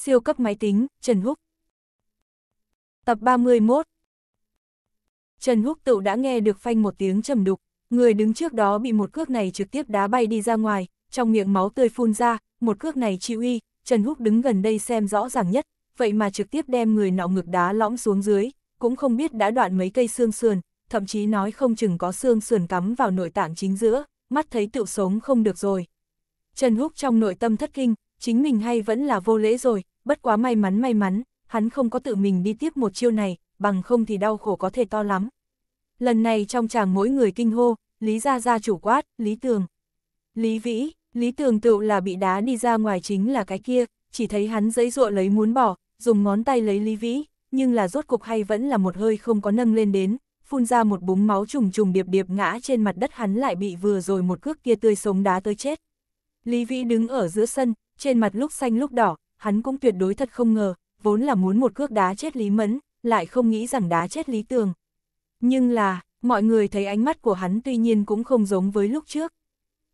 siêu cấp máy tính, Trần Húc. Tập 31 Trần Húc tự đã nghe được phanh một tiếng trầm đục, người đứng trước đó bị một cước này trực tiếp đá bay đi ra ngoài, trong miệng máu tươi phun ra, một cước này chịu uy, Trần Húc đứng gần đây xem rõ ràng nhất, vậy mà trực tiếp đem người nọ ngực đá lõm xuống dưới, cũng không biết đã đoạn mấy cây xương sườn, thậm chí nói không chừng có xương sườn cắm vào nội tạng chính giữa, mắt thấy tựu sống không được rồi. Trần Húc trong nội tâm thất kinh, chính mình hay vẫn là vô lễ rồi, bất quá may mắn may mắn, hắn không có tự mình đi tiếp một chiêu này, bằng không thì đau khổ có thể to lắm. Lần này trong chàng mỗi người kinh hô, Lý Gia Gia chủ quát, Lý Tường. Lý Vĩ, Lý Tường tựu là bị đá đi ra ngoài chính là cái kia, chỉ thấy hắn dẫy dụa lấy muốn bỏ, dùng ngón tay lấy Lý Vĩ, nhưng là rốt cục hay vẫn là một hơi không có nâng lên đến, phun ra một búng máu trùng trùng điệp điệp ngã trên mặt đất hắn lại bị vừa rồi một cước kia tươi sống đá tới chết. Lý Vĩ đứng ở giữa sân, trên mặt lúc xanh lúc đỏ, hắn cũng tuyệt đối thật không ngờ, vốn là muốn một cước đá chết Lý Mẫn, lại không nghĩ rằng đá chết Lý Tường. Nhưng là, mọi người thấy ánh mắt của hắn tuy nhiên cũng không giống với lúc trước.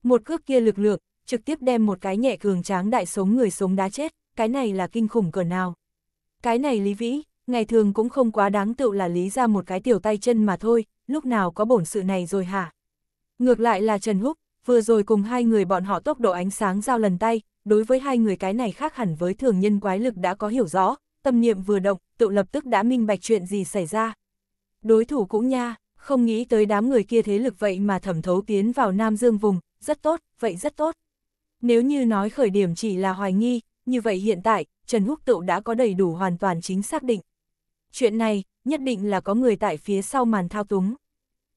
Một cước kia lực lượng, trực tiếp đem một cái nhẹ cường tráng đại sống người sống đá chết, cái này là kinh khủng cỡ nào. Cái này Lý Vĩ, ngày thường cũng không quá đáng tựu là lý ra một cái tiểu tay chân mà thôi, lúc nào có bổn sự này rồi hả? Ngược lại là Trần Húc, vừa rồi cùng hai người bọn họ tốc độ ánh sáng giao lần tay, đối với hai người cái này khác hẳn với thường nhân quái lực đã có hiểu rõ, tâm niệm vừa động, tự lập tức đã minh bạch chuyện gì xảy ra. Đối thủ cũng nha, không nghĩ tới đám người kia thế lực vậy mà thẩm thấu tiến vào Nam Dương vùng, rất tốt, vậy rất tốt. Nếu như nói khởi điểm chỉ là hoài nghi, như vậy hiện tại, Trần Húc Tựu đã có đầy đủ hoàn toàn chính xác định. Chuyện này, nhất định là có người tại phía sau màn thao túng.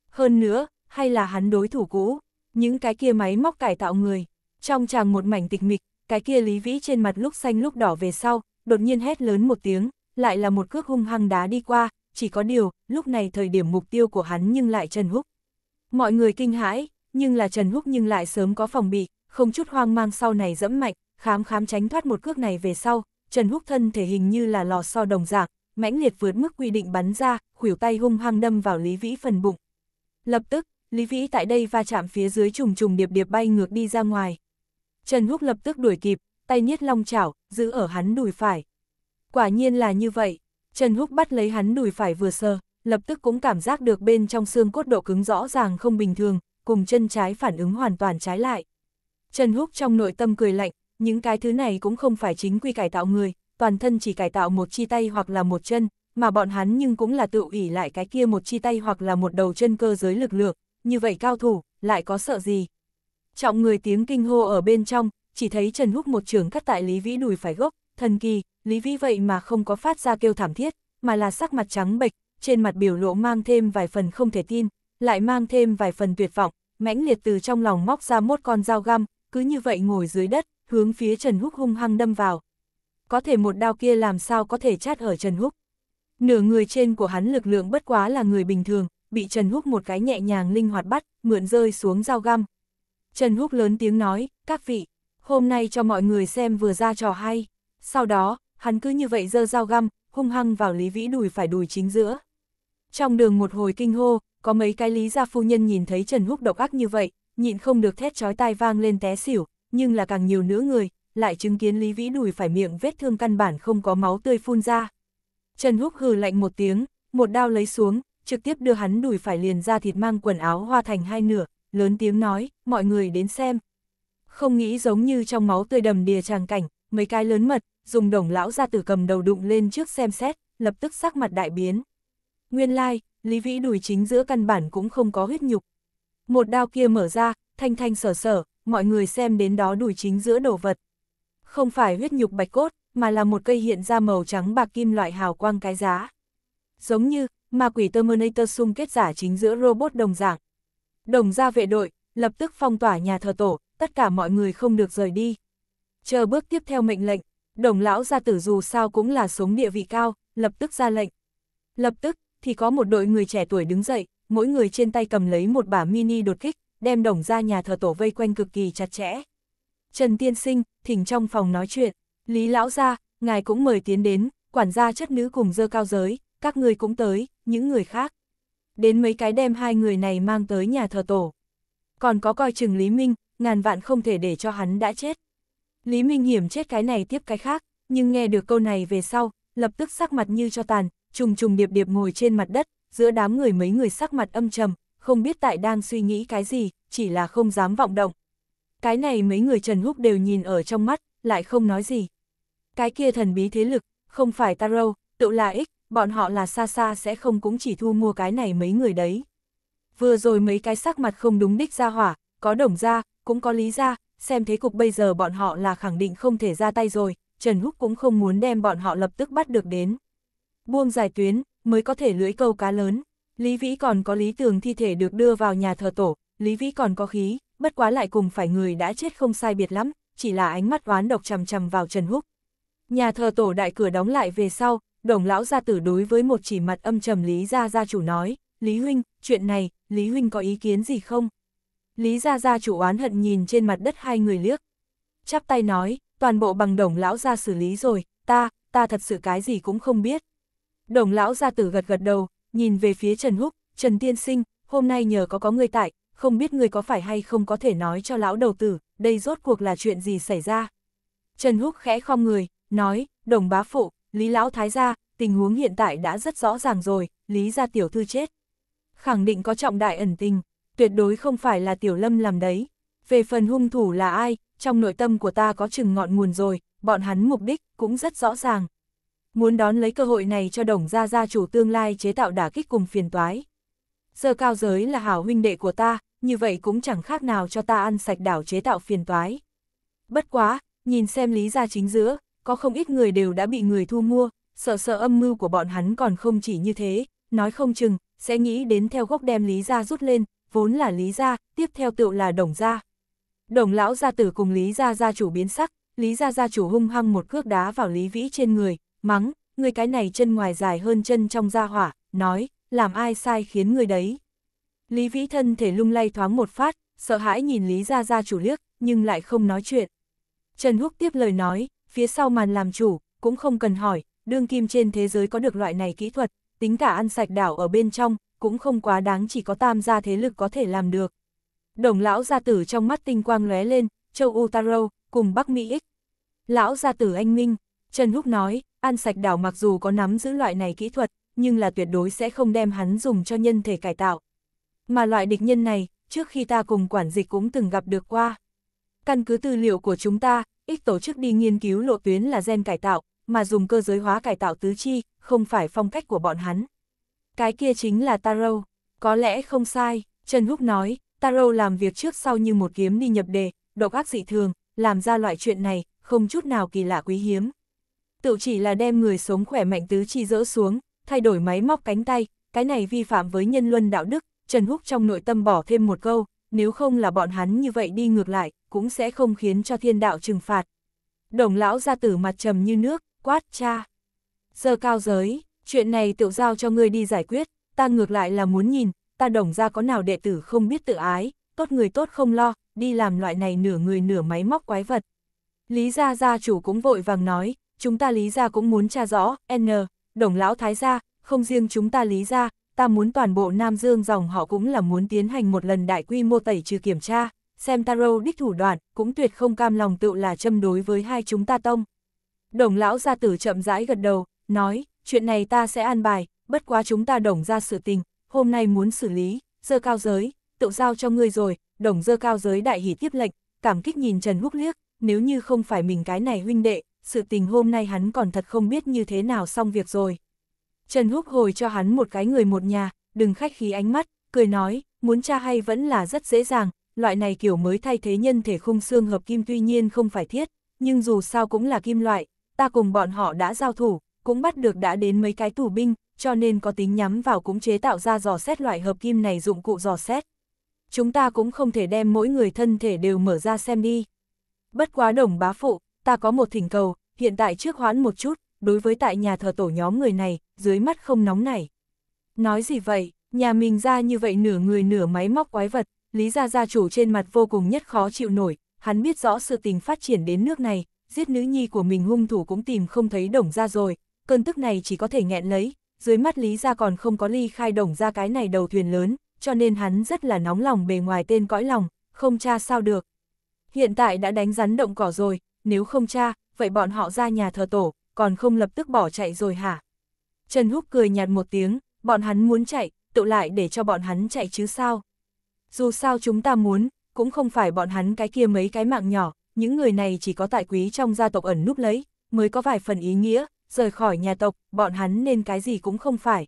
Hơn nữa, hay là hắn đối thủ cũ, những cái kia máy móc cải tạo người. Trong chàng một mảnh tịch mịch, cái kia Lý Vĩ trên mặt lúc xanh lúc đỏ về sau, đột nhiên hét lớn một tiếng, lại là một cước hung hăng đá đi qua, chỉ có điều, lúc này thời điểm mục tiêu của hắn nhưng lại Trần Húc. Mọi người kinh hãi, nhưng là Trần Húc nhưng lại sớm có phòng bị, không chút hoang mang sau này dẫm mạnh, khám khám tránh thoát một cước này về sau, Trần Húc thân thể hình như là lò so đồng dạng, mãnh liệt vượt mức quy định bắn ra, khuỷu tay hung hăng đâm vào Lý Vĩ phần bụng. Lập tức, Lý Vĩ tại đây va chạm phía dưới trùng trùng điệp điệp bay ngược đi ra ngoài, Trần Húc lập tức đuổi kịp, tay niết long chảo, giữ ở hắn đùi phải. Quả nhiên là như vậy, Trần Húc bắt lấy hắn đùi phải vừa sờ, lập tức cũng cảm giác được bên trong xương cốt độ cứng rõ ràng không bình thường, cùng chân trái phản ứng hoàn toàn trái lại. Trần Húc trong nội tâm cười lạnh, những cái thứ này cũng không phải chính quy cải tạo người, toàn thân chỉ cải tạo một chi tay hoặc là một chân, mà bọn hắn nhưng cũng là tự ủy lại cái kia một chi tay hoặc là một đầu chân cơ giới lực lượng, như vậy cao thủ, lại có sợ gì. Trọng người tiếng kinh hô ở bên trong, chỉ thấy Trần Húc một trường cắt tại Lý Vĩ đùi phải gốc, thần kỳ, Lý Vĩ vậy mà không có phát ra kêu thảm thiết, mà là sắc mặt trắng bệch, trên mặt biểu lộ mang thêm vài phần không thể tin, lại mang thêm vài phần tuyệt vọng, mãnh liệt từ trong lòng móc ra một con dao găm, cứ như vậy ngồi dưới đất, hướng phía Trần Húc hung hăng đâm vào. Có thể một đao kia làm sao có thể chát ở Trần Húc. Nửa người trên của hắn lực lượng bất quá là người bình thường, bị Trần Húc một cái nhẹ nhàng linh hoạt bắt, mượn rơi xuống dao găm, Trần Húc lớn tiếng nói, các vị, hôm nay cho mọi người xem vừa ra trò hay. Sau đó, hắn cứ như vậy dơ dao găm, hung hăng vào Lý Vĩ đùi phải đùi chính giữa. Trong đường một hồi kinh hô, có mấy cái Lý gia phu nhân nhìn thấy Trần Húc độc ác như vậy, nhịn không được thét chói tai vang lên té xỉu, nhưng là càng nhiều nữa người, lại chứng kiến Lý Vĩ đùi phải miệng vết thương căn bản không có máu tươi phun ra. Trần Húc hừ lạnh một tiếng, một đao lấy xuống, trực tiếp đưa hắn đùi phải liền ra thịt mang quần áo hoa thành hai nửa, lớn tiếng nói, mọi người đến xem. Không nghĩ giống như trong máu tươi đầm đìa tràng cảnh, mấy cái lớn mật, dùng đồng lão ra tử cầm đầu đụng lên trước xem xét, lập tức sắc mặt đại biến. Nguyên lai, Lý Vĩ đùi chính giữa căn bản cũng không có huyết nhục. Một đao kia mở ra, thanh thanh sở sở, mọi người xem đến đó đùi chính giữa đồ vật. Không phải huyết nhục bạch cốt, mà là một cây hiện ra màu trắng bạc kim loại hào quang cái giá. Giống như, ma quỷ Terminator xung kết giả chính giữa robot đồng dạng đồng ra vệ đội, lập tức phong tỏa nhà thờ tổ, tất cả mọi người không được rời đi. Chờ bước tiếp theo mệnh lệnh, đồng lão gia tử dù sao cũng là sống địa vị cao, lập tức ra lệnh. Lập tức, thì có một đội người trẻ tuổi đứng dậy, mỗi người trên tay cầm lấy một bả mini đột kích, đem đồng ra nhà thờ tổ vây quanh cực kỳ chặt chẽ. Trần Tiên Sinh, thỉnh trong phòng nói chuyện, Lý Lão gia, ngài cũng mời tiến đến, quản gia chất nữ cùng dơ cao giới, các người cũng tới, những người khác đến mấy cái đem hai người này mang tới nhà thờ tổ. Còn có coi chừng Lý Minh, ngàn vạn không thể để cho hắn đã chết. Lý Minh hiểm chết cái này tiếp cái khác, nhưng nghe được câu này về sau, lập tức sắc mặt như cho tàn, trùng trùng điệp điệp ngồi trên mặt đất, giữa đám người mấy người sắc mặt âm trầm, không biết tại đang suy nghĩ cái gì, chỉ là không dám vọng động. Cái này mấy người Trần Húc đều nhìn ở trong mắt, lại không nói gì. Cái kia thần bí thế lực, không phải Taro, tự là ích, bọn họ là xa xa sẽ không cũng chỉ thu mua cái này mấy người đấy. Vừa rồi mấy cái sắc mặt không đúng đích ra hỏa, có đồng ra, cũng có lý ra, xem thế cục bây giờ bọn họ là khẳng định không thể ra tay rồi, Trần Húc cũng không muốn đem bọn họ lập tức bắt được đến. Buông giải tuyến, mới có thể lưỡi câu cá lớn. Lý Vĩ còn có lý tường thi thể được đưa vào nhà thờ tổ, Lý Vĩ còn có khí, bất quá lại cùng phải người đã chết không sai biệt lắm, chỉ là ánh mắt oán độc chằm chằm vào Trần Húc. Nhà thờ tổ đại cửa đóng lại về sau, đồng lão gia tử đối với một chỉ mặt âm trầm Lý Gia Gia chủ nói, Lý Huynh, chuyện này, Lý Huynh có ý kiến gì không? Lý Gia Gia chủ oán hận nhìn trên mặt đất hai người liếc. Chắp tay nói, toàn bộ bằng đồng lão gia xử lý rồi, ta, ta thật sự cái gì cũng không biết. Đồng lão gia tử gật gật đầu, nhìn về phía Trần Húc, Trần Tiên Sinh, hôm nay nhờ có có người tại, không biết người có phải hay không có thể nói cho lão đầu tử, đây rốt cuộc là chuyện gì xảy ra. Trần Húc khẽ khom người, nói, đồng bá phụ, Lý Lão Thái gia, tình huống hiện tại đã rất rõ ràng rồi, Lý gia tiểu thư chết. Khẳng định có trọng đại ẩn tình, tuyệt đối không phải là tiểu lâm làm đấy. Về phần hung thủ là ai, trong nội tâm của ta có chừng ngọn nguồn rồi, bọn hắn mục đích cũng rất rõ ràng. Muốn đón lấy cơ hội này cho đồng gia gia chủ tương lai chế tạo đả kích cùng phiền toái. Sơ cao giới là hảo huynh đệ của ta, như vậy cũng chẳng khác nào cho ta ăn sạch đảo chế tạo phiền toái. Bất quá, nhìn xem lý gia chính giữa, có không ít người đều đã bị người thu mua, sợ sợ âm mưu của bọn hắn còn không chỉ như thế, nói không chừng, sẽ nghĩ đến theo gốc đem Lý Gia rút lên, vốn là Lý Gia, tiếp theo tựu là Đồng Gia. Đồng lão gia tử cùng Lý Gia gia chủ biến sắc, Lý Gia gia chủ hung hăng một cước đá vào Lý Vĩ trên người, mắng, người cái này chân ngoài dài hơn chân trong gia hỏa, nói, làm ai sai khiến người đấy. Lý Vĩ thân thể lung lay thoáng một phát, sợ hãi nhìn Lý Gia Gia chủ liếc, nhưng lại không nói chuyện. Trần Húc tiếp lời nói, phía sau màn làm chủ, cũng không cần hỏi, đương kim trên thế giới có được loại này kỹ thuật, tính cả ăn sạch đảo ở bên trong, cũng không quá đáng chỉ có tam gia thế lực có thể làm được. Đồng lão gia tử trong mắt tinh quang lóe lên, châu Utaro, cùng Bắc Mỹ ích. Lão gia tử anh Minh, Trần Húc nói, ăn sạch đảo mặc dù có nắm giữ loại này kỹ thuật, nhưng là tuyệt đối sẽ không đem hắn dùng cho nhân thể cải tạo. Mà loại địch nhân này, trước khi ta cùng quản dịch cũng từng gặp được qua. Căn cứ tư liệu của chúng ta, ít tổ chức đi nghiên cứu lộ tuyến là gen cải tạo, mà dùng cơ giới hóa cải tạo tứ chi, không phải phong cách của bọn hắn. Cái kia chính là Taro, có lẽ không sai, Trần Húc nói, Taro làm việc trước sau như một kiếm đi nhập đề, độc ác dị thường, làm ra loại chuyện này, không chút nào kỳ lạ quý hiếm. Tự chỉ là đem người sống khỏe mạnh tứ chi dỡ xuống, thay đổi máy móc cánh tay, cái này vi phạm với nhân luân đạo đức, Trần Húc trong nội tâm bỏ thêm một câu, nếu không là bọn hắn như vậy đi ngược lại, cũng sẽ không khiến cho thiên đạo trừng phạt. Đồng lão gia tử mặt trầm như nước, quát cha. Giờ cao giới, chuyện này tiểu giao cho ngươi đi giải quyết, ta ngược lại là muốn nhìn, ta đồng ra có nào đệ tử không biết tự ái, tốt người tốt không lo, đi làm loại này nửa người nửa máy móc quái vật. Lý gia gia chủ cũng vội vàng nói, chúng ta lý gia cũng muốn tra rõ, n, đồng lão thái gia, không riêng chúng ta lý gia, ta muốn toàn bộ Nam Dương dòng họ cũng là muốn tiến hành một lần đại quy mô tẩy trừ kiểm tra, xem Taro đích thủ đoạn, cũng tuyệt không cam lòng tự là châm đối với hai chúng ta tông. Đồng lão gia tử chậm rãi gật đầu, nói, chuyện này ta sẽ an bài, bất quá chúng ta đồng ra sự tình, hôm nay muốn xử lý, dơ cao giới, tự giao cho ngươi rồi, đồng dơ cao giới đại hỷ tiếp lệnh, cảm kích nhìn Trần Húc liếc, nếu như không phải mình cái này huynh đệ, sự tình hôm nay hắn còn thật không biết như thế nào xong việc rồi. Trần Húc hồi cho hắn một cái người một nhà, đừng khách khí ánh mắt, cười nói, muốn cha hay vẫn là rất dễ dàng, loại này kiểu mới thay thế nhân thể khung xương hợp kim tuy nhiên không phải thiết, nhưng dù sao cũng là kim loại, ta cùng bọn họ đã giao thủ, cũng bắt được đã đến mấy cái tù binh, cho nên có tính nhắm vào cũng chế tạo ra dò xét loại hợp kim này dụng cụ dò xét. Chúng ta cũng không thể đem mỗi người thân thể đều mở ra xem đi. Bất quá đồng bá phụ, ta có một thỉnh cầu, hiện tại trước hoãn một chút, đối với tại nhà thờ tổ nhóm người này, dưới mắt không nóng này. Nói gì vậy, nhà mình ra như vậy nửa người nửa máy móc quái vật, Lý Gia Gia chủ trên mặt vô cùng nhất khó chịu nổi, hắn biết rõ sự tình phát triển đến nước này, giết nữ nhi của mình hung thủ cũng tìm không thấy đồng gia rồi, cơn tức này chỉ có thể nghẹn lấy, dưới mắt Lý Gia còn không có ly khai đồng gia cái này đầu thuyền lớn, cho nên hắn rất là nóng lòng bề ngoài tên cõi lòng, không cha sao được. Hiện tại đã đánh rắn động cỏ rồi, nếu không cha, vậy bọn họ ra nhà thờ tổ, còn không lập tức bỏ chạy rồi hả? Trần Húc cười nhạt một tiếng, bọn hắn muốn chạy, tự lại để cho bọn hắn chạy chứ sao? dù sao chúng ta muốn, cũng không phải bọn hắn cái kia mấy cái mạng nhỏ, những người này chỉ có tại quý trong gia tộc ẩn núp lấy, mới có vài phần ý nghĩa, rời khỏi nhà tộc, bọn hắn nên cái gì cũng không phải.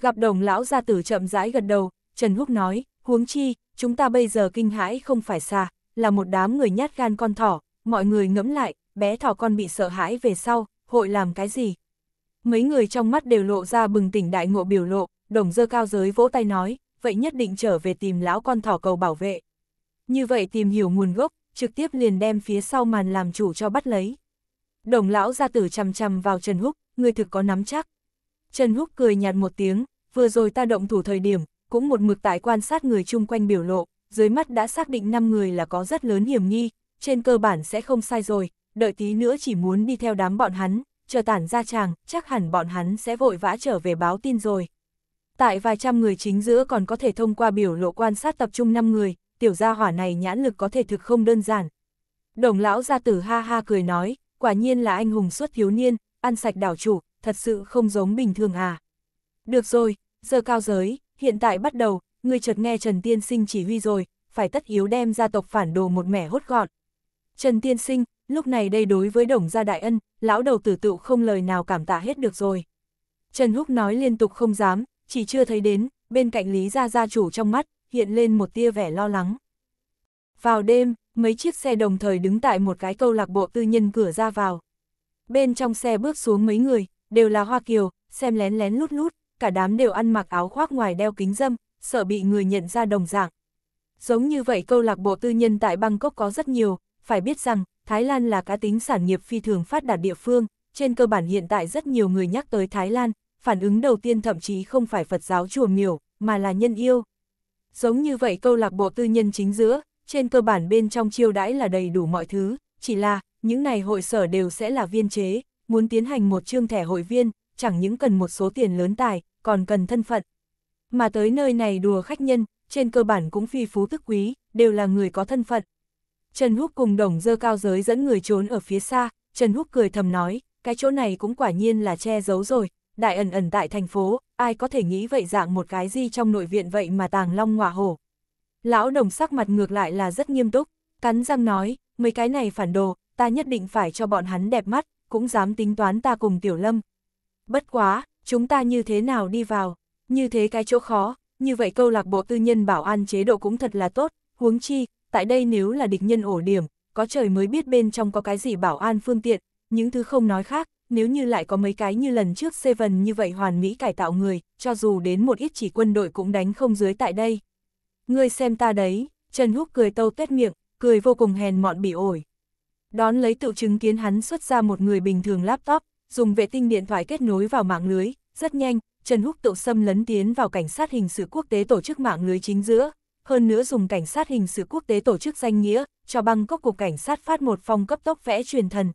Gặp đồng lão gia tử chậm rãi gật đầu, Trần Húc nói, huống chi, chúng ta bây giờ kinh hãi không phải xa, là một đám người nhát gan con thỏ, mọi người ngẫm lại, bé thỏ con bị sợ hãi về sau, hội làm cái gì? Mấy người trong mắt đều lộ ra bừng tỉnh đại ngộ biểu lộ, đồng dơ cao giới vỗ tay nói, vậy nhất định trở về tìm lão con thỏ cầu bảo vệ. Như vậy tìm hiểu nguồn gốc, trực tiếp liền đem phía sau màn làm chủ cho bắt lấy. Đồng lão ra tử chằm chằm vào Trần Húc, người thực có nắm chắc. Trần Húc cười nhạt một tiếng, vừa rồi ta động thủ thời điểm, cũng một mực tại quan sát người chung quanh biểu lộ, dưới mắt đã xác định 5 người là có rất lớn hiểm nghi, trên cơ bản sẽ không sai rồi, đợi tí nữa chỉ muốn đi theo đám bọn hắn, chờ tản ra chàng, chắc hẳn bọn hắn sẽ vội vã trở về báo tin rồi tại vài trăm người chính giữa còn có thể thông qua biểu lộ quan sát tập trung 5 người, tiểu gia hỏa này nhãn lực có thể thực không đơn giản. Đồng lão gia tử ha ha cười nói, quả nhiên là anh hùng xuất thiếu niên, ăn sạch đảo chủ, thật sự không giống bình thường à. Được rồi, giờ cao giới, hiện tại bắt đầu, người chợt nghe Trần Tiên Sinh chỉ huy rồi, phải tất yếu đem gia tộc phản đồ một mẻ hốt gọn. Trần Tiên Sinh, lúc này đây đối với đồng gia đại ân, lão đầu tử tự không lời nào cảm tạ hết được rồi. Trần Húc nói liên tục không dám, chỉ chưa thấy đến, bên cạnh Lý Gia Gia chủ trong mắt, hiện lên một tia vẻ lo lắng. Vào đêm, mấy chiếc xe đồng thời đứng tại một cái câu lạc bộ tư nhân cửa ra vào. Bên trong xe bước xuống mấy người, đều là Hoa Kiều, xem lén lén lút lút, cả đám đều ăn mặc áo khoác ngoài đeo kính dâm, sợ bị người nhận ra đồng dạng. Giống như vậy câu lạc bộ tư nhân tại Bangkok có rất nhiều, phải biết rằng, Thái Lan là cá tính sản nghiệp phi thường phát đạt địa phương, trên cơ bản hiện tại rất nhiều người nhắc tới Thái Lan, phản ứng đầu tiên thậm chí không phải Phật giáo chùa miểu, mà là nhân yêu. Giống như vậy câu lạc bộ tư nhân chính giữa, trên cơ bản bên trong chiêu đãi là đầy đủ mọi thứ, chỉ là, những này hội sở đều sẽ là viên chế, muốn tiến hành một chương thẻ hội viên, chẳng những cần một số tiền lớn tài, còn cần thân phận. Mà tới nơi này đùa khách nhân, trên cơ bản cũng phi phú tức quý, đều là người có thân phận. Trần Húc cùng đồng dơ cao giới dẫn người trốn ở phía xa, Trần Húc cười thầm nói, cái chỗ này cũng quả nhiên là che giấu rồi, đại ẩn ẩn tại thành phố, ai có thể nghĩ vậy dạng một cái gì trong nội viện vậy mà tàng long ngọa hổ. Lão đồng sắc mặt ngược lại là rất nghiêm túc, cắn răng nói, mấy cái này phản đồ, ta nhất định phải cho bọn hắn đẹp mắt, cũng dám tính toán ta cùng tiểu lâm. Bất quá, chúng ta như thế nào đi vào, như thế cái chỗ khó, như vậy câu lạc bộ tư nhân bảo an chế độ cũng thật là tốt, huống chi, tại đây nếu là địch nhân ổ điểm, có trời mới biết bên trong có cái gì bảo an phương tiện, những thứ không nói khác, nếu như lại có mấy cái như lần trước Seven như vậy hoàn mỹ cải tạo người, cho dù đến một ít chỉ quân đội cũng đánh không dưới tại đây. Ngươi xem ta đấy, Trần Húc cười tâu tét miệng, cười vô cùng hèn mọn bỉ ổi. Đón lấy tự chứng kiến hắn xuất ra một người bình thường laptop, dùng vệ tinh điện thoại kết nối vào mạng lưới, rất nhanh, Trần Húc tự xâm lấn tiến vào cảnh sát hình sự quốc tế tổ chức mạng lưới chính giữa, hơn nữa dùng cảnh sát hình sự quốc tế tổ chức danh nghĩa, cho Bangkok Cục Cảnh sát phát một phong cấp tốc vẽ truyền thần,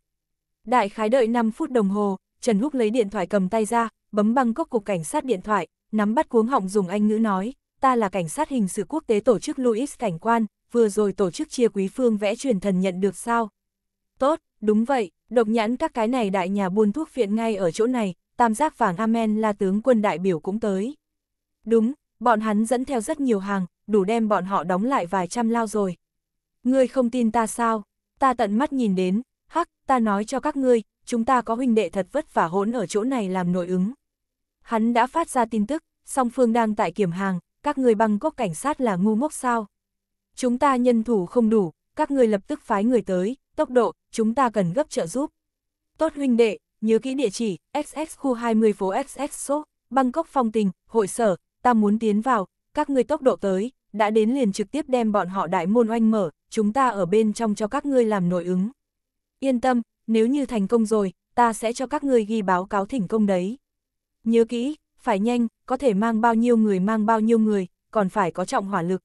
Đại khái đợi 5 phút đồng hồ, Trần Húc lấy điện thoại cầm tay ra, bấm băng cốc cục cảnh sát điện thoại, nắm bắt cuống họng dùng Anh ngữ nói, ta là cảnh sát hình sự quốc tế tổ chức Louis Cảnh Quan, vừa rồi tổ chức chia quý phương vẽ truyền thần nhận được sao? Tốt, đúng vậy, độc nhãn các cái này đại nhà buôn thuốc viện ngay ở chỗ này, tam giác vàng Amen là tướng quân đại biểu cũng tới. Đúng, bọn hắn dẫn theo rất nhiều hàng, đủ đem bọn họ đóng lại vài trăm lao rồi. Ngươi không tin ta sao? Ta tận mắt nhìn đến, hắc, ta nói cho các ngươi, chúng ta có huynh đệ thật vất vả hỗn ở chỗ này làm nội ứng. Hắn đã phát ra tin tức, song phương đang tại kiểm hàng, các ngươi băng cốc cảnh sát là ngu ngốc sao. Chúng ta nhân thủ không đủ, các ngươi lập tức phái người tới, tốc độ, chúng ta cần gấp trợ giúp. Tốt huynh đệ, nhớ kỹ địa chỉ, SS khu 20 phố SS số, Bangkok phong tình, hội sở, ta muốn tiến vào, các ngươi tốc độ tới, đã đến liền trực tiếp đem bọn họ đại môn oanh mở, chúng ta ở bên trong cho các ngươi làm nội ứng yên tâm, nếu như thành công rồi, ta sẽ cho các ngươi ghi báo cáo thỉnh công đấy. Nhớ kỹ, phải nhanh, có thể mang bao nhiêu người mang bao nhiêu người, còn phải có trọng hỏa lực.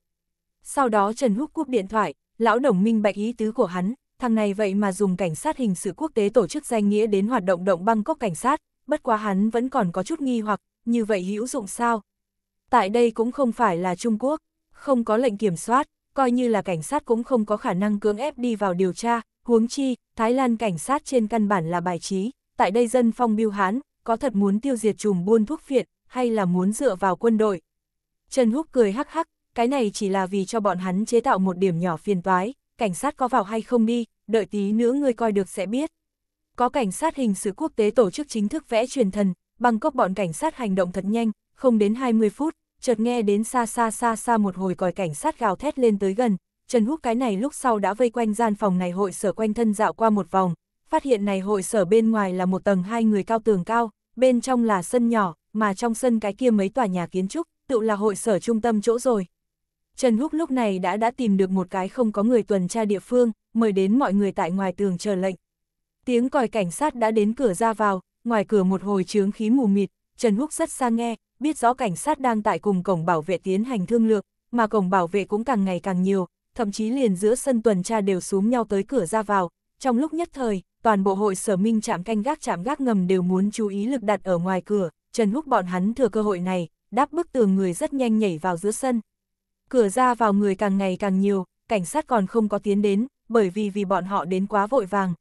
Sau đó Trần Húc cúp điện thoại, lão đồng minh bạch ý tứ của hắn, thằng này vậy mà dùng cảnh sát hình sự quốc tế tổ chức danh nghĩa đến hoạt động động băng cốc cảnh sát, bất quá hắn vẫn còn có chút nghi hoặc, như vậy hữu dụng sao? Tại đây cũng không phải là Trung Quốc, không có lệnh kiểm soát, coi như là cảnh sát cũng không có khả năng cưỡng ép đi vào điều tra, huống chi, Thái Lan cảnh sát trên căn bản là bài trí, tại đây dân phong biêu hán, có thật muốn tiêu diệt chùm buôn thuốc phiện, hay là muốn dựa vào quân đội. Trần Húc cười hắc hắc, cái này chỉ là vì cho bọn hắn chế tạo một điểm nhỏ phiền toái, cảnh sát có vào hay không đi, đợi tí nữa ngươi coi được sẽ biết. Có cảnh sát hình sự quốc tế tổ chức chính thức vẽ truyền thần, bằng cốc bọn cảnh sát hành động thật nhanh, không đến 20 phút, chợt nghe đến xa xa xa xa một hồi còi cảnh sát gào thét lên tới gần, Trần Húc cái này lúc sau đã vây quanh gian phòng này hội sở quanh thân dạo qua một vòng, phát hiện này hội sở bên ngoài là một tầng hai người cao tường cao, bên trong là sân nhỏ, mà trong sân cái kia mấy tòa nhà kiến trúc, tự là hội sở trung tâm chỗ rồi. Trần Húc lúc này đã đã tìm được một cái không có người tuần tra địa phương, mời đến mọi người tại ngoài tường chờ lệnh. Tiếng còi cảnh sát đã đến cửa ra vào, ngoài cửa một hồi chướng khí mù mịt, Trần Húc rất xa nghe, biết rõ cảnh sát đang tại cùng cổng bảo vệ tiến hành thương lược, mà cổng bảo vệ cũng càng ngày càng nhiều, thậm chí liền giữa sân tuần tra đều xuống nhau tới cửa ra vào, trong lúc nhất thời, toàn bộ hội sở minh chạm canh gác chạm gác ngầm đều muốn chú ý lực đặt ở ngoài cửa, Trần Húc bọn hắn thừa cơ hội này, đáp bức tường người rất nhanh nhảy vào giữa sân. Cửa ra vào người càng ngày càng nhiều, cảnh sát còn không có tiến đến, bởi vì vì bọn họ đến quá vội vàng.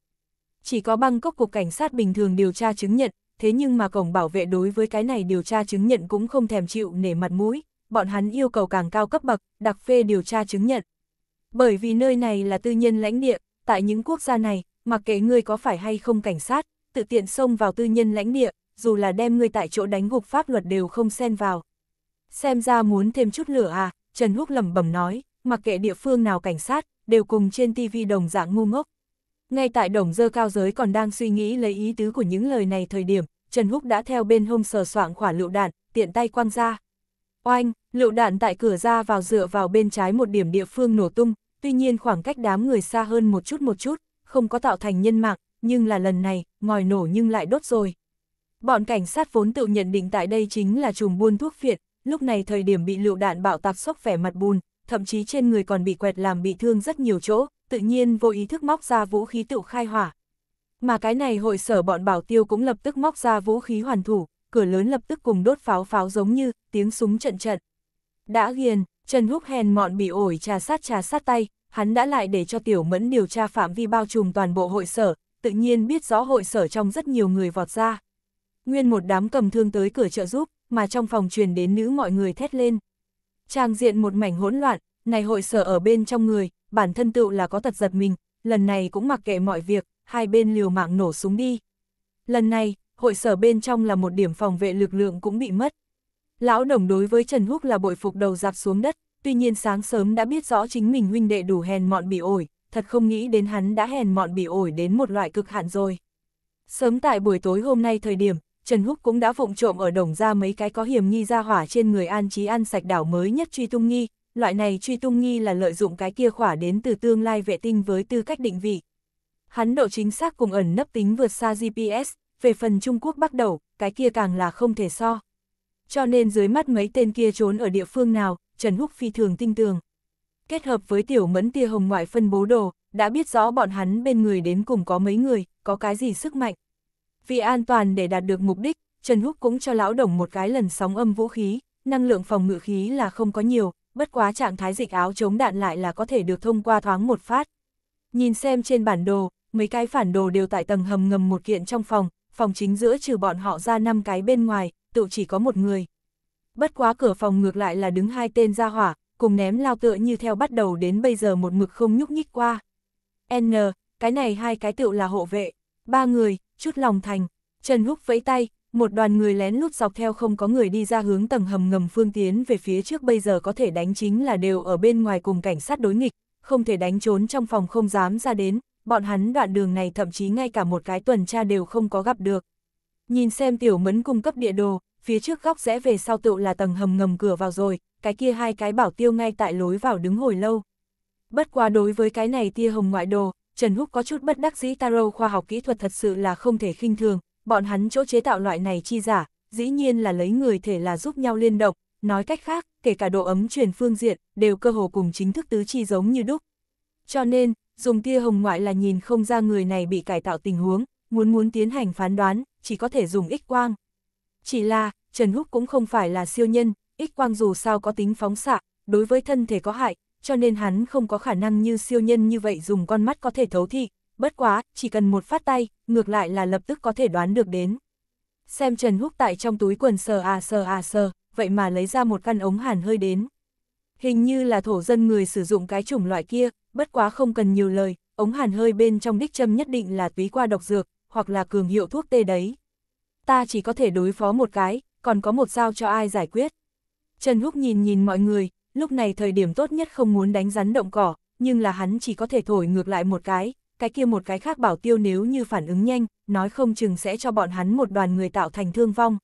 Chỉ có băng cốc cục cảnh sát bình thường điều tra chứng nhận, thế nhưng mà cổng bảo vệ đối với cái này điều tra chứng nhận cũng không thèm chịu nể mặt mũi, bọn hắn yêu cầu càng cao cấp bậc, đặc phê điều tra chứng nhận. Bởi vì nơi này là tư nhân lãnh địa, tại những quốc gia này, mặc kệ ngươi có phải hay không cảnh sát, tự tiện xông vào tư nhân lãnh địa, dù là đem ngươi tại chỗ đánh gục pháp luật đều không xen vào. Xem ra muốn thêm chút lửa à, Trần Húc lẩm bẩm nói, mặc kệ địa phương nào cảnh sát, đều cùng trên TV đồng dạng ngu ngốc. Ngay tại đồng dơ cao giới còn đang suy nghĩ lấy ý tứ của những lời này thời điểm, Trần Húc đã theo bên hông sờ soạng khỏa lựu đạn, tiện tay quăng ra. Oanh, lựu đạn tại cửa ra vào dựa vào bên trái một điểm địa phương nổ tung, tuy nhiên khoảng cách đám người xa hơn một chút một chút, không có tạo thành nhân mạng, nhưng là lần này, ngòi nổ nhưng lại đốt rồi. Bọn cảnh sát vốn tự nhận định tại đây chính là chùm buôn thuốc phiện, lúc này thời điểm bị lựu đạn bạo tạc sốc vẻ mặt bùn, thậm chí trên người còn bị quẹt làm bị thương rất nhiều chỗ, tự nhiên vô ý thức móc ra vũ khí tự khai hỏa. Mà cái này hội sở bọn bảo tiêu cũng lập tức móc ra vũ khí hoàn thủ, cửa lớn lập tức cùng đốt pháo pháo giống như tiếng súng trận trận. Đã ghiền, Trần Húc hèn mọn bị ổi trà sát trà sát tay, hắn đã lại để cho Tiểu Mẫn điều tra phạm vi bao trùm toàn bộ hội sở, tự nhiên biết rõ hội sở trong rất nhiều người vọt ra. Nguyên một đám cầm thương tới cửa trợ giúp, mà trong phòng truyền đến nữ mọi người thét lên. Trang diện một mảnh hỗn loạn, này hội sở ở bên trong người, bản thân tựu là có thật giật mình, lần này cũng mặc kệ mọi việc, hai bên liều mạng nổ súng đi. Lần này, hội sở bên trong là một điểm phòng vệ lực lượng cũng bị mất, Lão đồng đối với Trần Húc là bội phục đầu dạp xuống đất, tuy nhiên sáng sớm đã biết rõ chính mình huynh đệ đủ hèn mọn bị ổi, thật không nghĩ đến hắn đã hèn mọn bị ổi đến một loại cực hạn rồi. Sớm tại buổi tối hôm nay thời điểm, Trần Húc cũng đã vụng trộm ở đồng ra mấy cái có hiểm nghi ra hỏa trên người an trí ăn sạch đảo mới nhất truy tung nghi, loại này truy tung nghi là lợi dụng cái kia khỏa đến từ tương lai vệ tinh với tư cách định vị. Hắn độ chính xác cùng ẩn nấp tính vượt xa GPS, về phần Trung Quốc bắt đầu, cái kia càng là không thể so cho nên dưới mắt mấy tên kia trốn ở địa phương nào, Trần Húc phi thường tinh tường. Kết hợp với tiểu mẫn tia hồng ngoại phân bố đồ, đã biết rõ bọn hắn bên người đến cùng có mấy người, có cái gì sức mạnh. Vì an toàn để đạt được mục đích, Trần Húc cũng cho lão đồng một cái lần sóng âm vũ khí, năng lượng phòng ngự khí là không có nhiều, bất quá trạng thái dịch áo chống đạn lại là có thể được thông qua thoáng một phát. Nhìn xem trên bản đồ, mấy cái phản đồ đều tại tầng hầm ngầm một kiện trong phòng, phòng chính giữa trừ bọn họ ra năm cái bên ngoài, tự chỉ có một người. Bất quá cửa phòng ngược lại là đứng hai tên ra hỏa, cùng ném lao tựa như theo bắt đầu đến bây giờ một mực không nhúc nhích qua. N, cái này hai cái tựu là hộ vệ, ba người, chút lòng thành, Trần Húc vẫy tay, một đoàn người lén lút dọc theo không có người đi ra hướng tầng hầm ngầm phương tiến về phía trước bây giờ có thể đánh chính là đều ở bên ngoài cùng cảnh sát đối nghịch, không thể đánh trốn trong phòng không dám ra đến, bọn hắn đoạn đường này thậm chí ngay cả một cái tuần tra đều không có gặp được. Nhìn xem tiểu mẫn cung cấp địa đồ, phía trước góc rẽ về sau tựu là tầng hầm ngầm cửa vào rồi, cái kia hai cái bảo tiêu ngay tại lối vào đứng hồi lâu. Bất quá đối với cái này tia hồng ngoại đồ, Trần Húc có chút bất đắc dĩ tarot khoa học kỹ thuật thật sự là không thể khinh thường, bọn hắn chỗ chế tạo loại này chi giả, dĩ nhiên là lấy người thể là giúp nhau liên động, nói cách khác, kể cả độ ấm truyền phương diện, đều cơ hồ cùng chính thức tứ chi giống như đúc. Cho nên, dùng tia hồng ngoại là nhìn không ra người này bị cải tạo tình huống, muốn muốn tiến hành phán đoán, chỉ có thể dùng X quang. Chỉ là, Trần Húc cũng không phải là siêu nhân, X quang dù sao có tính phóng xạ, đối với thân thể có hại, cho nên hắn không có khả năng như siêu nhân như vậy dùng con mắt có thể thấu thị, bất quá, chỉ cần một phát tay, ngược lại là lập tức có thể đoán được đến. Xem Trần Húc tại trong túi quần sờ à sờ à sờ, vậy mà lấy ra một căn ống hàn hơi đến. Hình như là thổ dân người sử dụng cái chủng loại kia, bất quá không cần nhiều lời, ống hàn hơi bên trong đích châm nhất định là túy qua độc dược, hoặc là cường hiệu thuốc tê đấy. Ta chỉ có thể đối phó một cái, còn có một sao cho ai giải quyết. Trần Húc nhìn nhìn mọi người, lúc này thời điểm tốt nhất không muốn đánh rắn động cỏ, nhưng là hắn chỉ có thể thổi ngược lại một cái, cái kia một cái khác bảo tiêu nếu như phản ứng nhanh, nói không chừng sẽ cho bọn hắn một đoàn người tạo thành thương vong.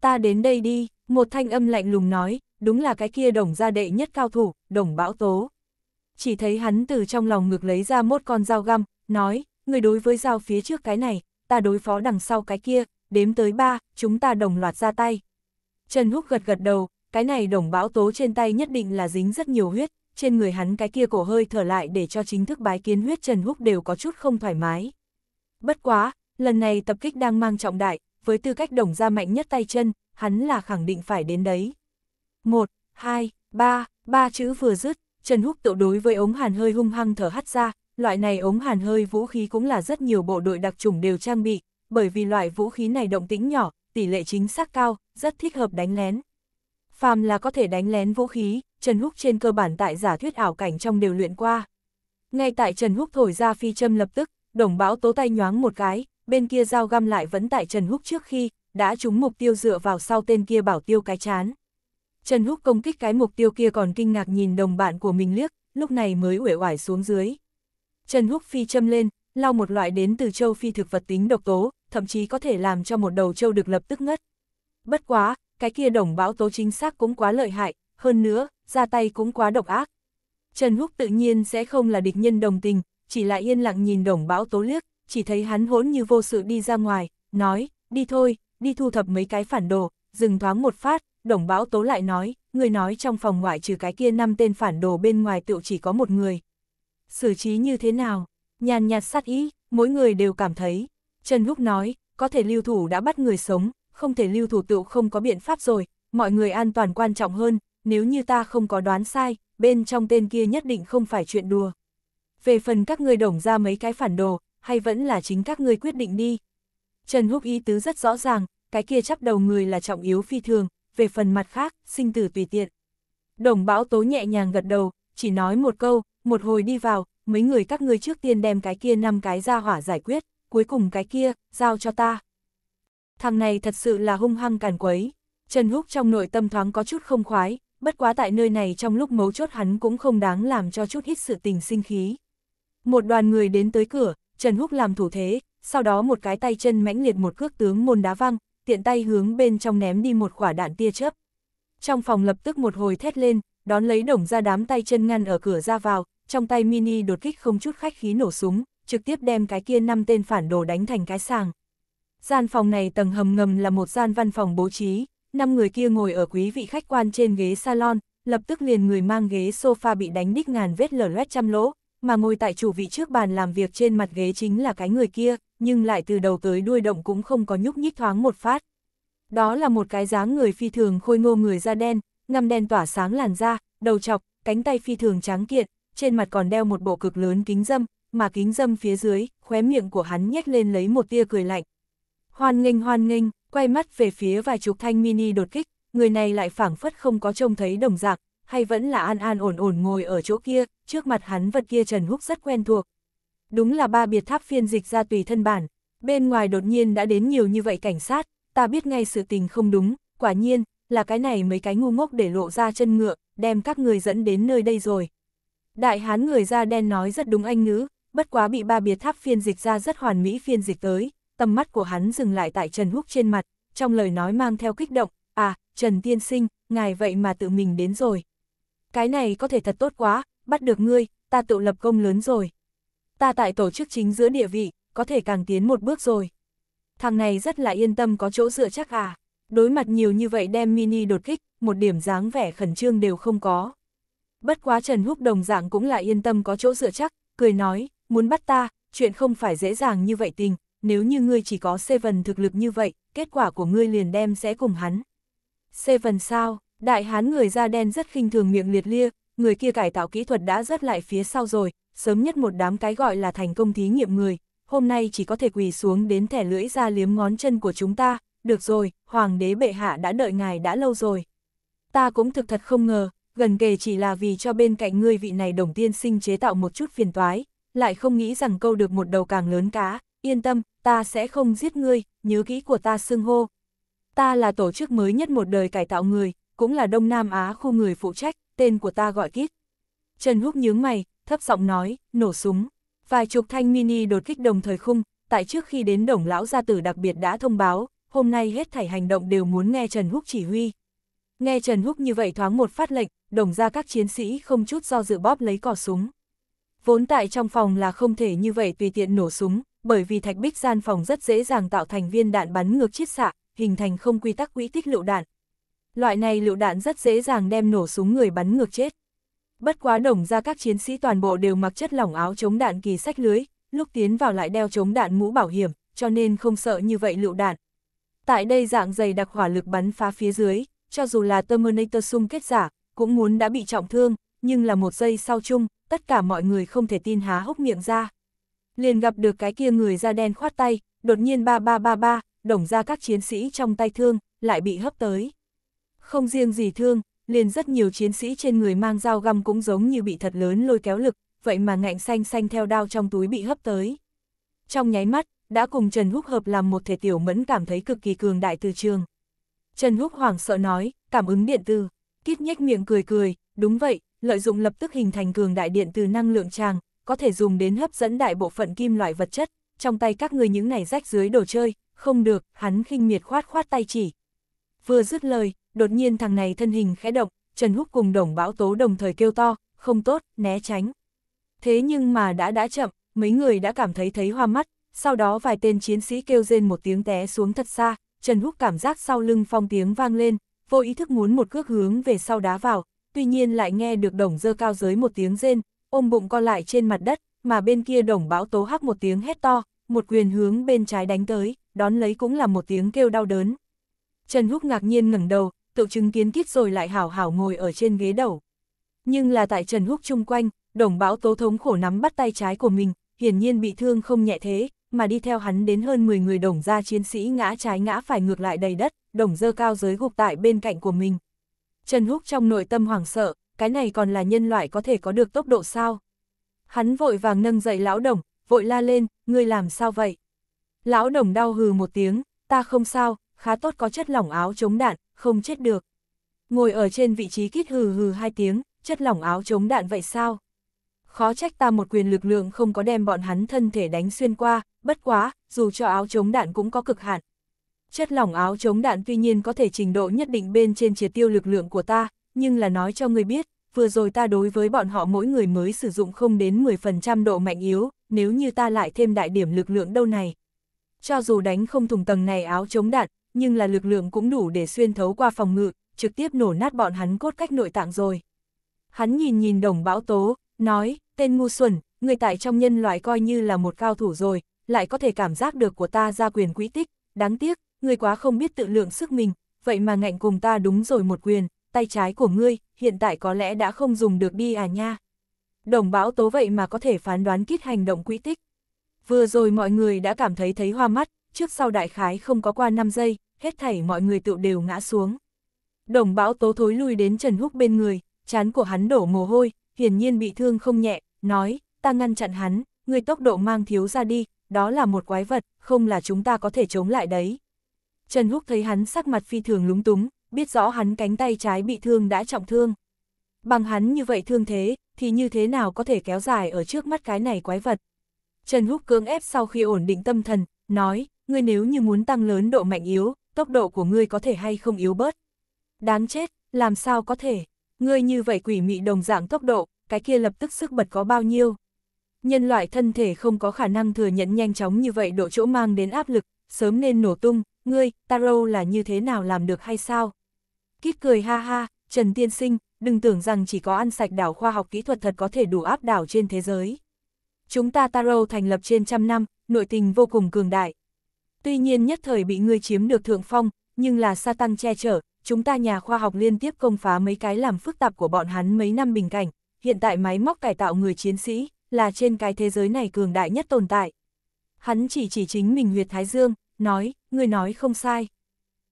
Ta đến đây đi, một thanh âm lạnh lùng nói, đúng là cái kia đồng gia đệ nhất cao thủ, đồng bão tố. Chỉ thấy hắn từ trong lòng ngược lấy ra một con dao găm, nói, người đối với dao phía trước cái này, ta đối phó đằng sau cái kia, đếm tới ba, chúng ta đồng loạt ra tay. Trần Húc gật gật đầu, cái này đồng bão tố trên tay nhất định là dính rất nhiều huyết, trên người hắn cái kia cổ hơi thở lại để cho chính thức bái kiến huyết Trần Húc đều có chút không thoải mái. Bất quá, lần này tập kích đang mang trọng đại, với tư cách đồng ra mạnh nhất tay chân, hắn là khẳng định phải đến đấy. Một, hai, ba, ba chữ vừa dứt, Trần Húc tự đối với ống hàn hơi hung hăng thở hắt ra, loại này ống hàn hơi vũ khí cũng là rất nhiều bộ đội đặc chủng đều trang bị, bởi vì loại vũ khí này động tĩnh nhỏ, tỷ lệ chính xác cao, rất thích hợp đánh lén. Phàm là có thể đánh lén vũ khí, Trần Húc trên cơ bản tại giả thuyết ảo cảnh trong đều luyện qua. Ngay tại Trần Húc thổi ra phi châm lập tức, đồng bão tố tay nhoáng một cái, bên kia dao găm lại vẫn tại Trần Húc trước khi, đã trúng mục tiêu dựa vào sau tên kia bảo tiêu cái chán. Trần Húc công kích cái mục tiêu kia còn kinh ngạc nhìn đồng bạn của mình liếc, lúc này mới uể oải xuống dưới. Trần Húc Phi châm lên, lau một loại đến từ châu phi thực vật tính độc tố, thậm chí có thể làm cho một đầu châu được lập tức ngất. Bất quá, cái kia đồng bão tố chính xác cũng quá lợi hại, hơn nữa, ra tay cũng quá độc ác. Trần Húc tự nhiên sẽ không là địch nhân đồng tình, chỉ là yên lặng nhìn đồng bão tố liếc, chỉ thấy hắn hỗn như vô sự đi ra ngoài, nói, đi thôi, đi thu thập mấy cái phản đồ, dừng thoáng một phát, đồng bão tố lại nói, người nói trong phòng ngoại trừ cái kia năm tên phản đồ bên ngoài tựu chỉ có một người, xử trí như thế nào, nhàn nhạt sát ý, mỗi người đều cảm thấy. Trần Húc nói, có thể lưu thủ đã bắt người sống, không thể lưu thủ tựu không có biện pháp rồi, mọi người an toàn quan trọng hơn, nếu như ta không có đoán sai, bên trong tên kia nhất định không phải chuyện đùa. Về phần các người đổng ra mấy cái phản đồ, hay vẫn là chính các ngươi quyết định đi. Trần Húc ý tứ rất rõ ràng, cái kia chắp đầu người là trọng yếu phi thường, về phần mặt khác, sinh tử tùy tiện. Đồng bão tố nhẹ nhàng gật đầu, chỉ nói một câu, một hồi đi vào, mấy người các ngươi trước tiên đem cái kia năm cái ra hỏa giải quyết, cuối cùng cái kia, giao cho ta. Thằng này thật sự là hung hăng càn quấy, Trần Húc trong nội tâm thoáng có chút không khoái, bất quá tại nơi này trong lúc mấu chốt hắn cũng không đáng làm cho chút hít sự tình sinh khí. Một đoàn người đến tới cửa, Trần Húc làm thủ thế, sau đó một cái tay chân mãnh liệt một cước tướng môn đá văng, tiện tay hướng bên trong ném đi một quả đạn tia chớp. Trong phòng lập tức một hồi thét lên, đón lấy đổng ra đám tay chân ngăn ở cửa ra vào, trong tay mini đột kích không chút khách khí nổ súng, trực tiếp đem cái kia năm tên phản đồ đánh thành cái sàng. Gian phòng này tầng hầm ngầm là một gian văn phòng bố trí, năm người kia ngồi ở quý vị khách quan trên ghế salon, lập tức liền người mang ghế sofa bị đánh đích ngàn vết lở loét trăm lỗ, mà ngồi tại chủ vị trước bàn làm việc trên mặt ghế chính là cái người kia, nhưng lại từ đầu tới đuôi động cũng không có nhúc nhích thoáng một phát. Đó là một cái dáng người phi thường khôi ngô người da đen, ngăm đen tỏa sáng làn da, đầu chọc, cánh tay phi thường trắng kiện, trên mặt còn đeo một bộ cực lớn kính dâm, mà kính dâm phía dưới, khóe miệng của hắn nhếch lên lấy một tia cười lạnh. Hoan nghênh hoan nghênh, quay mắt về phía vài chục thanh mini đột kích, người này lại phảng phất không có trông thấy đồng dạng, hay vẫn là an an ổn ổn ngồi ở chỗ kia, trước mặt hắn vật kia Trần Húc rất quen thuộc. Đúng là ba biệt tháp phiên dịch ra tùy thân bản, bên ngoài đột nhiên đã đến nhiều như vậy cảnh sát, ta biết ngay sự tình không đúng, quả nhiên, là cái này mấy cái ngu ngốc để lộ ra chân ngựa, đem các người dẫn đến nơi đây rồi, Đại hán người da đen nói rất đúng anh ngữ, bất quá bị ba biệt tháp phiên dịch ra rất hoàn mỹ phiên dịch tới, tầm mắt của hắn dừng lại tại Trần Húc trên mặt, trong lời nói mang theo kích động, à, Trần Tiên Sinh, ngài vậy mà tự mình đến rồi. Cái này có thể thật tốt quá, bắt được ngươi, ta tự lập công lớn rồi. Ta tại tổ chức chính giữa địa vị, có thể càng tiến một bước rồi. Thằng này rất là yên tâm có chỗ dựa chắc à. Đối mặt nhiều như vậy đem mini đột kích, một điểm dáng vẻ khẩn trương đều không có bất quá Trần Húc đồng dạng cũng là yên tâm có chỗ dựa chắc, cười nói, muốn bắt ta, chuyện không phải dễ dàng như vậy tình, nếu như ngươi chỉ có Seven thực lực như vậy, kết quả của ngươi liền đem sẽ cùng hắn. Seven sao, đại hán người da đen rất khinh thường miệng liệt lia, người kia cải tạo kỹ thuật đã rất lại phía sau rồi, sớm nhất một đám cái gọi là thành công thí nghiệm người, hôm nay chỉ có thể quỳ xuống đến thẻ lưỡi ra liếm ngón chân của chúng ta, được rồi, hoàng đế bệ hạ đã đợi ngài đã lâu rồi. Ta cũng thực thật không ngờ, gần kề chỉ là vì cho bên cạnh ngươi vị này đồng tiên sinh chế tạo một chút phiền toái, lại không nghĩ rằng câu được một đầu càng lớn cá, yên tâm, ta sẽ không giết ngươi, nhớ kỹ của ta xưng hô. Ta là tổ chức mới nhất một đời cải tạo người, cũng là Đông Nam Á khu người phụ trách, tên của ta gọi Kít. Trần Húc nhướng mày, thấp giọng nói, nổ súng. Vài chục thanh mini đột kích đồng thời khung, tại trước khi đến đồng lão gia tử đặc biệt đã thông báo, hôm nay hết thảy hành động đều muốn nghe Trần Húc chỉ huy, Nghe Trần Húc như vậy thoáng một phát lệnh, đồng ra các chiến sĩ không chút do dự bóp lấy cò súng. Vốn tại trong phòng là không thể như vậy tùy tiện nổ súng, bởi vì thạch bích gian phòng rất dễ dàng tạo thành viên đạn bắn ngược chiết xạ, hình thành không quy tắc quỹ tích lựu đạn. Loại này lựu đạn rất dễ dàng đem nổ súng người bắn ngược chết. Bất quá đồng ra các chiến sĩ toàn bộ đều mặc chất lỏng áo chống đạn kỳ sách lưới, lúc tiến vào lại đeo chống đạn mũ bảo hiểm, cho nên không sợ như vậy lựu đạn. Tại đây dạng dày đặc hỏa lực bắn phá phía dưới, cho dù là Terminator xung kết giả, cũng muốn đã bị trọng thương, nhưng là một giây sau chung, tất cả mọi người không thể tin há hốc miệng ra. Liền gặp được cái kia người da đen khoát tay, đột nhiên ba ba ba ba, đồng ra các chiến sĩ trong tay thương, lại bị hấp tới. Không riêng gì thương, liền rất nhiều chiến sĩ trên người mang dao găm cũng giống như bị thật lớn lôi kéo lực, vậy mà ngạnh xanh xanh theo đao trong túi bị hấp tới. Trong nháy mắt, đã cùng Trần Húc hợp làm một thể tiểu mẫn cảm thấy cực kỳ cường đại từ trường. Trần Húc hoảng sợ nói, cảm ứng điện từ, Kít nhếch miệng cười cười, đúng vậy, lợi dụng lập tức hình thành cường đại điện từ năng lượng tràng, có thể dùng đến hấp dẫn đại bộ phận kim loại vật chất, trong tay các người những này rách dưới đồ chơi, không được, hắn khinh miệt khoát khoát tay chỉ. Vừa dứt lời, đột nhiên thằng này thân hình khẽ động, Trần Húc cùng đồng bão tố đồng thời kêu to, không tốt, né tránh. Thế nhưng mà đã đã chậm, mấy người đã cảm thấy thấy hoa mắt, sau đó vài tên chiến sĩ kêu rên một tiếng té xuống thật xa, Trần Húc cảm giác sau lưng phong tiếng vang lên, vô ý thức muốn một cước hướng về sau đá vào, tuy nhiên lại nghe được đồng dơ cao giới một tiếng rên, ôm bụng co lại trên mặt đất, mà bên kia đồng bão tố hắc một tiếng hét to, một quyền hướng bên trái đánh tới, đón lấy cũng là một tiếng kêu đau đớn. Trần Húc ngạc nhiên ngẩng đầu, tự chứng kiến kít rồi lại hảo hảo ngồi ở trên ghế đầu. Nhưng là tại Trần Húc chung quanh, đồng bão tố thống khổ nắm bắt tay trái của mình, hiển nhiên bị thương không nhẹ thế, mà đi theo hắn đến hơn 10 người đồng gia chiến sĩ ngã trái ngã phải ngược lại đầy đất, đồng dơ cao giới gục tại bên cạnh của mình. Trần Húc trong nội tâm hoảng sợ, cái này còn là nhân loại có thể có được tốc độ sao? Hắn vội vàng nâng dậy lão đồng, vội la lên, ngươi làm sao vậy? Lão đồng đau hừ một tiếng, ta không sao, khá tốt có chất lỏng áo chống đạn, không chết được. Ngồi ở trên vị trí kít hừ hừ hai tiếng, chất lỏng áo chống đạn vậy sao? khó trách ta một quyền lực lượng không có đem bọn hắn thân thể đánh xuyên qua, bất quá, dù cho áo chống đạn cũng có cực hạn. Chất lỏng áo chống đạn tuy nhiên có thể trình độ nhất định bên trên triệt tiêu lực lượng của ta, nhưng là nói cho người biết, vừa rồi ta đối với bọn họ mỗi người mới sử dụng không đến 10% độ mạnh yếu, nếu như ta lại thêm đại điểm lực lượng đâu này. Cho dù đánh không thùng tầng này áo chống đạn, nhưng là lực lượng cũng đủ để xuyên thấu qua phòng ngự, trực tiếp nổ nát bọn hắn cốt cách nội tạng rồi. Hắn nhìn nhìn đồng bão tố, nói, Tên ngu xuẩn, người tại trong nhân loại coi như là một cao thủ rồi, lại có thể cảm giác được của ta ra quyền quỹ tích, đáng tiếc, người quá không biết tự lượng sức mình, vậy mà ngạnh cùng ta đúng rồi một quyền, tay trái của ngươi, hiện tại có lẽ đã không dùng được đi à nha. Đồng bão tố vậy mà có thể phán đoán kít hành động quỹ tích. Vừa rồi mọi người đã cảm thấy thấy hoa mắt, trước sau đại khái không có qua 5 giây, hết thảy mọi người tự đều ngã xuống. Đồng bão tố thối lui đến Trần Húc bên người, chán của hắn đổ mồ hôi, hiển nhiên bị thương không nhẹ, nói, ta ngăn chặn hắn, người tốc độ mang thiếu ra đi, đó là một quái vật, không là chúng ta có thể chống lại đấy. Trần Húc thấy hắn sắc mặt phi thường lúng túng, biết rõ hắn cánh tay trái bị thương đã trọng thương. Bằng hắn như vậy thương thế, thì như thế nào có thể kéo dài ở trước mắt cái này quái vật. Trần Húc cưỡng ép sau khi ổn định tâm thần, nói, ngươi nếu như muốn tăng lớn độ mạnh yếu, tốc độ của ngươi có thể hay không yếu bớt. Đáng chết, làm sao có thể. Ngươi như vậy quỷ mị đồng dạng tốc độ, cái kia lập tức sức bật có bao nhiêu. Nhân loại thân thể không có khả năng thừa nhận nhanh chóng như vậy độ chỗ mang đến áp lực, sớm nên nổ tung, ngươi, Taro là như thế nào làm được hay sao? Kít cười ha ha, Trần Tiên Sinh, đừng tưởng rằng chỉ có ăn sạch đảo khoa học kỹ thuật thật có thể đủ áp đảo trên thế giới. Chúng ta Taro thành lập trên trăm năm, nội tình vô cùng cường đại. Tuy nhiên nhất thời bị ngươi chiếm được thượng phong, nhưng là sa tăng che chở, chúng ta nhà khoa học liên tiếp công phá mấy cái làm phức tạp của bọn hắn mấy năm bình cảnh, hiện tại máy móc cải tạo người chiến sĩ, là trên cái thế giới này cường đại nhất tồn tại. Hắn chỉ chỉ chính mình huyệt Thái Dương, nói, người nói không sai.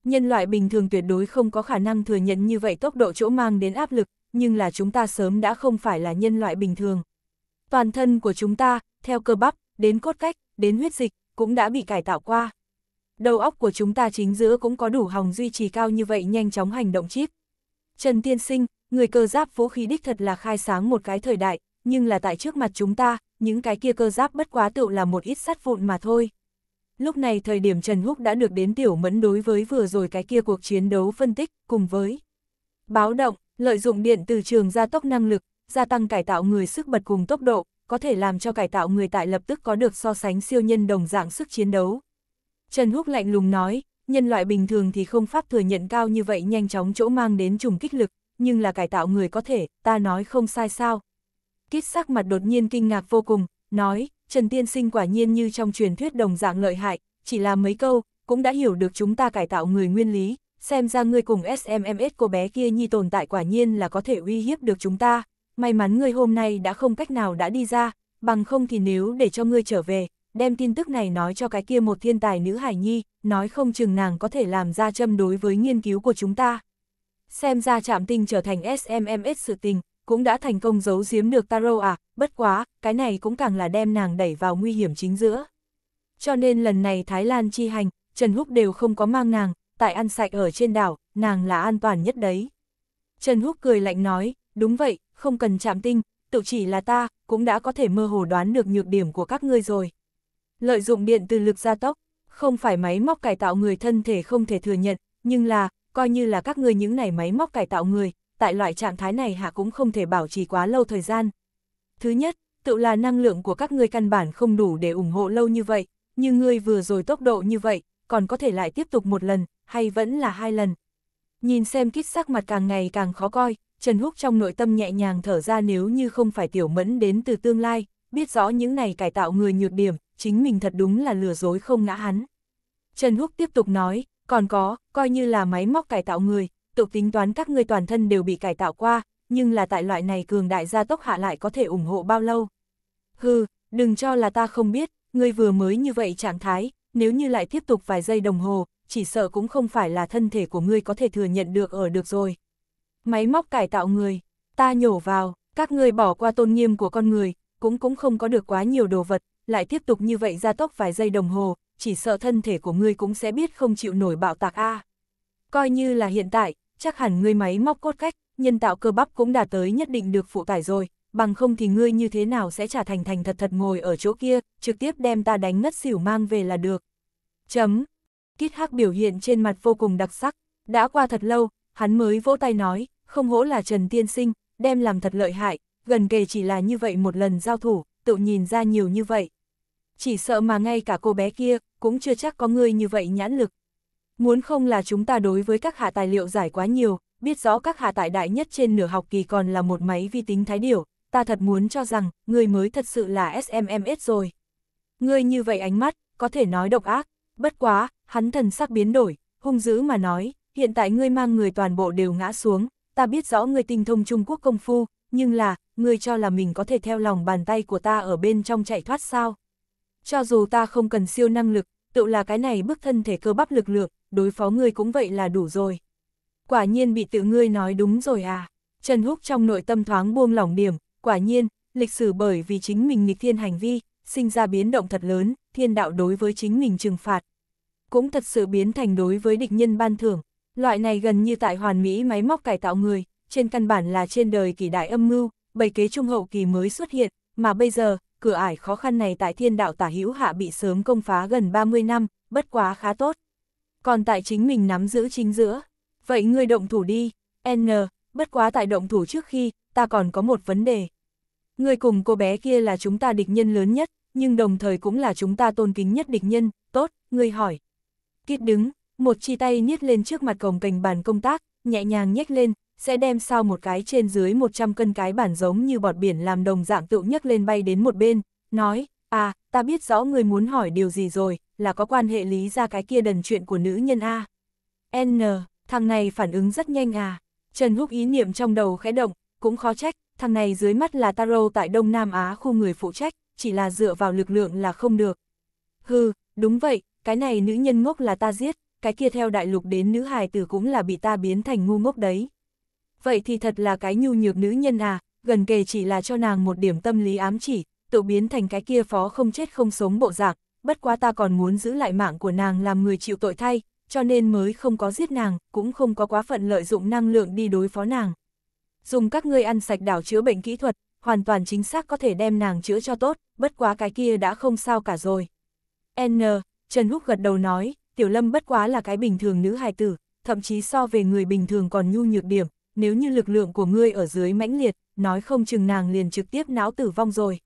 Nhân loại bình thường tuyệt đối không có khả năng thừa nhận như vậy tốc độ chỗ mang đến áp lực, nhưng là chúng ta sớm đã không phải là nhân loại bình thường. Toàn thân của chúng ta, theo cơ bắp, đến cốt cách, đến huyết dịch, cũng đã bị cải tạo qua đầu óc của chúng ta chính giữa cũng có đủ hòng duy trì cao như vậy nhanh chóng hành động chip. Trần Tiên Sinh, người cơ giáp vũ khí đích thật là khai sáng một cái thời đại, nhưng là tại trước mặt chúng ta, những cái kia cơ giáp bất quá tựu là một ít sắt vụn mà thôi. Lúc này thời điểm Trần Húc đã được đến tiểu mẫn đối với vừa rồi cái kia cuộc chiến đấu phân tích, cùng với báo động, lợi dụng điện từ trường gia tốc năng lực, gia tăng cải tạo người sức bật cùng tốc độ, có thể làm cho cải tạo người tại lập tức có được so sánh siêu nhân đồng dạng sức chiến đấu, Trần Húc lạnh lùng nói, nhân loại bình thường thì không pháp thừa nhận cao như vậy nhanh chóng chỗ mang đến trùng kích lực, nhưng là cải tạo người có thể, ta nói không sai sao. Kít sắc mặt đột nhiên kinh ngạc vô cùng, nói, Trần Tiên Sinh quả nhiên như trong truyền thuyết đồng dạng lợi hại, chỉ là mấy câu, cũng đã hiểu được chúng ta cải tạo người nguyên lý, xem ra ngươi cùng SMMS cô bé kia nhi tồn tại quả nhiên là có thể uy hiếp được chúng ta, may mắn ngươi hôm nay đã không cách nào đã đi ra, bằng không thì nếu để cho ngươi trở về, đem tin tức này nói cho cái kia một thiên tài nữ hải nhi, nói không chừng nàng có thể làm ra châm đối với nghiên cứu của chúng ta. Xem ra chạm tinh trở thành SMMS sự tình, cũng đã thành công giấu giếm được Taro à, bất quá, cái này cũng càng là đem nàng đẩy vào nguy hiểm chính giữa. Cho nên lần này Thái Lan chi hành, Trần Húc đều không có mang nàng, tại ăn sạch ở trên đảo, nàng là an toàn nhất đấy. Trần Húc cười lạnh nói, đúng vậy, không cần chạm tinh, tự chỉ là ta, cũng đã có thể mơ hồ đoán được nhược điểm của các ngươi rồi. Lợi dụng điện từ lực gia tốc, không phải máy móc cải tạo người thân thể không thể thừa nhận, nhưng là, coi như là các người những này máy móc cải tạo người, tại loại trạng thái này hạ cũng không thể bảo trì quá lâu thời gian. Thứ nhất, tự là năng lượng của các ngươi căn bản không đủ để ủng hộ lâu như vậy, như ngươi vừa rồi tốc độ như vậy, còn có thể lại tiếp tục một lần, hay vẫn là hai lần. Nhìn xem kích sắc mặt càng ngày càng khó coi, Trần Húc trong nội tâm nhẹ nhàng thở ra nếu như không phải tiểu mẫn đến từ tương lai, biết rõ những này cải tạo người nhược điểm, chính mình thật đúng là lừa dối không ngã hắn. Trần Húc tiếp tục nói, còn có, coi như là máy móc cải tạo người, tục tính toán các ngươi toàn thân đều bị cải tạo qua, nhưng là tại loại này cường đại gia tốc hạ lại có thể ủng hộ bao lâu. Hừ, đừng cho là ta không biết, ngươi vừa mới như vậy trạng thái, nếu như lại tiếp tục vài giây đồng hồ, chỉ sợ cũng không phải là thân thể của ngươi có thể thừa nhận được ở được rồi. Máy móc cải tạo người, ta nhổ vào, các ngươi bỏ qua tôn nghiêm của con người, cũng cũng không có được quá nhiều đồ vật, lại tiếp tục như vậy ra tốc vài giây đồng hồ, chỉ sợ thân thể của ngươi cũng sẽ biết không chịu nổi bạo tạc A. Coi như là hiện tại, chắc hẳn ngươi máy móc cốt cách, nhân tạo cơ bắp cũng đã tới nhất định được phụ tải rồi, bằng không thì ngươi như thế nào sẽ trả thành thành thật thật ngồi ở chỗ kia, trực tiếp đem ta đánh ngất xỉu mang về là được. Chấm. Kít hắc biểu hiện trên mặt vô cùng đặc sắc, đã qua thật lâu, hắn mới vỗ tay nói, không hổ là Trần Tiên Sinh, đem làm thật lợi hại, gần kề chỉ là như vậy một lần giao thủ, tự nhìn ra nhiều như vậy. Chỉ sợ mà ngay cả cô bé kia, cũng chưa chắc có người như vậy nhãn lực. Muốn không là chúng ta đối với các hạ tài liệu giải quá nhiều, biết rõ các hạ tại đại nhất trên nửa học kỳ còn là một máy vi tính thái điểu, ta thật muốn cho rằng, người mới thật sự là SMMS rồi. Người như vậy ánh mắt, có thể nói độc ác, bất quá, hắn thần sắc biến đổi, hung dữ mà nói, hiện tại ngươi mang người toàn bộ đều ngã xuống, ta biết rõ người tinh thông Trung Quốc công phu, nhưng là, ngươi cho là mình có thể theo lòng bàn tay của ta ở bên trong chạy thoát sao? Cho dù ta không cần siêu năng lực, tự là cái này bức thân thể cơ bắp lực lượng, đối phó ngươi cũng vậy là đủ rồi. Quả nhiên bị tự ngươi nói đúng rồi à? Trần Húc trong nội tâm thoáng buông lỏng điểm, quả nhiên, lịch sử bởi vì chính mình nghịch thiên hành vi, sinh ra biến động thật lớn, thiên đạo đối với chính mình trừng phạt. Cũng thật sự biến thành đối với địch nhân ban thưởng, loại này gần như tại hoàn mỹ máy móc cải tạo người, trên căn bản là trên đời kỳ đại âm mưu, bầy kế trung hậu kỳ mới xuất hiện, mà bây giờ, cửa ải khó khăn này tại thiên đạo tả hữu hạ bị sớm công phá gần 30 năm, bất quá khá tốt. Còn tại chính mình nắm giữ chính giữa, vậy ngươi động thủ đi, N, bất quá tại động thủ trước khi, ta còn có một vấn đề. Ngươi cùng cô bé kia là chúng ta địch nhân lớn nhất, nhưng đồng thời cũng là chúng ta tôn kính nhất địch nhân, tốt, ngươi hỏi. Kiết đứng, một chi tay niết lên trước mặt cổng cành bàn công tác, nhẹ nhàng nhếch lên, sẽ đem sau một cái trên dưới 100 cân cái bản giống như bọt biển làm đồng dạng tựu nhấc lên bay đến một bên, nói, à, ta biết rõ người muốn hỏi điều gì rồi, là có quan hệ lý ra cái kia đần chuyện của nữ nhân A. N, thằng này phản ứng rất nhanh à. Trần Húc ý niệm trong đầu khẽ động, cũng khó trách, thằng này dưới mắt là Taro tại Đông Nam Á khu người phụ trách, chỉ là dựa vào lực lượng là không được. Hừ, đúng vậy, cái này nữ nhân ngốc là ta giết, cái kia theo đại lục đến nữ hài tử cũng là bị ta biến thành ngu ngốc đấy vậy thì thật là cái nhu nhược nữ nhân à, gần kề chỉ là cho nàng một điểm tâm lý ám chỉ, tự biến thành cái kia phó không chết không sống bộ dạng, bất quá ta còn muốn giữ lại mạng của nàng làm người chịu tội thay, cho nên mới không có giết nàng, cũng không có quá phận lợi dụng năng lượng đi đối phó nàng. Dùng các ngươi ăn sạch đảo chữa bệnh kỹ thuật, hoàn toàn chính xác có thể đem nàng chữa cho tốt, bất quá cái kia đã không sao cả rồi. N. Trần Húc gật đầu nói, Tiểu Lâm bất quá là cái bình thường nữ hài tử, thậm chí so về người bình thường còn nhu nhược điểm, nếu như lực lượng của ngươi ở dưới mãnh liệt, nói không chừng nàng liền trực tiếp não tử vong rồi.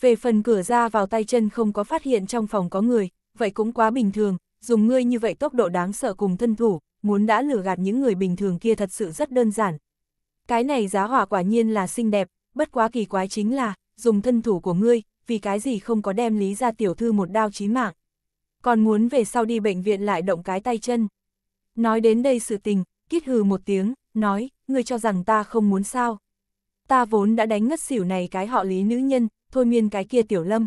Về phần cửa ra vào tay chân không có phát hiện trong phòng có người, vậy cũng quá bình thường, dùng ngươi như vậy tốc độ đáng sợ cùng thân thủ, muốn đã lừa gạt những người bình thường kia thật sự rất đơn giản. Cái này giá hỏa quả nhiên là xinh đẹp, bất quá kỳ quái chính là, dùng thân thủ của ngươi, vì cái gì không có đem lý ra tiểu thư một đao chí mạng. Còn muốn về sau đi bệnh viện lại động cái tay chân. Nói đến đây sự tình, kít hừ một tiếng, nói, ngươi cho rằng ta không muốn sao. Ta vốn đã đánh ngất xỉu này cái họ lý nữ nhân, thôi miên cái kia tiểu lâm.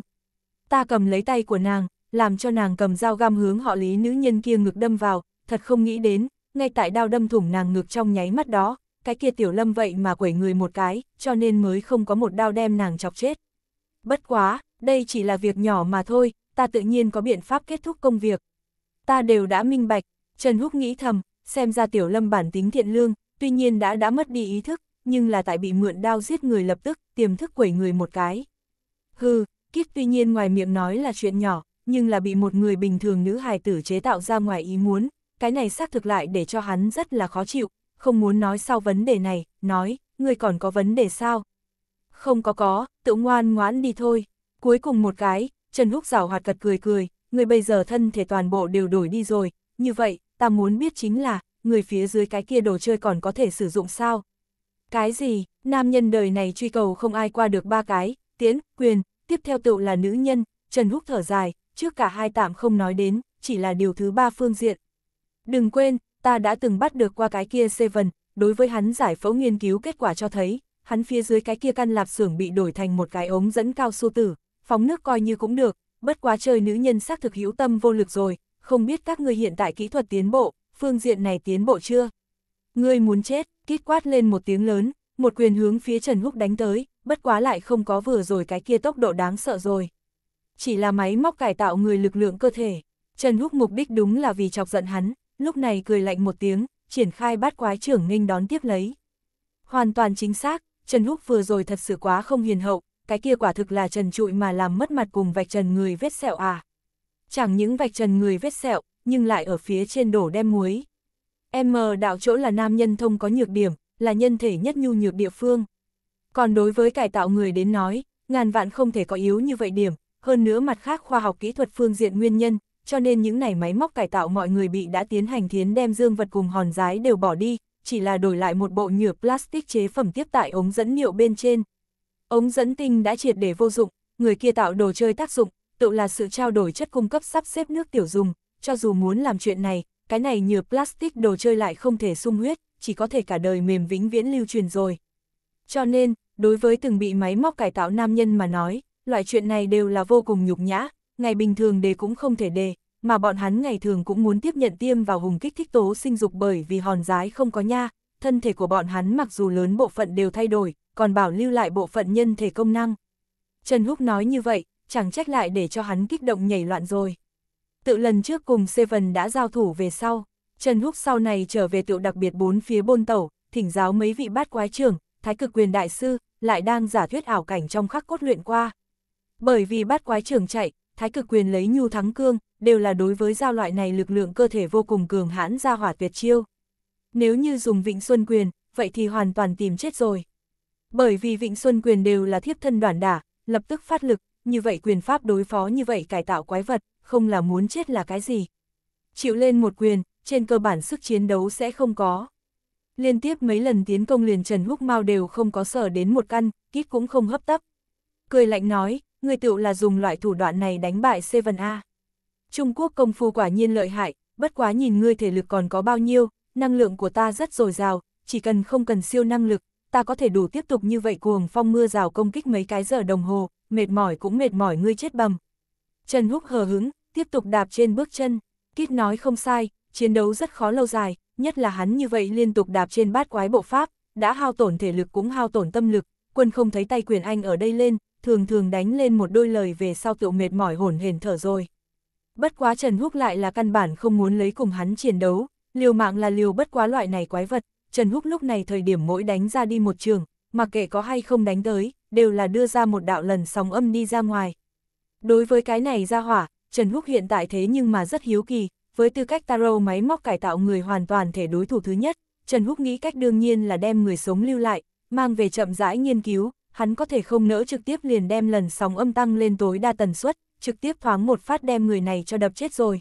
Ta cầm lấy tay của nàng, làm cho nàng cầm dao gam hướng họ lý nữ nhân kia ngực đâm vào, thật không nghĩ đến, ngay tại đao đâm thủng nàng ngực trong nháy mắt đó, cái kia tiểu lâm vậy mà quẩy người một cái, cho nên mới không có một đao đem nàng chọc chết. Bất quá, đây chỉ là việc nhỏ mà thôi, ta tự nhiên có biện pháp kết thúc công việc. Ta đều đã minh bạch, Trần Húc nghĩ thầm, xem ra tiểu lâm bản tính thiện lương, tuy nhiên đã đã mất đi ý thức, nhưng là tại bị mượn đao giết người lập tức, tiềm thức quẩy người một cái. Hừ, kiếp tuy nhiên ngoài miệng nói là chuyện nhỏ, nhưng là bị một người bình thường nữ hài tử chế tạo ra ngoài ý muốn, cái này xác thực lại để cho hắn rất là khó chịu, không muốn nói sau vấn đề này, nói, người còn có vấn đề sao? Không có có, tự ngoan ngoãn đi thôi. Cuối cùng một cái, Trần Húc rào hoạt cật cười cười, người bây giờ thân thể toàn bộ đều đổi đi rồi, như vậy, ta muốn biết chính là, người phía dưới cái kia đồ chơi còn có thể sử dụng sao? Cái gì, nam nhân đời này truy cầu không ai qua được ba cái, tiến quyền, tiếp theo tựu là nữ nhân, Trần Húc thở dài, trước cả hai tạm không nói đến, chỉ là điều thứ ba phương diện. Đừng quên, ta đã từng bắt được qua cái kia Seven, đối với hắn giải phẫu nghiên cứu kết quả cho thấy, hắn phía dưới cái kia căn lạp xưởng bị đổi thành một cái ống dẫn cao su tử, phóng nước coi như cũng được, bất quá chơi nữ nhân xác thực hữu tâm vô lực rồi, không biết các người hiện tại kỹ thuật tiến bộ, phương diện này tiến bộ chưa? Ngươi muốn chết, kít quát lên một tiếng lớn, một quyền hướng phía Trần Húc đánh tới, bất quá lại không có vừa rồi cái kia tốc độ đáng sợ rồi. Chỉ là máy móc cải tạo người lực lượng cơ thể. Trần Húc mục đích đúng là vì chọc giận hắn, lúc này cười lạnh một tiếng, triển khai bát quái trưởng nghênh đón tiếp lấy. Hoàn toàn chính xác, Trần Húc vừa rồi thật sự quá không hiền hậu, cái kia quả thực là trần trụi mà làm mất mặt cùng vạch trần người vết sẹo à. Chẳng những vạch trần người vết sẹo, nhưng lại ở phía trên đổ đem muối. M đạo chỗ là nam nhân thông có nhược điểm, là nhân thể nhất nhu nhược địa phương. Còn đối với cải tạo người đến nói, ngàn vạn không thể có yếu như vậy điểm, hơn nữa mặt khác khoa học kỹ thuật phương diện nguyên nhân, cho nên những này máy móc cải tạo mọi người bị đã tiến hành thiến đem dương vật cùng hòn rái đều bỏ đi, chỉ là đổi lại một bộ nhựa plastic chế phẩm tiếp tại ống dẫn niệu bên trên. Ống dẫn tinh đã triệt để vô dụng, người kia tạo đồ chơi tác dụng, tự là sự trao đổi chất cung cấp sắp xếp nước tiểu dùng, cho dù muốn làm chuyện này, cái này nhựa plastic đồ chơi lại không thể sung huyết, chỉ có thể cả đời mềm vĩnh viễn lưu truyền rồi. Cho nên, đối với từng bị máy móc cải tạo nam nhân mà nói, loại chuyện này đều là vô cùng nhục nhã, ngày bình thường đề cũng không thể đề, mà bọn hắn ngày thường cũng muốn tiếp nhận tiêm vào hùng kích thích tố sinh dục bởi vì hòn rái không có nha, thân thể của bọn hắn mặc dù lớn bộ phận đều thay đổi, còn bảo lưu lại bộ phận nhân thể công năng. Trần Húc nói như vậy, chẳng trách lại để cho hắn kích động nhảy loạn rồi tự lần trước cùng Seven đã giao thủ về sau, Trần Húc sau này trở về tựu đặc biệt bốn phía bôn tẩu, thỉnh giáo mấy vị bát quái trưởng, thái cực quyền đại sư, lại đang giả thuyết ảo cảnh trong khắc cốt luyện qua. Bởi vì bát quái trưởng chạy, thái cực quyền lấy nhu thắng cương, đều là đối với giao loại này lực lượng cơ thể vô cùng cường hãn ra hỏa tuyệt chiêu. Nếu như dùng Vịnh Xuân Quyền, vậy thì hoàn toàn tìm chết rồi. Bởi vì Vịnh Xuân Quyền đều là thiếp thân đoàn đả, lập tức phát lực, như vậy quyền pháp đối phó như vậy cải tạo quái vật, không là muốn chết là cái gì. Chịu lên một quyền, trên cơ bản sức chiến đấu sẽ không có. Liên tiếp mấy lần tiến công liền Trần Húc Mao đều không có sở đến một căn, kít cũng không hấp tấp. Cười lạnh nói, người tựu là dùng loại thủ đoạn này đánh bại seven a Trung Quốc công phu quả nhiên lợi hại, bất quá nhìn ngươi thể lực còn có bao nhiêu, năng lượng của ta rất dồi dào, chỉ cần không cần siêu năng lực, ta có thể đủ tiếp tục như vậy cuồng phong mưa rào công kích mấy cái giờ đồng hồ, mệt mỏi cũng mệt mỏi ngươi chết bầm, Trần Húc hờ hứng, tiếp tục đạp trên bước chân. Kít nói không sai, chiến đấu rất khó lâu dài, nhất là hắn như vậy liên tục đạp trên bát quái bộ pháp, đã hao tổn thể lực cũng hao tổn tâm lực, quân không thấy tay quyền anh ở đây lên, thường thường đánh lên một đôi lời về sau tựu mệt mỏi hổn hển thở rồi. Bất quá Trần Húc lại là căn bản không muốn lấy cùng hắn chiến đấu, liều mạng là liều bất quá loại này quái vật, Trần Húc lúc này thời điểm mỗi đánh ra đi một trường, mà kệ có hay không đánh tới, đều là đưa ra một đạo lần sóng âm đi ra ngoài, Đối với cái này ra hỏa, Trần Húc hiện tại thế nhưng mà rất hiếu kỳ, với tư cách Taro máy móc cải tạo người hoàn toàn thể đối thủ thứ nhất, Trần Húc nghĩ cách đương nhiên là đem người sống lưu lại, mang về chậm rãi nghiên cứu, hắn có thể không nỡ trực tiếp liền đem lần sóng âm tăng lên tối đa tần suất, trực tiếp thoáng một phát đem người này cho đập chết rồi.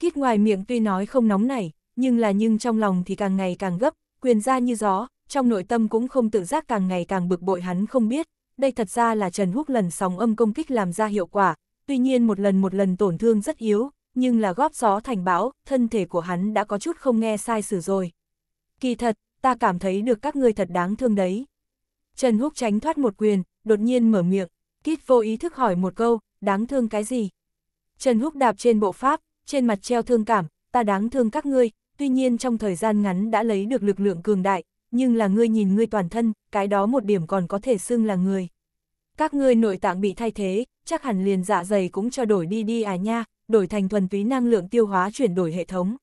Kít ngoài miệng tuy nói không nóng nảy, nhưng là nhưng trong lòng thì càng ngày càng gấp, quyền ra như gió, trong nội tâm cũng không tự giác càng ngày càng bực bội hắn không biết, đây thật ra là Trần Húc lần sóng âm công kích làm ra hiệu quả, tuy nhiên một lần một lần tổn thương rất yếu, nhưng là góp gió thành bão, thân thể của hắn đã có chút không nghe sai sử rồi. Kỳ thật, ta cảm thấy được các ngươi thật đáng thương đấy. Trần Húc tránh thoát một quyền, đột nhiên mở miệng, Kít vô ý thức hỏi một câu, đáng thương cái gì? Trần Húc đạp trên bộ pháp, trên mặt treo thương cảm, ta đáng thương các ngươi, tuy nhiên trong thời gian ngắn đã lấy được lực lượng cường đại, nhưng là ngươi nhìn ngươi toàn thân, cái đó một điểm còn có thể xưng là người. Các ngươi nội tạng bị thay thế, chắc hẳn liền dạ dày cũng cho đổi đi đi à nha, đổi thành thuần túy năng lượng tiêu hóa chuyển đổi hệ thống.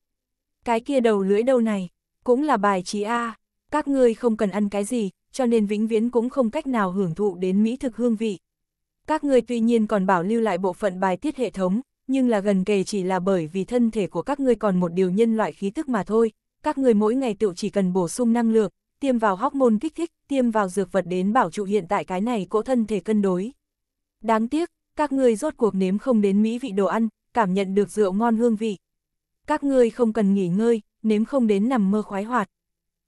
Cái kia đầu lưỡi đâu này, cũng là bài trí A, các ngươi không cần ăn cái gì, cho nên vĩnh viễn cũng không cách nào hưởng thụ đến mỹ thực hương vị. Các ngươi tuy nhiên còn bảo lưu lại bộ phận bài tiết hệ thống, nhưng là gần kề chỉ là bởi vì thân thể của các ngươi còn một điều nhân loại khí tức mà thôi, các người mỗi ngày tự chỉ cần bổ sung năng lượng, tiêm vào hóc môn kích thích, tiêm vào dược vật đến bảo trụ hiện tại cái này cỗ thân thể cân đối. Đáng tiếc, các ngươi rốt cuộc nếm không đến mỹ vị đồ ăn, cảm nhận được rượu ngon hương vị. Các ngươi không cần nghỉ ngơi, nếm không đến nằm mơ khoái hoạt.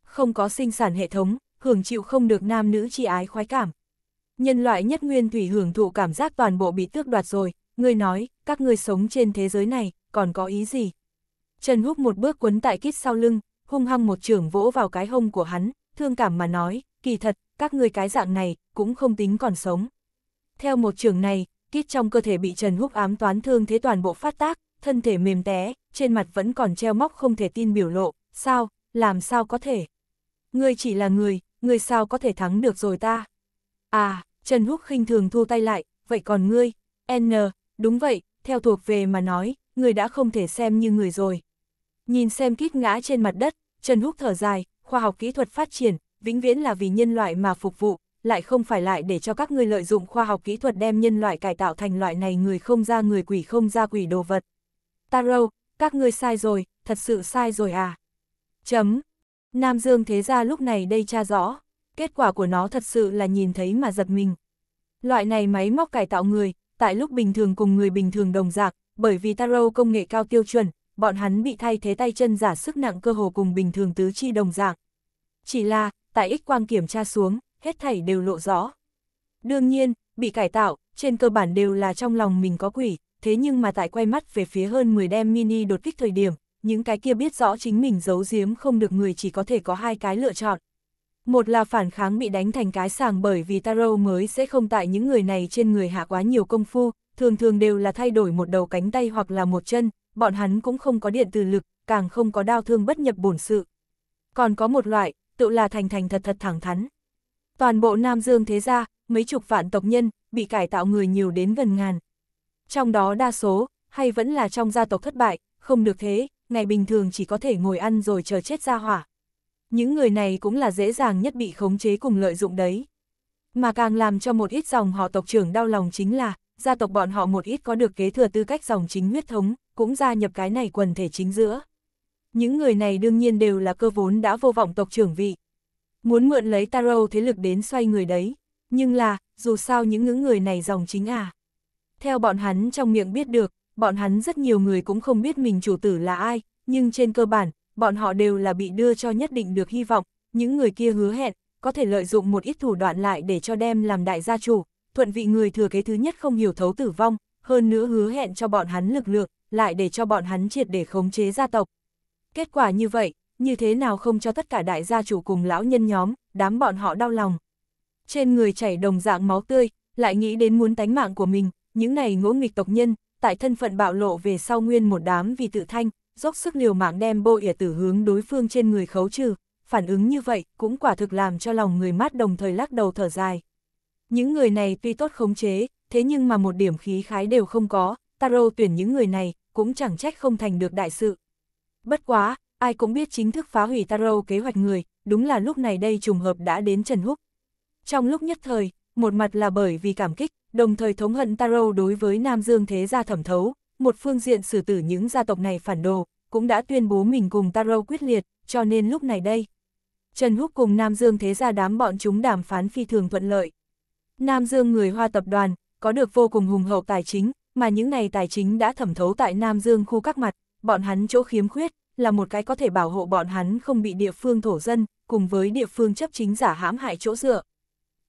Không có sinh sản hệ thống, hưởng chịu không được nam nữ chi ái khoái cảm. Nhân loại nhất nguyên thủy hưởng thụ cảm giác toàn bộ bị tước đoạt rồi, ngươi nói, các ngươi sống trên thế giới này, còn có ý gì? Trần Húc một bước quấn tại kít sau lưng, hung hăng một trưởng vỗ vào cái hông của hắn thương cảm mà nói, kỳ thật, các người cái dạng này, cũng không tính còn sống. Theo một trường này, kít trong cơ thể bị Trần Húc ám toán thương thế toàn bộ phát tác, thân thể mềm té, trên mặt vẫn còn treo móc không thể tin biểu lộ, sao, làm sao có thể. người chỉ là người, người sao có thể thắng được rồi ta. À, Trần Húc khinh thường thu tay lại, vậy còn ngươi, N, đúng vậy, theo thuộc về mà nói, người đã không thể xem như người rồi. Nhìn xem kít ngã trên mặt đất, Trần Húc thở dài, khoa học kỹ thuật phát triển, vĩnh viễn là vì nhân loại mà phục vụ, lại không phải lại để cho các ngươi lợi dụng khoa học kỹ thuật đem nhân loại cải tạo thành loại này người không ra người quỷ không ra quỷ đồ vật. Taro, các ngươi sai rồi, thật sự sai rồi à? Chấm. Nam Dương Thế Gia lúc này đây tra rõ, kết quả của nó thật sự là nhìn thấy mà giật mình. Loại này máy móc cải tạo người, tại lúc bình thường cùng người bình thường đồng dạng, bởi vì Taro công nghệ cao tiêu chuẩn, bọn hắn bị thay thế tay chân giả sức nặng cơ hồ cùng bình thường tứ chi đồng dạng. Chỉ là, tại ích quang kiểm tra xuống, hết thảy đều lộ rõ. Đương nhiên, bị cải tạo, trên cơ bản đều là trong lòng mình có quỷ, thế nhưng mà tại quay mắt về phía hơn 10 đem mini đột kích thời điểm, những cái kia biết rõ chính mình giấu giếm không được người chỉ có thể có hai cái lựa chọn. Một là phản kháng bị đánh thành cái sàng bởi vì Taro mới sẽ không tại những người này trên người hạ quá nhiều công phu, thường thường đều là thay đổi một đầu cánh tay hoặc là một chân, bọn hắn cũng không có điện từ lực, càng không có đao thương bất nhập bổn sự. Còn có một loại, tự là thành thành thật thật thẳng thắn. Toàn bộ Nam Dương thế gia, mấy chục vạn tộc nhân, bị cải tạo người nhiều đến gần ngàn. Trong đó đa số, hay vẫn là trong gia tộc thất bại, không được thế, ngày bình thường chỉ có thể ngồi ăn rồi chờ chết ra hỏa. Những người này cũng là dễ dàng nhất bị khống chế cùng lợi dụng đấy. Mà càng làm cho một ít dòng họ tộc trưởng đau lòng chính là, gia tộc bọn họ một ít có được kế thừa tư cách dòng chính huyết thống cũng gia nhập cái này quần thể chính giữa. Những người này đương nhiên đều là cơ vốn đã vô vọng tộc trưởng vị. Muốn mượn lấy Tarot thế lực đến xoay người đấy, nhưng là, dù sao những ngưỡng người này dòng chính à. Theo bọn hắn trong miệng biết được, bọn hắn rất nhiều người cũng không biết mình chủ tử là ai, nhưng trên cơ bản, bọn họ đều là bị đưa cho nhất định được hy vọng, những người kia hứa hẹn, có thể lợi dụng một ít thủ đoạn lại để cho đem làm đại gia chủ, thuận vị người thừa kế thứ nhất không hiểu thấu tử vong, hơn nữa hứa hẹn cho bọn hắn lực lượng, lại để cho bọn hắn triệt để khống chế gia tộc. Kết quả như vậy, như thế nào không cho tất cả đại gia chủ cùng lão nhân nhóm, đám bọn họ đau lòng. Trên người chảy đồng dạng máu tươi, lại nghĩ đến muốn tánh mạng của mình, những này ngỗ nghịch tộc nhân, tại thân phận bạo lộ về sau nguyên một đám vì tự thanh, dốc sức liều mạng đem bô ỉa tử hướng đối phương trên người khấu trừ, phản ứng như vậy cũng quả thực làm cho lòng người mát đồng thời lắc đầu thở dài. Những người này tuy tốt khống chế, thế nhưng mà một điểm khí khái đều không có, Taro tuyển những người này, cũng chẳng trách không thành được đại sự. Bất quá, ai cũng biết chính thức phá hủy Taro kế hoạch người, đúng là lúc này đây trùng hợp đã đến Trần Húc. Trong lúc nhất thời, một mặt là bởi vì cảm kích, đồng thời thống hận Taro đối với Nam Dương thế gia thẩm thấu, một phương diện xử tử những gia tộc này phản đồ, cũng đã tuyên bố mình cùng Taro quyết liệt, cho nên lúc này đây. Trần Húc cùng Nam Dương thế gia đám bọn chúng đàm phán phi thường thuận lợi. Nam Dương người Hoa tập đoàn, có được vô cùng hùng hậu tài chính, mà những này tài chính đã thẩm thấu tại Nam Dương khu các mặt, bọn hắn chỗ khiếm khuyết, là một cái có thể bảo hộ bọn hắn không bị địa phương thổ dân, cùng với địa phương chấp chính giả hãm hại chỗ dựa.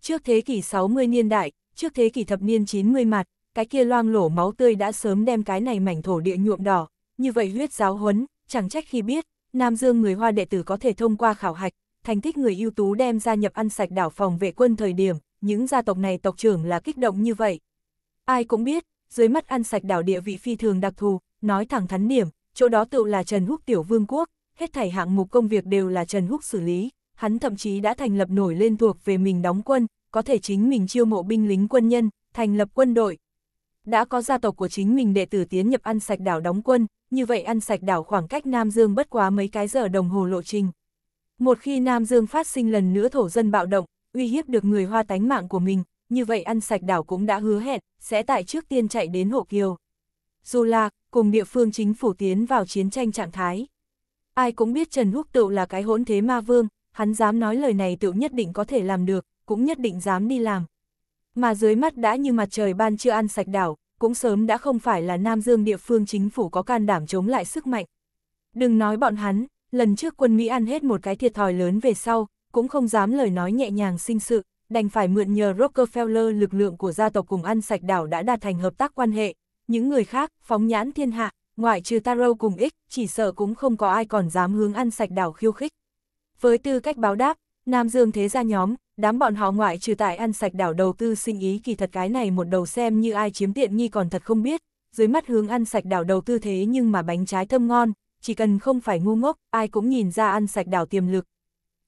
Trước thế kỷ 60 niên đại, trước thế kỷ thập niên 90 mặt, cái kia loang lổ máu tươi đã sớm đem cái này mảnh thổ địa nhuộm đỏ, như vậy huyết giáo huấn, chẳng trách khi biết, Nam Dương người Hoa đệ tử có thể thông qua khảo hạch, thành tích người ưu tú đem gia nhập ăn sạch đảo phòng vệ quân thời điểm, những gia tộc này tộc trưởng là kích động như vậy. Ai cũng biết, dưới mắt ăn sạch đảo địa vị phi thường đặc thù, nói thẳng thắn điểm, chỗ đó tự là Trần Húc tiểu vương quốc, hết thảy hạng mục công việc đều là Trần Húc xử lý, hắn thậm chí đã thành lập nổi lên thuộc về mình đóng quân, có thể chính mình chiêu mộ binh lính quân nhân, thành lập quân đội. Đã có gia tộc của chính mình đệ tử tiến nhập ăn sạch đảo đóng quân, như vậy ăn sạch đảo khoảng cách Nam Dương bất quá mấy cái giờ đồng hồ lộ trình. Một khi Nam Dương phát sinh lần nữa thổ dân bạo động, uy hiếp được người hoa tánh mạng của mình, như vậy ăn sạch đảo cũng đã hứa hẹn, sẽ tại trước tiên chạy đến hồ Kiều. Dù là, cùng địa phương chính phủ tiến vào chiến tranh trạng thái. Ai cũng biết Trần Húc Tựu là cái hỗn thế ma vương, hắn dám nói lời này Tựu nhất định có thể làm được, cũng nhất định dám đi làm. Mà dưới mắt đã như mặt trời ban chưa ăn sạch đảo, cũng sớm đã không phải là Nam Dương địa phương chính phủ có can đảm chống lại sức mạnh. Đừng nói bọn hắn, lần trước quân Mỹ ăn hết một cái thiệt thòi lớn về sau, cũng không dám lời nói nhẹ nhàng sinh sự, đành phải mượn nhờ Rockefeller lực lượng của gia tộc cùng ăn sạch đảo đã đạt thành hợp tác quan hệ. Những người khác, phóng nhãn thiên hạ, ngoại trừ Taro cùng X, chỉ sợ cũng không có ai còn dám hướng ăn sạch đảo khiêu khích. Với tư cách báo đáp, Nam Dương thế gia nhóm, đám bọn họ ngoại trừ tại ăn sạch đảo đầu tư sinh ý kỳ thật cái này một đầu xem như ai chiếm tiện nghi còn thật không biết, dưới mắt hướng ăn sạch đảo đầu tư thế nhưng mà bánh trái thơm ngon, chỉ cần không phải ngu ngốc, ai cũng nhìn ra ăn sạch đảo tiềm lực.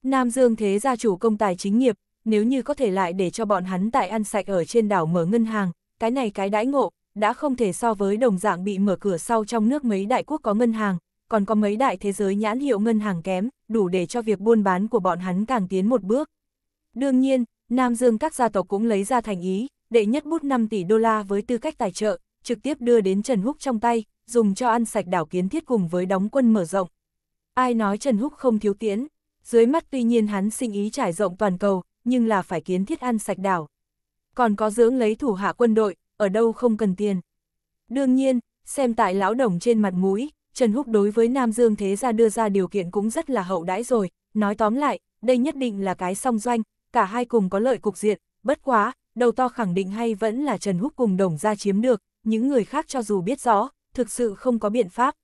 Nam Dương thế gia chủ công tài chính nghiệp, nếu như có thể lại để cho bọn hắn tại ăn sạch ở trên đảo mở ngân hàng, cái này cái đãi ngộ, đã không thể so với đồng dạng bị mở cửa sau trong nước mấy đại quốc có ngân hàng, còn có mấy đại thế giới nhãn hiệu ngân hàng kém, đủ để cho việc buôn bán của bọn hắn càng tiến một bước. Đương nhiên, Nam Dương các gia tộc cũng lấy ra thành ý, đệ nhất bút 5 tỷ đô la với tư cách tài trợ, trực tiếp đưa đến Trần Húc trong tay, dùng cho ăn sạch đảo kiến thiết cùng với đóng quân mở rộng. Ai nói Trần Húc không thiếu tiến dưới mắt tuy nhiên hắn sinh ý trải rộng toàn cầu, nhưng là phải kiến thiết ăn sạch đảo. Còn có dưỡng lấy thủ hạ quân đội, ở đâu không cần tiền. Đương nhiên, xem tại lão đồng trên mặt mũi, Trần Húc đối với Nam Dương Thế Gia đưa ra điều kiện cũng rất là hậu đãi rồi, nói tóm lại, đây nhất định là cái song doanh, cả hai cùng có lợi cục diện, bất quá, đầu to khẳng định hay vẫn là Trần Húc cùng đồng gia chiếm được, những người khác cho dù biết rõ, thực sự không có biện pháp.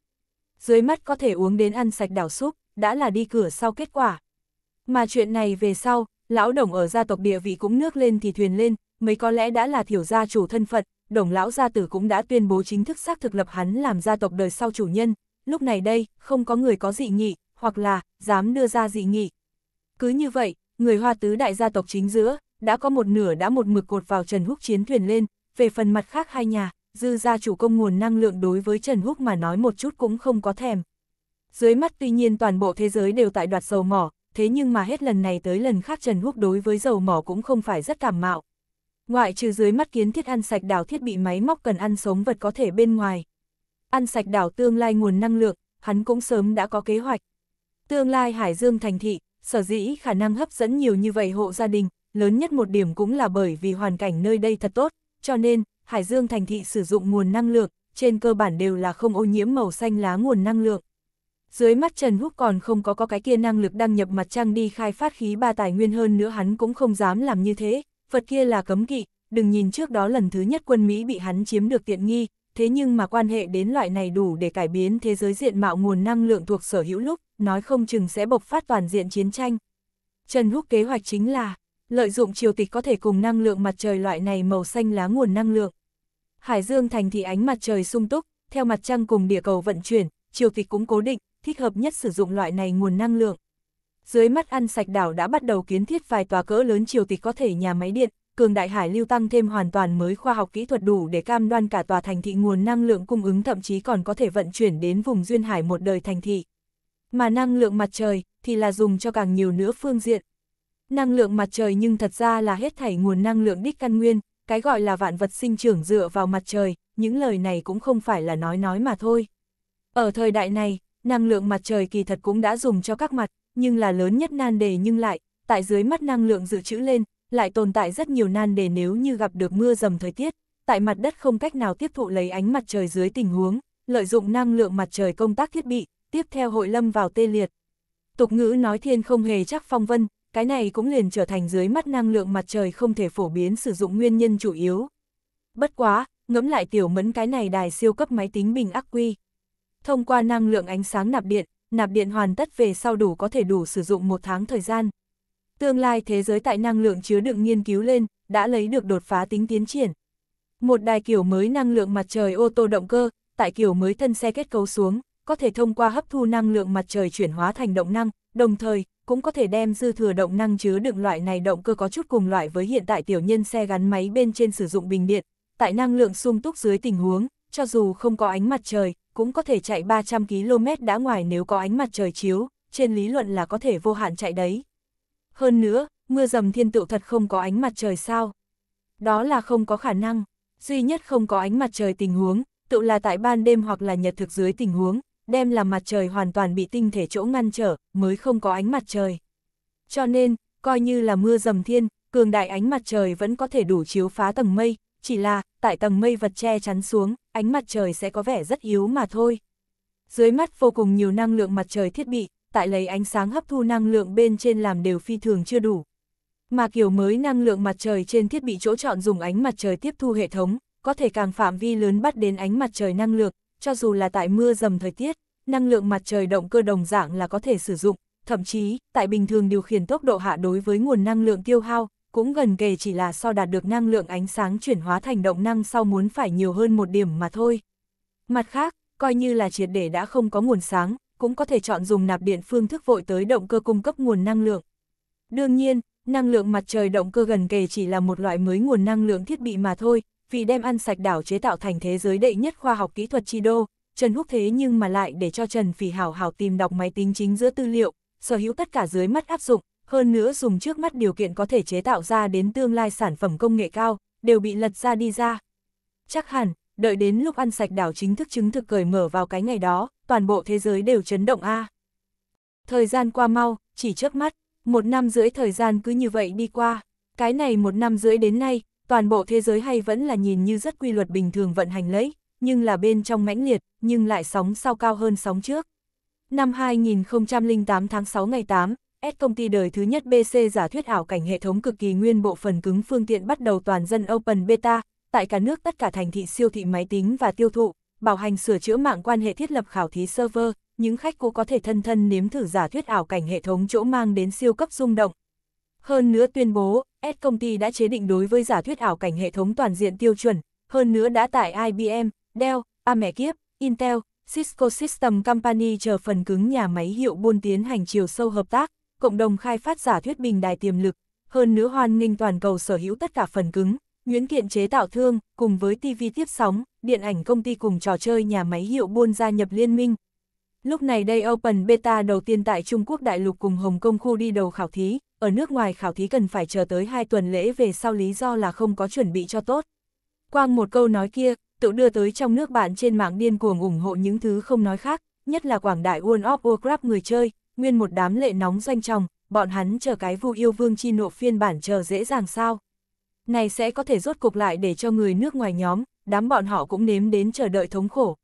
Dưới mắt có thể uống đến ăn sạch đảo súp, đã là đi cửa sau kết quả. Mà chuyện này về sau, Lão đồng ở gia tộc địa vị cũng nước lên thì thuyền lên, mấy có lẽ đã là thiểu gia chủ thân phận, đồng lão gia tử cũng đã tuyên bố chính thức xác thực lập hắn làm gia tộc đời sau chủ nhân, lúc này đây, không có người có dị nghị, hoặc là, dám đưa ra dị nghị. Cứ như vậy, người hoa tứ đại gia tộc chính giữa, đã có một nửa đã một mực cột vào Trần Húc chiến thuyền lên, về phần mặt khác hai nhà, dư gia chủ công nguồn năng lượng đối với Trần Húc mà nói một chút cũng không có thèm. Dưới mắt tuy nhiên toàn bộ thế giới đều tại đoạt dầu mỏ, thế nhưng mà hết lần này tới lần khác Trần Húc đối với dầu mỏ cũng không phải rất cảm mạo. Ngoại trừ dưới mắt kiến thiết ăn sạch đảo thiết bị máy móc cần ăn sống vật có thể bên ngoài. Ăn sạch đảo tương lai nguồn năng lượng, hắn cũng sớm đã có kế hoạch. Tương lai Hải Dương thành thị, sở dĩ khả năng hấp dẫn nhiều như vậy hộ gia đình, lớn nhất một điểm cũng là bởi vì hoàn cảnh nơi đây thật tốt, cho nên, Hải Dương thành thị sử dụng nguồn năng lượng, trên cơ bản đều là không ô nhiễm màu xanh lá nguồn năng lượng. Dưới mắt Trần Húc còn không có có cái kia năng lực đăng nhập mặt trăng đi khai phát khí ba tài nguyên hơn nữa hắn cũng không dám làm như thế, vật kia là cấm kỵ, đừng nhìn trước đó lần thứ nhất quân Mỹ bị hắn chiếm được tiện nghi, thế nhưng mà quan hệ đến loại này đủ để cải biến thế giới diện mạo nguồn năng lượng thuộc sở hữu lúc, nói không chừng sẽ bộc phát toàn diện chiến tranh. Trần Húc kế hoạch chính là, lợi dụng triều tịch có thể cùng năng lượng mặt trời loại này màu xanh lá nguồn năng lượng. Hải Dương thành thị ánh mặt trời sung túc, theo mặt trăng cùng địa cầu vận chuyển, triều tịch cũng cố định, thích hợp nhất sử dụng loại này nguồn năng lượng. Dưới mắt ăn sạch đảo đã bắt đầu kiến thiết vài tòa cỡ lớn triều tịch có thể nhà máy điện, cường đại hải lưu tăng thêm hoàn toàn mới khoa học kỹ thuật đủ để cam đoan cả tòa thành thị nguồn năng lượng cung ứng thậm chí còn có thể vận chuyển đến vùng duyên hải một đời thành thị. Mà năng lượng mặt trời thì là dùng cho càng nhiều nữa phương diện. Năng lượng mặt trời nhưng thật ra là hết thảy nguồn năng lượng đích căn nguyên, cái gọi là vạn vật sinh trưởng dựa vào mặt trời, những lời này cũng không phải là nói nói mà thôi. Ở thời đại này, năng lượng mặt trời kỳ thật cũng đã dùng cho các mặt, nhưng là lớn nhất nan đề nhưng lại, tại dưới mắt năng lượng dự trữ lên, lại tồn tại rất nhiều nan đề nếu như gặp được mưa dầm thời tiết, tại mặt đất không cách nào tiếp thụ lấy ánh mặt trời dưới tình huống, lợi dụng năng lượng mặt trời công tác thiết bị, tiếp theo hội lâm vào tê liệt. Tục ngữ nói thiên không hề chắc phong vân, cái này cũng liền trở thành dưới mắt năng lượng mặt trời không thể phổ biến sử dụng nguyên nhân chủ yếu. Bất quá, ngẫm lại tiểu mẫn cái này đài siêu cấp máy tính bình ắc quy, Thông qua năng lượng ánh sáng nạp điện, nạp điện hoàn tất về sau đủ có thể đủ sử dụng một tháng thời gian. Tương lai thế giới tại năng lượng chứa đựng nghiên cứu lên, đã lấy được đột phá tính tiến triển. Một đài kiểu mới năng lượng mặt trời ô tô động cơ, tại kiểu mới thân xe kết cấu xuống, có thể thông qua hấp thu năng lượng mặt trời chuyển hóa thành động năng, đồng thời cũng có thể đem dư thừa động năng chứa đựng loại này động cơ có chút cùng loại với hiện tại tiểu nhân xe gắn máy bên trên sử dụng bình điện. Tại năng lượng sung túc dưới tình huống, cho dù không có ánh mặt trời, cũng có thể chạy 300 km đã ngoài nếu có ánh mặt trời chiếu, trên lý luận là có thể vô hạn chạy đấy. Hơn nữa, mưa dầm thiên tựu thật không có ánh mặt trời sao? Đó là không có khả năng, duy nhất không có ánh mặt trời tình huống, tự là tại ban đêm hoặc là nhật thực dưới tình huống, đem là mặt trời hoàn toàn bị tinh thể chỗ ngăn trở, mới không có ánh mặt trời. Cho nên, coi như là mưa dầm thiên, cường đại ánh mặt trời vẫn có thể đủ chiếu phá tầng mây, chỉ là, tại tầng mây vật che chắn xuống, ánh mặt trời sẽ có vẻ rất yếu mà thôi. Dưới mắt vô cùng nhiều năng lượng mặt trời thiết bị, tại lấy ánh sáng hấp thu năng lượng bên trên làm đều phi thường chưa đủ. Mà kiểu mới năng lượng mặt trời trên thiết bị chỗ chọn dùng ánh mặt trời tiếp thu hệ thống, có thể càng phạm vi lớn bắt đến ánh mặt trời năng lượng, cho dù là tại mưa dầm thời tiết, năng lượng mặt trời động cơ đồng dạng là có thể sử dụng, thậm chí, tại bình thường điều khiển tốc độ hạ đối với nguồn năng lượng tiêu hao, cũng gần kề chỉ là so đạt được năng lượng ánh sáng chuyển hóa thành động năng sau muốn phải nhiều hơn một điểm mà thôi. Mặt khác, coi như là triệt để đã không có nguồn sáng, cũng có thể chọn dùng nạp điện phương thức vội tới động cơ cung cấp nguồn năng lượng. Đương nhiên, năng lượng mặt trời động cơ gần kề chỉ là một loại mới nguồn năng lượng thiết bị mà thôi, vì đem ăn sạch đảo chế tạo thành thế giới đệ nhất khoa học kỹ thuật chi đô, Trần Húc thế nhưng mà lại để cho Trần Phỉ Hảo Hảo tìm đọc máy tính chính giữa tư liệu, sở hữu tất cả dưới mắt áp dụng, hơn nữa dùng trước mắt điều kiện có thể chế tạo ra đến tương lai sản phẩm công nghệ cao, đều bị lật ra đi ra. Chắc hẳn, đợi đến lúc ăn sạch đảo chính thức chứng thực cởi mở vào cái ngày đó, toàn bộ thế giới đều chấn động a. Thời gian qua mau, chỉ trước mắt, một năm rưỡi thời gian cứ như vậy đi qua, cái này một năm rưỡi đến nay, toàn bộ thế giới hay vẫn là nhìn như rất quy luật bình thường vận hành lấy, nhưng là bên trong mãnh liệt, nhưng lại sóng sau cao hơn sóng trước. Năm 2008 tháng 6 ngày 8, S công ty đời thứ nhất BC giả thuyết ảo cảnh hệ thống cực kỳ nguyên bộ phần cứng phương tiện bắt đầu toàn dân Open Beta, tại cả nước tất cả thành thị siêu thị máy tính và tiêu thụ, bảo hành sửa chữa mạng quan hệ thiết lập khảo thí server, những khách cô có thể thân thân nếm thử giả thuyết ảo cảnh hệ thống chỗ mang đến siêu cấp rung động. Hơn nữa tuyên bố, S công ty đã chế định đối với giả thuyết ảo cảnh hệ thống toàn diện tiêu chuẩn, hơn nữa đã tại IBM, Dell, A mẹ kiếp, Intel, Cisco System Company chờ phần cứng nhà máy hiệu buôn tiến hành chiều sâu hợp tác, cộng đồng khai phát giả thuyết bình đài tiềm lực, hơn nữa hoan nghênh toàn cầu sở hữu tất cả phần cứng, nhuyễn kiện chế tạo thương, cùng với TV tiếp sóng, điện ảnh công ty cùng trò chơi nhà máy hiệu buôn gia nhập liên minh. Lúc này đây Open Beta đầu tiên tại Trung Quốc đại lục cùng Hồng Kông khu đi đầu khảo thí, ở nước ngoài khảo thí cần phải chờ tới 2 tuần lễ về sau lý do là không có chuẩn bị cho tốt. Quang một câu nói kia, tự đưa tới trong nước bạn trên mạng điên cuồng ủng hộ những thứ không nói khác, nhất là quảng đại World of Warcraft người chơi, nguyên một đám lệ nóng doanh trọng, bọn hắn chờ cái vu yêu vương chi nộp phiên bản chờ dễ dàng sao. Này sẽ có thể rốt cục lại để cho người nước ngoài nhóm, đám bọn họ cũng nếm đến chờ đợi thống khổ.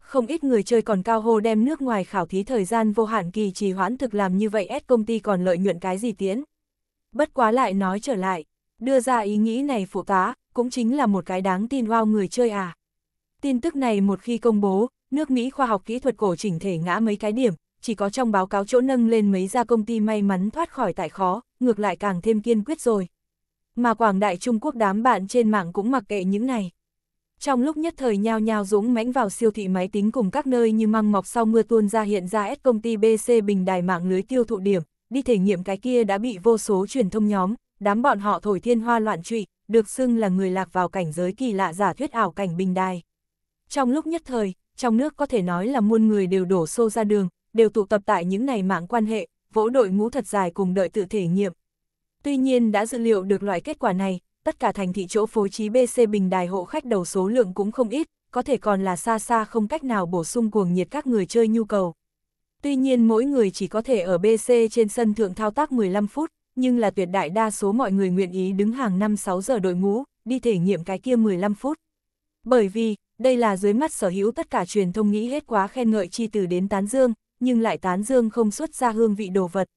Không ít người chơi còn cao hô đem nước ngoài khảo thí thời gian vô hạn kỳ trì hoãn thực làm như vậy S công ty còn lợi nhuận cái gì tiến. Bất quá lại nói trở lại, đưa ra ý nghĩ này phụ tá, cũng chính là một cái đáng tin wow người chơi à. Tin tức này một khi công bố, nước Mỹ khoa học kỹ thuật cổ chỉnh thể ngã mấy cái điểm, chỉ có trong báo cáo chỗ nâng lên mấy gia công ty may mắn thoát khỏi tại khó, ngược lại càng thêm kiên quyết rồi. Mà Quảng Đại Trung Quốc đám bạn trên mạng cũng mặc kệ những này. Trong lúc nhất thời nhao nhao dũng mãnh vào siêu thị máy tính cùng các nơi như măng mọc sau mưa tuôn ra hiện ra S công ty BC bình đài mạng lưới tiêu thụ điểm, đi thể nghiệm cái kia đã bị vô số truyền thông nhóm, đám bọn họ thổi thiên hoa loạn trụy, được xưng là người lạc vào cảnh giới kỳ lạ giả thuyết ảo cảnh bình đài. Trong lúc nhất thời, trong nước có thể nói là muôn người đều đổ xô ra đường, đều tụ tập tại những này mạng quan hệ, vỗ đội ngũ thật dài cùng đợi tự thể nghiệm. Tuy nhiên đã dự liệu được loại kết quả này, tất cả thành thị chỗ phối trí BC bình đài hộ khách đầu số lượng cũng không ít, có thể còn là xa xa không cách nào bổ sung cuồng nhiệt các người chơi nhu cầu. Tuy nhiên mỗi người chỉ có thể ở BC trên sân thượng thao tác 15 phút, nhưng là tuyệt đại đa số mọi người nguyện ý đứng hàng 5-6 giờ đội ngũ, đi thể nghiệm cái kia 15 phút. Bởi vì, đây là dưới mắt sở hữu tất cả truyền thông nghĩ hết quá khen ngợi chi từ đến tán dương, nhưng lại tán dương không xuất ra hương vị đồ vật.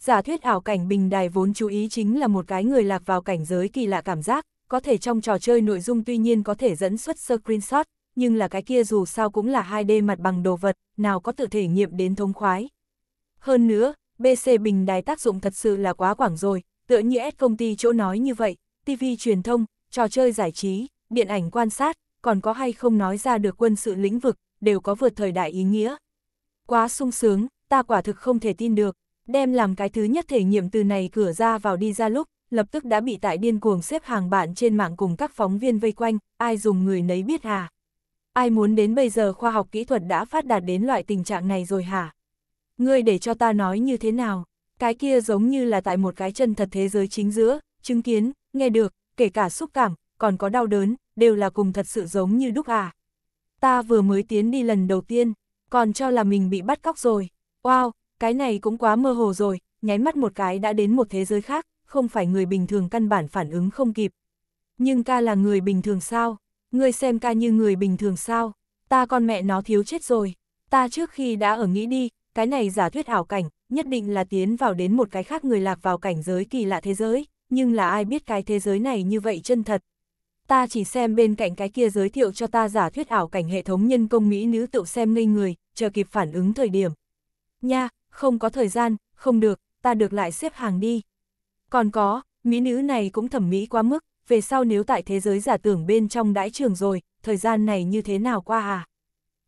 Giả thuyết ảo cảnh bình đài vốn chú ý chính là một cái người lạc vào cảnh giới kỳ lạ cảm giác, có thể trong trò chơi nội dung tuy nhiên có thể dẫn xuất screenshot, nhưng là cái kia dù sao cũng là 2D mặt bằng đồ vật, nào có tự thể nghiệm đến thông khoái. Hơn nữa, BC bình đài tác dụng thật sự là quá quảng rồi, tựa như S công ty chỗ nói như vậy, TV truyền thông, trò chơi giải trí, điện ảnh quan sát, còn có hay không nói ra được quân sự lĩnh vực, đều có vượt thời đại ý nghĩa, Quá sung sướng, ta quả thực không thể tin được, đem làm cái thứ nhất thể nghiệm từ này cửa ra vào đi ra lúc, lập tức đã bị tại điên cuồng xếp hàng bạn trên mạng cùng các phóng viên vây quanh, ai dùng người nấy biết hả? À? Ai muốn đến bây giờ khoa học kỹ thuật đã phát đạt đến loại tình trạng này rồi hả? Ngươi để cho ta nói như thế nào? Cái kia giống như là tại một cái chân thật thế giới chính giữa, chứng kiến, nghe được, kể cả xúc cảm, còn có đau đớn, đều là cùng thật sự giống như đúc à. Ta vừa mới tiến đi lần đầu tiên, còn cho là mình bị bắt cóc rồi. Wow, cái này cũng quá mơ hồ rồi, nháy mắt một cái đã đến một thế giới khác, không phải người bình thường căn bản phản ứng không kịp. Nhưng ca là người bình thường sao? Ngươi xem ca như người bình thường sao? Ta con mẹ nó thiếu chết rồi. Ta trước khi đã ở nghĩ đi, cái này giả thuyết ảo cảnh, nhất định là tiến vào đến một cái khác người lạc vào cảnh giới kỳ lạ thế giới, nhưng là ai biết cái thế giới này như vậy chân thật, ta chỉ xem bên cạnh cái kia giới thiệu cho ta giả thuyết ảo cảnh hệ thống nhân công mỹ nữ tự xem ngây người, chờ kịp phản ứng thời điểm. Nha, không có thời gian, không được, ta được lại xếp hàng đi. Còn có, mỹ nữ này cũng thẩm mỹ quá mức, về sau nếu tại thế giới giả tưởng bên trong đãi trường rồi, thời gian này như thế nào qua à?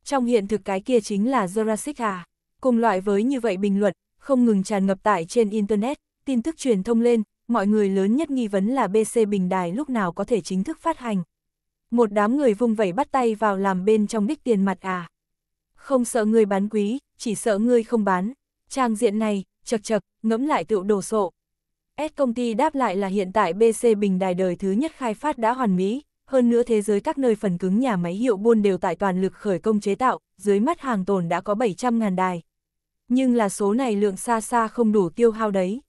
Trong hiện thực cái kia chính là Jurassic à? Cùng loại với như vậy bình luận, không ngừng tràn ngập tại trên Internet, tin tức truyền thông lên, mọi người lớn nhất nghi vấn là BC Bình Đài lúc nào có thể chính thức phát hành. Một đám người vung vẩy bắt tay vào làm bên trong đích tiền mặt à. Không sợ người bán quý, chỉ sợ người không bán. Trang diện này, chật chật, ngẫm lại tựu đồ sộ. S công ty đáp lại là hiện tại BC Bình Đài đời thứ nhất khai phát đã hoàn mỹ, hơn nữa thế giới các nơi phần cứng nhà máy hiệu buôn đều tại toàn lực khởi công chế tạo, dưới mắt hàng tồn đã có 700.000 đài. Nhưng là số này lượng xa xa không đủ tiêu hao đấy.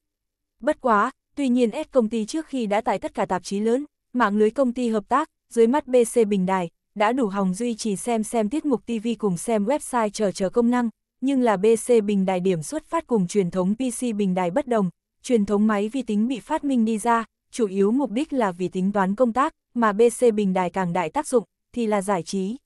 Bất quá, Tuy nhiên S công ty trước khi đã tải tất cả tạp chí lớn, mạng lưới công ty hợp tác, dưới mắt BC Bình Đài, đã đủ hòng duy trì xem xem tiết mục TV cùng xem website chờ chờ công năng, nhưng là BC Bình Đài điểm xuất phát cùng truyền thống PC Bình Đài bất đồng, truyền thống máy vi tính bị phát minh đi ra, chủ yếu mục đích là vì tính toán công tác, mà BC Bình Đài càng đại tác dụng, thì là giải trí.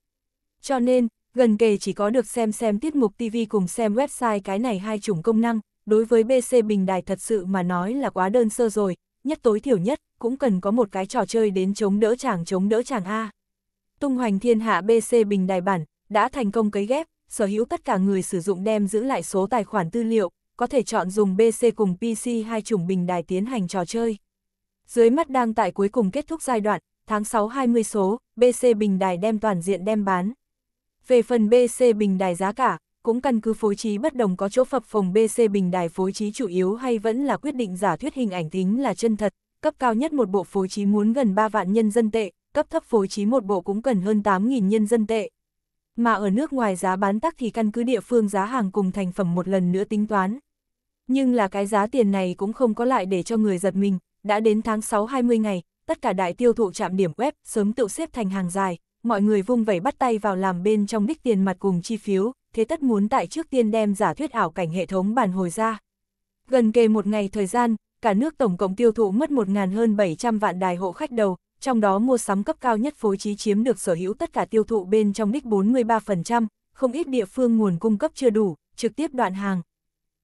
Cho nên, gần kề chỉ có được xem xem tiết mục TV cùng xem website cái này hai chủng công năng, đối với BC Bình Đài thật sự mà nói là quá đơn sơ rồi, nhất tối thiểu nhất, cũng cần có một cái trò chơi đến chống đỡ chàng chống đỡ chàng A. Tung hoành thiên hạ BC Bình Đài bản, đã thành công cấy ghép, sở hữu tất cả người sử dụng đem giữ lại số tài khoản tư liệu, có thể chọn dùng BC cùng PC hai chủng bình đài tiến hành trò chơi. Dưới mắt đang tại cuối cùng kết thúc giai đoạn, tháng 6 20 số, BC bình đài đem toàn diện đem bán. Về phần BC bình đài giá cả, cũng căn cứ phối trí bất đồng có chỗ phập phồng BC bình đài phối trí chủ yếu hay vẫn là quyết định giả thuyết hình ảnh tính là chân thật, cấp cao nhất một bộ phối trí muốn gần 3 vạn nhân dân tệ, cấp thấp phối trí một bộ cũng cần hơn 8.000 nhân dân tệ. Mà ở nước ngoài giá bán tắc thì căn cứ địa phương giá hàng cùng thành phẩm một lần nữa tính toán. Nhưng là cái giá tiền này cũng không có lại để cho người giật mình, đã đến tháng 6 20 ngày, tất cả đại tiêu thụ trạm điểm web sớm tự xếp thành hàng dài, mọi người vung vẩy bắt tay vào làm bên trong đích tiền mặt cùng chi phiếu, thế tất muốn tại trước tiên đem giả thuyết ảo cảnh hệ thống bàn hồi ra. Gần kề một ngày thời gian, cả nước tổng cộng tiêu thụ mất 1.000 hơn 700 vạn đài hộ khách đầu, trong đó mua sắm cấp cao nhất phối trí chiếm được sở hữu tất cả tiêu thụ bên trong đích 43%, không ít địa phương nguồn cung cấp chưa đủ, trực tiếp đoạn hàng.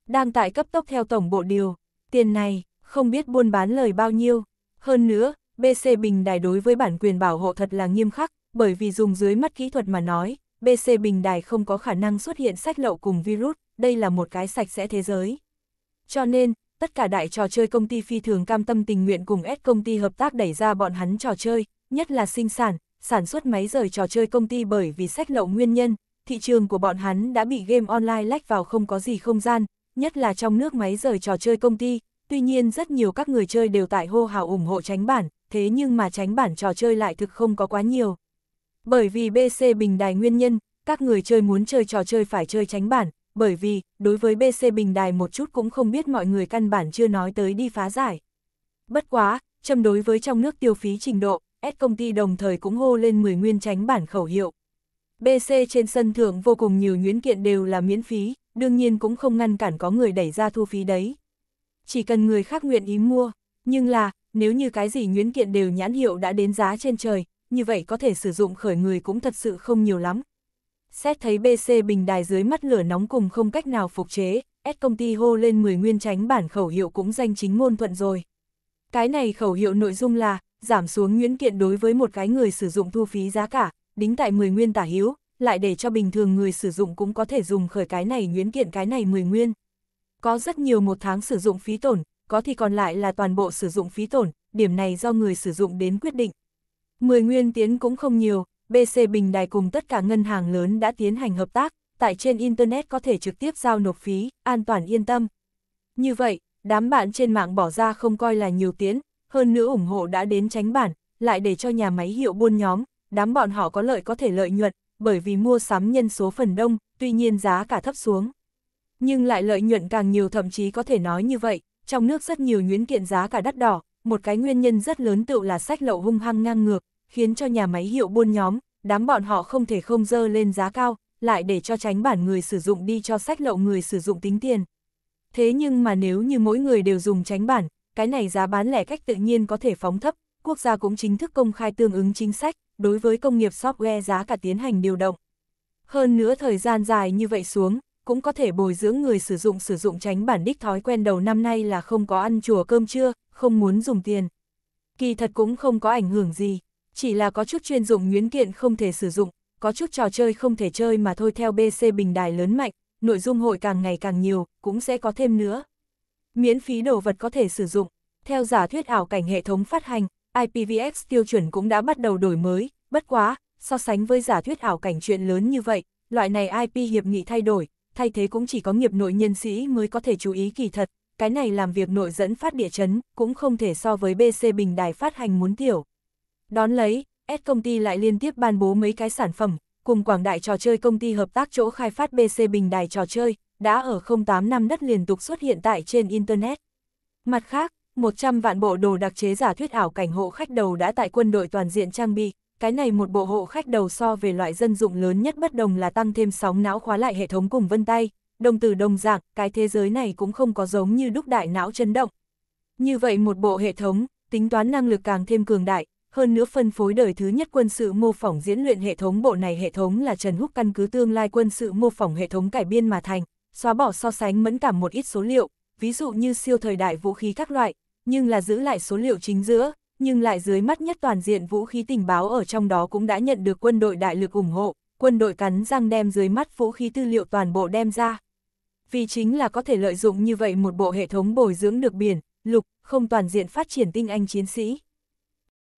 Đang tại cấp tốc theo tổng bộ điều, tiền này, không biết buôn bán lời bao nhiêu. Hơn nữa, BC Bình Đài đối với bản quyền bảo hộ thật là nghiêm khắc, bởi vì dùng dưới mắt kỹ thuật mà nói, BC bình đài không có khả năng xuất hiện sách lậu cùng virus, đây là một cái sạch sẽ thế giới. Cho nên, tất cả đại trò chơi công ty phi thường cam tâm tình nguyện cùng S công ty hợp tác đẩy ra bọn hắn trò chơi, nhất là sinh sản, sản xuất máy rời trò chơi công ty bởi vì sách lậu nguyên nhân, thị trường của bọn hắn đã bị game online lách vào không có gì không gian, nhất là trong nước máy rời trò chơi công ty, tuy nhiên rất nhiều các người chơi đều tại hô hào ủng hộ tránh bản, thế nhưng mà tránh bản trò chơi lại thực không có quá nhiều. Bởi vì BC Bình Đài nguyên nhân, các người chơi muốn chơi trò chơi phải chơi tránh bản, bởi vì, đối với BC Bình Đài một chút cũng không biết mọi người căn bản chưa nói tới đi phá giải. Bất quá, châm đối với trong nước tiêu phí trình độ, S công ty đồng thời cũng hô lên 10 nguyên tránh bản khẩu hiệu. BC trên sân thượng vô cùng nhiều nhuyễn kiện đều là miễn phí, đương nhiên cũng không ngăn cản có người đẩy ra thu phí đấy. Chỉ cần người khác nguyện ý mua, nhưng là, nếu như cái gì nhuyễn kiện đều nhãn hiệu đã đến giá trên trời, như vậy có thể sử dụng khởi người cũng thật sự không nhiều lắm. Xét thấy BC bình đài dưới mắt lửa nóng cùng không cách nào phục chế, S công ty hô lên 10 nguyên tránh bản khẩu hiệu cũng danh chính ngôn thuận rồi. Cái này khẩu hiệu nội dung là, giảm xuống nguyễn kiện đối với một cái người sử dụng thu phí giá cả, đính tại 10 nguyên tả hiếu, lại để cho bình thường người sử dụng cũng có thể dùng khởi cái này nguyễn kiện cái này 10 nguyên. Có rất nhiều một tháng sử dụng phí tổn, có thì còn lại là toàn bộ sử dụng phí tổn, điểm này do người sử dụng đến quyết định. 10 nguyên tiến cũng không nhiều, BC Bình Đài cùng tất cả ngân hàng lớn đã tiến hành hợp tác, tại trên Internet có thể trực tiếp giao nộp phí, an toàn yên tâm. Như vậy, đám bạn trên mạng bỏ ra không coi là nhiều tiến, hơn nữa ủng hộ đã đến tránh bản, lại để cho nhà máy hiệu buôn nhóm, đám bọn họ có lợi có thể lợi nhuận, bởi vì mua sắm nhân số phần đông, tuy nhiên giá cả thấp xuống. Nhưng lại lợi nhuận càng nhiều thậm chí có thể nói như vậy, trong nước rất nhiều nhuyễn kiện giá cả đắt đỏ, một cái nguyên nhân rất lớn tựu là sách lậu hung hăng ngang ngược, khiến cho nhà máy hiệu buôn nhóm, đám bọn họ không thể không dơ lên giá cao, lại để cho tránh bản người sử dụng đi cho sách lậu người sử dụng tính tiền. Thế nhưng mà nếu như mỗi người đều dùng tránh bản, cái này giá bán lẻ cách tự nhiên có thể phóng thấp, quốc gia cũng chính thức công khai tương ứng chính sách, đối với công nghiệp software giá cả tiến hành điều động. Hơn nữa thời gian dài như vậy xuống, cũng có thể bồi dưỡng người sử dụng sử dụng tránh bản đích thói quen đầu năm nay là không có ăn chùa cơm trưa, không muốn dùng tiền. Kỳ thật cũng không có ảnh hưởng gì, chỉ là có chút chuyên dụng nguyễn kiện không thể sử dụng, có chút trò chơi không thể chơi mà thôi theo BC bình đài lớn mạnh, nội dung hội càng ngày càng nhiều, cũng sẽ có thêm nữa. Miễn phí đồ vật có thể sử dụng, theo giả thuyết ảo cảnh hệ thống phát hành, IPVX tiêu chuẩn cũng đã bắt đầu đổi mới, bất quá, so sánh với giả thuyết ảo cảnh chuyện lớn như vậy, loại này IP hiệp nghị thay đổi, thay thế cũng chỉ có nghiệp nội nhân sĩ mới có thể chú ý kỳ thật, cái này làm việc nội dẫn phát địa chấn, cũng không thể so với BC Bình Đài phát hành muốn tiểu. Đón lấy, S công ty lại liên tiếp ban bố mấy cái sản phẩm, cùng Quảng Đại trò chơi công ty hợp tác chỗ khai phát BC Bình Đài trò chơi, đã ở 08 năm đất liên tục xuất hiện tại trên Internet. Mặt khác, 100 vạn bộ đồ đặc chế giả thuyết ảo cảnh hộ khách đầu đã tại quân đội toàn diện trang bị, cái này một bộ hộ khách đầu so về loại dân dụng lớn nhất bất đồng là tăng thêm sóng não khóa lại hệ thống cùng vân tay, đồng từ đồng dạng, cái thế giới này cũng không có giống như đúc đại não chấn động. Như vậy một bộ hệ thống, tính toán năng lực càng thêm cường đại, hơn nữa phân phối đời thứ nhất quân sự mô phỏng diễn luyện hệ thống bộ này hệ thống là Trần Húc căn cứ tương lai quân sự mô phỏng hệ thống cải biên mà thành, xóa bỏ so sánh mẫn cảm một ít số liệu, ví dụ như siêu thời đại vũ khí các loại, nhưng là giữ lại số liệu chính giữa, nhưng lại dưới mắt nhất toàn diện vũ khí tình báo ở trong đó cũng đã nhận được quân đội đại lực ủng hộ, quân đội cắn răng đem dưới mắt vũ khí tư liệu toàn bộ đem ra. Vì chính là có thể lợi dụng như vậy một bộ hệ thống bồi dưỡng được biển, lục, không toàn diện phát triển tinh anh chiến sĩ.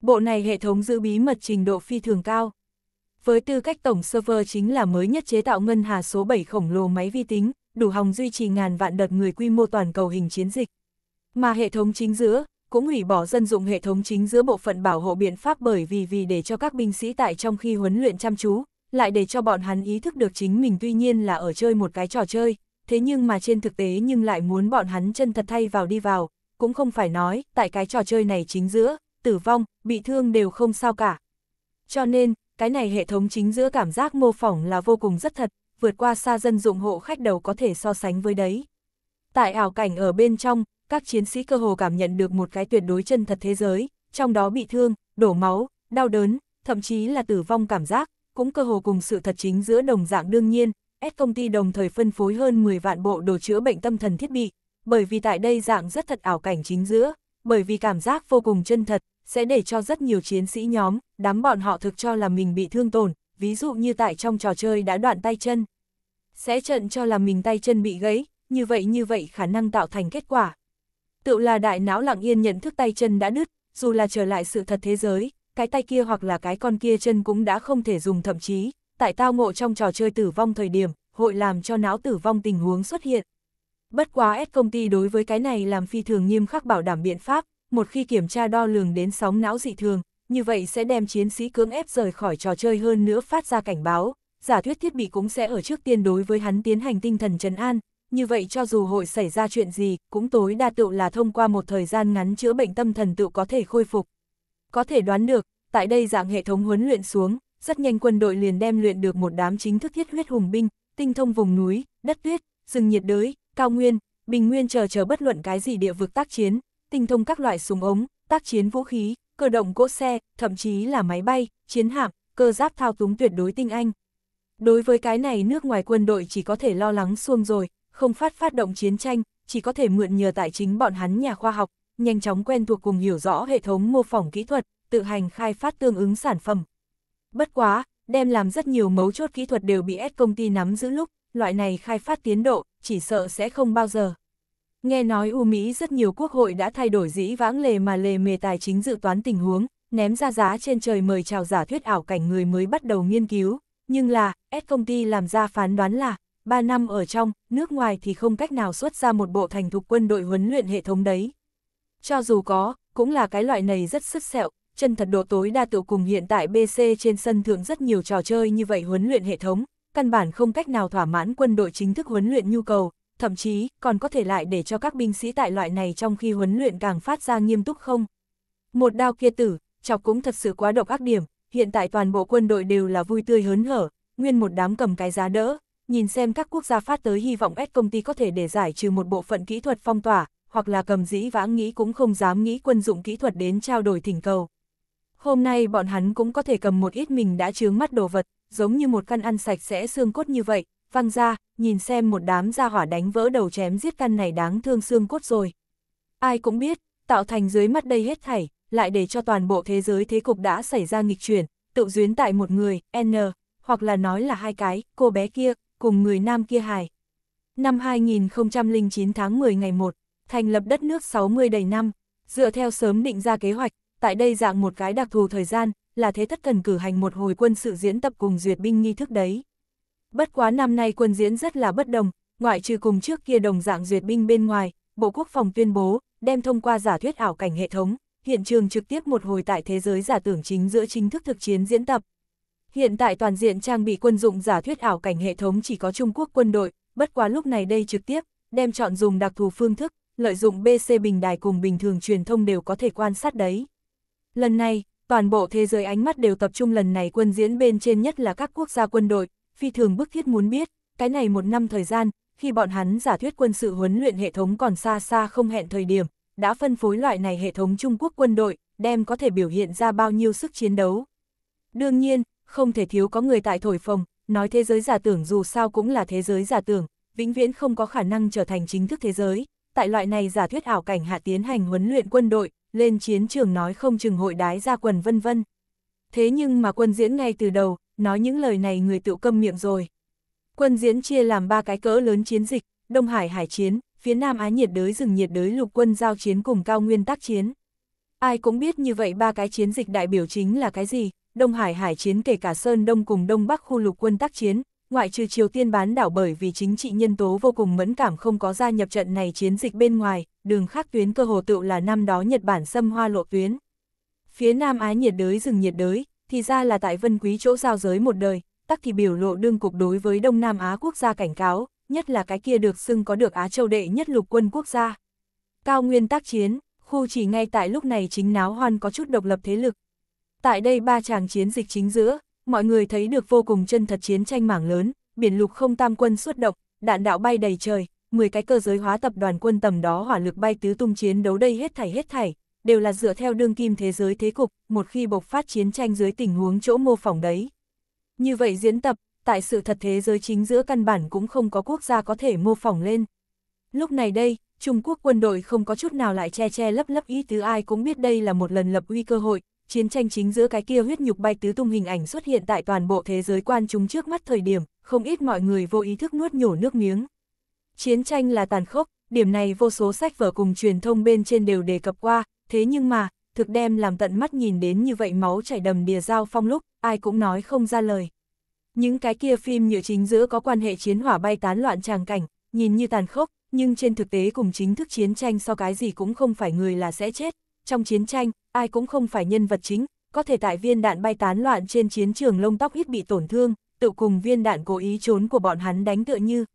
Bộ này hệ thống giữ bí mật trình độ phi thường cao. Với tư cách tổng server chính là mới nhất chế tạo ngân hà số 7 khổng lồ máy vi tính, đủ hòng duy trì ngàn vạn đợt người quy mô toàn cầu hình chiến dịch. Mà hệ thống chính giữa, cũng hủy bỏ dân dụng hệ thống chính giữa bộ phận bảo hộ biện pháp bởi vì vì để cho các binh sĩ tại trong khi huấn luyện chăm chú, lại để cho bọn hắn ý thức được chính mình tuy nhiên là ở chơi một cái trò chơi, thế nhưng mà trên thực tế nhưng lại muốn bọn hắn chân thật thay vào đi vào, cũng không phải nói, tại cái trò chơi này chính giữa, tử vong, bị thương đều không sao cả. Cho nên, cái này hệ thống chính giữa cảm giác mô phỏng là vô cùng rất thật, vượt qua xa dân dụng hộ khách đầu có thể so sánh với đấy. Tại ảo cảnh ở bên trong, các chiến sĩ cơ hồ cảm nhận được một cái tuyệt đối chân thật thế giới, trong đó bị thương, đổ máu, đau đớn, thậm chí là tử vong cảm giác, cũng cơ hồ cùng sự thật chính giữa đồng dạng đương nhiên, S công ty đồng thời phân phối hơn 10 vạn bộ đồ chữa bệnh tâm thần thiết bị, bởi vì tại đây dạng rất thật ảo cảnh chính giữa, bởi vì cảm giác vô cùng chân thật, sẽ để cho rất nhiều chiến sĩ nhóm, đám bọn họ thực cho là mình bị thương tổn, ví dụ như tại trong trò chơi đã đoạn tay chân. Sẽ trận cho là mình tay chân bị gãy, như vậy như vậy khả năng tạo thành kết quả, Tựu là đại não lặng yên nhận thức tay chân đã đứt dù là trở lại sự thật thế giới, cái tay kia hoặc là cái con kia chân cũng đã không thể dùng thậm chí, tại tao ngộ trong trò chơi tử vong thời điểm, hội làm cho não tử vong tình huống xuất hiện. Bất quá S công ty đối với cái này làm phi thường nghiêm khắc bảo đảm biện pháp, một khi kiểm tra đo lường đến sóng não dị thường, như vậy sẽ đem chiến sĩ cưỡng ép rời khỏi trò chơi hơn nữa phát ra cảnh báo, giả thuyết thiết bị cũng sẽ ở trước tiên đối với hắn tiến hành tinh thần trấn an, như vậy cho dù hội xảy ra chuyện gì, cũng tối đa tựu là thông qua một thời gian ngắn chữa bệnh tâm thần tựu có thể khôi phục. Có thể đoán được, tại đây dạng hệ thống huấn luyện xuống, rất nhanh quân đội liền đem luyện được một đám chính thức thiết huyết hùng binh, tinh thông vùng núi, đất tuyết, rừng nhiệt đới, cao nguyên, bình nguyên chờ chờ bất luận cái gì địa vực tác chiến, tinh thông các loại súng ống, tác chiến vũ khí, cơ động cỗ xe, thậm chí là máy bay, chiến hạm, cơ giáp thao túng tuyệt đối tinh anh. Đối với cái này nước ngoài quân đội chỉ có thể lo lắng xuông rồi, không phát phát động chiến tranh, chỉ có thể mượn nhờ tài chính bọn hắn nhà khoa học, nhanh chóng quen thuộc cùng hiểu rõ hệ thống mô phỏng kỹ thuật, tự hành khai phát tương ứng sản phẩm. Bất quá, đem làm rất nhiều mấu chốt kỹ thuật đều bị S công ty nắm giữ lúc, loại này khai phát tiến độ, chỉ sợ sẽ không bao giờ. Nghe nói U Mỹ rất nhiều quốc hội đã thay đổi dĩ vãng lề mà lề mề tài chính dự toán tình huống, ném ra giá trên trời mời chào giả thuyết ảo cảnh người mới bắt đầu nghiên cứu, nhưng là, S công ty làm ra phán đoán là, 3 năm ở trong, nước ngoài thì không cách nào xuất ra một bộ thành thục quân đội huấn luyện hệ thống đấy. Cho dù có, cũng là cái loại này rất sức sẹo, chân thật độ tối đa tự cùng hiện tại BC trên sân thượng rất nhiều trò chơi như vậy huấn luyện hệ thống, căn bản không cách nào thỏa mãn quân đội chính thức huấn luyện nhu cầu, thậm chí còn có thể lại để cho các binh sĩ tại loại này trong khi huấn luyện càng phát ra nghiêm túc không. Một đao kia tử, chọc cũng thật sự quá độc ác điểm, hiện tại toàn bộ quân đội đều là vui tươi hớn hở, nguyên một đám cầm cái giá đỡ, nhìn xem các quốc gia phát tới hy vọng S công ty có thể để giải trừ một bộ phận kỹ thuật phong tỏa, hoặc là cầm dĩ vãng nghĩ cũng không dám nghĩ quân dụng kỹ thuật đến trao đổi thỉnh cầu. Hôm nay bọn hắn cũng có thể cầm một ít mình đã chướng mắt đồ vật, giống như một căn ăn sạch sẽ xương cốt như vậy, văng ra, nhìn xem một đám gia hỏa đánh vỡ đầu chém giết căn này đáng thương xương cốt rồi. Ai cũng biết, tạo thành dưới mắt đây hết thảy, lại để cho toàn bộ thế giới thế cục đã xảy ra nghịch chuyển, tự duyên tại một người, N, hoặc là nói là hai cái, cô bé kia, cùng người nam kia hài. Năm 2009 tháng 10 ngày 1, thành lập đất nước 60 đầy năm, dựa theo sớm định ra kế hoạch, tại đây dạng một cái đặc thù thời gian, là thế thất cần cử hành một hồi quân sự diễn tập cùng duyệt binh nghi thức đấy. Bất quá năm nay quân diễn rất là bất đồng, ngoại trừ cùng trước kia đồng dạng duyệt binh bên ngoài, Bộ Quốc phòng tuyên bố, đem thông qua giả thuyết ảo cảnh hệ thống, hiện trường trực tiếp một hồi tại thế giới giả tưởng chính giữa chính thức thực chiến diễn tập, Hiện tại toàn diện trang bị quân dụng giả thuyết ảo cảnh hệ thống chỉ có Trung Quốc quân đội, bất quá lúc này đây trực tiếp, đem chọn dùng đặc thù phương thức, lợi dụng BC bình đài cùng bình thường truyền thông đều có thể quan sát đấy. Lần này, toàn bộ thế giới ánh mắt đều tập trung lần này quân diễn bên trên nhất là các quốc gia quân đội, phi thường bức thiết muốn biết, cái này một năm thời gian, khi bọn hắn giả thuyết quân sự huấn luyện hệ thống còn xa xa không hẹn thời điểm, đã phân phối loại này hệ thống Trung Quốc quân đội, đem có thể biểu hiện ra bao nhiêu sức chiến đấu. Đương nhiên, không thể thiếu có người tại thổi phồng, nói thế giới giả tưởng dù sao cũng là thế giới giả tưởng, vĩnh viễn không có khả năng trở thành chính thức thế giới. Tại loại này giả thuyết ảo cảnh hạ tiến hành huấn luyện quân đội, lên chiến trường nói không chừng hội đái ra quần vân vân. Thế nhưng mà quân diễn ngay từ đầu, nói những lời này người tự câm miệng rồi. Quân diễn chia làm ba cái cỡ lớn chiến dịch, Đông Hải hải chiến, phía Nam Á nhiệt đới rừng nhiệt đới lục quân giao chiến cùng cao nguyên tác chiến. Ai cũng biết như vậy ba cái chiến dịch đại biểu chính là cái gì, Đông Hải hải chiến kể cả Sơn Đông cùng Đông Bắc khu lục quân tác chiến, ngoại trừ Triều Tiên bán đảo bởi vì chính trị nhân tố vô cùng mẫn cảm không có gia nhập trận này chiến dịch bên ngoài, đường khác tuyến cơ hồ tựu là năm đó Nhật Bản xâm hoa lộ tuyến. Phía Nam Á nhiệt đới rừng nhiệt đới, thì ra là tại vân quý chỗ giao giới một đời, tắc thì biểu lộ đương cục đối với Đông Nam Á quốc gia cảnh cáo, nhất là cái kia được xưng có được Á Châu đệ nhất lục quân quốc gia. Cao nguyên tác chiến, khu chỉ ngay tại lúc này chính náo hoan có chút độc lập thế lực, Tại đây ba chàng chiến dịch chính giữa, mọi người thấy được vô cùng chân thật chiến tranh mảng lớn, biển lục không tam quân xuất động, đạn đạo bay đầy trời, 10 cái cơ giới hóa tập đoàn quân tầm đó hỏa lực bay tứ tung chiến đấu đây hết thảy hết thảy, đều là dựa theo đương kim thế giới thế cục, một khi bộc phát chiến tranh dưới tình huống chỗ mô phỏng đấy. Như vậy diễn tập, tại sự thật thế giới chính giữa căn bản cũng không có quốc gia có thể mô phỏng lên. Lúc này đây, Trung Quốc quân đội không có chút nào lại che che lấp lấp ý tứ ai cũng biết đây là một lần lập uy cơ hội, chiến tranh chính giữa cái kia huyết nhục bay tứ tung hình ảnh xuất hiện tại toàn bộ thế giới quan chúng trước mắt thời điểm, không ít mọi người vô ý thức nuốt nhổ nước miếng. Chiến tranh là tàn khốc, điểm này vô số sách vở cùng truyền thông bên trên đều đề cập qua, thế nhưng mà, thực đem làm tận mắt nhìn đến như vậy máu chảy đầm đìa dao phong lúc, ai cũng nói không ra lời. Những cái kia phim nhựa chính giữa có quan hệ chiến hỏa bay tán loạn tràng cảnh, nhìn như tàn khốc, nhưng trên thực tế cùng chính thức chiến tranh so cái gì cũng không phải người là sẽ chết, trong chiến tranh, ai cũng không phải nhân vật chính, có thể tại viên đạn bay tán loạn trên chiến trường lông tóc ít bị tổn thương, tự cùng viên đạn cố ý trốn của bọn hắn đánh tựa như.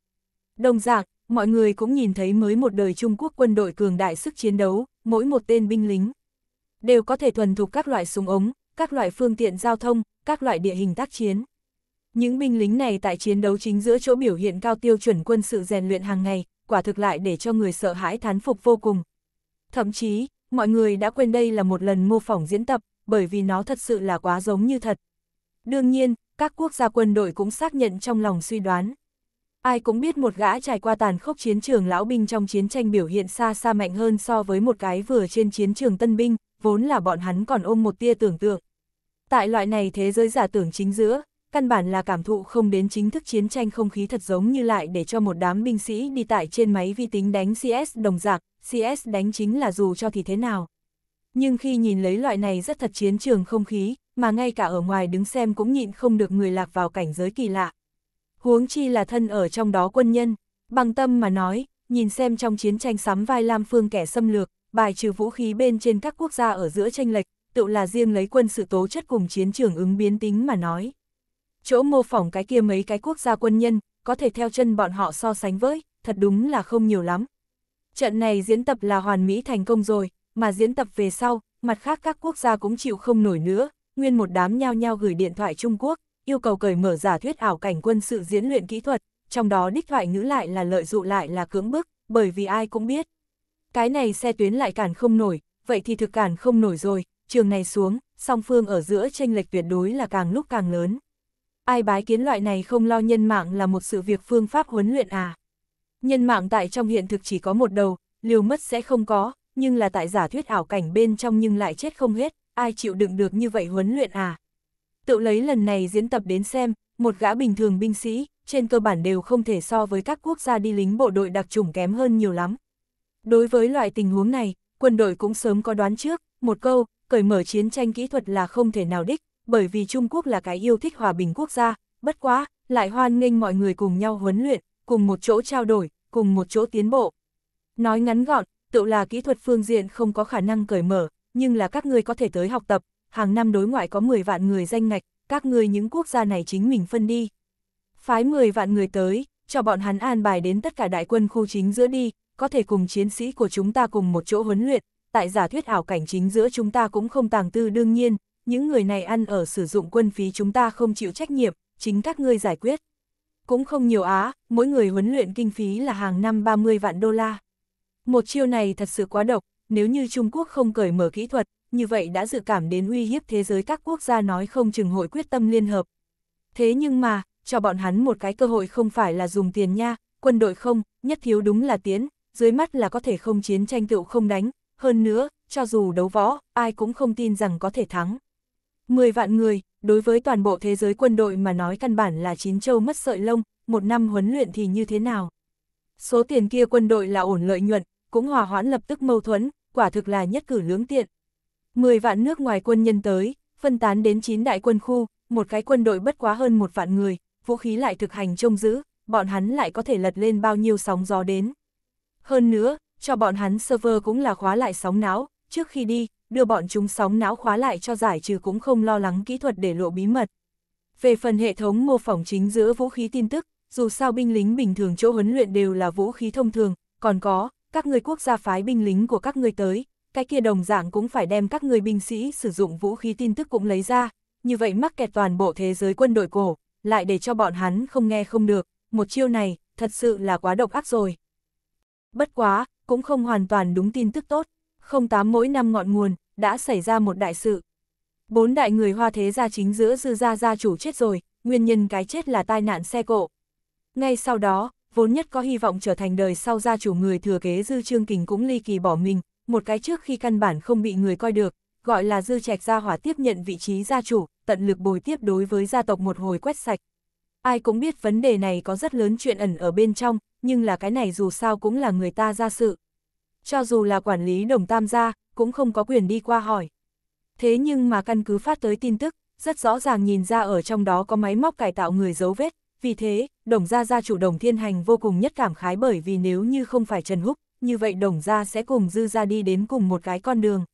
Đồng dạng, mọi người cũng nhìn thấy mới một đời Trung Quốc quân đội cường đại sức chiến đấu, mỗi một tên binh lính đều có thể thuần thục các loại súng ống, các loại phương tiện giao thông, các loại địa hình tác chiến. Những binh lính này tại chiến đấu chính giữa chỗ biểu hiện cao tiêu chuẩn quân sự rèn luyện hàng ngày, quả thực lại để cho người sợ hãi thán phục vô cùng. Thậm chí, mọi người đã quên đây là một lần mô phỏng diễn tập, bởi vì nó thật sự là quá giống như thật. Đương nhiên, các quốc gia quân đội cũng xác nhận trong lòng suy đoán. Ai cũng biết một gã trải qua tàn khốc chiến trường lão binh trong chiến tranh biểu hiện xa xa mạnh hơn so với một cái vừa trên chiến trường tân binh, vốn là bọn hắn còn ôm một tia tưởng tượng. Tại loại này thế giới giả tưởng chính giữa, căn bản là cảm thụ không đến chính thức chiến tranh không khí thật giống như lại để cho một đám binh sĩ đi tại trên máy vi tính đánh CS đồng dạng CS đánh chính là dù cho thì thế nào. Nhưng khi nhìn lấy loại này rất thật chiến trường không khí, mà ngay cả ở ngoài đứng xem cũng nhịn không được người lạc vào cảnh giới kỳ lạ. Huống chi là thân ở trong đó quân nhân, bằng tâm mà nói, nhìn xem trong chiến tranh sắm vai Lam Phương kẻ xâm lược, bài trừ vũ khí bên trên các quốc gia ở giữa tranh lệch, tự là riêng lấy quân sự tố chất cùng chiến trường ứng biến tính mà nói chỗ mô phỏng cái kia mấy cái quốc gia quân nhân, có thể theo chân bọn họ so sánh với, thật đúng là không nhiều lắm. Trận này diễn tập là hoàn mỹ thành công rồi, mà diễn tập về sau, mặt khác các quốc gia cũng chịu không nổi nữa, nguyên một đám nhao nhao gửi điện thoại Trung Quốc, yêu cầu cởi mở giả thuyết ảo cảnh quân sự diễn luyện kỹ thuật, trong đó đích thoại ngữ lại là lợi dụ lại là cưỡng bức, bởi vì ai cũng biết. Cái này xe tuyến lại cản không nổi, vậy thì thực cản không nổi rồi, trường này xuống, song phương ở giữa tranh lệch tuyệt đối là càng lúc càng lớn ai bái kiến loại này không lo nhân mạng là một sự việc phương pháp huấn luyện à. Nhân mạng tại trong hiện thực chỉ có một đầu, liều mất sẽ không có, nhưng là tại giả thuyết ảo cảnh bên trong nhưng lại chết không hết, ai chịu đựng được như vậy huấn luyện à. Tự lấy lần này diễn tập đến xem, một gã bình thường binh sĩ, trên cơ bản đều không thể so với các quốc gia đi lính bộ đội đặc trùng kém hơn nhiều lắm. Đối với loại tình huống này, quân đội cũng sớm có đoán trước, một câu, cởi mở chiến tranh kỹ thuật là không thể nào đích, bởi vì Trung Quốc là cái yêu thích hòa bình quốc gia, bất quá, lại hoan nghênh mọi người cùng nhau huấn luyện, cùng một chỗ trao đổi, cùng một chỗ tiến bộ. Nói ngắn gọn, tự là kỹ thuật phương diện không có khả năng cởi mở, nhưng là các ngươi có thể tới học tập, hàng năm đối ngoại có 10 vạn người danh ngạch, các ngươi những quốc gia này chính mình phân đi. Phái 10 vạn người tới, cho bọn hắn an bài đến tất cả đại quân khu chính giữa đi, có thể cùng chiến sĩ của chúng ta cùng một chỗ huấn luyện, tại giả thuyết ảo cảnh chính giữa chúng ta cũng không tàng tư đương nhiên, những người này ăn ở sử dụng quân phí chúng ta không chịu trách nhiệm, chính các ngươi giải quyết. Cũng không nhiều á, mỗi người huấn luyện kinh phí là hàng năm 30 vạn đô la. Một chiêu này thật sự quá độc, nếu như Trung Quốc không cởi mở kỹ thuật, như vậy đã dự cảm đến uy hiếp thế giới các quốc gia nói không chừng hội quyết tâm liên hợp. Thế nhưng mà, cho bọn hắn một cái cơ hội không phải là dùng tiền nha, quân đội không, nhất thiếu đúng là tiến, dưới mắt là có thể không chiến tranh tựu không đánh, hơn nữa, cho dù đấu võ, ai cũng không tin rằng có thể thắng. 10 vạn người, đối với toàn bộ thế giới quân đội mà nói căn bản là chín châu mất sợi lông, một năm huấn luyện thì như thế nào? Số tiền kia quân đội là ổn lợi nhuận, cũng hòa hoãn lập tức mâu thuẫn, quả thực là nhất cử lưỡng tiện. 10 vạn nước ngoài quân nhân tới, phân tán đến 9 đại quân khu, một cái quân đội bất quá hơn một vạn người, vũ khí lại thực hành trông giữ, bọn hắn lại có thể lật lên bao nhiêu sóng gió đến. Hơn nữa, cho bọn hắn server cũng là khóa lại sóng não, trước khi đi, đưa bọn chúng sóng não khóa lại cho giải trừ cũng không lo lắng kỹ thuật để lộ bí mật. Về phần hệ thống mô phỏng chính giữa vũ khí tin tức, dù sao binh lính bình thường chỗ huấn luyện đều là vũ khí thông thường, còn có, các người quốc gia phái binh lính của các người tới, cái kia đồng dạng cũng phải đem các người binh sĩ sử dụng vũ khí tin tức cũng lấy ra, như vậy mắc kẹt toàn bộ thế giới quân đội cổ, lại để cho bọn hắn không nghe không được, một chiêu này, thật sự là quá độc ác rồi. Bất quá, cũng không hoàn toàn đúng tin tức tốt, không tám mỗi năm ngọn nguồn, đã xảy ra một đại sự. Bốn đại người hoa thế gia chính giữa dư gia gia chủ chết rồi, nguyên nhân cái chết là tai nạn xe cộ. Ngay sau đó, vốn nhất có hy vọng trở thành đời sau gia chủ người thừa kế dư trương kình cũng ly kỳ bỏ mình, một cái trước khi căn bản không bị người coi được, gọi là dư trạch gia hỏa tiếp nhận vị trí gia chủ, tận lực bồi tiếp đối với gia tộc một hồi quét sạch. Ai cũng biết vấn đề này có rất lớn chuyện ẩn ở bên trong, nhưng là cái này dù sao cũng là người ta ra sự cho dù là quản lý đồng tam gia, cũng không có quyền đi qua hỏi. Thế nhưng mà căn cứ phát tới tin tức, rất rõ ràng nhìn ra ở trong đó có máy móc cải tạo người dấu vết, vì thế, đồng gia gia chủ đồng thiên hành vô cùng nhất cảm khái bởi vì nếu như không phải Trần Húc, như vậy đồng gia sẽ cùng dư gia đi đến cùng một cái con đường.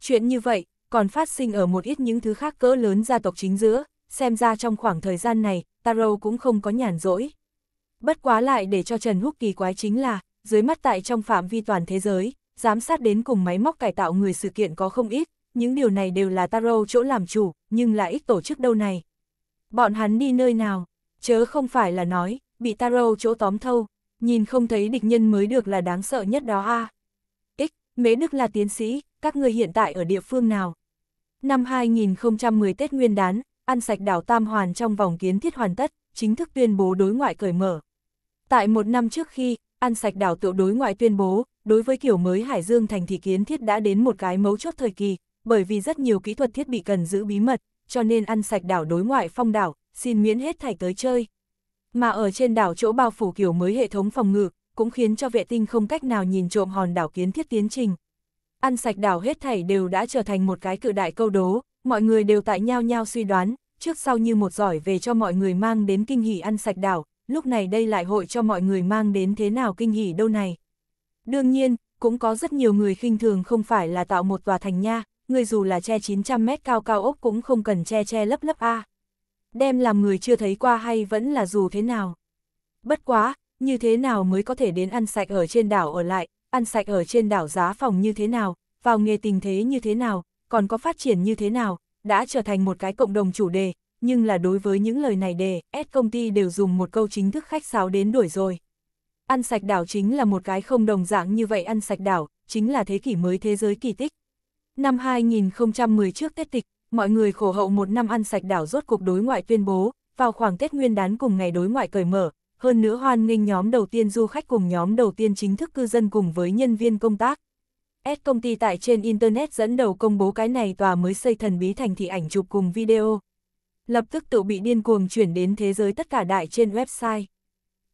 Chuyện như vậy, còn phát sinh ở một ít những thứ khác cỡ lớn gia tộc chính giữa, xem ra trong khoảng thời gian này, Taro cũng không có nhàn rỗi. Bất quá lại để cho Trần Húc kỳ quái chính là, dưới mắt tại trong phạm vi toàn thế giới, giám sát đến cùng máy móc cải tạo người sự kiện có không ít, những điều này đều là Taro chỗ làm chủ, nhưng là ít tổ chức đâu này. Bọn hắn đi nơi nào, chớ không phải là nói, bị Taro chỗ tóm thâu, nhìn không thấy địch nhân mới được là đáng sợ nhất đó a. Ích, Mế Đức là tiến sĩ, các người hiện tại ở địa phương nào? Năm 2010 Tết Nguyên đán, ăn sạch đảo Tam Hoàn trong vòng kiến thiết hoàn tất, chính thức tuyên bố đối ngoại cởi mở. Tại một năm trước khi, ăn sạch đảo tựu đối ngoại tuyên bố, đối với kiểu mới Hải Dương thành thì kiến thiết đã đến một cái mấu chốt thời kỳ, bởi vì rất nhiều kỹ thuật thiết bị cần giữ bí mật, cho nên ăn sạch đảo đối ngoại phong đảo, xin miễn hết thảy tới chơi. Mà ở trên đảo chỗ bao phủ kiểu mới hệ thống phòng ngự, cũng khiến cho vệ tinh không cách nào nhìn trộm hòn đảo kiến thiết tiến trình. Ăn sạch đảo hết thảy đều đã trở thành một cái cự đại câu đố, mọi người đều tại nhau nhau suy đoán, trước sau như một giỏi về cho mọi người mang đến kinh hỉ ăn sạch đảo, lúc này đây lại hội cho mọi người mang đến thế nào kinh hỉ đâu này. Đương nhiên, cũng có rất nhiều người khinh thường không phải là tạo một tòa thành nha, người dù là che 900 mét cao cao ốc cũng không cần che che lấp lấp a. Đem làm người chưa thấy qua hay vẫn là dù thế nào. Bất quá, như thế nào mới có thể đến ăn sạch ở trên đảo ở lại, ăn sạch ở trên đảo giá phòng như thế nào, vào nghề tình thế như thế nào, còn có phát triển như thế nào, đã trở thành một cái cộng đồng chủ đề, nhưng là đối với những lời này đề, S công ty đều dùng một câu chính thức khách sáo đến đuổi rồi. Ăn sạch đảo chính là một cái không đồng dạng như vậy ăn sạch đảo, chính là thế kỷ mới thế giới kỳ tích. Năm 2010 trước Tết tịch, mọi người khổ hậu một năm ăn sạch đảo rốt cuộc đối ngoại tuyên bố, vào khoảng Tết Nguyên đán cùng ngày đối ngoại cởi mở, hơn nữa hoan nghênh nhóm đầu tiên du khách cùng nhóm đầu tiên chính thức cư dân cùng với nhân viên công tác. S công ty tại trên Internet dẫn đầu công bố cái này tòa mới xây thần bí thành thị ảnh chụp cùng video, lập tức tự bị điên cuồng chuyển đến thế giới tất cả đại trên website.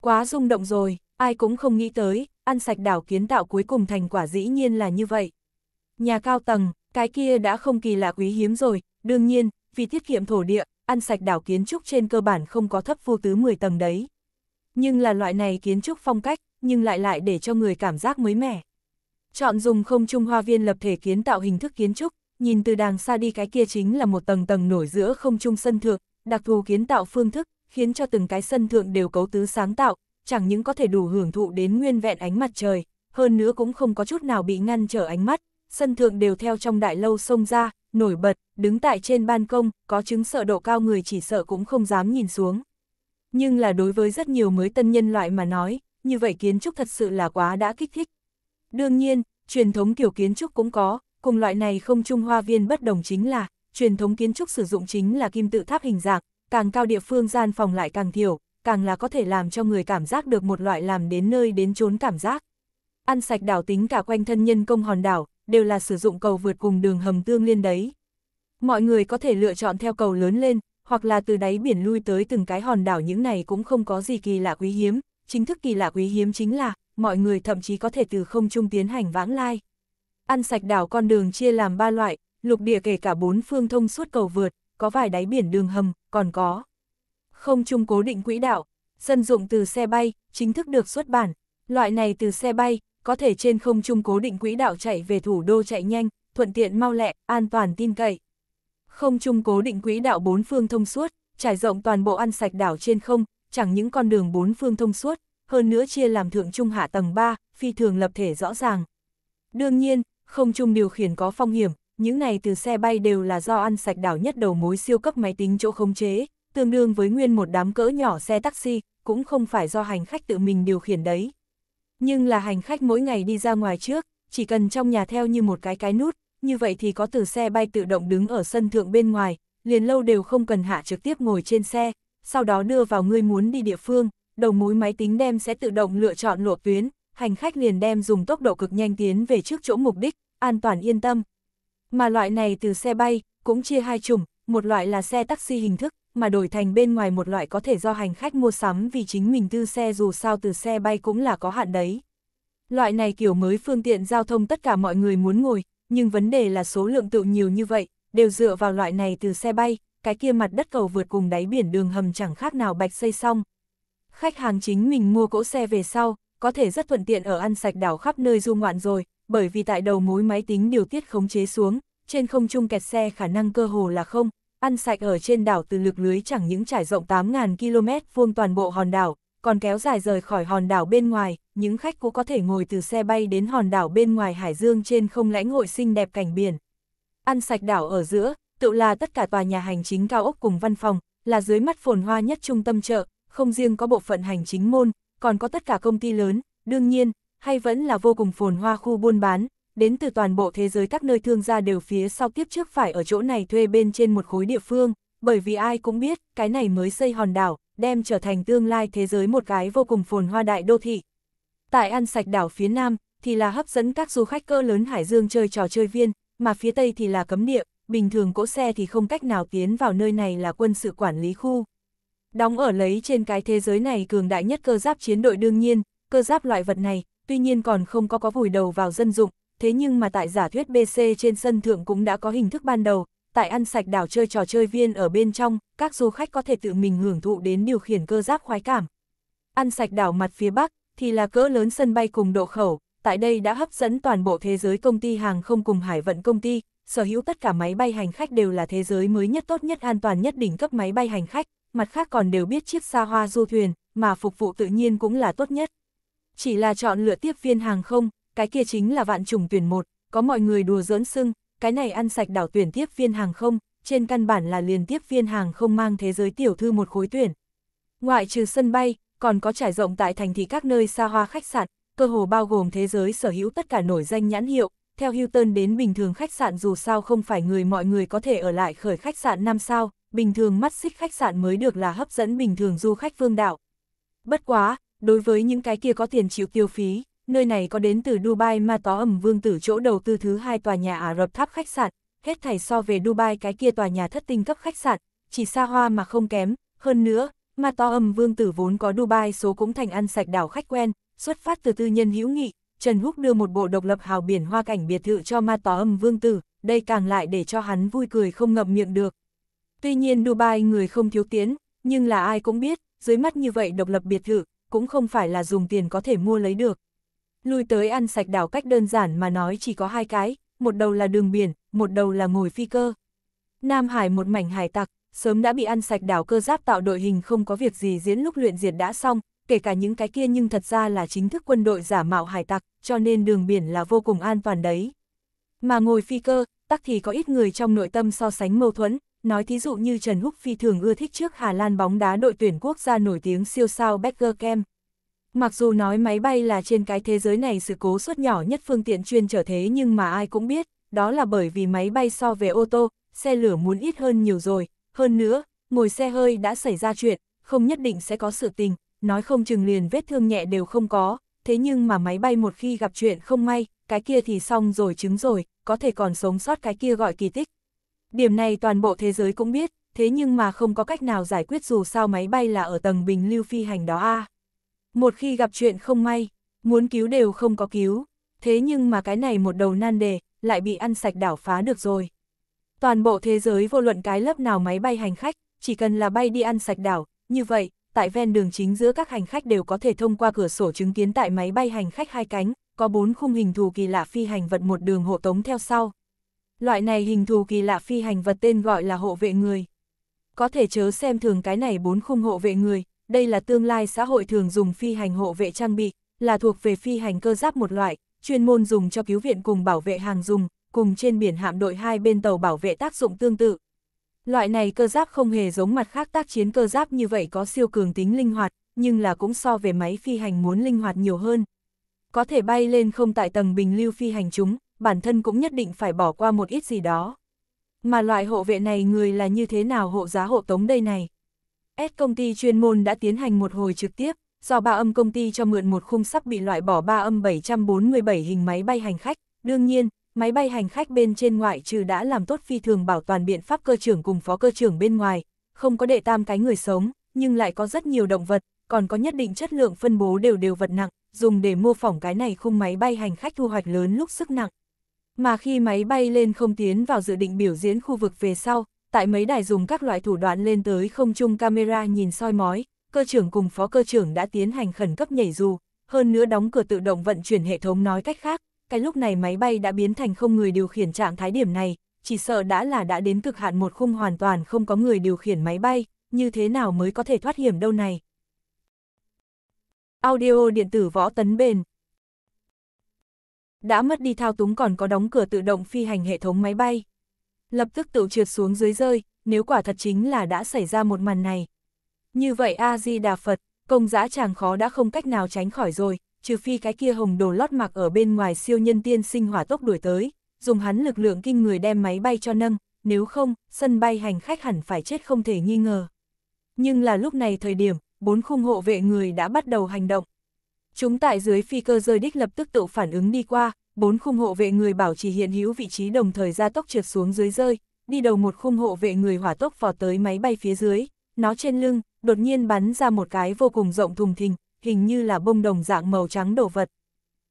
Quá rung động rồi, ai cũng không nghĩ tới, ăn sạch đảo kiến tạo cuối cùng thành quả dĩ nhiên là như vậy. Nhà cao tầng, cái kia đã không kỳ lạ quý hiếm rồi, đương nhiên, vì tiết kiệm thổ địa, ăn sạch đảo kiến trúc trên cơ bản không có thấp vô tứ 10 tầng đấy. Nhưng là loại này kiến trúc phong cách, nhưng lại lại để cho người cảm giác mới mẻ. Chọn dùng không trung hoa viên lập thể kiến tạo hình thức kiến trúc, nhìn từ đàng xa đi cái kia chính là một tầng tầng nổi giữa không trung sân thượng, đặc thù kiến tạo phương thức, khiến cho từng cái sân thượng đều cấu tứ sáng tạo, chẳng những có thể đủ hưởng thụ đến nguyên vẹn ánh mặt trời, hơn nữa cũng không có chút nào bị ngăn trở ánh mắt, sân thượng đều theo trong đại lâu sông ra, nổi bật, đứng tại trên ban công, có chứng sợ độ cao người chỉ sợ cũng không dám nhìn xuống. Nhưng là đối với rất nhiều mới tân nhân loại mà nói, như vậy kiến trúc thật sự là quá đã kích thích. Đương nhiên, truyền thống kiểu kiến trúc cũng có, cùng loại này không trung hoa viên bất đồng chính là, truyền thống kiến trúc sử dụng chính là kim tự tháp hình dạng, càng cao địa phương gian phòng lại càng thiểu, càng là có thể làm cho người cảm giác được một loại làm đến nơi đến chốn cảm giác. Ăn sạch đảo tính cả quanh thân nhân công hòn đảo, đều là sử dụng cầu vượt cùng đường hầm tương liên đấy. Mọi người có thể lựa chọn theo cầu lớn lên, hoặc là từ đáy biển lui tới từng cái hòn đảo những này cũng không có gì kỳ lạ quý hiếm, chính thức kỳ lạ quý hiếm chính là, mọi người thậm chí có thể từ không trung tiến hành vãng lai. Ăn sạch đảo con đường chia làm ba loại, lục địa kể cả bốn phương thông suốt cầu vượt, có vài đáy biển đường hầm, còn có. Không trung cố định quỹ đạo, sân dụng từ xe bay, chính thức được xuất bản. Loại này từ xe bay, có thể trên không trung cố định quỹ đạo chạy về thủ đô chạy nhanh, thuận tiện mau lẹ, an toàn tin cậy. Không trung cố định quỹ đạo bốn phương thông suốt, trải rộng toàn bộ ăn sạch đảo trên không, chẳng những con đường bốn phương thông suốt, hơn nữa chia làm thượng trung hạ tầng 3, phi thường lập thể rõ ràng. Đương nhiên, không chung điều khiển có phong hiểm, những này từ xe bay đều là do ăn sạch đảo nhất đầu mối siêu cấp máy tính chỗ khống chế, tương đương với nguyên một đám cỡ nhỏ xe taxi, cũng không phải do hành khách tự mình điều khiển đấy. Nhưng là hành khách mỗi ngày đi ra ngoài trước, chỉ cần trong nhà theo như một cái cái nút, như vậy thì có từ xe bay tự động đứng ở sân thượng bên ngoài, liền lâu đều không cần hạ trực tiếp ngồi trên xe, sau đó đưa vào người muốn đi địa phương, đầu mối máy tính đem sẽ tự động lựa chọn lộ tuyến, hành khách liền đem dùng tốc độ cực nhanh tiến về trước chỗ mục đích, an toàn yên tâm. Mà loại này từ xe bay, cũng chia hai chủng, một loại là xe taxi hình thức, mà đổi thành bên ngoài một loại có thể do hành khách mua sắm vì chính mình tư xe dù sao từ xe bay cũng là có hạn đấy. Loại này kiểu mới phương tiện giao thông tất cả mọi người muốn ngồi, nhưng vấn đề là số lượng tự nhiều như vậy, đều dựa vào loại này từ xe bay, cái kia mặt đất cầu vượt cùng đáy biển đường hầm chẳng khác nào bạch xây xong. Khách hàng chính mình mua cỗ xe về sau, có thể rất thuận tiện ở ăn sạch đảo khắp nơi du ngoạn rồi, bởi vì tại đầu mối máy tính điều tiết khống chế xuống, trên không trung kẹt xe khả năng cơ hồ là không, ăn sạch ở trên đảo từ lực lưới chẳng những trải rộng 8.000 km vuông toàn bộ hòn đảo, còn kéo dài rời khỏi hòn đảo bên ngoài, những khách cũng có thể ngồi từ xe bay đến hòn đảo bên ngoài hải dương trên không lãnh hội xinh đẹp cảnh biển. Ăn sạch đảo ở giữa, tự là tất cả tòa nhà hành chính cao ốc cùng văn phòng, là dưới mắt phồn hoa nhất trung tâm chợ, không riêng có bộ phận hành chính môn, còn có tất cả công ty lớn, đương nhiên, hay vẫn là vô cùng phồn hoa khu buôn bán, đến từ toàn bộ thế giới các nơi thương gia đều phía sau tiếp trước phải ở chỗ này thuê bên trên một khối địa phương, bởi vì ai cũng biết, cái này mới xây hòn đảo, đem trở thành tương lai thế giới một cái vô cùng phồn hoa đại đô thị. Tại ăn sạch đảo phía nam, thì là hấp dẫn các du khách cỡ lớn Hải Dương chơi trò chơi viên, mà phía tây thì là cấm địa, bình thường cỗ xe thì không cách nào tiến vào nơi này là quân sự quản lý khu. Đóng ở lấy trên cái thế giới này cường đại nhất cơ giáp chiến đội đương nhiên, cơ giáp loại vật này, tuy nhiên còn không có có vùi đầu vào dân dụng, thế nhưng mà tại giả thuyết BC trên sân thượng cũng đã có hình thức ban đầu, tại ăn sạch đảo chơi trò chơi viên ở bên trong, các du khách có thể tự mình hưởng thụ đến điều khiển cơ giáp khoái cảm. Ăn sạch đảo mặt phía Bắc thì là cỡ lớn sân bay cùng độ khẩu, tại đây đã hấp dẫn toàn bộ thế giới công ty hàng không cùng hải vận công ty, sở hữu tất cả máy bay hành khách đều là thế giới mới nhất tốt nhất an toàn nhất đỉnh cấp máy bay hành khách, mặt khác còn đều biết chiếc xa hoa du thuyền, mà phục vụ tự nhiên cũng là tốt nhất chỉ là chọn lựa tiếp viên hàng không, cái kia chính là vạn trùng tuyển một, có mọi người đùa giỡn sưng, cái này ăn sạch đảo tuyển tiếp viên hàng không, trên căn bản là liền tiếp viên hàng không mang thế giới tiểu thư một khối tuyển. Ngoại trừ sân bay, còn có trải rộng tại thành thị các nơi xa hoa khách sạn, cơ hồ bao gồm thế giới sở hữu tất cả nổi danh nhãn hiệu, theo Hilton đến bình thường khách sạn dù sao không phải người mọi người có thể ở lại khởi khách sạn 5 sao, bình thường mắt xích khách sạn mới được là hấp dẫn bình thường du khách phương đảo. Bất quá, đối với những cái kia có tiền chịu tiêu phí, nơi này có đến từ Dubai mà tó ẩm vương tử chỗ đầu tư thứ hai tòa nhà Ả Rập tháp khách sạn, hết thảy so về Dubai cái kia tòa nhà thất tinh cấp khách sạn, chỉ xa hoa mà không kém, hơn nữa, mà to âm vương tử vốn có Dubai số cũng thành ăn sạch đảo khách quen, xuất phát từ tư nhân hữu nghị, Trần Húc đưa một bộ độc lập hào biển hoa cảnh biệt thự cho ma tó âm vương tử, đây càng lại để cho hắn vui cười không ngậm miệng được. Tuy nhiên Dubai người không thiếu tiến, nhưng là ai cũng biết, dưới mắt như vậy độc lập biệt thự, cũng không phải là dùng tiền có thể mua lấy được. Lui tới ăn sạch đảo cách đơn giản mà nói chỉ có hai cái, một đầu là đường biển, một đầu là ngồi phi cơ. Nam Hải một mảnh hải tặc, sớm đã bị ăn sạch đảo cơ giáp tạo đội hình không có việc gì diễn lúc luyện diệt đã xong, kể cả những cái kia nhưng thật ra là chính thức quân đội giả mạo hải tặc, cho nên đường biển là vô cùng an toàn đấy. Mà ngồi phi cơ, tắc thì có ít người trong nội tâm so sánh mâu thuẫn, nói thí dụ như Trần Húc phi thường ưa thích trước Hà Lan bóng đá đội tuyển quốc gia nổi tiếng siêu sao Beckham. Mặc dù nói máy bay là trên cái thế giới này sự cố suất nhỏ nhất phương tiện chuyên trở thế nhưng mà ai cũng biết, đó là bởi vì máy bay so về ô tô, xe lửa muốn ít hơn nhiều rồi, hơn nữa, ngồi xe hơi đã xảy ra chuyện, không nhất định sẽ có sự tình, nói không chừng liền vết thương nhẹ đều không có, thế nhưng mà máy bay một khi gặp chuyện không may, cái kia thì xong rồi chứng rồi, có thể còn sống sót cái kia gọi kỳ tích, Điểm này toàn bộ thế giới cũng biết, thế nhưng mà không có cách nào giải quyết dù sao máy bay là ở tầng bình lưu phi hành đó a. À. Một khi gặp chuyện không may, muốn cứu đều không có cứu, thế nhưng mà cái này một đầu nan đề, lại bị ăn sạch đảo phá được rồi. Toàn bộ thế giới vô luận cái lớp nào máy bay hành khách, chỉ cần là bay đi ăn sạch đảo, như vậy, tại ven đường chính giữa các hành khách đều có thể thông qua cửa sổ chứng kiến tại máy bay hành khách hai cánh, có bốn khung hình thù kỳ lạ phi hành vật một đường hộ tống theo sau, Loại này hình thù kỳ lạ phi hành vật tên gọi là hộ vệ người. Có thể chớ xem thường cái này bốn khung hộ vệ người, đây là tương lai xã hội thường dùng phi hành hộ vệ trang bị, là thuộc về phi hành cơ giáp một loại, chuyên môn dùng cho cứu viện cùng bảo vệ hàng dùng, cùng trên biển hạm đội hai bên tàu bảo vệ tác dụng tương tự. Loại này cơ giáp không hề giống mặt khác tác chiến cơ giáp như vậy có siêu cường tính linh hoạt, nhưng là cũng so về máy phi hành muốn linh hoạt nhiều hơn. Có thể bay lên không tại tầng bình lưu phi hành chúng, bản thân cũng nhất định phải bỏ qua một ít gì đó. Mà loại hộ vệ này người là như thế nào hộ giá hộ tống đây này? S công ty chuyên môn đã tiến hành một hồi trực tiếp, do ba âm công ty cho mượn một khung sắp bị loại bỏ ba âm 747 hình máy bay hành khách. Đương nhiên, máy bay hành khách bên trên ngoại trừ đã làm tốt phi thường bảo toàn biện pháp cơ trưởng cùng phó cơ trưởng bên ngoài, không có đệ tam cái người sống, nhưng lại có rất nhiều động vật, còn có nhất định chất lượng phân bố đều đều vật nặng, dùng để mô phỏng cái này khung máy bay hành khách thu hoạch lớn lúc sức nặng. Mà khi máy bay lên không tiến vào dự định biểu diễn khu vực về sau, tại mấy đài dùng các loại thủ đoạn lên tới không trung camera nhìn soi mói, cơ trưởng cùng phó cơ trưởng đã tiến hành khẩn cấp nhảy dù, hơn nữa đóng cửa tự động vận chuyển hệ thống nói cách khác, cái lúc này máy bay đã biến thành không người điều khiển trạng thái điểm này, chỉ sợ đã là đã đến cực hạn một khung hoàn toàn không có người điều khiển máy bay, như thế nào mới có thể thoát hiểm đâu này. Audio điện tử võ tấn bền đã mất đi thao túng còn có đóng cửa tự động phi hành hệ thống máy bay. Lập tức tự trượt xuống dưới rơi, nếu quả thật chính là đã xảy ra một màn này. Như vậy A-di-đà Phật, công giã chàng khó đã không cách nào tránh khỏi rồi, trừ phi cái kia hồng đồ lót mặc ở bên ngoài siêu nhân tiên sinh hỏa tốc đuổi tới, dùng hắn lực lượng kinh người đem máy bay cho nâng, nếu không, sân bay hành khách hẳn phải chết không thể nghi ngờ. Nhưng là lúc này thời điểm, bốn khung hộ vệ người đã bắt đầu hành động. Chúng tại dưới phi cơ rơi đích lập tức tự phản ứng đi qua, bốn khung hộ vệ người bảo trì hiện hữu vị trí đồng thời ra tốc trượt xuống dưới rơi, đi đầu một khung hộ vệ người hỏa tốc vò tới máy bay phía dưới, nó trên lưng, đột nhiên bắn ra một cái vô cùng rộng thùng thình, hình như là bông đồng dạng màu trắng đổ vật.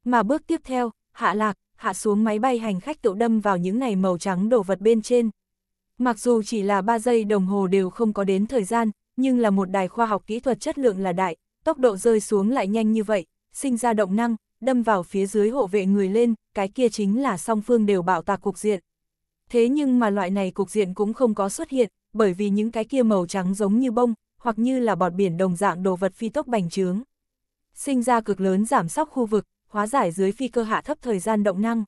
Mà bước tiếp theo, hạ lạc, hạ xuống máy bay hành khách tự đâm vào những này màu trắng đổ vật bên trên. Mặc dù chỉ là 3 giây đồng hồ đều không có đến thời gian, nhưng là một đài khoa học kỹ thuật chất lượng là đại, tốc độ rơi xuống lại nhanh như vậy, sinh ra động năng, đâm vào phía dưới hộ vệ người lên, cái kia chính là song phương đều bạo tạc cục diện. Thế nhưng mà loại này cục diện cũng không có xuất hiện, bởi vì những cái kia màu trắng giống như bông, hoặc như là bọt biển đồng dạng đồ vật phi tốc bành trướng. Sinh ra cực lớn giảm sóc khu vực, hóa giải dưới phi cơ hạ thấp thời gian động năng.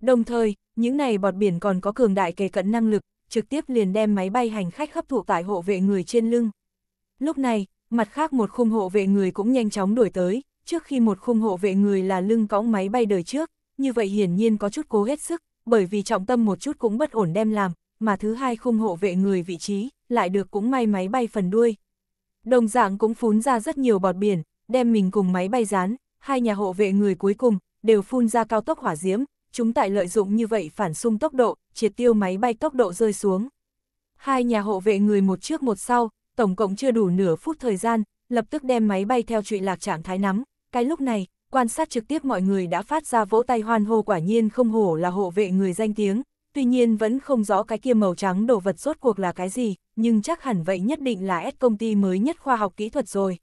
Đồng thời, những này bọt biển còn có cường đại kề cận năng lực, trực tiếp liền đem máy bay hành khách hấp thụ tại hộ vệ người trên lưng. Lúc này, mặt khác một khung hộ vệ người cũng nhanh chóng đuổi tới, trước khi một khung hộ vệ người là lưng cõng máy bay đời trước, như vậy hiển nhiên có chút cố hết sức, bởi vì trọng tâm một chút cũng bất ổn đem làm, mà thứ hai khung hộ vệ người vị trí, lại được cũng may máy bay phần đuôi. Đồng dạng cũng phun ra rất nhiều bọt biển, đem mình cùng máy bay dán, hai nhà hộ vệ người cuối cùng, đều phun ra cao tốc hỏa diễm, chúng tại lợi dụng như vậy phản xung tốc độ, triệt tiêu máy bay tốc độ rơi xuống. Hai nhà hộ vệ người một trước một sau, tổng cộng chưa đủ nửa phút thời gian, lập tức đem máy bay theo trụy lạc trạng thái nắm, cái lúc này, quan sát trực tiếp mọi người đã phát ra vỗ tay hoan hô quả nhiên không hổ là hộ vệ người danh tiếng, tuy nhiên vẫn không rõ cái kia màu trắng đồ vật rốt cuộc là cái gì, nhưng chắc hẳn vậy nhất định là S công ty mới nhất khoa học kỹ thuật rồi.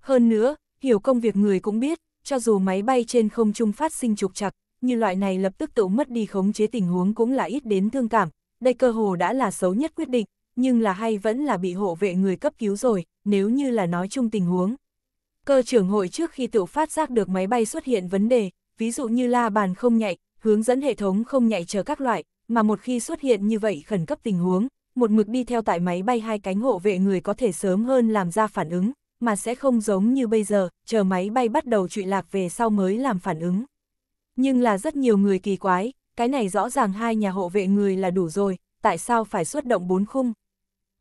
Hơn nữa, hiểu công việc người cũng biết, cho dù máy bay trên không trung phát sinh trục trặc, như loại này lập tức tự mất đi khống chế tình huống cũng là ít đến thương cảm, đây cơ hồ đã là xấu nhất quyết định, nhưng là hay vẫn là bị hộ vệ người cấp cứu rồi, nếu như là nói chung tình huống. Cơ trưởng hội trước khi tự phát giác được máy bay xuất hiện vấn đề, ví dụ như la bàn không nhạy, hướng dẫn hệ thống không nhạy chờ các loại, mà một khi xuất hiện như vậy khẩn cấp tình huống, một mực đi theo tại máy bay hai cánh hộ vệ người có thể sớm hơn làm ra phản ứng, mà sẽ không giống như bây giờ, chờ máy bay bắt đầu trụy lạc về sau mới làm phản ứng. Nhưng là rất nhiều người kỳ quái, cái này rõ ràng hai nhà hộ vệ người là đủ rồi, tại sao phải xuất động bốn khung?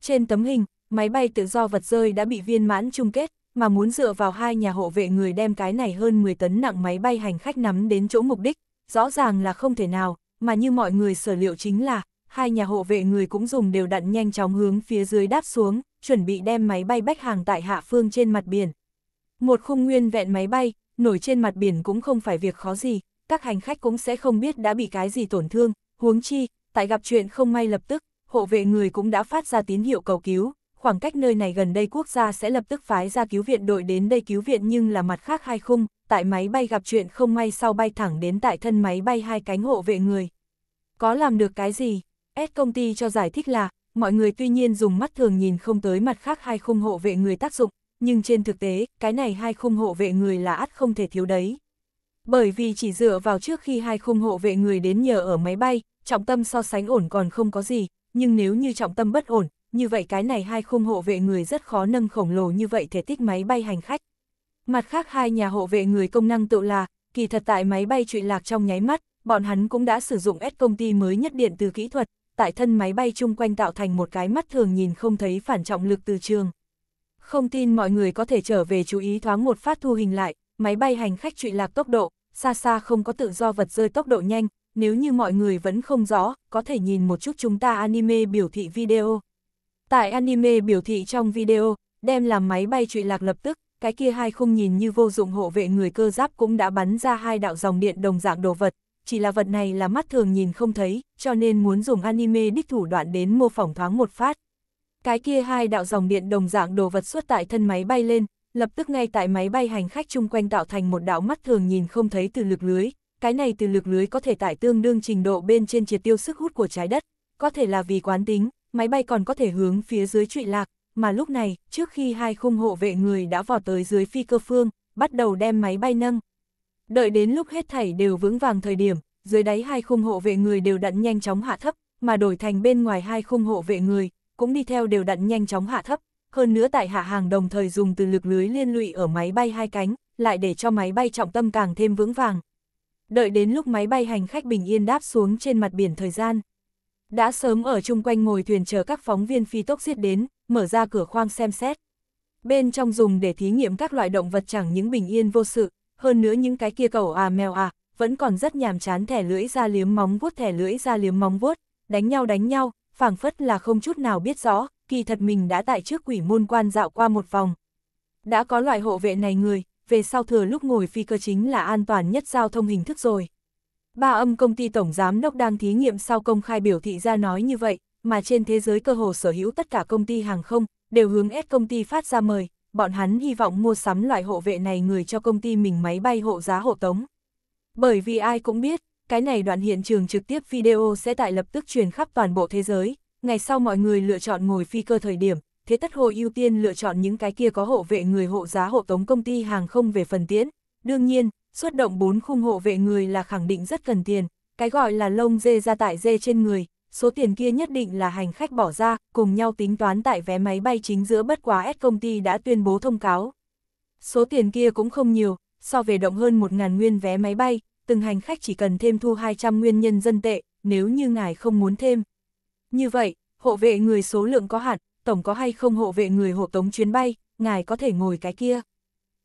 Trên tấm hình, máy bay tự do vật rơi đã bị viên mãn chung kết, mà muốn dựa vào hai nhà hộ vệ người đem cái này hơn 10 tấn nặng máy bay hành khách nắm đến chỗ mục đích, rõ ràng là không thể nào, mà như mọi người sở liệu chính là, hai nhà hộ vệ người cũng dùng đều đặn nhanh chóng hướng phía dưới đáp xuống, chuẩn bị đem máy bay bách hàng tại hạ phương trên mặt biển. Một khung nguyên vẹn máy bay, nổi trên mặt biển cũng không phải việc khó gì, các hành khách cũng sẽ không biết đã bị cái gì tổn thương, huống chi, tại gặp chuyện không may lập tức, hộ vệ người cũng đã phát ra tín hiệu cầu cứu, khoảng cách nơi này gần đây quốc gia sẽ lập tức phái ra cứu viện đội đến đây cứu viện nhưng là mặt khác hai khung, tại máy bay gặp chuyện không may sau bay thẳng đến tại thân máy bay hai cánh hộ vệ người. Có làm được cái gì? S công ty cho giải thích là, mọi người tuy nhiên dùng mắt thường nhìn không tới mặt khác hai khung hộ vệ người tác dụng, nhưng trên thực tế, cái này hai khung hộ vệ người là ắt không thể thiếu đấy. Bởi vì chỉ dựa vào trước khi hai khung hộ vệ người đến nhờ ở máy bay, trọng tâm so sánh ổn còn không có gì, nhưng nếu như trọng tâm bất ổn, như vậy cái này hai khung hộ vệ người rất khó nâng khổng lồ như vậy thể tích máy bay hành khách. Mặt khác hai nhà hộ vệ người công năng tự là, kỳ thật tại máy bay trụy lạc trong nháy mắt, bọn hắn cũng đã sử dụng S công ty mới nhất điện từ kỹ thuật, tại thân máy bay chung quanh tạo thành một cái mắt thường nhìn không thấy phản trọng lực từ trường. Không tin mọi người có thể trở về chú ý thoáng một phát thu hình lại, máy bay hành khách trụy lạc tốc độ, xa xa không có tự do vật rơi tốc độ nhanh, nếu như mọi người vẫn không rõ, có thể nhìn một chút chúng ta anime biểu thị video. Tại anime biểu thị trong video, đem làm máy bay trụy lạc lập tức, cái kia hai không nhìn như vô dụng hộ vệ người cơ giáp cũng đã bắn ra hai đạo dòng điện đồng dạng đồ vật, chỉ là vật này là mắt thường nhìn không thấy, cho nên muốn dùng anime đích thủ đoạn đến mô phỏng thoáng một phát. Cái kia hai đạo dòng điện đồng dạng đồ vật xuất tại thân máy bay lên, lập tức ngay tại máy bay hành khách chung quanh tạo thành một đạo mắt thường nhìn không thấy từ lực lưới, cái này từ lực lưới có thể tải tương đương trình độ bên trên triệt tiêu sức hút của trái đất, có thể là vì quán tính, máy bay còn có thể hướng phía dưới trụy lạc, mà lúc này, trước khi hai khung hộ vệ người đã vò tới dưới phi cơ phương, bắt đầu đem máy bay nâng. Đợi đến lúc hết thảy đều vững vàng thời điểm, dưới đáy hai khung hộ vệ người đều đặn nhanh chóng hạ thấp, mà đổi thành bên ngoài hai khung hộ vệ người, cũng đi theo đều đặn nhanh chóng hạ thấp, hơn nữa tại hạ hàng đồng thời dùng từ lực lưới liên lụy ở máy bay hai cánh, lại để cho máy bay trọng tâm càng thêm vững vàng. Đợi đến lúc máy bay hành khách bình yên đáp xuống trên mặt biển thời gian, đã sớm ở chung quanh ngồi thuyền chờ các phóng viên phi tốc giết đến, mở ra cửa khoang xem xét. Bên trong dùng để thí nghiệm các loại động vật chẳng những bình yên vô sự, hơn nữa những cái kia cẩu à mèo à, vẫn còn rất nhàm chán thẻ lưỡi ra liếm móng vuốt thẻ lưỡi ra liếm móng vuốt, đánh nhau đánh nhau, phảng phất là không chút nào biết rõ, kỳ thật mình đã tại trước quỷ môn quan dạo qua một vòng. Đã có loại hộ vệ này người, về sau thừa lúc ngồi phi cơ chính là an toàn nhất giao thông hình thức rồi. Ba âm công ty tổng giám đốc đang thí nghiệm sau công khai biểu thị ra nói như vậy, mà trên thế giới cơ hồ sở hữu tất cả công ty hàng không, đều hướng ép công ty phát ra mời, bọn hắn hy vọng mua sắm loại hộ vệ này người cho công ty mình máy bay hộ giá hộ tống. Bởi vì ai cũng biết, cái này đoạn hiện trường trực tiếp video sẽ tại lập tức truyền khắp toàn bộ thế giới, ngày sau mọi người lựa chọn ngồi phi cơ thời điểm, thế tất hội ưu tiên lựa chọn những cái kia có hộ vệ người hộ giá hộ tống công ty hàng không về phần tiễn. Đương nhiên, xuất động bốn khung hộ vệ người là khẳng định rất cần tiền, cái gọi là lông dê ra tại dê trên người, số tiền kia nhất định là hành khách bỏ ra, cùng nhau tính toán tại vé máy bay chính giữa bất quá S công ty đã tuyên bố thông cáo. Số tiền kia cũng không nhiều, so về động hơn 1.000 nguyên vé máy bay, từng hành khách chỉ cần thêm thu 200 nguyên nhân dân tệ, nếu như ngài không muốn thêm. Như vậy, hộ vệ người số lượng có hạn, tổng có hay không hộ vệ người hộ tống chuyến bay, ngài có thể ngồi cái kia.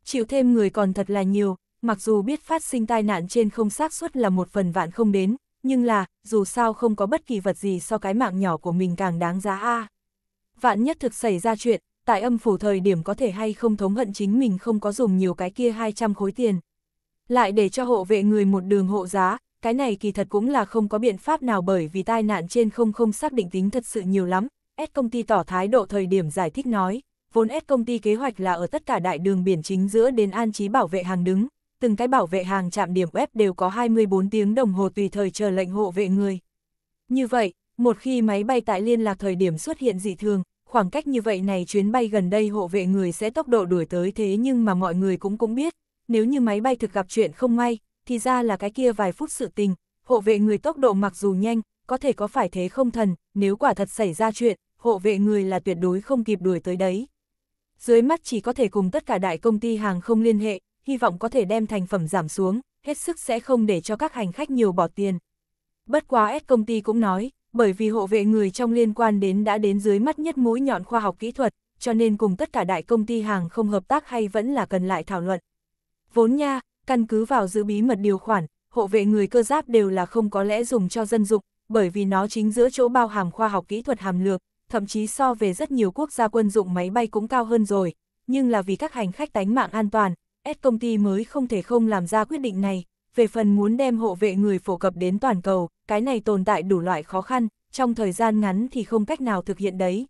Chịu thêm người còn thật là nhiều, mặc dù biết phát sinh tai nạn trên không xác suất là một phần vạn không đến, nhưng là, dù sao không có bất kỳ vật gì so cái mạng nhỏ của mình càng đáng giá a. À. Vạn nhất thực xảy ra chuyện, tại âm phủ thời điểm có thể hay không thống hận chính mình không có dùng nhiều cái kia 200 khối tiền. Lại để cho hộ vệ người một đường hộ giá, cái này kỳ thật cũng là không có biện pháp nào bởi vì tai nạn trên không không xác định tính thật sự nhiều lắm. S công ty tỏ thái độ thời điểm giải thích nói, vốn S công ty kế hoạch là ở tất cả đại đường biển chính giữa đến an trí bảo vệ hàng đứng, từng cái bảo vệ hàng chạm điểm web đều có 24 tiếng đồng hồ tùy thời chờ lệnh hộ vệ người. Như vậy, một khi máy bay tại liên lạc thời điểm xuất hiện dị thường, khoảng cách như vậy này chuyến bay gần đây hộ vệ người sẽ tốc độ đuổi tới thế nhưng mà mọi người cũng cũng biết, nếu như máy bay thực gặp chuyện không may, thì ra là cái kia vài phút sự tình, hộ vệ người tốc độ mặc dù nhanh, có thể có phải thế không thần, nếu quả thật xảy ra chuyện, hộ vệ người là tuyệt đối không kịp đuổi tới đấy. Dưới mắt chỉ có thể cùng tất cả đại công ty hàng không liên hệ, hy vọng có thể đem thành phẩm giảm xuống, hết sức sẽ không để cho các hành khách nhiều bỏ tiền. Bất quá S công ty cũng nói, bởi vì hộ vệ người trong liên quan đến đã đến dưới mắt nhất mũi nhọn khoa học kỹ thuật, cho nên cùng tất cả đại công ty hàng không hợp tác hay vẫn là cần lại thảo luận. Vốn nha, căn cứ vào giữ bí mật điều khoản, hộ vệ người cơ giáp đều là không có lẽ dùng cho dân dụng, bởi vì nó chính giữa chỗ bao hàm khoa học kỹ thuật hàm lược, thậm chí so về rất nhiều quốc gia quân dụng máy bay cũng cao hơn rồi, nhưng là vì các hành khách tánh mạng an toàn, S công ty mới không thể không làm ra quyết định này, về phần muốn đem hộ vệ người phổ cập đến toàn cầu, cái này tồn tại đủ loại khó khăn, trong thời gian ngắn thì không cách nào thực hiện đấy.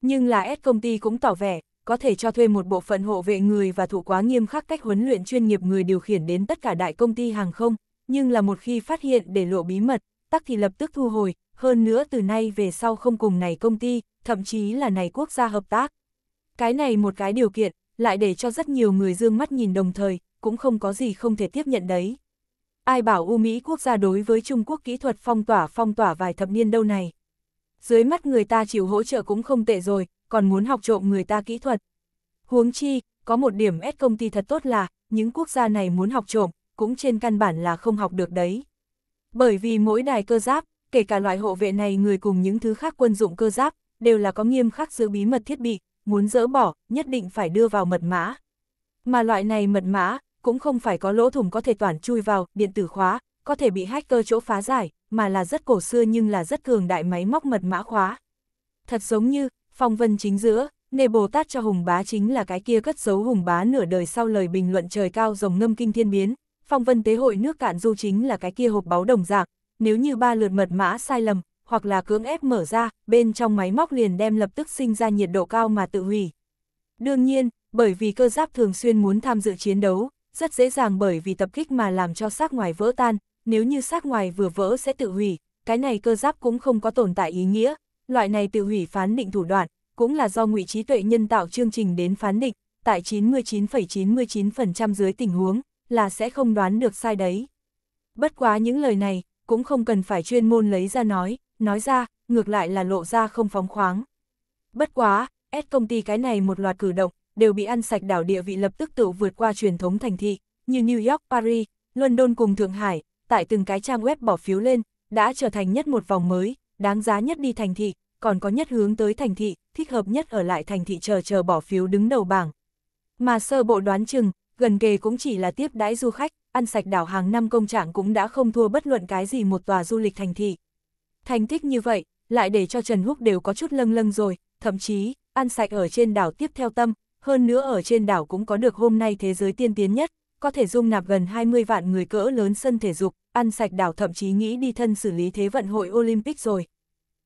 Nhưng là S công ty cũng tỏ vẻ, có thể cho thuê một bộ phận hộ vệ người và thủ quá nghiêm khắc cách huấn luyện chuyên nghiệp người điều khiển đến tất cả đại công ty hàng không, nhưng là một khi phát hiện để lộ bí mật, tắc thì lập tức thu hồi, hơn nữa từ nay về sau không cùng này công ty, thậm chí là này quốc gia hợp tác. Cái này một cái điều kiện, lại để cho rất nhiều người dương mắt nhìn đồng thời, cũng không có gì không thể tiếp nhận đấy. Ai bảo U Mỹ quốc gia đối với Trung Quốc kỹ thuật phong tỏa phong tỏa vài thập niên đâu này. Dưới mắt người ta chịu hỗ trợ cũng không tệ rồi, còn muốn học trộm người ta kỹ thuật. Huống chi, có một điểm ép công ty thật tốt là, những quốc gia này muốn học trộm, cũng trên căn bản là không học được đấy. Bởi vì mỗi đài cơ giáp, kể cả loại hộ vệ này người cùng những thứ khác quân dụng cơ giáp, đều là có nghiêm khắc giữ bí mật thiết bị, muốn dỡ bỏ, nhất định phải đưa vào mật mã. Mà loại này mật mã, cũng không phải có lỗ thủng có thể toàn chui vào, điện tử khóa, có thể bị hacker chỗ phá giải, mà là rất cổ xưa nhưng là rất cường đại máy móc mật mã khóa. Thật giống như, phong vân chính giữa, nề Bồ Tát cho Hùng Bá chính là cái kia cất giấu Hùng Bá nửa đời sau lời bình luận trời cao rồng ngâm kinh thiên biến, phong vân tế hội nước cạn du chính là cái kia hộp báu đồng dạng, nếu như ba lượt mật mã sai lầm, hoặc là cưỡng ép mở ra, bên trong máy móc liền đem lập tức sinh ra nhiệt độ cao mà tự hủy. Đương nhiên, bởi vì cơ giáp thường xuyên muốn tham dự chiến đấu, rất dễ dàng bởi vì tập kích mà làm cho xác ngoài vỡ tan, nếu như xác ngoài vừa vỡ sẽ tự hủy, cái này cơ giáp cũng không có tồn tại ý nghĩa, loại này tự hủy phán định thủ đoạn, cũng là do ngụy trí tuệ nhân tạo chương trình đến phán định, tại 99,99% ,99 dưới tình huống, là sẽ không đoán được sai đấy. Bất quá những lời này, cũng không cần phải chuyên môn lấy ra nói, nói ra, ngược lại là lộ ra không phóng khoáng. Bất quá, S công ty cái này một loạt cử động, đều bị ăn sạch đảo địa vị lập tức tự vượt qua truyền thống thành thị, như New York, Paris, London cùng Thượng Hải, tại từng cái trang web bỏ phiếu lên, đã trở thành nhất một vòng mới, đáng giá nhất đi thành thị, còn có nhất hướng tới thành thị, thích hợp nhất ở lại thành thị chờ chờ bỏ phiếu đứng đầu bảng. Mà sơ bộ đoán chừng, gần kề cũng chỉ là tiếp đãi du khách, ăn sạch đảo hàng năm công trạng cũng đã không thua bất luận cái gì một tòa du lịch thành thị. Thành tích như vậy, lại để cho Trần Húc đều có chút lâng lâng rồi, thậm chí, ăn sạch ở trên đảo tiếp theo tâm, hơn nữa ở trên đảo cũng có được hôm nay thế giới tiên tiến nhất, có thể dung nạp gần 20 vạn người cỡ lớn sân thể dục, ăn sạch đảo thậm chí nghĩ đi thân xử lý thế vận hội Olympic rồi.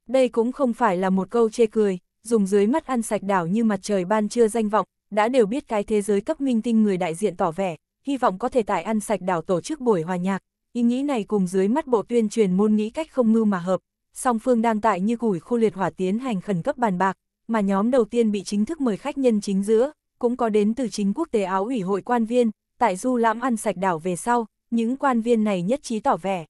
Đây cũng không phải là một câu chê cười, dùng dưới mắt ăn sạch đảo như mặt trời ban trưa danh vọng, đã đều biết cái thế giới cấp minh tinh người đại diện tỏ vẻ, hy vọng có thể tại ăn sạch đảo tổ chức buổi hòa nhạc, ý nghĩ này cùng dưới mắt bộ tuyên truyền môn nghĩ cách không mưu mà hợp, song phương đang tại như củi khu liệt hỏa tiến hành khẩn cấp bàn bạc, mà nhóm đầu tiên bị chính thức mời khách nhân chính giữa, cũng có đến từ chính quốc tế áo ủy hội quan viên, tại du lãm ăn sạch đảo về sau, những quan viên này nhất trí tỏ vẻ.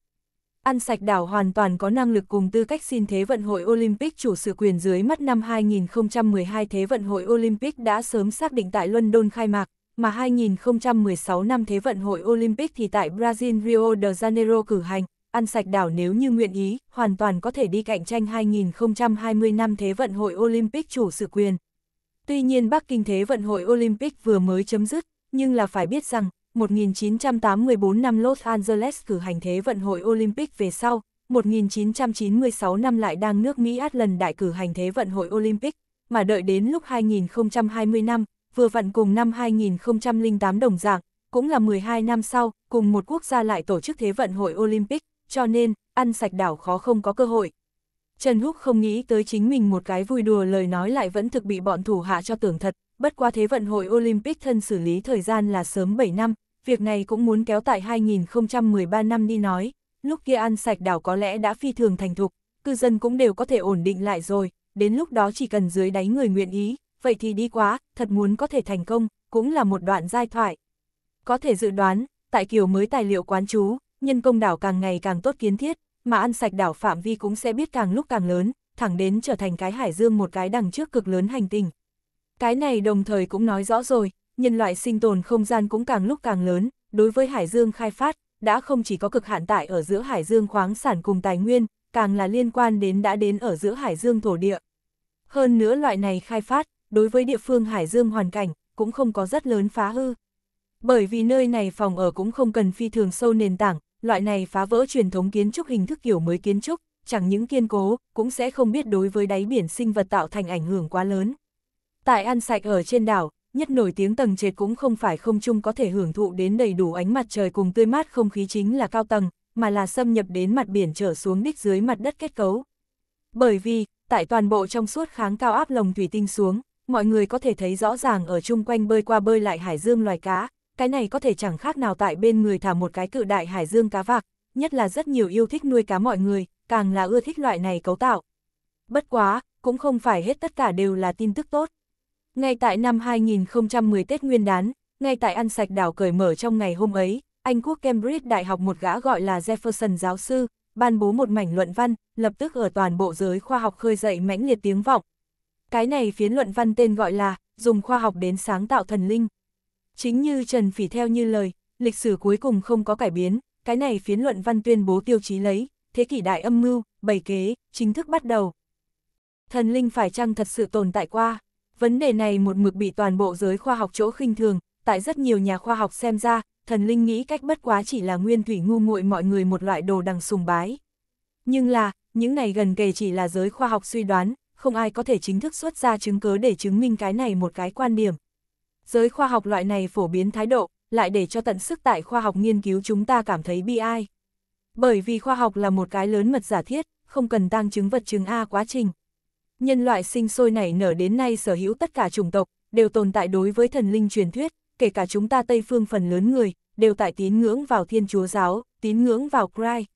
Ăn sạch đảo hoàn toàn có năng lực cùng tư cách xin Thế vận hội Olympic chủ sự quyền dưới mắt năm 2012 Thế vận hội Olympic đã sớm xác định tại London khai mạc, mà 2016 năm Thế vận hội Olympic thì tại Brazil Rio de Janeiro cử hành, ăn sạch đảo nếu như nguyện ý, hoàn toàn có thể đi cạnh tranh 2020 năm Thế vận hội Olympic chủ sự quyền. Tuy nhiên Bắc Kinh Thế vận hội Olympic vừa mới chấm dứt, nhưng là phải biết rằng, 1984 năm Los Angeles cử hành Thế vận hội Olympic về sau, 1996 năm lại đang nước Mỹ át lần đại cử hành Thế vận hội Olympic, mà đợi đến lúc 2020 năm, vừa vặn cùng năm 2008 đồng dạng, cũng là 12 năm sau, cùng một quốc gia lại tổ chức Thế vận hội Olympic, cho nên, ăn sạch đảo khó không có cơ hội. Trần Húc không nghĩ tới chính mình một cái vui đùa lời nói lại vẫn thực bị bọn thủ hạ cho tưởng thật, bất qua thế vận hội Olympic thân xử lý thời gian là sớm 7 năm, việc này cũng muốn kéo tại 2013 năm đi nói, lúc kia ăn sạch đảo có lẽ đã phi thường thành thục, cư dân cũng đều có thể ổn định lại rồi, đến lúc đó chỉ cần dưới đáy người nguyện ý, vậy thì đi quá, thật muốn có thể thành công, cũng là một đoạn giai thoại. Có thể dự đoán, tại kiểu mới tài liệu quán chú, nhân công đảo càng ngày càng tốt kiến thiết, mà ăn sạch đảo phạm vi cũng sẽ biết càng lúc càng lớn, thẳng đến trở thành cái hải dương một cái đằng trước cực lớn hành tinh. Cái này đồng thời cũng nói rõ rồi, nhân loại sinh tồn không gian cũng càng lúc càng lớn, đối với hải dương khai phát, đã không chỉ có cực hạn tại ở giữa hải dương khoáng sản cùng tài nguyên, càng là liên quan đến đã đến ở giữa hải dương thổ địa. Hơn nữa loại này khai phát, đối với địa phương hải dương hoàn cảnh, cũng không có rất lớn phá hư. Bởi vì nơi này phòng ở cũng không cần phi thường sâu nền tảng, loại này phá vỡ truyền thống kiến trúc hình thức kiểu mới kiến trúc, chẳng những kiên cố, cũng sẽ không biết đối với đáy biển sinh vật tạo thành ảnh hưởng quá lớn. Tại ăn sạch ở trên đảo, nhất nổi tiếng tầng trệt cũng không phải không chung có thể hưởng thụ đến đầy đủ ánh mặt trời cùng tươi mát không khí chính là cao tầng, mà là xâm nhập đến mặt biển trở xuống đích dưới mặt đất kết cấu. Bởi vì, tại toàn bộ trong suốt kháng cao áp lồng thủy tinh xuống, mọi người có thể thấy rõ ràng ở chung quanh bơi qua bơi lại hải dương loài cá, cái này có thể chẳng khác nào tại bên người thả một cái cự đại hải dương cá vạc, nhất là rất nhiều yêu thích nuôi cá mọi người, càng là ưa thích loại này cấu tạo. Bất quá, cũng không phải hết tất cả đều là tin tức tốt. Ngay tại năm 2010 Tết Nguyên đán, ngay tại ăn sạch đảo cởi mở trong ngày hôm ấy, Anh quốc Cambridge Đại học một gã gọi là Jefferson giáo sư, ban bố một mảnh luận văn, lập tức ở toàn bộ giới khoa học khơi dậy mãnh liệt tiếng vọng. Cái này phiến luận văn tên gọi là, dùng khoa học đến sáng tạo thần linh. Chính như Trần Phỉ theo như lời, lịch sử cuối cùng không có cải biến, cái này phiến luận văn tuyên bố tiêu chí lấy, thế kỷ đại âm mưu, bày kế, chính thức bắt đầu. Thần linh phải chăng thật sự tồn tại qua? Vấn đề này một mực bị toàn bộ giới khoa học chỗ khinh thường, tại rất nhiều nhà khoa học xem ra, thần linh nghĩ cách bất quá chỉ là nguyên thủy ngu muội mọi người một loại đồ đằng sùng bái. Nhưng là, những này gần kề chỉ là giới khoa học suy đoán, không ai có thể chính thức xuất ra chứng cứ để chứng minh cái này một cái quan điểm giới khoa học loại này phổ biến thái độ, lại để cho tận sức tại khoa học nghiên cứu chúng ta cảm thấy bi ai. Bởi vì khoa học là một cái lớn mật giả thiết, không cần tăng chứng vật chứng A quá trình. Nhân loại sinh sôi nảy nở đến nay sở hữu tất cả chủng tộc, đều tồn tại đối với thần linh truyền thuyết, kể cả chúng ta Tây phương phần lớn người, đều tại tín ngưỡng vào Thiên Chúa Giáo, tín ngưỡng vào Christ.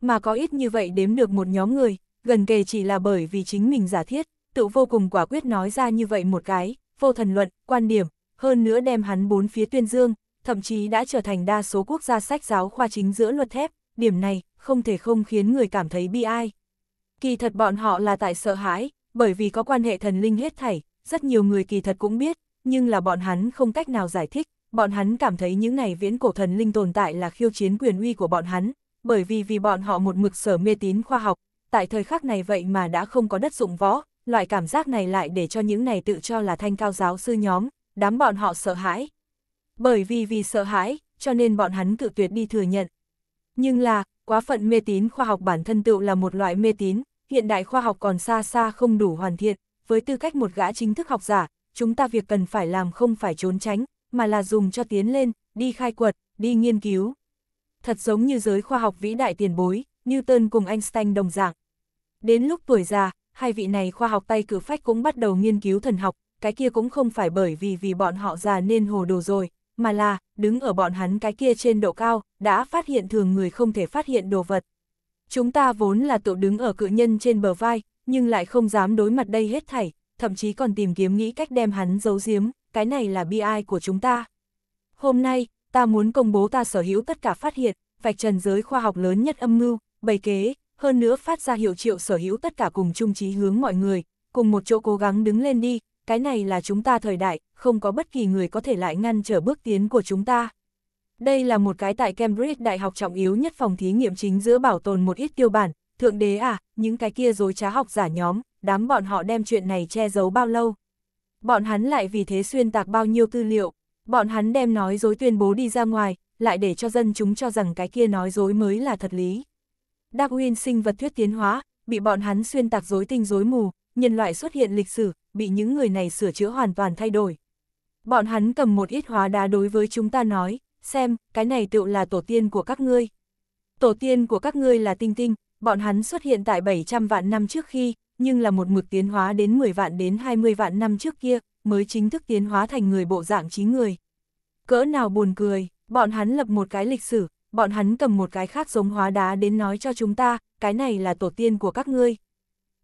Mà có ít như vậy đếm được một nhóm người, gần kề chỉ là bởi vì chính mình giả thiết, tự vô cùng quả quyết nói ra như vậy một cái, vô thần luận, quan điểm, hơn nữa đem hắn bốn phía tuyên dương, thậm chí đã trở thành đa số quốc gia sách giáo khoa chính giữa luật thép, điểm này không thể không khiến người cảm thấy bi ai. Kỳ thật bọn họ là tại sợ hãi, bởi vì có quan hệ thần linh hết thảy, rất nhiều người kỳ thật cũng biết, nhưng là bọn hắn không cách nào giải thích, bọn hắn cảm thấy những này viễn cổ thần linh tồn tại là khiêu chiến quyền uy của bọn hắn, bởi vì vì bọn họ một mực sở mê tín khoa học, tại thời khắc này vậy mà đã không có đất dụng võ, loại cảm giác này lại để cho những này tự cho là thanh cao giáo sư nhóm, đám bọn họ sợ hãi. Bởi vì vì sợ hãi, cho nên bọn hắn cự tuyệt đi thừa nhận. Nhưng là, quá phận mê tín khoa học bản thân tựu là một loại mê tín, hiện đại khoa học còn xa xa không đủ hoàn thiện, với tư cách một gã chính thức học giả, chúng ta việc cần phải làm không phải trốn tránh, mà là dùng cho tiến lên, đi khai quật, đi nghiên cứu. Thật giống như giới khoa học vĩ đại tiền bối, Newton cùng Einstein đồng dạng. Đến lúc tuổi già, hai vị này khoa học tay cử phách cũng bắt đầu nghiên cứu thần học, cái kia cũng không phải bởi vì vì bọn họ già nên hồ đồ rồi, mà là, đứng ở bọn hắn cái kia trên độ cao, đã phát hiện thường người không thể phát hiện đồ vật. Chúng ta vốn là tụ đứng ở cự nhân trên bờ vai, nhưng lại không dám đối mặt đây hết thảy, thậm chí còn tìm kiếm nghĩ cách đem hắn giấu giếm, cái này là bi ai của chúng ta. Hôm nay, ta muốn công bố ta sở hữu tất cả phát hiện, vạch trần giới khoa học lớn nhất âm mưu, bày kế, hơn nữa phát ra hiệu triệu sở hữu tất cả cùng chung trí hướng mọi người, cùng một chỗ cố gắng đứng lên đi, cái này là chúng ta thời đại, không có bất kỳ người có thể lại ngăn trở bước tiến của chúng ta. Đây là một cái tại Cambridge Đại học trọng yếu nhất phòng thí nghiệm chính giữa bảo tồn một ít tiêu bản, thượng đế à, những cái kia dối trá học giả nhóm, đám bọn họ đem chuyện này che giấu bao lâu. Bọn hắn lại vì thế xuyên tạc bao nhiêu tư liệu, bọn hắn đem nói dối tuyên bố đi ra ngoài, lại để cho dân chúng cho rằng cái kia nói dối mới là thật lý. Darwin sinh vật thuyết tiến hóa, bị bọn hắn xuyên tạc dối tinh dối mù, nhân loại xuất hiện lịch sử, bị những người này sửa chữa hoàn toàn thay đổi. Bọn hắn cầm một ít hóa đá đối với chúng ta nói, xem, cái này tựu là tổ tiên của các ngươi. Tổ tiên của các ngươi là tinh tinh, bọn hắn xuất hiện tại 700 vạn năm trước khi, nhưng là một mực tiến hóa đến 10 vạn đến 20 vạn năm trước kia, mới chính thức tiến hóa thành người bộ dạng trí người. Cỡ nào buồn cười, bọn hắn lập một cái lịch sử, bọn hắn cầm một cái khác giống hóa đá đến nói cho chúng ta, cái này là tổ tiên của các ngươi.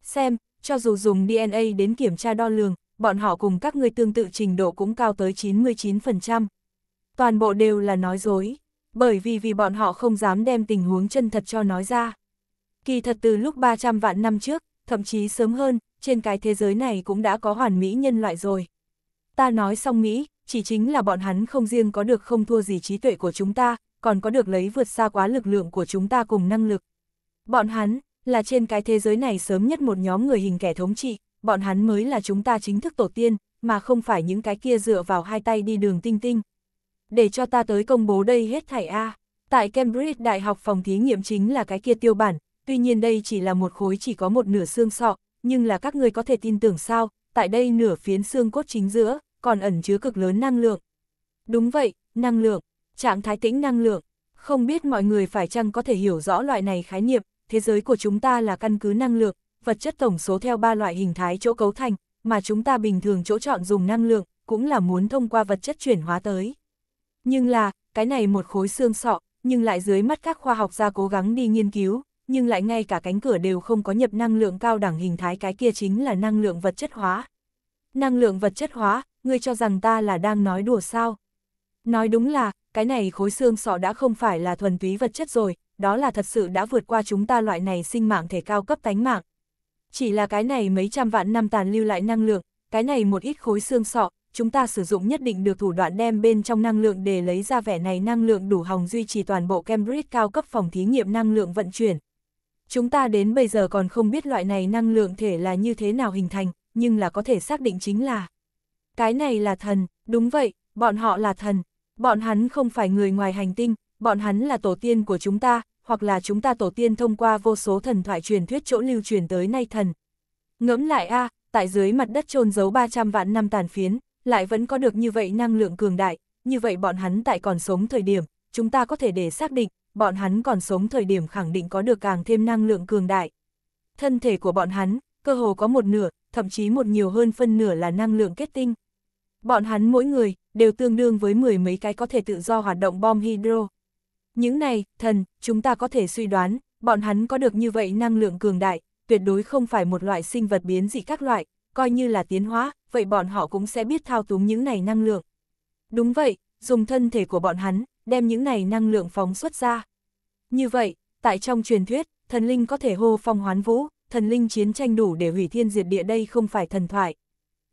Xem, cho dù dùng DNA đến kiểm tra đo lường, bọn họ cùng các người tương tự trình độ cũng cao tới 99%. Toàn bộ đều là nói dối, bởi vì vì bọn họ không dám đem tình huống chân thật cho nói ra. Kỳ thật từ lúc 300 vạn năm trước, thậm chí sớm hơn, trên cái thế giới này cũng đã có hoàn mỹ nhân loại rồi. Ta nói xong Mỹ, chỉ chính là bọn hắn không riêng có được không thua gì trí tuệ của chúng ta, còn có được lấy vượt xa quá lực lượng của chúng ta cùng năng lực. Bọn hắn, là trên cái thế giới này sớm nhất một nhóm người hình kẻ thống trị, bọn hắn mới là chúng ta chính thức tổ tiên, mà không phải những cái kia dựa vào hai tay đi đường tinh tinh. Để cho ta tới công bố đây hết thảy A. Tại Cambridge Đại học phòng thí nghiệm chính là cái kia tiêu bản, tuy nhiên đây chỉ là một khối chỉ có một nửa xương sọ, nhưng là các người có thể tin tưởng sao, tại đây nửa phiến xương cốt chính giữa, còn ẩn chứa cực lớn năng lượng. Đúng vậy, năng lượng, trạng thái tĩnh năng lượng. Không biết mọi người phải chăng có thể hiểu rõ loại này khái niệm, thế giới của chúng ta là căn cứ năng lượng, vật chất tổng số theo ba loại hình thái chỗ cấu thành, mà chúng ta bình thường chỗ chọn dùng năng lượng, cũng là muốn thông qua vật chất chuyển hóa tới. Nhưng là, cái này một khối xương sọ, nhưng lại dưới mắt các khoa học gia cố gắng đi nghiên cứu, nhưng lại ngay cả cánh cửa đều không có nhập năng lượng cao đẳng hình thái cái kia chính là năng lượng vật chất hóa. Năng lượng vật chất hóa, ngươi cho rằng ta là đang nói đùa sao? Nói đúng là, cái này khối xương sọ đã không phải là thuần túy vật chất rồi, đó là thật sự đã vượt qua chúng ta loại này sinh mạng thể cao cấp tánh mạng. Chỉ là cái này mấy trăm vạn năm tàn lưu lại năng lượng, cái này một ít khối xương sọ, chúng ta sử dụng nhất định được thủ đoạn đem bên trong năng lượng để lấy ra vẻ này năng lượng đủ hòng duy trì toàn bộ Cambridge cao cấp phòng thí nghiệm năng lượng vận chuyển. Chúng ta đến bây giờ còn không biết loại này năng lượng thể là như thế nào hình thành, nhưng là có thể xác định chính là Cái này là thần, đúng vậy, bọn họ là thần, bọn hắn không phải người ngoài hành tinh, bọn hắn là tổ tiên của chúng ta, hoặc là chúng ta tổ tiên thông qua vô số thần thoại truyền thuyết chỗ lưu truyền tới nay thần. Ngẫm lại a, tại dưới mặt đất trôn giấu 300 vạn năm tàn phiến, lại vẫn có được như vậy năng lượng cường đại, như vậy bọn hắn tại còn sống thời điểm, chúng ta có thể để xác định, bọn hắn còn sống thời điểm khẳng định có được càng thêm năng lượng cường đại. Thân thể của bọn hắn, cơ hồ có một nửa, thậm chí một nhiều hơn phân nửa là năng lượng kết tinh. Bọn hắn mỗi người, đều tương đương với mười mấy cái có thể tự do hoạt động bom hydro, những này, thần, chúng ta có thể suy đoán, bọn hắn có được như vậy năng lượng cường đại, tuyệt đối không phải một loại sinh vật biến dị các loại, coi như là tiến hóa, vậy bọn họ cũng sẽ biết thao túng những này năng lượng. Đúng vậy, dùng thân thể của bọn hắn, đem những này năng lượng phóng xuất ra. Như vậy, tại trong truyền thuyết, thần linh có thể hô phong hoán vũ, thần linh chiến tranh đủ để hủy thiên diệt địa đây không phải thần thoại,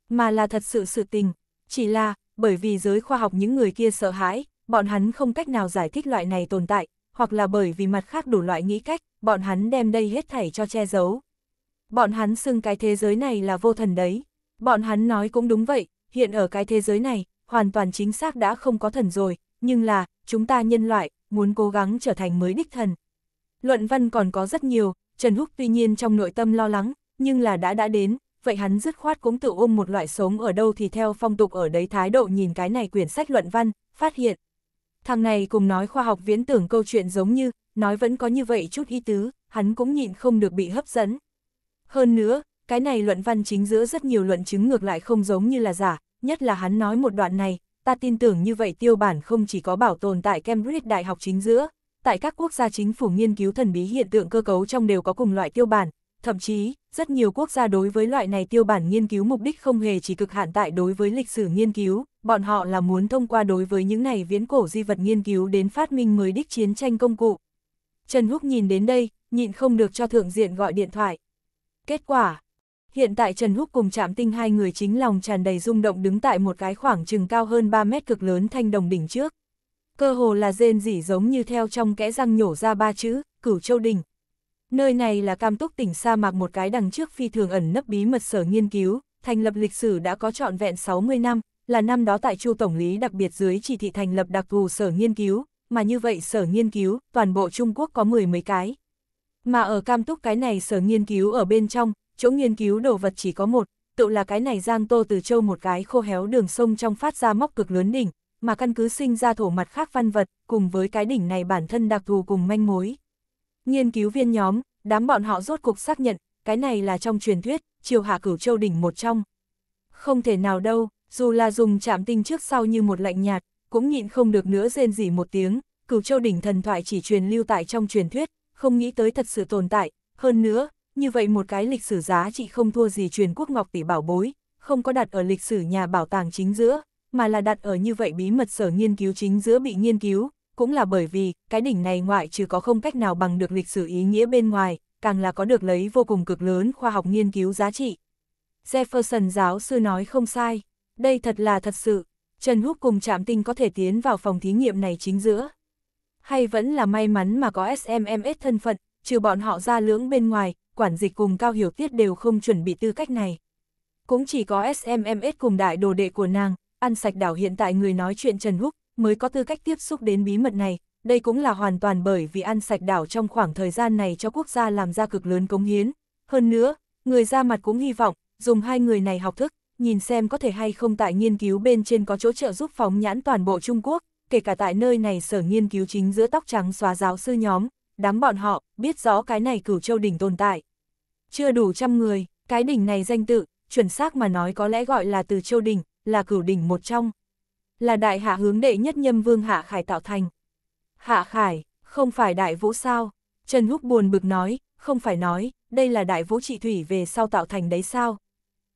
mà là thật sự sự tình. Chỉ là, bởi vì giới khoa học những người kia sợ hãi, bọn hắn không cách nào giải thích loại này tồn tại, hoặc là bởi vì mặt khác đủ loại nghĩ cách, bọn hắn đem đây hết thảy cho che giấu. Bọn hắn xưng cái thế giới này là vô thần đấy. Bọn hắn nói cũng đúng vậy, hiện ở cái thế giới này, hoàn toàn chính xác đã không có thần rồi, nhưng là, chúng ta nhân loại, muốn cố gắng trở thành mới đích thần. Luận văn còn có rất nhiều, Trần Húc tuy nhiên trong nội tâm lo lắng, nhưng là đã đã đến, vậy hắn dứt khoát cũng tự ôm một loại sống ở đâu thì theo phong tục ở đấy thái độ nhìn cái này quyển sách luận văn, phát hiện, thằng này cùng nói khoa học viễn tưởng câu chuyện giống như, nói vẫn có như vậy chút ý tứ, hắn cũng nhịn không được bị hấp dẫn. Hơn nữa, cái này luận văn chính giữa rất nhiều luận chứng ngược lại không giống như là giả, nhất là hắn nói một đoạn này, ta tin tưởng như vậy tiêu bản không chỉ có bảo tồn tại Cambridge Đại học chính giữa, tại các quốc gia chính phủ nghiên cứu thần bí hiện tượng cơ cấu trong đều có cùng loại tiêu bản, thậm chí, rất nhiều quốc gia đối với loại này tiêu bản nghiên cứu mục đích không hề chỉ cực hạn tại đối với lịch sử nghiên cứu, bọn họ là muốn thông qua đối với những này viễn cổ di vật nghiên cứu đến phát minh mới đích chiến tranh công cụ. Trần Húc nhìn đến đây, nhịn không được cho thượng diện gọi điện thoại. Kết quả, hiện tại Trần Húc cùng trạm tinh hai người chính lòng tràn đầy rung động đứng tại một cái khoảng chừng cao hơn 3 mét cực lớn thanh đồng đỉnh trước. Cơ hồ là rên rỉ giống như theo trong kẽ răng nhổ ra ba chữ, cửu châu đỉnh Nơi này là cam túc tỉnh sa mạc một cái đằng trước phi thường ẩn nấp bí mật sở nghiên cứu, thành lập lịch sử đã có trọn vẹn 60 năm, là năm đó tại Chu Tổng lý đặc biệt dưới chỉ thị thành lập đặc thù sở nghiên cứu, mà như vậy sở nghiên cứu, toàn bộ Trung Quốc có mười mấy cái. Mà ở cam túc cái này sở nghiên cứu ở bên trong, chỗ nghiên cứu đồ vật chỉ có một, tự là cái này Giang Tô Từ Châu một cái khô héo đường sông trong phát ra móc cực lớn đỉnh, mà căn cứ sinh ra thổ mặt khác văn vật, cùng với cái đỉnh này bản thân đặc thù cùng manh mối. Nghiên cứu viên nhóm, đám bọn họ rốt cục xác nhận, cái này là trong truyền thuyết, triều hạ cửu châu đỉnh một trong. Không thể nào đâu, dù là dùng chạm tinh trước sau như một lạnh nhạt, cũng nhịn không được nữa rên rỉ một tiếng, cửu châu đỉnh thần thoại chỉ truyền lưu tại trong truyền thuyết, không nghĩ tới thật sự tồn tại, hơn nữa, như vậy một cái lịch sử giá trị không thua gì truyền quốc ngọc tỷ bảo bối, không có đặt ở lịch sử nhà bảo tàng chính giữa, mà là đặt ở như vậy bí mật sở nghiên cứu chính giữa bị nghiên cứu, cũng là bởi vì, cái đỉnh này ngoại trừ có không cách nào bằng được lịch sử ý nghĩa bên ngoài, càng là có được lấy vô cùng cực lớn khoa học nghiên cứu giá trị. Jefferson giáo sư nói không sai đây thật là thật sự, Trần Húc cùng Trạm Tinh có thể tiến vào phòng thí nghiệm này chính giữa. Hay vẫn là may mắn mà có SMMS thân phận, trừ bọn họ ra lưỡng bên ngoài, quản dịch cùng Cao Hiểu Tiết đều không chuẩn bị tư cách này. Cũng chỉ có SMMS cùng đại đồ đệ của nàng, ăn sạch đảo hiện tại người nói chuyện Trần Húc, mới có tư cách tiếp xúc đến bí mật này. Đây cũng là hoàn toàn bởi vì ăn sạch đảo trong khoảng thời gian này cho quốc gia làm ra cực lớn cống hiến. Hơn nữa, người ra mặt cũng hy vọng, dùng hai người này học thức, nhìn xem có thể hay không tại nghiên cứu bên trên có chỗ trợ giúp phóng nhãn toàn bộ Trung Quốc, kể cả tại nơi này sở nghiên cứu chính giữa tóc trắng xóa giáo sư nhóm, đám bọn họ biết rõ cái này cửu châu đỉnh tồn tại. Chưa đủ trăm người, cái đỉnh này danh tự, chuẩn xác mà nói có lẽ gọi là từ châu đỉnh, là cửu đỉnh một trong. Là đại hạ hướng đệ nhất nhâm vương hạ khải tạo thành. Hạ khải, không phải đại vũ sao? Trần Húc buồn bực nói, không phải nói, đây là đại vũ trị thủy về sau tạo thành đấy sao?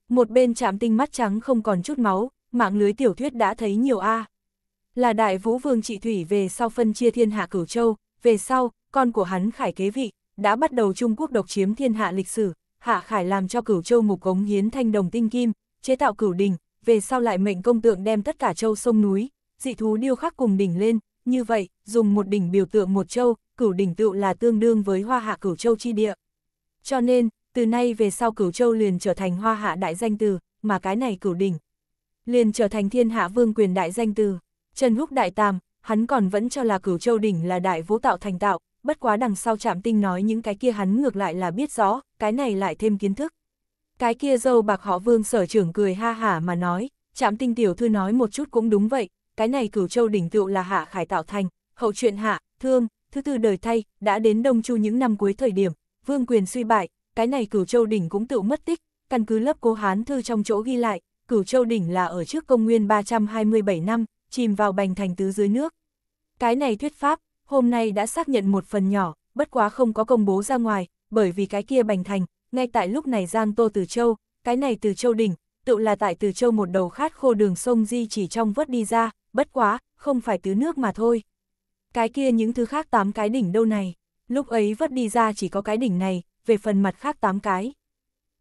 Một bên chạm tinh mắt trắng không còn chút máu, mạng lưới tiểu thuyết đã thấy nhiều A. Là đại vũ vương trị thủy về sau phân chia thiên hạ cửu châu, về sau, con của hắn khải kế vị, đã bắt đầu Trung Quốc độc chiếm thiên hạ lịch sử, hạ khải làm cho cửu châu mục cống hiến thanh đồng tinh kim, chế tạo cửu đình, về sau lại mệnh công tượng đem tất cả châu sông núi, dị thú điêu khắc cùng đỉnh lên, như vậy, dùng một đỉnh biểu tượng một châu, cửu đỉnh tựu là tương đương với hoa hạ cửu châu chi địa. Cho nên, từ nay về sau cửu châu liền trở thành hoa hạ đại danh từ, mà cái này cửu đỉnh. Liền trở thành thiên hạ vương quyền đại danh từ. Trần Húc đại tam, hắn còn vẫn cho là cửu châu đỉnh là đại vũ tạo thành tạo, bất quá đằng sau trạm tinh nói những cái kia hắn ngược lại là biết rõ, cái này lại thêm kiến thức. Cái kia dâu bạc họ vương sở trưởng cười ha hả mà nói, trạm tinh tiểu thư nói một chút cũng đúng vậy, cái này cửu châu đỉnh tựu là hạ khải tạo thành, hậu chuyện hạ, thương, thứ tư đời thay, đã đến đông chu những năm cuối thời điểm, vương quyền suy bại, cái này cửu châu đỉnh cũng tự mất tích, căn cứ lớp cố hán thư trong chỗ ghi lại, cửu châu đỉnh là ở trước công nguyên 327 năm, chìm vào bành thành tứ dưới nước. Cái này thuyết pháp, hôm nay đã xác nhận một phần nhỏ, bất quá không có công bố ra ngoài, bởi vì cái kia bành thành, ngay tại lúc này Giang Tô Từ Châu, cái này Từ Châu đỉnh, tự là tại Từ Châu một đầu khát khô đường sông di chỉ trong vớt đi ra, bất quá, không phải tứ nước mà thôi. Cái kia những thứ khác tám cái đỉnh đâu này, lúc ấy vớt đi ra chỉ có cái đỉnh này, về phần mặt khác 8 cái.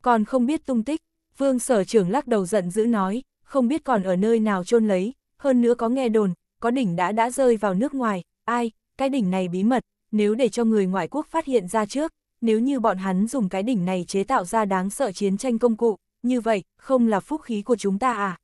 Còn không biết tung tích, vương sở trưởng lắc đầu giận dữ nói, không biết còn ở nơi nào chôn lấy, hơn nữa có nghe đồn, có đỉnh đã đã rơi vào nước ngoài, ai, cái đỉnh này bí mật, nếu để cho người ngoại quốc phát hiện ra trước, nếu như bọn hắn dùng cái đỉnh này chế tạo ra đáng sợ chiến tranh công cụ, như vậy, không là phúc khí của chúng ta à?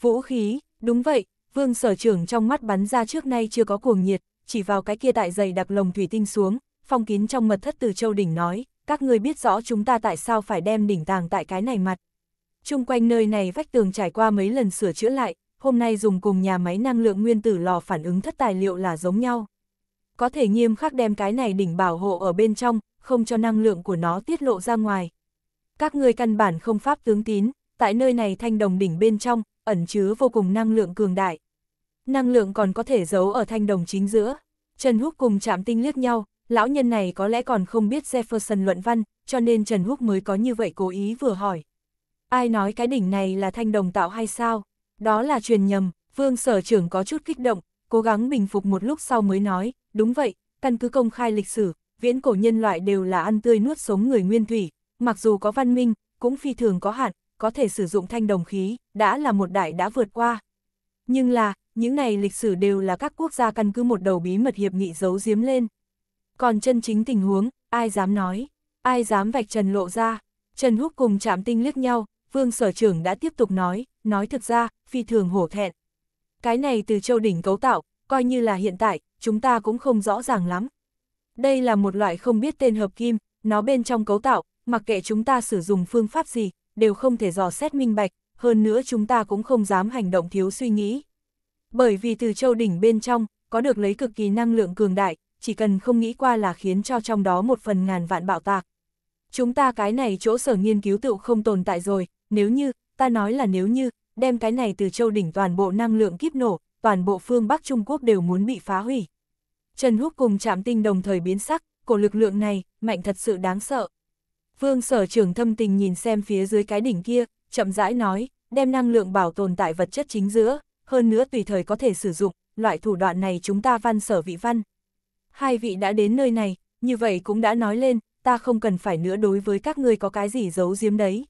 Vũ khí, đúng vậy, vương sở trưởng trong mắt bắn ra trước nay chưa có cuồng nhiệt, chỉ vào cái kia tại giày đặc lồng thủy tinh xuống, phong kín trong mật thất từ châu đỉnh nói, các người biết rõ chúng ta tại sao phải đem đỉnh tàng tại cái này mặt. Trung quanh nơi này vách tường trải qua mấy lần sửa chữa lại, hôm nay dùng cùng nhà máy năng lượng nguyên tử lò phản ứng thất tài liệu là giống nhau. Có thể nghiêm khắc đem cái này đỉnh bảo hộ ở bên trong, không cho năng lượng của nó tiết lộ ra ngoài. Các người căn bản không pháp tướng tín, tại nơi này thanh đồng đỉnh bên trong, ẩn chứa vô cùng năng lượng cường đại. Năng lượng còn có thể giấu ở thanh đồng chính giữa. Trần Húc cùng chạm tinh liếc nhau, Lão nhân này có lẽ còn không biết Jefferson luận văn, cho nên Trần Húc mới có như vậy cố ý vừa hỏi. Ai nói cái đỉnh này là thanh đồng tạo hay sao? Đó là truyền nhầm, vương sở trưởng có chút kích động, cố gắng bình phục một lúc sau mới nói, đúng vậy, căn cứ công khai lịch sử, viễn cổ nhân loại đều là ăn tươi nuốt sống người nguyên thủy, mặc dù có văn minh, cũng phi thường có hạn, có thể sử dụng thanh đồng khí, đã là một đại đã vượt qua. Nhưng là, những này lịch sử đều là các quốc gia căn cứ một đầu bí mật hiệp nghị giấu giếm lên còn chân chính tình huống, ai dám nói, ai dám vạch trần lộ ra. Trần Húc cùng chạm tinh liếc nhau, vương sở trưởng đã tiếp tục nói, nói thực ra, phi thường hổ thẹn. Cái này từ châu đỉnh cấu tạo, coi như là hiện tại, chúng ta cũng không rõ ràng lắm. Đây là một loại không biết tên hợp kim, nó bên trong cấu tạo, mặc kệ chúng ta sử dụng phương pháp gì, đều không thể dò xét minh bạch, hơn nữa chúng ta cũng không dám hành động thiếu suy nghĩ. Bởi vì từ châu đỉnh bên trong, có được lấy cực kỳ năng lượng cường đại, chỉ cần không nghĩ qua là khiến cho trong đó một phần ngàn vạn bạo tạc. Chúng ta cái này chỗ sở nghiên cứu tựu không tồn tại rồi, nếu như, ta nói là nếu như, đem cái này từ châu đỉnh toàn bộ năng lượng kíp nổ, toàn bộ phương Bắc Trung Quốc đều muốn bị phá hủy. Trần Húc cùng chạm tinh đồng thời biến sắc, cổ lực lượng này, mạnh thật sự đáng sợ. Vương sở trưởng thâm tình nhìn xem phía dưới cái đỉnh kia, chậm rãi nói, đem năng lượng bảo tồn tại vật chất chính giữa, hơn nữa tùy thời có thể sử dụng, loại thủ đoạn này chúng ta văn sở vị văn, hai vị đã đến nơi này, như vậy cũng đã nói lên, ta không cần phải nữa đối với các ngươi có cái gì giấu giếm đấy.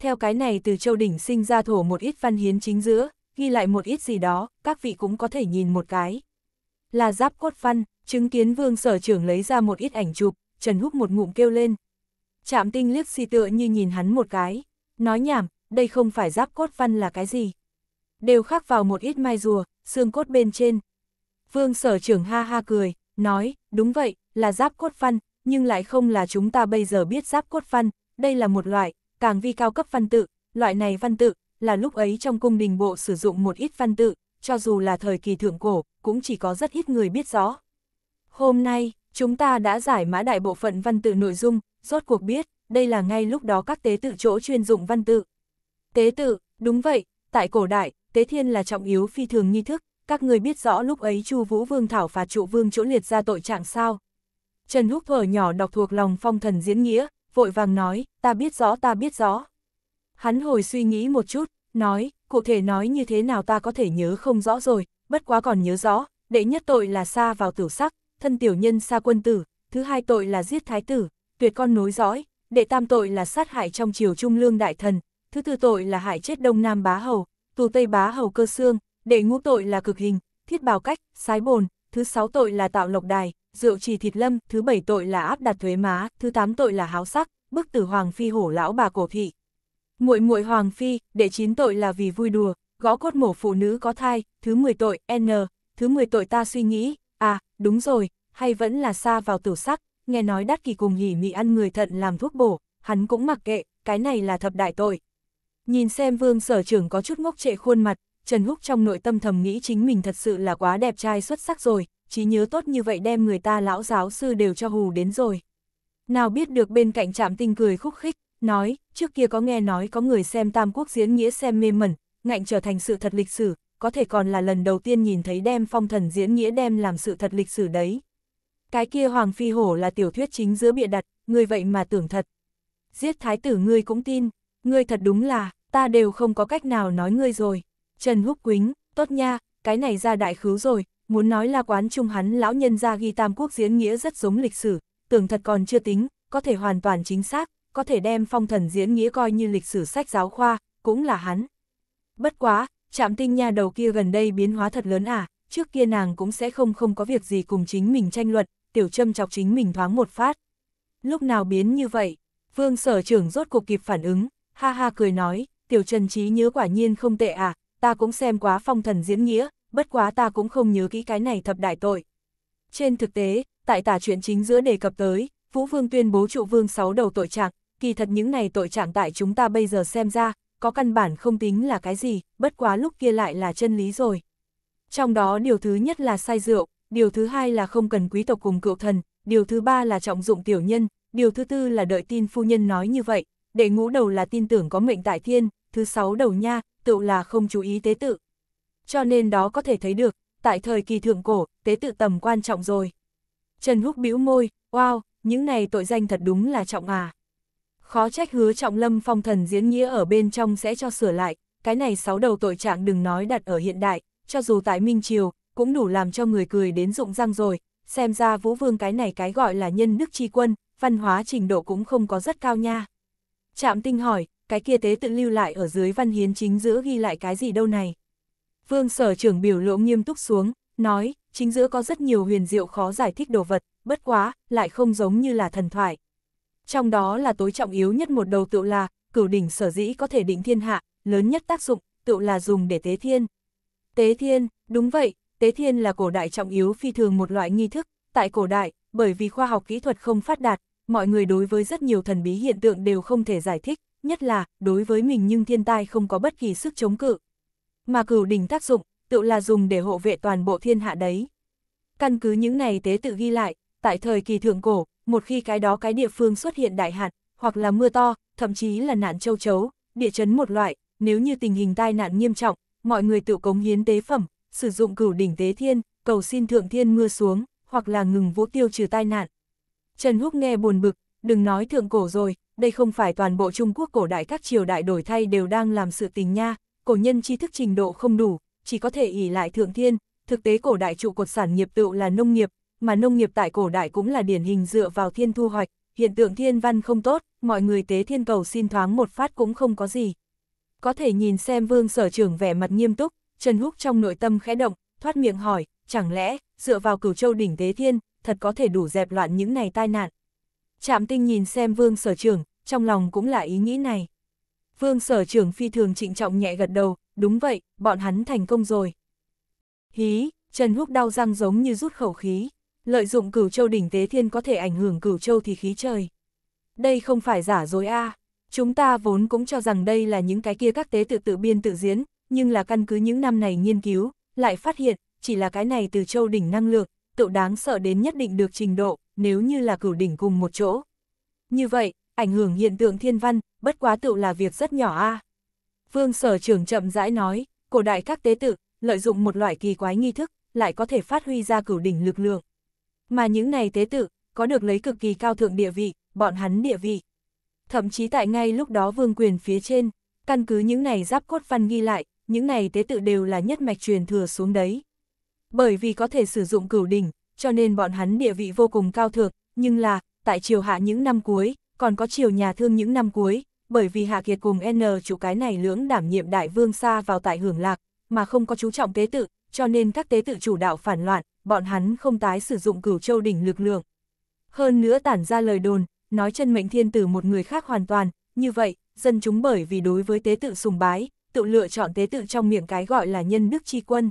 Theo cái này từ châu đỉnh sinh ra thổ một ít văn hiến chính giữa, ghi lại một ít gì đó, các vị cũng có thể nhìn một cái. Là giáp cốt văn, chứng kiến vương sở trưởng lấy ra một ít ảnh chụp, Trần hút một ngụm kêu lên. Chạm tinh liếc si tựa như nhìn hắn một cái, nói nhảm, đây không phải giáp cốt văn là cái gì. Đều khắc vào một ít mai rùa, xương cốt bên trên. Vương sở trưởng ha ha cười, nói, đúng vậy, là giáp cốt văn, nhưng lại không là chúng ta bây giờ biết giáp cốt văn, đây là một loại, càng vi cao cấp văn tự, loại này văn tự, là lúc ấy trong cung đình bộ sử dụng một ít văn tự, cho dù là thời kỳ thượng cổ, cũng chỉ có rất ít người biết rõ. Hôm nay, chúng ta đã giải mã đại bộ phận văn tự nội dung, rốt cuộc biết, đây là ngay lúc đó các tế tự chỗ chuyên dụng văn tự. Tế tự, đúng vậy, tại cổ đại, tế thiên là trọng yếu phi thường nghi thức, các người biết rõ lúc ấy Chu Vũ Vương thảo phạt trụ vương chỗ liệt ra tội trạng sao? Trần Húc thở nhỏ đọc thuộc lòng phong thần diễn nghĩa, vội vàng nói, ta biết rõ ta biết rõ. Hắn hồi suy nghĩ một chút, nói, cụ thể nói như thế nào ta có thể nhớ không rõ rồi, bất quá còn nhớ rõ, đệ nhất tội là xa vào tử sắc, thân tiểu nhân xa quân tử, thứ hai tội là giết thái tử, tuyệt con nối dõi, đệ tam tội là sát hại trong triều trung lương đại thần, thứ tư tội là hại chết đông nam bá hầu, tù tây bá hầu cơ xương, Đệ ngũ tội là cực hình, thiết bào cách, sái bồn, thứ sáu tội là tạo lộc đài, rượu trì thịt lâm, thứ bảy tội là áp đặt thuế má, thứ tám tội là háo sắc, bức tử hoàng phi hổ lão bà cổ thị. Muội muội hoàng phi, đệ chín tội là vì vui đùa, gõ cốt mổ phụ nữ có thai, thứ 10 tội N, thứ 10 tội ta suy nghĩ, à, đúng rồi, hay vẫn là xa vào tử sắc, nghe nói đắt kỳ cùng hỉ mị ăn người thận làm thuốc bổ, hắn cũng mặc kệ, cái này là thập đại tội. Nhìn xem vương sở trưởng có chút ngốc trệ khuôn mặt, Trần Húc trong nội tâm thầm nghĩ chính mình thật sự là quá đẹp trai xuất sắc rồi, trí nhớ tốt như vậy đem người ta lão giáo sư đều cho hù đến rồi. Nào biết được bên cạnh trạm tinh cười khúc khích, nói, trước kia có nghe nói có người xem Tam Quốc diễn nghĩa xem mê mẩn, ngạnh trở thành sự thật lịch sử, có thể còn là lần đầu tiên nhìn thấy đem phong thần diễn nghĩa đem làm sự thật lịch sử đấy. Cái kia Hoàng Phi Hổ là tiểu thuyết chính giữa bịa đặt, người vậy mà tưởng thật. Giết thái tử ngươi cũng tin, ngươi thật đúng là, ta đều không có cách nào nói ngươi rồi. Trần Húc Quýnh, tốt nha, cái này ra đại khứu rồi, muốn nói là quán trung hắn lão nhân ra ghi tam quốc diễn nghĩa rất giống lịch sử, tưởng thật còn chưa tính, có thể hoàn toàn chính xác, có thể đem phong thần diễn nghĩa coi như lịch sử sách giáo khoa, cũng là hắn. Bất quá, chạm tinh nha đầu kia gần đây biến hóa thật lớn à, trước kia nàng cũng sẽ không không có việc gì cùng chính mình tranh luận, tiểu châm chọc chính mình thoáng một phát. Lúc nào biến như vậy, vương sở trưởng rốt cuộc kịp phản ứng, ha ha cười nói, tiểu trần trí nhớ quả nhiên không tệ à, ta cũng xem quá phong thần diễn nghĩa, bất quá ta cũng không nhớ kỹ cái này thập đại tội. Trên thực tế, tại tả chuyện chính giữa đề cập tới, Vũ Vương tuyên bố trụ vương 6 đầu tội trạng, kỳ thật những này tội trạng tại chúng ta bây giờ xem ra, có căn bản không tính là cái gì, bất quá lúc kia lại là chân lý rồi. Trong đó điều thứ nhất là sai rượu, điều thứ hai là không cần quý tộc cùng cựu thần, điều thứ ba là trọng dụng tiểu nhân, điều thứ tư là đợi tin phu nhân nói như vậy, đệ ngũ đầu là tin tưởng có mệnh tại thiên, thứ sáu đầu nha, tựu là không chú ý tế tự. Cho nên đó có thể thấy được, tại thời kỳ thượng cổ, tế tự tầm quan trọng rồi. Trần Húc bĩu môi, wow, những này tội danh thật đúng là trọng à. Khó trách hứa trọng lâm phong thần diễn nghĩa ở bên trong sẽ cho sửa lại, cái này sáu đầu tội trạng đừng nói đặt ở hiện đại, cho dù tại Minh Triều, cũng đủ làm cho người cười đến rụng răng rồi, xem ra Vũ Vương cái này cái gọi là nhân đức tri quân, văn hóa trình độ cũng không có rất cao nha. Trạm tinh hỏi, cái kia tế tự lưu lại ở dưới văn hiến chính giữa ghi lại cái gì đâu này. Vương sở trưởng biểu lộ nghiêm túc xuống, nói, chính giữa có rất nhiều huyền diệu khó giải thích đồ vật, bất quá, lại không giống như là thần thoại. Trong đó là tối trọng yếu nhất một đầu tựu là, cửu đỉnh sở dĩ có thể định thiên hạ, lớn nhất tác dụng, tựu là dùng để tế thiên. Tế thiên, đúng vậy, tế thiên là cổ đại trọng yếu phi thường một loại nghi thức, tại cổ đại, bởi vì khoa học kỹ thuật không phát đạt, mọi người đối với rất nhiều thần bí hiện tượng đều không thể giải thích, nhất là đối với mình nhưng thiên tai không có bất kỳ sức chống cự. Mà cửu đỉnh tác dụng, tự là dùng để hộ vệ toàn bộ thiên hạ đấy. Căn cứ những này tế tự ghi lại, tại thời kỳ thượng cổ, một khi cái đó cái địa phương xuất hiện đại hạn, hoặc là mưa to, thậm chí là nạn châu chấu, địa chấn một loại, nếu như tình hình tai nạn nghiêm trọng, mọi người tự cống hiến tế phẩm, sử dụng cửu đỉnh tế thiên, cầu xin thượng thiên mưa xuống, hoặc là ngừng vũ tiêu trừ tai nạn. Trần Húc nghe buồn bực, đừng nói thượng cổ rồi, đây không phải toàn bộ Trung Quốc cổ đại các triều đại đổi thay đều đang làm sự tình nha, cổ nhân tri thức trình độ không đủ, chỉ có thể ỉ lại thượng thiên, thực tế cổ đại trụ cột sản nghiệp tựu là nông nghiệp, mà nông nghiệp tại cổ đại cũng là điển hình dựa vào thiên thu hoạch, hiện tượng thiên văn không tốt, mọi người tế thiên cầu xin thoáng một phát cũng không có gì. Có thể nhìn xem vương sở trưởng vẻ mặt nghiêm túc, Trần Húc trong nội tâm khẽ động, thoát miệng hỏi, chẳng lẽ, dựa vào cửu châu đỉnh tế thiên, thật có thể đủ dẹp loạn những này tai nạn. Trạm tinh nhìn xem vương sở trưởng, trong lòng cũng là ý nghĩ này. Vương sở trưởng phi thường trịnh trọng nhẹ gật đầu, đúng vậy, bọn hắn thành công rồi. Hí, Trần Húc đau răng giống như rút khẩu khí, lợi dụng cửu châu đỉnh tế thiên có thể ảnh hưởng cửu châu thì khí trời. Đây không phải giả dối a chúng ta vốn cũng cho rằng đây là những cái kia các tế tự tự biên tự diễn, nhưng là căn cứ những năm này nghiên cứu, lại phát hiện, chỉ là cái này từ châu đỉnh năng lượng, tự đáng sợ đến nhất định được trình độ, nếu như là cửu đỉnh cùng một chỗ. Như vậy, ảnh hưởng hiện tượng thiên văn, bất quá tự là việc rất nhỏ a. Vương sở trưởng chậm rãi nói, cổ đại các tế tự, lợi dụng một loại kỳ quái nghi thức, lại có thể phát huy ra cửu đỉnh lực lượng. Mà những này tế tự, có được lấy cực kỳ cao thượng địa vị, bọn hắn địa vị. Thậm chí tại ngay lúc đó vương quyền phía trên, căn cứ những này giáp cốt văn ghi lại, những này tế tự đều là nhất mạch truyền thừa xuống đấy. Bởi vì có thể sử dụng cửu đỉnh, cho nên bọn hắn địa vị vô cùng cao thượng, nhưng là, tại triều hạ những năm cuối, còn có triều nhà thương những năm cuối, bởi vì Hạ Kiệt cùng N chủ cái này lưỡng đảm nhiệm đại vương xa vào tại hưởng lạc, mà không có chú trọng tế tự, cho nên các tế tự chủ đạo phản loạn, bọn hắn không tái sử dụng cửu châu đỉnh lực lượng. Hơn nữa tản ra lời đồn, nói chân mệnh thiên tử một người khác hoàn toàn, như vậy, dân chúng bởi vì đối với tế tự sùng bái, tự lựa chọn tế tự trong miệng cái gọi là nhân đức chi quân.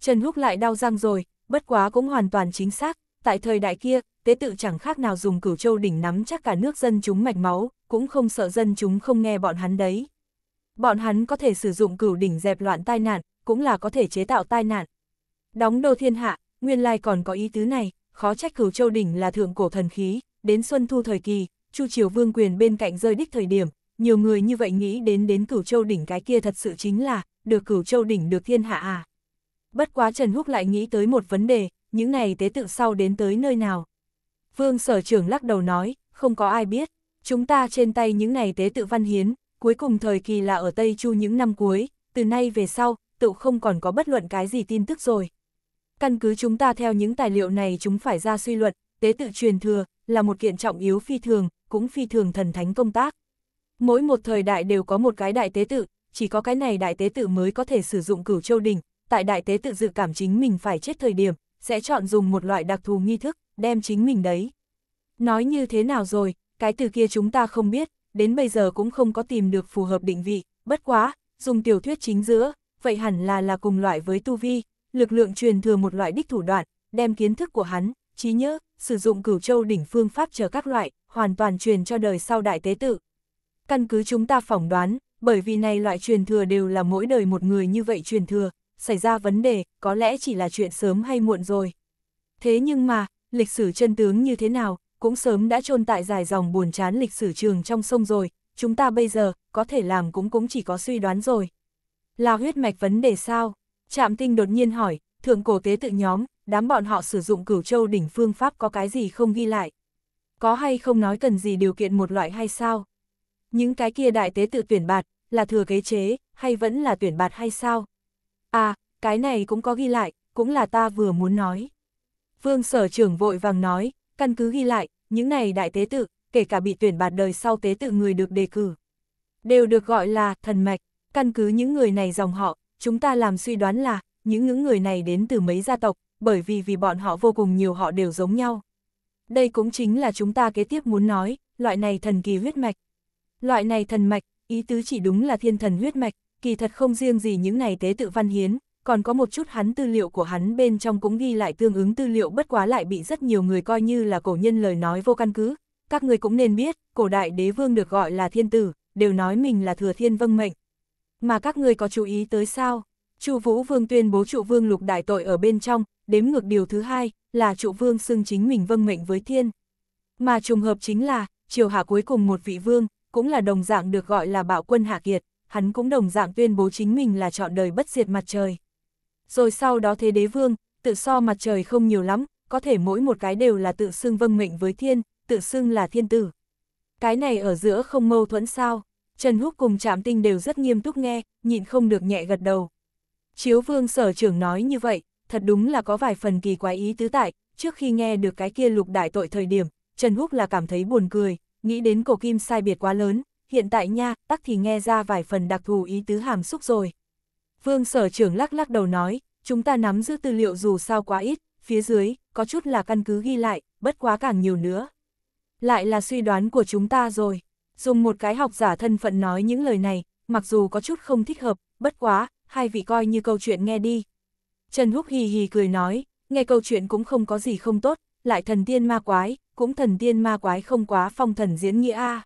Trần Húc lại đau răng rồi, bất quá cũng hoàn toàn chính xác, tại thời đại kia, tế tự chẳng khác nào dùng cửu châu đỉnh nắm chắc cả nước dân chúng mạch máu, cũng không sợ dân chúng không nghe bọn hắn đấy. Bọn hắn có thể sử dụng cửu đỉnh dẹp loạn tai nạn, cũng là có thể chế tạo tai nạn. Đóng đô thiên hạ, nguyên lai còn có ý tứ này, khó trách cửu châu đỉnh là thượng cổ thần khí, đến xuân thu thời kỳ, Chu Triều Vương quyền bên cạnh rơi đích thời điểm, nhiều người như vậy nghĩ đến đến cửu châu đỉnh cái kia thật sự chính là, được cửu châu đỉnh được thiên hạ à bất quá Trần Húc lại nghĩ tới một vấn đề, những này tế tự sau đến tới nơi nào. Vương sở trưởng lắc đầu nói, không có ai biết, chúng ta trên tay những này tế tự văn hiến, cuối cùng thời kỳ là ở Tây Chu những năm cuối, từ nay về sau, tự không còn có bất luận cái gì tin tức rồi. Căn cứ chúng ta theo những tài liệu này chúng phải ra suy luận, tế tự truyền thừa là một kiện trọng yếu phi thường, cũng phi thường thần thánh công tác. Mỗi một thời đại đều có một cái đại tế tự, chỉ có cái này đại tế tự mới có thể sử dụng cửu châu đỉnh, tại đại tế tự dự cảm chính mình phải chết thời điểm, sẽ chọn dùng một loại đặc thù nghi thức, đem chính mình đấy. Nói như thế nào rồi, cái từ kia chúng ta không biết, đến bây giờ cũng không có tìm được phù hợp định vị, bất quá, dùng tiểu thuyết chính giữa, vậy hẳn là là cùng loại với tu vi, lực lượng truyền thừa một loại đích thủ đoạn, đem kiến thức của hắn, trí nhớ, sử dụng cửu châu đỉnh phương pháp chờ các loại, hoàn toàn truyền cho đời sau đại tế tự. Căn cứ chúng ta phỏng đoán, bởi vì này loại truyền thừa đều là mỗi đời một người như vậy truyền thừa, xảy ra vấn đề, có lẽ chỉ là chuyện sớm hay muộn rồi. Thế nhưng mà, lịch sử chân tướng như thế nào, cũng sớm đã chôn tại dài dòng buồn chán lịch sử trường trong sông rồi, chúng ta bây giờ, có thể làm cũng cũng chỉ có suy đoán rồi. Là huyết mạch vấn đề sao? Trạm tinh đột nhiên hỏi, thượng cổ tế tự nhóm, đám bọn họ sử dụng cửu châu đỉnh phương pháp có cái gì không ghi lại? Có hay không nói cần gì điều kiện một loại hay sao? Những cái kia đại tế tự tuyển bạt, là thừa kế chế, hay vẫn là tuyển bạt hay sao? À, cái này cũng có ghi lại, cũng là ta vừa muốn nói. Vương sở trưởng vội vàng nói, căn cứ ghi lại, những này đại tế tự, kể cả bị tuyển bạt đời sau tế tự người được đề cử. Đều được gọi là thần mạch, căn cứ những người này dòng họ, chúng ta làm suy đoán là, những những người này đến từ mấy gia tộc, bởi vì vì bọn họ vô cùng nhiều họ đều giống nhau. Đây cũng chính là chúng ta kế tiếp muốn nói, loại này thần kỳ huyết mạch. Loại này thần mạch, ý tứ chỉ đúng là thiên thần huyết mạch, kỳ thật không riêng gì những này tế tự văn hiến, còn có một chút hắn tư liệu của hắn bên trong cũng ghi lại tương ứng tư liệu bất quá lại bị rất nhiều người coi như là cổ nhân lời nói vô căn cứ. Các người cũng nên biết, cổ đại đế vương được gọi là thiên tử, đều nói mình là thừa thiên vâng mệnh. Mà các người có chú ý tới sao? Chu Vũ Vương tuyên bố trụ vương lục đại tội ở bên trong, đếm ngược điều thứ hai, là trụ vương xưng chính mình vâng mệnh với thiên. Mà trùng hợp chính là, triều hạ cuối cùng một vị vương, cũng là đồng dạng được gọi là bạo quân hạ kiệt, hắn cũng đồng dạng tuyên bố chính mình là chọn đời bất diệt mặt trời. Rồi sau đó thế đế vương, tự so mặt trời không nhiều lắm, có thể mỗi một cái đều là tự xưng vâng mệnh với thiên, tự xưng là thiên tử. Cái này ở giữa không mâu thuẫn sao, Trần Húc cùng Trạm Tinh đều rất nghiêm túc nghe, nhịn không được nhẹ gật đầu. Chiếu vương sở trưởng nói như vậy, thật đúng là có vài phần kỳ quái ý tứ tại, trước khi nghe được cái kia lục đại tội thời điểm, Trần Húc là cảm thấy buồn cười, nghĩ đến cổ kim sai biệt quá lớn, hiện tại nha, tắc thì nghe ra vài phần đặc thù ý tứ hàm xúc rồi. Vương sở trưởng lắc lắc đầu nói, chúng ta nắm giữ tư liệu dù sao quá ít, phía dưới, có chút là căn cứ ghi lại, bất quá càng nhiều nữa. Lại là suy đoán của chúng ta rồi. Dùng một cái học giả thân phận nói những lời này, mặc dù có chút không thích hợp, bất quá, hai vị coi như câu chuyện nghe đi. Trần Húc hì hì cười nói, nghe câu chuyện cũng không có gì không tốt, lại thần tiên ma quái, cũng thần tiên ma quái không quá phong thần diễn nghĩa a.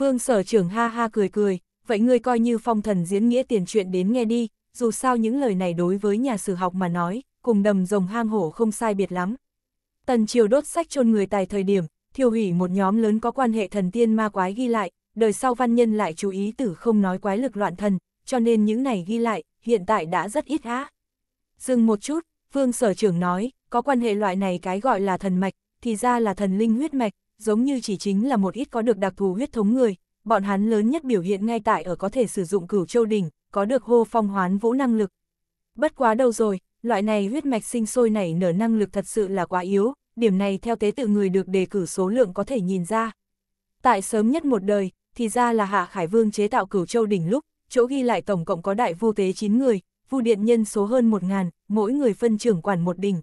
Vương sở trưởng ha ha cười cười, vậy ngươi coi như phong thần diễn nghĩa tiền chuyện đến nghe đi, dù sao những lời này đối với nhà sử học mà nói, cùng đầm rồng hang hổ không sai biệt lắm. Tần triều đốt sách chôn người tài thời điểm, thiêu hủy một nhóm lớn có quan hệ thần tiên ma quái ghi lại, đời sau văn nhân lại chú ý tử không nói quái lực loạn thần, cho nên những này ghi lại, hiện tại đã rất ít á. Dừng một chút, vương sở trưởng nói, có quan hệ loại này cái gọi là thần mạch, thì ra là thần linh huyết mạch, giống như chỉ chính là một ít có được đặc thù huyết thống người, bọn hắn lớn nhất biểu hiện ngay tại ở có thể sử dụng cửu châu đỉnh, có được hô phong hoán vũ năng lực. Bất quá đâu rồi, loại này huyết mạch sinh sôi nảy nở năng lực thật sự là quá yếu, điểm này theo tế tự người được đề cử số lượng có thể nhìn ra. Tại sớm nhất một đời, thì ra là Hạ Khải Vương chế tạo cửu châu đỉnh lúc, chỗ ghi lại tổng cộng có đại vô tế 9 người, vu điện nhân số hơn 1.000, mỗi người phân trưởng quản một đỉnh.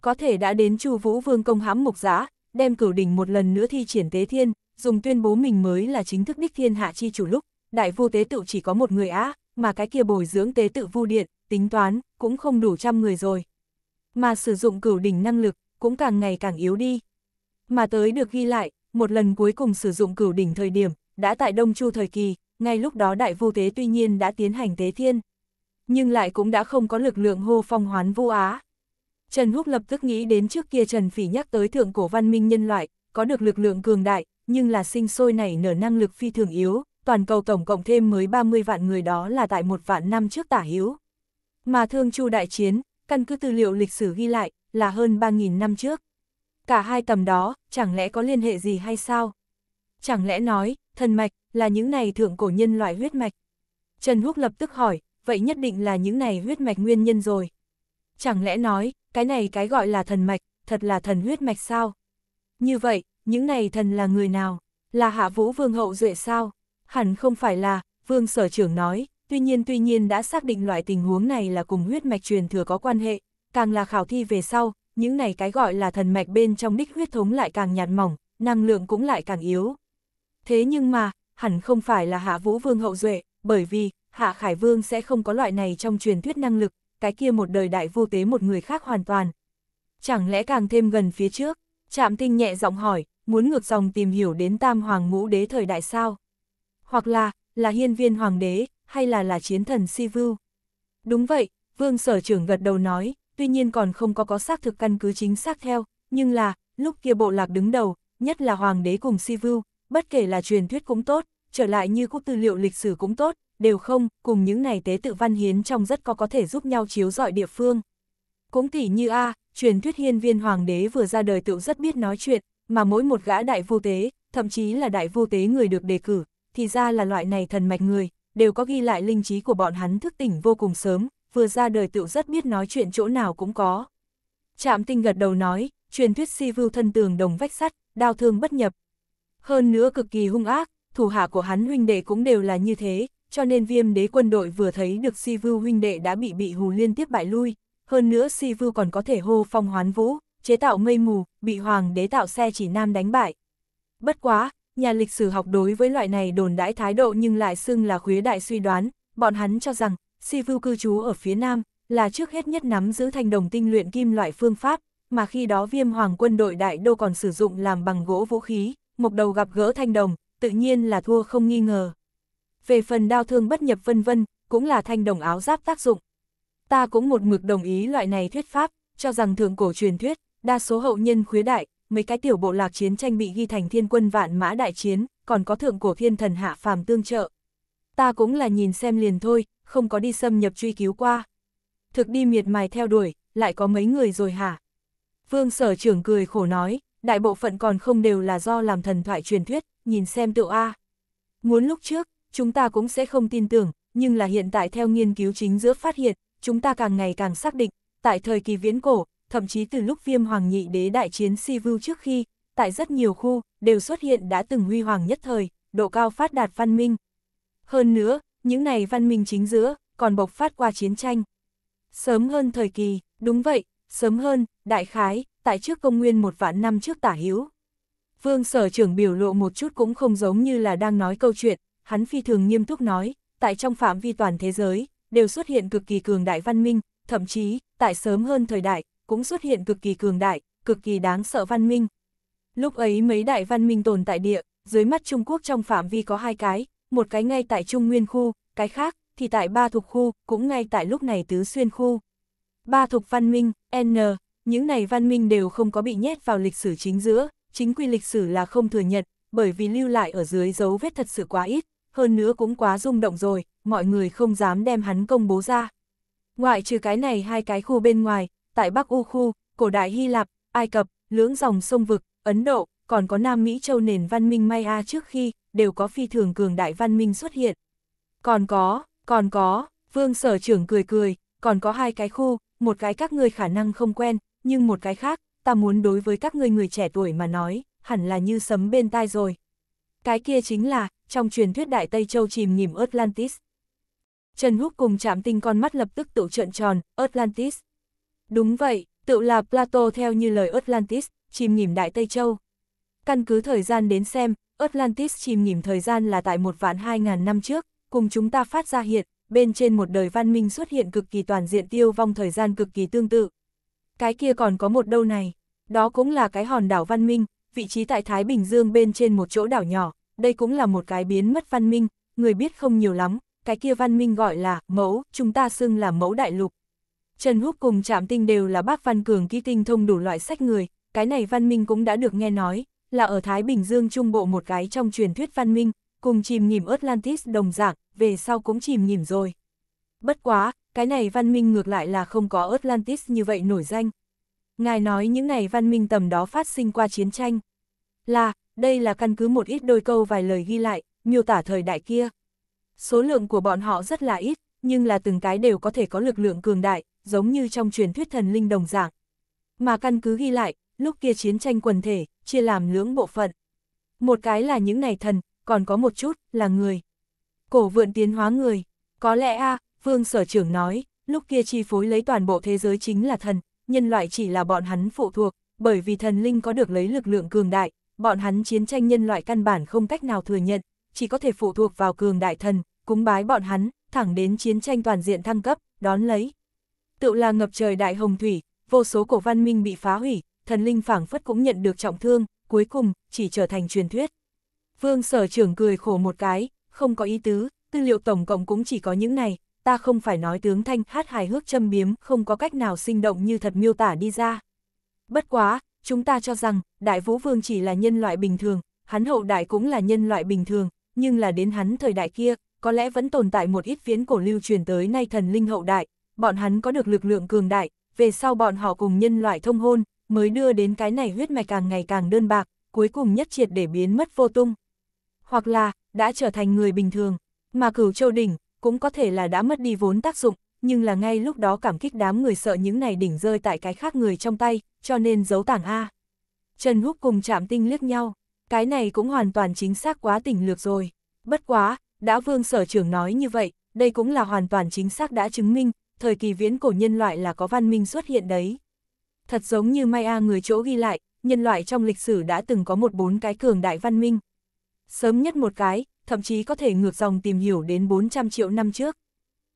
Có thể đã đến Chu Vũ Vương công hãm mục giá, đem cửu đỉnh một lần nữa thi triển tế thiên, dùng tuyên bố mình mới là chính thức đích thiên hạ chi chủ lúc, đại vu tế tự chỉ có một người á, mà cái kia bồi dưỡng tế tự vu điện, tính toán, cũng không đủ trăm người rồi. Mà sử dụng cửu đỉnh năng lực, cũng càng ngày càng yếu đi. Mà tới được ghi lại, một lần cuối cùng sử dụng cửu đỉnh thời điểm, đã tại Đông Chu thời kỳ, ngay lúc đó đại vu tế tuy nhiên đã tiến hành tế thiên. Nhưng lại cũng đã không có lực lượng hô phong hoán vô á. Trần Húc lập tức nghĩ đến trước kia Trần Phỉ nhắc tới thượng cổ văn minh nhân loại, có được lực lượng cường đại, nhưng là sinh sôi nảy nở năng lực phi thường yếu, toàn cầu tổng cộng thêm mới 30 vạn người đó là tại một vạn năm trước tả hiếu. Mà thương chu đại chiến, căn cứ tư liệu lịch sử ghi lại, là hơn 3.000 năm trước. Cả hai tầm đó, chẳng lẽ có liên hệ gì hay sao? Chẳng lẽ nói, thần mạch, là những này thượng cổ nhân loại huyết mạch? Trần Húc lập tức hỏi, vậy nhất định là những này huyết mạch nguyên nhân rồi. Chẳng lẽ nói, cái này cái gọi là thần mạch, thật là thần huyết mạch sao? Như vậy, những này thần là người nào? Là hạ vũ vương hậu duệ sao? Hẳn không phải là, vương sở trưởng nói, tuy nhiên tuy nhiên đã xác định loại tình huống này là cùng huyết mạch truyền thừa có quan hệ, càng là khảo thi về sau, những này cái gọi là thần mạch bên trong đích huyết thống lại càng nhạt mỏng, năng lượng cũng lại càng yếu. Thế nhưng mà, hẳn không phải là hạ vũ vương hậu duệ, bởi vì, hạ khải vương sẽ không có loại này trong truyền thuyết năng lực, cái kia một đời đại vô tế một người khác hoàn toàn. Chẳng lẽ càng thêm gần phía trước, chạm Tinh nhẹ giọng hỏi, muốn ngược dòng tìm hiểu đến Tam Hoàng Ngũ Đế thời đại sao? Hoặc là, là hiên viên Hoàng Đế, hay là là chiến thần si vưu Đúng vậy, Vương Sở trưởng gật đầu nói, tuy nhiên còn không có có xác thực căn cứ chính xác theo, nhưng là, lúc kia bộ lạc đứng đầu, nhất là Hoàng Đế cùng si vưu bất kể là truyền thuyết cũng tốt, trở lại như quốc tư liệu lịch sử cũng tốt, đều không, cùng những này tế tự văn hiến trong rất có có thể giúp nhau chiếu dọi địa phương. Cũng tỉ như A, truyền thuyết hiên viên hoàng đế vừa ra đời tự rất biết nói chuyện, mà mỗi một gã đại vô tế, thậm chí là đại vô tế người được đề cử, thì ra là loại này thần mạch người, đều có ghi lại linh trí của bọn hắn thức tỉnh vô cùng sớm, vừa ra đời tự rất biết nói chuyện chỗ nào cũng có. Trạm tinh gật đầu nói, truyền thuyết si vưu thân tường đồng vách sắt, đao thương bất nhập. Hơn nữa cực kỳ hung ác, thủ hạ của hắn huynh đệ cũng đều là như thế, cho nên viêm đế quân đội vừa thấy được si vưu huynh đệ đã bị bị hù liên tiếp bại lui, hơn nữa si vưu còn có thể hô phong hoán vũ, chế tạo mây mù, bị hoàng đế tạo xe chỉ nam đánh bại. Bất quá, nhà lịch sử học đối với loại này đồn đãi thái độ nhưng lại xưng là khuế đại suy đoán, bọn hắn cho rằng, si vưu cư trú ở phía nam, là trước hết nhất nắm giữ thành đồng tinh luyện kim loại phương pháp, mà khi đó viêm hoàng quân đội đại đô còn sử dụng làm bằng gỗ vũ khí, mộc đầu gặp gỡ thanh đồng, tự nhiên là thua không nghi ngờ về phần đao thương bất nhập vân vân, cũng là thanh đồng áo giáp tác dụng. Ta cũng một mực đồng ý loại này thuyết pháp, cho rằng thượng cổ truyền thuyết, đa số hậu nhân khuế đại, mấy cái tiểu bộ lạc chiến tranh bị ghi thành thiên quân vạn mã đại chiến, còn có thượng cổ thiên thần hạ phàm tương trợ. Ta cũng là nhìn xem liền thôi, không có đi xâm nhập truy cứu qua. Thực đi miệt mài theo đuổi, lại có mấy người rồi hả? Vương sở trưởng cười khổ nói, đại bộ phận còn không đều là do làm thần thoại truyền thuyết, nhìn xem tựa A. Muốn lúc trước, chúng ta cũng sẽ không tin tưởng, nhưng là hiện tại theo nghiên cứu chính giữa phát hiện, chúng ta càng ngày càng xác định, tại thời kỳ viễn cổ, thậm chí từ lúc viêm hoàng nhị đế đại chiến si vưu trước khi, tại rất nhiều khu, đều xuất hiện đã từng huy hoàng nhất thời, độ cao phát đạt văn minh. Hơn nữa, những này văn minh chính giữa, còn bộc phát qua chiến tranh. Sớm hơn thời kỳ, đúng vậy, sớm hơn, đại khái, tại trước công nguyên một vạn năm trước tả hiếu. Vương sở trưởng biểu lộ một chút cũng không giống như là đang nói câu chuyện, hắn phi thường nghiêm túc nói, tại trong phạm vi toàn thế giới, đều xuất hiện cực kỳ cường đại văn minh, thậm chí, tại sớm hơn thời đại, cũng xuất hiện cực kỳ cường đại, cực kỳ đáng sợ văn minh. Lúc ấy mấy đại văn minh tồn tại địa, dưới mắt Trung Quốc trong phạm vi có hai cái, một cái ngay tại Trung Nguyên khu, cái khác thì tại ba thuộc khu, cũng ngay tại lúc này tứ xuyên khu. Ba thuộc văn minh, N, những này văn minh đều không có bị nhét vào lịch sử chính giữa, chính quy lịch sử là không thừa nhận, bởi vì lưu lại ở dưới dấu vết thật sự quá ít, hơn nữa cũng quá rung động rồi, mọi người không dám đem hắn công bố ra. Ngoại trừ cái này hai cái khu bên ngoài, tại Bắc U khu, cổ đại Hy Lạp, Ai Cập, lưỡng dòng sông vực, Ấn Độ, còn có Nam Mỹ châu nền văn minh Maya trước khi, đều có phi thường cường đại văn minh xuất hiện. Còn có, còn có, vương sở trưởng cười cười, còn có hai cái khu, một cái các ngươi khả năng không quen, nhưng một cái khác, ta muốn đối với các ngươi người trẻ tuổi mà nói, hẳn là như sấm bên tai rồi, cái kia chính là, trong truyền thuyết Đại Tây Châu chìm nghỉm Atlantis. Trần Húc cùng chạm tinh con mắt lập tức tự trợn tròn, Atlantis. Đúng vậy, tự là Plato theo như lời Atlantis, chìm nghỉm Đại Tây Châu. Căn cứ thời gian đến xem, Atlantis chìm nghỉm thời gian là tại một vạn hai ngàn năm trước, cùng chúng ta phát ra hiện, bên trên một đời văn minh xuất hiện cực kỳ toàn diện tiêu vong thời gian cực kỳ tương tự. Cái kia còn có một đâu này, đó cũng là cái hòn đảo văn minh, vị trí tại Thái Bình Dương bên trên một chỗ đảo nhỏ, đây cũng là một cái biến mất văn minh, người biết không nhiều lắm, cái kia văn minh gọi là mẫu, chúng ta xưng là mẫu đại lục. Trần Húc cùng Trạm Tinh đều là bác Văn Cường kỹ tinh thông đủ loại sách người, cái này văn minh cũng đã được nghe nói, là ở Thái Bình Dương trung bộ một cái trong truyền thuyết văn minh, cùng chìm nghỉm Atlantis đồng dạng, về sau cũng chìm nghỉm rồi. Bất quá, cái này văn minh ngược lại là không có Atlantis như vậy nổi danh, Ngài nói những ngày văn minh tầm đó phát sinh qua chiến tranh. Là, đây là căn cứ một ít đôi câu vài lời ghi lại, miêu tả thời đại kia. Số lượng của bọn họ rất là ít, nhưng là từng cái đều có thể có lực lượng cường đại, giống như trong truyền thuyết thần linh đồng dạng. Mà căn cứ ghi lại, lúc kia chiến tranh quần thể, chia làm lưỡng bộ phận. Một cái là những này thần, còn có một chút, là người. Cổ vượn tiến hóa người, có lẽ a à, Vương Sở Trưởng nói, lúc kia chi phối lấy toàn bộ thế giới chính là thần, nhân loại chỉ là bọn hắn phụ thuộc, bởi vì thần linh có được lấy lực lượng cường đại, bọn hắn chiến tranh nhân loại căn bản không cách nào thừa nhận, chỉ có thể phụ thuộc vào cường đại thần, cúng bái bọn hắn, thẳng đến chiến tranh toàn diện thăng cấp, đón lấy. Tự là ngập trời đại hồng thủy, vô số cổ văn minh bị phá hủy, thần linh phảng phất cũng nhận được trọng thương, cuối cùng, chỉ trở thành truyền thuyết. Vương sở trưởng cười khổ một cái, không có ý tứ, tư liệu tổng cộng cũng chỉ có những này, ta không phải nói tướng thanh hát hài hước châm biếm, không có cách nào sinh động như thật miêu tả đi ra. Bất quá, chúng ta cho rằng, Đại Vũ Vương chỉ là nhân loại bình thường, hắn hậu đại cũng là nhân loại bình thường, nhưng là đến hắn thời đại kia, có lẽ vẫn tồn tại một ít phiến cổ lưu truyền tới nay thần linh hậu đại, bọn hắn có được lực lượng cường đại, về sau bọn họ cùng nhân loại thông hôn, mới đưa đến cái này huyết mạch càng ngày càng đơn bạc, cuối cùng nhất triệt để biến mất vô tung. Hoặc là, đã trở thành người bình thường, mà cửu châu đỉnh, cũng có thể là đã mất đi vốn tác dụng, nhưng là ngay lúc đó cảm kích đám người sợ những này đỉnh rơi tại cái khác người trong tay, cho nên giấu tảng A. Trần Húc cùng chạm tinh liếc nhau, cái này cũng hoàn toàn chính xác quá tỉnh lược rồi. Bất quá, đã vương sở trưởng nói như vậy, đây cũng là hoàn toàn chính xác đã chứng minh, thời kỳ viễn cổ nhân loại là có văn minh xuất hiện đấy. Thật giống như Maya người chỗ ghi lại, nhân loại trong lịch sử đã từng có một bốn cái cường đại văn minh. Sớm nhất một cái, thậm chí có thể ngược dòng tìm hiểu đến 400 triệu năm trước.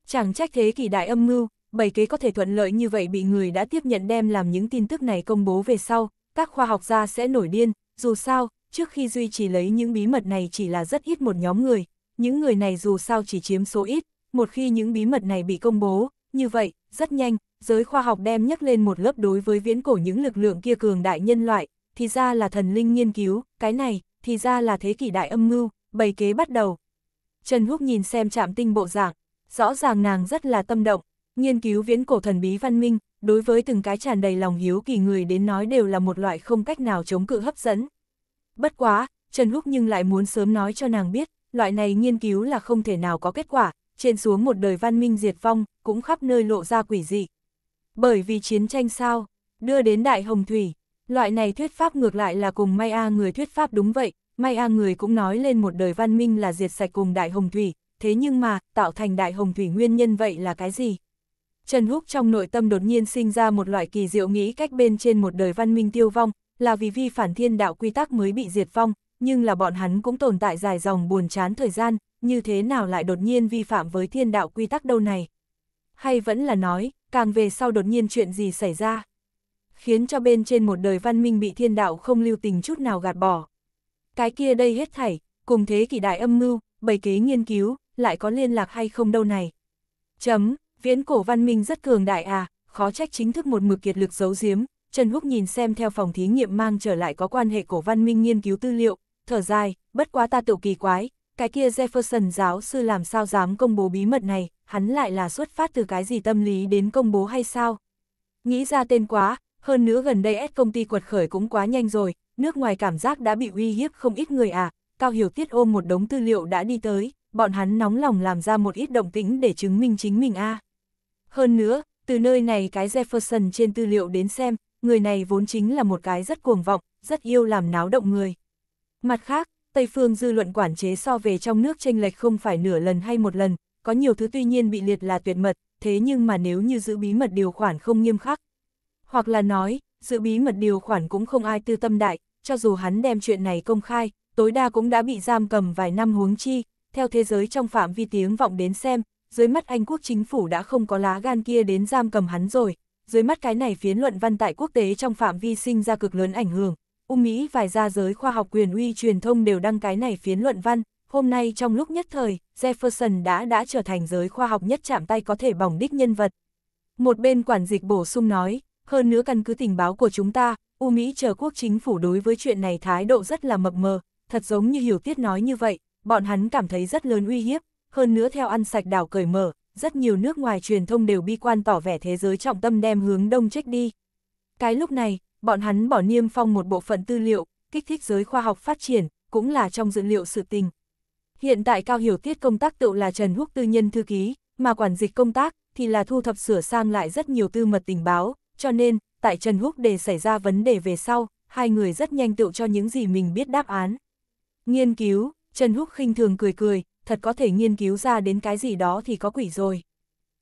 Chẳng trách thế kỷ đại âm mưu, bảy kế có thể thuận lợi như vậy bị người đã tiếp nhận đem làm những tin tức này công bố về sau, các khoa học gia sẽ nổi điên, dù sao, trước khi duy trì lấy những bí mật này chỉ là rất ít một nhóm người, những người này dù sao chỉ chiếm số ít, một khi những bí mật này bị công bố, như vậy, rất nhanh, giới khoa học đem nhắc lên một lớp đối với viễn cổ những lực lượng kia cường đại nhân loại, thì ra là thần linh nghiên cứu, cái này, thì ra là thế kỷ đại âm mưu, bày kế bắt đầu. Trần Húc nhìn xem chạm tinh bộ dạng, rõ ràng nàng rất là tâm động, nghiên cứu viễn cổ thần bí văn minh, đối với từng cái tràn đầy lòng hiếu kỳ người đến nói đều là một loại không cách nào chống cự hấp dẫn. Bất quá, Trần Húc nhưng lại muốn sớm nói cho nàng biết, loại này nghiên cứu là không thể nào có kết quả, trên xuống một đời văn minh diệt vong, cũng khắp nơi lộ ra quỷ dị. Bởi vì chiến tranh sao, đưa đến Đại Hồng Thủy, loại này thuyết pháp ngược lại là cùng Maya người thuyết pháp đúng vậy, May a người cũng nói lên một đời văn minh là diệt sạch cùng đại hồng thủy, thế nhưng mà, tạo thành đại hồng thủy nguyên nhân vậy là cái gì? Trần Húc trong nội tâm đột nhiên sinh ra một loại kỳ diệu nghĩ cách bên trên một đời văn minh tiêu vong, là vì vi phản thiên đạo quy tắc mới bị diệt vong, nhưng là bọn hắn cũng tồn tại dài dòng buồn chán thời gian, như thế nào lại đột nhiên vi phạm với thiên đạo quy tắc đâu này? Hay vẫn là nói, càng về sau đột nhiên chuyện gì xảy ra? Khiến cho bên trên một đời văn minh bị thiên đạo không lưu tình chút nào gạt bỏ cái kia đây hết thảy, cùng thế kỷ đại âm mưu, bày kế nghiên cứu, lại có liên lạc hay không đâu này. Chấm, viễn cổ văn minh rất cường đại à, khó trách chính thức một mực kiệt lực giấu giếm, Trần Húc nhìn xem theo phòng thí nghiệm mang trở lại có quan hệ cổ văn minh nghiên cứu tư liệu, thở dài, bất quá ta tự kỳ quái, cái kia Jefferson giáo sư làm sao dám công bố bí mật này, hắn lại là xuất phát từ cái gì tâm lý đến công bố hay sao? Nghĩ ra tên quá, hơn nữa gần đây S công ty quật khởi cũng quá nhanh rồi, nước ngoài cảm giác đã bị uy hiếp không ít người à, Cao Hiểu Tiết ôm một đống tư liệu đã đi tới, bọn hắn nóng lòng làm ra một ít động tĩnh để chứng minh chính mình a. À. Hơn nữa, từ nơi này cái Jefferson trên tư liệu đến xem, người này vốn chính là một cái rất cuồng vọng, rất yêu làm náo động người. Mặt khác, Tây phương dư luận quản chế so về trong nước tranh lệch không phải nửa lần hay một lần, có nhiều thứ tuy nhiên bị liệt là tuyệt mật, thế nhưng mà nếu như giữ bí mật điều khoản không nghiêm khắc, hoặc là nói, giữ bí mật điều khoản cũng không ai tư tâm đại, cho dù hắn đem chuyện này công khai, tối đa cũng đã bị giam cầm vài năm huống chi, theo thế giới trong phạm vi tiếng vọng đến xem, dưới mắt Anh quốc chính phủ đã không có lá gan kia đến giam cầm hắn rồi, dưới mắt cái này phiến luận văn tại quốc tế trong phạm vi sinh ra cực lớn ảnh hưởng. U Mỹ vài gia giới khoa học quyền uy truyền thông đều đăng cái này phiến luận văn, hôm nay trong lúc nhất thời, Jefferson đã đã trở thành giới khoa học nhất chạm tay có thể bỏng đích nhân vật. Một bên quản dịch bổ sung nói, hơn nữa căn cứ tình báo của chúng ta, U Mỹ chờ quốc chính phủ đối với chuyện này thái độ rất là mập mờ, thật giống như hiểu tiết nói như vậy, bọn hắn cảm thấy rất lớn uy hiếp, hơn nữa theo ăn sạch đảo cởi mở, rất nhiều nước ngoài truyền thông đều bi quan tỏ vẻ thế giới trọng tâm đem hướng đông trách đi. Cái lúc này, bọn hắn bỏ niêm phong một bộ phận tư liệu, kích thích giới khoa học phát triển, cũng là trong dữ liệu sự tình. Hiện tại cao hiểu tiết công tác tự là Trần Húc tư nhân thư ký, mà quản dịch công tác thì là thu thập sửa sang lại rất nhiều tư mật tình báo, cho nên, tại Trần Húc để xảy ra vấn đề về sau, hai người rất nhanh tựu cho những gì mình biết đáp án. Nghiên cứu, Trần Húc khinh thường cười cười, thật có thể nghiên cứu ra đến cái gì đó thì có quỷ rồi.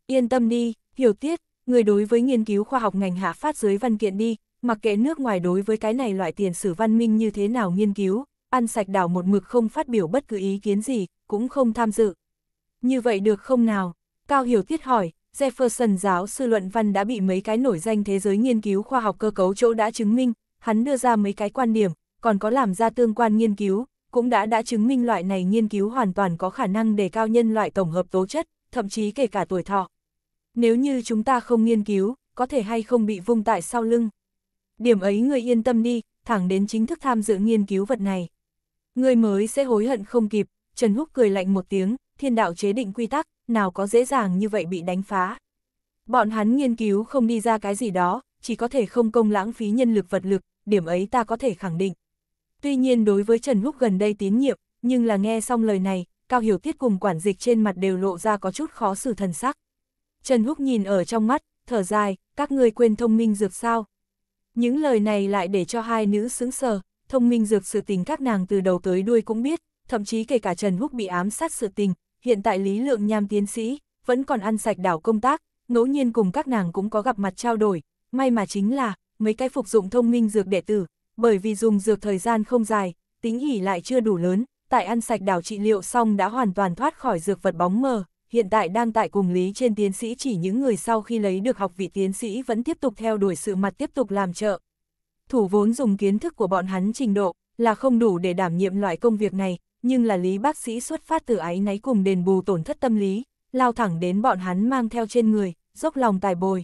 Yên tâm đi, hiểu tiết, người đối với nghiên cứu khoa học ngành hạ phát dưới văn kiện đi, mặc kệ nước ngoài đối với cái này loại tiền sử văn minh như thế nào nghiên cứu, ăn sạch đảo một mực không phát biểu bất cứ ý kiến gì, cũng không tham dự. Như vậy được không nào? Cao Hiểu Tiết hỏi, Jefferson giáo sư luận văn đã bị mấy cái nổi danh thế giới nghiên cứu khoa học cơ cấu chỗ đã chứng minh, hắn đưa ra mấy cái quan điểm, còn có làm ra tương quan nghiên cứu, cũng đã đã chứng minh loại này nghiên cứu hoàn toàn có khả năng để cao nhân loại tổng hợp tố chất, thậm chí kể cả tuổi thọ. Nếu như chúng ta không nghiên cứu, có thể hay không bị vung tại sau lưng. Điểm ấy người yên tâm đi, thẳng đến chính thức tham dự nghiên cứu vật này. Người mới sẽ hối hận không kịp, Trần Húc cười lạnh một tiếng, thiên đạo chế định quy tắc, nào có dễ dàng như vậy bị đánh phá. Bọn hắn nghiên cứu không đi ra cái gì đó, chỉ có thể không công lãng phí nhân lực vật lực, điểm ấy ta có thể khẳng định. Tuy nhiên đối với Trần Húc gần đây tín nhiệm, nhưng là nghe xong lời này, Cao Hiểu Tiết cùng quản dịch trên mặt đều lộ ra có chút khó xử thần sắc. Trần Húc nhìn ở trong mắt, thở dài, các ngươi quên thông minh dược sao. Những lời này lại để cho hai nữ sững sờ, thông minh dược sự tình các nàng từ đầu tới đuôi cũng biết, thậm chí kể cả Trần Húc bị ám sát sự tình, hiện tại Lý Lượng Nham tiến sĩ, vẫn còn ăn sạch đảo công tác, ngẫu nhiên cùng các nàng cũng có gặp mặt trao đổi, may mà chính là, mấy cái phục dụng thông minh dược đệ tử, bởi vì dùng dược thời gian không dài, tính nghỉ lại chưa đủ lớn, tại ăn sạch đảo trị liệu xong đã hoàn toàn thoát khỏi dược vật bóng mờ, hiện tại đang tại cùng lý trên tiến sĩ chỉ những người sau khi lấy được học vị tiến sĩ vẫn tiếp tục theo đuổi sự mặt tiếp tục làm trợ. Thủ vốn dùng kiến thức của bọn hắn trình độ là không đủ để đảm nhiệm loại công việc này, nhưng là lý bác sĩ xuất phát từ ái náy cùng đền bù tổn thất tâm lý, lao thẳng đến bọn hắn mang theo trên người, dốc lòng tài bồi.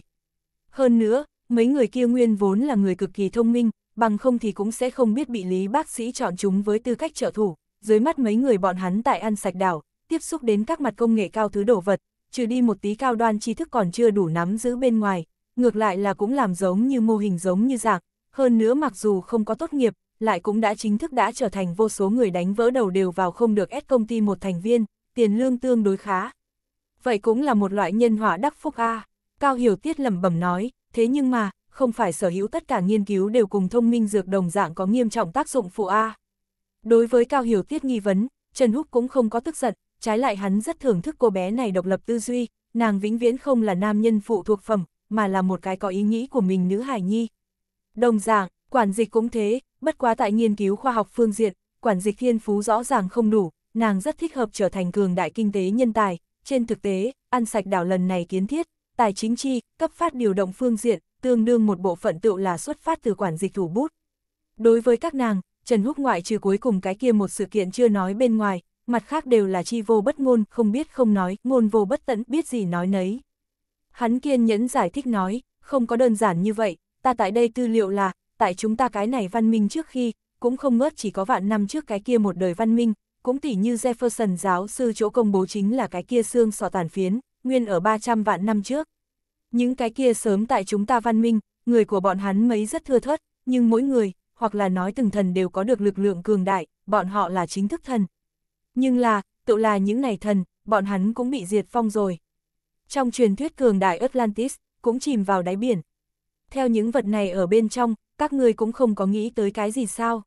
Hơn nữa, mấy người kia nguyên vốn là người cực kỳ thông minh, bằng không thì cũng sẽ không biết bị lý bác sĩ chọn chúng với tư cách trợ thủ, dưới mắt mấy người bọn hắn tại ăn sạch đảo, tiếp xúc đến các mặt công nghệ cao thứ đồ vật, trừ đi một tí cao đoan tri thức còn chưa đủ nắm giữ bên ngoài, ngược lại là cũng làm giống như mô hình giống như dạng, hơn nữa mặc dù không có tốt nghiệp, lại cũng đã chính thức đã trở thành vô số người đánh vỡ đầu đều vào không được ép công ty một thành viên, tiền lương tương đối khá. Vậy cũng là một loại nhân hỏa đắc phúc A. Cao Hiểu Tiết lẩm bẩm nói, thế nhưng mà, không phải sở hữu tất cả nghiên cứu đều cùng thông minh dược đồng dạng có nghiêm trọng tác dụng phụ A. Đối với Cao Hiểu Tiết nghi vấn, Trần Húc cũng không có tức giận, trái lại hắn rất thưởng thức cô bé này độc lập tư duy, nàng vĩnh viễn không là nam nhân phụ thuộc phẩm, mà là một cái có ý nghĩ của mình nữ hải nhi. Đồng dạng, Quản dịch cũng thế, bất quá tại nghiên cứu khoa học phương diện, quản dịch thiên phú rõ ràng không đủ, nàng rất thích hợp trở thành cường đại kinh tế nhân tài. Trên thực tế, ăn sạch đảo lần này kiến thiết, tài chính chi, cấp phát điều động phương diện, tương đương một bộ phận tựu là xuất phát từ quản dịch thủ bút. Đối với các nàng, Trần Húc ngoại trừ cuối cùng cái kia một sự kiện chưa nói bên ngoài, mặt khác đều là chi vô bất ngôn, không biết không nói, ngôn vô bất tận, biết gì nói nấy. Hắn kiên nhẫn giải thích nói, không có đơn giản như vậy, ta tại đây tư liệu là, tại chúng ta cái này văn minh trước khi, cũng không ngớt chỉ có vạn năm trước cái kia một đời văn minh, cũng tỉ như Jefferson giáo sư chỗ công bố chính là cái kia xương sọ tàn phiến, nguyên ở 300 vạn năm trước. Những cái kia sớm tại chúng ta văn minh, người của bọn hắn mấy rất thưa thớt, nhưng mỗi người, hoặc là nói từng thần đều có được lực lượng cường đại, bọn họ là chính thức thần. Nhưng là, tự là những này thần, bọn hắn cũng bị diệt phong rồi. Trong truyền thuyết cường đại Atlantis, cũng chìm vào đáy biển, theo những vật này ở bên trong, các ngươi cũng không có nghĩ tới cái gì sao.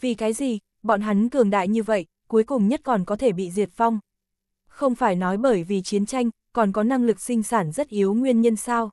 Vì cái gì, bọn hắn cường đại như vậy, cuối cùng nhất còn có thể bị diệt phong. Không phải nói bởi vì chiến tranh, còn có năng lực sinh sản rất yếu nguyên nhân sao.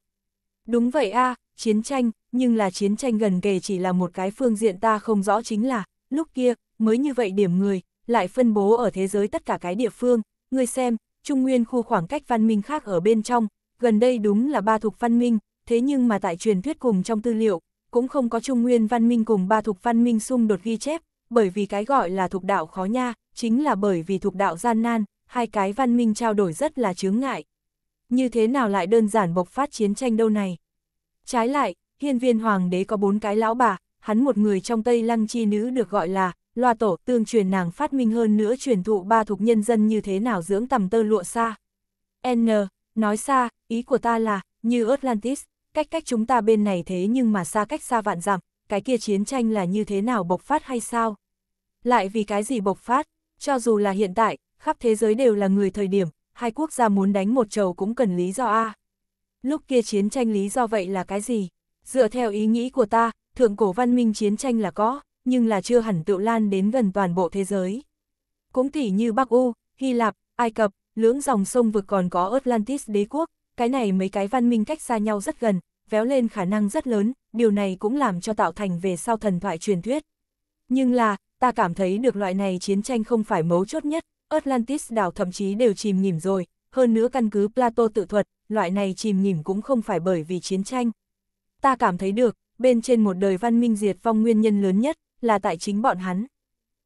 Đúng vậy a chiến tranh, nhưng là chiến tranh gần kề chỉ là một cái phương diện ta không rõ chính là, lúc kia, mới như vậy điểm người, lại phân bố ở thế giới tất cả cái địa phương, người xem, Trung Nguyên khu khoảng cách văn minh khác ở bên trong, gần đây đúng là ba thuộc văn minh, thế nhưng mà tại truyền thuyết cùng trong tư liệu, cũng không có Trung Nguyên văn minh cùng ba thục văn minh xung đột ghi chép, bởi vì cái gọi là thục đạo khó nha, chính là bởi vì thục đạo gian nan, hai cái văn minh trao đổi rất là chướng ngại. Như thế nào lại đơn giản bộc phát chiến tranh đâu này? Trái lại, hiên viên hoàng đế có bốn cái lão bà, hắn một người trong Tây Lăng chi nữ được gọi là loa tổ tương truyền nàng phát minh hơn nữa truyền thụ ba thục nhân dân như thế nào dưỡng tầm tơ lụa xa. N. Nói xa, ý của ta là, như Atlantis, cách cách chúng ta bên này thế nhưng mà xa cách xa vạn dặm, cái kia chiến tranh là như thế nào bộc phát hay sao? Lại vì cái gì bộc phát, cho dù là hiện tại, khắp thế giới đều là người thời điểm, hai quốc gia muốn đánh một chầu cũng cần lý do A. Lúc kia chiến tranh lý do vậy là cái gì? Dựa theo ý nghĩ của ta, thượng cổ văn minh chiến tranh là có, nhưng là chưa hẳn tự lan đến gần toàn bộ thế giới. Cũng tỉ như Bắc U, Hy Lạp, Ai Cập, lưỡng dòng sông vực còn có Atlantis đế quốc, cái này mấy cái văn minh cách xa nhau rất gần, véo lên khả năng rất lớn, điều này cũng làm cho tạo thành về sau thần thoại truyền thuyết. Nhưng là, ta cảm thấy được loại này chiến tranh không phải mấu chốt nhất, Atlantis đảo thậm chí đều chìm nghỉm rồi, hơn nữa căn cứ Plato tự thuật, loại này chìm nghỉm cũng không phải bởi vì chiến tranh. Ta cảm thấy được, bên trên một đời văn minh diệt vong nguyên nhân lớn nhất, là tại chính bọn hắn.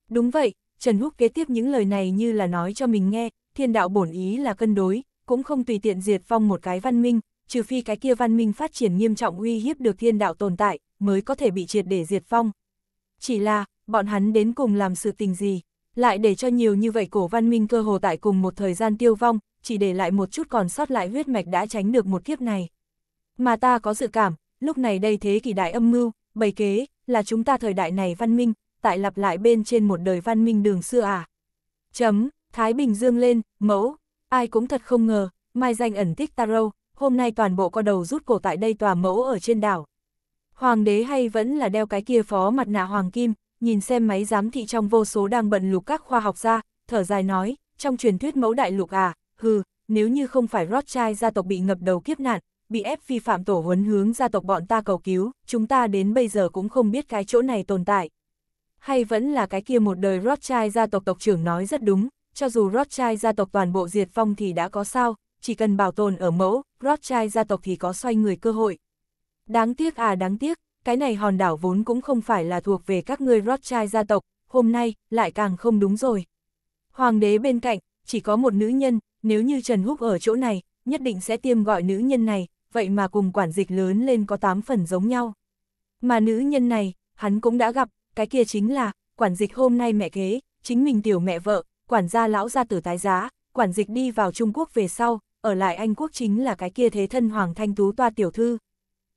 Đúng vậy, Trần Húc kế tiếp những lời này như là nói cho mình nghe, thiên đạo bổn ý là cân đối, cũng không tùy tiện diệt vong một cái văn minh, trừ phi cái kia văn minh phát triển nghiêm trọng uy hiếp được thiên đạo tồn tại, mới có thể bị triệt để diệt vong. Chỉ là, bọn hắn đến cùng làm sự tình gì, lại để cho nhiều như vậy cổ văn minh cơ hồ tại cùng một thời gian tiêu vong, chỉ để lại một chút còn sót lại huyết mạch đã tránh được một kiếp này. Mà ta có dự cảm, lúc này đây thế kỷ đại âm mưu, bày kế, là chúng ta thời đại này văn minh, tại lặp lại bên trên một đời văn minh đường xưa à. Chấm, Thái Bình Dương lên, mẫu, Ai cũng thật không ngờ, mai danh ẩn tích Taro, hôm nay toàn bộ co đầu rút cổ tại đây tòa mẫu ở trên đảo. Hoàng đế hay vẫn là đeo cái kia phó mặt nạ hoàng kim, nhìn xem máy giám thị trong vô số đang bận lục các khoa học ra, thở dài nói, trong truyền thuyết mẫu đại lục à, hừ, nếu như không phải Rothschild gia tộc bị ngập đầu kiếp nạn, bị ép vi phạm tổ huấn hướng gia tộc bọn ta cầu cứu, chúng ta đến bây giờ cũng không biết cái chỗ này tồn tại. Hay vẫn là cái kia một đời Rothschild gia tộc tộc trưởng nói rất đúng, cho dù Rothschild gia tộc toàn bộ diệt phong thì đã có sao, chỉ cần bảo tồn ở mẫu, Rothschild gia tộc thì có xoay người cơ hội. Đáng tiếc à đáng tiếc, cái này hòn đảo vốn cũng không phải là thuộc về các người Rothschild gia tộc, hôm nay lại càng không đúng rồi. Hoàng đế bên cạnh, chỉ có một nữ nhân, nếu như Trần Húc ở chỗ này, nhất định sẽ tiêm gọi nữ nhân này, vậy mà cùng quản dịch lớn lên có 8 phần giống nhau. Mà nữ nhân này, hắn cũng đã gặp, cái kia chính là, quản dịch hôm nay mẹ kế, chính mình tiểu mẹ vợ, quản gia lão gia tử tái giá, quản dịch đi vào Trung Quốc về sau, ở lại Anh Quốc chính là cái kia thế thân Hoàng Thanh Tú toa tiểu thư.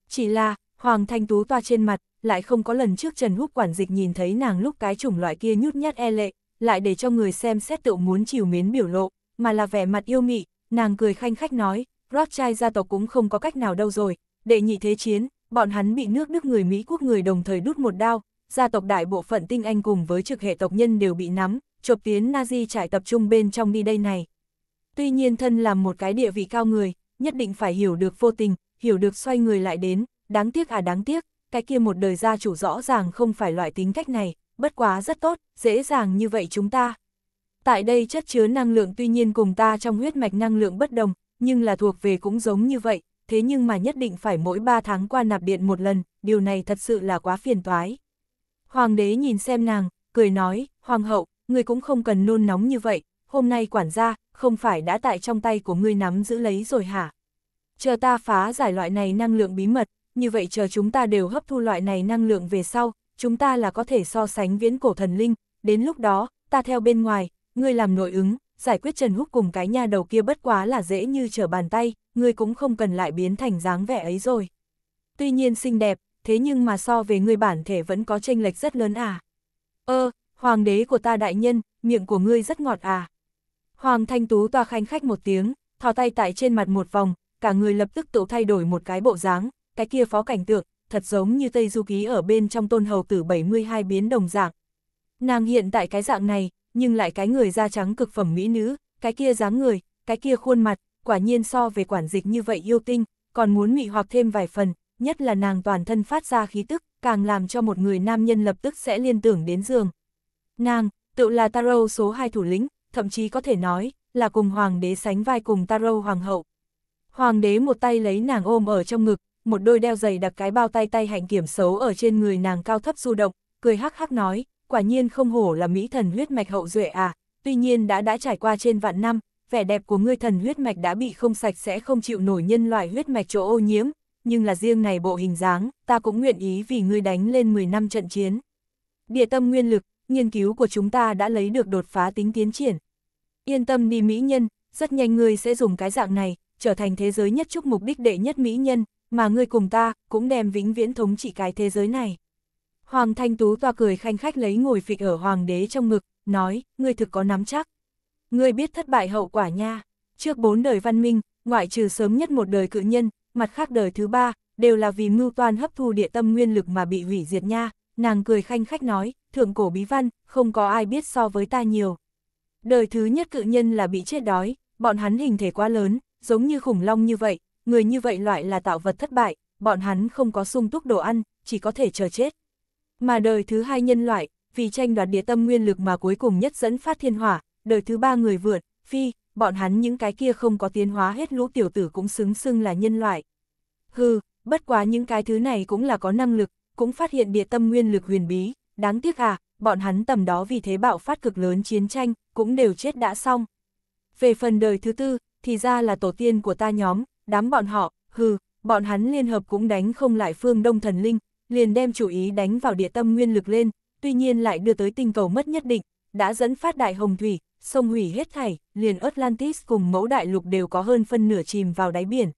Chỉ là, Hoàng Thanh Tú toa trên mặt, lại không có lần trước Trần Húc quản dịch nhìn thấy nàng lúc cái chủng loại kia nhút nhát e lệ, lại để cho người xem xét tự muốn chiều miến biểu lộ, mà là vẻ mặt yêu mị, nàng cười khanh khách nói, Rothschild gia tộc cũng không có cách nào đâu rồi, đệ nhị thế chiến, bọn hắn bị nước nước người Mỹ quốc người đồng thời đút một đao, gia tộc đại bộ phận tinh anh cùng với trực hệ tộc nhân đều bị nắm, chộp tiến Nazi trại tập trung bên trong đi đây này. Tuy nhiên thân làm một cái địa vị cao người, nhất định phải hiểu được vô tình, hiểu được xoay người lại đến, đáng tiếc à đáng tiếc, cái kia một đời gia chủ rõ ràng không phải loại tính cách này, bất quá rất tốt, dễ dàng như vậy chúng ta. Tại đây chất chứa năng lượng tuy nhiên cùng ta trong huyết mạch năng lượng bất đồng, nhưng là thuộc về cũng giống như vậy, thế nhưng mà nhất định phải mỗi 3 tháng qua nạp điện một lần, điều này thật sự là quá phiền toái. Hoàng đế nhìn xem nàng, cười nói, hoàng hậu, ngươi cũng không cần nôn nóng như vậy, hôm nay quản gia, không phải đã tại trong tay của ngươi nắm giữ lấy rồi hả? Chờ ta phá giải loại này năng lượng bí mật, như vậy chờ chúng ta đều hấp thu loại này năng lượng về sau, chúng ta là có thể so sánh viễn cổ thần linh, đến lúc đó, ta theo bên ngoài, ngươi làm nội ứng, giải quyết Trần Húc cùng cái nhà đầu kia bất quá là dễ như trở bàn tay, ngươi cũng không cần lại biến thành dáng vẻ ấy rồi. Tuy nhiên xinh đẹp, thế nhưng mà so về ngươi bản thể vẫn có tranh lệch rất lớn à. Ơ, Hoàng đế của ta đại nhân, miệng của ngươi rất ngọt à. Hoàng Thanh Tú toa khanh khách một tiếng, thò tay tại trên mặt một vòng, cả người lập tức tự thay đổi một cái bộ dáng, cái kia phó cảnh tượng, thật giống như Tây Du Ký ở bên trong tôn hầu tử 72 biến đồng dạng. Nàng hiện tại cái dạng này, nhưng lại cái người da trắng cực phẩm mỹ nữ, cái kia dáng người, cái kia khuôn mặt, quả nhiên so về quản dịch như vậy yêu tinh, còn muốn mị hoặc thêm vài phần, nhất là nàng toàn thân phát ra khí tức, càng làm cho một người nam nhân lập tức sẽ liên tưởng đến giường nàng, tự là Taro số 2 thủ lĩnh, thậm chí có thể nói, là cùng hoàng đế sánh vai cùng Taro hoàng hậu. Hoàng đế một tay lấy nàng ôm ở trong ngực, một đôi đeo giày đặt cái bao tay tay hạnh kiểm xấu ở trên người nàng cao thấp du động, cười hắc hắc nói, quả nhiên không hổ là mỹ thần huyết mạch hậu duệ à, tuy nhiên đã đã trải qua trên vạn năm, vẻ đẹp của ngươi thần huyết mạch đã bị không sạch sẽ không chịu nổi nhân loại huyết mạch chỗ ô nhiễm, nhưng là riêng này bộ hình dáng, ta cũng nguyện ý vì ngươi đánh lên 10 năm trận chiến. Địa tâm nguyên lực, nghiên cứu của chúng ta đã lấy được đột phá tính tiến triển. Yên tâm đi mỹ nhân, rất nhanh ngươi sẽ dùng cái dạng này, trở thành thế giới nhất chúc mục đích đệ nhất mỹ nhân, mà ngươi cùng ta cũng đem vĩnh viễn thống trị cái thế giới này. Hoàng Thanh Tú toa cười khanh khách lấy ngồi phịch ở hoàng đế trong ngực, nói, ngươi thực có nắm chắc. Ngươi biết thất bại hậu quả nha, trước bốn đời văn minh, ngoại trừ sớm nhất một đời cự nhân, mặt khác đời thứ ba, đều là vì mưu toan hấp thu địa tâm nguyên lực mà bị hủy diệt nha, nàng cười khanh khách nói, thượng cổ bí văn, không có ai biết so với ta nhiều. Đời thứ nhất cự nhân là bị chết đói, bọn hắn hình thể quá lớn, giống như khủng long như vậy, người như vậy loại là tạo vật thất bại, bọn hắn không có sung túc đồ ăn, chỉ có thể chờ chết. Mà đời thứ hai nhân loại, vì tranh đoạt địa tâm nguyên lực mà cuối cùng nhất dẫn phát thiên hỏa, đời thứ ba người vượt, phi, bọn hắn những cái kia không có tiến hóa hết lũ tiểu tử cũng xứng xưng là nhân loại. Hừ, bất quá những cái thứ này cũng là có năng lực, cũng phát hiện địa tâm nguyên lực huyền bí đáng tiếc à, bọn hắn tầm đó vì thế bạo phát cực lớn chiến tranh, cũng đều chết đã xong. Về phần đời thứ tư, thì ra là tổ tiên của ta nhóm, đám bọn họ, hừ, bọn hắn liên hợp cũng đánh không lại phương Đông Thần Linh, liền đem chủ ý đánh vào địa tâm nguyên lực lên, tuy nhiên lại đưa tới tinh cầu mất nhất định, đã dẫn phát đại hồng thủy, sông hủy hết thảy, liền Atlantis cùng mẫu đại lục đều có hơn phân nửa chìm vào đáy biển.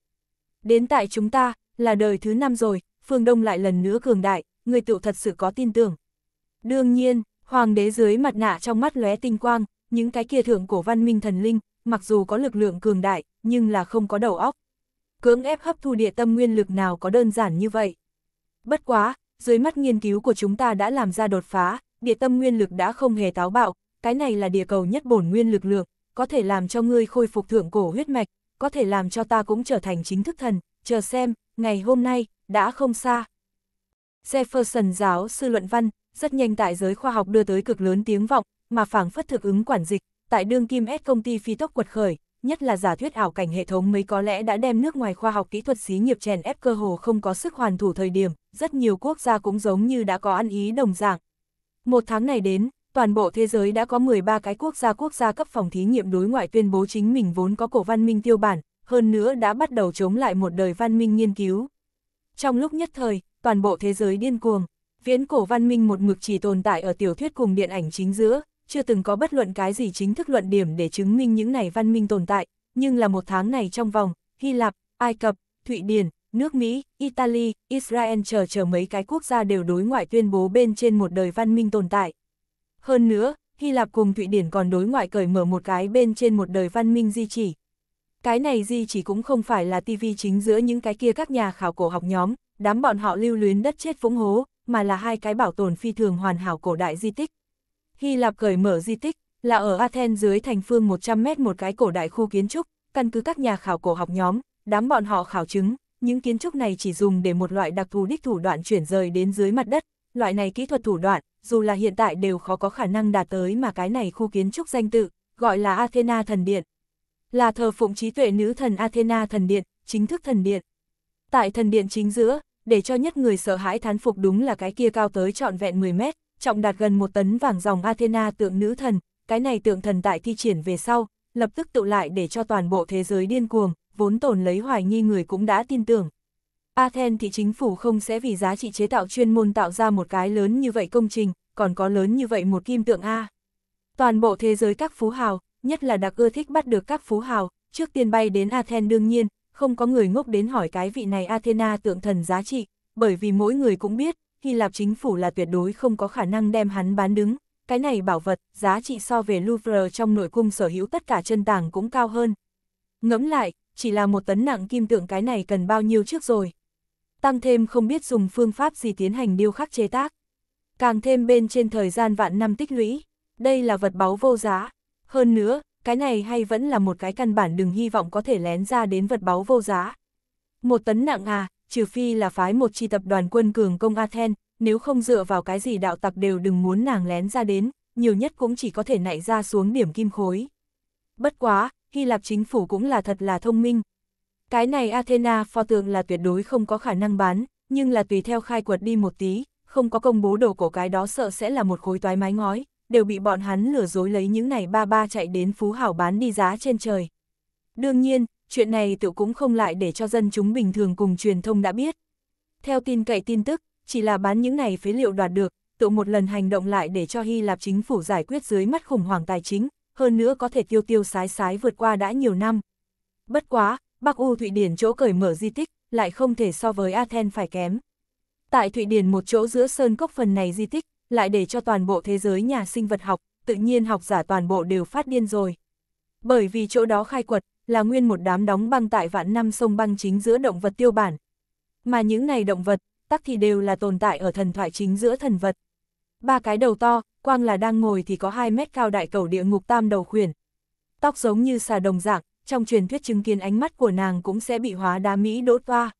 Đến tại chúng ta, là đời thứ năm rồi, phương Đông lại lần nữa cường đại, người tựu thật sự có tin tưởng, Đương nhiên, hoàng đế dưới mặt nạ trong mắt lóe tinh quang, những cái kia thượng cổ văn minh thần linh, mặc dù có lực lượng cường đại, nhưng là không có đầu óc. Cưỡng ép hấp thu địa tâm nguyên lực nào có đơn giản như vậy. Bất quá, dưới mắt nghiên cứu của chúng ta đã làm ra đột phá, địa tâm nguyên lực đã không hề táo bạo, cái này là địa cầu nhất bổn nguyên lực lượng, có thể làm cho ngươi khôi phục thượng cổ huyết mạch, có thể làm cho ta cũng trở thành chính thức thần, chờ xem, ngày hôm nay, đã không xa. Jefferson giáo sư luận văn, rất nhanh tại giới khoa học đưa tới cực lớn tiếng vọng, mà phảng phất thực ứng quản dịch, tại đương kim S công ty phi tốc quật khởi, nhất là giả thuyết ảo cảnh hệ thống mới có lẽ đã đem nước ngoài khoa học kỹ thuật xí nghiệp chèn ép cơ hồ không có sức hoàn thủ thời điểm, rất nhiều quốc gia cũng giống như đã có ăn ý đồng dạng. Một tháng này đến, toàn bộ thế giới đã có 13 cái quốc gia quốc gia cấp phòng thí nghiệm đối ngoại tuyên bố chính mình vốn có cổ văn minh tiêu bản, hơn nữa đã bắt đầu chống lại một đời văn minh nghiên cứu. Trong lúc nhất thời, toàn bộ thế giới điên cuồng viễn cổ văn minh một mực chỉ tồn tại ở tiểu thuyết cùng điện ảnh chính giữa, chưa từng có bất luận cái gì chính thức luận điểm để chứng minh những này văn minh tồn tại, nhưng là một tháng này trong vòng, Hy Lạp, Ai Cập, Thụy Điển, nước Mỹ, Italy, Israel chờ chờ mấy cái quốc gia đều đối ngoại tuyên bố bên trên một đời văn minh tồn tại. Hơn nữa, Hy Lạp cùng Thụy Điển còn đối ngoại cởi mở một cái bên trên một đời văn minh di chỉ. Cái này di chỉ cũng không phải là tivi chính giữa những cái kia các nhà khảo cổ học nhóm, đám bọn họ lưu luyến đất chết vũng hố, mà là hai cái bảo tồn phi thường hoàn hảo cổ đại di tích. Hy Lạp cởi mở di tích, là ở Athens dưới thành phương 100 mét một cái cổ đại khu kiến trúc, căn cứ các nhà khảo cổ học nhóm, đám bọn họ khảo chứng, những kiến trúc này chỉ dùng để một loại đặc thù đích thủ đoạn chuyển rời đến dưới mặt đất, loại này kỹ thuật thủ đoạn, dù là hiện tại đều khó có khả năng đạt tới mà cái này khu kiến trúc danh tự, gọi là Athena thần điện. Là thờ phụng trí tuệ nữ thần Athena thần điện, chính thức thần điện. Tại thần điện chính giữa, để cho nhất người sợ hãi thán phục đúng là cái kia cao tới trọn vẹn 10 mét, trọng đạt gần một tấn vàng dòng Athena tượng nữ thần, cái này tượng thần tại thi triển về sau, lập tức tụ lại để cho toàn bộ thế giới điên cuồng, vốn tổn lấy hoài nghi người cũng đã tin tưởng. Athens thì chính phủ không sẽ vì giá trị chế tạo chuyên môn tạo ra một cái lớn như vậy công trình, còn có lớn như vậy một kim tượng A. Toàn bộ thế giới các phú hào, nhất là đặc ưa thích bắt được các phú hào, trước tiên bay đến Athens đương nhiên, không có người ngốc đến hỏi cái vị này Athena tượng thần giá trị, bởi vì mỗi người cũng biết, Hy Lạp chính phủ là tuyệt đối không có khả năng đem hắn bán đứng, cái này bảo vật, giá trị so về Louvre trong nội cung sở hữu tất cả chân tàng cũng cao hơn. Ngẫm lại, chỉ là một tấn nặng kim tượng cái này cần bao nhiêu trước rồi. Tăng thêm không biết dùng phương pháp gì tiến hành điêu khắc chế tác. Càng thêm bên trên thời gian vạn năm tích lũy, đây là vật báu vô giá. Hơn nữa, cái này hay vẫn là một cái căn bản đừng hy vọng có thể lén ra đến vật báu vô giá. Một tấn nặng à, trừ phi là phái một chi tập đoàn quân cường công Athen, nếu không dựa vào cái gì đạo tặc đều đừng muốn nàng lén ra đến, nhiều nhất cũng chỉ có thể nảy ra xuống điểm kim khối. Bất quá, Hy Lạp chính phủ cũng là thật là thông minh. Cái này Athena pho tượng là tuyệt đối không có khả năng bán, nhưng là tùy theo khai quật đi một tí, không có công bố đồ cổ cái đó sợ sẽ là một khối toái mái ngói, đều bị bọn hắn lừa dối lấy những này ba ba chạy đến phú hảo bán đi giá trên trời. Đương nhiên, chuyện này tự cũng không lại để cho dân chúng bình thường cùng truyền thông đã biết. Theo tin cậy tin tức, chỉ là bán những này phế liệu đoạt được, tự một lần hành động lại để cho Hy Lạp chính phủ giải quyết dưới mắt khủng hoảng tài chính, hơn nữa có thể tiêu tiêu sái sái vượt qua đã nhiều năm. Bất quá, Bắc U Thụy Điển chỗ cởi mở di tích, lại không thể so với Athens phải kém. Tại Thụy Điển một chỗ giữa sơn cốc phần này di tích, lại để cho toàn bộ thế giới nhà sinh vật học, tự nhiên học giả toàn bộ đều phát điên rồi. Bởi vì chỗ đó khai quật, là nguyên một đám đóng băng tại vạn năm sông băng chính giữa động vật tiêu bản. Mà những này động vật, tắc thì đều là tồn tại ở thần thoại chính giữa thần vật. Ba cái đầu to, quang là đang ngồi thì có 2 mét cao đại cầu địa ngục tam đầu khuyển. Tóc giống như xà đồng dạng, trong truyền thuyết chứng kiến ánh mắt của nàng cũng sẽ bị hóa đá Mỹ đỗ toa.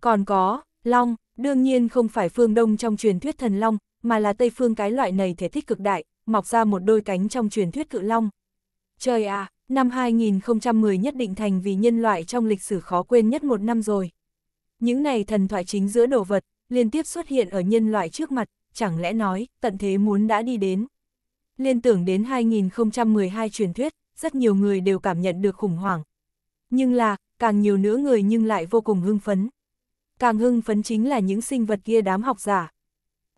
Còn có, long, đương nhiên không phải phương đông trong truyền thuyết thần long, mà là Tây Phương cái loại này thể thích cực đại, mọc ra một đôi cánh trong truyền thuyết cự long. Trời à, năm 2010 nhất định thành vì nhân loại trong lịch sử khó quên nhất một năm rồi. Những này thần thoại chính giữa đồ vật, liên tiếp xuất hiện ở nhân loại trước mặt, chẳng lẽ nói, tận thế muốn đã đi đến. Liên tưởng đến 2012 truyền thuyết, rất nhiều người đều cảm nhận được khủng hoảng. Nhưng là, càng nhiều nữa người nhưng lại vô cùng hưng phấn. Càng hưng phấn chính là những sinh vật kia đám học giả.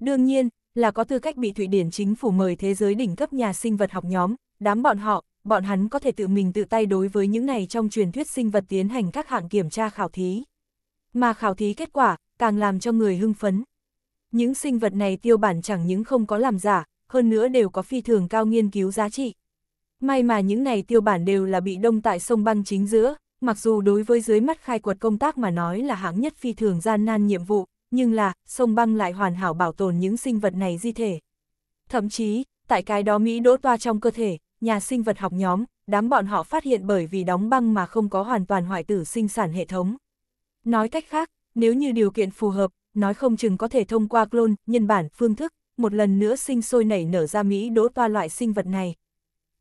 Đương nhiên, là có tư cách bị Thụy Điển chính phủ mời thế giới đỉnh cấp nhà sinh vật học nhóm, đám bọn họ, bọn hắn có thể tự mình tự tay đối với những này trong truyền thuyết sinh vật tiến hành các hạng kiểm tra khảo thí. Mà khảo thí kết quả, càng làm cho người hưng phấn. Những sinh vật này tiêu bản chẳng những không có làm giả, hơn nữa đều có phi thường cao nghiên cứu giá trị. May mà những này tiêu bản đều là bị đông tại sông băng chính giữa, mặc dù đối với dưới mắt khai quật công tác mà nói là hạng nhất phi thường gian nan nhiệm vụ, nhưng là, sông băng lại hoàn hảo bảo tồn những sinh vật này di thể. Thậm chí, tại cái đó Mỹ đỗ toa trong cơ thể, nhà sinh vật học nhóm, đám bọn họ phát hiện bởi vì đóng băng mà không có hoàn toàn hoại tử sinh sản hệ thống. Nói cách khác, nếu như điều kiện phù hợp, nói không chừng có thể thông qua clone, nhân bản, phương thức, một lần nữa sinh sôi nảy nở ra Mỹ đỗ toa loại sinh vật này.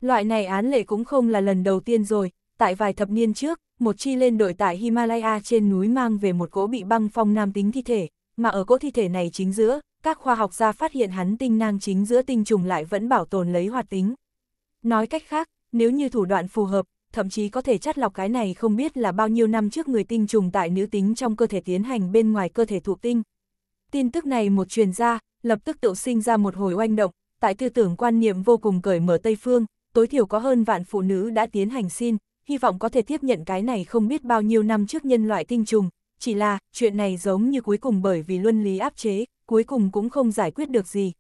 Loại này án lệ cũng không là lần đầu tiên rồi, tại vài thập niên trước, một chi lên đội tại Himalaya trên núi mang về một cỗ bị băng phong nam tính thi thể, mà ở cỗ thi thể này chính giữa, các khoa học gia phát hiện hắn tinh năng chính giữa tinh trùng lại vẫn bảo tồn lấy hoạt tính. Nói cách khác, nếu như thủ đoạn phù hợp, thậm chí có thể chắt lọc cái này không biết là bao nhiêu năm trước người tinh trùng tại nữ tính trong cơ thể tiến hành bên ngoài cơ thể thụ tinh. Tin tức này một truyền ra, lập tức tự sinh ra một hồi oanh động, tại tư tưởng quan niệm vô cùng cởi mở Tây Phương, tối thiểu có hơn vạn phụ nữ đã tiến hành xin, hy vọng có thể tiếp nhận cái này không biết bao nhiêu năm trước nhân loại tinh trùng, chỉ là, chuyện này giống như cuối cùng bởi vì luân lý áp chế, cuối cùng cũng không giải quyết được gì.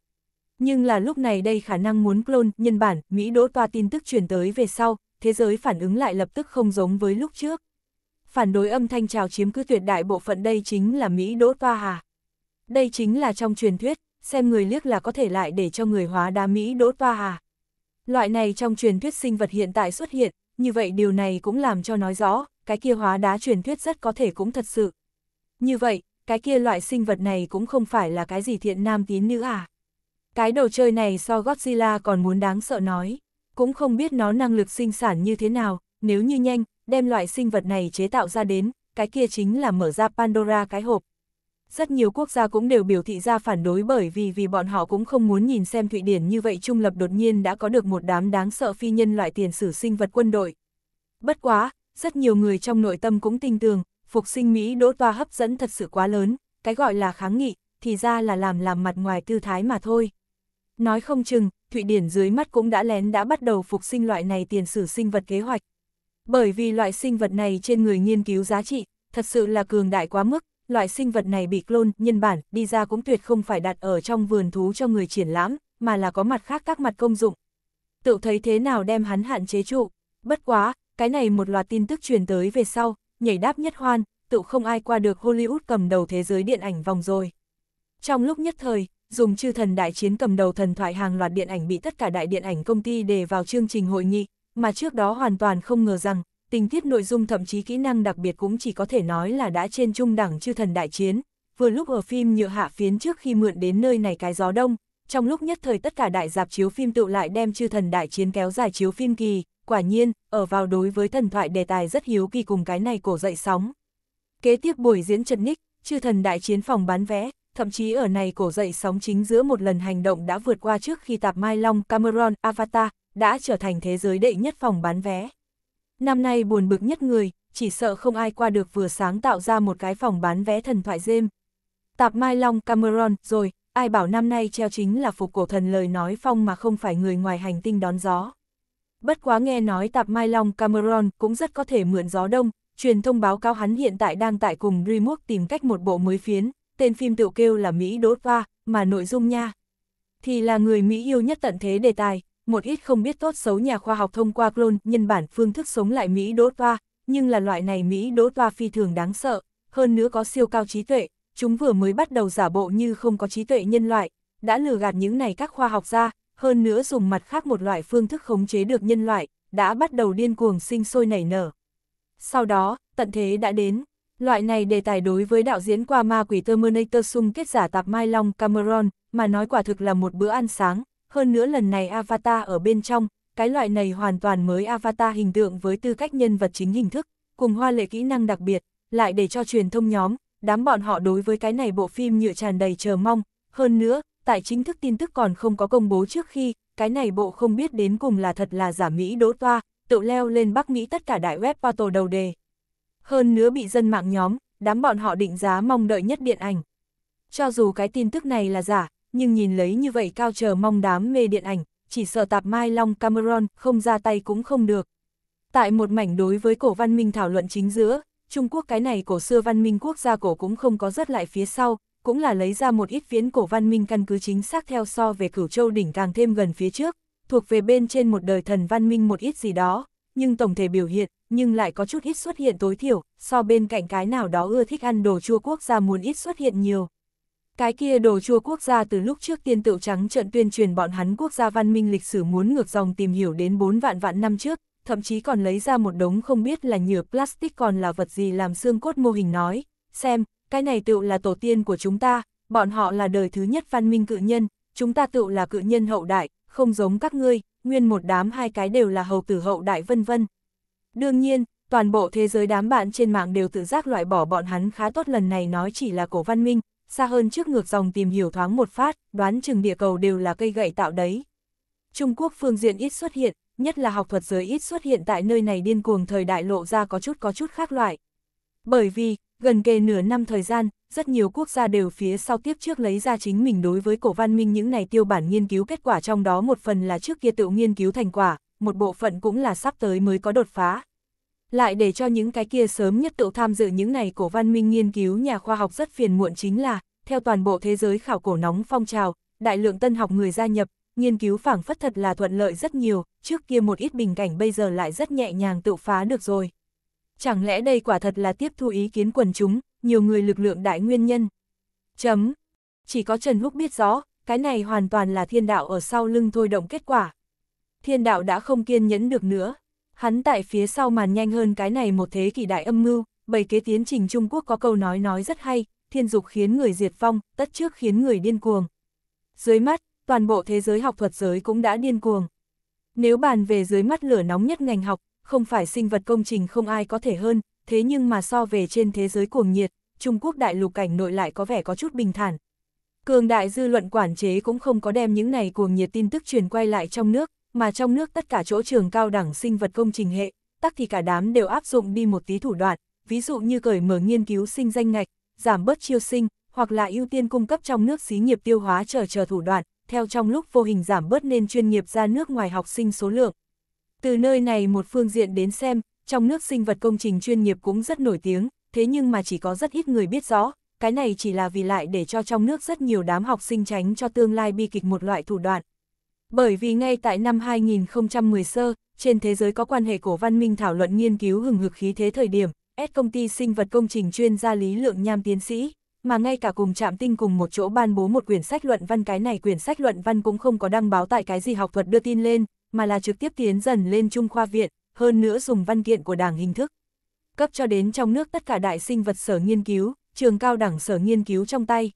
Nhưng là lúc này đây khả năng muốn clone, nhân bản, Mỹ đỗ toa tin tức truyền tới về sau, thế giới phản ứng lại lập tức không giống với lúc trước. Phản đối âm thanh trào chiếm cứ tuyệt đại bộ phận đây chính là Mỹ đỗ toa hà. Đây chính là trong truyền thuyết, xem người liếc là có thể lại để cho người hóa đá Mỹ đỗ toa hà. Loại này trong truyền thuyết sinh vật hiện tại xuất hiện, như vậy điều này cũng làm cho nói rõ, cái kia hóa đá truyền thuyết rất có thể cũng thật sự. Như vậy, cái kia loại sinh vật này cũng không phải là cái gì thiện nam tín nữ à. Cái đồ chơi này so Godzilla còn muốn đáng sợ nói, cũng không biết nó năng lực sinh sản như thế nào, nếu như nhanh, đem loại sinh vật này chế tạo ra đến, cái kia chính là mở ra Pandora cái hộp, rất nhiều quốc gia cũng đều biểu thị ra phản đối bởi vì vì bọn họ cũng không muốn nhìn xem Thụy Điển như vậy trung lập đột nhiên đã có được một đám đáng sợ phi nhân loại tiền sử sinh vật quân đội. Bất quá, rất nhiều người trong nội tâm cũng tin tường, phục sinh Mỹ đỗ toa hấp dẫn thật sự quá lớn, cái gọi là kháng nghị, thì ra là làm làm mặt ngoài tư thái mà thôi. Nói không chừng, Thụy Điển dưới mắt cũng đã lén đã bắt đầu phục sinh loại này tiền sử sinh vật kế hoạch. Bởi vì loại sinh vật này trên người nghiên cứu giá trị, thật sự là cường đại quá mức, loại sinh vật này bị clone, nhân bản, đi ra cũng tuyệt không phải đặt ở trong vườn thú cho người triển lãm, mà là có mặt khác các mặt công dụng. Tự thấy thế nào đem hắn hạn chế trụ. Bất quá, cái này một loạt tin tức truyền tới về sau, nhảy đáp nhất hoan, tự không ai qua được Hollywood cầm đầu thế giới điện ảnh vòng rồi. Trong lúc nhất thời, dùng chư thần đại chiến cầm đầu thần thoại hàng loạt điện ảnh bị tất cả đại điện ảnh công ty đề vào chương trình hội nghị, mà trước đó hoàn toàn không ngờ rằng, tình tiết nội dung thậm chí kỹ năng đặc biệt cũng chỉ có thể nói là đã trên trung đẳng chư thần đại chiến, vừa lúc ở phim nhựa hạ phiến trước khi mượn đến nơi này cái gió đông, trong lúc nhất thời tất cả đại dạp chiếu phim tự lại đem chư thần đại chiến kéo dài chiếu phim kỳ, quả nhiên, ở vào đối với thần thoại đề tài rất hiếu kỳ cùng cái này cổ dậy sóng. Kế tiếp buổi diễn Trần ních chư thần đại chiến phòng bán vé, thậm chí ở này cổ dậy sóng chính giữa một lần hành động đã vượt qua trước khi tạp Mai Long, Cameron, Avatar, đã trở thành thế giới đệ nhất phòng bán vé. Năm nay buồn bực nhất người, chỉ sợ không ai qua được vừa sáng tạo ra một cái phòng bán vé thần thoại game. Tạp Mai Long Cameron rồi, ai bảo năm nay treo chính là phục cổ thần lời nói phong mà không phải người ngoài hành tinh đón gió. Bất quá nghe nói tạp Mai Long Cameron cũng rất có thể mượn gió đông, truyền thông báo cáo hắn hiện tại đang tại cùng Dreamworks tìm cách một bộ mới phiến, tên phim tựu kêu là Mỹ đốt va, mà nội dung nha. Thì là người Mỹ yêu nhất tận thế đề tài, một ít không biết tốt xấu nhà khoa học thông qua clone nhân bản phương thức sống lại Mỹ đỗ toa, nhưng là loại này Mỹ đỗ toa phi thường đáng sợ, hơn nữa có siêu cao trí tuệ, chúng vừa mới bắt đầu giả bộ như không có trí tuệ nhân loại, đã lừa gạt những này các khoa học gia, hơn nữa dùng mặt khác một loại phương thức khống chế được nhân loại, đã bắt đầu điên cuồng sinh sôi nảy nở. Sau đó, tận thế đã đến. Loại này đề tài đối với đạo diễn qua ma quỷ Terminator sung kết giả tạp Mai Long Cameron, mà nói quả thực là một bữa ăn sáng, hơn nữa lần này avatar ở bên trong, cái loại này hoàn toàn mới avatar hình tượng với tư cách nhân vật chính hình thức, cùng hoa lệ kỹ năng đặc biệt, lại để cho truyền thông nhóm, đám bọn họ đối với cái này bộ phim nhựa tràn đầy chờ mong, hơn nữa, tại chính thức tin tức còn không có công bố trước khi, cái này bộ không biết đến cùng là thật là giả Mỹ đỗ toa, tự leo lên Bắc Mỹ tất cả đại web portal đầu đề. Hơn nữa bị dân mạng nhóm, đám bọn họ định giá mong đợi nhất điện ảnh. Cho dù cái tin tức này là giả, nhưng nhìn lấy như vậy cao chờ mong đám mê điện ảnh, chỉ sợ tạp Mai Long Cameron không ra tay cũng không được. Tại một mảnh đối với cổ văn minh thảo luận chính giữa, Trung Quốc cái này cổ xưa văn minh quốc gia cổ cũng không có rất lại phía sau, cũng là lấy ra một ít viễn cổ văn minh căn cứ chính xác theo so về cửu châu đỉnh càng thêm gần phía trước, thuộc về bên trên một đời thần văn minh một ít gì đó, nhưng tổng thể biểu hiện, nhưng lại có chút ít xuất hiện tối thiểu, so bên cạnh cái nào đó ưa thích ăn đồ chua quốc gia muốn ít xuất hiện nhiều. Cái kia đồ chua quốc gia từ lúc trước tiên tựu trắng trận tuyên truyền bọn hắn quốc gia văn minh lịch sử muốn ngược dòng tìm hiểu đến 4 vạn vạn năm trước, thậm chí còn lấy ra một đống không biết là nhựa plastic còn là vật gì làm xương cốt mô hình nói, xem, cái này tựu là tổ tiên của chúng ta, bọn họ là đời thứ nhất văn minh cự nhân, chúng ta tựu là cự nhân hậu đại, không giống các ngươi, nguyên một đám hai cái đều là hậu tử hậu đại vân vân. Đương nhiên, toàn bộ thế giới đám bạn trên mạng đều tự giác loại bỏ bọn hắn khá tốt lần này nói chỉ là cổ văn minh, xa hơn trước ngược dòng tìm hiểu thoáng một phát, đoán chừng địa cầu đều là cây gậy tạo đấy. Trung Quốc phương diện ít xuất hiện, nhất là học thuật giới ít xuất hiện tại nơi này điên cuồng thời đại lộ ra có chút có chút khác loại. Bởi vì, gần kề nửa năm thời gian, rất nhiều quốc gia đều phía sau tiếp trước lấy ra chính mình đối với cổ văn minh những này tiêu bản nghiên cứu kết quả trong đó một phần là trước kia tự nghiên cứu thành quả, một bộ phận cũng là sắp tới mới có đột phá, lại để cho những cái kia sớm nhất tự tham dự những này cổ văn minh nghiên cứu nhà khoa học rất phiền muộn chính là, theo toàn bộ thế giới khảo cổ nóng phong trào, đại lượng tân học người gia nhập, nghiên cứu phảng phất thật là thuận lợi rất nhiều, trước kia một ít bình cảnh bây giờ lại rất nhẹ nhàng tự phá được rồi. Chẳng lẽ đây quả thật là tiếp thu ý kiến quần chúng, nhiều người lực lượng đại nguyên nhân? Chấm. Chỉ có Trần Húc biết rõ, cái này hoàn toàn là thiên đạo ở sau lưng thôi động kết quả. Thiên đạo đã không kiên nhẫn được nữa, hắn tại phía sau màn nhanh hơn cái này một thế kỷ đại âm mưu, bày kế tiến trình Trung Quốc có câu nói nói rất hay, thiên dục khiến người diệt vong, tất trước khiến người điên cuồng. Dưới mắt, toàn bộ thế giới học thuật giới cũng đã điên cuồng. Nếu bàn về dưới mắt lửa nóng nhất ngành học, không phải sinh vật công trình không ai có thể hơn, thế nhưng mà so về trên thế giới cuồng nhiệt, Trung Quốc đại lục cảnh nội lại có vẻ có chút bình thản. Cường đại dư luận quản chế cũng không có đem những này cuồng nhiệt tin tức truyền quay lại trong nước, mà trong nước tất cả chỗ trường cao đẳng sinh vật công trình hệ, tắc thì cả đám đều áp dụng đi một tí thủ đoạn, ví dụ như cởi mở nghiên cứu sinh danh ngạch, giảm bớt chiêu sinh, hoặc là ưu tiên cung cấp trong nước xí nghiệp tiêu hóa chờ chờ thủ đoạn, theo trong lúc vô hình giảm bớt nên chuyên nghiệp ra nước ngoài học sinh số lượng. Từ nơi này một phương diện đến xem, trong nước sinh vật công trình chuyên nghiệp cũng rất nổi tiếng, thế nhưng mà chỉ có rất ít người biết rõ, cái này chỉ là vì lại để cho trong nước rất nhiều đám học sinh tránh cho tương lai bi kịch một loại thủ đoạn, bởi vì ngay tại năm 2010 sơ, trên thế giới có quan hệ cổ văn minh thảo luận nghiên cứu hừng hực khí thế thời điểm, S công ty sinh vật công trình chuyên gia lý lượng nham tiến sĩ, mà ngay cả cùng chạm tinh cùng một chỗ ban bố một quyển sách luận văn cái này quyển sách luận văn cũng không có đăng báo tại cái gì học thuật đưa tin lên, mà là trực tiếp tiến dần lên trung khoa viện, hơn nữa dùng văn kiện của đảng hình thức. Cấp cho đến trong nước tất cả đại sinh vật sở nghiên cứu, trường cao đẳng sở nghiên cứu trong tay,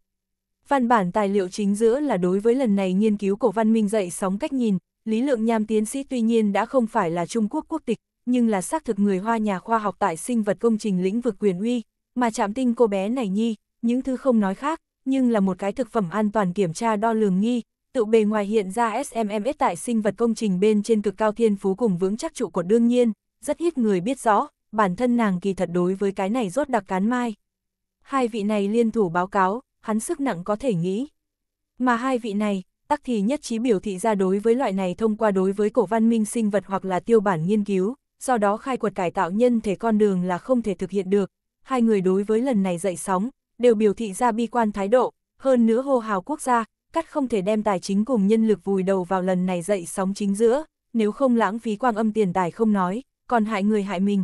Văn bản tài liệu chính giữa là đối với lần này nghiên cứu cổ văn minh dậy sóng cách nhìn, Lý Lượng Nham tiến sĩ tuy nhiên đã không phải là Trung Quốc quốc tịch, nhưng là xác thực người Hoa nhà khoa học tại sinh vật công trình lĩnh vực quyền uy, mà chạm tinh cô bé này nhi, những thứ không nói khác, nhưng là một cái thực phẩm an toàn kiểm tra đo lường nghi, tự bề ngoài hiện ra SMMS tại sinh vật công trình bên trên cực cao thiên phú cùng vững chắc trụ của đương nhiên, rất ít người biết rõ, bản thân nàng kỳ thật đối với cái này rốt đặc cán mai. Hai vị này liên thủ báo cáo, hắn sức nặng có thể nghĩ. Mà hai vị này, tắc thì nhất trí biểu thị ra đối với loại này thông qua đối với cổ văn minh sinh vật hoặc là tiêu bản nghiên cứu, do đó khai quật cải tạo nhân thể con đường là không thể thực hiện được. Hai người đối với lần này dậy sóng, đều biểu thị ra bi quan thái độ, hơn nữa hô hào quốc gia, cắt không thể đem tài chính cùng nhân lực vùi đầu vào lần này dậy sóng chính giữa, nếu không lãng phí quang âm tiền tài không nói, còn hại người hại mình.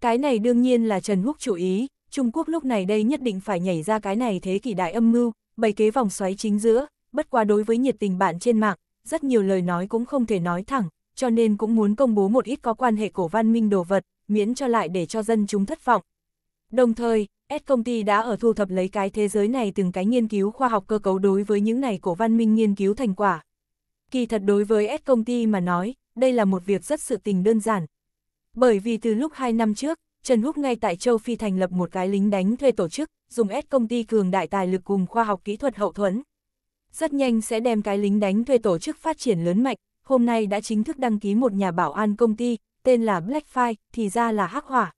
Cái này đương nhiên là Trần Húc chủ ý, Trung Quốc lúc này đây nhất định phải nhảy ra cái này thế kỷ đại âm mưu, bày kế vòng xoáy chính giữa, bất quá đối với nhiệt tình bạn trên mạng, rất nhiều lời nói cũng không thể nói thẳng, cho nên cũng muốn công bố một ít có quan hệ cổ văn minh đồ vật, miễn cho lại để cho dân chúng thất vọng. Đồng thời, S công ty đã ở thu thập lấy cái thế giới này từng cái nghiên cứu khoa học cơ cấu đối với những này cổ văn minh nghiên cứu thành quả. Kỳ thật đối với S công ty mà nói, đây là một việc rất sự tình đơn giản. Bởi vì từ lúc 2 năm trước, Trần Húc ngay tại châu Phi thành lập một cái lính đánh thuê tổ chức, dùng S công ty cường đại tài lực cùng khoa học kỹ thuật hậu thuẫn. Rất nhanh sẽ đem cái lính đánh thuê tổ chức phát triển lớn mạnh, hôm nay đã chính thức đăng ký một nhà bảo an công ty, tên là Blackfire, thì ra là Hắc Hỏa.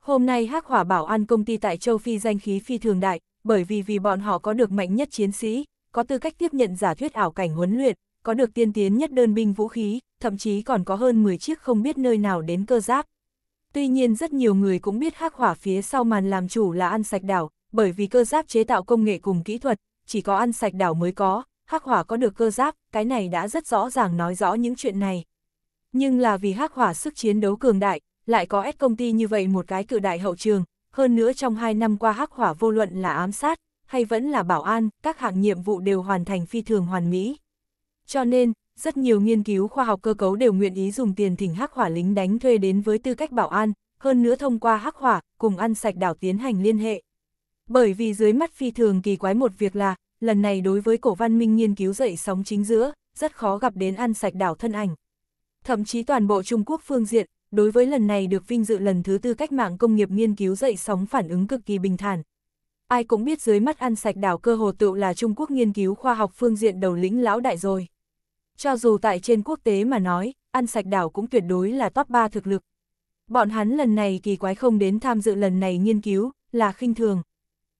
Hôm nay Hắc Hỏa bảo an công ty tại châu Phi danh khí phi thường đại, bởi vì vì bọn họ có được mạnh nhất chiến sĩ, có tư cách tiếp nhận giả thuyết ảo cảnh huấn luyện, có được tiên tiến nhất đơn binh vũ khí, thậm chí còn có hơn 10 chiếc không biết nơi nào đến cơ giáp. Tuy nhiên rất nhiều người cũng biết hắc hỏa phía sau màn làm chủ là ăn sạch đảo, bởi vì cơ giáp chế tạo công nghệ cùng kỹ thuật, chỉ có ăn sạch đảo mới có, hắc hỏa có được cơ giáp, cái này đã rất rõ ràng nói rõ những chuyện này. Nhưng là vì hắc hỏa sức chiến đấu cường đại, lại có S công ty như vậy một cái cự đại hậu trường, hơn nữa trong hai năm qua hắc hỏa vô luận là ám sát, hay vẫn là bảo an, các hạng nhiệm vụ đều hoàn thành phi thường hoàn mỹ. Cho nên, rất nhiều nghiên cứu khoa học cơ cấu đều nguyện ý dùng tiền thỉnh hắc hỏa lính đánh thuê đến với tư cách bảo an, hơn nữa thông qua hắc hỏa, cùng ăn sạch đảo tiến hành liên hệ. Bởi vì dưới mắt phi thường kỳ quái một việc là, lần này đối với cổ văn minh nghiên cứu dậy sóng chính giữa, rất khó gặp đến ăn sạch đảo thân ảnh. Thậm chí toàn bộ Trung Quốc phương diện, đối với lần này được vinh dự lần thứ tư cách mạng công nghiệp nghiên cứu dậy sóng phản ứng cực kỳ bình thản. Ai cũng biết dưới mắt ăn sạch đảo cơ hồ tựu là Trung Quốc nghiên cứu khoa học phương diện đầu lĩnh lão đại rồi cho dù tại trên quốc tế mà nói, ăn sạch đảo cũng tuyệt đối là top 3 thực lực. Bọn hắn lần này kỳ quái không đến tham dự lần này nghiên cứu, là khinh thường.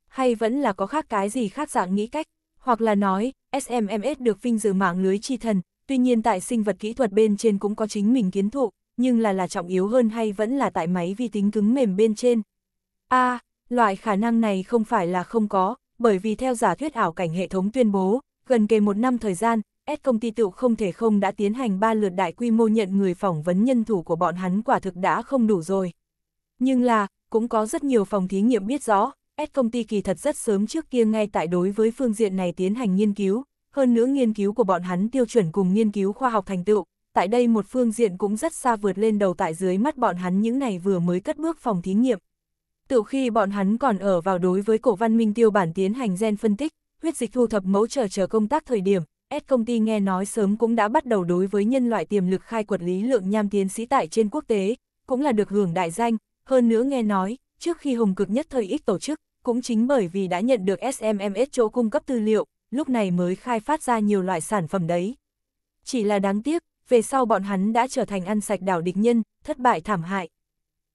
Hay vẫn là có khác cái gì khác dạng nghĩ cách, hoặc là nói, SMMS được vinh dự mạng lưới chi thần, tuy nhiên tại sinh vật kỹ thuật bên trên cũng có chính mình kiến thụ, nhưng là là trọng yếu hơn hay vẫn là tại máy vi tính cứng mềm bên trên. A, loại khả năng này không phải là không có, bởi vì theo giả thuyết ảo cảnh hệ thống tuyên bố, gần kề một năm thời gian, S công ty tựu không thể không đã tiến hành ba lượt đại quy mô nhận người phỏng vấn nhân thủ của bọn hắn quả thực đã không đủ rồi. Nhưng là, cũng có rất nhiều phòng thí nghiệm biết rõ, S công ty kỳ thật rất sớm trước kia ngay tại đối với phương diện này tiến hành nghiên cứu, hơn nữa nghiên cứu của bọn hắn tiêu chuẩn cùng nghiên cứu khoa học thành tựu, tại đây một phương diện cũng rất xa vượt lên đầu tại dưới mắt bọn hắn những này vừa mới cất bước phòng thí nghiệm. Tự khi bọn hắn còn ở vào đối với cổ văn minh tiêu bản tiến hành gen phân tích, huyết dịch thu thập mẫu chờ chờ công tác thời điểm, S công ty nghe nói sớm cũng đã bắt đầu đối với nhân loại tiềm lực khai quật lý lượng nham tiến sĩ tại trên quốc tế, cũng là được hưởng đại danh, hơn nữa nghe nói, trước khi hùng cực nhất thời ít tổ chức, cũng chính bởi vì đã nhận được SMMS chỗ cung cấp tư liệu, lúc này mới khai phát ra nhiều loại sản phẩm đấy. Chỉ là đáng tiếc, về sau bọn hắn đã trở thành ăn sạch đảo địch nhân, thất bại thảm hại.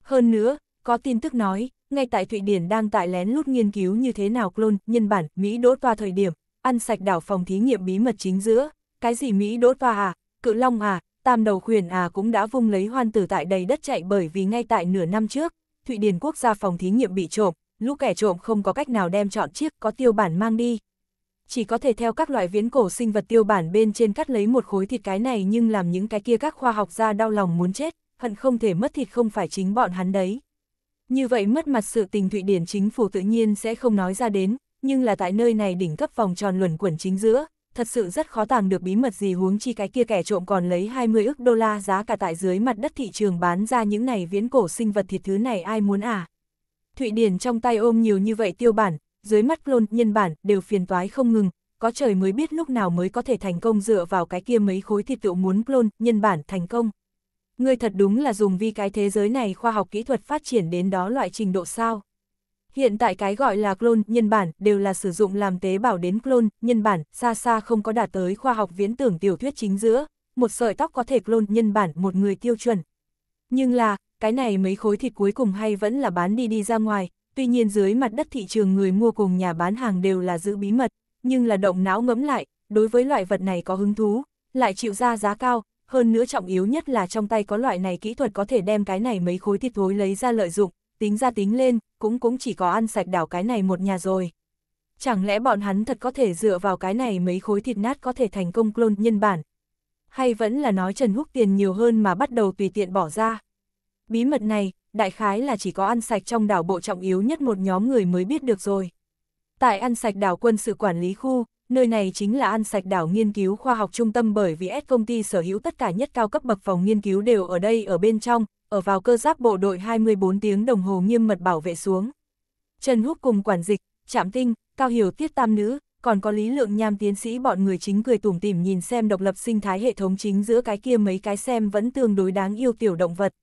Hơn nữa, có tin tức nói, ngay tại Thụy Điển đang tại lén lút nghiên cứu như thế nào clone, nhân bản, Mỹ đỗ toa thời điểm, ăn sạch đảo phòng thí nghiệm bí mật chính giữa, cái gì Mỹ đốt và à, cự long à, tam đầu khuyển à cũng đã vung lấy hoan tử tại đầy đất chạy bởi vì ngay tại nửa năm trước, Thụy Điển quốc gia phòng thí nghiệm bị trộm, lũ kẻ trộm không có cách nào đem chọn chiếc có tiêu bản mang đi. Chỉ có thể theo các loại viễn cổ sinh vật tiêu bản bên trên cắt lấy một khối thịt cái này nhưng làm những cái kia các khoa học gia đau lòng muốn chết, hận không thể mất thịt không phải chính bọn hắn đấy. Như vậy mất mặt sự tình Thụy Điển chính phủ tự nhiên sẽ không nói ra đến, nhưng là tại nơi này đỉnh cấp vòng tròn luẩn quẩn chính giữa, thật sự rất khó tàng được bí mật gì huống chi cái kia kẻ trộm còn lấy 20 ức đô la giá cả tại dưới mặt đất thị trường bán ra những này viễn cổ sinh vật thịt thứ này ai muốn à. Thụy Điển trong tay ôm nhiều như vậy tiêu bản, dưới mắt lôn nhân bản đều phiền toái không ngừng, có trời mới biết lúc nào mới có thể thành công dựa vào cái kia mấy khối thịt tựu muốn clone, nhân bản thành công. Ngươi thật đúng là dùng vì cái thế giới này khoa học kỹ thuật phát triển đến đó loại trình độ sao. Hiện tại cái gọi là clone, nhân bản đều là sử dụng làm tế bào đến clone, nhân bản, xa xa không có đạt tới khoa học viễn tưởng tiểu thuyết chính giữa, một sợi tóc có thể clone nhân bản một người tiêu chuẩn. Nhưng là, cái này mấy khối thịt cuối cùng hay vẫn là bán đi đi ra ngoài, tuy nhiên dưới mặt đất thị trường người mua cùng nhà bán hàng đều là giữ bí mật, nhưng là động não ngẫm lại, đối với loại vật này có hứng thú, lại chịu ra giá cao, hơn nữa trọng yếu nhất là trong tay có loại này kỹ thuật có thể đem cái này mấy khối thịt thối lấy ra lợi dụng, tính ra tính lên, cũng cũng chỉ có ăn sạch đảo cái này một nhà rồi. Chẳng lẽ bọn hắn thật có thể dựa vào cái này mấy khối thịt nát có thể thành công clone nhân bản? Hay vẫn là nói Trần Húc tiền nhiều hơn mà bắt đầu tùy tiện bỏ ra? Bí mật này, đại khái là chỉ có ăn sạch trong đảo bộ trọng yếu nhất một nhóm người mới biết được rồi. Tại ăn sạch đảo quân sự quản lý khu, nơi này chính là ăn sạch đảo nghiên cứu khoa học trung tâm bởi vì S công ty sở hữu tất cả nhất cao cấp bậc phòng nghiên cứu đều ở đây ở bên trong, ở vào cơ giáp bộ đội 24 tiếng đồng hồ nghiêm mật bảo vệ xuống. Trần Húc cùng quản dịch, Trạm Tinh, Cao Hiểu Tiết Tam Nữ, còn có lý lượng nham tiến sĩ bọn người chính cười tủm tỉm nhìn xem độc lập sinh thái hệ thống chính giữa cái kia mấy cái xem vẫn tương đối đáng yêu tiểu động vật.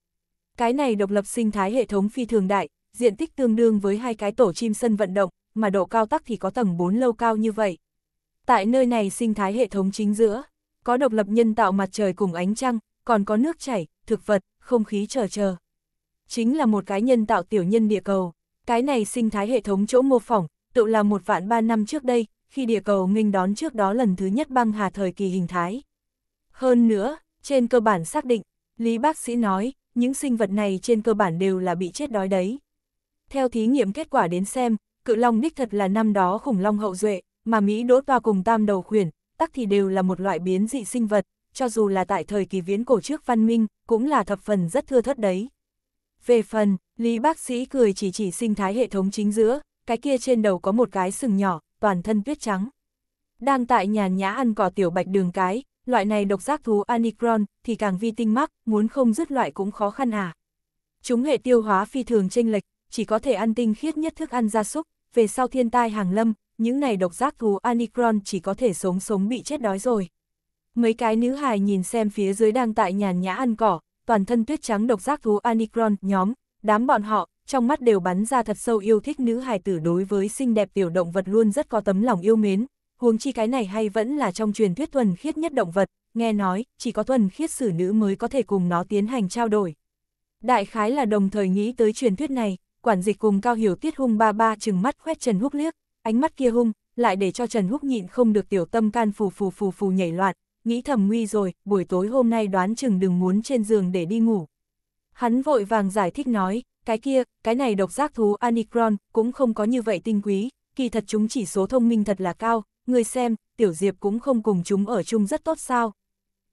Cái này độc lập sinh thái hệ thống phi thường đại, diện tích tương đương với hai cái tổ chim sân vận động, mà độ cao tắc thì có tầng 4 lâu cao như vậy. Tại nơi này sinh thái hệ thống chính giữa, có độc lập nhân tạo mặt trời cùng ánh trăng, còn có nước chảy, thực vật, không khí chờ chờ. Chính là một cái nhân tạo tiểu nhân địa cầu, cái này sinh thái hệ thống chỗ mô phỏng, tự là một vạn ba năm trước đây, khi địa cầu nghênh đón trước đó lần thứ nhất băng hà thời kỳ hình thái. Hơn nữa, trên cơ bản xác định, Lý bác sĩ nói, những sinh vật này trên cơ bản đều là bị chết đói đấy. Theo thí nghiệm kết quả đến xem, cự long đích thật là năm đó khủng long hậu duệ, mà Mỹ đỗ toa cùng tam đầu khuyển, tắc thì đều là một loại biến dị sinh vật, cho dù là tại thời kỳ viễn cổ trước văn minh, cũng là thập phần rất thưa thất đấy. Về phần, Lý bác sĩ cười chỉ chỉ sinh thái hệ thống chính giữa, cái kia trên đầu có một cái sừng nhỏ, toàn thân tuyết trắng. Đang tại nhà nhã ăn cỏ tiểu bạch đường cái, loại này độc giác thú Anicron thì càng vi tinh mắc, muốn không dứt loại cũng khó khăn à. Chúng hệ tiêu hóa phi thường chênh lệch, chỉ có thể ăn tinh khiết nhất thức ăn gia súc, về sau thiên tai hàng lâm, những này độc giác thú Anicron chỉ có thể sống sống bị chết đói rồi. Mấy cái nữ hài nhìn xem phía dưới đang tại nhàn nhã ăn cỏ, toàn thân tuyết trắng độc giác thú Anicron, nhóm, đám bọn họ, trong mắt đều bắn ra thật sâu yêu thích nữ hài tử đối với xinh đẹp tiểu động vật luôn rất có tấm lòng yêu mến, huống chi cái này hay vẫn là trong truyền thuyết thuần khiết nhất động vật, nghe nói, chỉ có thuần khiết xử nữ mới có thể cùng nó tiến hành trao đổi. Đại khái là đồng thời nghĩ tới truyền thuyết này, quản dịch cùng cao hiểu tiết hung ba ba chừng mắt khoét Trần Húc liếc, ánh mắt kia hung, lại để cho Trần Húc nhịn không được tiểu tâm can phù phù phù phù nhảy loạn, nghĩ thầm nguy rồi, buổi tối hôm nay đoán chừng đừng muốn trên giường để đi ngủ. Hắn vội vàng giải thích nói, cái kia, cái này độc giác thú Anicron cũng không có như vậy tinh quý, kỳ thật chúng chỉ số thông minh thật là cao, người xem, Tiểu Diệp cũng không cùng chúng ở chung rất tốt sao.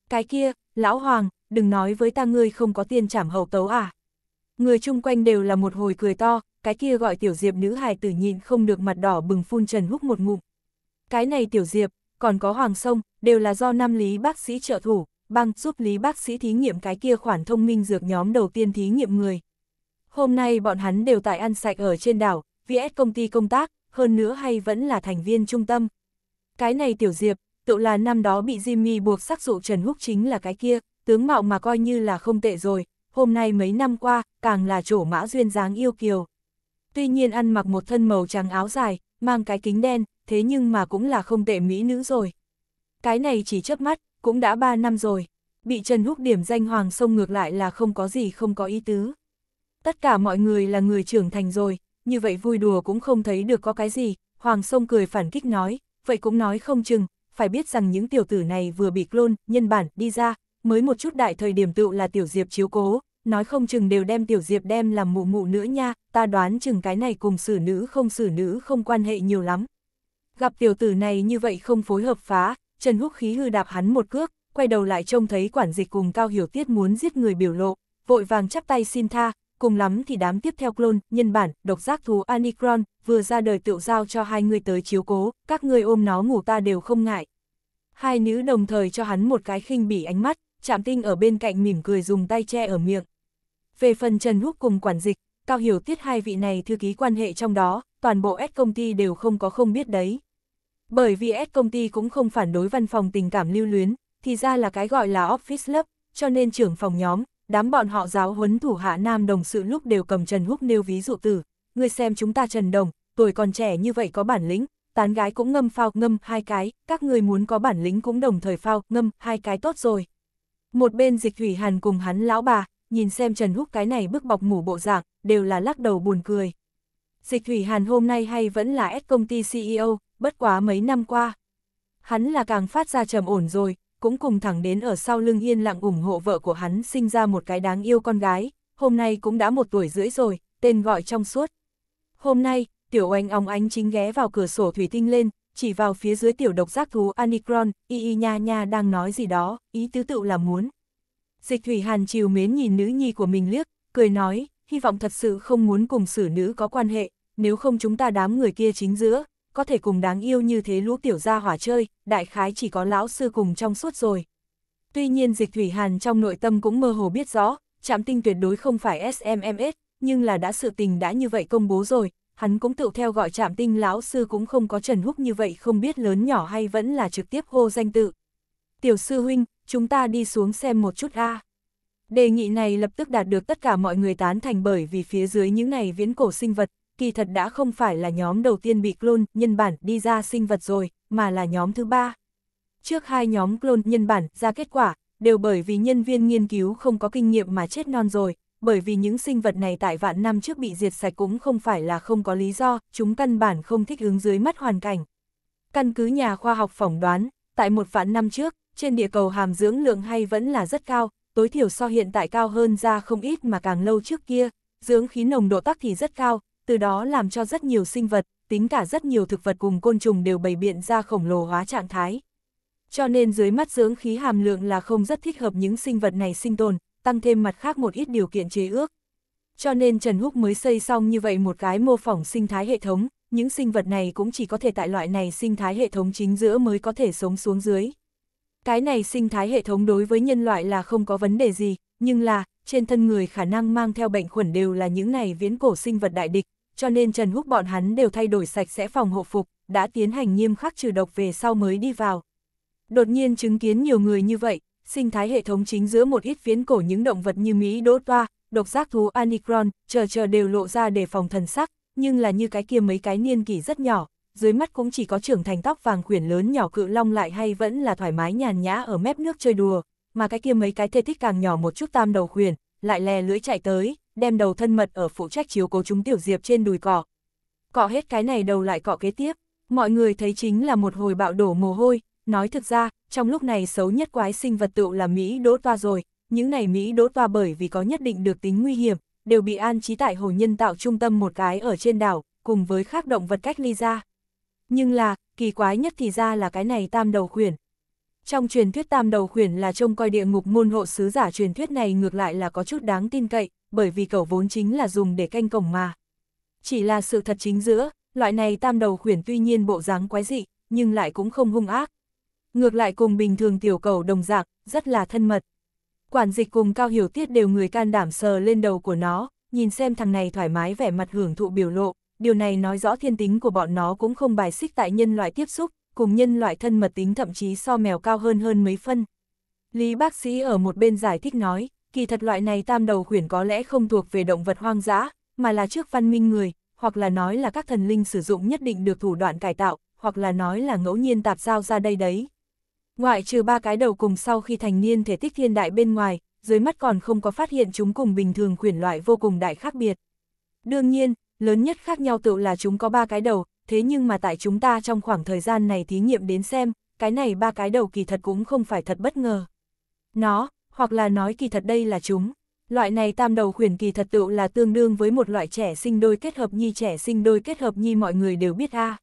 Cái kia, Lão Hoàng, đừng nói với ta ngươi không có tiên trảm hậu tấu à. Người chung quanh đều là một hồi cười to, cái kia gọi Tiểu Diệp nữ hài tử nhịn không được mặt đỏ bừng phun Trần hút một ngụm. Cái này Tiểu Diệp, còn có Hoàng Sông, đều là do nam lý bác sĩ trợ thủ, băng giúp lý bác sĩ thí nghiệm cái kia khoản thông minh dược nhóm đầu tiên thí nghiệm người. Hôm nay bọn hắn đều tại ăn sạch ở trên đảo, VS công ty công tác, hơn nữa hay vẫn là thành viên trung tâm. Cái này tiểu diệp, tự là năm đó bị Jimmy buộc sắc dụ Trần Húc chính là cái kia, tướng mạo mà coi như là không tệ rồi, hôm nay mấy năm qua, càng là chỗ mã duyên dáng yêu kiều. Tuy nhiên ăn mặc một thân màu trắng áo dài, mang cái kính đen, thế nhưng mà cũng là không tệ mỹ nữ rồi. Cái này chỉ chớp mắt, cũng đã 3 năm rồi. Bị Trần Húc điểm danh Hoàng Sông ngược lại là không có gì không có ý tứ. Tất cả mọi người là người trưởng thành rồi, như vậy vui đùa cũng không thấy được có cái gì. Hoàng Sông cười phản kích nói, vậy cũng nói không chừng, phải biết rằng những tiểu tử này vừa bị clone, nhân bản, đi ra, mới một chút đại thời điểm tựu là tiểu diệp chiếu cố, nói không chừng đều đem tiểu diệp đem làm mụ mụ nữa nha, ta đoán chừng cái này cùng xử nữ không xử nữ không quan hệ nhiều lắm, Gặp tiểu tử này như vậy không phối hợp phá, Trần Húc khí hư đạp hắn một cước, quay đầu lại trông thấy quản dịch cùng Cao Hiểu Tiết muốn giết người biểu lộ, vội vàng chắp tay xin tha, cùng lắm thì đám tiếp theo clone, nhân bản, độc giác thú Anicron, vừa ra đời tựu giao cho hai người tới chiếu cố, các người ôm nó ngủ ta đều không ngại. Hai nữ đồng thời cho hắn một cái khinh bỉ ánh mắt, chạm tinh ở bên cạnh mỉm cười dùng tay che ở miệng. Về phần Trần Húc cùng quản dịch, Cao Hiểu Tiết hai vị này thư ký quan hệ trong đó, toàn bộ S công ty đều không có không biết đấy. Bởi vì S công ty cũng không phản đối văn phòng tình cảm lưu luyến, thì ra là cái gọi là office love, cho nên trưởng phòng nhóm, đám bọn họ giáo huấn thủ hạ nam đồng sự lúc đều cầm Trần Húc nêu ví dụ tử, người xem chúng ta Trần Đồng, tuổi còn trẻ như vậy có bản lĩnh, tán gái cũng ngâm phao ngâm hai cái, các người muốn có bản lĩnh cũng đồng thời phao ngâm hai cái tốt rồi. Một bên dịch thủy hàn cùng hắn lão bà, nhìn xem Trần Húc cái này bước bọc ngủ bộ dạng, đều là lắc đầu buồn cười. Dịch Thủy Hàn hôm nay hay vẫn là S công ty CEO, bất quá mấy năm qua. Hắn là càng phát ra trầm ổn rồi, cũng cùng thẳng đến ở sau lưng yên lặng ủng hộ vợ của hắn sinh ra một cái đáng yêu con gái, hôm nay cũng đã một tuổi rưỡi rồi, tên gọi trong suốt. Hôm nay, tiểu oanh ong ánh chính ghé vào cửa sổ thủy tinh lên, chỉ vào phía dưới tiểu độc giác thú Anicron, y y nha nha đang nói gì đó, ý tứ tự là muốn, Dịch Thủy Hàn chiều mến nhìn nữ nhi của mình liếc, cười nói, hy vọng thật sự không muốn cùng xử nữ có quan hệ, nếu không chúng ta đám người kia chính giữa, có thể cùng đáng yêu như thế lũ tiểu gia hỏa chơi, đại khái chỉ có lão sư cùng trong suốt rồi. Tuy nhiên Dịch Thủy Hàn trong nội tâm cũng mơ hồ biết rõ, chạm tinh tuyệt đối không phải SMMS, nhưng là đã sự tình đã như vậy công bố rồi, hắn cũng tự theo gọi chạm tinh lão sư cũng không có trần húc như vậy không biết lớn nhỏ hay vẫn là trực tiếp hô danh tự. Tiểu sư huynh, chúng ta đi xuống xem một chút a. Đề nghị này lập tức đạt được tất cả mọi người tán thành bởi vì phía dưới những này viễn cổ sinh vật, kỳ thật đã không phải là nhóm đầu tiên bị clone nhân bản đi ra sinh vật rồi, mà là nhóm thứ ba. Trước hai nhóm clone nhân bản ra kết quả, đều bởi vì nhân viên nghiên cứu không có kinh nghiệm mà chết non rồi, bởi vì những sinh vật này tại vạn năm trước bị diệt sạch cũng không phải là không có lý do, chúng căn bản không thích ứng dưới mắt hoàn cảnh. Căn cứ nhà khoa học phỏng đoán, tại một vạn năm trước, trên địa cầu hàm dưỡng lượng hay vẫn là rất cao, tối thiểu so hiện tại cao hơn ra không ít mà càng lâu trước kia, dưỡng khí nồng độ tắc thì rất cao, từ đó làm cho rất nhiều sinh vật, tính cả rất nhiều thực vật cùng côn trùng đều bày biện ra khổng lồ hóa trạng thái. Cho nên dưới mắt dưỡng khí hàm lượng là không rất thích hợp những sinh vật này sinh tồn, tăng thêm mặt khác một ít điều kiện chế ước. Cho nên Trần Húc mới xây xong như vậy một cái mô phỏng sinh thái hệ thống, những sinh vật này cũng chỉ có thể tại loại này sinh thái hệ thống chính giữa mới có thể sống xuống dưới. Cái này sinh thái hệ thống đối với nhân loại là không có vấn đề gì, nhưng là, trên thân người khả năng mang theo bệnh khuẩn đều là những này viễn cổ sinh vật đại địch, cho nên Trần Húc bọn hắn đều thay đổi sạch sẽ phòng hộ phục, đã tiến hành nghiêm khắc trừ độc về sau mới đi vào. Đột nhiên chứng kiến nhiều người như vậy, sinh thái hệ thống chính giữa một ít viễn cổ những động vật như Mỹ đỗ toa, độc giác thú Anicron, chờ chờ đều lộ ra để phòng thần sắc, nhưng là như cái kia mấy cái niên kỷ rất nhỏ, dưới mắt cũng chỉ có trưởng thành tóc vàng khuyển lớn nhỏ cự long lại hay vẫn là thoải mái nhàn nhã ở mép nước chơi đùa, mà cái kia mấy cái thê thích càng nhỏ một chút tam đầu khuyển, lại lè lưỡi chạy tới, đem đầu thân mật ở phụ trách chiếu cố chúng tiểu diệp trên đùi cỏ. Cọ hết cái này đầu lại cọ kế tiếp, mọi người thấy chính là một hồi bạo đổ mồ hôi, nói thực ra, trong lúc này xấu nhất quái sinh vật tựu là Mỹ đỗ toa rồi, những này Mỹ đỗ toa bởi vì có nhất định được tính nguy hiểm, đều bị an trí tại hồ nhân tạo trung tâm một cái ở trên đảo, cùng với khác động vật cách ly ra. Nhưng là, kỳ quái nhất thì ra là cái này tam đầu khuyển. Trong truyền thuyết tam đầu khuyển là trông coi địa ngục môn hộ sứ giả truyền thuyết này ngược lại là có chút đáng tin cậy, bởi vì cẩu vốn chính là dùng để canh cổng mà. Chỉ là sự thật chính giữa, loại này tam đầu khuyển tuy nhiên bộ dáng quái dị, nhưng lại cũng không hung ác. Ngược lại cùng bình thường tiểu cầu đồng dạng, rất là thân mật. Quản dịch cùng cao hiểu tiết đều người can đảm sờ lên đầu của nó, nhìn xem thằng này thoải mái vẻ mặt hưởng thụ biểu lộ, điều này nói rõ thiên tính của bọn nó cũng không bài xích tại nhân loại tiếp xúc, cùng nhân loại thân mật tính thậm chí so mèo cao hơn hơn mấy phân. Lý bác sĩ ở một bên giải thích nói, kỳ thật loại này tam đầu khuyển có lẽ không thuộc về động vật hoang dã, mà là trước văn minh người, hoặc là nói là các thần linh sử dụng nhất định được thủ đoạn cải tạo, hoặc là nói là ngẫu nhiên tạp giao ra đây đấy. Ngoại trừ ba cái đầu cùng sau khi thành niên thể tích thiên đại bên ngoài, dưới mắt còn không có phát hiện chúng cùng bình thường khuyển loại vô cùng đại khác biệt. Đương nhiên, Lớn nhất khác nhau tự là chúng có ba cái đầu, thế nhưng mà tại chúng ta trong khoảng thời gian này thí nghiệm đến xem, cái này ba cái đầu kỳ thật cũng không phải thật bất ngờ. Nó, hoặc là nói kỳ thật đây là chúng. Loại này tam đầu khuyển kỳ thật tự là tương đương với một loại trẻ sinh đôi kết hợp nhi trẻ sinh đôi kết hợp nhi mọi người đều biết a.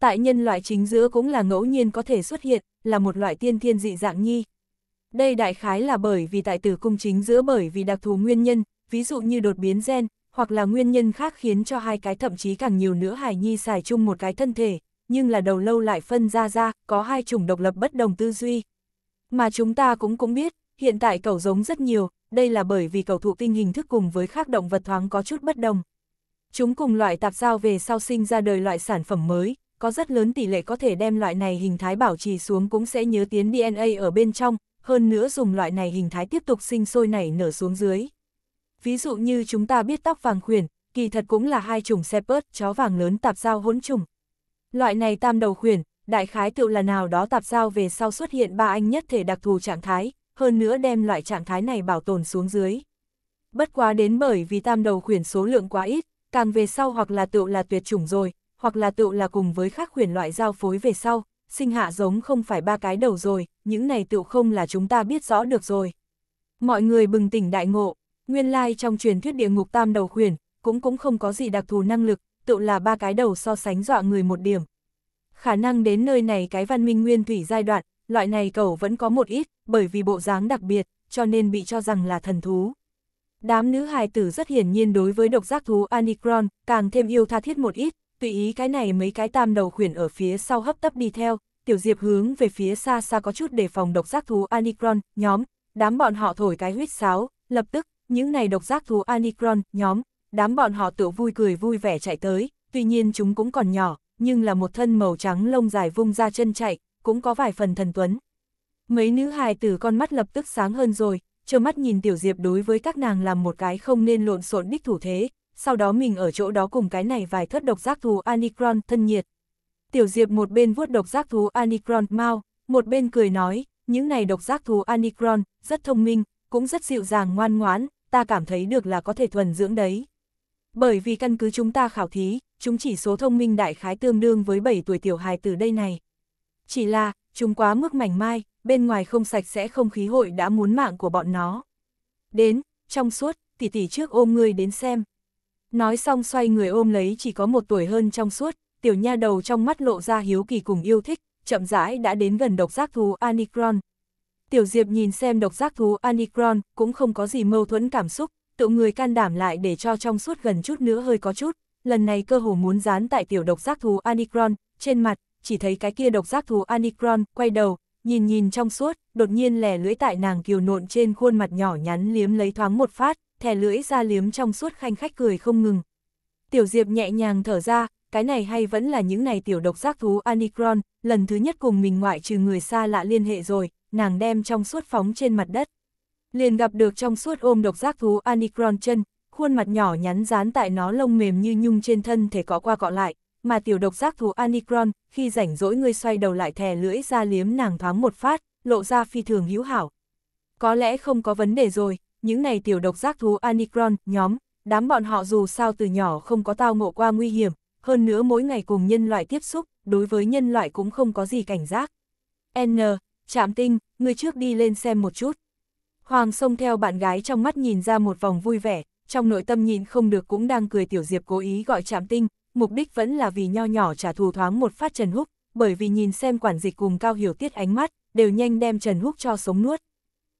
Tại nhân loại chính giữa cũng là ngẫu nhiên có thể xuất hiện, là một loại tiên thiên dị dạng nhi. Đây đại khái là bởi vì tại tử cung chính giữa bởi vì đặc thù nguyên nhân, ví dụ như đột biến gen, hoặc là nguyên nhân khác khiến cho hai cái thậm chí càng nhiều nữa hài nhi xài chung một cái thân thể, nhưng là đầu lâu lại phân ra ra, có hai chủng độc lập bất đồng tư duy. Mà chúng ta cũng cũng biết, hiện tại cẩu giống rất nhiều, đây là bởi vì cẩu thụ tinh hình thức cùng với khác động vật thoáng có chút bất đồng. Chúng cùng loại tạp giao về sau sinh ra đời loại sản phẩm mới, có rất lớn tỷ lệ có thể đem loại này hình thái bảo trì xuống cũng sẽ nhớ tiến DNA ở bên trong, hơn nữa dùng loại này hình thái tiếp tục sinh sôi nảy nở xuống dưới ví dụ như chúng ta biết tóc vàng khuyển, kỳ thật cũng là hai chủng Shepherd, chó vàng lớn tạp giao hỗn chủng Loại này tam đầu khuyển, đại khái tựu là nào đó tạp giao về sau xuất hiện ba anh nhất thể đặc thù trạng thái, hơn nữa đem loại trạng thái này bảo tồn xuống dưới. Bất quá đến bởi vì tam đầu khuyển số lượng quá ít, càng về sau hoặc là tựu là tuyệt chủng rồi, hoặc là tựu là cùng với khác khuyển loại giao phối về sau, sinh hạ giống không phải ba cái đầu rồi, những này tựu không là chúng ta biết rõ được rồi. Mọi người bừng tỉnh đại ngộ, Nguyên lai like trong truyền thuyết địa ngục tam đầu khuyển, cũng cũng không có gì đặc thù năng lực, tự là ba cái đầu so sánh dọa người một điểm. Khả năng đến nơi này cái văn minh nguyên thủy giai đoạn, loại này cầu vẫn có một ít, bởi vì bộ dáng đặc biệt, cho nên bị cho rằng là thần thú. Đám nữ hài tử rất hiển nhiên đối với độc giác thú Anicron, càng thêm yêu tha thiết một ít, tùy ý cái này mấy cái tam đầu khuyển ở phía sau hấp tấp đi theo, tiểu diệp hướng về phía xa xa có chút để phòng độc giác thú Anicron, nhóm, đám bọn họ thổi cái huyết sáo, lập tức, những này độc giác thú Anicron, nhóm, đám bọn họ tự vui cười vui vẻ chạy tới, tuy nhiên chúng cũng còn nhỏ, nhưng là một thân màu trắng lông dài vung ra chân chạy, cũng có vài phần thần tuấn. Mấy nữ hài tử con mắt lập tức sáng hơn rồi, trơ mắt nhìn Tiểu Diệp đối với các nàng làm một cái không nên lộn xộn đích thủ thế, sau đó mình ở chỗ đó cùng cái này vài thất độc giác thú Anicron thân nhiệt. Tiểu Diệp một bên vuốt độc giác thú Anicron mau, một bên cười nói, những này độc giác thú Anicron, rất thông minh, cũng rất dịu dàng ngoan ngoãn, ta cảm thấy được là có thể thuần dưỡng đấy. Bởi vì căn cứ chúng ta khảo thí, chúng chỉ số thông minh đại khái tương đương với 7 tuổi tiểu hài từ đây này. Chỉ là, chúng quá mức mảnh mai, bên ngoài không sạch sẽ không khí hội đã muốn mạng của bọn nó. Đến, trong suốt, tỷ tỷ trước ôm người đến xem. Nói xong xoay người ôm lấy chỉ có một tuổi hơn trong suốt, tiểu nha đầu trong mắt lộ ra hiếu kỳ cùng yêu thích, chậm rãi đã đến gần độc giác thú Anicron, Tiểu Diệp nhìn xem độc giác thú Anicron, cũng không có gì mâu thuẫn cảm xúc, tự người can đảm lại để cho trong suốt gần chút nữa hơi có chút, lần này cơ hồ muốn dán tại tiểu độc giác thú Anicron, trên mặt, chỉ thấy cái kia độc giác thú Anicron quay đầu, nhìn nhìn trong suốt, đột nhiên lẻ lưỡi tại nàng kiều nộn trên khuôn mặt nhỏ nhắn liếm lấy thoáng một phát, thè lưỡi ra liếm trong suốt khanh khách cười không ngừng. Tiểu Diệp nhẹ nhàng thở ra, cái này hay vẫn là những này tiểu độc giác thú Anicron, lần thứ nhất cùng mình ngoại trừ người xa lạ liên hệ rồi, nàng đem trong suốt phóng trên mặt đất. Liền gặp được trong suốt ôm độc giác thú Anicron chân, khuôn mặt nhỏ nhắn dán tại nó lông mềm như nhung trên thân thể cọ qua cọ lại, mà tiểu độc giác thú Anicron, khi rảnh rỗi người xoay đầu lại thè lưỡi ra liếm nàng thoáng một phát, lộ ra phi thường hữu hảo. Có lẽ không có vấn đề rồi, những này tiểu độc giác thú Anicron, nhóm, đám bọn họ dù sao từ nhỏ không có tao ngộ qua nguy hiểm, hơn nữa mỗi ngày cùng nhân loại tiếp xúc, đối với nhân loại cũng không có gì cảnh giác. N, Trạm tinh, người trước đi lên xem một chút. Hoàng xông theo bạn gái trong mắt nhìn ra một vòng vui vẻ, trong nội tâm nhìn không được cũng đang cười tiểu diệp cố ý gọi Trạm tinh, mục đích vẫn là vì nho nhỏ trả thù thoáng một phát Trần Húc, bởi vì nhìn xem quản dịch cùng cao hiểu tiết ánh mắt, đều nhanh đem Trần Húc cho sống nuốt.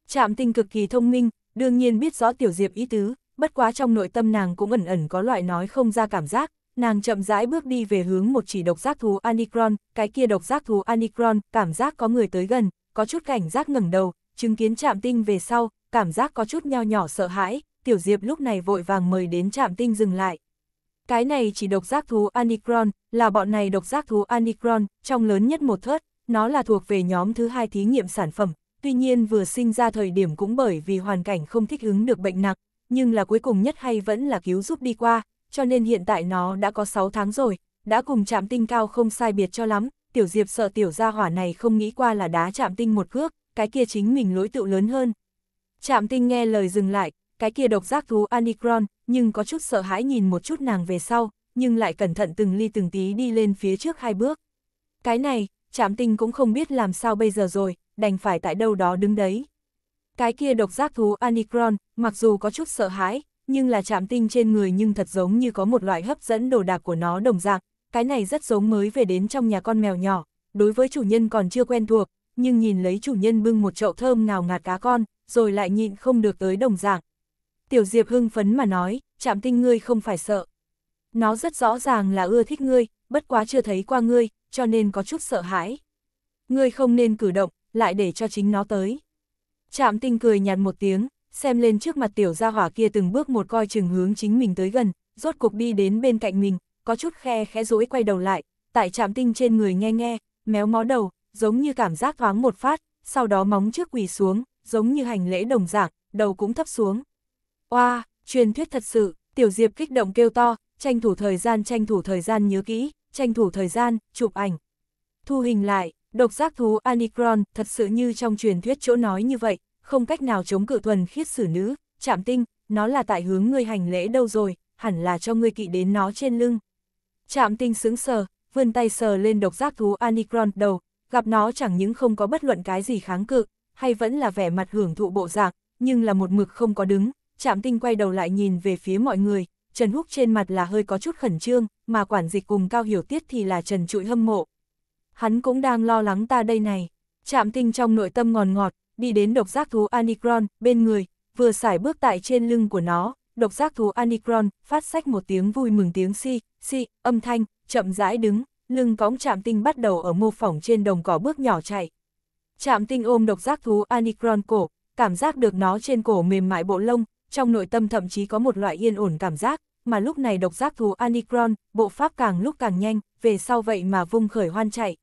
Trạm tinh cực kỳ thông minh, đương nhiên biết rõ tiểu diệp ý tứ, bất quá trong nội tâm nàng cũng ẩn ẩn có loại nói không ra cảm giác, Nàng chậm rãi bước đi về hướng một chỉ độc giác thú Anicron, cái kia độc giác thú Anicron, cảm giác có người tới gần, có chút cảnh giác ngẩng đầu, chứng kiến chạm tinh về sau, cảm giác có chút nheo nhỏ sợ hãi, tiểu diệp lúc này vội vàng mời đến chạm tinh dừng lại. Cái này chỉ độc giác thú Anicron, là bọn này độc giác thú Anicron, trong lớn nhất một thớt, nó là thuộc về nhóm thứ hai thí nghiệm sản phẩm, tuy nhiên vừa sinh ra thời điểm cũng bởi vì hoàn cảnh không thích ứng được bệnh nặng, nhưng là cuối cùng nhất hay vẫn là cứu giúp đi qua, cho nên hiện tại nó đã có 6 tháng rồi, đã cùng chạm tinh cao không sai biệt cho lắm, tiểu diệp sợ tiểu gia hỏa này không nghĩ qua là đá chạm tinh một cước, cái kia chính mình lỗi tựu lớn hơn. Chạm tinh nghe lời dừng lại, cái kia độc giác thú Anicron, nhưng có chút sợ hãi nhìn một chút nàng về sau, nhưng lại cẩn thận từng ly từng tí đi lên phía trước hai bước. Cái này, chạm tinh cũng không biết làm sao bây giờ rồi, đành phải tại đâu đó đứng đấy. Cái kia độc giác thú Anicron, mặc dù có chút sợ hãi, nhưng là chạm tinh trên người nhưng thật giống như có một loại hấp dẫn đồ đạc của nó đồng dạng, cái này rất giống mới về đến trong nhà con mèo nhỏ, đối với chủ nhân còn chưa quen thuộc, nhưng nhìn lấy chủ nhân bưng một chậu thơm ngào ngạt cá con, rồi lại nhịn không được tới đồng dạng. Tiểu Diệp hưng phấn mà nói, chạm tinh ngươi không phải sợ. Nó rất rõ ràng là ưa thích ngươi, bất quá chưa thấy qua ngươi, cho nên có chút sợ hãi. Ngươi không nên cử động, lại để cho chính nó tới. Chạm tinh cười nhạt một tiếng, xem lên trước mặt tiểu gia hỏa kia từng bước một coi chừng hướng chính mình tới gần, rốt cuộc đi đến bên cạnh mình, có chút khe khẽ rỗi quay đầu lại, tại chạm tinh trên người nghe nghe, méo mó đầu, giống như cảm giác thoáng một phát, sau đó móng trước quỳ xuống, giống như hành lễ đồng dạng, đầu cũng thấp xuống. Oa, truyền thuyết thật sự, tiểu diệp kích động kêu to, tranh thủ thời gian tranh thủ thời gian nhớ kỹ, tranh thủ thời gian, chụp ảnh. Thu hình lại, độc giác thú Anicron thật sự như trong truyền thuyết chỗ nói như vậy, không cách nào chống cự thuần khiết xử nữ, chạm tinh, nó là tại hướng ngươi hành lễ đâu rồi, hẳn là cho ngươi kỵ đến nó trên lưng. Chạm tinh sững sờ, vươn tay sờ lên độc giác thú Anicron đầu, gặp nó chẳng những không có bất luận cái gì kháng cự, hay vẫn là vẻ mặt hưởng thụ bộ dạng, nhưng là một mực không có đứng, chạm tinh quay đầu lại nhìn về phía mọi người, Trần Húc trên mặt là hơi có chút khẩn trương, mà quản dịch cùng cao hiểu tiết thì là Trần trụi hâm mộ. Hắn cũng đang lo lắng ta đây này, chạm tinh trong nội tâm ngòn ngọt, ngọt, đi đến độc giác thú Anicron, bên người, vừa xải bước tại trên lưng của nó, độc giác thú Anicron, phát sách một tiếng vui mừng tiếng si, si, âm thanh, chậm rãi đứng, lưng cõng chạm tinh bắt đầu ở mô phỏng trên đồng cỏ bước nhỏ chạy. Chạm tinh ôm độc giác thú Anicron cổ, cảm giác được nó trên cổ mềm mại bộ lông, trong nội tâm thậm chí có một loại yên ổn cảm giác, mà lúc này độc giác thú Anicron, bộ pháp càng lúc càng nhanh, về sau vậy mà vung khởi hoan chạy.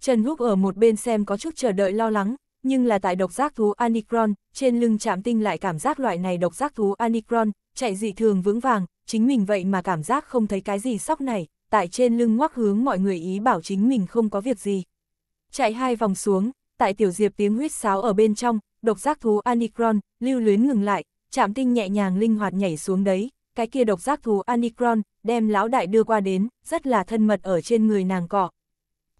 Trần Húc ở một bên xem có chút chờ đợi lo lắng, nhưng là tại độc giác thú Anicron, trên lưng chạm tinh lại cảm giác loại này độc giác thú Anicron, chạy dị thường vững vàng, chính mình vậy mà cảm giác không thấy cái gì sóc này, tại trên lưng ngoắc hướng mọi người ý bảo chính mình không có việc gì. Chạy hai vòng xuống, tại tiểu diệp tiếng huyết sáo ở bên trong, độc giác thú Anicron, lưu luyến ngừng lại, chạm tinh nhẹ nhàng linh hoạt nhảy xuống đấy, cái kia độc giác thú Anicron, đem lão đại đưa qua đến, rất là thân mật ở trên người nàng cọ.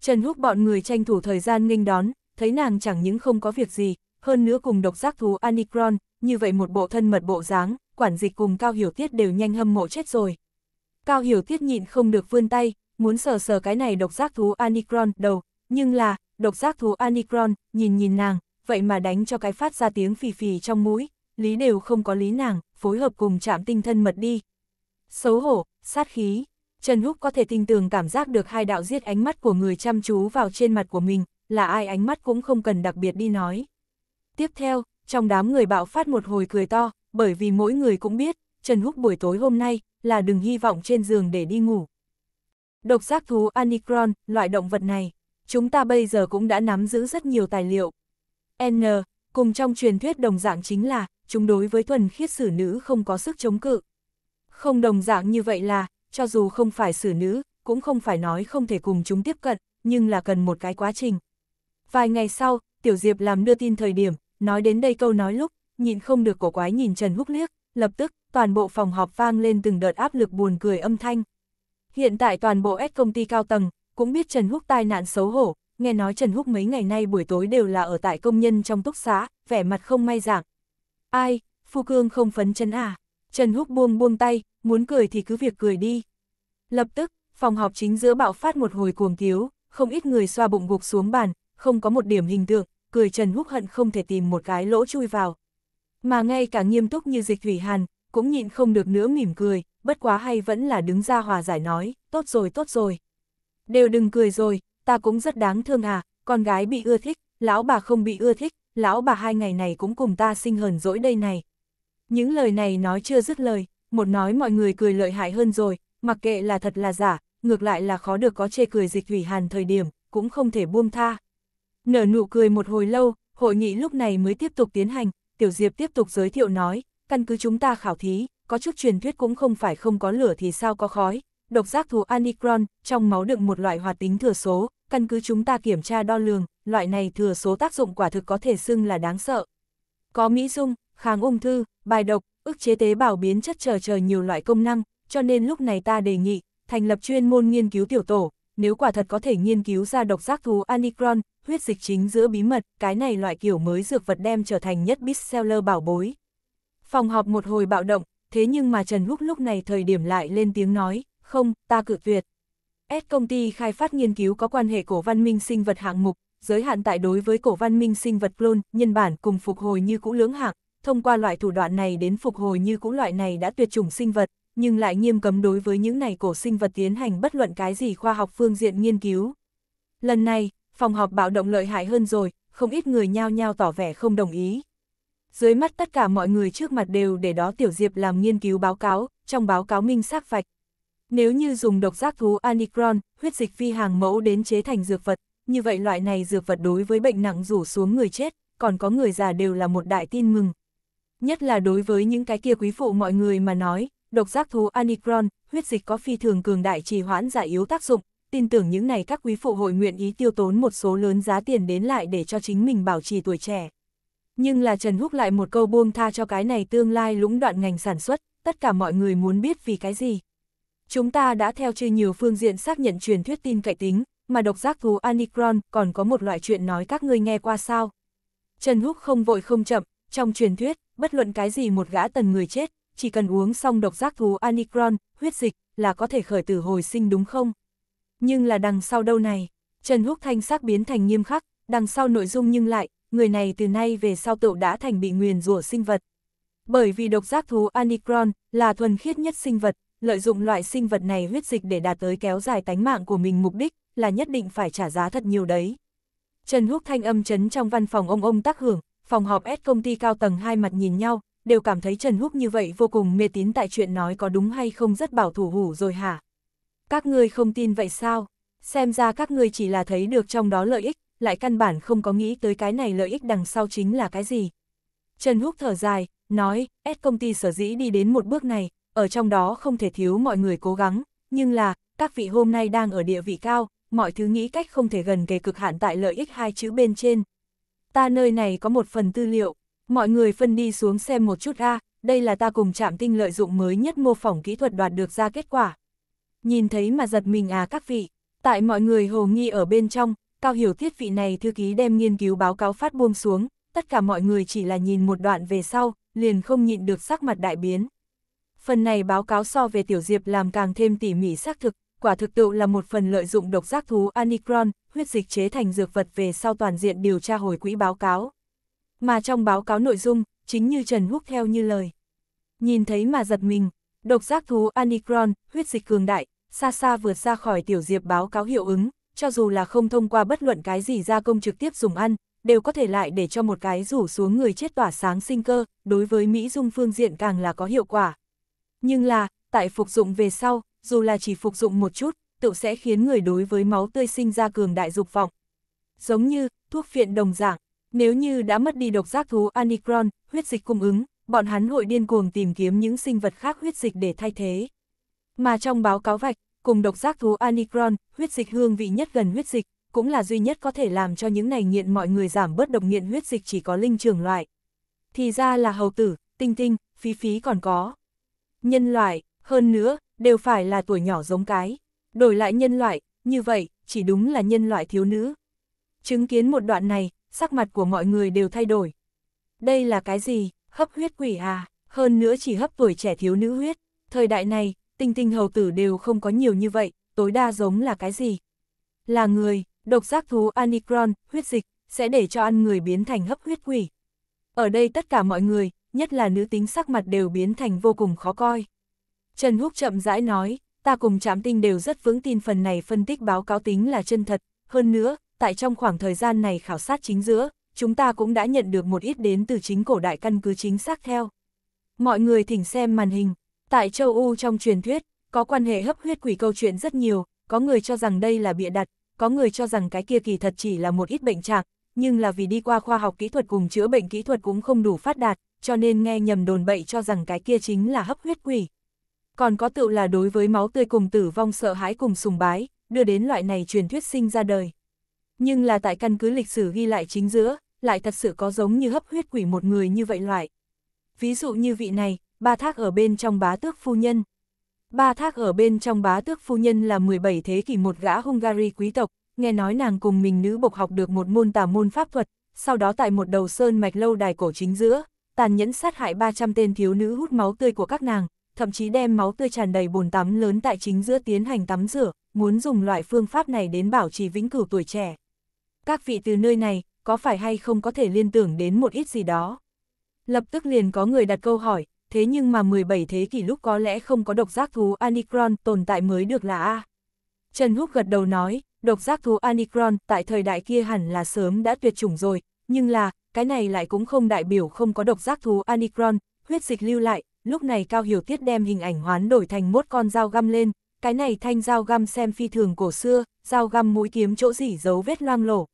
Trần Húc bọn người tranh thủ thời gian nghênh đón, thấy nàng chẳng những không có việc gì, hơn nữa cùng độc giác thú Anicron, như vậy một bộ thân mật bộ dáng, quản dịch cùng Cao Hiểu Tiết đều nhanh hâm mộ chết rồi. Cao Hiểu Tiết nhịn không được vươn tay, muốn sờ sờ cái này độc giác thú Anicron đầu, nhưng là, độc giác thú Anicron, nhìn nhìn nàng, vậy mà đánh cho cái phát ra tiếng phì phì trong mũi, lý đều không có lý nàng, phối hợp cùng chạm tinh thân mật đi. Xấu hổ, sát khí, Trần Húc có thể tinh tường cảm giác được hai đạo giết ánh mắt của người chăm chú vào trên mặt của mình, là ai ánh mắt cũng không cần đặc biệt đi nói. Tiếp theo, trong đám người bạo phát một hồi cười to, bởi vì mỗi người cũng biết, Trần Húc buổi tối hôm nay là đừng hy vọng trên giường để đi ngủ. Độc giác thú Anicron, loại động vật này, chúng ta bây giờ cũng đã nắm giữ rất nhiều tài liệu. N, cùng trong truyền thuyết đồng dạng chính là, chúng đối với thuần khiết xử nữ không có sức chống cự. Không đồng dạng như vậy là, cho dù không phải xử nữ, cũng không phải nói không thể cùng chúng tiếp cận, nhưng là cần một cái quá trình. Vài ngày sau, Tiểu Diệp làm đưa tin thời điểm, nói đến đây câu nói lúc, nhịn không được cổ quái nhìn Trần Húc liếc, lập tức, toàn bộ phòng họp vang lên từng đợt áp lực buồn cười âm thanh. Hiện tại toàn bộ S công ty cao tầng, cũng biết Trần Húc tai nạn xấu hổ, nghe nói Trần Húc mấy ngày nay buổi tối đều là ở tại công nhân trong túc xá, vẻ mặt không may dạng. Ai, Phu Cương không phấn chấn à? Trần Húc buông buông tay, muốn cười thì cứ việc cười đi. Lập tức, phòng họp chính giữa bạo phát một hồi cuồng thiếu không ít người xoa bụng gục xuống bàn, không có một điểm hình tượng, cười Trần Húc hận không thể tìm một cái lỗ chui vào. Mà ngay cả nghiêm túc như dịch thủy hàn, cũng nhịn không được nữa mỉm cười, bất quá hay vẫn là đứng ra hòa giải nói, tốt rồi tốt rồi. Đều đừng cười rồi, ta cũng rất đáng thương à, con gái bị ưa thích, lão bà không bị ưa thích, lão bà hai ngày này cũng cùng ta sinh hờn dỗi đây này. Những lời này nói chưa dứt lời, một nói mọi người cười lợi hại hơn rồi, mặc kệ là thật là giả, ngược lại là khó được có chê cười dịch thủy hàn thời điểm, cũng không thể buông tha. Nở nụ cười một hồi lâu, hội nghị lúc này mới tiếp tục tiến hành, Tiểu Diệp tiếp tục giới thiệu nói, căn cứ chúng ta khảo thí, có chút truyền thuyết cũng không phải không có lửa thì sao có khói, độc giác thú Anicron, trong máu đựng một loại hoạt tính thừa số, căn cứ chúng ta kiểm tra đo lường, loại này thừa số tác dụng quả thực có thể xưng là đáng sợ. Có mỹ dung, kháng ung thư, bài độc, ức chế tế bào biến chất chờ chờ nhiều loại công năng, cho nên lúc này ta đề nghị, thành lập chuyên môn nghiên cứu tiểu tổ, nếu quả thật có thể nghiên cứu ra độc giác thú Anicron, huyết dịch chính giữa bí mật, cái này loại kiểu mới dược vật đem trở thành nhất bestseller bảo bối. Phòng họp một hồi bạo động, thế nhưng mà Trần Húc lúc này thời điểm lại lên tiếng nói, không, ta cự tuyệt. S công ty khai phát nghiên cứu có quan hệ cổ văn minh sinh vật hạng mục, giới hạn tại đối với cổ văn minh sinh vật clone, nhân bản cùng phục hồi như cũ lưỡng hạng, thông qua loại thủ đoạn này đến phục hồi như cũ loại này đã tuyệt chủng sinh vật, nhưng lại nghiêm cấm đối với những này cổ sinh vật tiến hành bất luận cái gì khoa học phương diện nghiên cứu. Lần này, phòng họp bạo động lợi hại hơn rồi, không ít người nhao nhao tỏ vẻ không đồng ý. Dưới mắt tất cả mọi người trước mặt đều để đó Tiểu Diệp làm nghiên cứu báo cáo, trong báo cáo minh xác vạch. Nếu như dùng độc giác thú Anicron, huyết dịch phi hàng mẫu đến chế thành dược vật, như vậy loại này dược vật đối với bệnh nặng rủ xuống người chết, còn có người già đều là một đại tin mừng. Nhất là đối với những cái kia quý phụ mọi người mà nói, độc giác thú Anicron, huyết dịch có phi thường cường đại trì hoãn giải yếu tác dụng, tin tưởng những này các quý phụ hội nguyện ý tiêu tốn một số lớn giá tiền đến lại để cho chính mình bảo trì tuổi trẻ. Nhưng là Trần Húc lại một câu buông tha cho cái này tương lai lũng đoạn ngành sản xuất, tất cả mọi người muốn biết vì cái gì. Chúng ta đã theo chư nhiều phương diện xác nhận truyền thuyết tin cậy tính, mà độc giác thú Anicron còn có một loại chuyện nói các ngươi nghe qua sao. Trần Húc không vội không chậm, trong truyền thuyết, bất luận cái gì một gã tần người chết, chỉ cần uống xong độc giác thú Anicron, huyết dịch, là có thể khởi tử hồi sinh đúng không? Nhưng là đằng sau đâu này, Trần Húc Thanh sắc biến thành nghiêm khắc, đằng sau nội dung nhưng lại, người này từ nay về sau tựu đã thành bị nguyền rủa sinh vật. Bởi vì độc giác thú Anicron là thuần khiết nhất sinh vật, lợi dụng loại sinh vật này huyết dịch để đạt tới kéo dài tánh mạng của mình mục đích, là nhất định phải trả giá thật nhiều đấy. Trần Húc Thanh âm chấn trong văn phòng ông ông tác hưởng, phòng họp S công ty cao tầng hai mặt nhìn nhau, đều cảm thấy Trần Húc như vậy vô cùng mê tín tại chuyện nói có đúng hay không rất bảo thủ hủ rồi hả. Các ngươi không tin vậy sao? Xem ra các ngươi chỉ là thấy được trong đó lợi ích, lại căn bản không có nghĩ tới cái này lợi ích đằng sau chính là cái gì. Trần Húc thở dài, nói, S công ty sở dĩ đi đến một bước này, ở trong đó không thể thiếu mọi người cố gắng, nhưng là, các vị hôm nay đang ở địa vị cao, mọi thứ nghĩ cách không thể gần kề cực hạn tại lợi ích hai chữ bên trên. Ta nơi này có một phần tư liệu, mọi người phân đi xuống xem một chút ra. đây là ta cùng chạm tinh lợi dụng mới nhất mô phỏng kỹ thuật đoạt được ra kết quả nhìn thấy mà giật mình à các vị. Tại mọi người hồ nghi ở bên trong, Cao Hiểu Thiết vị này thư ký đem nghiên cứu báo cáo phát buông xuống, tất cả mọi người chỉ là nhìn một đoạn về sau, liền không nhịn được sắc mặt đại biến. Phần này báo cáo so về Tiểu Diệp làm càng thêm tỉ mỉ xác thực, quả thực tự là một phần lợi dụng độc giác thú Anicron, huyết dịch chế thành dược vật về sau toàn diện điều tra hồi quỹ báo cáo. Mà trong báo cáo nội dung, chính như Trần Húc theo như lời. Nhìn thấy mà giật mình, Độc giác thú Anicron, huyết dịch cường đại, xa xa vượt ra khỏi tiểu diệp báo cáo hiệu ứng, cho dù là không thông qua bất luận cái gì gia công trực tiếp dùng ăn, đều có thể lại để cho một cái rủ xuống người chết tỏa sáng sinh cơ, đối với Mỹ Dung phương diện càng là có hiệu quả. Nhưng là, tại phục dụng về sau, dù là chỉ phục dụng một chút, tự sẽ khiến người đối với máu tươi sinh ra cường đại dục vọng. Giống như, thuốc phiện đồng dạng, nếu như đã mất đi độc giác thú Anicron, huyết dịch cung ứng, bọn hắn hội điên cuồng tìm kiếm những sinh vật khác huyết dịch để thay thế. Mà trong báo cáo vạch, cùng độc giác thú Anicron, huyết dịch hương vị nhất gần huyết dịch, cũng là duy nhất có thể làm cho những này nghiện mọi người giảm bớt độc nghiện huyết dịch chỉ có linh trưởng loại. Thì ra là hầu tử, tinh tinh, phí phí còn có. Nhân loại, hơn nữa, đều phải là tuổi nhỏ giống cái. Đổi lại nhân loại, như vậy, chỉ đúng là nhân loại thiếu nữ. Chứng kiến một đoạn này, sắc mặt của mọi người đều thay đổi. Đây là cái gì? hấp huyết quỷ à, hơn nữa chỉ hấp tuổi trẻ thiếu nữ huyết. Thời đại này, tinh tinh hầu tử đều không có nhiều như vậy, tối đa giống là cái gì? Là người, độc giác thú Anicron, huyết dịch, sẽ để cho ăn người biến thành hấp huyết quỷ. Ở đây tất cả mọi người, nhất là nữ tính sắc mặt đều biến thành vô cùng khó coi. Trần Húc chậm rãi nói, ta cùng chám tinh đều rất vững tin phần này phân tích báo cáo tính là chân thật, hơn nữa, tại trong khoảng thời gian này khảo sát chính giữa, chúng ta cũng đã nhận được một ít đến từ chính cổ đại căn cứ chính xác theo. Mọi người thỉnh xem màn hình, tại châu u trong truyền thuyết, có quan hệ hấp huyết quỷ câu chuyện rất nhiều, có người cho rằng đây là bịa đặt, có người cho rằng cái kia kỳ thật chỉ là một ít bệnh trạng, nhưng là vì đi qua khoa học kỹ thuật cùng chữa bệnh kỹ thuật cũng không đủ phát đạt, cho nên nghe nhầm đồn bậy cho rằng cái kia chính là hấp huyết quỷ. Còn có tựu là đối với máu tươi cùng tử vong sợ hãi cùng sùng bái, đưa đến loại này truyền thuyết sinh ra đời nhưng là tại căn cứ lịch sử ghi lại chính giữa, lại thật sự có giống như hấp huyết quỷ một người như vậy loại. Ví dụ như vị này, ba thác ở bên trong bá tước phu nhân. Ba thác ở bên trong bá tước phu nhân là 17 thế kỷ một gã Hungary quý tộc, nghe nói nàng cùng mình nữ bộc học được một môn tà môn pháp thuật, sau đó tại một đầu sơn mạch lâu đài cổ chính giữa, tàn nhẫn sát hại 300 tên thiếu nữ hút máu tươi của các nàng, thậm chí đem máu tươi tràn đầy bồn tắm lớn tại chính giữa tiến hành tắm rửa, muốn dùng loại phương pháp này đến bảo trì vĩnh cửu tuổi trẻ các vị từ nơi này, có phải hay không có thể liên tưởng đến một ít gì đó? Lập tức liền có người đặt câu hỏi, thế nhưng mà 17 thế kỷ lúc có lẽ không có độc giác thú Anicron tồn tại mới được là A. Trần Húc gật đầu nói, độc giác thú Anicron tại thời đại kia hẳn là sớm đã tuyệt chủng rồi, nhưng là, cái này lại cũng không đại biểu không có độc giác thú Anicron, huyết dịch lưu lại, lúc này Cao Hiểu Tiết đem hình ảnh hoán đổi thành một con dao găm lên, cái này thanh dao găm xem phi thường cổ xưa, dao găm mũi kiếm chỗ dỉ dấu vết loang lổ.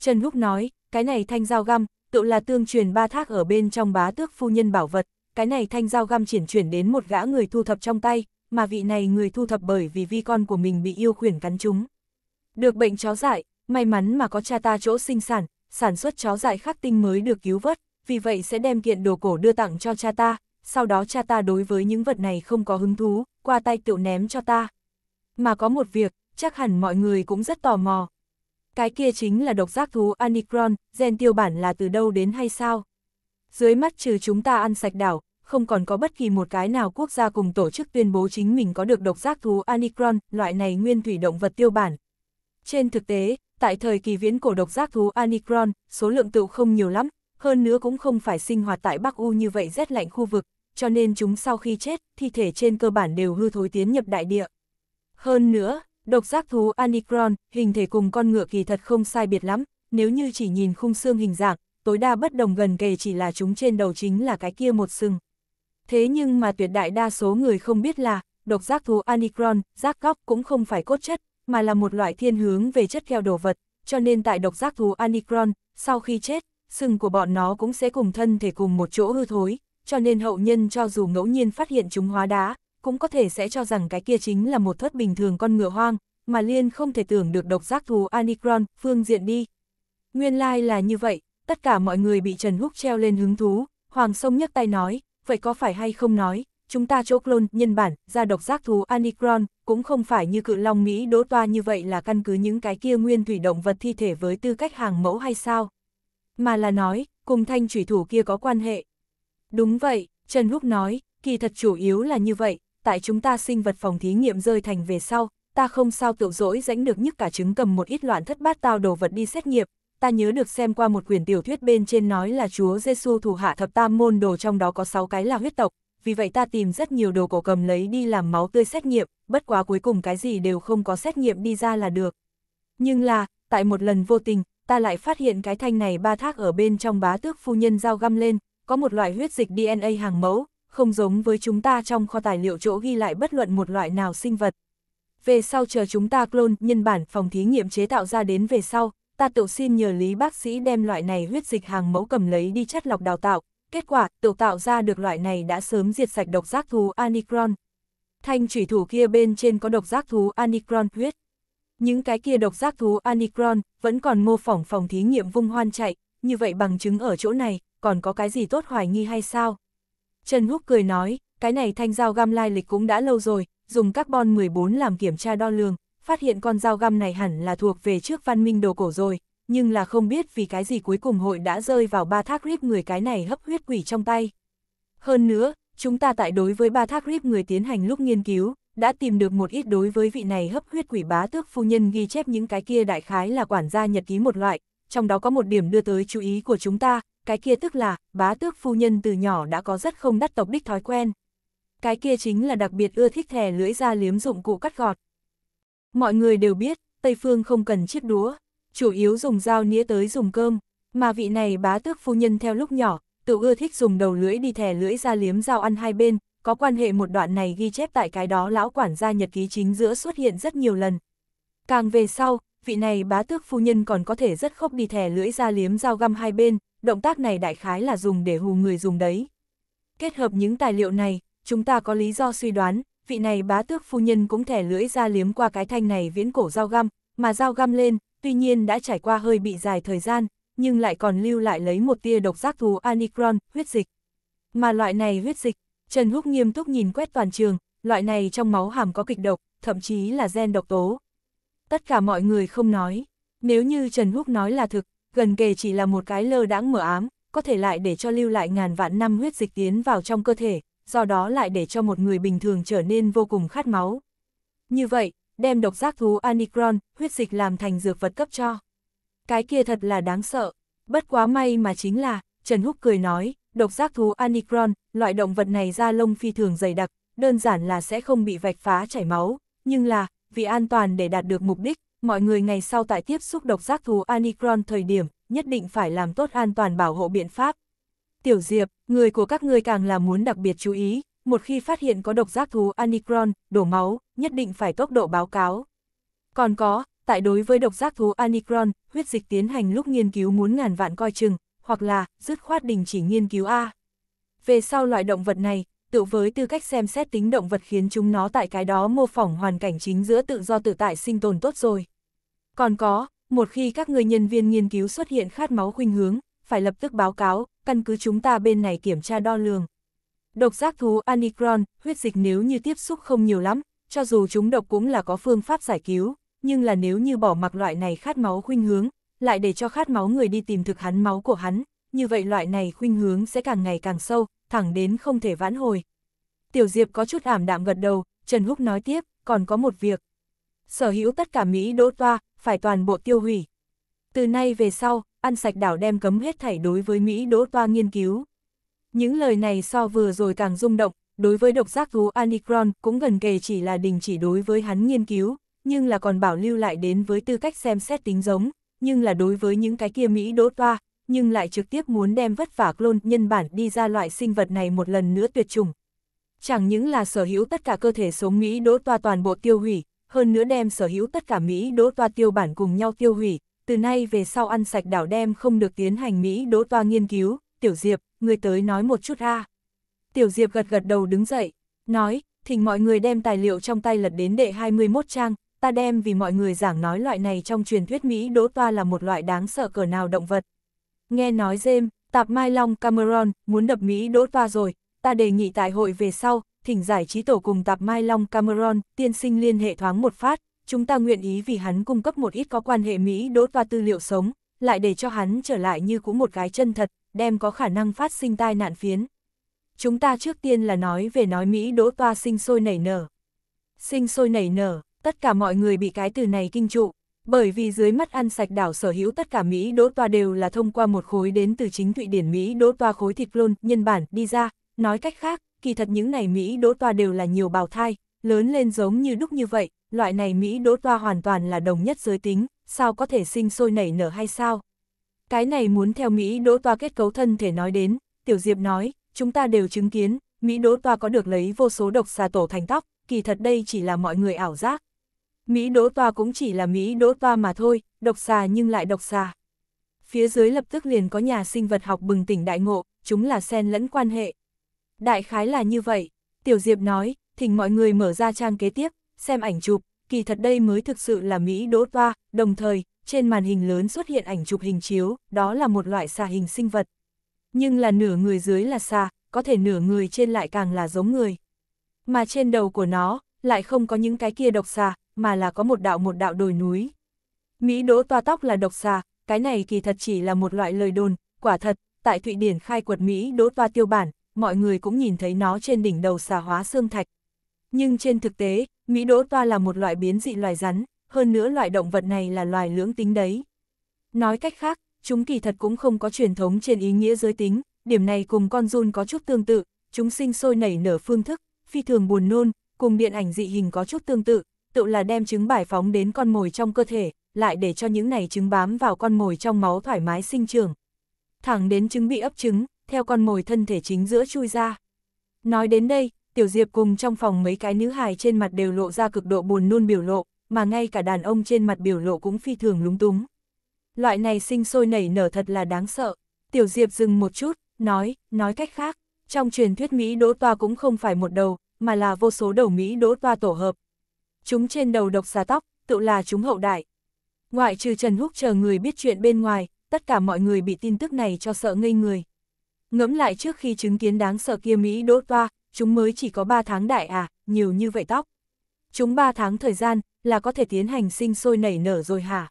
Trần Húc nói, cái này thanh dao găm, tự là tương truyền ba thác ở bên trong bá tước phu nhân bảo vật, cái này thanh dao găm triển chuyển đến một gã người thu thập trong tay, mà vị này người thu thập bởi vì vi con của mình bị yêu khuyển cắn chúng. Được bệnh chó dại, may mắn mà có cha ta chỗ sinh sản, sản xuất chó dại khắc tinh mới được cứu vớt, vì vậy sẽ đem kiện đồ cổ đưa tặng cho cha ta, sau đó cha ta đối với những vật này không có hứng thú, qua tay tiểu ném cho ta. Mà có một việc, chắc hẳn mọi người cũng rất tò mò. Cái kia chính là độc giác thú Anicron, gen tiêu bản là từ đâu đến hay sao? Dưới mắt trừ chúng ta ăn sạch đảo, không còn có bất kỳ một cái nào quốc gia cùng tổ chức tuyên bố chính mình có được độc giác thú Anicron, loại này nguyên thủy động vật tiêu bản. Trên thực tế, tại thời kỳ viễn cổ độc giác thú Anicron, số lượng tựu không nhiều lắm, hơn nữa cũng không phải sinh hoạt tại Bắc U như vậy rét lạnh khu vực, cho nên chúng sau khi chết, thi thể trên cơ bản đều hư thối tiến nhập đại địa. Hơn nữa, độc giác thú Anicron, hình thể cùng con ngựa kỳ thật không sai biệt lắm, nếu như chỉ nhìn khung xương hình dạng, tối đa bất đồng gần kề chỉ là chúng trên đầu chính là cái kia một sừng. Thế nhưng mà tuyệt đại đa số người không biết là, độc giác thú Anicron, giác góc cũng không phải cốt chất, mà là một loại thiên hướng về chất keo đồ vật, cho nên tại độc giác thú Anicron, sau khi chết, sừng của bọn nó cũng sẽ cùng thân thể cùng một chỗ hư thối, cho nên hậu nhân cho dù ngẫu nhiên phát hiện chúng hóa đá, cũng có thể sẽ cho rằng cái kia chính là một thất bình thường con ngựa hoang, mà Liên không thể tưởng được độc giác thú Anicron phương diện đi. Nguyên lai like là như vậy, tất cả mọi người bị Trần Húc treo lên hứng thú, Hoàng Sông nhấc tay nói, vậy có phải hay không nói, chúng ta chỗ clone nhân bản ra độc giác thú Anicron cũng không phải như cự long Mỹ đỗ toa như vậy là căn cứ những cái kia nguyên thủy động vật thi thể với tư cách hàng mẫu hay sao, mà là nói, cùng thanh thủy thủ kia có quan hệ, Đúng vậy, Trần Húc nói, kỳ thật chủ yếu là như vậy, tại chúng ta sinh vật phòng thí nghiệm rơi thành về sau, ta không sao tự dỗi dãnh được nhức cả trứng cầm một ít loạn thất bát tao đồ vật đi xét nghiệm, ta nhớ được xem qua một quyển tiểu thuyết bên trên nói là Chúa Giêsu thủ hạ thập tam môn đồ trong đó có 6 cái là huyết tộc, vì vậy ta tìm rất nhiều đồ cổ cầm lấy đi làm máu tươi xét nghiệm, bất quá cuối cùng cái gì đều không có xét nghiệm đi ra là được. Nhưng là, tại một lần vô tình, ta lại phát hiện cái thanh này ba thác ở bên trong bá tước phu nhân giao găm lên, có một loại huyết dịch DNA hàng mẫu, không giống với chúng ta trong kho tài liệu chỗ ghi lại bất luận một loại nào sinh vật. Về sau chờ chúng ta clone nhân bản phòng thí nghiệm chế tạo ra đến về sau, ta tự xin nhờ lý bác sĩ đem loại này huyết dịch hàng mẫu cầm lấy đi chất lọc đào tạo. Kết quả, tự tạo ra được loại này đã sớm diệt sạch độc giác thú Anicron. Thanh thủy thủ kia bên trên có độc giác thú Anicron huyết. Những cái kia độc giác thú Anicron vẫn còn mô phỏng phòng thí nghiệm vung hoan chạy, như vậy bằng chứng ở chỗ này, còn có cái gì tốt hoài nghi hay sao? Trần Húc cười nói, cái này thanh dao găm lai lịch cũng đã lâu rồi, dùng carbon 14 làm kiểm tra đo lường, phát hiện con dao găm này hẳn là thuộc về trước văn minh đồ cổ rồi, nhưng là không biết vì cái gì cuối cùng hội đã rơi vào ba thác rip người cái này hấp huyết quỷ trong tay. Hơn nữa, chúng ta tại đối với ba thác rip người tiến hành lúc nghiên cứu, đã tìm được một ít đối với vị này hấp huyết quỷ bá tước phu nhân ghi chép những cái kia đại khái là quản gia nhật ký một loại, trong đó có một điểm đưa tới chú ý của chúng ta, cái kia tức là, bá tước phu nhân từ nhỏ đã có rất không đắt tộc đích thói quen. Cái kia chính là đặc biệt ưa thích thẻ lưỡi ra liếm dụng cụ cắt gọt. Mọi người đều biết, Tây Phương không cần chiếc đũa, chủ yếu dùng dao nĩa tới dùng cơm, mà vị này bá tước phu nhân theo lúc nhỏ, tự ưa thích dùng đầu lưỡi đi thẻ lưỡi ra liếm dao ăn hai bên, có quan hệ một đoạn này ghi chép tại cái đó lão quản gia nhật ký chính giữa xuất hiện rất nhiều lần. Càng về sau, vị này bá tước phu nhân còn có thể rất khốc đi thẻ lưỡi ra liếm dao găm hai bên, động tác này đại khái là dùng để hù người dùng đấy. Kết hợp những tài liệu này, chúng ta có lý do suy đoán, vị này bá tước phu nhân cũng thẻ lưỡi ra liếm qua cái thanh này viễn cổ dao găm, mà dao găm lên, tuy nhiên đã trải qua hơi bị dài thời gian, nhưng lại còn lưu lại lấy một tia độc giác thú Anicron, huyết dịch. Mà loại này huyết dịch, Trần Húc nghiêm túc nhìn quét toàn trường, loại này trong máu hàm có kịch độc, thậm chí là gen độc tố. Tất cả mọi người không nói, nếu như Trần Húc nói là thực, gần kề chỉ là một cái lơ đãng mở ám, có thể lại để cho lưu lại ngàn vạn năm huyết dịch tiến vào trong cơ thể, do đó lại để cho một người bình thường trở nên vô cùng khát máu. Như vậy, đem độc giác thú Anicron, huyết dịch làm thành dược vật cấp cho. Cái kia thật là đáng sợ, bất quá may mà chính là, Trần Húc cười nói, độc giác thú Anicron, loại động vật này da lông phi thường dày đặc, đơn giản là sẽ không bị vạch phá chảy máu, nhưng là, vì an toàn để đạt được mục đích, mọi người ngày sau tại tiếp xúc độc giác thú Anicron thời điểm, nhất định phải làm tốt an toàn bảo hộ biện pháp. Tiểu Diệp, người của các ngươi càng là muốn đặc biệt chú ý, một khi phát hiện có độc giác thú Anicron, đổ máu, nhất định phải tốc độ báo cáo. Còn có, tại đối với độc giác thú Anicron, huyết dịch tiến hành lúc nghiên cứu muốn ngàn vạn coi chừng, hoặc là, dứt khoát đình chỉ nghiên cứu A. Về sau loại động vật này, tự với tư cách xem xét tính động vật khiến chúng nó tại cái đó mô phỏng hoàn cảnh chính giữa tự do tự tại sinh tồn tốt rồi. Còn có, một khi các người nhân viên nghiên cứu xuất hiện khát máu khuynh hướng, phải lập tức báo cáo, căn cứ chúng ta bên này kiểm tra đo lường. Độc giác thú Anicron, huyết dịch nếu như tiếp xúc không nhiều lắm, cho dù chúng độc cũng là có phương pháp giải cứu, nhưng là nếu như bỏ mặc loại này khát máu khuynh hướng, lại để cho khát máu người đi tìm thực hắn máu của hắn, như vậy loại này khuynh hướng sẽ càng ngày càng sâu, thẳng đến không thể vãn hồi. Tiểu Diệp có chút ảm đạm gật đầu, Trần Húc nói tiếp, còn có một việc, sở hữu tất cả Mỹ đỗ toa, phải toàn bộ tiêu hủy. Từ nay về sau, ăn sạch đảo đem cấm hết thảy đối với Mỹ đỗ toa nghiên cứu. Những lời này so vừa rồi càng rung động, đối với độc giác thú Anicron cũng gần kề chỉ là đình chỉ đối với hắn nghiên cứu, nhưng là còn bảo lưu lại đến với tư cách xem xét tính giống, nhưng là đối với những cái kia Mỹ đỗ toa, nhưng lại trực tiếp muốn đem vất vả clone nhân bản đi ra loại sinh vật này một lần nữa tuyệt chủng. Chẳng những là sở hữu tất cả cơ thể sống Mỹ đỗ toa toàn bộ tiêu hủy, hơn nữa đem sở hữu tất cả Mỹ đỗ toa tiêu bản cùng nhau tiêu hủy, từ nay về sau ăn sạch đảo đem không được tiến hành Mỹ đỗ toa nghiên cứu, Tiểu Diệp, người tới nói một chút ra Tiểu Diệp gật gật đầu đứng dậy, nói, thỉnh mọi người đem tài liệu trong tay lật đến đệ 21 trang, ta đem vì mọi người giảng nói loại này trong truyền thuyết Mỹ đỗ toa là một loại đáng sợ cỡ nào động vật. Nghe nói dêm, tạp Mai Long Cameron muốn đập Mỹ đỗ toa rồi, ta đề nghị tại hội về sau, thỉnh giải trí tổ cùng tạp Mai Long Cameron, tiên sinh liên hệ thoáng một phát, chúng ta nguyện ý vì hắn cung cấp một ít có quan hệ Mỹ đỗ toa tư liệu sống, lại để cho hắn trở lại như cũ một cái chân thật, đem có khả năng phát sinh tai nạn phiến. Chúng ta trước tiên là nói về nói Mỹ đỗ toa sinh sôi nảy nở. Sinh sôi nảy nở, tất cả mọi người bị cái từ này kinh trụ, bởi vì dưới mắt ăn sạch đảo sở hữu tất cả Mỹ đỗ toa đều là thông qua một khối đến từ chính Thụy Điển Mỹ đỗ toa khối thịt lôn, nhân bản, đi ra, nói cách khác, kỳ thật những này Mỹ đỗ toa đều là nhiều bào thai, lớn lên giống như đúc như vậy, loại này Mỹ đỗ toa hoàn toàn là đồng nhất giới tính, sao có thể sinh sôi nảy nở hay sao? Cái này muốn theo Mỹ đỗ toa kết cấu thân thể nói đến, Tiểu Diệp nói, chúng ta đều chứng kiến, Mỹ đỗ toa có được lấy vô số độc xà tổ thành tóc, kỳ thật đây chỉ là mọi người ảo giác. Mỹ đỗ toa cũng chỉ là Mỹ đỗ toa mà thôi, độc xà nhưng lại độc xà. Phía dưới lập tức liền có nhà sinh vật học bừng tỉnh đại ngộ, chúng là sen lẫn quan hệ, Đại khái là như vậy, Tiểu Diệp nói, thỉnh mọi người mở ra trang kế tiếp, xem ảnh chụp, kỳ thật đây mới thực sự là Mỹ đỗ toa, đồng thời, trên màn hình lớn xuất hiện ảnh chụp hình chiếu, đó là một loại xà hình sinh vật. Nhưng là nửa người dưới là xà, có thể nửa người trên lại càng là giống người. Mà trên đầu của nó, lại không có những cái kia độc xà, mà là có một đạo một đạo đồi núi. Mỹ đỗ toa tóc là độc xà, cái này kỳ thật chỉ là một loại lời đồn, quả thật, tại Thụy Điển khai quật Mỹ đỗ toa tiêu bản, mọi người cũng nhìn thấy nó trên đỉnh đầu xà hóa xương thạch. Nhưng trên thực tế, Mỹ Đỗ Toa là một loại biến dị loài rắn, hơn nữa loại động vật này là loài lưỡng tính đấy. Nói cách khác, chúng kỳ thật cũng không có truyền thống trên ý nghĩa giới tính, điểm này cùng con run có chút tương tự, chúng sinh sôi nảy nở phương thức, phi thường buồn nôn, cùng điện ảnh dị hình có chút tương tự, tự là đem trứng bài phóng đến con mồi trong cơ thể, lại để cho những này trứng bám vào con mồi trong máu thoải mái sinh trưởng. Thẳng đến trứng bị ấp trứng, theo con mồi thân thể chính giữa chui ra. Nói đến đây, Tiểu Diệp cùng trong phòng mấy cái nữ hài trên mặt đều lộ ra cực độ buồn nôn biểu lộ, mà ngay cả đàn ông trên mặt biểu lộ cũng phi thường lúng túng. Loại này sinh sôi nảy nở thật là đáng sợ. Tiểu Diệp dừng một chút, nói, nói cách khác, trong truyền thuyết Mỹ đỗ toa cũng không phải một đầu, mà là vô số đầu Mỹ đỗ toa tổ hợp. Chúng trên đầu độc xà tóc, tự là chúng hậu đại. Ngoại trừ Trần Húc chờ người biết chuyện bên ngoài, tất cả mọi người bị tin tức này cho sợ ngây người. Ngẫm lại trước khi chứng kiến đáng sợ kia Mỹ đỗ toa, chúng mới chỉ có 3 tháng đại à, nhiều như vậy tóc. Chúng 3 tháng thời gian là có thể tiến hành sinh sôi nảy nở rồi hả?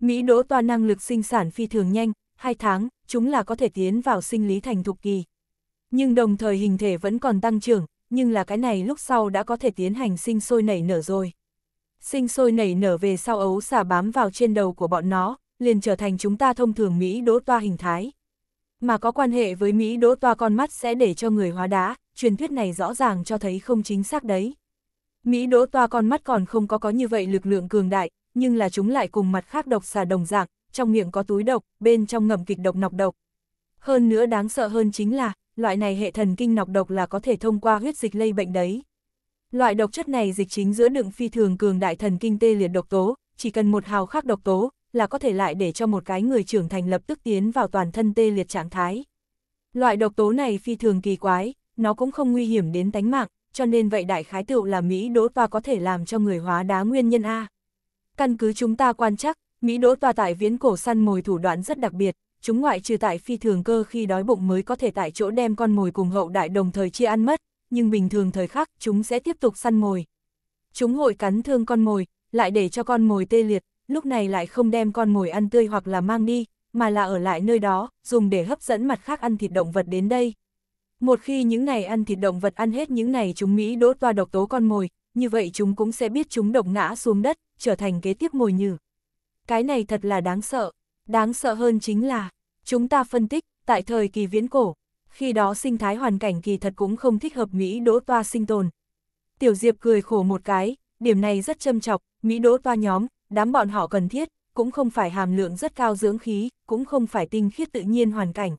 Mỹ đỗ toa năng lực sinh sản phi thường nhanh, 2 tháng, chúng là có thể tiến vào sinh lý thành thục kỳ. Nhưng đồng thời hình thể vẫn còn tăng trưởng, nhưng là cái này lúc sau đã có thể tiến hành sinh sôi nảy nở rồi. Sinh sôi nảy nở về sau ấu xà bám vào trên đầu của bọn nó, liền trở thành chúng ta thông thường Mỹ đỗ toa hình thái mà có quan hệ với Mỹ đỗ toa con mắt sẽ để cho người hóa đá, truyền thuyết này rõ ràng cho thấy không chính xác đấy. Mỹ đỗ toa con mắt còn không có có như vậy lực lượng cường đại, nhưng là chúng lại cùng mặt khác độc xà đồng dạng, trong miệng có túi độc, bên trong ngầm kịch độc nọc độc. Hơn nữa đáng sợ hơn chính là, loại này hệ thần kinh nọc độc là có thể thông qua huyết dịch lây bệnh đấy. Loại độc chất này dịch chính giữa đựng phi thường cường đại thần kinh tê liệt độc tố, chỉ cần một hào khác độc tố, là có thể lại để cho một cái người trưởng thành lập tức tiến vào toàn thân tê liệt trạng thái. Loại độc tố này phi thường kỳ quái, nó cũng không nguy hiểm đến tánh mạng, cho nên vậy đại khái tựu là Mỹ Đỗ Toa có thể làm cho người hóa đá nguyên nhân A. Căn cứ chúng ta quan chắc, Mỹ Đỗ Toa tại viễn cổ săn mồi thủ đoạn rất đặc biệt, chúng ngoại trừ tại phi thường cơ khi đói bụng mới có thể tại chỗ đem con mồi cùng hậu đại đồng thời chia ăn mất, nhưng bình thường thời khắc chúng sẽ tiếp tục săn mồi. Chúng hội cắn thương con mồi, lại để cho con mồi tê liệt, lúc này lại không đem con mồi ăn tươi hoặc là mang đi, mà là ở lại nơi đó, dùng để hấp dẫn mặt khác ăn thịt động vật đến đây. Một khi những này ăn thịt động vật ăn hết những này chúng Mỹ đỗ toa độc tố con mồi, như vậy chúng cũng sẽ biết chúng độc ngã xuống đất, trở thành kế tiếp mồi nhử. Cái này thật là đáng sợ. Đáng sợ hơn chính là, chúng ta phân tích, tại thời kỳ viễn cổ, khi đó sinh thái hoàn cảnh kỳ thật cũng không thích hợp Mỹ đỗ toa sinh tồn. Tiểu Diệp cười khổ một cái, điểm này rất châm chọc, Mỹ đỗ toa nhóm, đám bọn họ cần thiết, cũng không phải hàm lượng rất cao dưỡng khí, cũng không phải tinh khiết tự nhiên hoàn cảnh.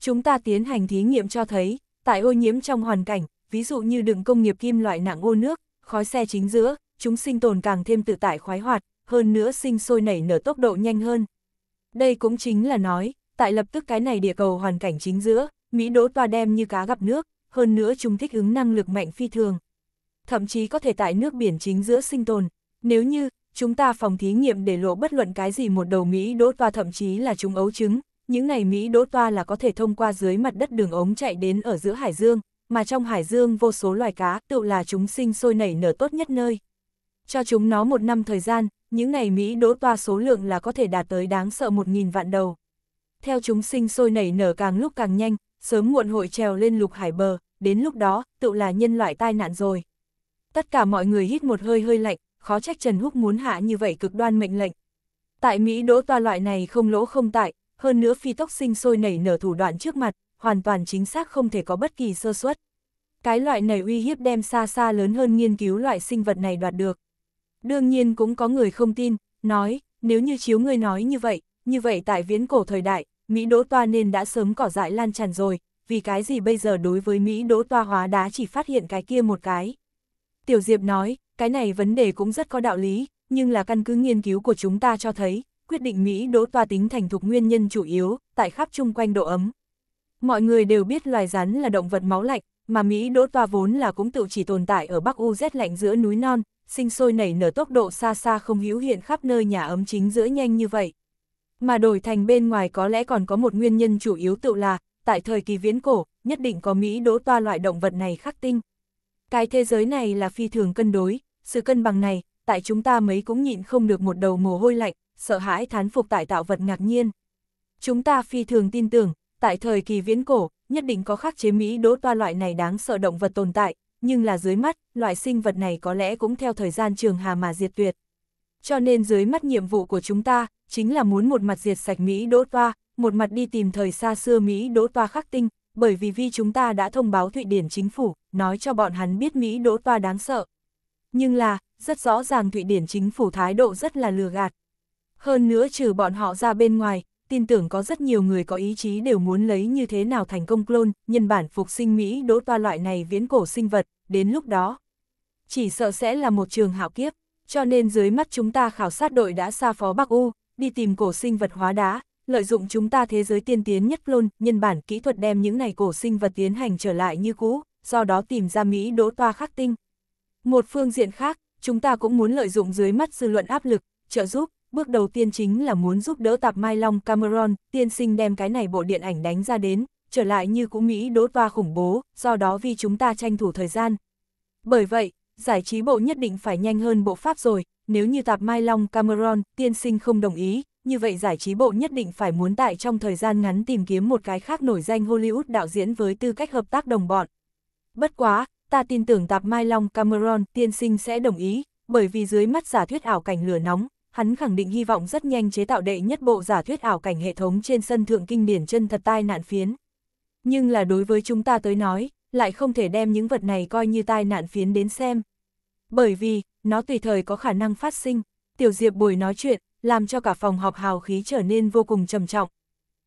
Chúng ta tiến hành thí nghiệm cho thấy, tại ô nhiễm trong hoàn cảnh, ví dụ như đựng công nghiệp kim loại nặng ô nước, khói xe chính giữa, chúng sinh tồn càng thêm tự tại khoái hoạt, hơn nữa sinh sôi nảy nở tốc độ nhanh hơn. Đây cũng chính là nói, tại lập tức cái này địa cầu hoàn cảnh chính giữa, Mỹ đỗ toa đem như cá gặp nước, hơn nữa chúng thích ứng năng lực mạnh phi thường. Thậm chí có thể tại nước biển chính giữa sinh tồn, nếu như chúng ta phòng thí nghiệm để lộ bất luận cái gì một đầu Mỹ đỗ toa thậm chí là chúng ấu trứng, những này Mỹ đỗ toa là có thể thông qua dưới mặt đất đường ống chạy đến ở giữa hải dương, mà trong hải dương vô số loài cá tự là chúng sinh sôi nảy nở tốt nhất nơi. Cho chúng nó một năm thời gian, những này Mỹ đỗ toa số lượng là có thể đạt tới đáng sợ 1.000 vạn đầu. Theo chúng sinh sôi nảy nở càng lúc càng nhanh, sớm muộn hội trèo lên lục hải bờ, đến lúc đó, tự là nhân loại tai nạn rồi. Tất cả mọi người hít một hơi hơi lạnh, khó trách Trần Húc muốn hạ như vậy cực đoan mệnh lệnh. Tại Mỹ đỗ toa loại này không lỗ không tại, hơn nữa phi tốc sinh sôi nảy nở thủ đoạn trước mặt, hoàn toàn chính xác không thể có bất kỳ sơ suất. Cái loại này uy hiếp đem xa xa lớn hơn nghiên cứu loại sinh vật này đoạt được. Đương nhiên cũng có người không tin, nói, nếu như chiếu ngươi nói như vậy, như vậy tại viễn cổ thời đại, Mỹ đỗ toa nên đã sớm cỏ dại lan tràn rồi, vì cái gì bây giờ đối với Mỹ đỗ toa hóa đá chỉ phát hiện cái kia một cái. Tiểu Diệp nói, cái này vấn đề cũng rất có đạo lý, nhưng là căn cứ nghiên cứu của chúng ta cho thấy, quyết định Mỹ đỗ toa tính thành thục nguyên nhân chủ yếu, tại khắp chung quanh độ ấm. Mọi người đều biết loài rắn là động vật máu lạnh, mà Mỹ đỗ toa vốn là cũng tự chỉ tồn tại ở Bắc U rét lạnh giữa núi non, sinh sôi nảy nở tốc độ xa xa không hữu hiện khắp nơi nhà ấm chính giữa nhanh như vậy. Mà đổi thành bên ngoài có lẽ còn có một nguyên nhân chủ yếu tự là, tại thời kỳ viễn cổ, nhất định có Mỹ đỗ toa loại động vật này khắc tinh. Cái thế giới này là phi thường cân đối, sự cân bằng này, tại chúng ta mấy cũng nhịn không được một đầu mồ hôi lạnh, sợ hãi thán phục tại tạo vật ngạc nhiên. Chúng ta phi thường tin tưởng, tại thời kỳ viễn cổ, nhất định có khắc chế Mỹ đỗ toa loại này đáng sợ động vật tồn tại, nhưng là dưới mắt, loại sinh vật này có lẽ cũng theo thời gian trường hà mà diệt tuyệt. Cho nên dưới mắt nhiệm vụ của chúng ta, chính là muốn một mặt diệt sạch Mỹ đỗ toa, một mặt đi tìm thời xa xưa Mỹ đỗ toa khắc tinh, bởi vì vi chúng ta đã thông báo Thụy Điển chính phủ, nói cho bọn hắn biết Mỹ đỗ toa đáng sợ. Nhưng là, rất rõ ràng Thụy Điển chính phủ thái độ rất là lừa gạt. Hơn nữa trừ bọn họ ra bên ngoài, tin tưởng có rất nhiều người có ý chí đều muốn lấy như thế nào thành công clone, nhân bản phục sinh Mỹ đỗ toa loại này viễn cổ sinh vật, đến lúc đó. Chỉ sợ sẽ là một trường hạo kiếp, cho nên dưới mắt chúng ta khảo sát đội đã xa phó Bắc U, đi tìm cổ sinh vật hóa đá, lợi dụng chúng ta thế giới tiên tiến nhất clone, nhân bản kỹ thuật đem những này cổ sinh vật tiến hành trở lại như cũ, do đó tìm ra Mỹ đỗ toa khắc tinh. Một phương diện khác, chúng ta cũng muốn lợi dụng dưới mắt dư luận áp lực, trợ giúp, bước đầu tiên chính là muốn giúp đỡ tạp Mai Long Cameron, tiên sinh đem cái này bộ điện ảnh đánh ra đến, trở lại như cũ Mỹ đỗ toa khủng bố, do đó vì chúng ta tranh thủ thời gian. Bởi vậy, giải trí bộ nhất định phải nhanh hơn bộ Pháp rồi, nếu như tạp Mai Long Cameron, tiên sinh không đồng ý, như vậy giải trí bộ nhất định phải muốn tại trong thời gian ngắn tìm kiếm một cái khác nổi danh Hollywood đạo diễn với tư cách hợp tác đồng bọn. Bất quá, ta tin tưởng tạp Mai Long Cameron tiên sinh sẽ đồng ý, bởi vì dưới mắt giả thuyết ảo cảnh lửa nóng, hắn khẳng định hy vọng rất nhanh chế tạo đệ nhất bộ giả thuyết ảo cảnh hệ thống trên sân thượng kinh điển chân thật tai nạn phiến. Nhưng là đối với chúng ta tới nói, lại không thể đem những vật này coi như tai nạn phiến đến xem. Bởi vì, nó tùy thời có khả năng phát sinh. Tiểu Diệp Bồi nói chuyện, làm cho cả phòng họp hào khí trở nên vô cùng trầm trọng.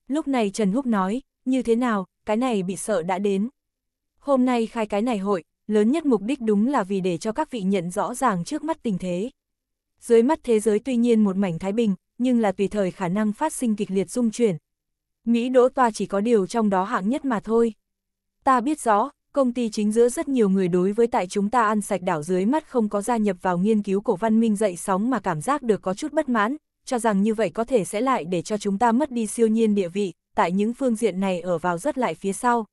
Lúc này Trần Húc nói, như thế nào, cái này bị sợ đã đến. Hôm nay khai cái này hội, lớn nhất mục đích đúng là vì để cho các vị nhận rõ ràng trước mắt tình thế. Dưới mắt thế giới tuy nhiên một mảnh thái bình, nhưng là tùy thời khả năng phát sinh kịch liệt dung chuyển. Mỹ đỗ toa chỉ có điều trong đó hạng nhất mà thôi. Ta biết rõ, công ty chính giữa rất nhiều người đối với tại chúng ta ăn sạch đảo dưới mắt không có gia nhập vào nghiên cứu cổ văn minh dậy sóng mà cảm giác được có chút bất mãn, cho rằng như vậy có thể sẽ lại để cho chúng ta mất đi siêu nhiên địa vị, tại những phương diện này ở vào rất lại phía sau.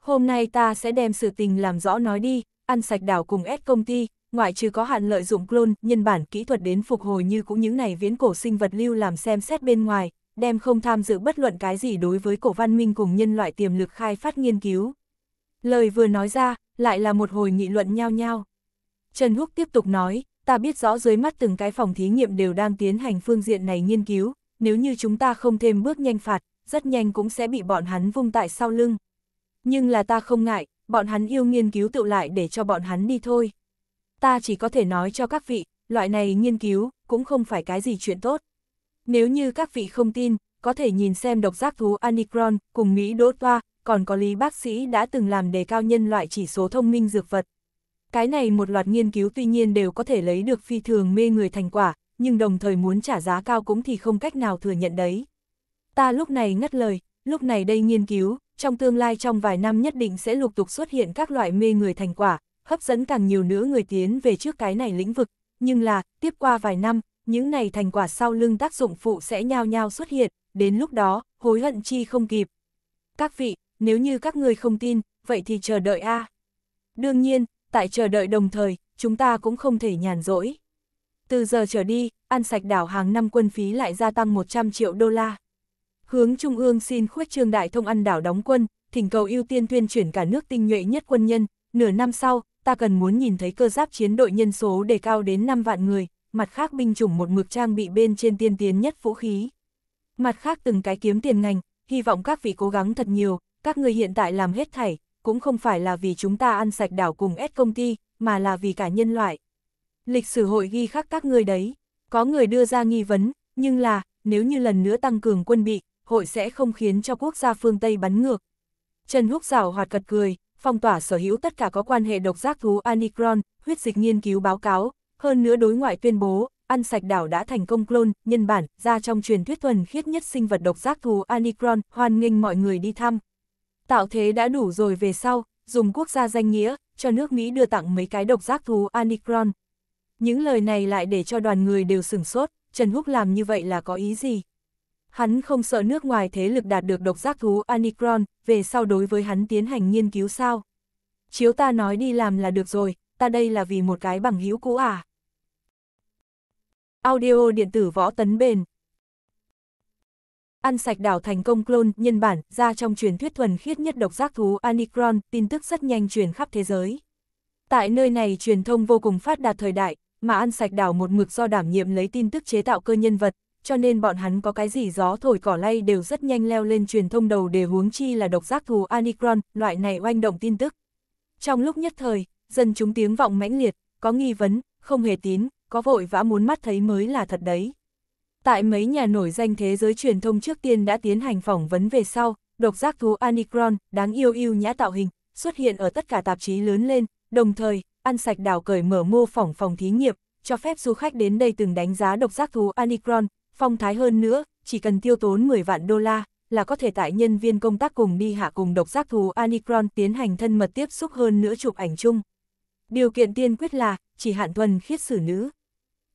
Hôm nay ta sẽ đem sự tình làm rõ nói đi, ăn sạch đảo cùng S công ty, ngoại trừ có hạn lợi dụng clone, nhân bản kỹ thuật đến phục hồi như cũng những này viễn cổ sinh vật lưu làm xem xét bên ngoài, đem không tham dự bất luận cái gì đối với cổ văn minh cùng nhân loại tiềm lực khai phát nghiên cứu. Lời vừa nói ra, lại là một hồi nghị luận nhao nhao. Trần Húc tiếp tục nói, ta biết rõ dưới mắt từng cái phòng thí nghiệm đều đang tiến hành phương diện này nghiên cứu, nếu như chúng ta không thêm bước nhanh phạt, rất nhanh cũng sẽ bị bọn hắn vung tại sau lưng. Nhưng là ta không ngại, bọn hắn yêu nghiên cứu tự lại để cho bọn hắn đi thôi. Ta chỉ có thể nói cho các vị, loại này nghiên cứu cũng không phải cái gì chuyện tốt. Nếu như các vị không tin, có thể nhìn xem độc giác thú Anicron cùng Mỹ Đỗ Toa, còn có lý bác sĩ đã từng làm đề cao nhân loại chỉ số thông minh dược vật. Cái này một loạt nghiên cứu tuy nhiên đều có thể lấy được phi thường mê người thành quả, nhưng đồng thời muốn trả giá cao cũng thì không cách nào thừa nhận đấy. Ta lúc này ngắt lời, lúc này đây nghiên cứu, trong tương lai trong vài năm nhất định sẽ lục tục xuất hiện các loại mê người thành quả, hấp dẫn càng nhiều nữa người tiến về trước cái này lĩnh vực, nhưng là, tiếp qua vài năm, những này thành quả sau lưng tác dụng phụ sẽ nhao nhao xuất hiện, đến lúc đó, hối hận chi không kịp. Các vị, nếu như các người không tin, vậy thì chờ đợi a. À. Đương nhiên, tại chờ đợi đồng thời, chúng ta cũng không thể nhàn rỗi. Từ giờ trở đi, ăn sạch đảo hàng năm quân phí lại gia tăng 100 triệu đô la. Hướng Trung ương xin khuyết trương đại thông ăn đảo đóng quân, thỉnh cầu ưu tiên tuyên chuyển cả nước tinh nhuệ nhất quân nhân, nửa năm sau, ta cần muốn nhìn thấy cơ giáp chiến đội nhân số đề cao đến 5 vạn người, mặt khác binh chủng một mực trang bị bên trên tiên tiến nhất vũ khí. Mặt khác từng cái kiếm tiền ngành, hy vọng các vị cố gắng thật nhiều, các người hiện tại làm hết thảy, cũng không phải là vì chúng ta ăn sạch đảo cùng S công ty, mà là vì cả nhân loại. Lịch sử hội ghi khắc các người đấy, có người đưa ra nghi vấn, nhưng là, nếu như lần nữa tăng cường quân bị, hội sẽ không khiến cho quốc gia phương Tây bắn ngược. Trần Húc rào hoạt cật cười, phong tỏa sở hữu tất cả có quan hệ độc giác thú Anicron, huyết dịch nghiên cứu báo cáo, hơn nữa đối ngoại tuyên bố, ăn sạch đảo đã thành công clone, nhân bản, ra trong truyền thuyết thuần khiết nhất sinh vật độc giác thú Anicron, hoan nghênh mọi người đi thăm. Tạo thế đã đủ rồi về sau, dùng quốc gia danh nghĩa, cho nước Mỹ đưa tặng mấy cái độc giác thú Anicron. Những lời này lại để cho đoàn người đều sửng sốt, Trần Húc làm như vậy là có ý gì? Hắn không sợ nước ngoài thế lực đạt được độc giác thú Anicron, về sau đối với hắn tiến hành nghiên cứu sao? Chiếu ta nói đi làm là được rồi, ta đây là vì một cái bằng hữu cũ à? Audio điện tử võ tấn bền ăn sạch đảo thành công clone, nhân bản, ra trong truyền thuyết thuần khiết nhất độc giác thú Anicron, tin tức rất nhanh truyền khắp thế giới. Tại nơi này truyền thông vô cùng phát đạt thời đại, mà ăn sạch đảo một mực do đảm nhiệm lấy tin tức chế tạo cơ nhân vật, cho nên bọn hắn có cái gì gió thổi cỏ lay đều rất nhanh leo lên truyền thông đầu để huống chi là độc giác thú Anicron, loại này oanh động tin tức. Trong lúc nhất thời, dân chúng tiếng vọng mãnh liệt, có nghi vấn, không hề tín, có vội vã muốn mắt thấy mới là thật đấy. Tại mấy nhà nổi danh thế giới truyền thông trước tiên đã tiến hành phỏng vấn về sau, độc giác thú Anicron, đáng yêu yêu nhã tạo hình, xuất hiện ở tất cả tạp chí lớn lên, đồng thời, ăn sạch đảo cởi mở mô phỏng phòng thí nghiệm, cho phép du khách đến đây từng đánh giá độc giác thú Anicron, phong thái hơn nữa, chỉ cần tiêu tốn 10 vạn đô la, là có thể tại nhân viên công tác cùng đi hạ cùng độc giác thú Anicron tiến hành thân mật tiếp xúc hơn nữa chụp ảnh chung. Điều kiện tiên quyết là, chỉ hạn thuần khiết xử nữ.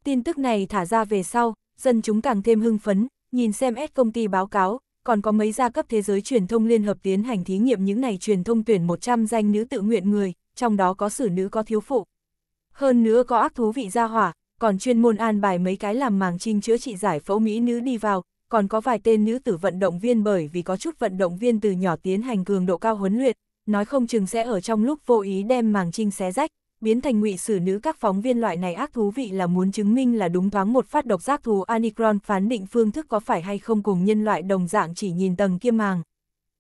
Tin tức này thả ra về sau, dân chúng càng thêm hưng phấn, nhìn xem S công ty báo cáo, còn có mấy gia cấp thế giới truyền thông liên hợp tiến hành thí nghiệm những này truyền thông tuyển 100 danh nữ tự nguyện người, trong đó có xử nữ có thiếu phụ. Hơn nữa có ác thú vị gia hỏa, còn chuyên môn an bài mấy cái làm màng trinh chữa trị giải phẫu mỹ nữ đi vào, còn có vài tên nữ tử vận động viên bởi vì có chút vận động viên từ nhỏ tiến hành cường độ cao huấn luyện, nói không chừng sẽ ở trong lúc vô ý đem màng trinh xé rách biến thành ngụy sử nữ các phóng viên loại này ác thú vị là muốn chứng minh là đúng thoáng một phát độc giác thú Anicron phán định phương thức có phải hay không cùng nhân loại đồng dạng chỉ nhìn tầng kia màng.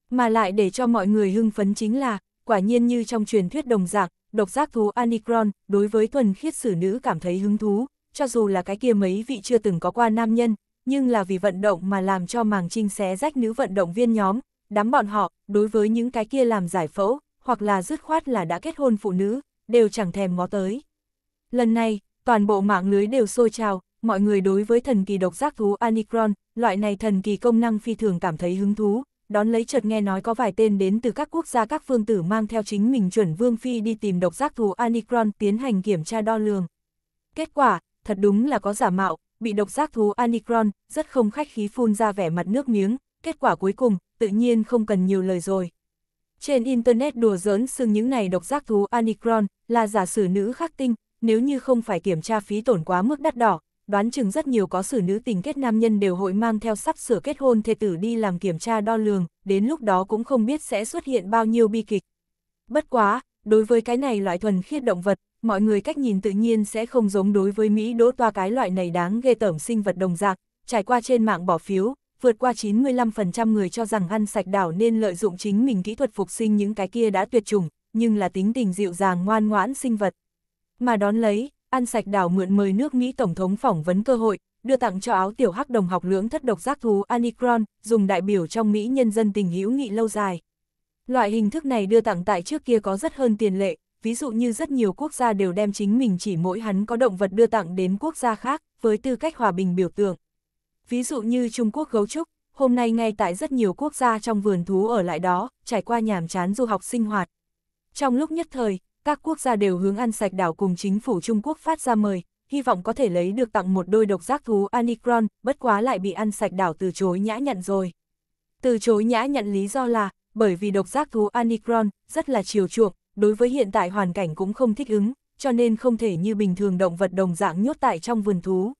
Mà lại để cho mọi người hưng phấn chính là, quả nhiên như trong truyền thuyết đồng dạng, độc giác thú Anicron đối với thuần khiết sử nữ cảm thấy hứng thú, cho dù là cái kia mấy vị chưa từng có qua nam nhân, nhưng là vì vận động mà làm cho màng trinh xé rách nữ vận động viên nhóm, đám bọn họ, đối với những cái kia làm giải phẫu, hoặc là dứt khoát là đã kết hôn phụ nữ, đều chẳng thèm ngó tới. Lần này, toàn bộ mạng lưới đều sôi trào, mọi người đối với thần kỳ độc giác thú Anicron, loại này thần kỳ công năng phi thường cảm thấy hứng thú, đón lấy chợt nghe nói có vài tên đến từ các quốc gia các phương tử mang theo chính mình chuẩn vương phi đi tìm độc giác thú Anicron tiến hành kiểm tra đo lường. Kết quả, thật đúng là có giả mạo, bị độc giác thú Anicron rất không khách khí phun ra vẻ mặt nước miếng, kết quả cuối cùng, tự nhiên không cần nhiều lời rồi. Trên Internet đùa giỡn xưng những này độc giác thú Anicron là giả sử nữ khắc tinh, nếu như không phải kiểm tra phí tổn quá mức đắt đỏ, đoán chừng rất nhiều có sử nữ tình kết nam nhân đều hội mang theo sắp sửa kết hôn thê tử đi làm kiểm tra đo lường, đến lúc đó cũng không biết sẽ xuất hiện bao nhiêu bi kịch. Bất quá, đối với cái này loại thuần khiết động vật, mọi người cách nhìn tự nhiên sẽ không giống đối với Mỹ đỗ toa cái loại này đáng ghê tởm sinh vật đồng dạng, trải qua trên mạng bỏ phiếu, vượt qua 95% người cho rằng ăn sạch đảo nên lợi dụng chính mình kỹ thuật phục sinh những cái kia đã tuyệt chủng, nhưng là tính tình dịu dàng ngoan ngoãn sinh vật. Mà đón lấy, ăn sạch đảo mượn mời nước Mỹ Tổng thống phỏng vấn cơ hội, đưa tặng cho áo tiểu hắc đồng học lưỡng thất độc giác thú Anicron, dùng đại biểu trong Mỹ nhân dân tình hữu nghị lâu dài. Loại hình thức này đưa tặng tại trước kia có rất hơn tiền lệ, ví dụ như rất nhiều quốc gia đều đem chính mình chỉ mỗi hắn có động vật đưa tặng đến quốc gia khác, với tư cách hòa bình biểu tượng ví dụ như Trung Quốc gấu trúc, hôm nay ngay tại rất nhiều quốc gia trong vườn thú ở lại đó, trải qua nhàm chán du học sinh hoạt. Trong lúc nhất thời, các quốc gia đều hướng ăn sạch đảo cùng chính phủ Trung Quốc phát ra mời, hy vọng có thể lấy được tặng một đôi độc giác thú Anicron, bất quá lại bị ăn sạch đảo từ chối nhã nhận rồi. Từ chối nhã nhận lý do là, bởi vì độc giác thú Anicron rất là chiều chuộng, đối với hiện tại hoàn cảnh cũng không thích ứng, cho nên không thể như bình thường động vật đồng dạng nhốt tại trong vườn thú,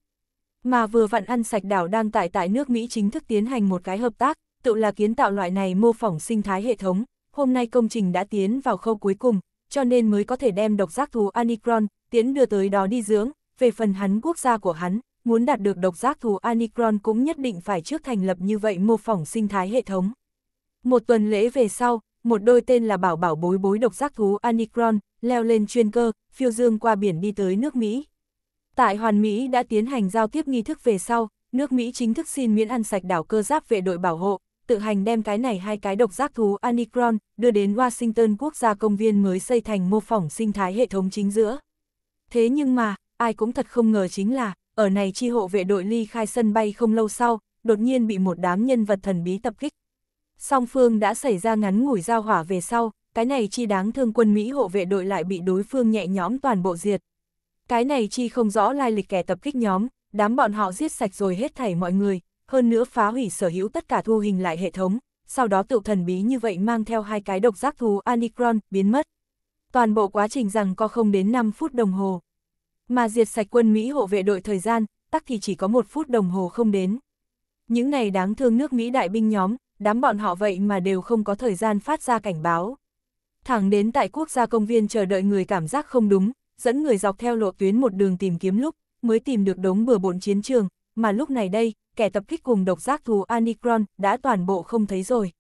mà vừa vặn ăn sạch đảo đang tại tại nước Mỹ chính thức tiến hành một cái hợp tác, tự là kiến tạo loại này mô phỏng sinh thái hệ thống, hôm nay công trình đã tiến vào khâu cuối cùng, cho nên mới có thể đem độc giác thú Anicron tiến đưa tới đó đi dưỡng, về phần hắn quốc gia của hắn, muốn đạt được độc giác thú Anicron cũng nhất định phải trước thành lập như vậy mô phỏng sinh thái hệ thống. Một tuần lễ về sau, một đôi tên là Bảo Bảo Bối Bối độc giác thú Anicron leo lên chuyên cơ, phiêu dương qua biển đi tới nước Mỹ. Tại Hoàn Mỹ đã tiến hành giao tiếp nghi thức về sau, nước Mỹ chính thức xin miễn ăn sạch đảo cơ giáp vệ đội bảo hộ, tự hành đem cái này hai cái độc giác thú Anicron đưa đến Washington quốc gia công viên mới xây thành mô phỏng sinh thái hệ thống chính giữa. Thế nhưng mà, ai cũng thật không ngờ chính là, ở này chi hộ vệ đội ly khai sân bay không lâu sau, đột nhiên bị một đám nhân vật thần bí tập kích. Song phương đã xảy ra ngắn ngủi giao hỏa về sau, cái này chi đáng thương quân Mỹ hộ vệ đội lại bị đối phương nhẹ nhõm toàn bộ diệt. Cái này chi không rõ lai lịch kẻ tập kích nhóm, đám bọn họ giết sạch rồi hết thảy mọi người, hơn nữa phá hủy sở hữu tất cả thu hình lại hệ thống, sau đó tựu thần bí như vậy mang theo hai cái độc giác thú Anicron biến mất. Toàn bộ quá trình rằng có không đến 5 phút đồng hồ. Mà diệt sạch quân Mỹ hộ vệ đội thời gian, tắc thì chỉ có một phút đồng hồ không đến. Những này đáng thương nước Mỹ đại binh nhóm, đám bọn họ vậy mà đều không có thời gian phát ra cảnh báo. Thẳng đến tại quốc gia công viên chờ đợi người cảm giác không đúng, dẫn người dọc theo lộ tuyến một đường tìm kiếm lúc, mới tìm được đống bừa bộn chiến trường, mà lúc này đây, kẻ tập kích cùng độc giác thú Anicron đã toàn bộ không thấy rồi.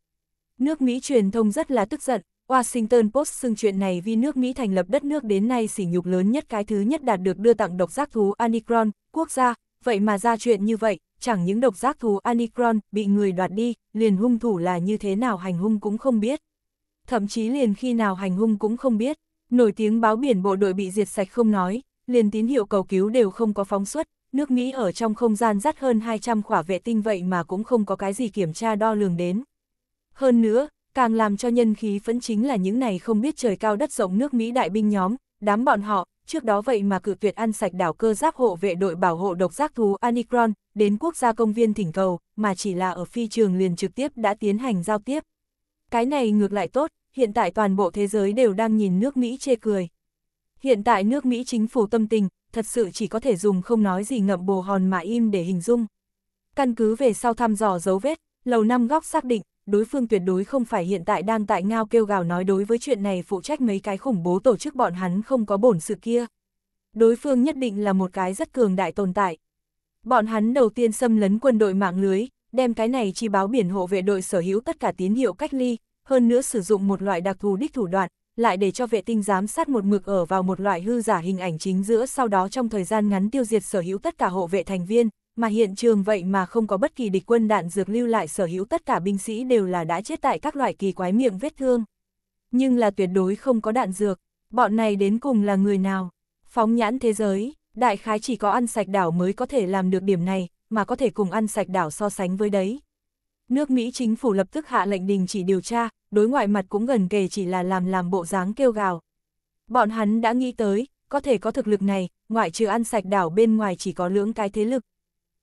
Nước Mỹ truyền thông rất là tức giận, Washington Post xưng chuyện này vì nước Mỹ thành lập đất nước đến nay sỉ nhục lớn nhất cái thứ nhất đạt được đưa tặng độc giác thú Anicron, quốc gia, vậy mà ra chuyện như vậy, chẳng những độc giác thú Anicron bị người đoạt đi, liền hung thủ là như thế nào hành hung cũng không biết. Thậm chí liền khi nào hành hung cũng không biết. Nổi tiếng báo biển bộ đội bị diệt sạch không nói, liền tín hiệu cầu cứu đều không có phóng xuất, nước Mỹ ở trong không gian dắt hơn 200 khỏa vệ tinh vậy mà cũng không có cái gì kiểm tra đo lường đến. Hơn nữa, càng làm cho nhân khí phấn chính là những này không biết trời cao đất rộng nước Mỹ đại binh nhóm, đám bọn họ, trước đó vậy mà cự tuyệt ăn sạch đảo cơ giáp hộ vệ đội bảo hộ độc giác thú Anicron, đến quốc gia công viên thỉnh cầu, mà chỉ là ở phi trường liền trực tiếp đã tiến hành giao tiếp. Cái này ngược lại tốt, hiện tại toàn bộ thế giới đều đang nhìn nước Mỹ chê cười. Hiện tại nước Mỹ chính phủ tâm tình, thật sự chỉ có thể dùng không nói gì ngậm bồ hòn mà im để hình dung. Căn cứ về sau thăm dò dấu vết, lầu năm góc xác định, đối phương tuyệt đối không phải hiện tại đang tại ngao kêu gào nói đối với chuyện này phụ trách mấy cái khủng bố tổ chức bọn hắn không có bổn sự kia. Đối phương nhất định là một cái rất cường đại tồn tại. Bọn hắn đầu tiên xâm lấn quân đội mạng lưới, đem cái này chi báo biển hộ vệ đội sở hữu tất cả tín hiệu cách ly, hơn nữa sử dụng một loại đặc thù đích thủ đoạn, lại để cho vệ tinh giám sát một mực ở vào một loại hư giả hình ảnh chính giữa sau đó trong thời gian ngắn tiêu diệt sở hữu tất cả hộ vệ thành viên, mà hiện trường vậy mà không có bất kỳ địch quân đạn dược lưu lại sở hữu tất cả binh sĩ đều là đã chết tại các loại kỳ quái miệng vết thương. Nhưng là tuyệt đối không có đạn dược, bọn này đến cùng là người nào? Phóng nhãn thế giới, đại khái chỉ có ăn sạch đảo mới có thể làm được điểm này, mà có thể cùng ăn sạch đảo so sánh với đấy nước Mỹ chính phủ lập tức hạ lệnh đình chỉ điều tra, đối ngoại mặt cũng gần kề chỉ là làm làm bộ dáng kêu gào. Bọn hắn đã nghĩ tới, có thể có thực lực này, ngoại trừ ăn sạch đảo bên ngoài chỉ có lưỡng cái thế lực.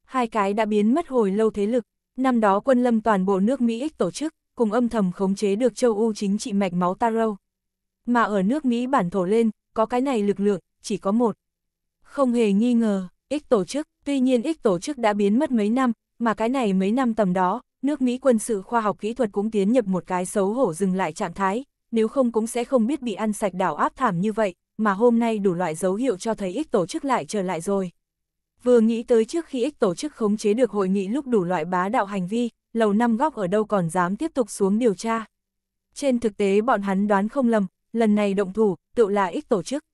Hai cái đã biến mất hồi lâu thế lực, năm đó quân lâm toàn bộ nước Mỹ ích tổ chức, cùng âm thầm khống chế được châu u chính trị mạch máu Taro. Mà ở nước Mỹ bản thổ lên, có cái này lực lượng, chỉ có một. Không hề nghi ngờ, ích tổ chức, tuy nhiên ích tổ chức đã biến mất mấy năm, mà cái này mấy năm tầm đó, nước Mỹ quân sự khoa học kỹ thuật cũng tiến nhập một cái xấu hổ dừng lại trạng thái, nếu không cũng sẽ không biết bị ăn sạch đảo áp thảm như vậy, mà hôm nay đủ loại dấu hiệu cho thấy ích tổ chức lại trở lại rồi. Vừa nghĩ tới trước khi ích tổ chức khống chế được hội nghị lúc đủ loại bá đạo hành vi, lầu năm góc ở đâu còn dám tiếp tục xuống điều tra. Trên thực tế bọn hắn đoán không lầm, lần này động thủ, tự là ích tổ chức.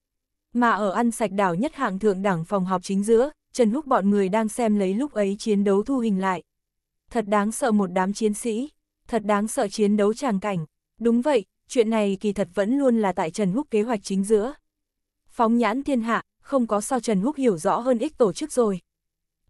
Mà ở ăn sạch đảo nhất hạng thượng đảng phòng họp chính giữa, Trần Húc bọn người đang xem lấy lúc ấy chiến đấu thu hình lại thật đáng sợ một đám chiến sĩ, thật đáng sợ chiến đấu tràng cảnh. Đúng vậy, chuyện này kỳ thật vẫn luôn là tại Trần Húc kế hoạch chính giữa. Phóng nhãn thiên hạ, không có sao Trần Húc hiểu rõ hơn ích tổ chức rồi.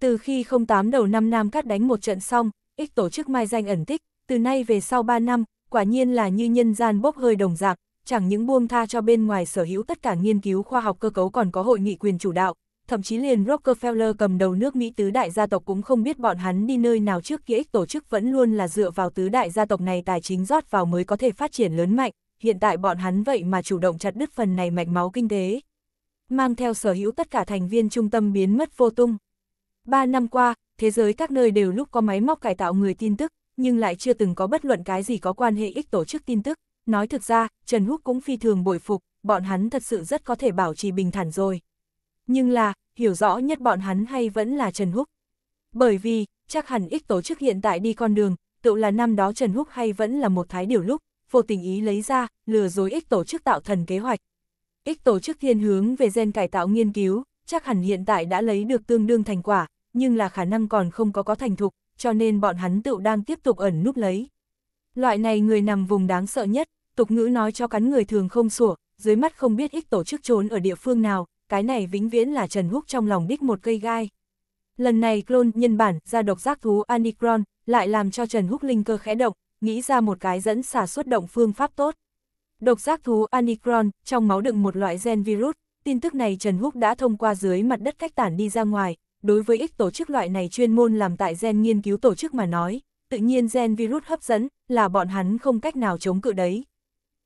Từ khi 08 đầu năm Nam Cát đánh một trận xong, ích tổ chức mai danh ẩn tích, từ nay về sau 3 năm, quả nhiên là như nhân gian bốc hơi đồng dạng, chẳng những buông tha cho bên ngoài sở hữu tất cả nghiên cứu khoa học cơ cấu còn có hội nghị quyền chủ đạo, thậm chí liền Rockefeller cầm đầu nước Mỹ tứ đại gia tộc cũng không biết bọn hắn đi nơi nào trước kia ích tổ chức vẫn luôn là dựa vào tứ đại gia tộc này tài chính rót vào mới có thể phát triển lớn mạnh, hiện tại bọn hắn vậy mà chủ động chặt đứt phần này mạch máu kinh tế. Mang theo sở hữu tất cả thành viên trung tâm biến mất vô tung. Ba năm qua, thế giới các nơi đều lúc có máy móc cải tạo người tin tức, nhưng lại chưa từng có bất luận cái gì có quan hệ ích tổ chức tin tức. Nói thực ra, Trần Húc cũng phi thường bội phục, bọn hắn thật sự rất có thể bảo trì bình thản rồi. Nhưng là, hiểu rõ nhất bọn hắn hay vẫn là Trần Húc. Bởi vì, chắc hẳn ích tổ chức hiện tại đi con đường, tự là năm đó Trần Húc hay vẫn là một thái điều lúc, vô tình ý lấy ra, lừa dối ích tổ chức tạo thần kế hoạch. Ích tổ chức thiên hướng về gen cải tạo nghiên cứu, chắc hẳn hiện tại đã lấy được tương đương thành quả, nhưng là khả năng còn không có có thành thục, cho nên bọn hắn tựu đang tiếp tục ẩn núp lấy. Loại này người nằm vùng đáng sợ nhất, tục ngữ nói cho cắn người thường không sủa, dưới mắt không biết ích tổ chức trốn ở địa phương nào, cái này vĩnh viễn là Trần Húc trong lòng đích một cây gai. Lần này clone nhân bản ra độc giác thú Anicron lại làm cho Trần Húc linh cơ khẽ động, nghĩ ra một cái dẫn xả xuất động phương pháp tốt. Độc giác thú Anicron trong máu đựng một loại gen virus, tin tức này Trần Húc đã thông qua dưới mặt đất cách tản đi ra ngoài, đối với ích tổ chức loại này chuyên môn làm tại gen nghiên cứu tổ chức mà nói, tự nhiên gen virus hấp dẫn là bọn hắn không cách nào chống cự đấy.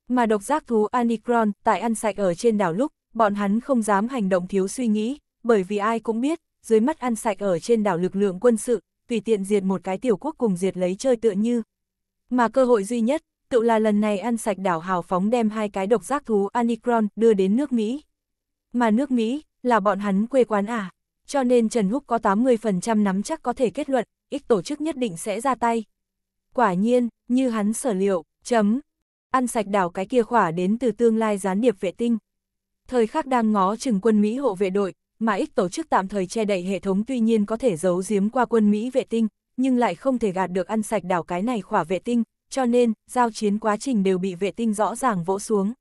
Mà độc giác thú Anicron tại ăn sạch ở trên đảo lúc bọn hắn không dám hành động thiếu suy nghĩ, bởi vì ai cũng biết, dưới mắt ăn sạch ở trên đảo lực lượng quân sự, tùy tiện diệt một cái tiểu quốc cùng diệt lấy chơi tựa như. Mà cơ hội duy nhất, tự là lần này ăn sạch đảo hào phóng đem hai cái độc giác thú Anicron đưa đến nước Mỹ. Mà nước Mỹ, là bọn hắn quê quán à, cho nên Trần Húc có 80% nắm chắc có thể kết luận, ít tổ chức nhất định sẽ ra tay. Quả nhiên, như hắn sở liệu, chấm, ăn sạch đảo cái kia khỏa đến từ tương lai gián điệp vệ tinh thời khắc đang ngó chừng quân Mỹ hộ vệ đội, mà ích tổ chức tạm thời che đậy hệ thống tuy nhiên có thể giấu giếm qua quân Mỹ vệ tinh, nhưng lại không thể gạt được ăn sạch đảo cái này khỏa vệ tinh, cho nên, giao chiến quá trình đều bị vệ tinh rõ ràng vỗ xuống.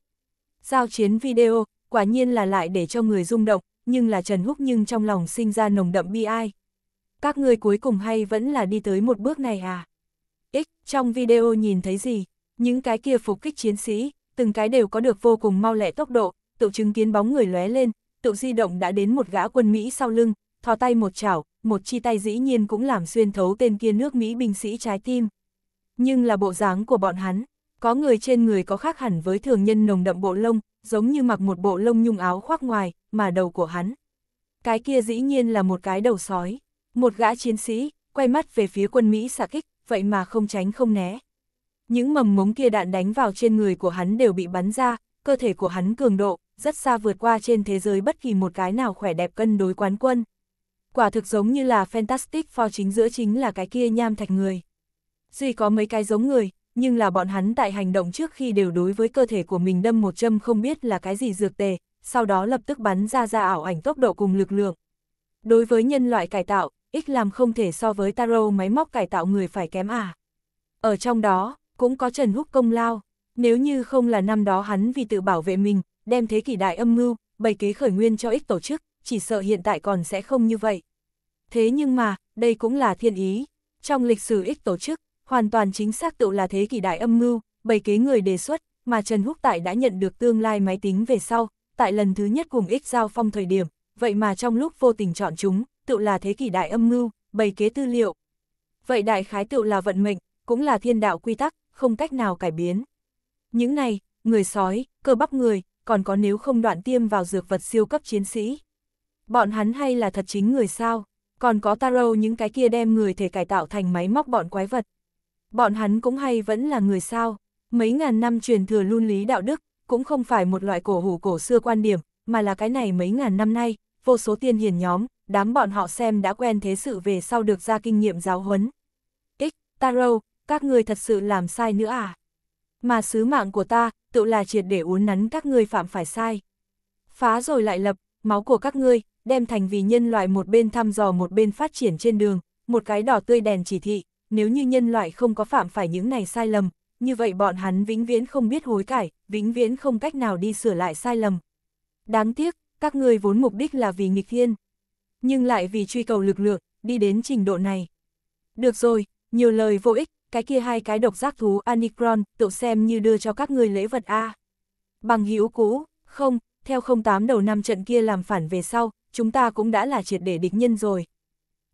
Giao chiến video, quả nhiên là lại để cho người rung động, nhưng là Trần Húc nhưng trong lòng sinh ra nồng đậm bi ai. Các người cuối cùng hay vẫn là đi tới một bước này à? Ích, trong video nhìn thấy gì? Những cái kia phục kích chiến sĩ, từng cái đều có được vô cùng mau lẹ tốc độ, Tự chứng kiến bóng người lóe lên, tự di động đã đến một gã quân Mỹ sau lưng, thò tay một chảo, một chi tay dĩ nhiên cũng làm xuyên thấu tên kia nước Mỹ binh sĩ trái tim. Nhưng là bộ dáng của bọn hắn, có người trên người có khác hẳn với thường nhân nồng đậm bộ lông, giống như mặc một bộ lông nhung áo khoác ngoài, mà đầu của hắn. Cái kia dĩ nhiên là một cái đầu sói, một gã chiến sĩ, quay mắt về phía quân Mỹ xạ kích, vậy mà không tránh không né. Những mầm mống kia đạn đánh vào trên người của hắn đều bị bắn ra, cơ thể của hắn cường độ, rất xa vượt qua trên thế giới bất kỳ một cái nào khỏe đẹp cân đối quán quân. Quả thực giống như là Fantastic Four chính giữa chính là cái kia nham thạch người. Duy có mấy cái giống người, nhưng là bọn hắn tại hành động trước khi đều đối với cơ thể của mình đâm một châm không biết là cái gì dược tề, sau đó lập tức bắn ra ra ảo ảnh tốc độ cùng lực lượng. Đối với nhân loại cải tạo, ích làm không thể so với taro máy móc cải tạo người phải kém à. Ở trong đó, cũng có Trần Húc công lao, nếu như không là năm đó hắn vì tự bảo vệ mình, đem thế kỷ đại âm mưu, bày kế khởi nguyên cho ích tổ chức, chỉ sợ hiện tại còn sẽ không như vậy. Thế nhưng mà, đây cũng là thiên ý. Trong lịch sử ích tổ chức, hoàn toàn chính xác tự là thế kỷ đại âm mưu, bày kế người đề xuất, mà Trần Húc Tại đã nhận được tương lai máy tính về sau, tại lần thứ nhất cùng ích giao phong thời điểm, vậy mà trong lúc vô tình chọn chúng, tự là thế kỷ đại âm mưu, bày kế tư liệu. Vậy đại khái tự là vận mệnh, cũng là thiên đạo quy tắc, không cách nào cải biến. Những này, người sói, cơ bắp người, còn có nếu không đoạn tiêm vào dược vật siêu cấp chiến sĩ. Bọn hắn hay là thật chính người sao, còn có Taro những cái kia đem người thể cải tạo thành máy móc bọn quái vật. Bọn hắn cũng hay vẫn là người sao, mấy ngàn năm truyền thừa luân lý đạo đức, cũng không phải một loại cổ hủ cổ xưa quan điểm, mà là cái này mấy ngàn năm nay, vô số tiên hiền nhóm, đám bọn họ xem đã quen thế sự về sau được ra kinh nghiệm giáo huấn. Ích, Taro, các người thật sự làm sai nữa à? Mà sứ mạng của ta, tự là triệt để uốn nắn các ngươi phạm phải sai. Phá rồi lại lập, máu của các ngươi, đem thành vì nhân loại một bên thăm dò một bên phát triển trên đường, một cái đỏ tươi đèn chỉ thị, nếu như nhân loại không có phạm phải những này sai lầm, như vậy bọn hắn vĩnh viễn không biết hối cải, vĩnh viễn không cách nào đi sửa lại sai lầm. Đáng tiếc, các ngươi vốn mục đích là vì nghịch thiên, nhưng lại vì truy cầu lực lượng, đi đến trình độ này. Được rồi, nhiều lời vô ích, cái kia hai cái độc giác thú Anicron, tự xem như đưa cho các người lễ vật A. Bằng hữu cũ, không, theo 08 đầu năm trận kia làm phản về sau, chúng ta cũng đã là triệt để địch nhân rồi.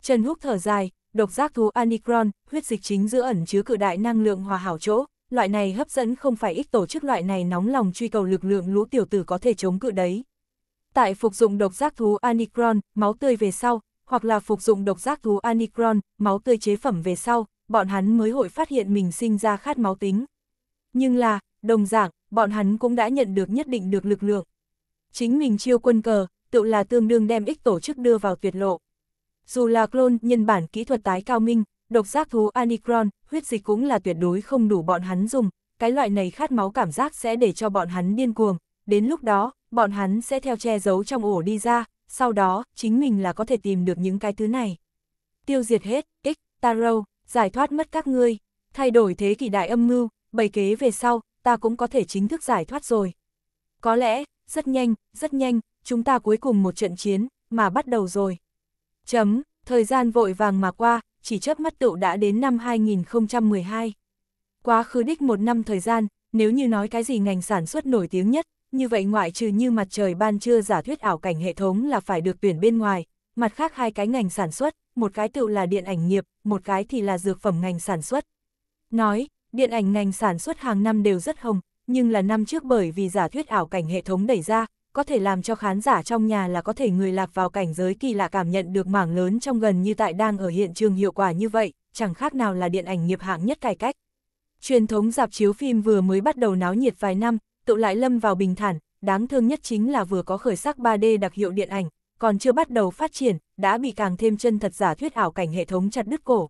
Trần Húc thở dài, độc giác thú Anicron, huyết dịch chính giữa ẩn chứa cự đại năng lượng hòa hảo chỗ, loại này hấp dẫn không phải ít tổ chức loại này nóng lòng truy cầu lực lượng lũ tiểu tử có thể chống cự đấy. Tại phục dụng độc giác thú Anicron, máu tươi về sau, hoặc là phục dụng độc giác thú Anicron, máu tươi chế phẩm về sau, bọn hắn mới hội phát hiện mình sinh ra khát máu tính. Nhưng là, đồng dạng, bọn hắn cũng đã nhận được nhất định được lực lượng. Chính mình chiêu quân cờ, tự là tương đương đem ích tổ chức đưa vào tuyệt lộ. Dù là clone, nhân bản kỹ thuật tái cao minh, độc giác thú Anicron, huyết dịch cũng là tuyệt đối không đủ bọn hắn dùng, cái loại này khát máu cảm giác sẽ để cho bọn hắn điên cuồng, đến lúc đó, bọn hắn sẽ theo che giấu trong ổ đi ra, sau đó, chính mình là có thể tìm được những cái thứ này. Tiêu diệt hết, X, Taro giải thoát mất các ngươi, thay đổi thế kỷ đại âm mưu, bày kế về sau, ta cũng có thể chính thức giải thoát rồi. Có lẽ, rất nhanh, rất nhanh, chúng ta cuối cùng một trận chiến, mà bắt đầu rồi. Chấm, thời gian vội vàng mà qua, chỉ chớp mắt tựu đã đến năm 2012. Quá khứ đích một năm thời gian, nếu như nói cái gì ngành sản xuất nổi tiếng nhất, như vậy ngoại trừ như mặt trời ban trưa giả thuyết ảo cảnh hệ thống là phải được tuyển bên ngoài, mặt khác hai cái ngành sản xuất, một cái tự là điện ảnh nghiệp, một cái thì là dược phẩm ngành sản xuất. Nói, điện ảnh ngành sản xuất hàng năm đều rất hồng, nhưng là năm trước bởi vì giả thuyết ảo cảnh hệ thống đẩy ra, có thể làm cho khán giả trong nhà là có thể người lạc vào cảnh giới kỳ lạ cảm nhận được mảng lớn trong gần như tại đang ở hiện trường hiệu quả như vậy, chẳng khác nào là điện ảnh nghiệp hạng nhất cải cách. Truyền thống dạp chiếu phim vừa mới bắt đầu náo nhiệt vài năm, tự lại lâm vào bình thản, đáng thương nhất chính là vừa có khởi sắc 3D đặc hiệu điện ảnh, còn chưa bắt đầu phát triển, đã bị càng thêm chân thật giả thuyết ảo cảnh hệ thống chặt đứt cổ.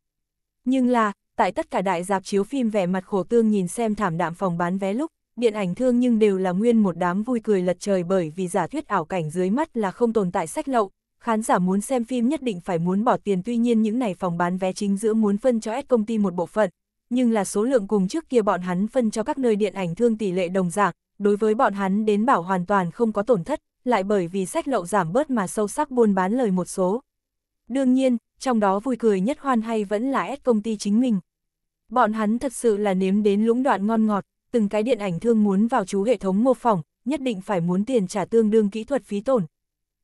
Nhưng là, tại tất cả đại dạp chiếu phim vẻ mặt khổ tương nhìn xem thảm đạm phòng bán vé lúc, điện ảnh thương nhưng đều là nguyên một đám vui cười lật trời bởi vì giả thuyết ảo cảnh dưới mắt là không tồn tại sách lậu, khán giả muốn xem phim nhất định phải muốn bỏ tiền tuy nhiên những này phòng bán vé chính giữa muốn phân cho S công ty một bộ phận, nhưng là số lượng cùng trước kia bọn hắn phân cho các nơi điện ảnh thương tỷ lệ đồng dạng, đối với bọn hắn đến bảo hoàn toàn không có tổn thất, lại bởi vì sách lậu giảm bớt mà sâu sắc buôn bán lời một số. Đương nhiên, trong đó vui cười nhất hoan hay vẫn là s công ty chính mình. Bọn hắn thật sự là nếm đến lũng đoạn ngon ngọt, từng cái điện ảnh thương muốn vào chú hệ thống mô phỏng, nhất định phải muốn tiền trả tương đương kỹ thuật phí tổn.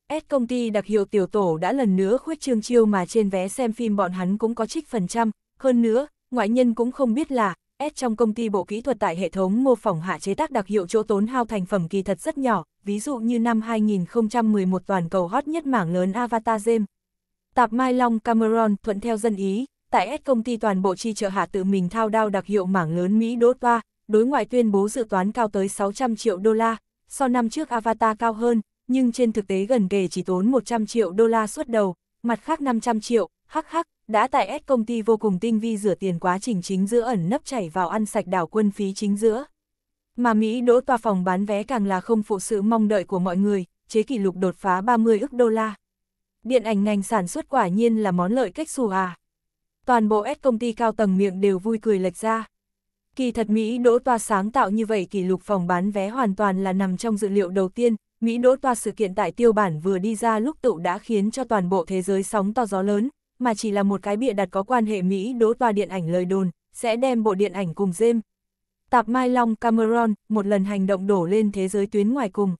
S công ty đặc hiệu tiểu tổ đã lần nữa khuyết trương chiêu mà trên vé xem phim bọn hắn cũng có trích phần trăm, hơn nữa, ngoại nhân cũng không biết là, S trong công ty bộ kỹ thuật tại hệ thống mô phỏng hạ chế tác đặc hiệu chỗ tốn hao thành phẩm kỳ thật rất nhỏ, ví dụ như năm 2011 toàn cầu hot nhất mảng lớn Avatar Game. Tạp Mai Long Cameron thuận theo dân ý, tại S công ty toàn bộ chi trợ hạ tự mình thao đao đặc hiệu mảng lớn Mỹ đốt toa, đối ngoại tuyên bố dự toán cao tới 600 triệu đô la, so năm trước Avatar cao hơn, nhưng trên thực tế gần kề chỉ tốn 100 triệu đô la suốt đầu, mặt khác 500 triệu, hắc hắc, đã tại S công ty vô cùng tinh vi rửa tiền quá trình chính giữa ẩn nấp chảy vào ăn sạch đảo quân phí chính giữa. Mà Mỹ đỗ tòa phòng bán vé càng là không phụ sự mong đợi của mọi người, chế kỷ lục đột phá 30 ức đô la. Điện ảnh ngành sản xuất quả nhiên là món lợi cách xù à. Toàn bộ S công ty cao tầng miệng đều vui cười lệch ra. Kỳ thật Mỹ đỗ tòa sáng tạo như vậy kỷ lục phòng bán vé hoàn toàn là nằm trong dự liệu đầu tiên, Mỹ đỗ tòa sự kiện tại tiêu bản vừa đi ra lúc tụ đã khiến cho toàn bộ thế giới sóng to gió lớn, mà chỉ là một cái bịa đặt có quan hệ Mỹ đỗ tòa điện ảnh lời đồn, sẽ đem bộ điện ảnh cùng James. Tạp Mai Long Cameron, một lần hành động đổ lên thế giới tuyến ngoài cùng.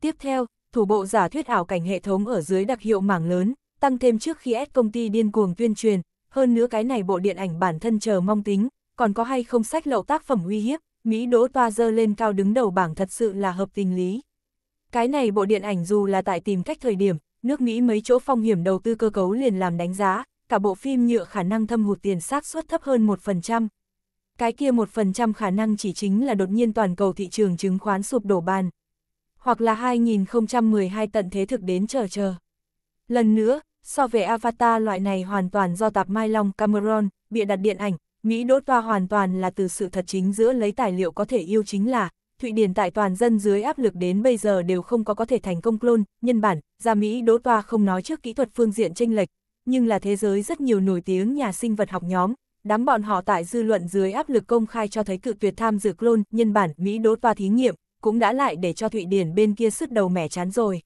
Tiếp theo, thủ bộ giả thuyết ảo cảnh hệ thống ở dưới đặc hiệu mảng lớn, tăng thêm trước khi S công ty điên cuồng tuyên truyền, hơn nữa cái này bộ điện ảnh bản thân chờ mong tính, còn có hay không sách lậu tác phẩm uy hiếp, Mỹ đỗ toa dơ lên cao đứng đầu bảng thật sự là hợp tình lý. Cái này bộ điện ảnh dù là tại tìm cách thời điểm, nước Mỹ mấy chỗ phong hiểm đầu tư cơ cấu liền làm đánh giá, cả bộ phim nhựa khả năng thâm hụt tiền xác suất thấp hơn 1%. Cái kia 1% khả năng chỉ chính là đột nhiên toàn cầu thị trường chứng khoán sụp đổ bàn. Hoặc là 2012 tận thế thực đến chờ chờ. Lần nữa, so về Avatar loại này hoàn toàn do tạp Mai Long Cameron, bịa đặt điện ảnh, Mỹ đốt toa hoàn toàn là từ sự thật chính giữa lấy tài liệu có thể yêu chính là, Thụy Điển tại toàn dân dưới áp lực đến bây giờ đều không có có thể thành công clone, nhân bản, ra Mỹ đỗ toa không nói trước kỹ thuật phương diện tranh lệch, nhưng là thế giới rất nhiều nổi tiếng nhà sinh vật học nhóm, đám bọn họ tại dư luận dưới áp lực công khai cho thấy cự tuyệt tham dự clone, nhân bản, Mỹ đỗ toa thí nghiệm, cũng đã lại để cho Thụy Điển bên kia sứt đầu mẻ chán rồi.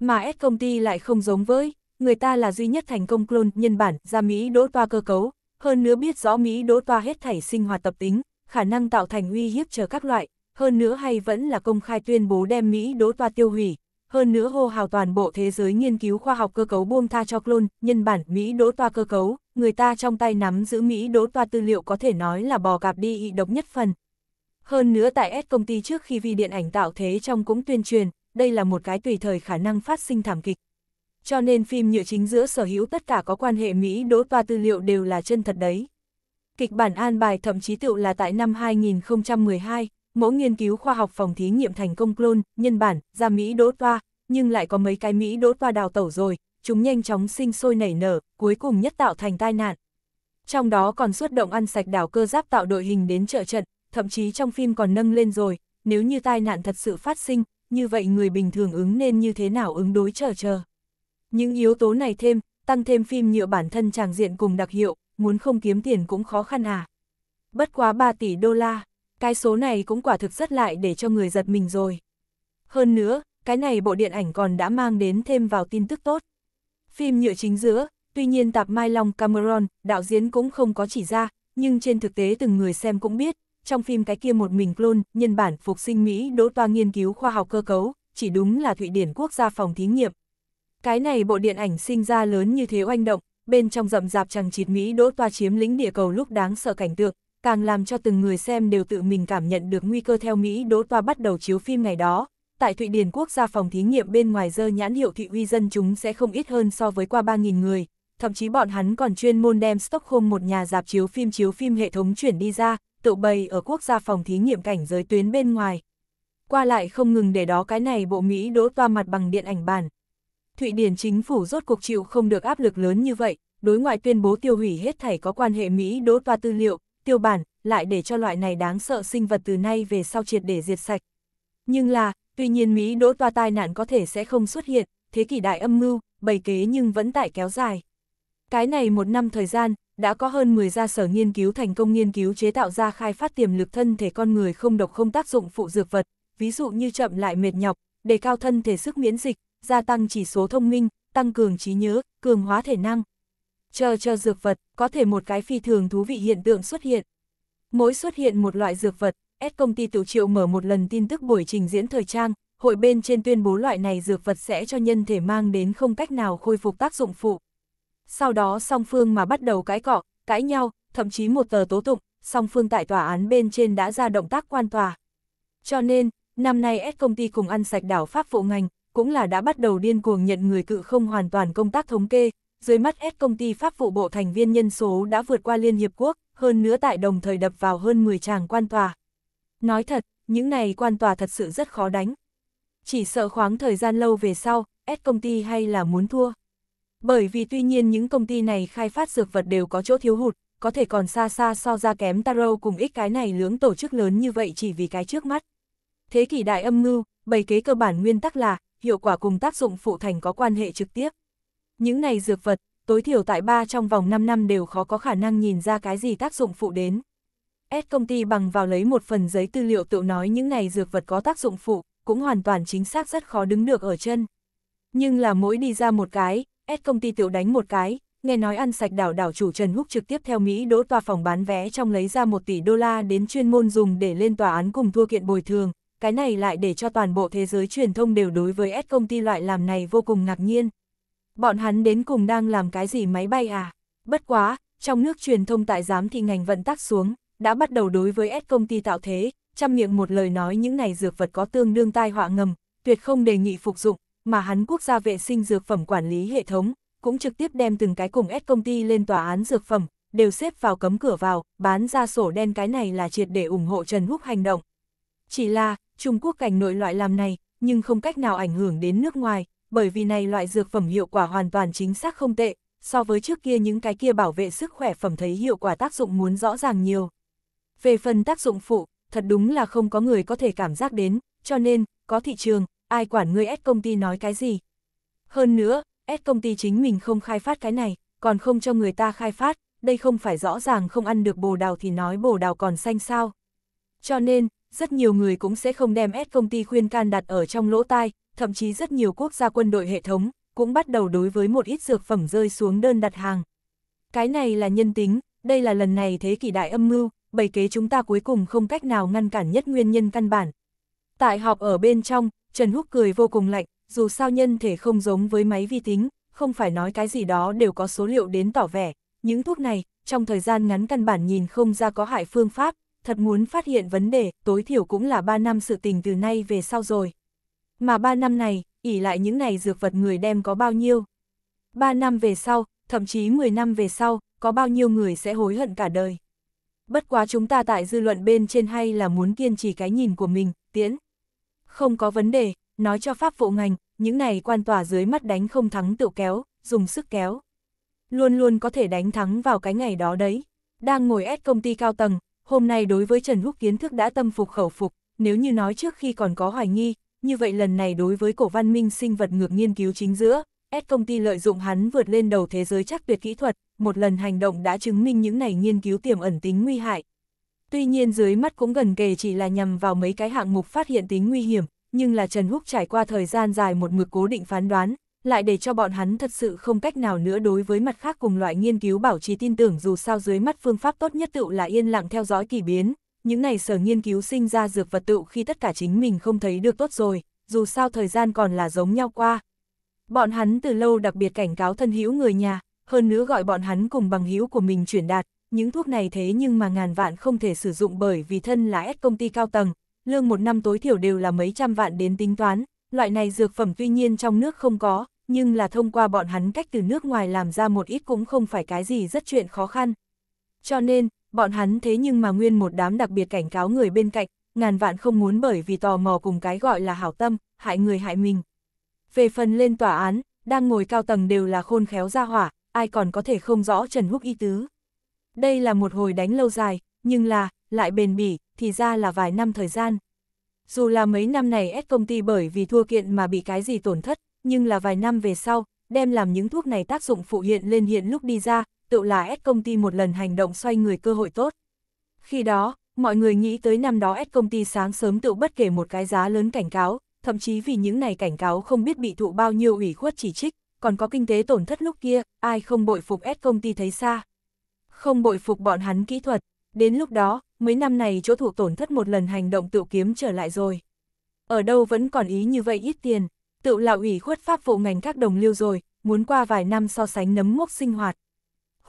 Mà S công ty lại không giống với, người ta là duy nhất thành công clone, nhân bản, ra Mỹ đỗ toa cơ cấu, hơn nữa biết rõ Mỹ đỗ toa hết thảy sinh hoạt tập tính, khả năng tạo thành uy hiếp chờ các loại, hơn nữa hay vẫn là công khai tuyên bố đem Mỹ đỗ toa tiêu hủy, hơn nữa hô hào toàn bộ thế giới nghiên cứu khoa học cơ cấu buông tha cho clone, nhân bản Mỹ đỗ toa cơ cấu, người ta trong tay nắm giữ Mỹ đỗ toa tư liệu có thể nói là bò cạp đi ý độc nhất phần. Hơn nữa tại S công ty trước khi vi điện ảnh tạo thế trong cũng tuyên truyền, đây là một cái tùy thời khả năng phát sinh thảm kịch. Cho nên phim nhựa chính giữa sở hữu tất cả có quan hệ Mỹ đỗ toa tư liệu đều là chân thật đấy. Kịch bản an bài thậm chí tựu là tại năm 2012, mẫu nghiên cứu khoa học phòng thí nghiệm thành công clone, nhân bản, ra Mỹ đỗ toa, nhưng lại có mấy cái Mỹ đỗ toa đào tẩu rồi, chúng nhanh chóng sinh sôi nảy nở, cuối cùng nhất tạo thành tai nạn. Trong đó còn xuất động ăn sạch đảo cơ giáp tạo đội hình đến trợ trận, thậm chí trong phim còn nâng lên rồi, nếu như tai nạn thật sự phát sinh, như vậy người bình thường ứng nên như thế nào ứng đối chờ chờ. Những yếu tố này thêm, tăng thêm phim nhựa bản thân tràng diện cùng đặc hiệu, muốn không kiếm tiền cũng khó khăn à. Bất quá 3 tỷ đô la cái số này cũng quả thực rất lại để cho người giật mình rồi. Hơn nữa, cái này bộ điện ảnh còn đã mang đến thêm vào tin tức tốt. Phim nhựa chính giữa, tuy nhiên tạp Mai Long Cameron, đạo diễn cũng không có chỉ ra, nhưng trên thực tế từng người xem cũng biết, trong phim cái kia một mình clone, nhân bản phục sinh Mỹ đỗ toa nghiên cứu khoa học cơ cấu, chỉ đúng là Thụy Điển quốc gia phòng thí nghiệm. Cái này bộ điện ảnh sinh ra lớn như thế oanh động, bên trong rậm rạp chẳng chịt Mỹ đỗ toa chiếm lĩnh địa cầu lúc đáng sợ cảnh tượng, càng làm cho từng người xem đều tự mình cảm nhận được nguy cơ theo Mỹ đỗ toa bắt đầu chiếu phim ngày đó. Tại Thụy Điển quốc gia phòng thí nghiệm bên ngoài dơ nhãn hiệu Thụy Uy dân chúng sẽ không ít hơn so với qua 3.000 người, thậm chí bọn hắn còn chuyên môn đem Stockholm một nhà dạp chiếu phim chiếu phim hệ thống chuyển đi ra, tự bày ở quốc gia phòng thí nghiệm cảnh giới tuyến bên ngoài. Qua lại không ngừng để đó cái này bộ Mỹ đỗ toa mặt bằng điện ảnh bản. Thụy Điển chính phủ rốt cuộc chịu không được áp lực lớn như vậy, đối ngoại tuyên bố tiêu hủy hết thảy có quan hệ Mỹ đỗ toa tư liệu, tiêu bản, lại để cho loại này đáng sợ sinh vật từ nay về sau triệt để diệt sạch. Nhưng là, tuy nhiên Mỹ đỗ toa tai nạn có thể sẽ không xuất hiện, thế kỷ đại âm mưu, bày kế nhưng vẫn tại kéo dài. Cái này một năm thời gian, đã có hơn 10 gia sở nghiên cứu thành công nghiên cứu chế tạo ra khai phát tiềm lực thân thể con người không độc không tác dụng phụ dược vật, ví dụ như chậm lại mệt nhọc, đề cao thân thể sức miễn dịch, gia tăng chỉ số thông minh, tăng cường trí nhớ, cường hóa thể năng chờ chờ dược vật, có thể một cái phi thường thú vị hiện tượng xuất hiện. Mỗi xuất hiện một loại dược vật, S công ty tự triệu mở một lần tin tức buổi trình diễn thời trang, hội bên trên tuyên bố loại này dược vật sẽ cho nhân thể mang đến không cách nào khôi phục tác dụng phụ. Sau đó song phương mà bắt đầu cãi cọ, cãi nhau, thậm chí một tờ tố tụng, song phương tại tòa án bên trên đã ra động tác quan tòa. Cho nên, năm nay S công ty cùng ăn sạch đảo Pháp vụ ngành, cũng là đã bắt đầu điên cuồng nhận người cự không hoàn toàn công tác thống kê, dưới mắt S công ty pháp vụ bộ thành viên nhân số đã vượt qua Liên Hiệp Quốc, hơn nữa tại đồng thời đập vào hơn 10 tràng quan tòa. Nói thật, những này quan tòa thật sự rất khó đánh. Chỉ sợ khoáng thời gian lâu về sau, S công ty hay là muốn thua. Bởi vì tuy nhiên những công ty này khai phát dược vật đều có chỗ thiếu hụt, có thể còn xa xa so ra kém Taro cùng ít cái này lưỡng tổ chức lớn như vậy chỉ vì cái trước mắt. Thế kỷ đại âm mưu, bảy kế cơ bản nguyên tắc là, hiệu quả cùng tác dụng phụ thành có quan hệ trực tiếp. Những này dược vật, tối thiểu tại ba trong vòng 5 năm đều khó có khả năng nhìn ra cái gì tác dụng phụ đến. S công ty bằng vào lấy một phần giấy tư liệu tự nói những này dược vật có tác dụng phụ, cũng hoàn toàn chính xác rất khó đứng được ở chân. Nhưng là mỗi đi ra một cái, S công ty tự đánh một cái, nghe nói ăn sạch đảo đảo chủ Trần Húc trực tiếp theo Mỹ đỗ tòa phòng bán vé trong lấy ra 1 tỷ đô la đến chuyên môn dùng để lên tòa án cùng thua kiện bồi thường, cái này lại để cho toàn bộ thế giới truyền thông đều đối với S công ty loại làm này vô cùng ngạc nhiên. Bọn hắn đến cùng đang làm cái gì máy bay à? Bất quá, trong nước truyền thông tại giám thì ngành vận tắc xuống, đã bắt đầu đối với S công ty tạo thế, chăm miệng một lời nói những này dược vật có tương đương tai họa ngầm, tuyệt không đề nghị phục dụng, mà hắn quốc gia vệ sinh dược phẩm quản lý hệ thống, cũng trực tiếp đem từng cái cùng S công ty lên tòa án dược phẩm, đều xếp vào cấm cửa vào, bán ra sổ đen cái này là triệt để ủng hộ Trần Húc hành động. Chỉ là, Trung Quốc cảnh nội loại làm này, nhưng không cách nào ảnh hưởng đến nước ngoài, bởi vì này loại dược phẩm hiệu quả hoàn toàn chính xác không tệ, so với trước kia những cái kia bảo vệ sức khỏe phẩm thấy hiệu quả tác dụng muốn rõ ràng nhiều. Về phần tác dụng phụ, thật đúng là không có người có thể cảm giác đến, cho nên, có thị trường, ai quản người S công ty nói cái gì. Hơn nữa, S công ty chính mình không khai phát cái này, còn không cho người ta khai phát, đây không phải rõ ràng không ăn được bồ đào thì nói bồ đào còn xanh sao. Cho nên, rất nhiều người cũng sẽ không đem S công ty khuyên can đặt ở trong lỗ tai, thậm chí rất nhiều quốc gia quân đội hệ thống cũng bắt đầu đối với một ít dược phẩm rơi xuống đơn đặt hàng. Cái này là nhân tính, đây là lần này thế kỷ đại âm mưu, bày kế chúng ta cuối cùng không cách nào ngăn cản nhất nguyên nhân căn bản. Tại họp ở bên trong, Trần Húc cười vô cùng lạnh, dù sao nhân thể không giống với máy vi tính, không phải nói cái gì đó đều có số liệu đến tỏ vẻ, những thuốc này, trong thời gian ngắn căn bản nhìn không ra có hại phương pháp, thật muốn phát hiện vấn đề, tối thiểu cũng là 3 năm sự tình từ nay về sau rồi. Mà ba năm này, ỉ lại những này dược vật người đem có bao nhiêu. ba năm về sau, thậm chí 10 năm về sau, có bao nhiêu người sẽ hối hận cả đời. Bất quá chúng ta tại dư luận bên trên hay là muốn kiên trì cái nhìn của mình, tiễn. Không có vấn đề, nói cho pháp vụ ngành, những này quan tòa dưới mắt đánh không thắng tự kéo, dùng sức kéo. Luôn luôn có thể đánh thắng vào cái ngày đó đấy. Đang ngồi ép công ty cao tầng, hôm nay đối với Trần Húc kiến thức đã tâm phục khẩu phục, nếu như nói trước khi còn có hoài nghi, như vậy lần này đối với cổ văn minh sinh vật ngược nghiên cứu chính giữa, S công ty lợi dụng hắn vượt lên đầu thế giới chắc tuyệt kỹ thuật, một lần hành động đã chứng minh những này nghiên cứu tiềm ẩn tính nguy hại. Tuy nhiên dưới mắt cũng gần kề chỉ là nhằm vào mấy cái hạng mục phát hiện tính nguy hiểm, nhưng là Trần Húc trải qua thời gian dài một mực cố định phán đoán, lại để cho bọn hắn thật sự không cách nào nữa đối với mặt khác cùng loại nghiên cứu bảo trì tin tưởng dù sao dưới mắt phương pháp tốt nhất tự là yên lặng theo dõi kỳ biến, những này sở nghiên cứu sinh ra dược vật tựu khi tất cả chính mình không thấy được tốt rồi, dù sao thời gian còn là giống nhau qua. Bọn hắn từ lâu đặc biệt cảnh cáo thân hữu người nhà, hơn nữa gọi bọn hắn cùng bằng hữu của mình chuyển đạt, những thuốc này thế nhưng mà ngàn vạn không thể sử dụng bởi vì thân là S công ty cao tầng, lương một năm tối thiểu đều là mấy trăm vạn đến tính toán, loại này dược phẩm tuy nhiên trong nước không có, nhưng là thông qua bọn hắn cách từ nước ngoài làm ra một ít cũng không phải cái gì rất chuyện khó khăn. Cho nên, bọn hắn thế nhưng mà nguyên một đám đặc biệt cảnh cáo người bên cạnh, ngàn vạn không muốn bởi vì tò mò cùng cái gọi là hảo tâm, hại người hại mình. Về phần lên tòa án, đang ngồi cao tầng đều là khôn khéo ra hỏa, ai còn có thể không rõ Trần Húc y tứ. Đây là một hồi đánh lâu dài, nhưng là, lại bền bỉ, thì ra là vài năm thời gian. Dù là mấy năm này ép công ty bởi vì thua kiện mà bị cái gì tổn thất, nhưng là vài năm về sau, đem làm những thuốc này tác dụng phụ hiện lên hiện lúc đi ra, tự là S công ty một lần hành động xoay người cơ hội tốt. Khi đó, mọi người nghĩ tới năm đó S công ty sáng sớm tự bất kể một cái giá lớn cảnh cáo, thậm chí vì những này cảnh cáo không biết bị thụ bao nhiêu ủy khuất chỉ trích, còn có kinh tế tổn thất lúc kia, ai không bội phục S công ty thấy xa. Không bội phục bọn hắn kỹ thuật, đến lúc đó, mấy năm này chỗ thụ tổn thất một lần hành động tự kiếm trở lại rồi. Ở đâu vẫn còn ý như vậy ít tiền, tự là ủy khuất pháp vụ ngành các đồng lưu rồi, muốn qua vài năm so sánh nấm mốc sinh hoạt.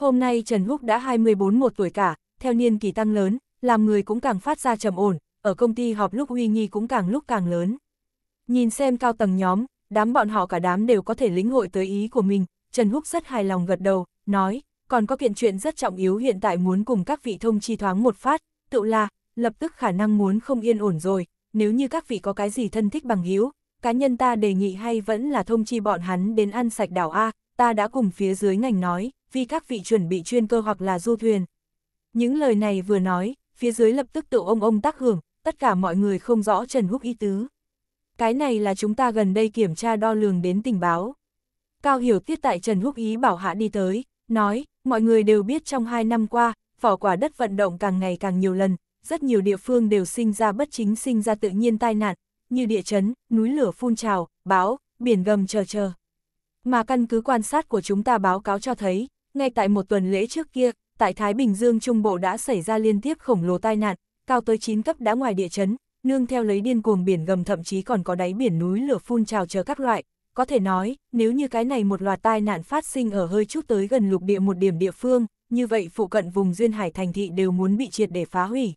Hôm nay Trần Húc đã 24 một tuổi cả, theo niên kỳ tăng lớn, làm người cũng càng phát ra trầm ổn, ở công ty họp lúc huy nghi cũng càng lúc càng lớn. Nhìn xem cao tầng nhóm, đám bọn họ cả đám đều có thể lĩnh hội tới ý của mình, Trần Húc rất hài lòng gật đầu, nói, còn có kiện chuyện rất trọng yếu hiện tại muốn cùng các vị thông chi thoáng một phát, tự là, lập tức khả năng muốn không yên ổn rồi, nếu như các vị có cái gì thân thích bằng hữu cá nhân ta đề nghị hay vẫn là thông chi bọn hắn đến ăn sạch đảo A, ta đã cùng phía dưới ngành nói, vì các vị chuẩn bị chuyên cơ hoặc là du thuyền. Những lời này vừa nói, phía dưới lập tức tự ông ông tác hưởng, tất cả mọi người không rõ Trần Húc ý tứ. Cái này là chúng ta gần đây kiểm tra đo lường đến tình báo. Cao Hiểu Tiết tại Trần Húc ý bảo hạ đi tới, nói, mọi người đều biết trong hai năm qua, vỏ quả đất vận động càng ngày càng nhiều lần, rất nhiều địa phương đều sinh ra bất chính sinh ra tự nhiên tai nạn, như địa chấn, núi lửa phun trào, bão, biển gầm chờ chờ. Mà căn cứ quan sát của chúng ta báo cáo cho thấy, ngay tại một tuần lễ trước kia, tại Thái Bình Dương Trung Bộ đã xảy ra liên tiếp khổng lồ tai nạn, cao tới 9 cấp đã ngoài địa chấn, nương theo lấy điên cuồng biển gầm thậm chí còn có đáy biển núi lửa phun trào chờ các loại. Có thể nói, nếu như cái này một loạt tai nạn phát sinh ở hơi chút tới gần lục địa một điểm địa phương, như vậy phụ cận vùng duyên hải thành thị đều muốn bị triệt để phá hủy.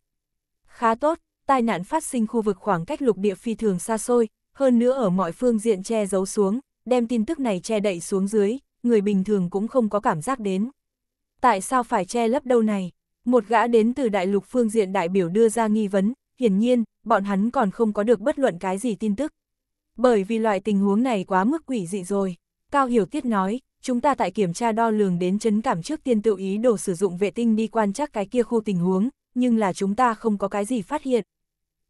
Khá tốt, tai nạn phát sinh khu vực khoảng cách lục địa phi thường xa xôi, hơn nữa ở mọi phương diện che giấu xuống, đem tin tức này che đậy xuống dưới, người bình thường cũng không có cảm giác đến. Tại sao phải che lấp đâu này? Một gã đến từ đại lục phương diện đại biểu đưa ra nghi vấn, hiển nhiên, bọn hắn còn không có được bất luận cái gì tin tức. Bởi vì loại tình huống này quá mức quỷ dị rồi. Cao Hiểu Tiết nói, chúng ta tại kiểm tra đo lường đến chấn cảm trước tiên tự ý đồ sử dụng vệ tinh đi quan trắc cái kia khu tình huống, nhưng là chúng ta không có cái gì phát hiện.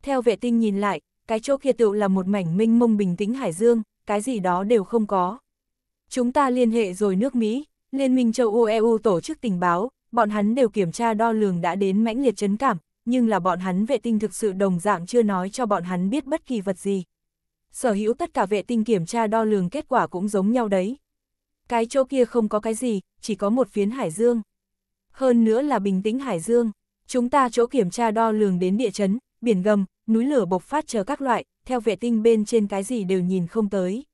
Theo vệ tinh nhìn lại, cái chỗ kia tự là một mảnh minh mông bình tĩnh hải dương, cái gì đó đều không có. Chúng ta liên hệ rồi nước Mỹ, Liên minh châu Âu EU tổ chức tình báo, bọn hắn đều kiểm tra đo lường đã đến mãnh liệt chấn cảm, nhưng là bọn hắn vệ tinh thực sự đồng dạng chưa nói cho bọn hắn biết bất kỳ vật gì. Sở hữu tất cả vệ tinh kiểm tra đo lường kết quả cũng giống nhau đấy. Cái chỗ kia không có cái gì, chỉ có một phiến hải dương. Hơn nữa là bình tĩnh hải dương. Chúng ta chỗ kiểm tra đo lường đến địa chấn, biển gầm, núi lửa bộc phát chờ các loại, theo vệ tinh bên trên cái gì đều nhìn không tới.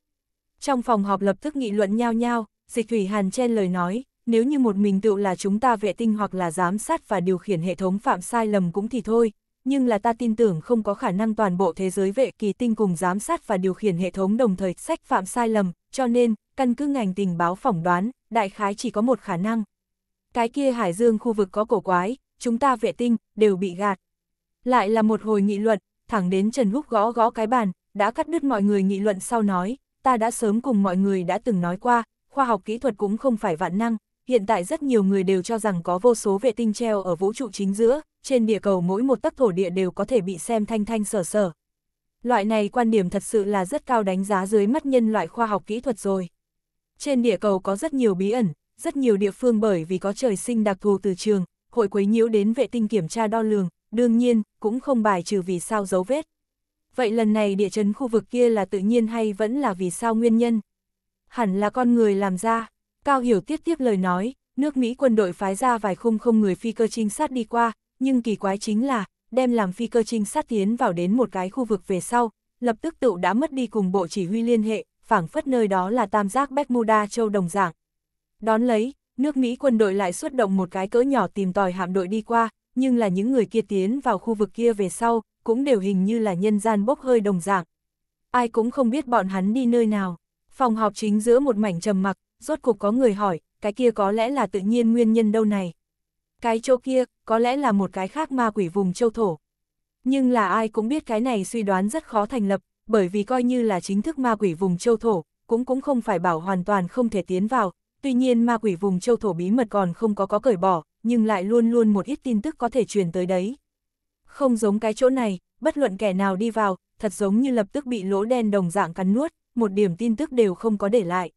Trong phòng họp lập tức nghị luận nhao nhao, dịch thủy hàn chen lời nói, nếu như một mình tự là chúng ta vệ tinh hoặc là giám sát và điều khiển hệ thống phạm sai lầm cũng thì thôi, nhưng là ta tin tưởng không có khả năng toàn bộ thế giới vệ kỳ tinh cùng giám sát và điều khiển hệ thống đồng thời sách phạm sai lầm, cho nên, căn cứ ngành tình báo phỏng đoán, đại khái chỉ có một khả năng. Cái kia hải dương khu vực có cổ quái, chúng ta vệ tinh, đều bị gạt. Lại là một hồi nghị luận, thẳng đến Trần Húc gõ gõ cái bàn, đã cắt đứt mọi người nghị luận sau nói, ta đã sớm cùng mọi người đã từng nói qua, khoa học kỹ thuật cũng không phải vạn năng, hiện tại rất nhiều người đều cho rằng có vô số vệ tinh treo ở vũ trụ chính giữa, trên địa cầu mỗi một tấc thổ địa đều có thể bị xem thanh thanh sở sở. Loại này quan điểm thật sự là rất cao đánh giá dưới mắt nhân loại khoa học kỹ thuật rồi. Trên địa cầu có rất nhiều bí ẩn, rất nhiều địa phương bởi vì có trời sinh đặc thù từ trường, hội quấy nhiễu đến vệ tinh kiểm tra đo lường, đương nhiên, cũng không bài trừ vì sao dấu vết vậy lần này địa chấn khu vực kia là tự nhiên hay vẫn là vì sao nguyên nhân? Hẳn là con người làm ra. Cao Hiểu tiếp tiếp lời nói, nước Mỹ quân đội phái ra vài khung không người phi cơ trinh sát đi qua, nhưng kỳ quái chính là, đem làm phi cơ trinh sát tiến vào đến một cái khu vực về sau, lập tức tự đã mất đi cùng bộ chỉ huy liên hệ, phảng phất nơi đó là tam giác Bermuda châu đồng dạng Đón lấy, nước Mỹ quân đội lại xuất động một cái cỡ nhỏ tìm tòi hạm đội đi qua, nhưng là những người kia tiến vào khu vực kia về sau, cũng đều hình như là nhân gian bốc hơi đồng dạng. Ai cũng không biết bọn hắn đi nơi nào. Phòng họp chính giữa một mảnh trầm mặc, rốt cục có người hỏi, cái kia có lẽ là tự nhiên nguyên nhân đâu này. Cái chỗ kia, có lẽ là một cái khác ma quỷ vùng châu thổ. Nhưng là ai cũng biết cái này suy đoán rất khó thành lập, bởi vì coi như là chính thức ma quỷ vùng châu thổ, cũng cũng không phải bảo hoàn toàn không thể tiến vào, tuy nhiên ma quỷ vùng châu thổ bí mật còn không có có cởi bỏ, nhưng lại luôn luôn một ít tin tức có thể truyền tới đấy. Không giống cái chỗ này, bất luận kẻ nào đi vào, thật giống như lập tức bị lỗ đen đồng dạng cắn nuốt, một điểm tin tức đều không có để lại.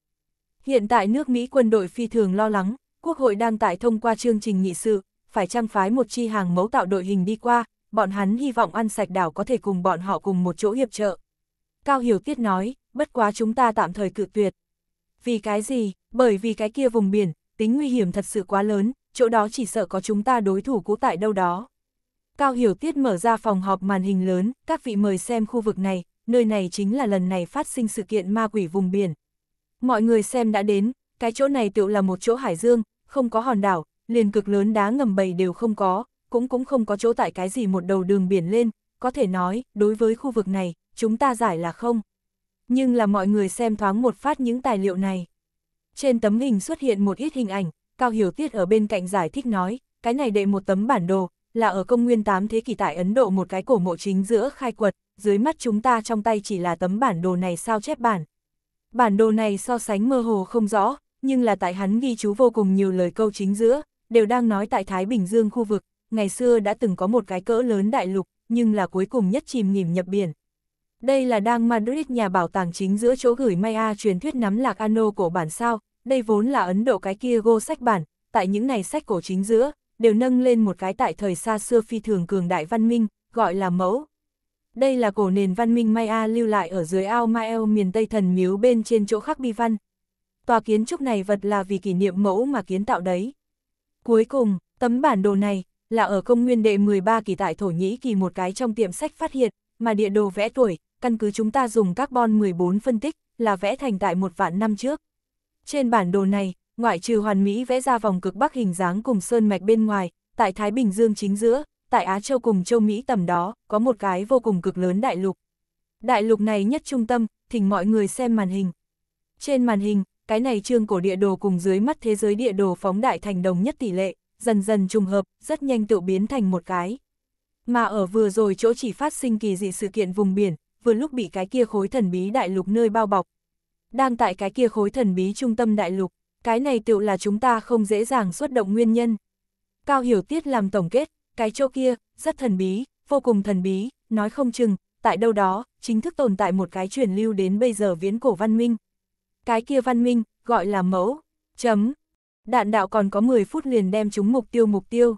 Hiện tại nước Mỹ quân đội phi thường lo lắng, Quốc hội đang tại thông qua chương trình nghị sự, phải trang phái một chi hàng mẫu tạo đội hình đi qua, bọn hắn hy vọng ăn sạch đảo có thể cùng bọn họ cùng một chỗ hiệp trợ. Cao Hiểu Tiết nói, bất quá chúng ta tạm thời cự tuyệt. Vì cái gì? Bởi vì cái kia vùng biển, tính nguy hiểm thật sự quá lớn, chỗ đó chỉ sợ có chúng ta đối thủ cũ tại đâu đó. Cao Hiểu Tiết mở ra phòng họp màn hình lớn, các vị mời xem khu vực này, nơi này chính là lần này phát sinh sự kiện ma quỷ vùng biển. Mọi người xem đã đến, cái chỗ này tựu là một chỗ hải dương, không có hòn đảo, liền cực lớn đá ngầm bầy đều không có, cũng cũng không có chỗ tại cái gì một đầu đường biển lên, có thể nói, đối với khu vực này, chúng ta giải là không. Nhưng là mọi người xem thoáng một phát những tài liệu này. Trên tấm hình xuất hiện một ít hình ảnh, Cao Hiểu Tiết ở bên cạnh giải thích nói, cái này đệ một tấm bản đồ, là ở công nguyên 8 thế kỷ tại Ấn Độ một cái cổ mộ chính giữa khai quật, dưới mắt chúng ta trong tay chỉ là tấm bản đồ này sao chép bản. Bản đồ này so sánh mơ hồ không rõ, nhưng là tại hắn ghi chú vô cùng nhiều lời câu chính giữa, đều đang nói tại Thái Bình Dương khu vực, ngày xưa đã từng có một cái cỡ lớn đại lục, nhưng là cuối cùng nhất chìm nghỉm nhập biển. Đây là đang Madrid nhà bảo tàng chính giữa chỗ gửi Maya truyền thuyết nắm lạc Ano cổ bản sao, đây vốn là Ấn Độ cái kia gô sách bản, tại những này sách cổ chính giữa, đều nâng lên một cái tại thời xa xưa phi thường cường đại văn minh, gọi là mẫu. Đây là cổ nền văn minh Maya lưu lại ở dưới ao Mael miền Tây thần miếu bên trên chỗ khắc bi văn. Tòa kiến trúc này vật là vì kỷ niệm mẫu mà kiến tạo đấy. Cuối cùng, tấm bản đồ này là ở công nguyên đệ 13 kỳ tại Thổ Nhĩ Kỳ một cái trong tiệm sách phát hiện, mà địa đồ vẽ tuổi, căn cứ chúng ta dùng carbon 14 phân tích, là vẽ thành tại một vạn năm trước. Trên bản đồ này, ngoại trừ hoàn mỹ vẽ ra vòng cực bắc hình dáng cùng sơn mạch bên ngoài, tại Thái Bình Dương chính giữa, tại Á Châu cùng châu Mỹ tầm đó, có một cái vô cùng cực lớn đại lục. Đại lục này nhất trung tâm, thỉnh mọi người xem màn hình. Trên màn hình, cái này trương cổ địa đồ cùng dưới mắt thế giới địa đồ phóng đại thành đồng nhất tỷ lệ, dần dần trùng hợp, rất nhanh tự biến thành một cái. Mà ở vừa rồi chỗ chỉ phát sinh kỳ dị sự kiện vùng biển, vừa lúc bị cái kia khối thần bí đại lục nơi bao bọc. Đang tại cái kia khối thần bí trung tâm đại lục, cái này tựu là chúng ta không dễ dàng xuất động nguyên nhân. Cao Hiểu Tiết làm tổng kết, cái chỗ kia, rất thần bí, vô cùng thần bí, nói không chừng, tại đâu đó, chính thức tồn tại một cái truyền lưu đến bây giờ viễn cổ văn minh. Cái kia văn minh, gọi là mẫu, chấm. Đạn đạo còn có 10 phút liền đem chúng mục tiêu mục tiêu.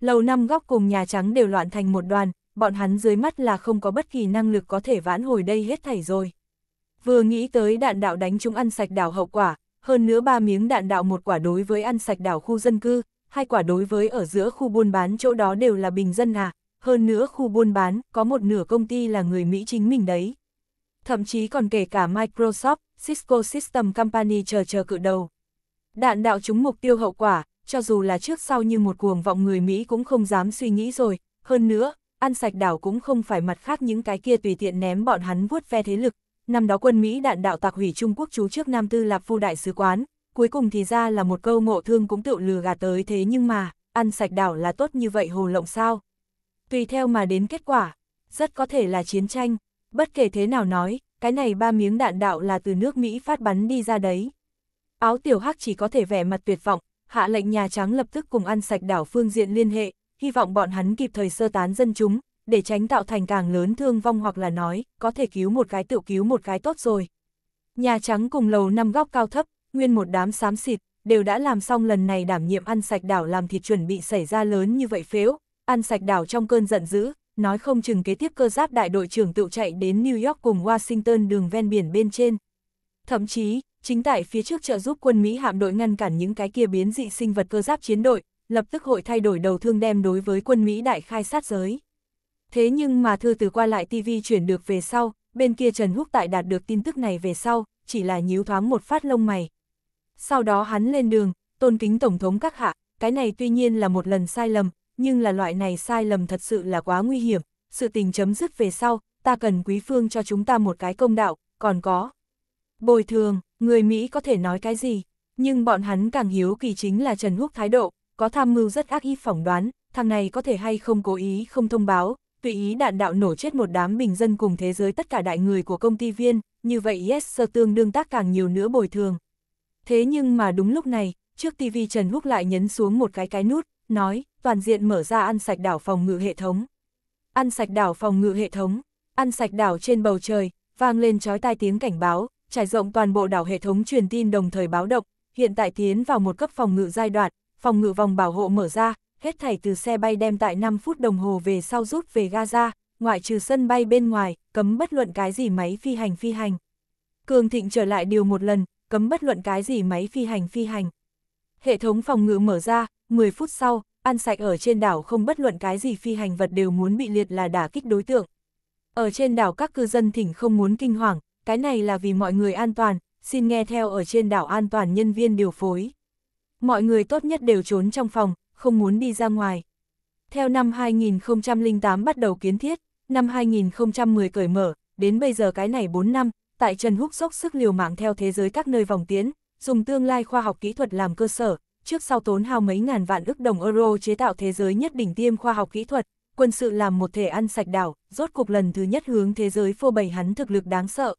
Lầu năm góc cùng Nhà Trắng đều loạn thành một đoàn, bọn hắn dưới mắt là không có bất kỳ năng lực có thể vãn hồi đây hết thảy rồi. Vừa nghĩ tới đạn đạo đánh chúng ăn sạch đảo hậu quả, hơn nữa ba miếng đạn đạo một quả đối với ăn sạch đảo khu dân cư, hai quả đối với ở giữa khu buôn bán chỗ đó đều là bình dân à, hơn nữa khu buôn bán có một nửa công ty là người Mỹ chính mình đấy. Thậm chí còn kể cả Microsoft, Cisco System Company chờ chờ cự đầu. Đạn đạo chúng mục tiêu hậu quả, cho dù là trước sau như một cuồng vọng người Mỹ cũng không dám suy nghĩ rồi, hơn nữa, ăn sạch đảo cũng không phải mặt khác những cái kia tùy tiện ném bọn hắn vuốt ve thế lực, năm đó quân Mỹ đạn đạo tạc hủy Trung Quốc chú trước Nam Tư Lạp Phu Đại Sứ Quán, cuối cùng thì ra là một câu ngộ thương cũng tự lừa gạt tới thế nhưng mà, ăn sạch đảo là tốt như vậy hồ lộng sao. Tùy theo mà đến kết quả, rất có thể là chiến tranh, bất kể thế nào nói, cái này ba miếng đạn đạo là từ nước Mỹ phát bắn đi ra đấy. Áo tiểu hắc chỉ có thể vẻ mặt tuyệt vọng, hạ lệnh Nhà Trắng lập tức cùng ăn sạch đảo phương diện liên hệ, hy vọng bọn hắn kịp thời sơ tán dân chúng, để tránh tạo thành càng lớn thương vong hoặc là nói, có thể cứu một cái tự cứu một cái tốt rồi. Nhà Trắng cùng lầu năm góc cao thấp, nguyên một đám xám xịt, đều đã làm xong lần này đảm nhiệm ăn sạch đảo làm thịt chuẩn bị xảy ra lớn như vậy phếu, ăn sạch đảo trong cơn giận dữ, nói không chừng kế tiếp cơ giáp đại đội trưởng tự chạy đến New York cùng Washington đường ven biển bên trên. Thậm chí, chính tại phía trước trợ giúp quân Mỹ hạm đội ngăn cản những cái kia biến dị sinh vật cơ giáp chiến đội, lập tức hội thay đổi đầu thương đem đối với quân Mỹ đại khai sát giới. Thế nhưng mà thư từ qua lại TV chuyển được về sau, bên kia Trần Húc Tại đạt được tin tức này về sau, chỉ là nhíu thoáng một phát lông mày. Sau đó hắn lên đường, tôn kính Tổng thống các hạ, cái này tuy nhiên là một lần sai lầm, nhưng là loại này sai lầm thật sự là quá nguy hiểm, sự tình chấm dứt về sau, ta cần quý phương cho chúng ta một cái công đạo, còn có. Bồi thường, người Mỹ có thể nói cái gì, nhưng bọn hắn càng hiếu kỳ chính là Trần Húc thái độ, có tham mưu rất ác ý phỏng đoán, thằng này có thể hay không cố ý không thông báo, tùy ý đạn đạo nổ chết một đám bình dân cùng thế giới tất cả đại người của công ty viên, như vậy yes sơ tương đương tác càng nhiều nữa bồi thường. Thế nhưng mà đúng lúc này, trước TV Trần Húc lại nhấn xuống một cái cái nút, nói, toàn diện mở ra ăn sạch đảo phòng ngự hệ thống. Ăn sạch đảo phòng ngự hệ thống, ăn sạch đảo trên bầu trời, vang lên chói tai tiếng cảnh báo, trải rộng toàn bộ đảo hệ thống truyền tin đồng thời báo động, hiện tại tiến vào một cấp phòng ngự giai đoạn, phòng ngự vòng bảo hộ mở ra, hết thảy từ xe bay đem tại 5 phút đồng hồ về sau rút về Gaza, ngoại trừ sân bay bên ngoài, cấm bất luận cái gì máy phi hành phi hành. Cường Thịnh trở lại điều một lần, cấm bất luận cái gì máy phi hành phi hành. Hệ thống phòng ngự mở ra, 10 phút sau, ăn sạch ở trên đảo không bất luận cái gì phi hành vật đều muốn bị liệt là đả kích đối tượng. Ở trên đảo các cư dân thỉnh không muốn kinh hoàng, cái này là vì mọi người an toàn, xin nghe theo ở trên đảo an toàn nhân viên điều phối. Mọi người tốt nhất đều trốn trong phòng, không muốn đi ra ngoài. Theo năm 2008 bắt đầu kiến thiết, năm 2010 cởi mở, đến bây giờ cái này 4 năm, tại Trần Húc dốc sức liều mạng theo thế giới các nơi vòng tiến, dùng tương lai khoa học kỹ thuật làm cơ sở, trước sau tốn hao mấy ngàn vạn ức đồng euro chế tạo thế giới nhất đỉnh tiêm khoa học kỹ thuật, quân sự làm một thể ăn sạch đảo, rốt cuộc lần thứ nhất hướng thế giới phô bày hắn thực lực đáng sợ.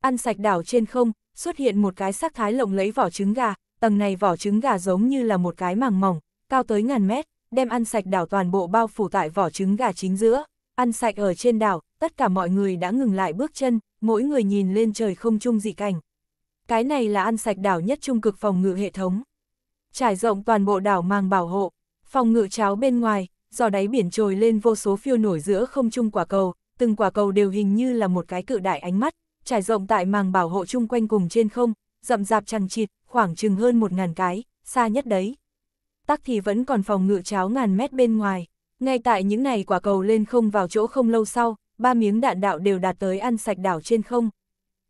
Ăn sạch đảo trên không, xuất hiện một cái sắc thái lộng lẫy vỏ trứng gà, tầng này vỏ trứng gà giống như là một cái màng mỏng, cao tới ngàn mét, đem ăn sạch đảo toàn bộ bao phủ tại vỏ trứng gà chính giữa. Ăn sạch ở trên đảo, tất cả mọi người đã ngừng lại bước chân, mỗi người nhìn lên trời không chung dị cảnh. Cái này là ăn sạch đảo nhất trung cực phòng ngự hệ thống. Trải rộng toàn bộ đảo mang bảo hộ, phòng ngự cháo bên ngoài, giò đáy biển trồi lên vô số phiêu nổi giữa không trung quả cầu, từng quả cầu đều hình như là một cái cự đại ánh mắt, trải rộng tại màng bảo hộ chung quanh cùng trên không, rậm rạp chằng chịt, khoảng chừng hơn một ngàn cái, xa nhất đấy, tắc thì vẫn còn phòng ngự cháo ngàn mét bên ngoài. Ngay tại những này quả cầu lên không vào chỗ không lâu sau, ba miếng đạn đạo đều đạt tới ăn sạch đảo trên không.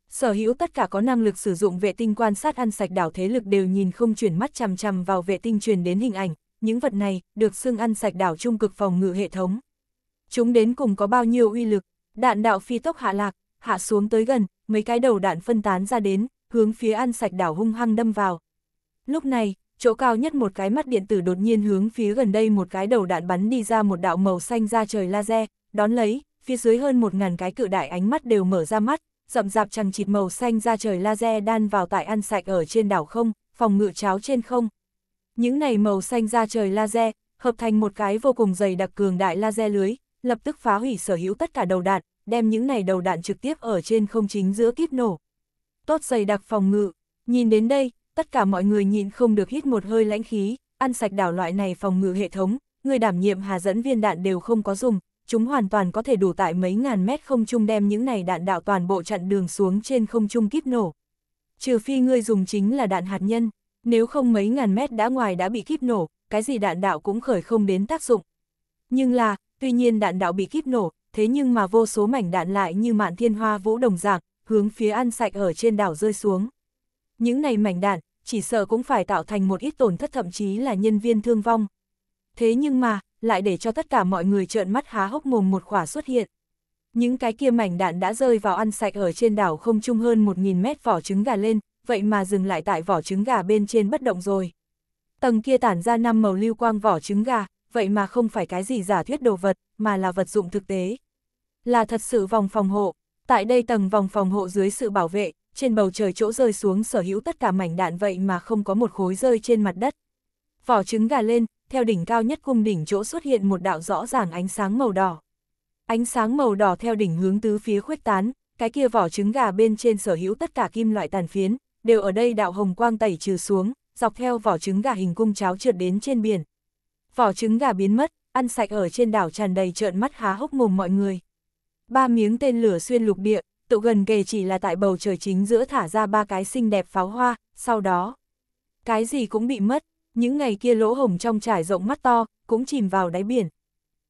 Sở hữu tất cả có năng lực sử dụng vệ tinh quan sát ăn sạch đảo thế lực đều nhìn không chuyển mắt chằm chằm vào vệ tinh truyền đến hình ảnh, những vật này được xưng ăn sạch đảo trung cực phòng ngự hệ thống. Chúng đến cùng có bao nhiêu uy lực, đạn đạo phi tốc hạ lạc, hạ xuống tới gần, mấy cái đầu đạn phân tán ra đến, hướng phía ăn sạch đảo hung hăng đâm vào. Lúc này, chỗ cao nhất một cái mắt điện tử đột nhiên hướng phía gần đây một cái đầu đạn bắn đi ra một đạo màu xanh ra trời laser, đón lấy, phía dưới hơn một ngàn cái cự đại ánh mắt đều mở ra mắt, rậm rạp chằng chịt màu xanh ra trời laser đan vào tại ăn sạch ở trên đảo không, phòng ngự cháo trên không. Những này màu xanh ra trời laser, hợp thành một cái vô cùng dày đặc cường đại laser lưới, lập tức phá hủy sở hữu tất cả đầu đạn, đem những này đầu đạn trực tiếp ở trên không chính giữa kiếp nổ. Tốt dày đặc phòng ngự, nhìn đến đây, tất cả mọi người nhịn không được hít một hơi lãnh khí, ăn sạch đảo loại này phòng ngự hệ thống, người đảm nhiệm hà dẫn viên đạn đều không có dùng, chúng hoàn toàn có thể đủ tại mấy ngàn mét không trung đem những này đạn đạo toàn bộ chặn đường xuống trên không trung kíp nổ. Trừ phi ngươi dùng chính là đạn hạt nhân, nếu không mấy ngàn mét đã ngoài đã bị kíp nổ, cái gì đạn đạo cũng khởi không đến tác dụng. Nhưng là, tuy nhiên đạn đạo bị kíp nổ, thế nhưng mà vô số mảnh đạn lại như mạn thiên hoa vũ đồng dạng, hướng phía ăn sạch ở trên đảo rơi xuống. Những này mảnh đạn, chỉ sợ cũng phải tạo thành một ít tổn thất thậm chí là nhân viên thương vong. Thế nhưng mà, lại để cho tất cả mọi người trợn mắt há hốc mồm một khỏa xuất hiện. Những cái kia mảnh đạn đã rơi vào ăn sạch ở trên đảo không trung hơn 1.000 mét vỏ trứng gà lên, vậy mà dừng lại tại vỏ trứng gà bên trên bất động rồi. Tầng kia tản ra năm màu lưu quang vỏ trứng gà, vậy mà không phải cái gì giả thuyết đồ vật, mà là vật dụng thực tế. Là thật sự vòng phòng hộ, tại đây tầng vòng phòng hộ dưới sự bảo vệ, trên bầu trời chỗ rơi xuống sở hữu tất cả mảnh đạn vậy mà không có một khối rơi trên mặt đất. Vỏ trứng gà lên, theo đỉnh cao nhất cung đỉnh chỗ xuất hiện một đạo rõ ràng ánh sáng màu đỏ. Ánh sáng màu đỏ theo đỉnh hướng tứ phía khuếch tán, cái kia vỏ trứng gà bên trên sở hữu tất cả kim loại tàn phiến, đều ở đây đạo hồng quang tẩy trừ xuống, dọc theo vỏ trứng gà hình cung cháo trượt đến trên biển. Vỏ trứng gà biến mất, ăn sạch ở trên đảo tràn đầy trợn mắt há hốc mồm mọi người. Ba miếng tên lửa xuyên lục địa, tự gần kề chỉ là tại bầu trời chính giữa thả ra ba cái xinh đẹp pháo hoa, sau đó. Cái gì cũng bị mất, những ngày kia lỗ hồng trong trải rộng mắt to, cũng chìm vào đáy biển.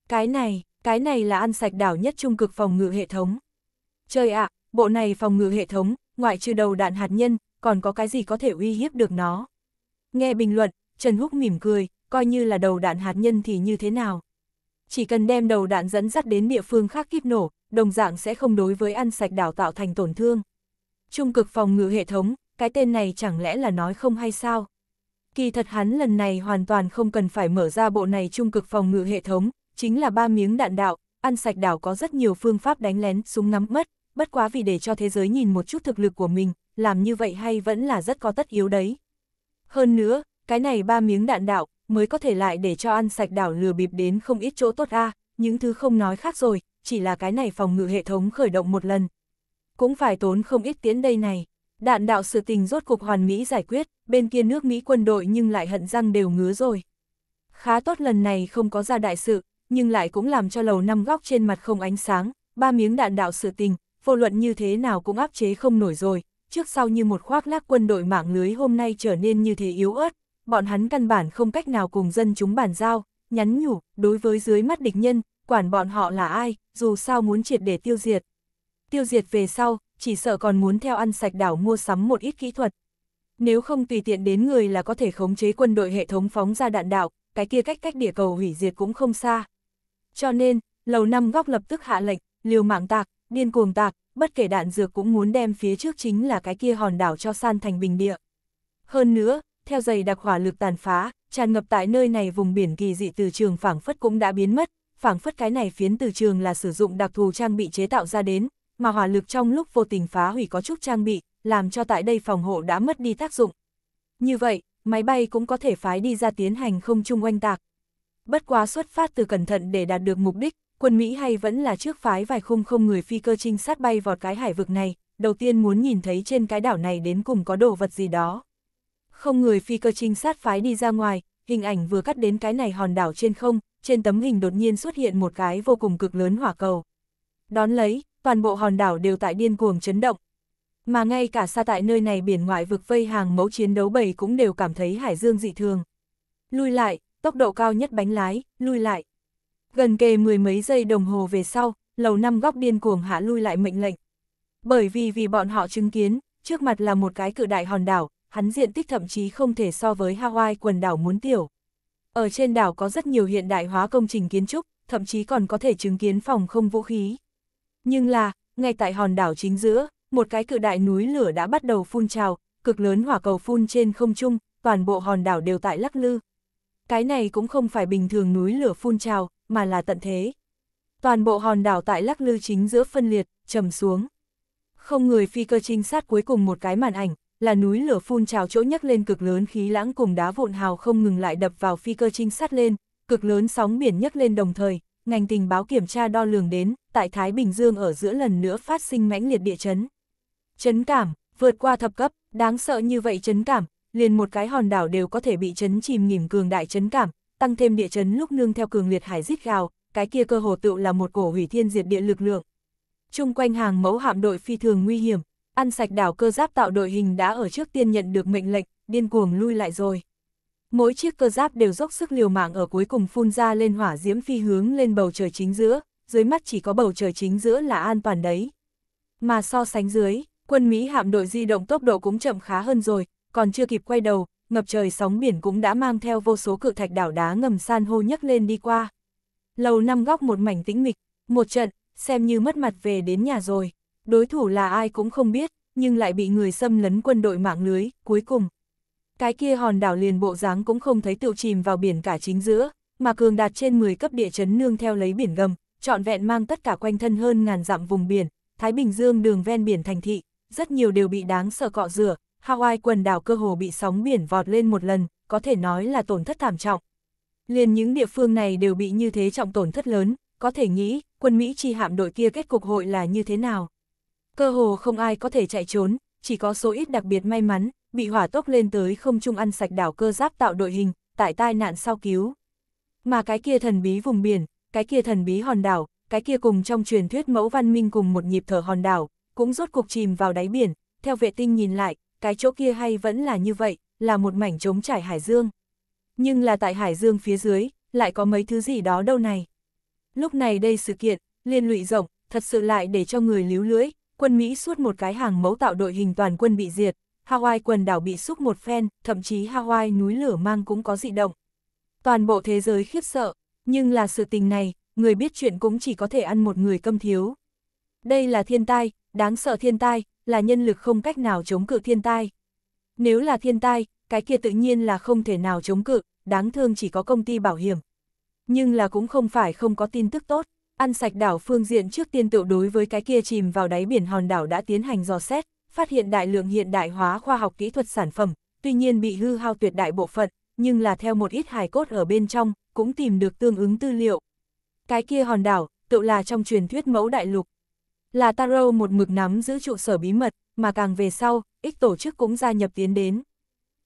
Cái này, cái này là ăn sạch đảo nhất trung cực phòng ngự hệ thống. Trời ạ, bộ này phòng ngự hệ thống, ngoại trừ đầu đạn hạt nhân, còn có cái gì có thể uy hiếp được nó. Nghe bình luận, Trần Húc mỉm cười, coi như là đầu đạn hạt nhân thì như thế nào. Chỉ cần đem đầu đạn dẫn dắt đến địa phương khác kíp nổ, đồng dạng sẽ không đối với ăn sạch đảo tạo thành tổn thương. Trung cực phòng ngự hệ thống, cái tên này chẳng lẽ là nói không hay sao? Kỳ thật hắn lần này hoàn toàn không cần phải mở ra bộ này trung cực phòng ngự hệ thống, chính là ba miếng đạn đạo, ăn sạch đảo có rất nhiều phương pháp đánh lén, súng ngắm mất, bất quá vì để cho thế giới nhìn một chút thực lực của mình, làm như vậy hay vẫn là rất có tất yếu đấy. Hơn nữa, cái này ba miếng đạn đạo mới có thể lại để cho ăn sạch đảo lừa bịp đến không ít chỗ tốt a à, những thứ không nói khác rồi, chỉ là cái này phòng ngự hệ thống khởi động một lần. Cũng phải tốn không ít tiến đây này. Đạn đạo sự tình rốt cục hoàn Mỹ giải quyết, bên kia nước Mỹ quân đội nhưng lại hận răng đều ngứa rồi. Khá tốt lần này không có ra đại sự, nhưng lại cũng làm cho lầu năm góc trên mặt không ánh sáng, ba miếng đạn đạo sự tình, vô luận như thế nào cũng áp chế không nổi rồi, trước sau như một khoác lác quân đội mạng lưới hôm nay trở nên như thế yếu ớt, bọn hắn căn bản không cách nào cùng dân chúng bàn giao, nhắn nhủ, đối với dưới mắt địch nhân, quản bọn họ là ai, dù sao muốn triệt để tiêu diệt. Tiêu diệt về sau, chỉ sợ còn muốn theo ăn sạch đảo mua sắm một ít kỹ thuật. Nếu không tùy tiện đến người là có thể khống chế quân đội hệ thống phóng ra đạn đạo, cái kia cách cách địa cầu hủy diệt cũng không xa. Cho nên, lầu năm góc lập tức hạ lệnh, liều mạng tạc, điên cuồng tạc, bất kể đạn dược cũng muốn đem phía trước chính là cái kia hòn đảo cho san thành bình địa. Hơn nữa, theo dày đặc hỏa lực tàn phá, tràn ngập tại nơi này vùng biển kỳ dị từ trường phảng phất cũng đã biến mất, phảng phất cái này phiến từ trường là sử dụng đặc thù trang bị chế tạo ra đến, mà hỏa lực trong lúc vô tình phá hủy có chút trang bị, làm cho tại đây phòng hộ đã mất đi tác dụng. Như vậy, máy bay cũng có thể phái đi ra tiến hành không trung oanh tạc. Bất quá xuất phát từ cẩn thận để đạt được mục đích, quân Mỹ hay vẫn là trước phái vài khung không người phi cơ trinh sát bay vọt cái hải vực này, đầu tiên muốn nhìn thấy trên cái đảo này đến cùng có đồ vật gì đó. Không người phi cơ trinh sát phái đi ra ngoài, hình ảnh vừa cắt đến cái này hòn đảo trên không, trên tấm hình đột nhiên xuất hiện một cái vô cùng cực lớn hỏa cầu. Đón lấy, toàn bộ hòn đảo đều tại điên cuồng chấn động. Mà ngay cả xa tại nơi này biển ngoại vực vây hàng mẫu chiến đấu bầy cũng đều cảm thấy hải dương dị thường. Lui lại, tốc độ cao nhất bánh lái, lui lại. Gần kề mười mấy giây đồng hồ về sau, lầu năm góc điên cuồng hạ lui lại mệnh lệnh. Bởi vì vì bọn họ chứng kiến, trước mặt là một cái cự đại hòn đảo, hắn diện tích thậm chí không thể so với Hawaii quần đảo muốn tiểu. Ở trên đảo có rất nhiều hiện đại hóa công trình kiến trúc, thậm chí còn có thể chứng kiến phòng không vũ khí. Nhưng là, ngay tại hòn đảo chính giữa, một cái cự đại núi lửa đã bắt đầu phun trào, cực lớn hỏa cầu phun trên không trung, toàn bộ hòn đảo đều tại lắc lư. Cái này cũng không phải bình thường núi lửa phun trào, mà là tận thế. Toàn bộ hòn đảo tại lắc lư chính giữa phân liệt, trầm xuống. Không người phi cơ trinh sát cuối cùng một cái màn ảnh, là núi lửa phun trào chỗ nhấc lên cực lớn khí lãng cùng đá vụn hào không ngừng lại đập vào phi cơ trinh sát lên, cực lớn sóng biển nhấc lên đồng thời, ngành tình báo kiểm tra đo lường đến, tại Thái Bình Dương ở giữa lần nữa phát sinh mãnh liệt địa chấn. Chấn cảm, vượt qua thập cấp, đáng sợ như vậy chấn cảm, liền một cái hòn đảo đều có thể bị chấn chìm nghỉm cường đại chấn cảm, tăng thêm địa chấn lúc nương theo cường liệt hải rít gào, cái kia cơ hồ tựu là một cổ hủy thiên diệt địa lực lượng. Trung quanh hàng mẫu hạm đội phi thường nguy hiểm, ăn sạch đảo cơ giáp tạo đội hình đã ở trước tiên nhận được mệnh lệnh, điên cuồng lui lại rồi. Mỗi chiếc cơ giáp đều dốc sức liều mạng ở cuối cùng phun ra lên hỏa diễm phi hướng lên bầu trời chính giữa, dưới mắt chỉ có bầu trời chính giữa là an toàn đấy. Mà so sánh dưới, quân Mỹ hạm đội di động tốc độ cũng chậm khá hơn rồi, còn chưa kịp quay đầu, ngập trời sóng biển cũng đã mang theo vô số cự thạch đảo đá ngầm san hô nhấc lên đi qua. Lầu năm góc một mảnh tĩnh mịch, một trận, xem như mất mặt về đến nhà rồi đối thủ là ai cũng không biết, nhưng lại bị người xâm lấn quân đội mạng lưới, cuối cùng. Cái kia hòn đảo liền bộ dáng cũng không thấy tựu chìm vào biển cả chính giữa, mà cường đạt trên 10 cấp địa chấn nương theo lấy biển gầm, trọn vẹn mang tất cả quanh thân hơn ngàn dặm vùng biển, Thái Bình Dương đường ven biển thành thị, rất nhiều đều bị đáng sợ cọ rửa, Hawaii quần đảo cơ hồ bị sóng biển vọt lên một lần, có thể nói là tổn thất thảm trọng. Liền những địa phương này đều bị như thế trọng tổn thất lớn, có thể nghĩ, quân Mỹ chi hạm đội kia kết cục hội là như thế nào. Cơ hồ không ai có thể chạy trốn, chỉ có số ít đặc biệt may mắn, bị hỏa tốc lên tới không trung ăn sạch đảo cơ giáp tạo đội hình, tại tai nạn sau cứu. Mà cái kia thần bí vùng biển, cái kia thần bí hòn đảo, cái kia cùng trong truyền thuyết mẫu văn minh cùng một nhịp thở hòn đảo, cũng rốt cục chìm vào đáy biển, theo vệ tinh nhìn lại, cái chỗ kia hay vẫn là như vậy, là một mảnh trống trải hải dương. Nhưng là tại hải dương phía dưới, lại có mấy thứ gì đó đâu này. Lúc này đây sự kiện, liên lụy rộng, thật sự lại để cho người líu lưỡi, quân Mỹ suốt một cái hàng mẫu tạo đội hình toàn quân bị diệt, Hawaii quần đảo bị xúc một phen, thậm chí Hawaii núi lửa mang cũng có dị động. Toàn bộ thế giới khiếp sợ, nhưng là sự tình này, người biết chuyện cũng chỉ có thể ăn một người câm thiếu. Đây là thiên tai, đáng sợ thiên tai, là nhân lực không cách nào chống cự thiên tai. Nếu là thiên tai, cái kia tự nhiên là không thể nào chống cự, đáng thương chỉ có công ty bảo hiểm. Nhưng là cũng không phải không có tin tức tốt. Ăn sạch đảo phương diện trước tiên tự đối với cái kia chìm vào đáy biển hòn đảo đã tiến hành dò xét, phát hiện đại lượng hiện đại hóa khoa học kỹ thuật sản phẩm, tuy nhiên bị hư hao tuyệt đại bộ phận, nhưng là theo một ít hài cốt ở bên trong, cũng tìm được tương ứng tư liệu. Cái kia hòn đảo, tự là trong truyền thuyết mẫu đại lục. Là Taro một mực nắm giữ trụ sở bí mật, mà càng về sau, ích tổ chức cũng gia nhập tiến đến.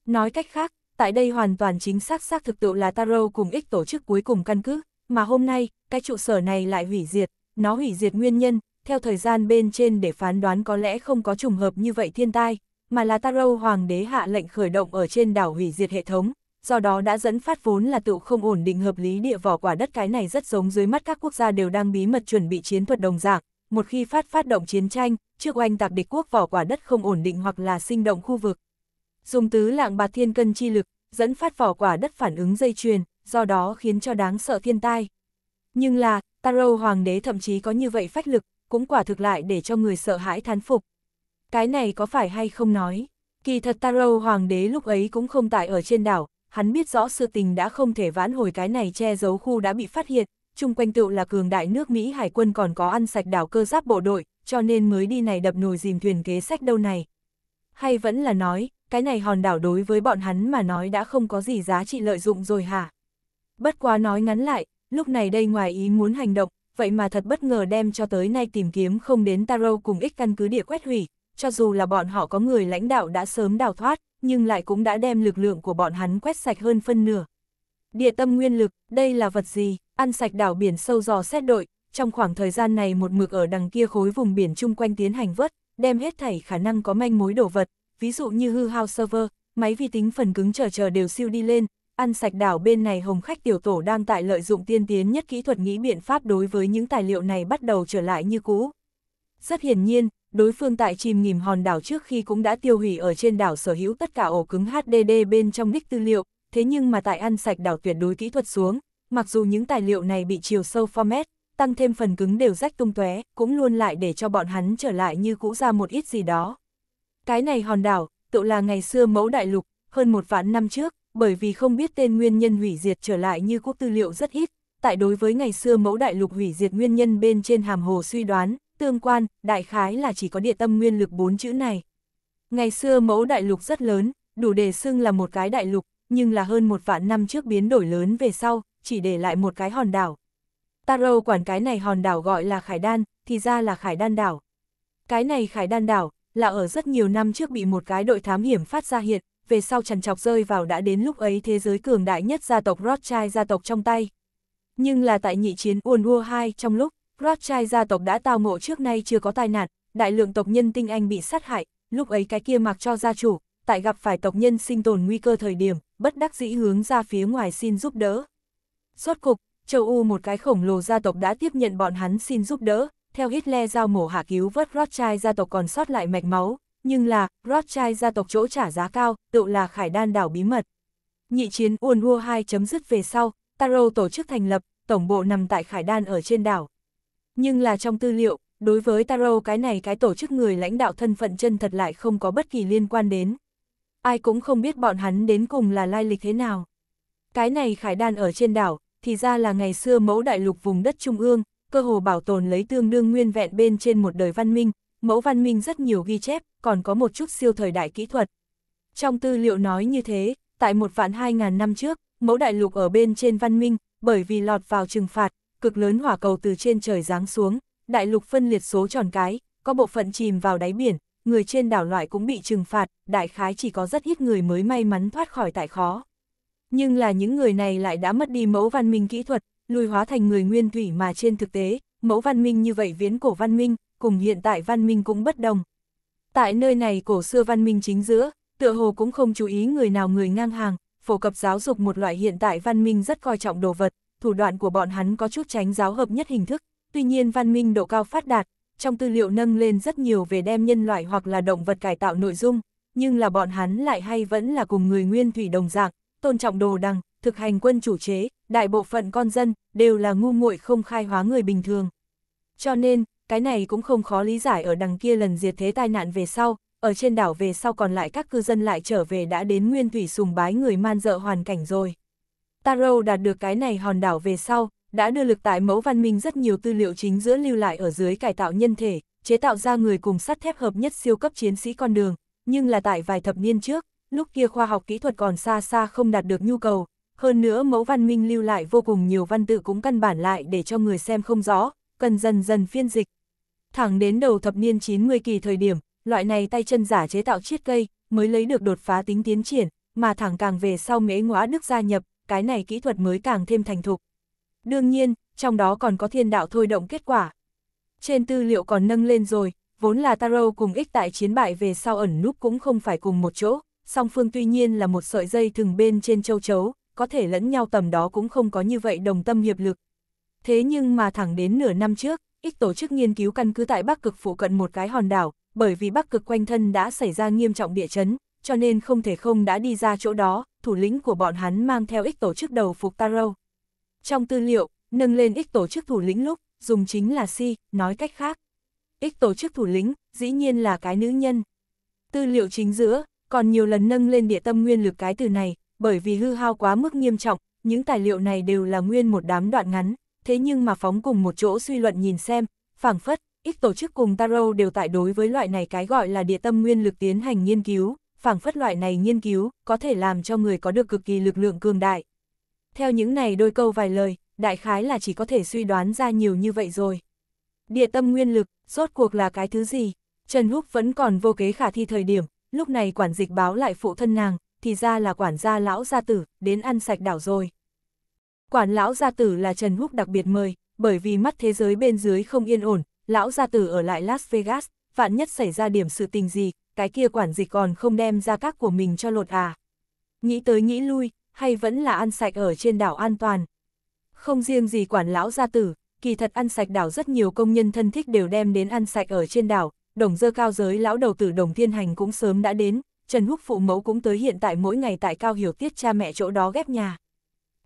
Nói cách khác, tại đây hoàn toàn chính xác xác thực tự là Taro cùng ích tổ chức cuối cùng căn cứ, mà hôm nay, cái trụ sở này lại hủy diệt, nó hủy diệt nguyên nhân, theo thời gian bên trên để phán đoán có lẽ không có trùng hợp như vậy thiên tai, mà là Taro Hoàng đế hạ lệnh khởi động ở trên đảo hủy diệt hệ thống, do đó đã dẫn phát vốn là tự không ổn định hợp lý địa vỏ quả đất cái này rất giống dưới mắt các quốc gia đều đang bí mật chuẩn bị chiến thuật đồng dạng. Một khi phát phát động chiến tranh, trước oanh tạc địch quốc vỏ quả đất không ổn định hoặc là sinh động khu vực. Dùng tứ lạng bạc thiên cân chi lực, dẫn phát vỏ quả đất phản ứng dây chuyền, do đó khiến cho đáng sợ thiên tai. Nhưng là, Taro Hoàng đế thậm chí có như vậy phách lực, cũng quả thực lại để cho người sợ hãi thán phục. Cái này có phải hay không nói? Kỳ thật Taro Hoàng đế lúc ấy cũng không tại ở trên đảo, hắn biết rõ sự tình đã không thể vãn hồi cái này che giấu khu đã bị phát hiện, chung quanh tựu là cường đại nước Mỹ hải quân còn có ăn sạch đảo cơ giáp bộ đội, cho nên mới đi này đập nồi dìm thuyền kế sách đâu này. Hay vẫn là nói, cái này hòn đảo đối với bọn hắn mà nói đã không có gì giá trị lợi dụng rồi hả? Bất quá nói ngắn lại, lúc này đây ngoài ý muốn hành động, vậy mà thật bất ngờ đem cho tới nay tìm kiếm không đến Taro cùng ích căn cứ địa quét hủy, cho dù là bọn họ có người lãnh đạo đã sớm đào thoát, nhưng lại cũng đã đem lực lượng của bọn hắn quét sạch hơn phân nửa. Địa tâm nguyên lực, đây là vật gì, ăn sạch đảo biển sâu dò xét đội, trong khoảng thời gian này một mực ở đằng kia khối vùng biển chung quanh tiến hành vớt, đem hết thảy khả năng có manh mối đổ vật, ví dụ như hư hao server, máy vi tính phần cứng chờ chờ đều siêu đi lên, ăn sạch đảo bên này hồng khách tiểu tổ đang tại lợi dụng tiên tiến nhất kỹ thuật nghĩ biện pháp đối với những tài liệu này bắt đầu trở lại như cũ. Rất hiển nhiên, đối phương tại chìm nghỉm hòn đảo trước khi cũng đã tiêu hủy ở trên đảo sở hữu tất cả ổ cứng HDD bên trong đích tư liệu, thế nhưng mà tại ăn sạch đảo tuyệt đối kỹ thuật xuống, mặc dù những tài liệu này bị chiều sâu format, tăng thêm phần cứng đều rách tung tóe, cũng luôn lại để cho bọn hắn trở lại như cũ ra một ít gì đó. Cái này hòn đảo, tự là ngày xưa mẫu đại lục, hơn một vạn năm trước, bởi vì không biết tên nguyên nhân hủy diệt trở lại như quốc tư liệu rất ít, tại đối với ngày xưa mẫu đại lục hủy diệt nguyên nhân bên trên hàm hồ suy đoán, tương quan, đại khái là chỉ có địa tâm nguyên lực bốn chữ này. Ngày xưa mẫu đại lục rất lớn, đủ để xưng là một cái đại lục, nhưng là hơn một vạn năm trước biến đổi lớn về sau, chỉ để lại một cái hòn đảo. Taro quản cái này hòn đảo gọi là Khải Đan, thì ra là Khải Đan đảo. Cái này Khải Đan đảo, là ở rất nhiều năm trước bị một cái đội thám hiểm phát ra hiện, về sau trần chọc rơi vào đã đến lúc ấy thế giới cường đại nhất gia tộc Rothschild gia tộc trong tay. Nhưng là tại nhị chiến World War 2 trong lúc, Rothschild gia tộc đã tao ngộ trước nay chưa có tai nạn, đại lượng tộc nhân tinh anh bị sát hại, lúc ấy cái kia mặc cho gia chủ, tại gặp phải tộc nhân sinh tồn nguy cơ thời điểm, bất đắc dĩ hướng ra phía ngoài xin giúp đỡ. Rốt cục, châu U một cái khổng lồ gia tộc đã tiếp nhận bọn hắn xin giúp đỡ, theo Hitler giao mổ hạ cứu vớt Rothschild gia tộc còn sót lại mạch máu, nhưng là, Rothschild gia tộc chỗ trả giá cao, tự là khải đan đảo bí mật. Nhị chiến Uồn Ua 2 chấm dứt về sau, Taro tổ chức thành lập, tổng bộ nằm tại khải đan ở trên đảo. Nhưng là trong tư liệu, đối với Taro cái này cái tổ chức người lãnh đạo thân phận chân thật lại không có bất kỳ liên quan đến. Ai cũng không biết bọn hắn đến cùng là lai lịch thế nào. Cái này khải đan ở trên đảo, thì ra là ngày xưa mẫu đại lục vùng đất trung ương, cơ hồ bảo tồn lấy tương đương nguyên vẹn bên trên một đời văn minh, mẫu văn minh rất nhiều ghi chép, còn có một chút siêu thời đại kỹ thuật. Trong tư liệu nói như thế, tại một vạn 2.000 năm trước, mẫu đại lục ở bên trên văn minh, bởi vì lọt vào trừng phạt, cực lớn hỏa cầu từ trên trời giáng xuống, đại lục phân liệt số tròn cái, có bộ phận chìm vào đáy biển, người trên đảo loại cũng bị trừng phạt, đại khái chỉ có rất ít người mới may mắn thoát khỏi tại khó. Nhưng là những người này lại đã mất đi mẫu văn minh kỹ thuật, lùi hóa thành người nguyên thủy mà trên thực tế, mẫu văn minh như vậy viễn cổ văn minh, cùng hiện tại văn minh cũng bất đồng. Tại nơi này cổ xưa văn minh chính giữa, tựa hồ cũng không chú ý người nào người ngang hàng, phổ cập giáo dục một loại hiện tại văn minh rất coi trọng đồ vật, thủ đoạn của bọn hắn có chút tránh giáo hợp nhất hình thức, tuy nhiên văn minh độ cao phát đạt, trong tư liệu nâng lên rất nhiều về đem nhân loại hoặc là động vật cải tạo nội dung, nhưng là bọn hắn lại hay vẫn là cùng người nguyên thủy đồng dạng, tôn trọng đồ đằng, thực hành quân chủ chế, đại bộ phận con dân đều là ngu muội không khai hóa người bình thường. Cho nên, cái này cũng không khó lý giải ở đằng kia lần diệt thế tai nạn về sau, ở trên đảo về sau còn lại các cư dân lại trở về đã đến nguyên thủy sùng bái người man dợ hoàn cảnh rồi. Taro đạt được cái này hòn đảo về sau, đã đưa lực tại mẫu văn minh rất nhiều tư liệu chính giữa lưu lại ở dưới cải tạo nhân thể, chế tạo ra người cùng sắt thép hợp nhất siêu cấp chiến sĩ con đường, nhưng là tại vài thập niên trước, lúc kia khoa học kỹ thuật còn xa xa không đạt được nhu cầu, hơn nữa mẫu văn minh lưu lại vô cùng nhiều văn tự cũng căn bản lại để cho người xem không rõ, cần dần dần phiên dịch. Thẳng đến đầu thập niên 90 kỳ thời điểm, loại này tay chân giả chế tạo chiết cây mới lấy được đột phá tính tiến triển, mà thẳng càng về sau mễ ngõa Đức gia nhập, cái này kỹ thuật mới càng thêm thành thục. Đương nhiên, trong đó còn có thiên đạo thôi động kết quả. Trên tư liệu còn nâng lên rồi, vốn là taro cùng ích tại chiến bại về sau ẩn núp cũng không phải cùng một chỗ, song phương tuy nhiên là một sợi dây thừng bên trên châu chấu, có thể lẫn nhau tầm đó cũng không có như vậy đồng tâm hiệp lực, Thế nhưng mà thẳng đến nửa năm trước, ích tổ chức nghiên cứu căn cứ tại Bắc Cực phụ cận một cái hòn đảo, bởi vì Bắc Cực quanh thân đã xảy ra nghiêm trọng địa chấn, cho nên không thể không đã đi ra chỗ đó, thủ lĩnh của bọn hắn mang theo ích tổ chức đầu phục Taro. Trong tư liệu, nâng lên ích tổ chức thủ lĩnh lúc, dùng chính là Si, nói cách khác. Ích tổ chức thủ lĩnh, dĩ nhiên là cái nữ nhân. Tư liệu chính giữa, còn nhiều lần nâng lên địa tâm nguyên lực cái từ này, bởi vì hư hao quá mức nghiêm trọng, những tài liệu này đều là nguyên một đám đoạn ngắn, thế nhưng mà phóng cùng một chỗ suy luận nhìn xem, phảng phất, ít tổ chức cùng Tarot đều tại đối với loại này cái gọi là địa tâm nguyên lực tiến hành nghiên cứu, phảng phất loại này nghiên cứu có thể làm cho người có được cực kỳ lực lượng cường đại. Theo những này đôi câu vài lời, đại khái là chỉ có thể suy đoán ra nhiều như vậy rồi. Địa tâm nguyên lực, rốt cuộc là cái thứ gì? Trần Húc vẫn còn vô kế khả thi thời điểm, lúc này quản dịch báo lại phụ thân nàng, thì ra là quản gia lão gia tử, đến ăn sạch đảo rồi. Quản lão gia tử là Trần Húc đặc biệt mời, bởi vì mắt thế giới bên dưới không yên ổn, lão gia tử ở lại Las Vegas, vạn nhất xảy ra điểm sự tình gì, cái kia quản dịch còn không đem ra các của mình cho lột à. Nghĩ tới nghĩ lui, hay vẫn là ăn sạch ở trên đảo an toàn. Không riêng gì quản lão gia tử, kỳ thật ăn sạch đảo rất nhiều công nhân thân thích đều đem đến ăn sạch ở trên đảo, đồng dơ cao giới lão đầu tử đồng thiên hành cũng sớm đã đến, Trần Húc phụ mẫu cũng tới hiện tại mỗi ngày tại cao hiểu tiết cha mẹ chỗ đó ghép nhà.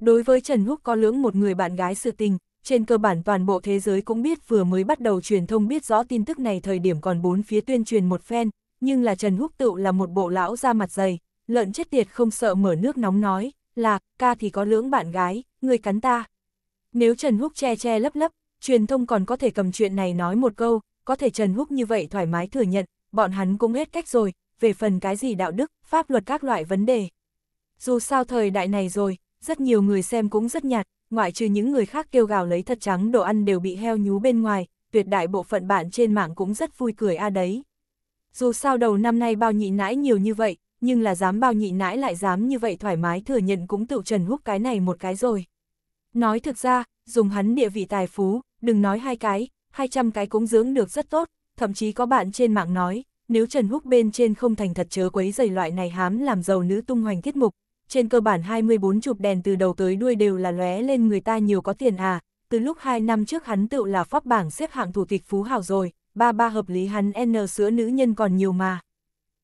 Đối với Trần Húc có lưỡng một người bạn gái sự tình, trên cơ bản toàn bộ thế giới cũng biết vừa mới bắt đầu truyền thông biết rõ tin tức này thời điểm còn bốn phía tuyên truyền một phen, nhưng là Trần Húc tựu là một bộ lão ra mặt dày, lợn chết tiệt không sợ mở nước nóng nói, là, ca thì có lưỡng bạn gái, người cắn ta. Nếu Trần Húc che che lấp lấp, truyền thông còn có thể cầm chuyện này nói một câu, có thể Trần Húc như vậy thoải mái thừa nhận, bọn hắn cũng hết cách rồi, về phần cái gì đạo đức, pháp luật các loại vấn đề. Dù sao thời đại này rồi, rất nhiều người xem cũng rất nhạt, ngoại trừ những người khác kêu gào lấy thật trắng đồ ăn đều bị heo nhú bên ngoài, tuyệt đại bộ phận bạn trên mạng cũng rất vui cười a à đấy. Dù sao đầu năm nay bao nhị nãi nhiều như vậy, nhưng là dám bao nhị nãi lại dám như vậy thoải mái thừa nhận cũng tự trần húc cái này một cái rồi. Nói thực ra, dùng hắn địa vị tài phú, đừng nói hai cái, hai trăm cái cũng dưỡng được rất tốt, thậm chí có bạn trên mạng nói, nếu Trần Húc bên trên không thành thật chớ quấy giày loại này hám làm giàu nữ tung hoành tiết mục, trên cơ bản 24 chụp đèn từ đầu tới đuôi đều là lóe lên người ta nhiều có tiền à, từ lúc 2 năm trước hắn tự là pháp bảng xếp hạng thủ tịch phú hảo rồi, ba ba hợp lý hắn n sữa nữ nhân còn nhiều mà.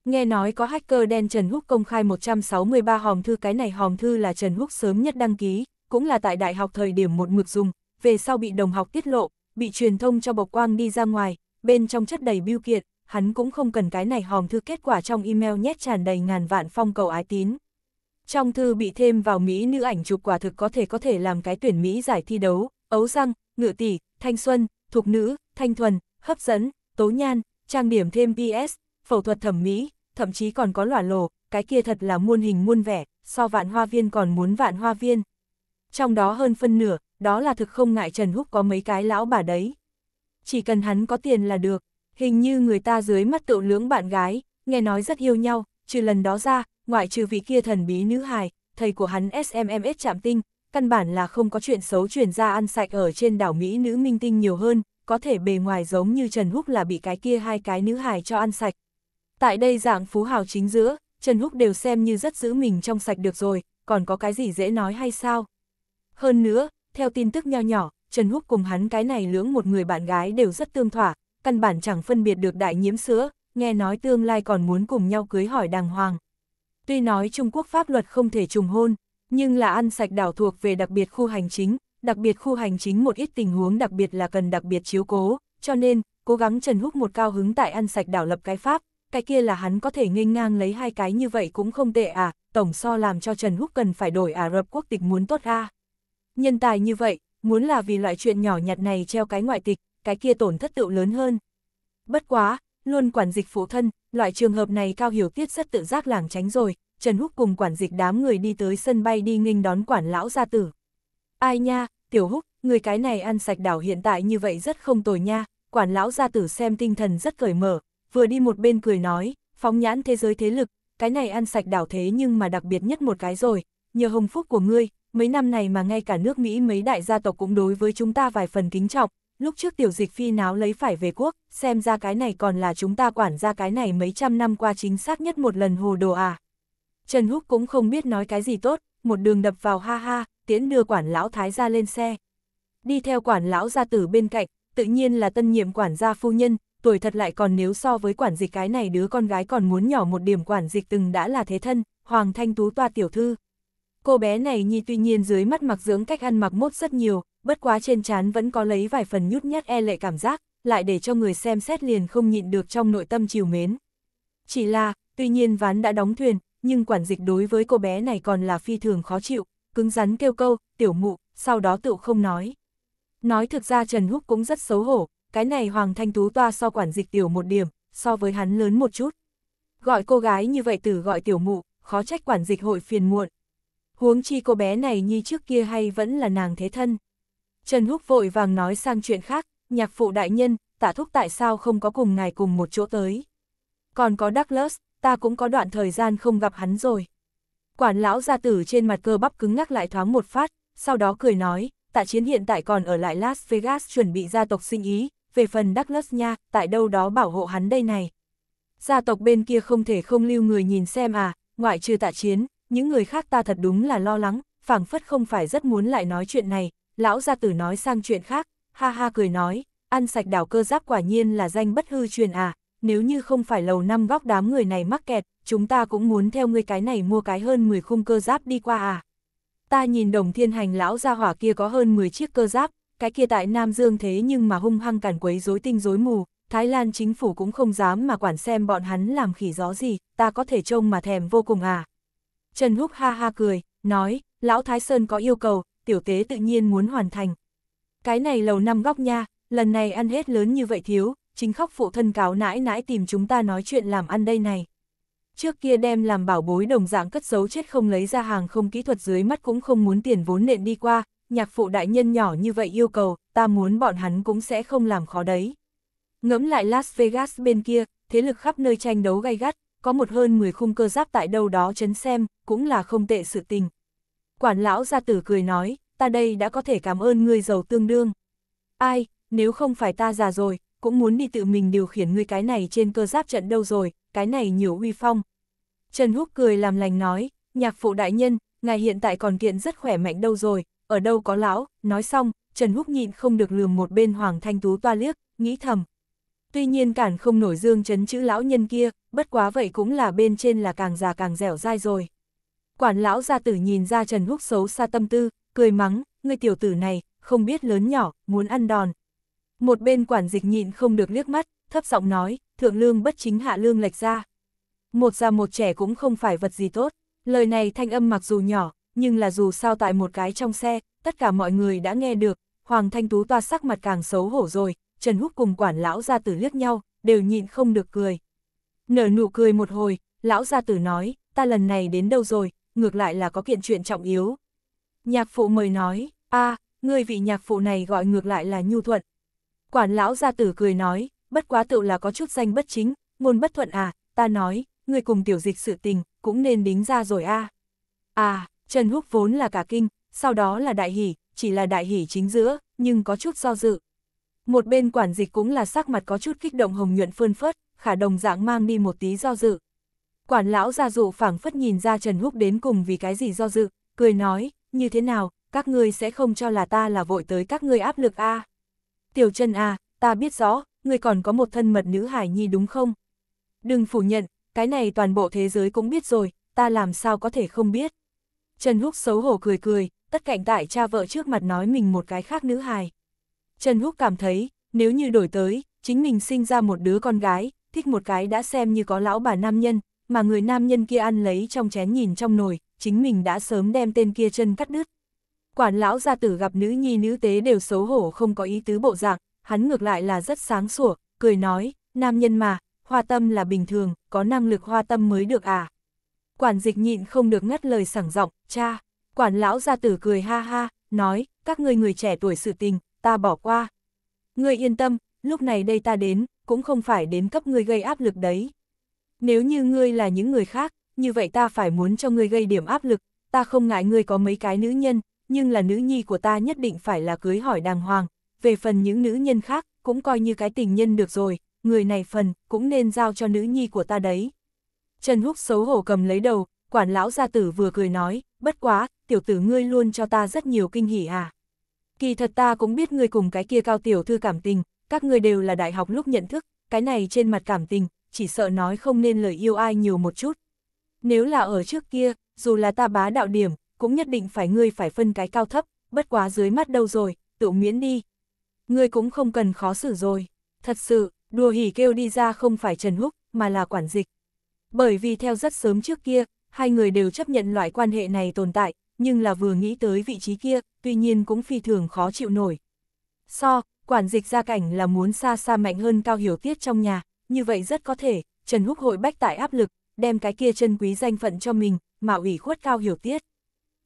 Nghe nói có hacker đen Trần Húc công khai 163 hòm thư cái này hòm thư là Trần Húc sớm nhất đăng ký, cũng là tại đại học thời điểm một mực dùng, về sau bị đồng học tiết lộ, bị truyền thông cho bộc quang đi ra ngoài, bên trong chất đầy biêu kiện, hắn cũng không cần cái này hòm thư kết quả trong email nhét tràn đầy ngàn vạn phong cầu ái tín. Trong thư bị thêm vào Mỹ nữ ảnh chụp quả thực có thể có thể làm cái tuyển Mỹ giải thi đấu, ấu răng, ngựa tỷ, thanh xuân, thuộc nữ, thanh thuần, hấp dẫn, tố nhan, trang điểm thêm PS, phẫu thuật thẩm mỹ, thậm chí còn có lỏa lồ, cái kia thật là muôn hình muôn vẻ, so vạn hoa viên còn muốn vạn hoa viên. Trong đó hơn phân nửa, đó là thực không ngại Trần Húc có mấy cái lão bà đấy. Chỉ cần hắn có tiền là được, hình như người ta dưới mắt tự lưỡng bạn gái, nghe nói rất yêu nhau, trừ lần đó ra, ngoại trừ vị kia thần bí nữ hài, thầy của hắn SMMS chạm tinh, căn bản là không có chuyện xấu chuyển ra ăn sạch ở trên đảo Mỹ nữ minh tinh nhiều hơn, có thể bề ngoài giống như Trần Húc là bị cái kia hai cái nữ hài cho ăn sạch. Tại đây dạng phú hào chính giữa, Trần Húc đều xem như rất giữ mình trong sạch được rồi, còn có cái gì dễ nói hay sao? Hơn nữa, theo tin tức nho nhỏ, Trần Húc cùng hắn cái này lưỡng một người bạn gái đều rất tương thỏa, căn bản chẳng phân biệt được đại nhiễm sữa, nghe nói tương lai còn muốn cùng nhau cưới hỏi đàng hoàng. Tuy nói Trung Quốc pháp luật không thể trùng hôn, nhưng là ăn sạch đảo thuộc về đặc biệt khu hành chính, đặc biệt khu hành chính một ít tình huống đặc biệt là cần đặc biệt chiếu cố, cho nên, cố gắng Trần Húc một cao hứng tại ăn sạch đảo lập cái pháp, cái kia là hắn có thể nghênh ngang lấy hai cái như vậy cũng không tệ à, tổng so làm cho Trần Húc cần phải đổi Ả Rập quốc tịch muốn tốt ra. Nhân tài như vậy, muốn là vì loại chuyện nhỏ nhặt này treo cái ngoại tịch, cái kia tổn thất tựu lớn hơn. Bất quá, luôn quản dịch phụ thân, loại trường hợp này Cao Hiểu Tiết rất tự giác làng tránh rồi, Trần Húc cùng quản dịch đám người đi tới sân bay đi nghênh đón quản lão gia tử. Ai nha, Tiểu Húc, người cái này ăn sạch đảo hiện tại như vậy rất không tồi nha, quản lão gia tử xem tinh thần rất cởi mở, vừa đi một bên cười nói, phóng nhãn thế giới thế lực, cái này ăn sạch đảo thế nhưng mà đặc biệt nhất một cái rồi, nhờ hồng phúc của ngươi, mấy năm này mà ngay cả nước Mỹ mấy đại gia tộc cũng đối với chúng ta vài phần kính trọng, lúc trước tiểu dịch phi náo lấy phải về quốc, xem ra cái này còn là chúng ta quản ra cái này mấy trăm năm qua chính xác nhất một lần hồ đồ à. Trần Húc cũng không biết nói cái gì tốt, một đường đập vào ha ha, tiễn đưa quản lão thái ra lên xe. Đi theo quản lão gia tử bên cạnh, tự nhiên là tân nhiệm quản gia phu nhân, tuổi thật lại còn nếu so với quản dịch cái này đứa con gái còn muốn nhỏ một điểm quản dịch từng đã là thế thân, Hoàng Thanh Tú toa tiểu thư. Cô bé này nhi tuy nhiên dưới mắt mặc dưỡng cách ăn mặc mốt rất nhiều, bất quá trên trán vẫn có lấy vài phần nhút nhát e lệ cảm giác, lại để cho người xem xét liền không nhịn được trong nội tâm chiều mến. Chỉ là, tuy nhiên ván đã đóng thuyền, nhưng quản dịch đối với cô bé này còn là phi thường khó chịu, cứng rắn kêu câu, tiểu mụ, sau đó tự không nói. Nói thực ra Trần Húc cũng rất xấu hổ, cái này Hoàng Thanh Tú toa so quản dịch tiểu một điểm, so với hắn lớn một chút. Gọi cô gái như vậy tử gọi tiểu mụ, khó trách quản dịch hội phiền muộn. Huống chi cô bé này nhi trước kia hay vẫn là nàng thế thân. Trần Húc vội vàng nói sang chuyện khác, nhạc phụ đại nhân, tả thúc tại sao không có cùng ngài cùng một chỗ tới. Còn có Douglas, ta cũng có đoạn thời gian không gặp hắn rồi. Quản lão gia tử trên mặt cơ bắp cứng ngắc lại thoáng một phát, sau đó cười nói, tạ chiến hiện tại còn ở lại Las Vegas chuẩn bị gia tộc sinh ý, về phần Douglas nha, tại đâu đó bảo hộ hắn đây này. Gia tộc bên kia không thể không lưu người nhìn xem à, ngoại trừ tạ chiến, những người khác ta thật đúng là lo lắng, phảng phất không phải rất muốn lại nói chuyện này, lão gia tử nói sang chuyện khác, ha ha cười nói, ăn sạch đảo cơ giáp quả nhiên là danh bất hư truyền à, nếu như không phải lầu năm góc đám người này mắc kẹt, chúng ta cũng muốn theo ngươi cái này mua cái hơn 10 khung cơ giáp đi qua à. Ta nhìn đồng thiên hành lão gia hỏa kia có hơn 10 chiếc cơ giáp, cái kia tại Nam Dương thế nhưng mà hung hăng cản quấy rối tinh rối mù, Thái Lan chính phủ cũng không dám mà quản xem bọn hắn làm khỉ gió gì, ta có thể trông mà thèm vô cùng à. Trần Húc ha ha cười, nói, lão Thái Sơn có yêu cầu, tiểu tế tự nhiên muốn hoàn thành. Cái này lầu năm góc nha, lần này ăn hết lớn như vậy thiếu, chính khóc phụ thân cáo nãi nãi tìm chúng ta nói chuyện làm ăn đây này. Trước kia đem làm bảo bối đồng dạng cất giấu chết không lấy ra hàng không kỹ thuật dưới mắt cũng không muốn tiền vốn nện đi qua, nhạc phụ đại nhân nhỏ như vậy yêu cầu, ta muốn bọn hắn cũng sẽ không làm khó đấy. Ngẫm lại Las Vegas bên kia, thế lực khắp nơi tranh đấu gay gắt, có một hơn 10 khung cơ giáp tại đâu đó chấn xem, cũng là không tệ sự tình. Quản lão gia tử cười nói, ta đây đã có thể cảm ơn ngươi giàu tương đương. Ai, nếu không phải ta già rồi, cũng muốn đi tự mình điều khiển ngươi cái này trên cơ giáp trận đâu rồi, cái này nhiều uy phong. Trần Húc cười làm lành nói, nhạc phụ đại nhân, ngài hiện tại còn kiện rất khỏe mạnh đâu rồi, ở đâu có lão, nói xong, Trần Húc nhịn không được lườm một bên Hoàng Thanh Tú toa liếc, nghĩ thầm. Tuy nhiên cản không nổi dương chấn chữ lão nhân kia, bất quá vậy cũng là bên trên là càng già càng dẻo dai rồi. Quản lão gia tử nhìn ra Trần Húc xấu xa tâm tư, cười mắng, người tiểu tử này, không biết lớn nhỏ, muốn ăn đòn. Một bên quản dịch nhịn không được liếc mắt, thấp giọng nói, thượng lương bất chính hạ lương lệch ra. Một già một trẻ cũng không phải vật gì tốt, lời này thanh âm mặc dù nhỏ, nhưng là dù sao tại một cái trong xe, tất cả mọi người đã nghe được, Hoàng Thanh Tú toa sắc mặt càng xấu hổ rồi, Trần Húc cùng quản lão gia tử liếc nhau, đều nhịn không được cười. Nở nụ cười một hồi, lão gia tử nói, ta lần này đến đâu rồi, ngược lại là có kiện chuyện trọng yếu. Nhạc phụ mời nói, a người vị nhạc phụ này gọi ngược lại là nhu thuận. Quản lão gia tử cười nói, bất quá tựu là có chút danh bất chính, ngôn bất thuận à, ta nói, người cùng tiểu dịch sự tình, cũng nên đính ra rồi a à. À, Trần Húc vốn là cả kinh, sau đó là đại hỷ, chỉ là đại hỷ chính giữa, nhưng có chút do dự. Một bên quản dịch cũng là sắc mặt có chút kích động hồng nhuận phơn phớt, khả đồng dạng mang đi một tí do dự. Quản lão gia dụ phảng phất nhìn ra Trần Húc đến cùng vì cái gì do dự, cười nói, như thế nào, các ngươi sẽ không cho là ta là vội tới các ngươi áp lực a à. Tiểu trần a à, ta biết rõ, ngươi còn có một thân mật nữ hải nhi đúng không? Đừng phủ nhận, cái này toàn bộ thế giới cũng biết rồi, ta làm sao có thể không biết. Trần Húc xấu hổ cười cười, tất cạnh tại cha vợ trước mặt nói mình một cái khác nữ hài. Trần Húc cảm thấy, nếu như đổi tới, chính mình sinh ra một đứa con gái, thích một cái đã xem như có lão bà nam nhân, mà người nam nhân kia ăn lấy trong chén nhìn trong nồi, chính mình đã sớm đem tên kia chân cắt đứt. Quản lão gia tử gặp nữ nhi nữ tế đều xấu hổ không có ý tứ bộ dạng, hắn ngược lại là rất sáng sủa, cười nói, nam nhân mà, hoa tâm là bình thường, có năng lực hoa tâm mới được à. Quản dịch nhịn không được ngắt lời sảng giọng, cha, quản lão gia tử cười ha ha, nói, các ngươi người trẻ tuổi sự tình, ta bỏ qua. Ngươi yên tâm, lúc này đây ta đến, cũng không phải đến cấp ngươi gây áp lực đấy. Nếu như ngươi là những người khác, như vậy ta phải muốn cho ngươi gây điểm áp lực, ta không ngại ngươi có mấy cái nữ nhân, nhưng là nữ nhi của ta nhất định phải là cưới hỏi đàng hoàng, về phần những nữ nhân khác, cũng coi như cái tình nhân được rồi, người này phần, cũng nên giao cho nữ nhi của ta đấy. Trần Húc xấu hổ cầm lấy đầu, quản lão gia tử vừa cười nói, bất quá, tiểu tử ngươi luôn cho ta rất nhiều kinh hỉ à. Kỳ thật ta cũng biết ngươi cùng cái kia cao tiểu thư cảm tình, các ngươi đều là đại học lúc nhận thức, cái này trên mặt cảm tình, chỉ sợ nói không nên lời yêu ai nhiều một chút. Nếu là ở trước kia, dù là ta bá đạo điểm, cũng nhất định phải ngươi phải phân cái cao thấp, bất quá dưới mắt đâu rồi, tự miễn đi. Ngươi cũng không cần khó xử rồi. Thật sự, đùa hỉ kêu đi ra không phải Trần Húc, mà là quản dịch. Bởi vì theo rất sớm trước kia, hai người đều chấp nhận loại quan hệ này tồn tại, nhưng là vừa nghĩ tới vị trí kia, tuy nhiên cũng phi thường khó chịu nổi. So, quản dịch ra cảnh là muốn xa xa mạnh hơn cao hiểu tiết trong nhà, như vậy rất có thể, Trần Húc hội bách tại áp lực, đem cái kia chân quý danh phận cho mình, mà ủy khuất cao hiểu tiết.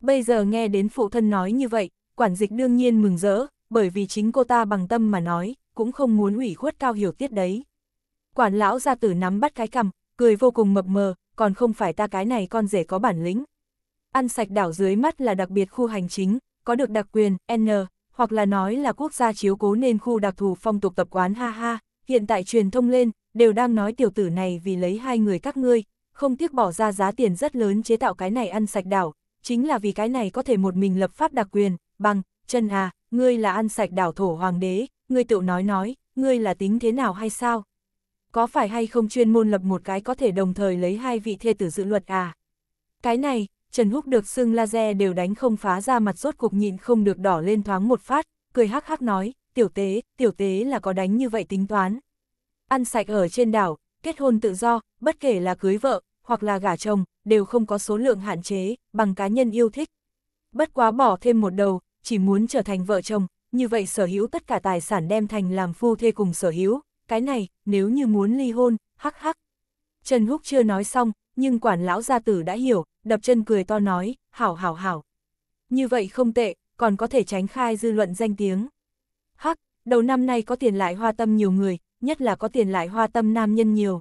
Bây giờ nghe đến phụ thân nói như vậy, quản dịch đương nhiên mừng rỡ, bởi vì chính cô ta bằng tâm mà nói, cũng không muốn ủy khuất cao hiểu tiết đấy. Quản lão ra tử nắm bắt cái cầm, cười vô cùng mập mờ, còn không phải ta cái này con rể có bản lĩnh. Ăn sạch đảo dưới mắt là đặc biệt khu hành chính, có được đặc quyền, N, hoặc là nói là quốc gia chiếu cố nên khu đặc thù phong tục tập quán ha ha, hiện tại truyền thông lên, đều đang nói tiểu tử này vì lấy hai người các ngươi, không tiếc bỏ ra giá tiền rất lớn chế tạo cái này ăn sạch đảo, chính là vì cái này có thể một mình lập pháp đặc quyền, bằng, chân à, ngươi là ăn sạch đảo thổ hoàng đế, ngươi tự nói nói, ngươi là tính thế nào hay sao? Có phải hay không chuyên môn lập một cái có thể đồng thời lấy hai vị thê tử dự luật à? Cái này, Trần Húc được xưng laser đều đánh không phá ra mặt rốt cục nhịn không được đỏ lên thoáng một phát, cười hắc hắc nói, tiểu tế, tiểu tế là có đánh như vậy tính toán ăn sạch ở trên đảo, kết hôn tự do, bất kể là cưới vợ, hoặc là gả chồng, đều không có số lượng hạn chế, bằng cá nhân yêu thích. Bất quá bỏ thêm một đầu, chỉ muốn trở thành vợ chồng, như vậy sở hữu tất cả tài sản đem thành làm phu thê cùng sở hữu, cái này, nếu như muốn ly hôn, hắc hắc. Trần Húc chưa nói xong, nhưng quản lão gia tử đã hiểu, đập chân cười to nói, hảo hảo hảo. Như vậy không tệ, còn có thể tránh khai dư luận danh tiếng. Hắc, đầu năm nay có tiền lại hoa tâm nhiều người, nhất là có tiền lại hoa tâm nam nhân nhiều.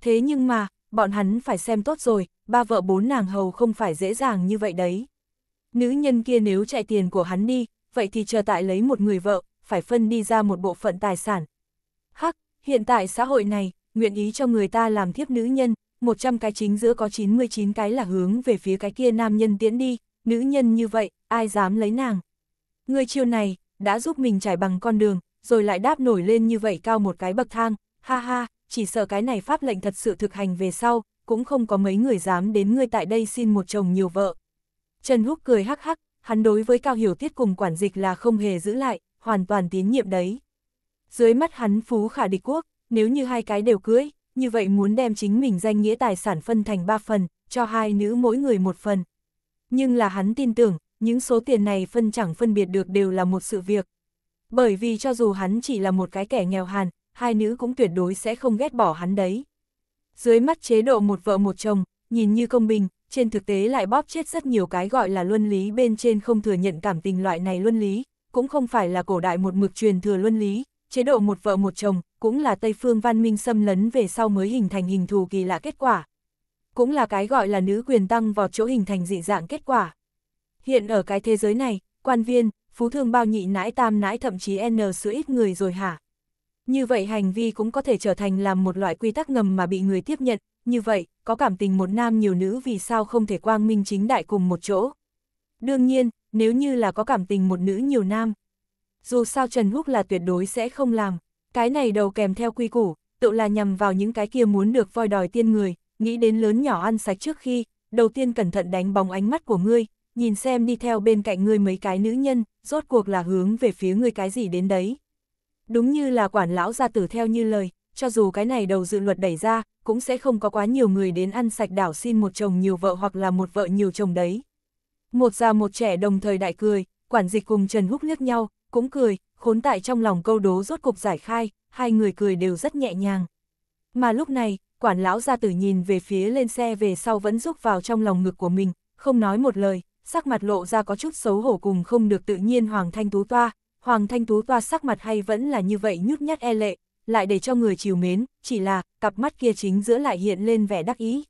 Thế nhưng mà, bọn hắn phải xem tốt rồi, ba vợ bốn nàng hầu không phải dễ dàng như vậy đấy. Nữ nhân kia nếu chạy tiền của hắn đi, vậy thì chờ tại lấy một người vợ, phải phân đi ra một bộ phận tài sản. Hắc, hiện tại xã hội này, nguyện ý cho người ta làm thiếp nữ nhân, 100 cái chính giữa có 99 cái là hướng về phía cái kia nam nhân tiễn đi, nữ nhân như vậy, ai dám lấy nàng. Người chiều này, đã giúp mình trải bằng con đường, rồi lại đáp nổi lên như vậy cao một cái bậc thang, ha ha, chỉ sợ cái này pháp lệnh thật sự thực hành về sau, cũng không có mấy người dám đến ngươi tại đây xin một chồng nhiều vợ. Trần Húc cười hắc hắc, hắn đối với Cao Hiểu Tiết cùng quản dịch là không hề giữ lại, hoàn toàn tín nhiệm đấy. Dưới mắt hắn phú khả địch quốc, nếu như hai cái đều cưới, như vậy muốn đem chính mình danh nghĩa tài sản phân thành ba phần, cho hai nữ mỗi người một phần. Nhưng là hắn tin tưởng, những số tiền này phân chẳng phân biệt được đều là một sự việc, bởi vì cho dù hắn chỉ là một cái kẻ nghèo hàn, hai nữ cũng tuyệt đối sẽ không ghét bỏ hắn đấy. Dưới mắt chế độ một vợ một chồng, nhìn như công bình, trên thực tế lại bóp chết rất nhiều cái gọi là luân lý bên trên không thừa nhận cảm tình loại này luân lý, cũng không phải là cổ đại một mực truyền thừa luân lý, chế độ một vợ một chồng, cũng là Tây phương văn minh xâm lấn về sau mới hình thành hình thù kỳ lạ kết quả. Cũng là cái gọi là nữ quyền tăng vào chỗ hình thành dị dạng kết quả. Hiện ở cái thế giới này, quan viên, phú thương bao nhị nãi tam nãi thậm chí n sữa ít người rồi hả? Như vậy hành vi cũng có thể trở thành làm một loại quy tắc ngầm mà bị người tiếp nhận, như vậy, có cảm tình một nam nhiều nữ vì sao không thể quang minh chính đại cùng một chỗ? Đương nhiên, nếu như là có cảm tình một nữ nhiều nam, dù sao Trần Húc là tuyệt đối sẽ không làm, cái này đầu kèm theo quy củ, tự là nhằm vào những cái kia muốn được voi đòi tiên người, nghĩ đến lớn nhỏ ăn sạch trước khi, đầu tiên cẩn thận đánh bóng ánh mắt của ngươi, nhìn xem đi theo bên cạnh ngươi mấy cái nữ nhân, rốt cuộc là hướng về phía ngươi cái gì đến đấy. Đúng như là quản lão gia tử theo như lời, cho dù cái này đầu dự luật đẩy ra, cũng sẽ không có quá nhiều người đến ăn sạch đảo xin một chồng nhiều vợ hoặc là một vợ nhiều chồng đấy. Một già một trẻ đồng thời đại cười, quản dịch cùng Trần Húc liếc nhau, cũng cười, khốn tại trong lòng câu đố rốt cục giải khai, hai người cười đều rất nhẹ nhàng. Mà lúc này, quản lão gia tử nhìn về phía lên xe về sau vẫn rúc vào trong lòng ngực của mình, không nói một lời, sắc mặt lộ ra có chút xấu hổ cùng không được tự nhiên Hoàng Thanh Tú Toa, Hoàng Thanh Tú Toa sắc mặt hay vẫn là như vậy nhút nhát e lệ, lại để cho người chiều mến, chỉ là, cặp mắt kia chính giữa lại hiện lên vẻ đắc ý.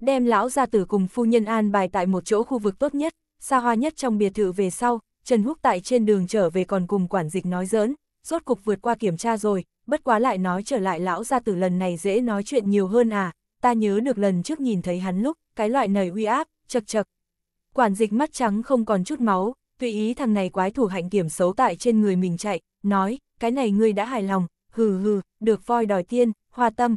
Đem lão gia tử cùng phu nhân an bài tại một chỗ khu vực tốt nhất, xa hoa nhất trong biệt thự về sau, Trần Húc tại trên đường trở về còn cùng quản dịch nói giỡn, rốt cục vượt qua kiểm tra rồi, bất quá lại nói trở lại lão gia tử lần này dễ nói chuyện nhiều hơn à, ta nhớ được lần trước nhìn thấy hắn lúc, cái loại nầy uy áp, chật chật, Quản dịch mắt trắng không còn chút máu, tùy ý thằng này quái thủ hạnh kiểm xấu tại trên người mình chạy, nói, cái này ngươi đã hài lòng, hừ hừ, được voi đòi tiên, hoa tâm.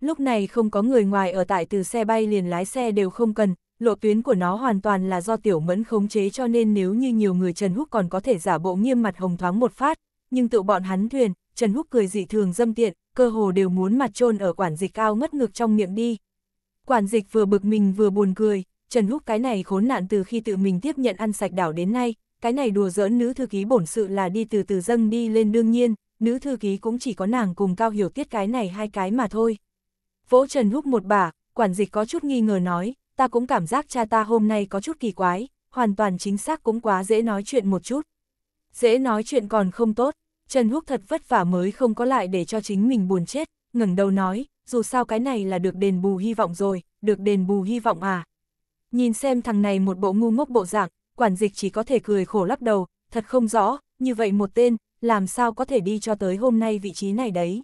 Lúc này không có người ngoài ở tại từ xe bay liền lái xe đều không cần, lộ tuyến của nó hoàn toàn là do tiểu mẫn khống chế cho nên nếu như nhiều người Trần Húc còn có thể giả bộ nghiêm mặt hồng thoáng một phát, nhưng tự bọn hắn thuyền, Trần Húc cười dị thường dâm tiện, cơ hồ đều muốn mặt trôn ở quản dịch cao ngất ngược trong miệng đi. Quản dịch vừa bực mình vừa buồn cười, Trần Húc cái này khốn nạn từ khi tự mình tiếp nhận ăn sạch đảo đến nay, cái này đùa giỡn nữ thư ký bổn sự là đi từ từ dâng đi lên đương nhiên, nữ thư ký cũng chỉ có nàng cùng cao hiểu tiết cái này hai cái mà thôi. Vỗ Trần Húc một bà, quản dịch có chút nghi ngờ nói, ta cũng cảm giác cha ta hôm nay có chút kỳ quái, hoàn toàn chính xác cũng quá dễ nói chuyện một chút. Dễ nói chuyện còn không tốt, Trần Húc thật vất vả mới không có lại để cho chính mình buồn chết, ngẩng đầu nói, dù sao cái này là được đền bù hy vọng rồi, được đền bù hy vọng à, Nhìn xem thằng này một bộ ngu ngốc bộ dạng, quản dịch chỉ có thể cười khổ lắc đầu, thật không rõ, như vậy một tên, làm sao có thể đi cho tới hôm nay vị trí này đấy.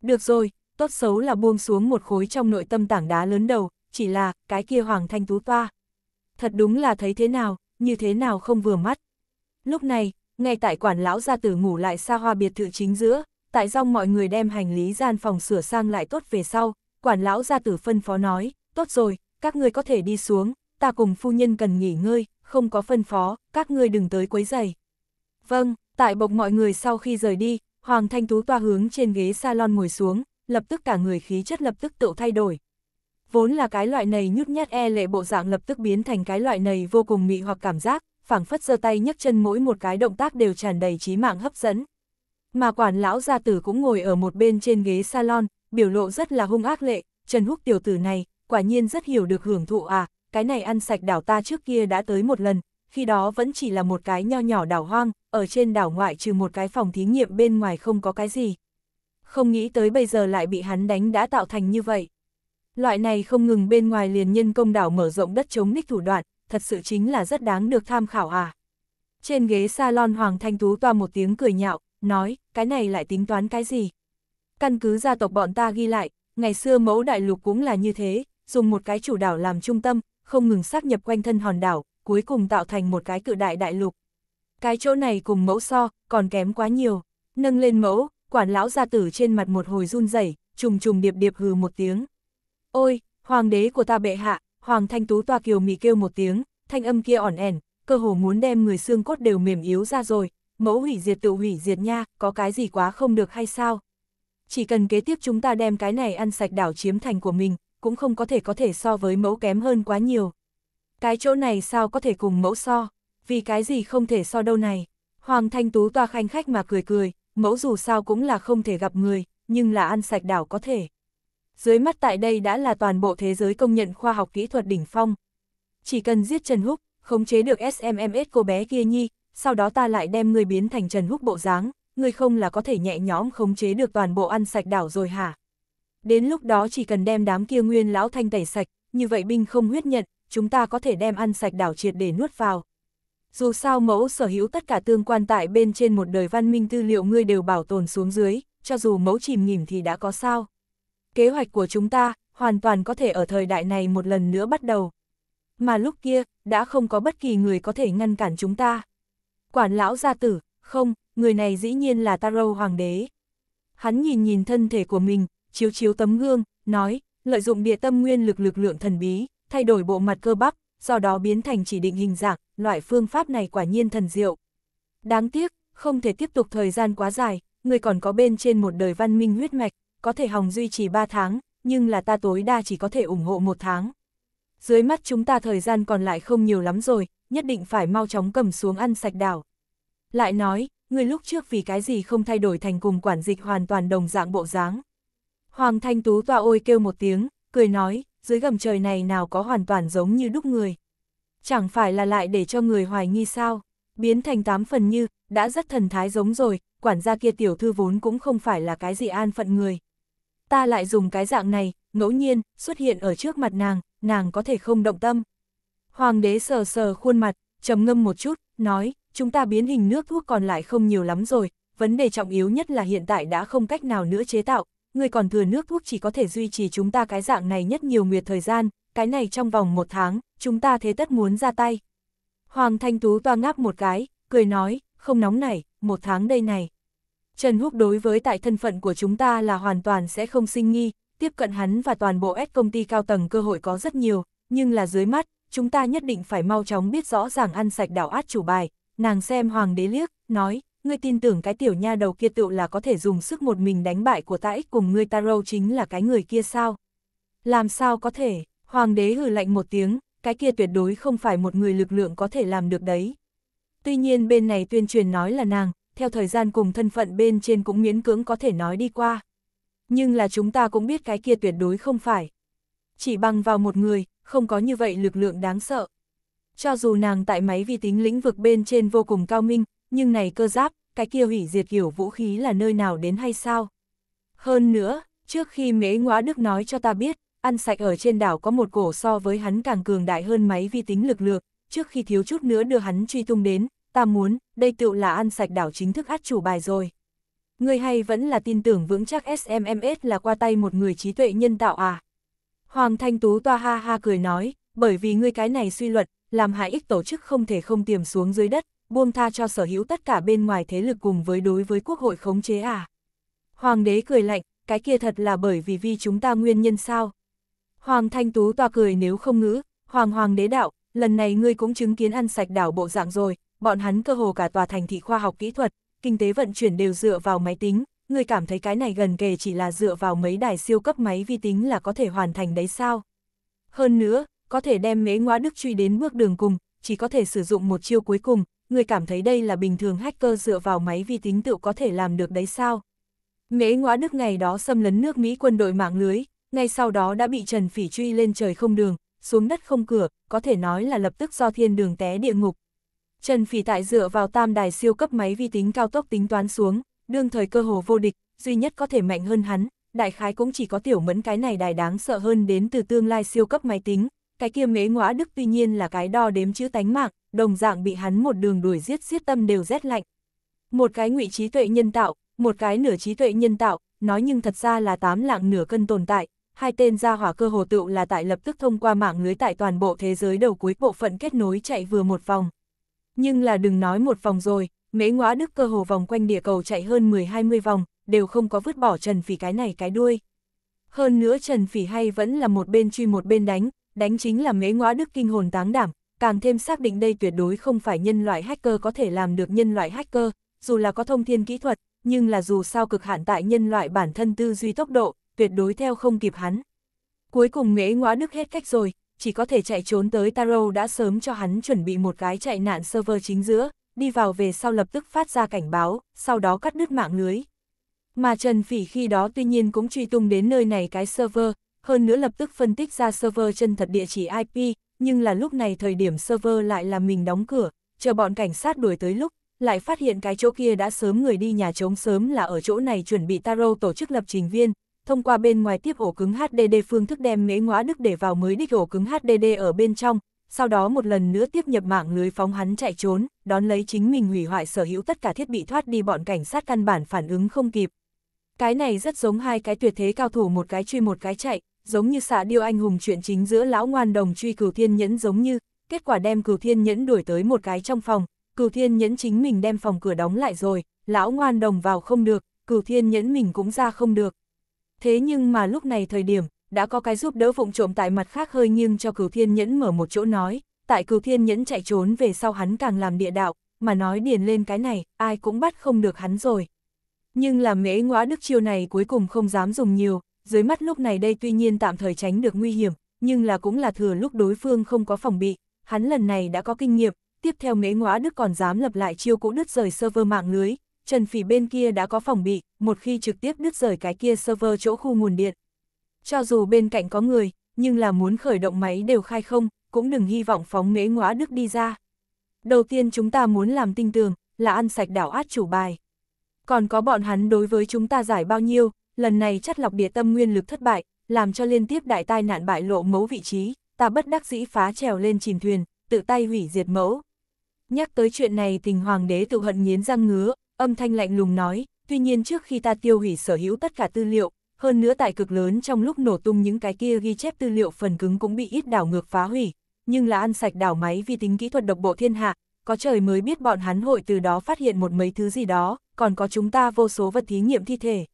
Được rồi, tốt xấu là buông xuống một khối trong nội tâm tảng đá lớn đầu, chỉ là, cái kia Hoàng Thanh Tú Toa. Thật đúng là thấy thế nào, như thế nào không vừa mắt. Lúc này, ngay tại quản lão gia tử ngủ lại xa hoa biệt thự chính giữa, tại rong mọi người đem hành lý gian phòng sửa sang lại tốt về sau, quản lão gia tử phân phó nói, tốt rồi, các ngươi có thể đi xuống, ta cùng phu nhân cần nghỉ ngơi, không có phân phó, các ngươi đừng tới quấy rầy. Vâng, tại bộc mọi người sau khi rời đi, Hoàng Thanh Tú toa hướng trên ghế salon ngồi xuống, lập tức cả người khí chất lập tức tự thay đổi. Vốn là cái loại này nhút nhát e lệ bộ dạng lập tức biến thành cái loại này vô cùng mị hoặc cảm giác, phảng phất giơ tay nhấc chân mỗi một cái động tác đều tràn đầy trí mạng hấp dẫn. Mà quản lão gia tử cũng ngồi ở một bên trên ghế salon, biểu lộ rất là hung ác lệ, Trần Húc tiểu tử này, quả nhiên rất hiểu được hưởng thụ à, cái này ăn sạch đảo ta trước kia đã tới một lần, khi đó vẫn chỉ là một cái nho nhỏ đảo hoang, ở trên đảo ngoại trừ một cái phòng thí nghiệm bên ngoài không có cái gì. Không nghĩ tới bây giờ lại bị hắn đánh đã tạo thành như vậy. Loại này không ngừng bên ngoài liền nhân công đảo mở rộng đất chống ních thủ đoạn, thật sự chính là rất đáng được tham khảo à. Trên ghế salon Hoàng Thanh Tú toa một tiếng cười nhạo, nói, cái này lại tính toán cái gì? Căn cứ gia tộc bọn ta ghi lại, ngày xưa mẫu đại lục cũng là như thế, dùng một cái chủ đảo làm trung tâm, không ngừng sát nhập quanh thân hòn đảo, cuối cùng tạo thành một cái cự đại đại lục. Cái chỗ này cùng mẫu so, còn kém quá nhiều. Nâng lên mẫu, quản lão gia tử trên mặt một hồi run rẩy, trùng trùng điệp điệp hừ một tiếng. Ôi, hoàng đế của ta bệ hạ, hoàng thanh tú toa kiều mị kêu một tiếng, thanh âm kia ỏn ẻn, cơ hồ muốn đem người xương cốt đều mềm yếu ra rồi, mẫu hủy diệt tự hủy diệt nha, có cái gì quá không được hay sao? Chỉ cần kế tiếp chúng ta đem cái này ăn sạch đảo chiếm thành của mình, cũng không có thể có thể so với mẫu kém hơn quá nhiều. Cái chỗ này sao có thể cùng mẫu so, vì cái gì không thể so đâu này. Hoàng Thanh Tú toa khanh khách mà cười cười, mẫu dù sao cũng là không thể gặp người, nhưng là ăn sạch đảo có thể. Dưới mắt tại đây đã là toàn bộ thế giới công nhận khoa học kỹ thuật đỉnh phong. Chỉ cần giết Trần Húc, khống chế được SMMS cô bé kia nhi, sau đó ta lại đem người biến thành Trần Húc bộ dáng, người không là có thể nhẹ nhõm khống chế được toàn bộ ăn sạch đảo rồi hả? đến lúc đó chỉ cần đem đám kia nguyên lão thanh tẩy sạch, như vậy binh không huyết nhận, chúng ta có thể đem ăn sạch đảo triệt để nuốt vào. Dù sao mẫu sở hữu tất cả tương quan tại bên trên một đời văn minh tư liệu ngươi đều bảo tồn xuống dưới, cho dù mẫu chìm nghỉm thì đã có sao. Kế hoạch của chúng ta, hoàn toàn có thể ở thời đại này một lần nữa bắt đầu. Mà lúc kia, đã không có bất kỳ người có thể ngăn cản chúng ta. Quản lão gia tử, không, người này dĩ nhiên là Taro Hoàng đế. Hắn nhìn nhìn thân thể của mình, chiếu chiếu tấm gương, nói, lợi dụng địa tâm nguyên lực lực lượng thần bí, thay đổi bộ mặt cơ bắp, do đó biến thành chỉ định hình dạng, loại phương pháp này quả nhiên thần diệu. Đáng tiếc, không thể tiếp tục thời gian quá dài, người còn có bên trên một đời văn minh huyết mạch, có thể hòng duy trì 3 tháng, nhưng là ta tối đa chỉ có thể ủng hộ một tháng. Dưới mắt chúng ta thời gian còn lại không nhiều lắm rồi, nhất định phải mau chóng cầm xuống ăn sạch đảo. Lại nói, người lúc trước vì cái gì không thay đổi thành cùng quản dịch hoàn toàn đồng dạng bộ dáng. Hoàng Thanh Tú toa ôi kêu một tiếng, cười nói, dưới gầm trời này nào có hoàn toàn giống như đúc người. Chẳng phải là lại để cho người hoài nghi sao, biến thành tám phần như, đã rất thần thái giống rồi, quản gia kia tiểu thư vốn cũng không phải là cái gì an phận người. Ta lại dùng cái dạng này, ngẫu nhiên, xuất hiện ở trước mặt nàng, nàng có thể không động tâm. Hoàng đế sờ sờ khuôn mặt, trầm ngâm một chút, nói, chúng ta biến hình nước thuốc còn lại không nhiều lắm rồi, vấn đề trọng yếu nhất là hiện tại đã không cách nào nữa chế tạo, người còn thừa nước thuốc chỉ có thể duy trì chúng ta cái dạng này nhất nhiều nguyệt thời gian, cái này trong vòng một tháng, chúng ta thế tất muốn ra tay. Hoàng Thanh Tú toa ngáp một cái, cười nói, không nóng này, một tháng đây này. Trần Húc đối với tại thân phận của chúng ta là hoàn toàn sẽ không sinh nghi, tiếp cận hắn và toàn bộ S công ty cao tầng cơ hội có rất nhiều, nhưng là dưới mắt, chúng ta nhất định phải mau chóng biết rõ ràng ăn sạch đảo át chủ bài. Nàng xem hoàng đế liếc, nói, ngươi tin tưởng cái tiểu nha đầu kia tựu là có thể dùng sức một mình đánh bại của ta ích cùng ngươi Taro chính là cái người kia sao? Làm sao có thể, hoàng đế hừ lạnh một tiếng, cái kia tuyệt đối không phải một người lực lượng có thể làm được đấy. Tuy nhiên bên này tuyên truyền nói là nàng, theo thời gian cùng thân phận bên trên cũng miễn cưỡng có thể nói đi qua. Nhưng là chúng ta cũng biết cái kia tuyệt đối không phải. Chỉ bằng vào một người, không có như vậy lực lượng đáng sợ. Cho dù nàng tại máy vi tính lĩnh vực bên trên vô cùng cao minh, nhưng này cơ giáp, cái kia hủy diệt kiểu vũ khí là nơi nào đến hay sao? Hơn nữa, trước khi mễ ngõa đức nói cho ta biết, ăn sạch ở trên đảo có một cổ so với hắn càng cường đại hơn máy vi tính lực lượng, trước khi thiếu chút nữa đưa hắn truy tung đến, ta muốn, đây tựu là ăn sạch đảo chính thức át chủ bài rồi. Người hay vẫn là tin tưởng vững chắc SMMS là qua tay một người trí tuệ nhân tạo à? Hoàng Thanh Tú toa ha ha cười nói, bởi vì ngươi cái này suy luận, làm hại ích tổ chức không thể không tiềm xuống dưới đất, buông tha cho sở hữu tất cả bên ngoài thế lực cùng với đối với quốc hội khống chế à. Hoàng đế cười lạnh, cái kia thật là bởi vì vi chúng ta nguyên nhân sao. Hoàng Thanh Tú toa cười nếu không ngữ, Hoàng Hoàng đế đạo, lần này ngươi cũng chứng kiến ăn sạch đảo bộ dạng rồi, bọn hắn cơ hồ cả tòa thành thị khoa học kỹ thuật, kinh tế vận chuyển đều dựa vào máy tính, ngươi cảm thấy cái này gần kề chỉ là dựa vào mấy đài siêu cấp máy vi tính là có thể hoàn thành đấy sao. Hơn nữa, có thể đem mế ngoã đức truy đến bước đường cùng, chỉ có thể sử dụng một chiêu cuối cùng, người cảm thấy đây là bình thường hacker dựa vào máy vi tính tự có thể làm được đấy sao? Mễ ngõa Đức ngày đó xâm lấn nước Mỹ quân đội mạng lưới, ngay sau đó đã bị Trần Phỉ truy lên trời không đường, xuống đất không cửa, có thể nói là lập tức do thiên đường té địa ngục. Trần Phỉ tại dựa vào tam đài siêu cấp máy vi tính cao tốc tính toán xuống, đương thời cơ hồ vô địch, duy nhất có thể mạnh hơn hắn, đại khái cũng chỉ có tiểu mẫn cái này đài đáng sợ hơn đến từ tương lai siêu cấp máy tính, cái kia mế ngõa đức tuy nhiên là cái đo đếm chữ tánh mạng, đồng dạng bị hắn một đường đuổi giết giết tâm đều rét lạnh. Một cái ngụy trí tuệ nhân tạo, một cái nửa trí tuệ nhân tạo, nói nhưng thật ra là tám lạng nửa cân tồn tại, hai tên gia hỏa cơ hồ tựu là tại lập tức thông qua mạng lưới tại toàn bộ thế giới đầu cuối bộ phận kết nối chạy vừa một vòng. Nhưng là đừng nói một vòng rồi, mế ngõa đức cơ hồ vòng quanh địa cầu chạy hơn 10-20 vòng, đều không có vứt bỏ Trần Phỉ cái này cái đuôi. Hơn nữa Trần Phỉ hay vẫn là một bên truy một bên đánh, đánh chính là mế ngõa đức kinh hồn táng đảm, càng thêm xác định đây tuyệt đối không phải nhân loại hacker có thể làm được nhân loại hacker, dù là có thông thiên kỹ thuật, nhưng là dù sao cực hạn tại nhân loại bản thân tư duy tốc độ, tuyệt đối theo không kịp hắn. Cuối cùng mế ngõa đức hết cách rồi, chỉ có thể chạy trốn tới Taro đã sớm cho hắn chuẩn bị một cái chạy nạn server chính giữa, đi vào về sau lập tức phát ra cảnh báo, sau đó cắt đứt mạng lưới. Mà Trần Phỉ khi đó tuy nhiên cũng truy tung đến nơi này cái server, hơn nữa lập tức phân tích ra server chân thật địa chỉ IP, nhưng là lúc này thời điểm server lại là mình đóng cửa, chờ bọn cảnh sát đuổi tới lúc, lại phát hiện cái chỗ kia đã sớm người đi nhà trống sớm là ở chỗ này chuẩn bị taro tổ chức lập trình viên, thông qua bên ngoài tiếp ổ cứng HDD phương thức đem mễ ngõa đức để vào mới đích ổ cứng HDD ở bên trong, sau đó một lần nữa tiếp nhập mạng lưới phóng hắn chạy trốn, đón lấy chính mình hủy hoại sở hữu tất cả thiết bị thoát đi bọn cảnh sát căn bản phản ứng không kịp. Cái này rất giống hai cái tuyệt thế cao thủ một cái truy một cái chạy, giống như xạ điêu anh hùng chuyện chính giữa lão ngoan đồng truy cửu thiên nhẫn giống như, kết quả đem cửu thiên nhẫn đuổi tới một cái trong phòng, cửu thiên nhẫn chính mình đem phòng cửa đóng lại rồi, lão ngoan đồng vào không được, cửu thiên nhẫn mình cũng ra không được. Thế nhưng mà lúc này thời điểm, đã có cái giúp đỡ vụng trộm tại mặt khác hơi nghiêng cho cửu thiên nhẫn mở một chỗ nói, tại cửu thiên nhẫn chạy trốn về sau hắn càng làm địa đạo, mà nói điền lên cái này, ai cũng bắt không được hắn rồi. Nhưng làm mễ ngõa đức chiêu này cuối cùng không dám dùng nhiều, dưới mắt lúc này đây tuy nhiên tạm thời tránh được nguy hiểm, nhưng là cũng là thừa lúc đối phương không có phòng bị, hắn lần này đã có kinh nghiệm, tiếp theo mế ngõa đức còn dám lập lại chiêu cũ đứt rời server mạng lưới, Trần Phỉ bên kia đã có phòng bị, một khi trực tiếp đứt rời cái kia server chỗ khu nguồn điện. Cho dù bên cạnh có người, nhưng là muốn khởi động máy đều khai không, cũng đừng hy vọng phóng mế ngõa đức đi ra. Đầu tiên chúng ta muốn làm tinh tường, là ăn sạch đảo át chủ bài. Còn có bọn hắn đối với chúng ta giải bao nhiêu, lần này chất lọc địa tâm nguyên lực thất bại, làm cho liên tiếp đại tai nạn bại lộ mấu vị trí, ta bất đắc dĩ phá trèo lên chìm thuyền, tự tay hủy diệt mẫu. Nhắc tới chuyện này tình hoàng đế tự hận nghiến răng ngứa, âm thanh lạnh lùng nói, tuy nhiên trước khi ta tiêu hủy sở hữu tất cả tư liệu, hơn nữa tại cực lớn trong lúc nổ tung những cái kia ghi chép tư liệu phần cứng cũng bị ít đảo ngược phá hủy, nhưng là ăn sạch đảo máy vi tính kỹ thuật độc bộ thiên hạ, có trời mới biết bọn hắn hội từ đó phát hiện một mấy thứ gì đó, còn có chúng ta vô số vật thí nghiệm thi thể.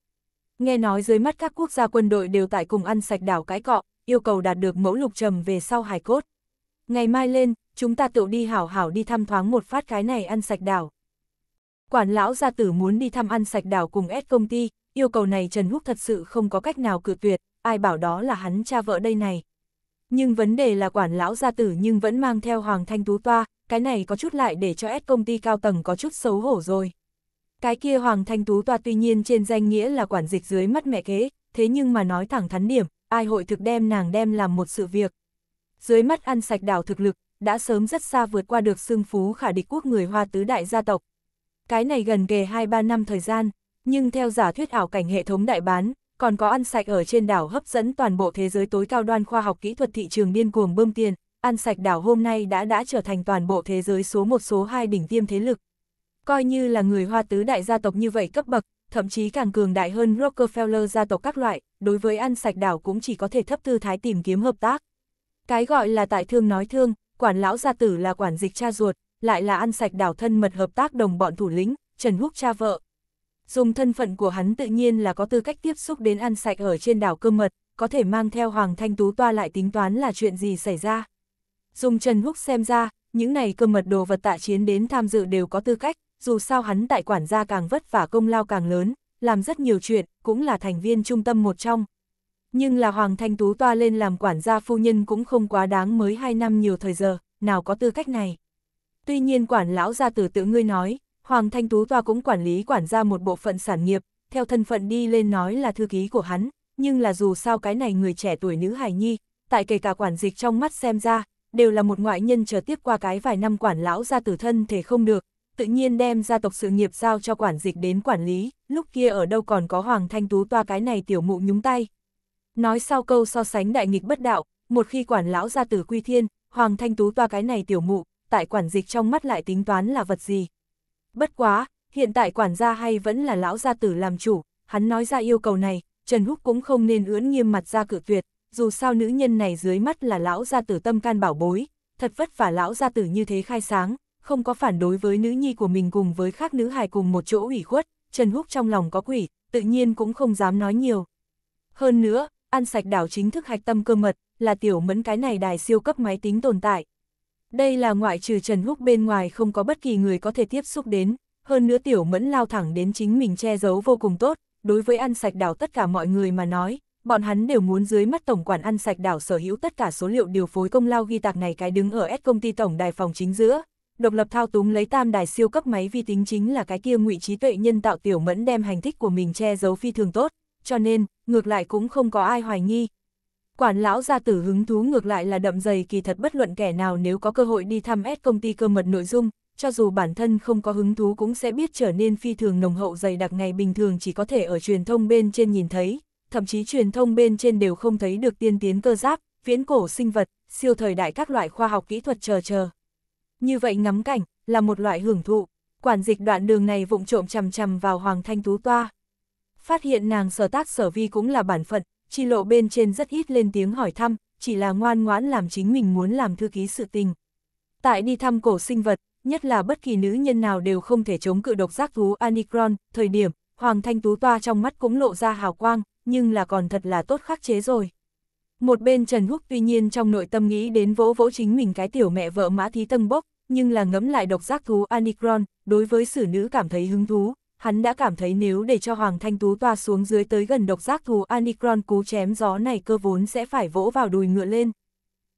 Nghe nói dưới mắt các quốc gia quân đội đều tại cùng ăn sạch đảo cái cọ, yêu cầu đạt được mẫu lục trầm về sau hải cốt. Ngày mai lên, chúng ta tự đi hảo hảo đi thăm thoáng một phát cái này ăn sạch đảo. Quản lão gia tử muốn đi thăm ăn sạch đảo cùng S công ty, yêu cầu này Trần Húc thật sự không có cách nào cự tuyệt, ai bảo đó là hắn cha vợ đây này. Nhưng vấn đề là quản lão gia tử nhưng vẫn mang theo Hoàng Thanh Tú Toa, cái này có chút lại để cho S công ty cao tầng có chút xấu hổ rồi. Cái kia Hoàng Thanh Tú toa tuy nhiên trên danh nghĩa là quản dịch dưới mắt mẹ kế, thế nhưng mà nói thẳng thắn điểm, ai hội thực đem nàng đem làm một sự việc. Dưới mắt ăn sạch đảo thực lực, đã sớm rất xa vượt qua được xương phú khả địch quốc người Hoa tứ đại gia tộc. Cái này gần kề 2-3 năm thời gian, nhưng theo giả thuyết ảo cảnh hệ thống đại bán, còn có ăn sạch ở trên đảo hấp dẫn toàn bộ thế giới tối cao đoan khoa học kỹ thuật thị trường điên cuồng bơm tiền, ăn sạch đảo hôm nay đã đã trở thành toàn bộ thế giới số một số hai đỉnh tiêm thế lực coi như là người hoa tứ đại gia tộc như vậy cấp bậc, thậm chí càng cường đại hơn Rockefeller gia tộc các loại, đối với ăn sạch đảo cũng chỉ có thể thấp tư thái tìm kiếm hợp tác. Cái gọi là tại thương nói thương, quản lão gia tử là quản dịch cha ruột, lại là ăn sạch đảo thân mật hợp tác đồng bọn thủ lĩnh, Trần Húc cha vợ. Dùng thân phận của hắn tự nhiên là có tư cách tiếp xúc đến ăn sạch ở trên đảo cơ mật, có thể mang theo Hoàng Thanh Tú toa lại tính toán là chuyện gì xảy ra. Dùng Trần Húc xem ra, những này cơ mật đồ vật tạ chiến đến tham dự đều có tư cách, dù sao hắn tại quản gia càng vất vả công lao càng lớn, làm rất nhiều chuyện, cũng là thành viên trung tâm một trong. Nhưng là Hoàng Thanh Tú toa lên làm quản gia phu nhân cũng không quá đáng mới 2 năm nhiều thời giờ, nào có tư cách này. Tuy nhiên quản lão gia tử tự ngươi nói, Hoàng Thanh Tú toa cũng quản lý quản gia một bộ phận sản nghiệp, theo thân phận đi lên nói là thư ký của hắn, nhưng là dù sao cái này người trẻ tuổi nữ hài nhi, tại kể cả quản dịch trong mắt xem ra, đều là một ngoại nhân chờ tiếp qua cái vài năm quản lão gia tử thân thể không được, tự nhiên đem gia tộc sự nghiệp giao cho quản dịch đến quản lý, lúc kia ở đâu còn có Hoàng Thanh Tú toa cái này tiểu mụ nhúng tay. Nói sau câu so sánh đại nghịch bất đạo, một khi quản lão gia tử quy thiên, Hoàng Thanh Tú toa cái này tiểu mụ, tại quản dịch trong mắt lại tính toán là vật gì. Bất quá, hiện tại quản gia hay vẫn là lão gia tử làm chủ, hắn nói ra yêu cầu này, Trần Húc cũng không nên ưỡn nghiêm mặt ra cự tuyệt, dù sao nữ nhân này dưới mắt là lão gia tử tâm can bảo bối, thật vất vả lão gia tử như thế khai sáng, không có phản đối với nữ nhi của mình cùng với khác nữ hài cùng một chỗ ủy khuất, Trần Húc trong lòng có quỷ, tự nhiên cũng không dám nói nhiều. Hơn nữa, ăn sạch đảo chính thức hạch tâm cơ mật, là tiểu mẫn cái này đài siêu cấp máy tính tồn tại. Đây là ngoại trừ Trần Húc bên ngoài không có bất kỳ người có thể tiếp xúc đến, hơn nữa tiểu mẫn lao thẳng đến chính mình che giấu vô cùng tốt, đối với ăn sạch đảo tất cả mọi người mà nói, bọn hắn đều muốn dưới mắt tổng quản ăn sạch đảo sở hữu tất cả số liệu điều phối công lao ghi tạc này cái đứng ở S công ty tổng đài phòng chính giữa, độc lập thao túng lấy tam đài siêu cấp máy vi tính chính là cái kia ngụy trí tuệ nhân tạo tiểu mẫn đem hành tích của mình che giấu phi thường tốt, cho nên, ngược lại cũng không có ai hoài nghi. Quản lão gia tử hứng thú ngược lại là đậm dày kỳ thật bất luận kẻ nào nếu có cơ hội đi thăm S công ty cơ mật nội dung, cho dù bản thân không có hứng thú cũng sẽ biết trở nên phi thường nồng hậu dày đặc ngày bình thường chỉ có thể ở truyền thông bên trên nhìn thấy, thậm chí truyền thông bên trên đều không thấy được tiên tiến cơ giáp, viễn cổ sinh vật, siêu thời đại các loại khoa học kỹ thuật chờ chờ như vậy ngắm cảnh, là một loại hưởng thụ. Quản dịch đoạn đường này vụng trộm chằm chằm vào Hoàng Thanh Tú Toa. Phát hiện nàng sở tác sở vi cũng là bản phận, chi lộ bên trên rất ít lên tiếng hỏi thăm, chỉ là ngoan ngoãn làm chính mình muốn làm thư ký sự tình. Tại đi thăm cổ sinh vật, nhất là bất kỳ nữ nhân nào đều không thể chống cự độc giác thú Anicron, thời điểm, Hoàng Thanh Tú Toa trong mắt cũng lộ ra hào quang, nhưng là còn thật là tốt khắc chế rồi. Một bên Trần Húc tuy nhiên trong nội tâm nghĩ đến vỗ vỗ chính mình cái tiểu mẹ vợ mã thí tân bốc, nhưng là ngẫm lại độc giác thú Anicron, đối với xử nữ cảm thấy hứng thú, hắn đã cảm thấy nếu để cho Hoàng Thanh Tú toa xuống dưới tới gần độc giác thú Anicron cú chém gió này cơ vốn sẽ phải vỗ vào đùi ngựa lên.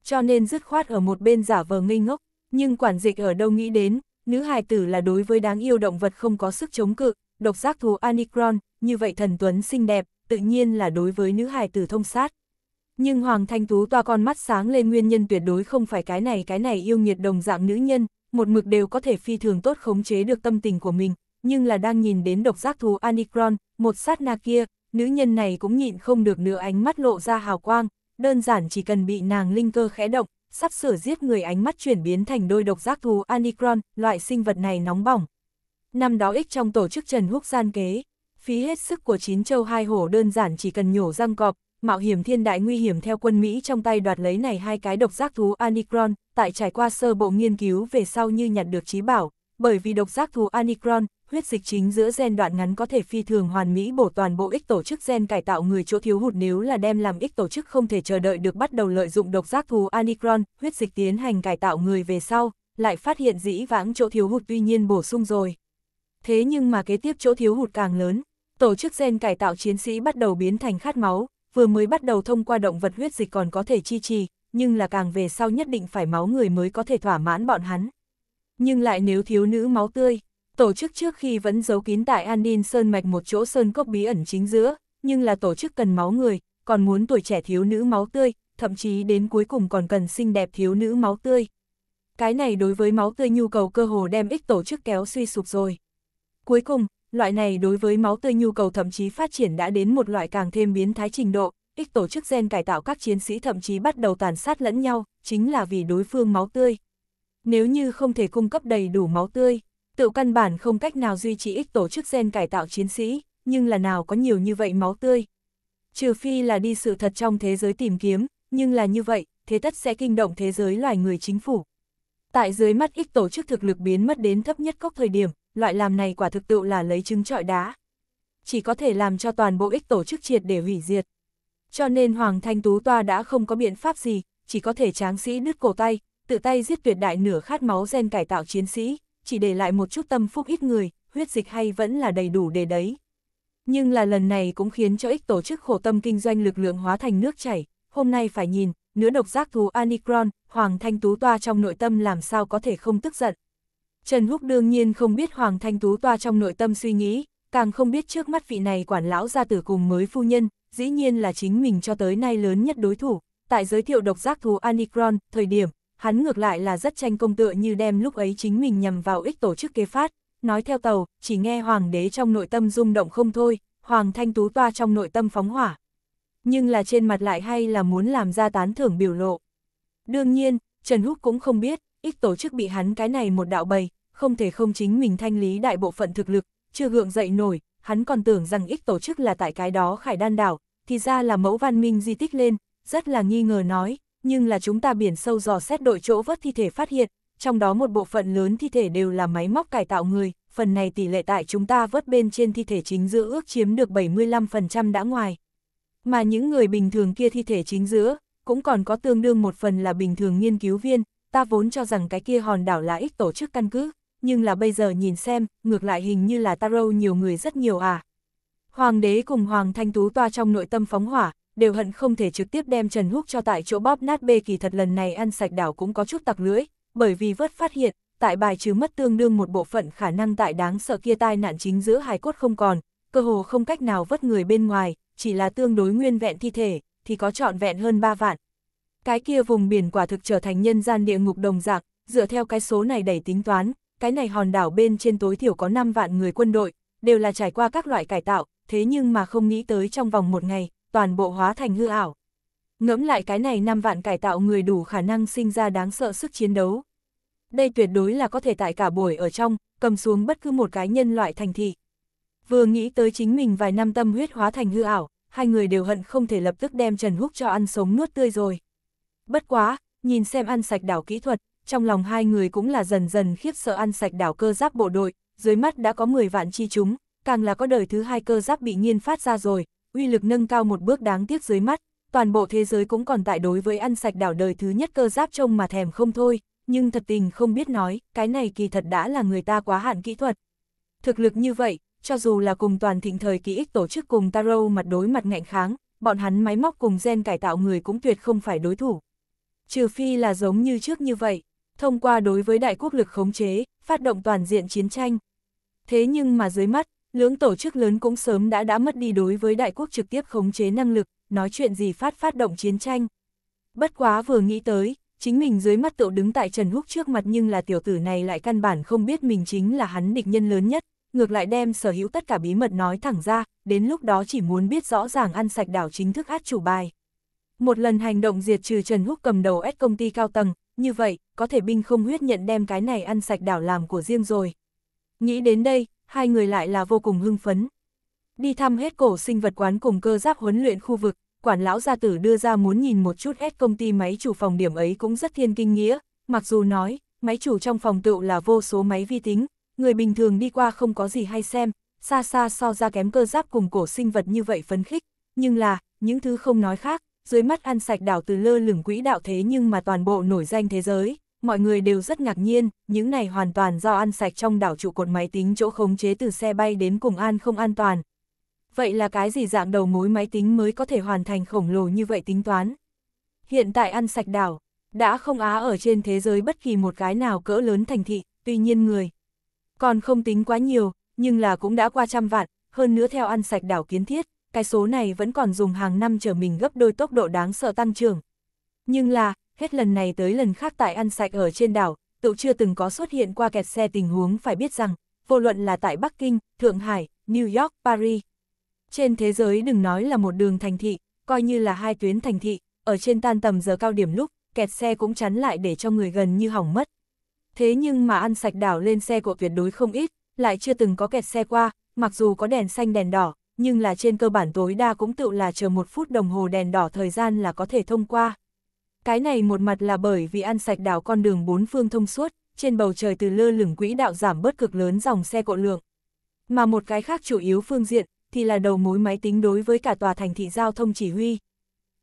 Cho nên dứt khoát ở một bên giả vờ ngây ngốc, nhưng quản dịch ở đâu nghĩ đến, nữ hài tử là đối với đáng yêu động vật không có sức chống cự, độc giác thú Anicron, như vậy thần tuấn xinh đẹp, tự nhiên là đối với nữ hài tử thông sát. Nhưng Hoàng Thanh Tú toa con mắt sáng lên nguyên nhân tuyệt đối không phải cái này cái này yêu nghiệt đồng dạng nữ nhân, một mực đều có thể phi thường tốt khống chế được tâm tình của mình, nhưng là đang nhìn đến độc giác thú Anicron, một sát na kia, nữ nhân này cũng nhịn không được nữa ánh mắt lộ ra hào quang, đơn giản chỉ cần bị nàng linh cơ khẽ động, sắp sửa giết người ánh mắt chuyển biến thành đôi độc giác thú Anicron, loại sinh vật này nóng bỏng. Năm đó ích trong tổ chức Trần Húc gian kế, phí hết sức của chín châu hai hổ đơn giản chỉ cần nhổ răng cọp, mạo hiểm thiên đại nguy hiểm theo quân Mỹ trong tay đoạt lấy này hai cái độc giác thú Anicron, tại trải qua sơ bộ nghiên cứu về sau như nhặt được trí bảo, bởi vì độc giác thú Anicron, huyết dịch chính giữa gen đoạn ngắn có thể phi thường hoàn mỹ bổ toàn bộ ích tổ chức gen cải tạo người chỗ thiếu hụt nếu là đem làm ích tổ chức không thể chờ đợi được bắt đầu lợi dụng độc giác thú Anicron, huyết dịch tiến hành cải tạo người về sau, lại phát hiện dĩ vãng chỗ thiếu hụt tuy nhiên bổ sung rồi. Thế nhưng mà kế tiếp chỗ thiếu hụt càng lớn, tổ chức gen cải tạo chiến sĩ bắt đầu biến thành khát máu, vừa mới bắt đầu thông qua động vật huyết dịch còn có thể chi trì, nhưng là càng về sau nhất định phải máu người mới có thể thỏa mãn bọn hắn. Nhưng lại nếu thiếu nữ máu tươi, tổ chức trước khi vẫn giấu kín tại an ninh Sơn Mạch một chỗ sơn cốc bí ẩn chính giữa, nhưng là tổ chức cần máu người, còn muốn tuổi trẻ thiếu nữ máu tươi, thậm chí đến cuối cùng còn cần xinh đẹp thiếu nữ máu tươi. Cái này đối với máu tươi nhu cầu cơ hồ đem ích tổ chức kéo suy sụp rồi. Cuối cùng, loại này đối với máu tươi nhu cầu thậm chí phát triển đã đến một loại càng thêm biến thái trình độ, ích tổ chức gen cải tạo các chiến sĩ thậm chí bắt đầu tàn sát lẫn nhau, chính là vì đối phương máu tươi. Nếu như không thể cung cấp đầy đủ máu tươi, tự căn bản không cách nào duy trì ích tổ chức gen cải tạo chiến sĩ, nhưng là nào có nhiều như vậy máu tươi. Trừ phi là đi sự thật trong thế giới tìm kiếm, nhưng là như vậy, thế tất sẽ kinh động thế giới loài người chính phủ. Tại dưới mắt ích tổ chức thực lực biến mất đến thấp nhất cốc thời điểm, loại làm này quả thực tự là lấy trứng trọi đá. Chỉ có thể làm cho toàn bộ ích tổ chức triệt để hủy diệt. Cho nên Hoàng Thanh Tú Toa đã không có biện pháp gì, chỉ có thể tráng sĩ đứt cổ tay, tự tay giết tuyệt đại nửa khát máu gen cải tạo chiến sĩ, chỉ để lại một chút tâm phúc ít người, huyết dịch hay vẫn là đầy đủ để đấy. Nhưng là lần này cũng khiến cho ích tổ chức khổ tâm kinh doanh lực lượng hóa thành nước chảy, hôm nay phải nhìn, nửa độc giác thú Anicron, Hoàng Thanh Tú Toa trong nội tâm làm sao có thể không tức giận. Trần Húc đương nhiên không biết Hoàng Thanh Tú toa trong nội tâm suy nghĩ, càng không biết trước mắt vị này quản lão gia tử cùng mới phu nhân, dĩ nhiên là chính mình cho tới nay lớn nhất đối thủ. Tại giới thiệu độc giác thú Anicron, thời điểm, hắn ngược lại là rất tranh công tựa như đem lúc ấy chính mình nhằm vào ích tổ chức kế phát. Nói theo tàu, chỉ nghe Hoàng đế trong nội tâm rung động không thôi, Hoàng Thanh Tú toa trong nội tâm phóng hỏa. Nhưng là trên mặt lại hay là muốn làm ra tán thưởng biểu lộ. Đương nhiên, Trần Húc cũng không biết, ít tổ chức bị hắn cái này một đạo bày, không thể không chính mình thanh lý đại bộ phận thực lực, chưa gượng dậy nổi, hắn còn tưởng rằng ít tổ chức là tại cái đó khải đan đảo, thì ra là mẫu văn minh di tích lên, rất là nghi ngờ nói, nhưng là chúng ta biển sâu dò xét đội chỗ vớt thi thể phát hiện, trong đó một bộ phận lớn thi thể đều là máy móc cải tạo người, phần này tỷ lệ tại chúng ta vớt bên trên thi thể chính giữa ước chiếm được 75% đã ngoài. Mà những người bình thường kia thi thể chính giữa, cũng còn có tương đương một phần là bình thường nghiên cứu viên, ta vốn cho rằng cái kia hòn đảo là ít tổ chức căn cứ, nhưng là bây giờ nhìn xem, ngược lại hình như là Taro nhiều người rất nhiều à. Hoàng đế cùng Hoàng Thanh Tú toa trong nội tâm phóng hỏa, đều hận không thể trực tiếp đem Trần Húc cho tại chỗ bóp nát bê kỳ thật lần này ăn sạch đảo cũng có chút tặc lưỡi, bởi vì vớt phát hiện, tại bài trừ mất tương đương một bộ phận khả năng tại đáng sợ kia tai nạn chính giữa hài cốt không còn, cơ hồ không cách nào vớt người bên ngoài, chỉ là tương đối nguyên vẹn thi thể, thì có trọn vẹn hơn 3 vạn, cái kia vùng biển quả thực trở thành nhân gian địa ngục đồng dạng, dựa theo cái số này đẩy tính toán, cái này hòn đảo bên trên tối thiểu có 5 vạn người quân đội, đều là trải qua các loại cải tạo, thế nhưng mà không nghĩ tới trong vòng một ngày, toàn bộ hóa thành hư ảo. Ngẫm lại cái này 5 vạn cải tạo người đủ khả năng sinh ra đáng sợ sức chiến đấu. Đây tuyệt đối là có thể tại cả buổi ở trong, cầm xuống bất cứ một cái nhân loại thành thị. Vừa nghĩ tới chính mình vài năm tâm huyết hóa thành hư ảo, hai người đều hận không thể lập tức đem Trần Húc cho ăn sống nuốt tươi rồi. Bất quá, nhìn xem ăn sạch đảo kỹ thuật, trong lòng hai người cũng là dần dần khiếp sợ ăn sạch đảo cơ giáp bộ đội, dưới mắt đã có 10 vạn chi chúng, càng là có đời thứ hai cơ giáp bị nghiên phát ra rồi, uy lực nâng cao một bước đáng tiếc dưới mắt, toàn bộ thế giới cũng còn tại đối với ăn sạch đảo đời thứ nhất cơ giáp trông mà thèm không thôi, nhưng thật tình không biết nói, cái này kỳ thật đã là người ta quá hạn kỹ thuật. Thực lực như vậy, cho dù là cùng toàn thịnh thời kỳ ích tổ chức cùng Taro mặt đối mặt ngạnh kháng, bọn hắn máy móc cùng gen cải tạo người cũng tuyệt không phải đối thủ trừ phi là giống như trước như vậy, thông qua đối với đại quốc lực khống chế, phát động toàn diện chiến tranh. Thế nhưng mà dưới mắt, lưỡng tổ chức lớn cũng sớm đã đã mất đi đối với đại quốc trực tiếp khống chế năng lực, nói chuyện gì phát phát động chiến tranh. Bất quá vừa nghĩ tới, chính mình dưới mắt tựu đứng tại Trần Húc trước mặt nhưng là tiểu tử này lại căn bản không biết mình chính là hắn địch nhân lớn nhất, ngược lại đem sở hữu tất cả bí mật nói thẳng ra, đến lúc đó chỉ muốn biết rõ ràng ăn sạch đảo chính thức át chủ bài. Một lần hành động diệt trừ Trần Húc cầm đầu ép công ty cao tầng, như vậy, có thể binh không huyết nhận đem cái này ăn sạch đảo làm của riêng rồi. Nghĩ đến đây, hai người lại là vô cùng hưng phấn. Đi thăm hết cổ sinh vật quán cùng cơ giáp huấn luyện khu vực, quản lão gia tử đưa ra muốn nhìn một chút hết công ty máy chủ phòng điểm ấy cũng rất thiên kinh nghĩa, mặc dù nói, máy chủ trong phòng tựu là vô số máy vi tính, người bình thường đi qua không có gì hay xem, xa xa so ra kém cơ giáp cùng cổ sinh vật như vậy phấn khích, nhưng là, những thứ không nói khác, dưới mắt ăn sạch đảo từ lơ lửng quỹ đạo thế nhưng mà toàn bộ nổi danh thế giới, mọi người đều rất ngạc nhiên, những này hoàn toàn do ăn sạch trong đảo trụ cột máy tính chỗ khống chế từ xe bay đến cùng an không an toàn. Vậy là cái gì dạng đầu mối máy tính mới có thể hoàn thành khổng lồ như vậy tính toán? Hiện tại ăn sạch đảo, đã không á ở trên thế giới bất kỳ một cái nào cỡ lớn thành thị, tuy nhiên người. Còn không tính quá nhiều, nhưng là cũng đã qua trăm vạn, hơn nữa theo ăn sạch đảo kiến thiết, cái số này vẫn còn dùng hàng năm trở mình gấp đôi tốc độ đáng sợ tăng trưởng. Nhưng là, hết lần này tới lần khác tại ăn sạch ở trên đảo, tự chưa từng có xuất hiện qua kẹt xe tình huống phải biết rằng, vô luận là tại Bắc Kinh, Thượng Hải, New York, Paris. Trên thế giới đừng nói là một đường thành thị, coi như là hai tuyến thành thị, ở trên tan tầm giờ cao điểm lúc, kẹt xe cũng chắn lại để cho người gần như hỏng mất. Thế nhưng mà ăn sạch đảo lên xe của tuyệt đối không ít, lại chưa từng có kẹt xe qua, mặc dù có đèn xanh đèn đỏ, nhưng là trên cơ bản tối đa cũng tự là chờ một phút đồng hồ đèn đỏ thời gian là có thể thông qua. Cái này một mặt là bởi vì ăn sạch đảo con đường bốn phương thông suốt, trên bầu trời từ lơ lửng quỹ đạo giảm bớt cực lớn dòng xe cộ lượng. Mà một cái khác chủ yếu phương diện, thì là đầu mối máy tính đối với cả tòa thành thị giao thông chỉ huy.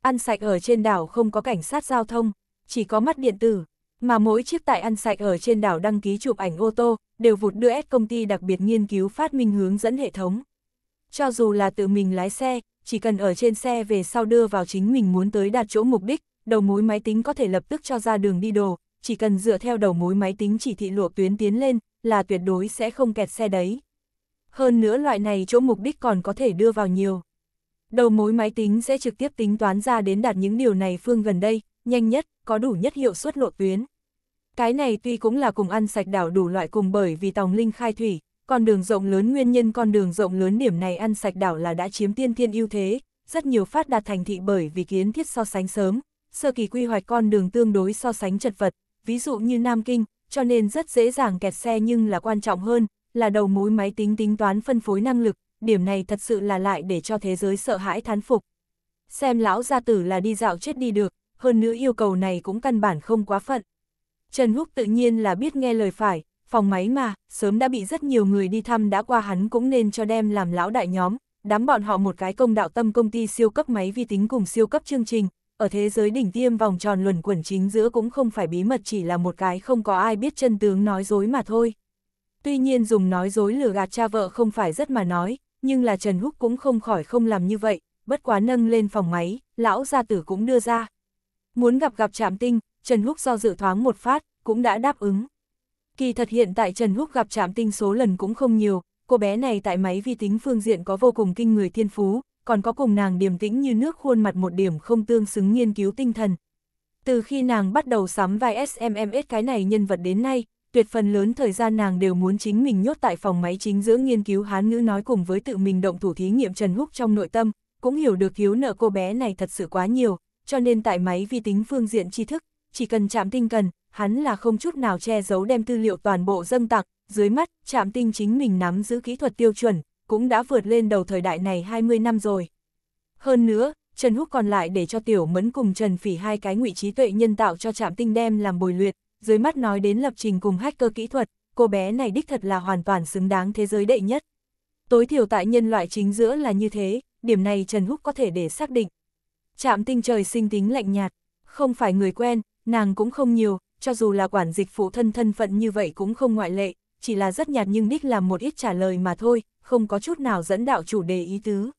Ăn sạch ở trên đảo không có cảnh sát giao thông, chỉ có mắt điện tử, mà mỗi chiếc tại ăn sạch ở trên đảo đăng ký chụp ảnh ô tô, đều vụt đưa S công ty đặc biệt nghiên cứu phát minh hướng dẫn hệ thống cho dù là tự mình lái xe, chỉ cần ở trên xe về sau đưa vào chính mình muốn tới đạt chỗ mục đích, đầu mối máy tính có thể lập tức cho ra đường đi đồ, chỉ cần dựa theo đầu mối máy tính chỉ thị lộ tuyến tiến lên, là tuyệt đối sẽ không kẹt xe đấy. Hơn nữa loại này chỗ mục đích còn có thể đưa vào nhiều. Đầu mối máy tính sẽ trực tiếp tính toán ra đến đạt những điều này phương gần đây, nhanh nhất, có đủ nhất hiệu suất lộ tuyến. Cái này tuy cũng là cùng ăn sạch đảo đủ loại cùng bởi vì tòng linh khai thủy, con đường rộng lớn nguyên nhân con đường rộng lớn điểm này ăn sạch đảo là đã chiếm tiên thiên ưu thế, rất nhiều phát đạt thành thị bởi vì kiến thiết so sánh sớm, sơ kỳ quy hoạch con đường tương đối so sánh chật vật, ví dụ như Nam Kinh, cho nên rất dễ dàng kẹt xe nhưng là quan trọng hơn, là đầu mối máy tính tính toán phân phối năng lực, điểm này thật sự là lại để cho thế giới sợ hãi thán phục. Xem lão gia tử là đi dạo chết đi được, hơn nữa yêu cầu này cũng căn bản không quá phận. Trần Húc tự nhiên là biết nghe lời phải, phòng máy mà, sớm đã bị rất nhiều người đi thăm đã qua hắn cũng nên cho đem làm lão đại nhóm, đám bọn họ một cái công đạo tâm công ty siêu cấp máy vi tính cùng siêu cấp chương trình, ở thế giới đỉnh tiêm vòng tròn luẩn quẩn chính giữa cũng không phải bí mật chỉ là một cái không có ai biết chân tướng nói dối mà thôi. Tuy nhiên dùng nói dối lừa gạt cha vợ không phải rất mà nói, nhưng là Trần Húc cũng không khỏi không làm như vậy, bất quá nâng lên phòng máy, lão gia tử cũng đưa ra. Muốn gặp gặp trạm tinh, Trần Húc do dự thoáng một phát, cũng đã đáp ứng. Kỳ thật hiện tại Trần Húc gặp chạm tinh số lần cũng không nhiều, cô bé này tại máy vi tính phương diện có vô cùng kinh người thiên phú, còn có cùng nàng điềm tĩnh như nước khuôn mặt một điểm không tương xứng nghiên cứu tinh thần. Từ khi nàng bắt đầu sắm vai SMMS cái này nhân vật đến nay, tuyệt phần lớn thời gian nàng đều muốn chính mình nhốt tại phòng máy chính giữa nghiên cứu hán ngữ nói cùng với tự mình động thủ thí nghiệm Trần Húc trong nội tâm, cũng hiểu được thiếu nợ cô bé này thật sự quá nhiều, cho nên tại máy vi tính phương diện tri thức, chỉ cần chạm tinh cần, hắn là không chút nào che giấu đem tư liệu toàn bộ dâng tặc, dưới mắt, chạm tinh chính mình nắm giữ kỹ thuật tiêu chuẩn, cũng đã vượt lên đầu thời đại này 20 năm rồi. Hơn nữa, Trần Húc còn lại để cho Tiểu Mẫn cùng Trần Phỉ hai cái ngụy trí tuệ nhân tạo cho chạm tinh đem làm bồi luyện, dưới mắt nói đến lập trình cùng hacker kỹ thuật, cô bé này đích thật là hoàn toàn xứng đáng thế giới đệ nhất. Tối thiểu tại nhân loại chính giữa là như thế, điểm này Trần Húc có thể để xác định. Trạm tinh trời sinh tính lạnh nhạt, không phải người quen, nàng cũng không nhiều, cho dù là quản dịch phụ thân thân phận như vậy cũng không ngoại lệ, chỉ là rất nhạt nhưng đích làm một ít trả lời mà thôi, không có chút nào dẫn đạo chủ đề ý tứ.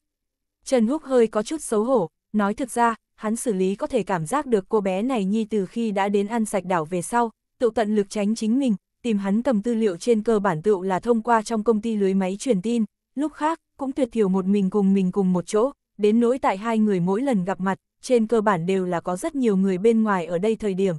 Trần Húc hơi có chút xấu hổ, nói thực ra, hắn xử lý có thể cảm giác được cô bé này nhi từ khi đã đến ăn sạch đảo về sau, tự tận lực tránh chính mình, tìm hắn cầm tư liệu trên cơ bản tựu là thông qua trong công ty lưới máy truyền tin, lúc khác, cũng tuyệt thiểu một mình cùng mình cùng một chỗ, đến nỗi tại hai người mỗi lần gặp mặt, trên cơ bản đều là có rất nhiều người bên ngoài ở đây thời điểm,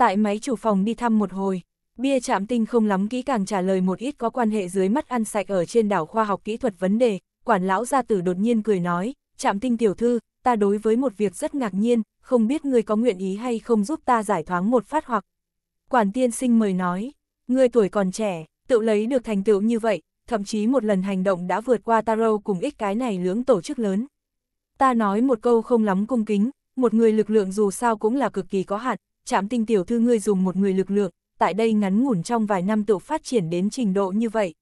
tại máy chủ phòng đi thăm một hồi. Bia chạm tinh không lắm kỹ càng trả lời một ít có quan hệ dưới mắt ăn sạch ở trên đảo khoa học kỹ thuật vấn đề, quản lão gia tử đột nhiên cười nói, chạm tinh tiểu thư, ta đối với một việc rất ngạc nhiên, không biết người có nguyện ý hay không giúp ta giải thoáng một phát hoặc. Quản tiên sinh mời nói, người tuổi còn trẻ, tự lấy được thành tựu như vậy, thậm chí một lần hành động đã vượt qua taro cùng ít cái này lưỡng tổ chức lớn. Ta nói một câu không lắm cung kính, một người lực lượng dù sao cũng là cực kỳ có hạn, Trạm tinh tiểu thư ngươi dùng một người lực lượng, tại đây ngắn ngủn trong vài năm tự phát triển đến trình độ như vậy.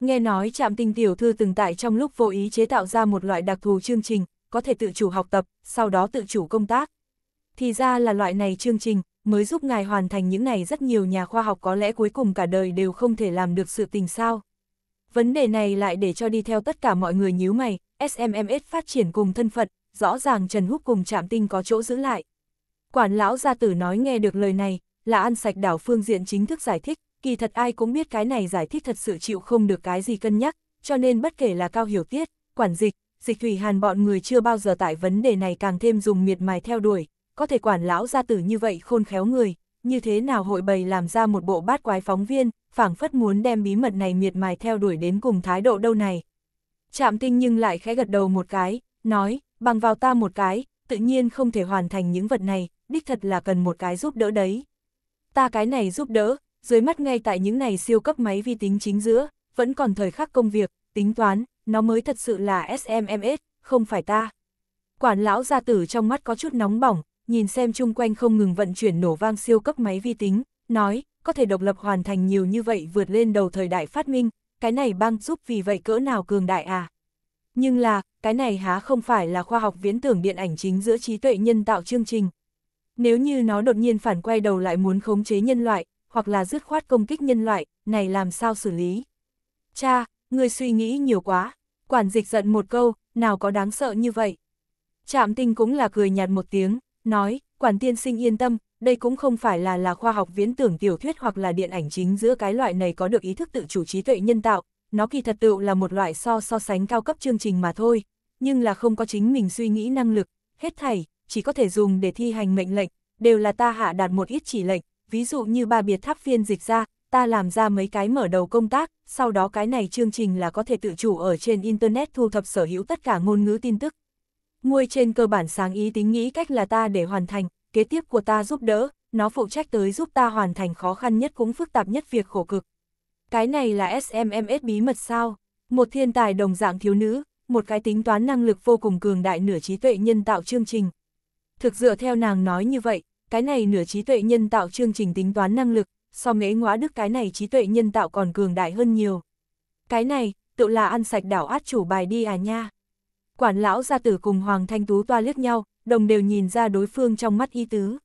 Nghe nói trạm tinh tiểu thư từng tại trong lúc vô ý chế tạo ra một loại đặc thù chương trình, có thể tự chủ học tập, sau đó tự chủ công tác. Thì ra là loại này chương trình, mới giúp ngài hoàn thành những này rất nhiều nhà khoa học có lẽ cuối cùng cả đời đều không thể làm được sự tình sao. Vấn đề này lại để cho đi theo tất cả mọi người nhíu mày, SMMS phát triển cùng thân phận, rõ ràng Trần Húc cùng Trạm Tinh có chỗ giữ lại. Quản lão gia tử nói nghe được lời này, là ăn sạch đảo phương diện chính thức giải thích, kỳ thật ai cũng biết cái này giải thích thật sự chịu không được cái gì cân nhắc, cho nên bất kể là cao hiểu tiết, quản dịch, dịch thủy hàn bọn người chưa bao giờ tại vấn đề này càng thêm dùng miệt mài theo đuổi, có thể quản lão gia tử như vậy khôn khéo người, như thế nào hội bày làm ra một bộ bát quái phóng viên, phảng phất muốn đem bí mật này miệt mài theo đuổi đến cùng thái độ đâu này. Trạm tinh nhưng lại khẽ gật đầu một cái, nói, bằng vào ta một cái, tự nhiên không thể hoàn thành những vật này, đích thật là cần một cái giúp đỡ đấy. Ta cái này giúp đỡ, dưới mắt ngay tại những này siêu cấp máy vi tính chính giữa, vẫn còn thời khắc công việc, tính toán, nó mới thật sự là SMMS, không phải ta. Quản lão gia tử trong mắt có chút nóng bỏng, nhìn xem chung quanh không ngừng vận chuyển nổ vang siêu cấp máy vi tính, nói, có thể độc lập hoàn thành nhiều như vậy vượt lên đầu thời đại phát minh, cái này băng giúp vì vậy cỡ nào cường đại à. Nhưng là, cái này há không phải là khoa học viễn tưởng điện ảnh chính giữa trí tuệ nhân tạo chương trình, nếu như nó đột nhiên phản quay đầu lại muốn khống chế nhân loại, hoặc là dứt khoát công kích nhân loại, này làm sao xử lý? Cha, người suy nghĩ nhiều quá. Quản dịch giận một câu, nào có đáng sợ như vậy? Trạm tinh cũng là cười nhạt một tiếng, nói, quản tiên sinh yên tâm, đây cũng không phải là là khoa học viễn tưởng tiểu thuyết hoặc là điện ảnh chính giữa cái loại này có được ý thức tự chủ trí tuệ nhân tạo, nó kỳ thật tự là một loại so so sánh cao cấp chương trình mà thôi, nhưng là không có chính mình suy nghĩ năng lực, hết thảy, chỉ có thể dùng để thi hành mệnh lệnh, đều là ta hạ đạt một ít chỉ lệnh, ví dụ như ba biệt tháp phiên dịch ra, ta làm ra mấy cái mở đầu công tác, sau đó cái này chương trình là có thể tự chủ ở trên Internet thu thập sở hữu tất cả ngôn ngữ tin tức. Nguôi trên cơ bản sáng ý tính nghĩ cách là ta để hoàn thành, kế tiếp của ta giúp đỡ, nó phụ trách tới giúp ta hoàn thành khó khăn nhất cũng phức tạp nhất việc khổ cực. Cái này là SMMS bí mật sao? Một thiên tài đồng dạng thiếu nữ, một cái tính toán năng lực vô cùng cường đại nửa trí tuệ nhân tạo chương trình, Thực dựa theo nàng nói như vậy, cái này nửa trí tuệ nhân tạo chương trình tính toán năng lực, so mễ ngóa đức cái này trí tuệ nhân tạo còn cường đại hơn nhiều. Cái này, tự là ăn sạch đảo át chủ bài đi à nha. Quản lão gia tử cùng Hoàng Thanh Tú toa liếc nhau, đồng đều nhìn ra đối phương trong mắt y tứ.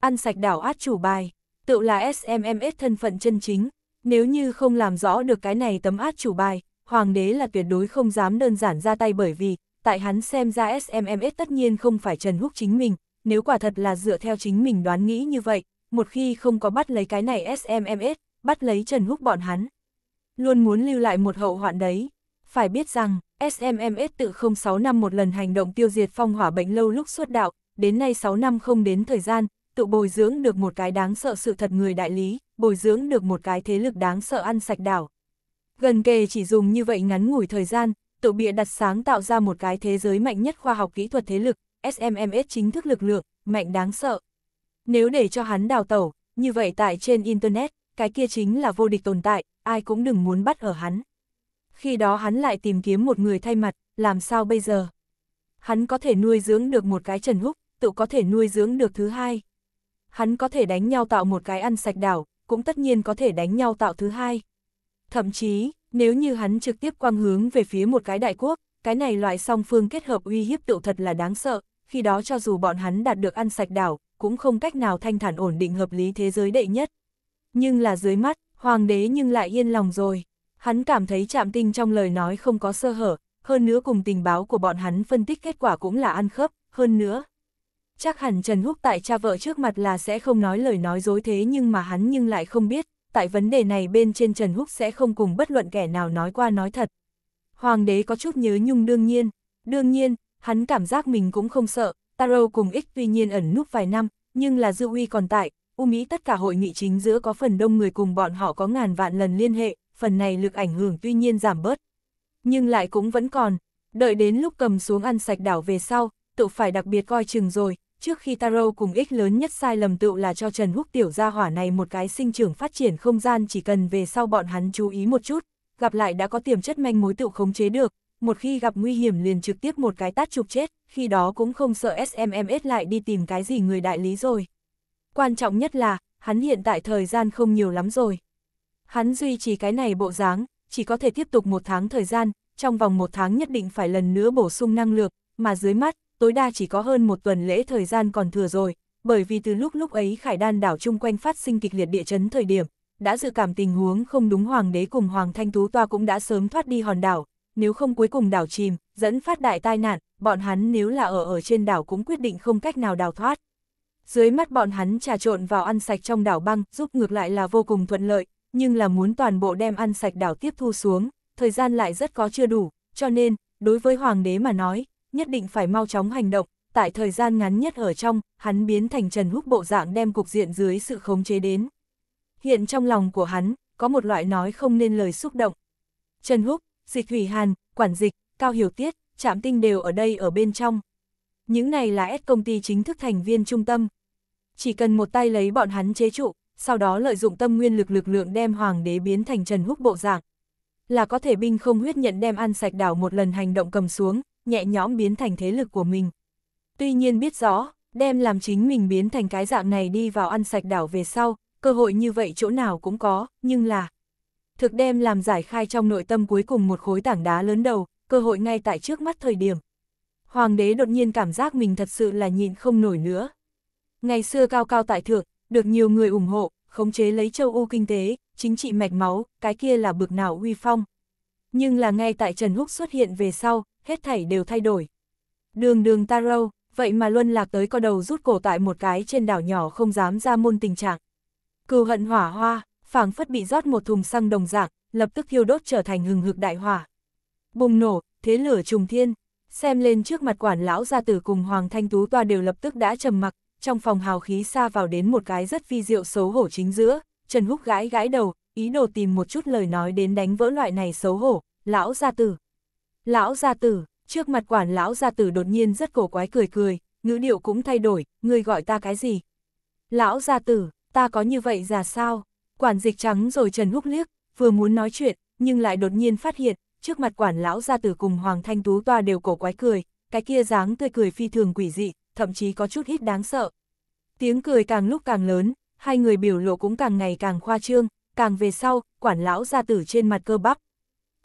Ăn sạch đảo át chủ bài, tự là SMMS thân phận chân chính, nếu như không làm rõ được cái này tấm át chủ bài, Hoàng đế là tuyệt đối không dám đơn giản ra tay bởi vì, tại hắn xem ra SMMS tất nhiên không phải Trần Húc chính mình, nếu quả thật là dựa theo chính mình đoán nghĩ như vậy, một khi không có bắt lấy cái này SMMS, bắt lấy Trần Húc bọn hắn. Luôn muốn lưu lại một hậu hoạn đấy. Phải biết rằng, SMMS tự 06 năm một lần hành động tiêu diệt phong hỏa bệnh lâu lúc xuất đạo, đến nay 6 năm không đến thời gian, tự bồi dưỡng được một cái đáng sợ sự thật người đại lý, bồi dưỡng được một cái thế lực đáng sợ ăn sạch đảo. Gần kề chỉ dùng như vậy ngắn ngủi thời gian, tự bịa đặt sáng tạo ra một cái thế giới mạnh nhất khoa học kỹ thuật thế lực, SMMS chính thức lực lượng, mạnh đáng sợ. Nếu để cho hắn đào tẩu, như vậy tại trên Internet, cái kia chính là vô địch tồn tại, ai cũng đừng muốn bắt ở hắn. Khi đó hắn lại tìm kiếm một người thay mặt, làm sao bây giờ? Hắn có thể nuôi dưỡng được một cái Trần Húc, tự có thể nuôi dưỡng được thứ hai. Hắn có thể đánh nhau tạo một cái ăn sạch đảo, cũng tất nhiên có thể đánh nhau tạo thứ hai. Thậm chí, nếu như hắn trực tiếp quang hướng về phía một cái đại quốc, cái này loại song phương kết hợp uy hiếp tựu thật là đáng sợ, khi đó cho dù bọn hắn đạt được ăn sạch đảo, cũng không cách nào thanh thản ổn định hợp lý thế giới đệ nhất. Nhưng là dưới mắt, hoàng đế nhưng lại yên lòng rồi. Hắn cảm thấy chạm tinh trong lời nói không có sơ hở, hơn nữa cùng tình báo của bọn hắn phân tích kết quả cũng là ăn khớp, hơn nữa. Chắc hẳn Trần Húc tại cha vợ trước mặt là sẽ không nói lời nói dối thế nhưng mà hắn nhưng lại không biết, tại vấn đề này bên trên Trần Húc sẽ không cùng bất luận kẻ nào nói qua nói thật. Hoàng đế có chút nhớ nhung đương nhiên, đương nhiên, hắn cảm giác mình cũng không sợ, Taro cùng ích tuy nhiên ẩn núp vài năm, nhưng là dư uy còn tại, U Mỹ tất cả hội nghị chính giữa có phần đông người cùng bọn họ có ngàn vạn lần liên hệ, phần này lực ảnh hưởng tuy nhiên giảm bớt. Nhưng lại cũng vẫn còn, đợi đến lúc cầm xuống ăn sạch đảo về sau, tự phải đặc biệt coi chừng rồi, trước khi Taro cùng ích lớn nhất sai lầm tựu là cho Trần Húc tiểu gia hỏa này một cái sinh trưởng phát triển không gian chỉ cần về sau bọn hắn chú ý một chút, gặp lại đã có tiềm chất manh mối tựu khống chế được, một khi gặp nguy hiểm liền trực tiếp một cái tát chụp chết, khi đó cũng không sợ SMMS lại đi tìm cái gì người đại lý rồi. Quan trọng nhất là, hắn hiện tại thời gian không nhiều lắm rồi. Hắn duy trì cái này bộ dáng, chỉ có thể tiếp tục một tháng thời gian, trong vòng một tháng nhất định phải lần nữa bổ sung năng lượng, mà dưới mắt, tối đa chỉ có hơn một tuần lễ thời gian còn thừa rồi, bởi vì từ lúc lúc ấy khải đan đảo chung quanh phát sinh kịch liệt địa chấn thời điểm, đã dự cảm tình huống không đúng hoàng đế cùng hoàng thanh tú toa cũng đã sớm thoát đi hòn đảo, nếu không cuối cùng đảo chìm, dẫn phát đại tai nạn, bọn hắn nếu là ở ở trên đảo cũng quyết định không cách nào đào thoát. Dưới mắt bọn hắn trà trộn vào ăn sạch trong đảo băng, giúp ngược lại là vô cùng thuận lợi, nhưng là muốn toàn bộ đem ăn sạch đảo tiếp thu xuống, thời gian lại rất có chưa đủ, cho nên, đối với hoàng đế mà nói, nhất định phải mau chóng hành động, tại thời gian ngắn nhất ở trong, hắn biến thành Trần Húc bộ dạng đem cục diện dưới sự khống chế đến. Hiện trong lòng của hắn, có một loại nói không nên lời xúc động. Trần Húc, Dịch Thủy Hàn, Quản Dịch, Cao Hiểu Tiết, Trạm Tinh đều ở đây ở bên trong. Những này là S công ty chính thức thành viên trung tâm. Chỉ cần một tay lấy bọn hắn chế trụ, sau đó lợi dụng tâm nguyên lực lực lượng đem hoàng đế biến thành Trần Húc bộ dạng. Là có thể binh không huyết nhận đem ăn sạch đảo một lần hành động cầm xuống, nhẹ nhõm biến thành thế lực của mình. Tuy nhiên biết rõ, đem làm chính mình biến thành cái dạng này đi vào ăn sạch đảo về sau, cơ hội như vậy chỗ nào cũng có, nhưng là... Thực đem làm giải khai trong nội tâm cuối cùng một khối tảng đá lớn đầu, cơ hội ngay tại trước mắt thời điểm. Hoàng đế đột nhiên cảm giác mình thật sự là nhịn không nổi nữa. Ngày xưa cao cao tại thượng, được nhiều người ủng hộ, khống chế lấy châu Âu kinh tế, chính trị mạch máu, cái kia là bực nào uy phong. Nhưng là ngay tại Trần Húc xuất hiện về sau, hết thảy đều thay đổi. Đường đường Taro, vậy mà Luân Lạc tới co đầu rút cổ tại một cái trên đảo nhỏ không dám ra môn tình trạng. Cừu hận hỏa hoa, phảng phất bị rót một thùng xăng đồng dạng, lập tức thiêu đốt trở thành hừng hực đại hỏa. Bùng nổ, thế lửa trùng thiên, xem lên trước mặt quản lão gia tử cùng Hoàng Thanh Tú toa đều lập tức đã trầm mặc, trong phòng hào khí xa vào đến một cái rất phi diệu xấu hổ chính giữa, Trần Húc gãi gãi đầu, ý đồ tìm một chút lời nói đến đánh vỡ loại này xấu hổ, lão gia tử. Lão gia tử, trước mặt quản lão gia tử đột nhiên rất cổ quái cười cười, ngữ điệu cũng thay đổi, ngươi gọi ta cái gì? Lão gia tử, ta có như vậy già sao? Quản dịch trắng rồi Trần Húc liếc, vừa muốn nói chuyện, nhưng lại đột nhiên phát hiện, trước mặt quản lão gia tử cùng Hoàng Thanh Tú toa đều cổ quái cười, cái kia dáng tươi cười phi thường quỷ dị, thậm chí có chút hít đáng sợ. Tiếng cười càng lúc càng lớn, hai người biểu lộ cũng càng ngày càng khoa trương, càng về sau, quản lão gia tử trên mặt cơ bắp,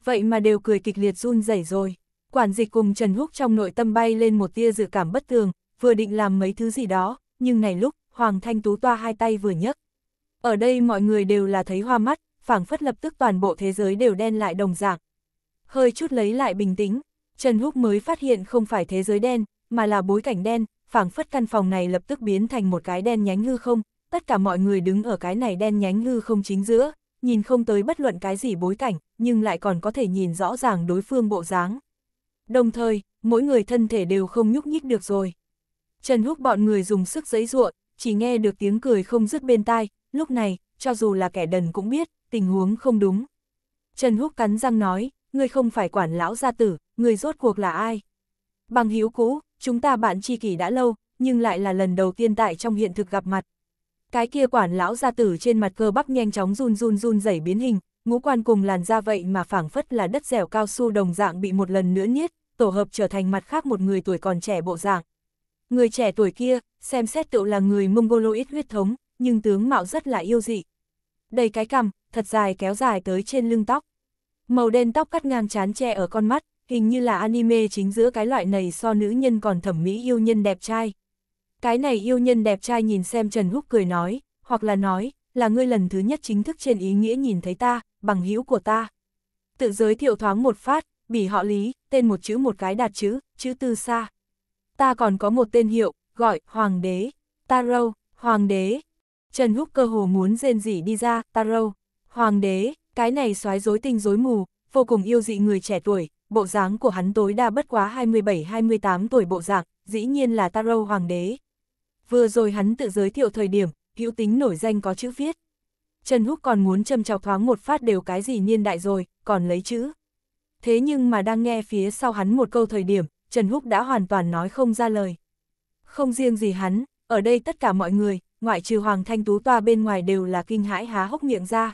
vậy mà đều cười kịch liệt run rẩy rồi. Quản dịch cùng Trần Húc trong nội tâm bay lên một tia dự cảm bất thường, vừa định làm mấy thứ gì đó, nhưng này lúc, Hoàng Thanh Tú toa hai tay vừa nhấc. Ở đây mọi người đều là thấy hoa mắt, phảng phất lập tức toàn bộ thế giới đều đen lại đồng dạng. Hơi chút lấy lại bình tĩnh, Trần Húc mới phát hiện không phải thế giới đen, mà là bối cảnh đen, phảng phất căn phòng này lập tức biến thành một cái đen nhánh hư không, tất cả mọi người đứng ở cái này đen nhánh hư không chính giữa, nhìn không tới bất luận cái gì bối cảnh, nhưng lại còn có thể nhìn rõ ràng đối phương bộ dáng. Đồng thời, mỗi người thân thể đều không nhúc nhích được rồi. Trần Húc bọn người dùng sức giấy ruộng, chỉ nghe được tiếng cười không dứt bên tai, lúc này, cho dù là kẻ đần cũng biết, tình huống không đúng. Trần Húc cắn răng nói, người không phải quản lão gia tử, người rốt cuộc là ai? Bằng hữu cũ, chúng ta bạn tri kỷ đã lâu, nhưng lại là lần đầu tiên tại trong hiện thực gặp mặt. Cái kia quản lão gia tử trên mặt cơ bắp nhanh chóng run run run rẩy biến hình, ngũ quan cùng làn da vậy mà phảng phất là đất dẻo cao su đồng dạng bị một lần nữa niết, tổ hợp trở thành mặt khác một người tuổi còn trẻ bộ dạng. Người trẻ tuổi kia, xem xét tựu là người Mongoloid huyết thống, nhưng tướng mạo rất là yêu dị. Đầy cái cằm, thật dài kéo dài tới trên lưng tóc. Màu đen tóc cắt ngang chán che ở con mắt, hình như là anime chính giữa cái loại này so nữ nhân còn thẩm mỹ yêu nhân đẹp trai. Cái này yêu nhân đẹp trai nhìn xem Trần Húc cười nói, hoặc là nói, là ngươi lần thứ nhất chính thức trên ý nghĩa nhìn thấy ta, bằng hữu của ta. Tự giới thiệu thoáng một phát, bỉ họ lý, tên một chữ một cái đạt chữ, chữ tư xa. Ta còn có một tên hiệu, gọi Hoàng đế, ta Hoàng đế. Trần Húc cơ hồ muốn rên rỉ đi ra, ta Hoàng đế, cái này xoái rối tinh rối mù, vô cùng yêu dị người trẻ tuổi, bộ dáng của hắn tối đa bất quá 27-28 tuổi bộ dạng, dĩ nhiên là Taro Hoàng đế. Vừa rồi hắn tự giới thiệu thời điểm, hữu tính nổi danh có chữ viết, Trần Húc còn muốn châm chọc thoáng một phát đều cái gì niên đại rồi, còn lấy chữ. Thế nhưng mà đang nghe phía sau hắn một câu thời điểm, Trần Húc đã hoàn toàn nói không ra lời. Không riêng gì hắn, ở đây tất cả mọi người, ngoại trừ Hoàng Thanh Tú Toa bên ngoài đều là kinh hãi há hốc miệng ra.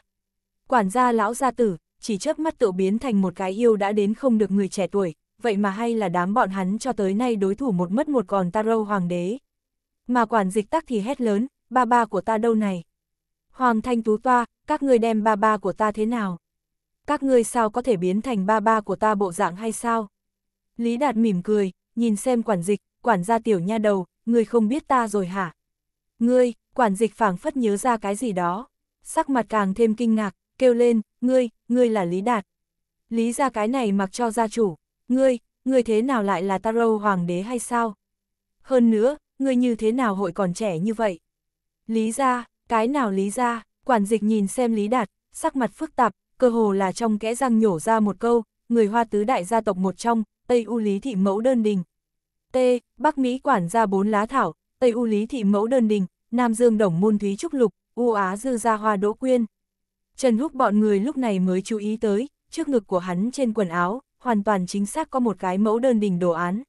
Quản gia lão gia tử, chỉ chớp mắt tự biến thành một cái yêu đã đến không được người trẻ tuổi, vậy mà hay là đám bọn hắn cho tới nay đối thủ một mất một còn ta râu hoàng đế. Mà quản dịch tắc thì hét lớn, ba ba của ta đâu này. Hoàng Thanh Tú Toa, các ngươi đem ba ba của ta thế nào? Các ngươi sao có thể biến thành ba ba của ta bộ dạng hay sao? Lý Đạt mỉm cười, nhìn xem quản dịch, quản gia tiểu nha đầu, người không biết ta rồi hả? Ngươi, quản dịch phảng phất nhớ ra cái gì đó, sắc mặt càng thêm kinh ngạc, kêu lên, ngươi, ngươi là Lý Đạt. Lý ra cái này mặc cho gia chủ, ngươi, ngươi thế nào lại là Taro hoàng đế hay sao? Hơn nữa, ngươi như thế nào hội còn trẻ như vậy? Lý ra, cái nào Lý ra, quản dịch nhìn xem Lý Đạt, sắc mặt phức tạp, cơ hồ là trong kẽ răng nhổ ra một câu, người hoa tứ đại gia tộc một trong, Tây U Lý Thị Mẫu Đơn Đình. T. Bắc Mỹ quản gia bốn lá thảo, Tây U Lý Thị Mẫu Đơn Đình, Nam Dương Đồng Môn Thúy Trúc Lục, U Á Dư Gia Hoa Đỗ Quyên. Trần Húc bọn người lúc này mới chú ý tới, trước ngực của hắn trên quần áo, hoàn toàn chính xác có một cái mẫu đơn đình đồ án.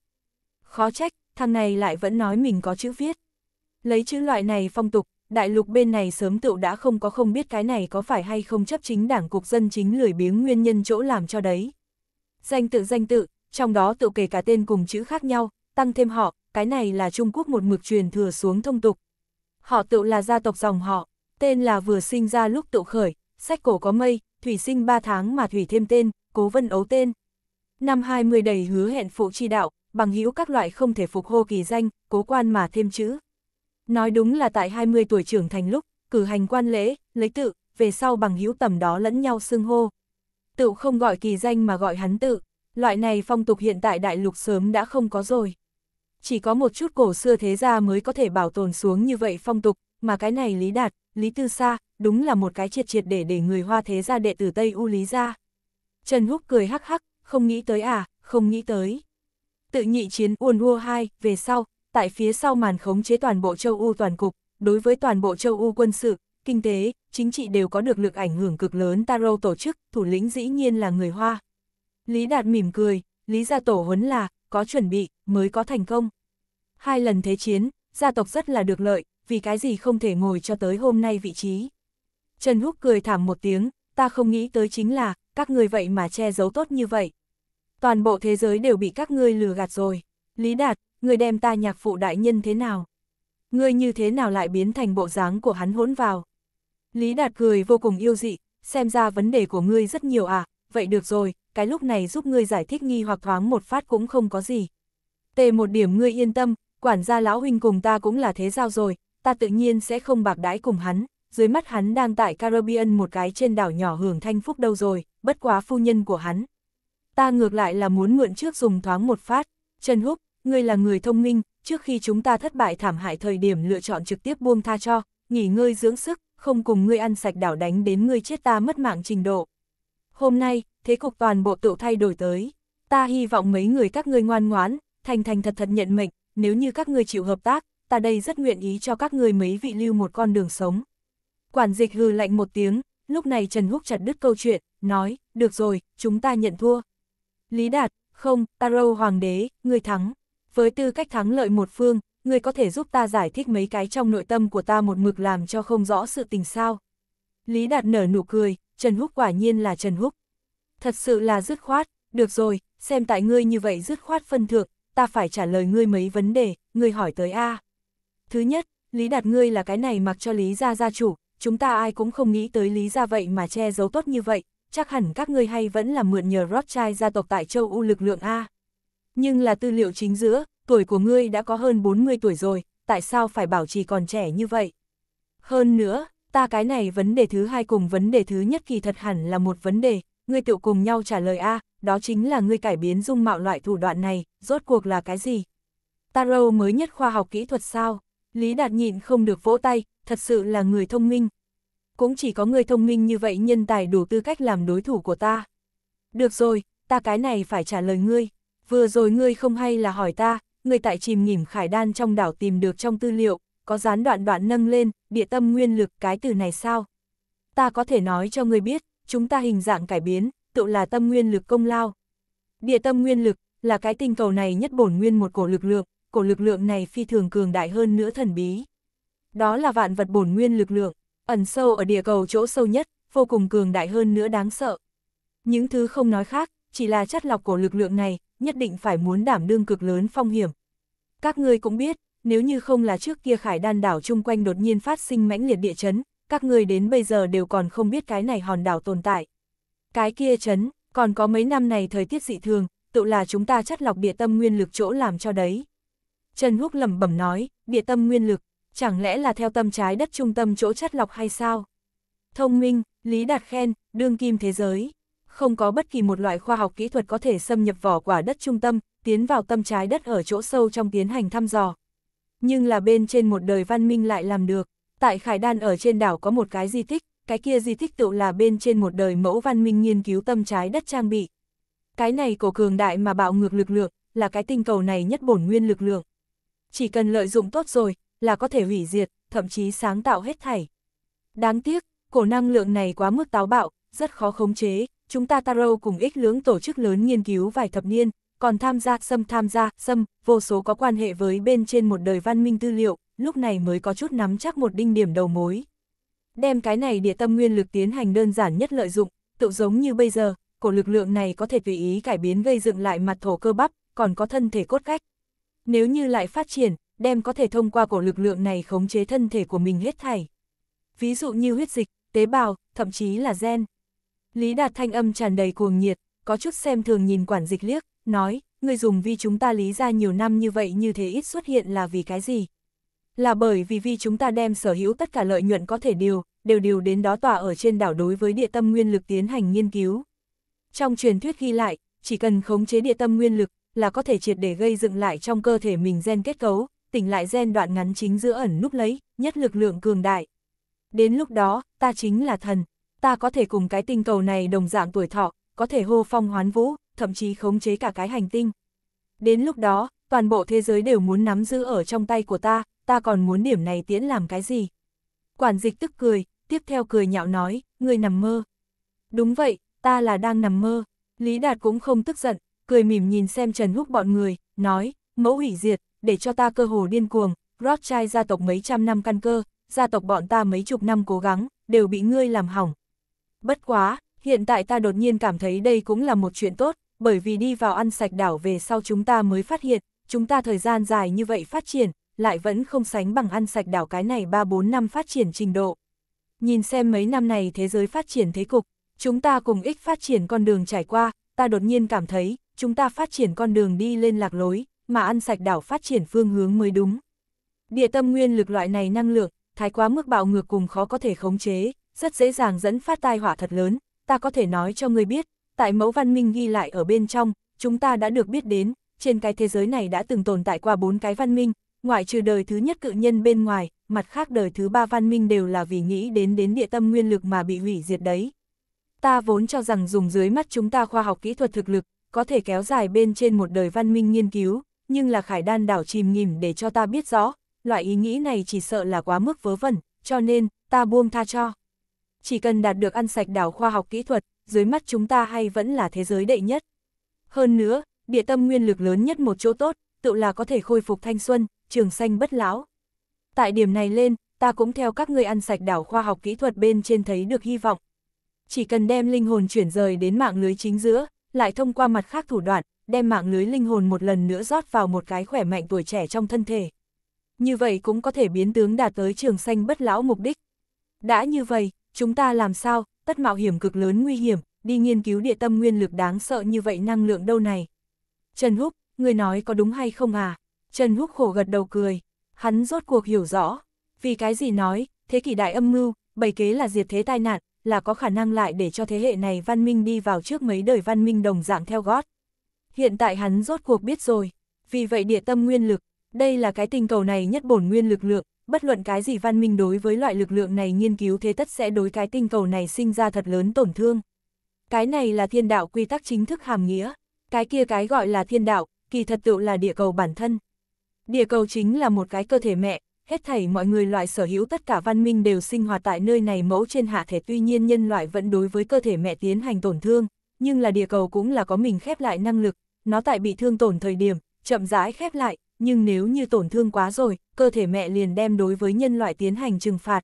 Khó trách, thằng này lại vẫn nói mình có chữ viết. Lấy chữ loại này phong tục, đại lục bên này sớm tựu đã không có không biết cái này có phải hay không chấp chính đảng cục dân chính lười biếng nguyên nhân chỗ làm cho đấy. Danh tự danh tự, trong đó tự kể cả tên cùng chữ khác nhau, tăng thêm họ, cái này là Trung Quốc một mực truyền thừa xuống thông tục. Họ tự là gia tộc dòng họ, tên là vừa sinh ra lúc tự khởi, sách cổ có mây, thủy sinh ba tháng mà thủy thêm tên, cố vân ấu tên. Năm 20 đầy hứa hẹn phụ chi đạo, bằng hữu các loại không thể phục hô kỳ danh, cố quan mà thêm chữ. Nói đúng là tại 20 tuổi trưởng thành lúc, cử hành quan lễ, lấy tự, về sau bằng hữu tầm đó lẫn nhau xưng hô. Tự không gọi kỳ danh mà gọi hắn tự, loại này phong tục hiện tại đại lục sớm đã không có rồi. Chỉ có một chút cổ xưa thế gia mới có thể bảo tồn xuống như vậy phong tục, mà cái này Lý Đạt, Lý Tư Sa, đúng là một cái triệt triệt để để người hoa thế gia đệ tử Tây U Lý gia. Trần Húc cười hắc hắc, không nghĩ tới à, không nghĩ tới. Tự nhị chiến uồn ua hai, về sau, tại phía sau màn khống chế toàn bộ châu u toàn cục, đối với toàn bộ châu u quân sự, kinh tế, chính trị đều có được lực ảnh hưởng cực lớn Taro tổ chức, thủ lĩnh dĩ nhiên là người Hoa. Lý Đạt mỉm cười, Lý gia tổ huấn là, có chuẩn bị, mới có thành công. Hai lần thế chiến, gia tộc rất là được lợi, vì cái gì không thể ngồi cho tới hôm nay vị trí. Trần Húc cười thảm một tiếng, ta không nghĩ tới chính là, các người vậy mà che giấu tốt như vậy. Toàn bộ thế giới đều bị các ngươi lừa gạt rồi. Lý Đạt, người đem ta nhạc phụ đại nhân thế nào? Ngươi như thế nào lại biến thành bộ dáng của hắn hỗn vào? Lý Đạt cười vô cùng yêu dị, xem ra vấn đề của ngươi rất nhiều à, vậy được rồi, cái lúc này giúp ngươi giải thích nghi hoặc thoáng một phát cũng không có gì. Tề một điểm ngươi yên tâm, quản gia lão huynh cùng ta cũng là thế giao rồi, ta tự nhiên sẽ không bạc đãi cùng hắn, dưới mắt hắn đang tại Caribbean một cái trên đảo nhỏ hưởng thanh phúc đâu rồi, bất quá phu nhân của hắn. Ta ngược lại là muốn mượn trước dùng thoáng một phát, Trần Húc, ngươi là người thông minh, trước khi chúng ta thất bại thảm hại thời điểm lựa chọn trực tiếp buông tha cho, nghỉ ngơi dưỡng sức, không cùng ngươi ăn sạch đảo đánh đến ngươi chết ta mất mạng trình độ. Hôm nay, thế cục toàn bộ tự thay đổi tới. Ta hy vọng mấy người các ngươi ngoan ngoãn, thành thành thật thật nhận mệnh, nếu như các ngươi chịu hợp tác, ta đây rất nguyện ý cho các ngươi mấy vị lưu một con đường sống. Quản dịch hừ lạnh một tiếng, lúc này Trần Húc chặt đứt câu chuyện, nói, được rồi, chúng ta nhận thua. Lý Đạt, không, Taro Hoàng đế, ngươi thắng với tư cách thắng lợi một phương, người có thể giúp ta giải thích mấy cái trong nội tâm của ta một mực làm cho không rõ sự tình sao. Lý Đạt nở nụ cười, Trần Húc quả nhiên là Trần Húc. Thật sự là dứt khoát, được rồi, xem tại ngươi như vậy dứt khoát phân thượng, ta phải trả lời ngươi mấy vấn đề, ngươi hỏi tới A. Thứ nhất, Lý Đạt ngươi là cái này mặc cho Lý Gia gia chủ, chúng ta ai cũng không nghĩ tới Lý Gia vậy mà che giấu tốt như vậy, chắc hẳn các ngươi hay vẫn là mượn nhờ Rothschild gia tộc tại châu U lực lượng A nhưng là tư liệu chính giữa, tuổi của ngươi đã có hơn 40 tuổi rồi, tại sao phải bảo trì còn trẻ như vậy? Hơn nữa, ta cái này vấn đề thứ hai cùng vấn đề thứ nhất kỳ thật hẳn là một vấn đề, ngươi tự cùng nhau trả lời A, đó chính là ngươi cải biến dung mạo loại thủ đoạn này, rốt cuộc là cái gì? Taro mới nhất khoa học kỹ thuật sao? Lý Đạt nhịn không được vỗ tay, thật sự là người thông minh. Cũng chỉ có người thông minh như vậy nhân tài đủ tư cách làm đối thủ của ta. Được rồi, ta cái này phải trả lời ngươi vừa rồi ngươi không hay là hỏi ta, ngươi tại chìm nghỉm khải đan trong đảo tìm được trong tư liệu, có gián đoạn đoạn nâng lên, địa tâm nguyên lực cái từ này sao? Ta có thể nói cho ngươi biết, chúng ta hình dạng cải biến, tự là tâm nguyên lực công lao. Địa tâm nguyên lực, là cái tinh cầu này nhất bổn nguyên một cổ lực lượng, cổ lực lượng này phi thường cường đại hơn nữa thần bí. Đó là vạn vật bổn nguyên lực lượng, ẩn sâu ở địa cầu chỗ sâu nhất, vô cùng cường đại hơn nữa đáng sợ. Những thứ không nói khác, chỉ là chất lọc cổ lực lượng này, nhất định phải muốn đảm đương cực lớn phong hiểm. Các ngươi cũng biết, nếu như không là trước kia khải đan đảo chung quanh đột nhiên phát sinh mãnh liệt địa chấn, các ngươi đến bây giờ đều còn không biết cái này hòn đảo tồn tại. Cái kia chấn, còn có mấy năm này thời tiết dị thường, tự là chúng ta chất lọc địa tâm nguyên lực chỗ làm cho đấy. Trần Húc lẩm bẩm nói, địa tâm nguyên lực, chẳng lẽ là theo tâm trái đất trung tâm chỗ chất lọc hay sao? Thông minh, Lý Đạt khen, đương kim thế giới không có bất kỳ một loại khoa học kỹ thuật có thể xâm nhập vỏ quả đất trung tâm, tiến vào tâm trái đất ở chỗ sâu trong tiến hành thăm dò. Nhưng là bên trên một đời văn minh lại làm được, tại Khải Đan ở trên đảo có một cái di tích, cái kia di tích tựu là bên trên một đời mẫu văn minh nghiên cứu tâm trái đất trang bị. Cái này cổ cường đại mà bạo ngược lực lượng, là cái tinh cầu này nhất bổn nguyên lực lượng. Chỉ cần lợi dụng tốt rồi, là có thể hủy diệt, thậm chí sáng tạo hết thảy. Đáng tiếc, cổ năng lượng này quá mức táo bạo, rất khó khống chế, chúng ta Taro cùng ích lưỡng tổ chức lớn nghiên cứu vài thập niên, còn tham gia xâm tham gia xâm, vô số có quan hệ với bên trên một đời văn minh tư liệu, lúc này mới có chút nắm chắc một đinh điểm đầu mối. Đem cái này địa tâm nguyên lực tiến hành đơn giản nhất lợi dụng, tự giống như bây giờ, cổ lực lượng này có thể tùy ý cải biến gây dựng lại mặt thổ cơ bắp, còn có thân thể cốt cách. Nếu như lại phát triển, đem có thể thông qua cổ lực lượng này khống chế thân thể của mình hết thảy. Ví dụ như huyết dịch, tế bào, thậm chí là gen. Lý Đạt thanh âm tràn đầy cuồng nhiệt, có chút xem thường nhìn quản dịch liếc, nói, người dùng vi chúng ta lý ra nhiều năm như vậy như thế ít xuất hiện là vì cái gì? Là bởi vì vi chúng ta đem sở hữu tất cả lợi nhuận có thể điều, đều điều đến đó tòa ở trên đảo đối với địa tâm nguyên lực tiến hành nghiên cứu. Trong truyền thuyết ghi lại, chỉ cần khống chế địa tâm nguyên lực là có thể triệt để gây dựng lại trong cơ thể mình gen kết cấu, tỉnh lại gen đoạn ngắn chính giữa ẩn núp lấy, nhất lực lượng cường đại. Đến lúc đó, ta chính là thần, ta có thể cùng cái tinh cầu này đồng dạng tuổi thọ, có thể hô phong hoán vũ, thậm chí khống chế cả cái hành tinh. Đến lúc đó, toàn bộ thế giới đều muốn nắm giữ ở trong tay của ta, ta còn muốn điểm này tiễn làm cái gì? Quản dịch tức cười, tiếp theo cười nhạo nói, ngươi nằm mơ. Đúng vậy, ta là đang nằm mơ. Lý Đạt cũng không tức giận, cười mỉm nhìn xem Trần Húc bọn người, nói, mẫu hủy diệt, để cho ta cơ hồ điên cuồng, Rothschild gia tộc mấy trăm năm căn cơ, gia tộc bọn ta mấy chục năm cố gắng, đều bị ngươi làm hỏng, Bất quá, hiện tại ta đột nhiên cảm thấy đây cũng là một chuyện tốt, bởi vì đi vào ăn sạch đảo về sau chúng ta mới phát hiện, chúng ta thời gian dài như vậy phát triển, lại vẫn không sánh bằng ăn sạch đảo cái này 3-4 năm phát triển trình độ. Nhìn xem mấy năm này thế giới phát triển thế cục, chúng ta cùng ích phát triển con đường trải qua, ta đột nhiên cảm thấy, chúng ta phát triển con đường đi lên lạc lối, mà ăn sạch đảo phát triển phương hướng mới đúng. Địa tâm nguyên lực loại này năng lượng, thái quá mức bạo ngược cùng khó có thể khống chế, rất dễ dàng dẫn phát tai họa thật lớn, ta có thể nói cho người biết, tại mẫu văn minh ghi lại ở bên trong, chúng ta đã được biết đến, trên cái thế giới này đã từng tồn tại qua bốn cái văn minh, ngoại trừ đời thứ nhất cự nhân bên ngoài, mặt khác đời thứ ba văn minh đều là vì nghĩ đến đến địa tâm nguyên lực mà bị hủy diệt đấy. Ta vốn cho rằng dùng dưới mắt chúng ta khoa học kỹ thuật thực lực, có thể kéo dài bên trên một đời văn minh nghiên cứu, nhưng là khải đan đảo chìm nghỉm để cho ta biết rõ, loại ý nghĩ này chỉ sợ là quá mức vớ vẩn, cho nên, ta buông tha cho chỉ cần đạt được ăn sạch đảo khoa học kỹ thuật, dưới mắt chúng ta hay vẫn là thế giới đệ nhất. Hơn nữa, địa tâm nguyên lực lớn nhất một chỗ tốt, tự là có thể khôi phục thanh xuân, trường xanh bất lão. Tại điểm này lên, ta cũng theo các ngươi ăn sạch đảo khoa học kỹ thuật bên trên thấy được hy vọng. Chỉ cần đem linh hồn chuyển rời đến mạng lưới chính giữa, lại thông qua mặt khác thủ đoạn, đem mạng lưới linh hồn một lần nữa rót vào một cái khỏe mạnh tuổi trẻ trong thân thể. Như vậy cũng có thể biến tướng đạt tới trường xanh bất lão mục đích. Đã như vậy, Chúng ta làm sao, tất mạo hiểm cực lớn nguy hiểm, đi nghiên cứu địa tâm nguyên lực đáng sợ như vậy năng lượng đâu này. Trần Húc, người nói có đúng hay không à? Trần Húc khổ gật đầu cười, hắn rốt cuộc hiểu rõ, vì cái gì nói, thế kỷ đại âm mưu, bày kế là diệt thế tai nạn, là có khả năng lại để cho thế hệ này văn minh đi vào trước mấy đời văn minh đồng dạng theo gót. Hiện tại hắn rốt cuộc biết rồi, vì vậy địa tâm nguyên lực, đây là cái tình cầu này nhất bổn nguyên lực lượng, bất luận cái gì văn minh đối với loại lực lượng này nghiên cứu thế tất sẽ đối cái tinh cầu này sinh ra thật lớn tổn thương. Cái này là thiên đạo quy tắc chính thức hàm nghĩa, cái kia cái gọi là thiên đạo, kỳ thật tự là địa cầu bản thân. Địa cầu chính là một cái cơ thể mẹ, hết thảy mọi người loại sở hữu tất cả văn minh đều sinh hoạt tại nơi này mẫu trên hạ thể tuy nhiên nhân loại vẫn đối với cơ thể mẹ tiến hành tổn thương, nhưng là địa cầu cũng là có mình khép lại năng lực, nó tại bị thương tổn thời điểm, chậm rãi khép lại, nhưng nếu như tổn thương quá rồi, cơ thể mẹ liền đem đối với nhân loại tiến hành trừng phạt.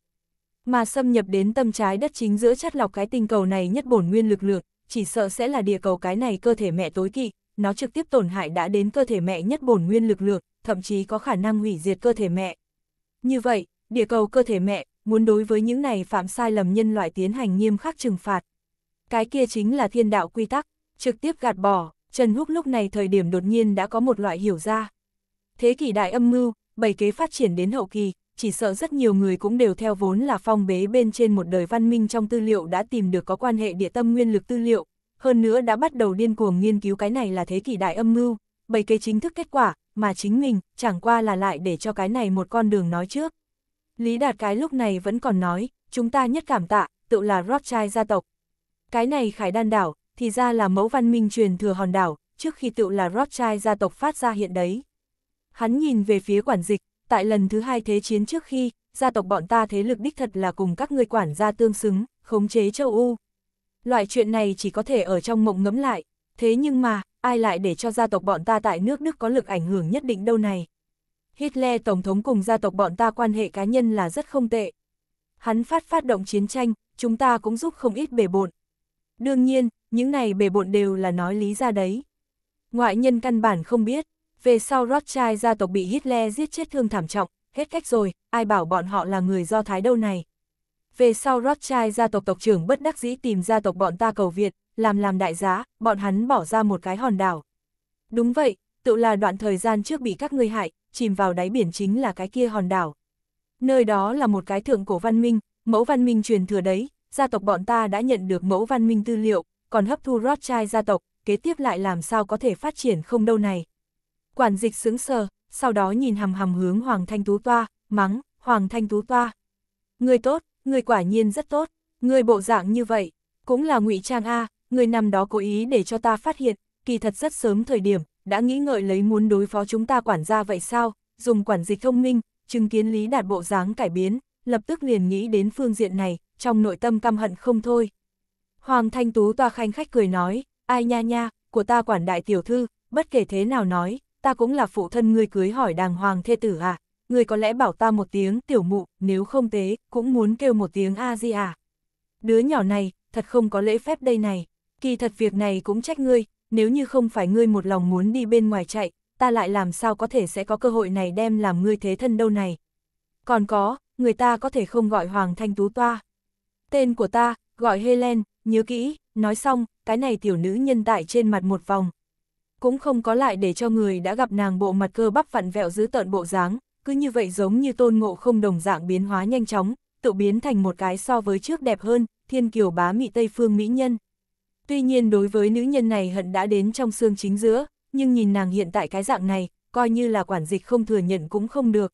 Mà xâm nhập đến tâm trái đất chính giữa chất lọc cái tinh cầu này nhất bổn nguyên lực lượng, chỉ sợ sẽ là địa cầu cái này cơ thể mẹ tối kỵ, nó trực tiếp tổn hại đã đến cơ thể mẹ nhất bổn nguyên lực lượng, thậm chí có khả năng hủy diệt cơ thể mẹ. Như vậy, địa cầu cơ thể mẹ muốn đối với những này phạm sai lầm nhân loại tiến hành nghiêm khắc trừng phạt. Cái kia chính là thiên đạo quy tắc, trực tiếp gạt bỏ, Trần Húc lúc này thời điểm đột nhiên đã có một loại hiểu ra. Thế kỷ đại âm mưu, bảy kế phát triển đến hậu kỳ, chỉ sợ rất nhiều người cũng đều theo vốn là phong bế bên trên một đời văn minh trong tư liệu đã tìm được có quan hệ địa tâm nguyên lực tư liệu, hơn nữa đã bắt đầu điên cuồng nghiên cứu cái này là thế kỷ đại âm mưu, bảy kế chính thức kết quả, mà chính mình chẳng qua là lại để cho cái này một con đường nói trước. Lý Đạt cái lúc này vẫn còn nói, chúng ta nhất cảm tạ, tự là Rothschild gia tộc. Cái này khải đan đảo, thì ra là mẫu văn minh truyền thừa hòn đảo, trước khi tự là Rothschild gia tộc phát ra hiện đấy. Hắn nhìn về phía quản dịch, tại lần thứ hai thế chiến trước khi, gia tộc bọn ta thế lực đích thật là cùng các người quản gia tương xứng, khống chế châu U. Loại chuyện này chỉ có thể ở trong mộng ngấm lại, thế nhưng mà, ai lại để cho gia tộc bọn ta tại nước Đức có lực ảnh hưởng nhất định đâu này. Hitler Tổng thống cùng gia tộc bọn ta quan hệ cá nhân là rất không tệ. Hắn phát phát động chiến tranh, chúng ta cũng giúp không ít bể bộn. Đương nhiên, những này bể bộn đều là nói lý ra đấy. Ngoại nhân căn bản không biết, về sau Rothschild gia tộc bị Hitler giết chết thương thảm trọng, hết cách rồi, ai bảo bọn họ là người do thái đâu này. Về sau Rothschild gia tộc tộc trưởng bất đắc dĩ tìm gia tộc bọn ta cầu viện làm làm đại giá, bọn hắn bỏ ra một cái hòn đảo. Đúng vậy, tự là đoạn thời gian trước bị các ngươi hại, chìm vào đáy biển chính là cái kia hòn đảo. Nơi đó là một cái thượng cổ văn minh, mẫu văn minh truyền thừa đấy, gia tộc bọn ta đã nhận được mẫu văn minh tư liệu, còn hấp thu Rothschild gia tộc, kế tiếp lại làm sao có thể phát triển không đâu này. Quản dịch sướng sờ, sau đó nhìn hầm hầm hướng Hoàng Thanh Tú Toa, mắng, Hoàng Thanh Tú Toa. Người tốt, người quả nhiên rất tốt, người bộ dạng như vậy, cũng là ngụy trang A, người nằm đó cố ý để cho ta phát hiện, kỳ thật rất sớm thời điểm, đã nghĩ ngợi lấy muốn đối phó chúng ta quản gia vậy sao, dùng quản dịch thông minh, chứng kiến lý đạt bộ dáng cải biến, lập tức liền nghĩ đến phương diện này, trong nội tâm căm hận không thôi. Hoàng Thanh Tú toa khanh khách cười nói, ai nha nha, của ta quản đại tiểu thư, bất kể thế nào nói, ta cũng là phụ thân ngươi cưới hỏi đàng hoàng thê tử à, ngươi có lẽ bảo ta một tiếng tiểu mụ, nếu không tế, cũng muốn kêu một tiếng a di à. Đứa nhỏ này, thật không có lễ phép đây này, kỳ thật việc này cũng trách ngươi, nếu như không phải ngươi một lòng muốn đi bên ngoài chạy, ta lại làm sao có thể sẽ có cơ hội này đem làm ngươi thế thân đâu này. Còn có, người ta có thể không gọi Hoàng Thanh Tú Toa. Tên của ta, gọi Helen, nhớ kỹ, nói xong, cái này tiểu nữ nhân tại trên mặt một vòng, cũng không có lại để cho người đã gặp nàng bộ mặt cơ bắp vặn vẹo giữ tợn bộ dáng, cứ như vậy giống như tôn ngộ không đồng dạng biến hóa nhanh chóng, tự biến thành một cái so với trước đẹp hơn, thiên kiều bá mị Tây Phương Mỹ Nhân. Tuy nhiên đối với nữ nhân này hận đã đến trong xương chính giữa, nhưng nhìn nàng hiện tại cái dạng này, coi như là quản dịch không thừa nhận cũng không được.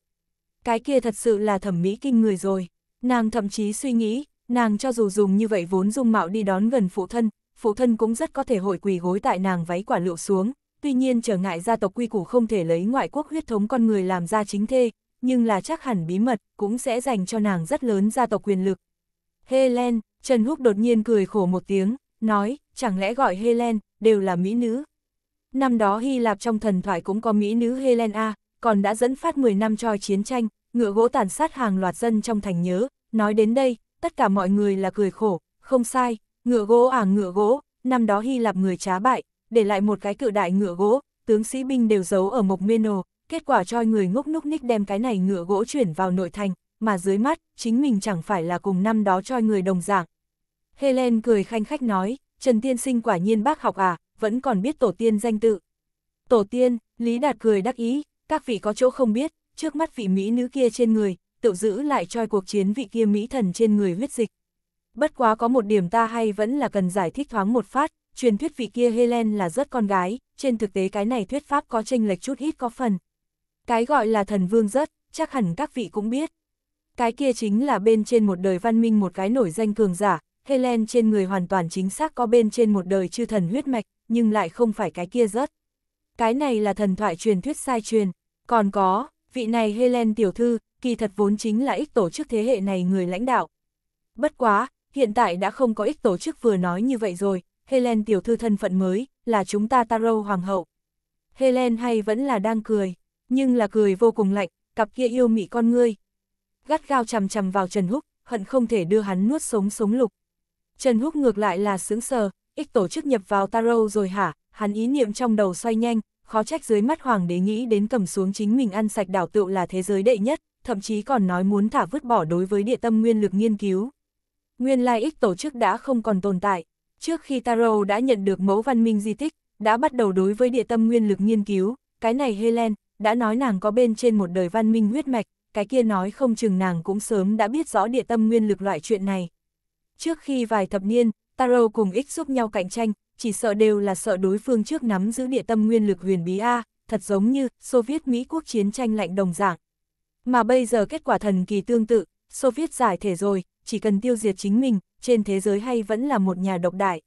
Cái kia thật sự là thẩm mỹ kinh người rồi, nàng thậm chí suy nghĩ, nàng cho dù dùng như vậy vốn dung mạo đi đón gần phụ thân, phụ thân cũng rất có thể hội quỳ gối tại nàng váy quả lựu xuống, tuy nhiên trở ngại gia tộc quy củ không thể lấy ngoại quốc huyết thống con người làm ra chính thê, nhưng là chắc hẳn bí mật cũng sẽ dành cho nàng rất lớn gia tộc quyền lực. Helen, Trần Húc đột nhiên cười khổ một tiếng, nói, chẳng lẽ gọi Helen, đều là mỹ nữ. Năm đó Hy Lạp trong thần thoại cũng có mỹ nữ Helen A, còn đã dẫn phát 10 năm troi chiến tranh, ngựa gỗ tàn sát hàng loạt dân trong thành nhớ, nói đến đây, tất cả mọi người là cười khổ, không sai, ngựa gỗ à ngựa gỗ, năm đó Hy Lạp người trá bại, để lại một cái cự đại ngựa gỗ, tướng sĩ binh đều giấu ở Mộc nguyên Nồ, kết quả cho người ngốc núc ních đem cái này ngựa gỗ chuyển vào nội thành, mà dưới mắt, chính mình chẳng phải là cùng năm đó cho người đồng dạng. Helen cười khanh khách nói, Trần Tiên Sinh quả nhiên bác học à, vẫn còn biết tổ tiên danh tự. Tổ tiên, Lý Đạt cười đắc ý, các vị có chỗ không biết, trước mắt vị Mỹ nữ kia trên người, tự giữ lại cho cuộc chiến vị kia Mỹ thần trên người huyết dịch. Bất quá có một điểm ta hay vẫn là cần giải thích thoáng một phát, truyền thuyết vị kia Helen là rớt con gái, trên thực tế cái này thuyết pháp có tranh lệch chút ít có phần. Cái gọi là thần vương rớt, chắc hẳn các vị cũng biết. Cái kia chính là bên trên một đời văn minh một cái nổi danh cường giả, Helen trên người hoàn toàn chính xác có bên trên một đời chư thần huyết mạch, nhưng lại không phải cái kia rớt. Cái này là thần thoại truyền thuyết sai truyền, còn có, vị này Helen tiểu thư, kỳ thật vốn chính là ích tổ chức thế hệ này người lãnh đạo. Bất quá, hiện tại đã không có ích tổ chức vừa nói như vậy rồi, Helen tiểu thư thân phận mới, là chúng ta Taro hoàng hậu. Helen hay vẫn là đang cười, nhưng là cười vô cùng lạnh, cặp kia yêu mị con ngươi. Gắt gao chằm chằm vào Trần Húc, hận không thể đưa hắn nuốt sống sống lục. Trần Húc ngược lại là sướng sờ, ích tổ chức nhập vào Taro rồi hả, hắn ý niệm trong đầu xoay nhanh, khó trách dưới mắt hoàng đế nghĩ đến cầm xuống chính mình ăn sạch đảo tựu là thế giới đệ nhất, thậm chí còn nói muốn thả vứt bỏ đối với địa tâm nguyên lực nghiên cứu. Nguyên lai ích tổ chức đã không còn tồn tại. Trước khi Taro đã nhận được mẫu văn minh di tích, đã bắt đầu đối với địa tâm nguyên lực nghiên cứu, cái này Helen, đã nói nàng có bên trên một đời văn minh huyết mạch, cái kia nói không chừng nàng cũng sớm đã biết rõ địa tâm nguyên lực loại chuyện này. Trước khi vài thập niên, Taro cùng X giúp nhau cạnh tranh, chỉ sợ đều là sợ đối phương trước nắm giữ địa tâm nguyên lực huyền bí A, thật giống như Soviet Mỹ quốc chiến tranh lạnh đồng dạng. Mà bây giờ kết quả thần kỳ tương tự, Soviet giải thể rồi, chỉ cần tiêu diệt chính mình, trên thế giới hay vẫn là một nhà độc đại.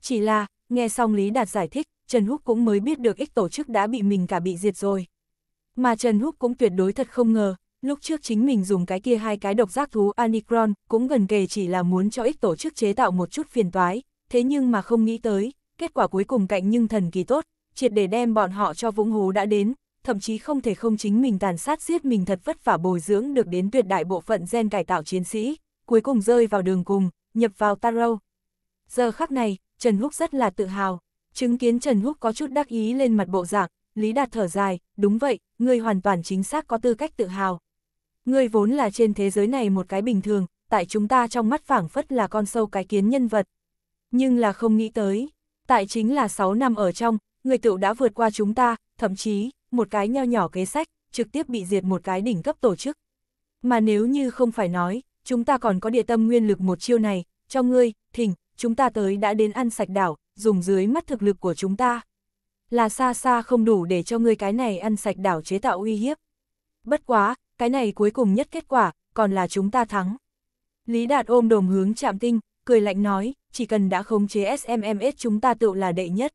Chỉ là, nghe xong Lý Đạt giải thích, Trần Húc cũng mới biết được ích tổ chức đã bị mình cả bị diệt rồi. Mà Trần Húc cũng tuyệt đối thật không ngờ, lúc trước chính mình dùng cái kia hai cái độc giác thú Anicron cũng gần kề chỉ là muốn cho ích tổ chức chế tạo một chút phiền toái, thế nhưng mà không nghĩ tới, kết quả cuối cùng cạnh nhưng thần kỳ tốt, triệt để đem bọn họ cho vũng hố đã đến, thậm chí không thể không chính mình tàn sát giết mình thật vất vả bồi dưỡng được đến tuyệt đại bộ phận gen cải tạo chiến sĩ, cuối cùng rơi vào đường cùng, nhập vào tarot. Giờ khắc này, Trần Húc rất là tự hào, chứng kiến Trần Húc có chút đắc ý lên mặt bộ dạng, Lý Đạt thở dài, đúng vậy, ngươi hoàn toàn chính xác có tư cách tự hào. Ngươi vốn là trên thế giới này một cái bình thường, tại chúng ta trong mắt phảng phất là con sâu cái kiến nhân vật. Nhưng là không nghĩ tới, tại chính là 6 năm ở trong, người tựu đã vượt qua chúng ta, thậm chí, một cái nho nhỏ kế sách, trực tiếp bị diệt một cái đỉnh cấp tổ chức. Mà nếu như không phải nói, chúng ta còn có địa tâm nguyên lực một chiêu này, cho ngươi, thỉnh, chúng ta tới đã đến ăn sạch đảo, dùng dưới mắt thực lực của chúng ta. Là xa xa không đủ để cho ngươi cái này ăn sạch đảo chế tạo uy hiếp. Bất quá, cái này cuối cùng nhất kết quả, còn là chúng ta thắng. Lý Đạt ôm đồm hướng chạm tinh, cười lạnh nói, chỉ cần đã khống chế SMMS chúng ta tự là đệ nhất.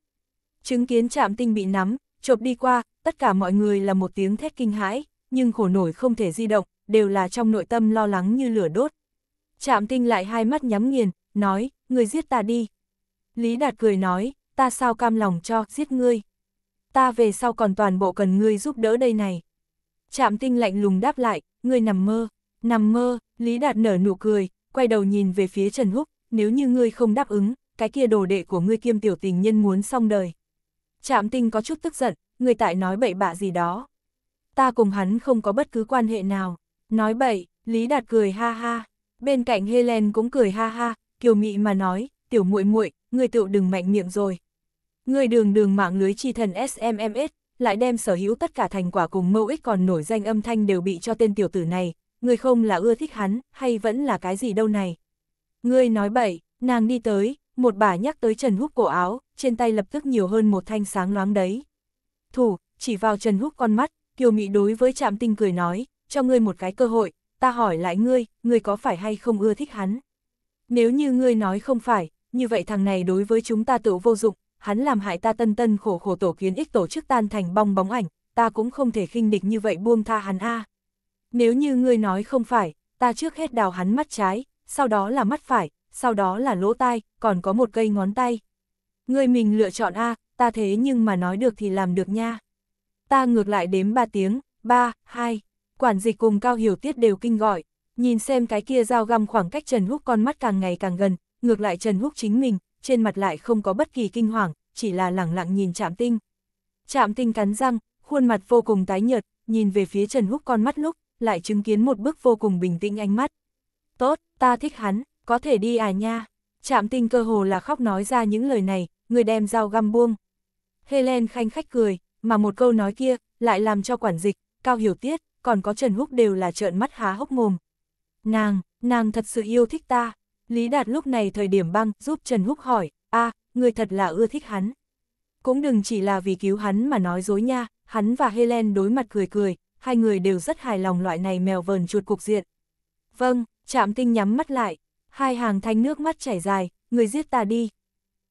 Chứng kiến chạm tinh bị nắm, chộp đi qua, tất cả mọi người là một tiếng thét kinh hãi, nhưng khổ nổi không thể di động, đều là trong nội tâm lo lắng như lửa đốt. Trạm tinh lại hai mắt nhắm nghiền, nói, người giết ta đi. Lý Đạt cười nói, ta sao cam lòng cho, giết ngươi. Ta về sau còn toàn bộ cần ngươi giúp đỡ đây này. Trạm tinh lạnh lùng đáp lại, ngươi nằm mơ, nằm mơ, Lý Đạt nở nụ cười, quay đầu nhìn về phía Trần Húc, nếu như ngươi không đáp ứng, cái kia đồ đệ của ngươi kiêm tiểu tình nhân muốn xong đời. Trạm tinh có chút tức giận, người tại nói bậy bạ gì đó. Ta cùng hắn không có bất cứ quan hệ nào. Nói bậy, Lý Đạt cười ha ha, bên cạnh Helen cũng cười ha ha, kiều mị mà nói, tiểu muội muội, người tựu đừng mạnh miệng rồi. Người đường đường mạng lưới chi thần SMMS, lại đem sở hữu tất cả thành quả cùng mâu ích còn nổi danh âm thanh đều bị cho tên tiểu tử này, người không là ưa thích hắn, hay vẫn là cái gì đâu này. người nói bậy, nàng đi tới, một bà nhắc tới Trần Húc cổ áo, trên tay lập tức nhiều hơn một thanh sáng loáng đấy. Thủ, chỉ vào Trần Húc con mắt, Kiều Mị đối với Trạm Tinh cười nói, cho ngươi một cái cơ hội, ta hỏi lại ngươi, ngươi có phải hay không ưa thích hắn? Nếu như ngươi nói không phải, như vậy thằng này đối với chúng ta tự vô dụng, hắn làm hại ta tân tân khổ khổ tổ kiến ích tổ chức tan thành bong bóng ảnh, ta cũng không thể khinh địch như vậy buông tha hắn a. Nếu như ngươi nói không phải, ta trước hết đào hắn mắt trái, sau đó là mắt phải, sau đó là lỗ tai, còn có một cây ngón tay. Ngươi mình lựa chọn a, ta thế nhưng mà nói được thì làm được nha. Ta ngược lại đếm 3 tiếng, 3, 2, quản dịch cùng Cao Hiểu Tiết đều kinh gọi, nhìn xem cái kia dao găm khoảng cách Trần Húc con mắt càng ngày càng gần, ngược lại Trần Húc chính mình, trên mặt lại không có bất kỳ kinh hoàng, chỉ là lẳng lặng nhìn Trạm Tinh. Trạm Tinh cắn răng, khuôn mặt vô cùng tái nhợt, nhìn về phía Trần Húc con mắt lúc, lại chứng kiến một bức vô cùng bình tĩnh ánh mắt. Tốt, ta thích hắn, có thể đi à nha. Trạm Tinh cơ hồ là khóc nói ra những lời này, người đem dao găm buông. Helen khanh khách cười, mà một câu nói kia, lại làm cho quản dịch, cao hiểu tiết, còn có Trần Húc đều là trợn mắt há hốc mồm. Nàng, nàng thật sự yêu thích ta. Lý Đạt lúc này thời điểm băng giúp Trần Húc hỏi, a người thật là ưa thích hắn. Cũng đừng chỉ là vì cứu hắn mà nói dối nha, hắn và Helen đối mặt cười cười, hai người đều rất hài lòng loại này mèo vờn chuột cục diện. Vâng, chạm tinh nhắm mắt lại, hai hàng thanh nước mắt chảy dài, người giết ta đi.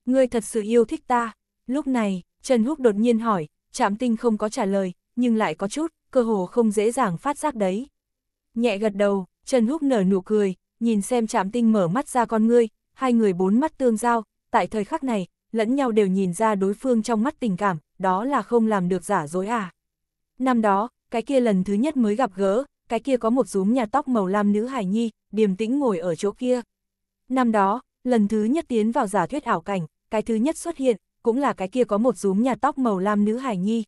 Người thật sự yêu thích ta. Lúc này, Trần Húc đột nhiên hỏi, chạm tinh không có trả lời, nhưng lại có chút, cơ hồ không dễ dàng phát giác đấy. Nhẹ gật đầu, Trần Húc nở nụ cười, nhìn xem Trạm Tinh mở mắt ra con ngươi, hai người bốn mắt tương giao, tại thời khắc này, lẫn nhau đều nhìn ra đối phương trong mắt tình cảm, đó là không làm được giả dối à. Năm đó, cái kia lần thứ nhất mới gặp gỡ, cái kia có một rúm nhà tóc màu lam nữ hải nhi, điềm tĩnh ngồi ở chỗ kia. Năm đó, lần thứ nhất tiến vào giả thuyết ảo cảnh, cái thứ nhất xuất hiện, cũng là cái kia có một rúm nhà tóc màu lam nữ hải nhi,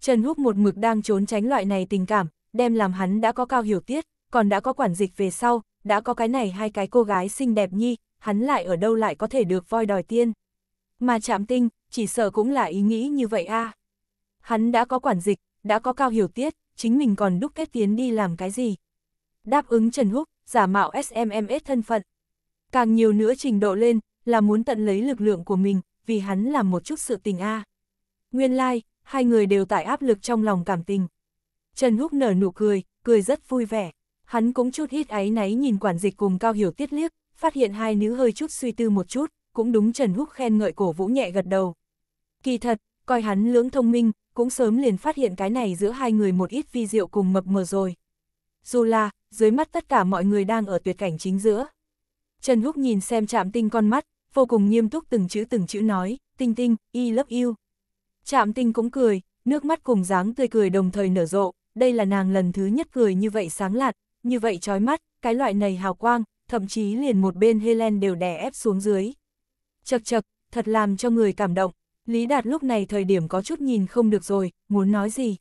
Trần Húc một mực đang trốn tránh loại này tình cảm, đem làm hắn đã có cao hiểu tiết, còn đã có quản dịch về sau, đã có cái này hai cái cô gái xinh đẹp nhi, hắn lại ở đâu lại có thể được voi đòi tiên. Mà chạm tinh, chỉ sợ cũng là ý nghĩ như vậy a. Hắn đã có quản dịch, đã có cao hiểu tiết, chính mình còn đúc kết tiến đi làm cái gì. Đáp ứng Trần Húc, giả mạo SMMS thân phận. Càng nhiều nữa trình độ lên, là muốn tận lấy lực lượng của mình, vì hắn làm một chút sự tình a. Nguyên lai, like, hai người đều tại áp lực trong lòng cảm tình. Trần Húc nở nụ cười, cười rất vui vẻ. Hắn cũng chút ít áy náy nhìn quản dịch cùng Cao Hiểu Tiết liếc, phát hiện hai nữ hơi chút suy tư một chút, cũng đúng Trần Húc khen ngợi cổ vũ nhẹ gật đầu. Kỳ thật, coi hắn lưỡng thông minh, cũng sớm liền phát hiện cái này giữa hai người một ít vi diệu cùng mập mờ rồi. Dù là, dưới mắt tất cả mọi người đang ở tuyệt cảnh chính giữa. Trần Húc nhìn xem chạm tinh con mắt, vô cùng nghiêm túc từng chữ từng chữ nói, tinh tinh, I love you. Trạm tinh cũng cười, nước mắt cùng dáng tươi cười đồng thời nở rộ, đây là nàng lần thứ nhất cười như vậy sáng lạt, như vậy trói mắt, cái loại này hào quang, thậm chí liền một bên Helen đều đè ép xuống dưới. Chật chật, thật làm cho người cảm động, Lý Đạt lúc này thời điểm có chút nhìn không được rồi, muốn nói gì.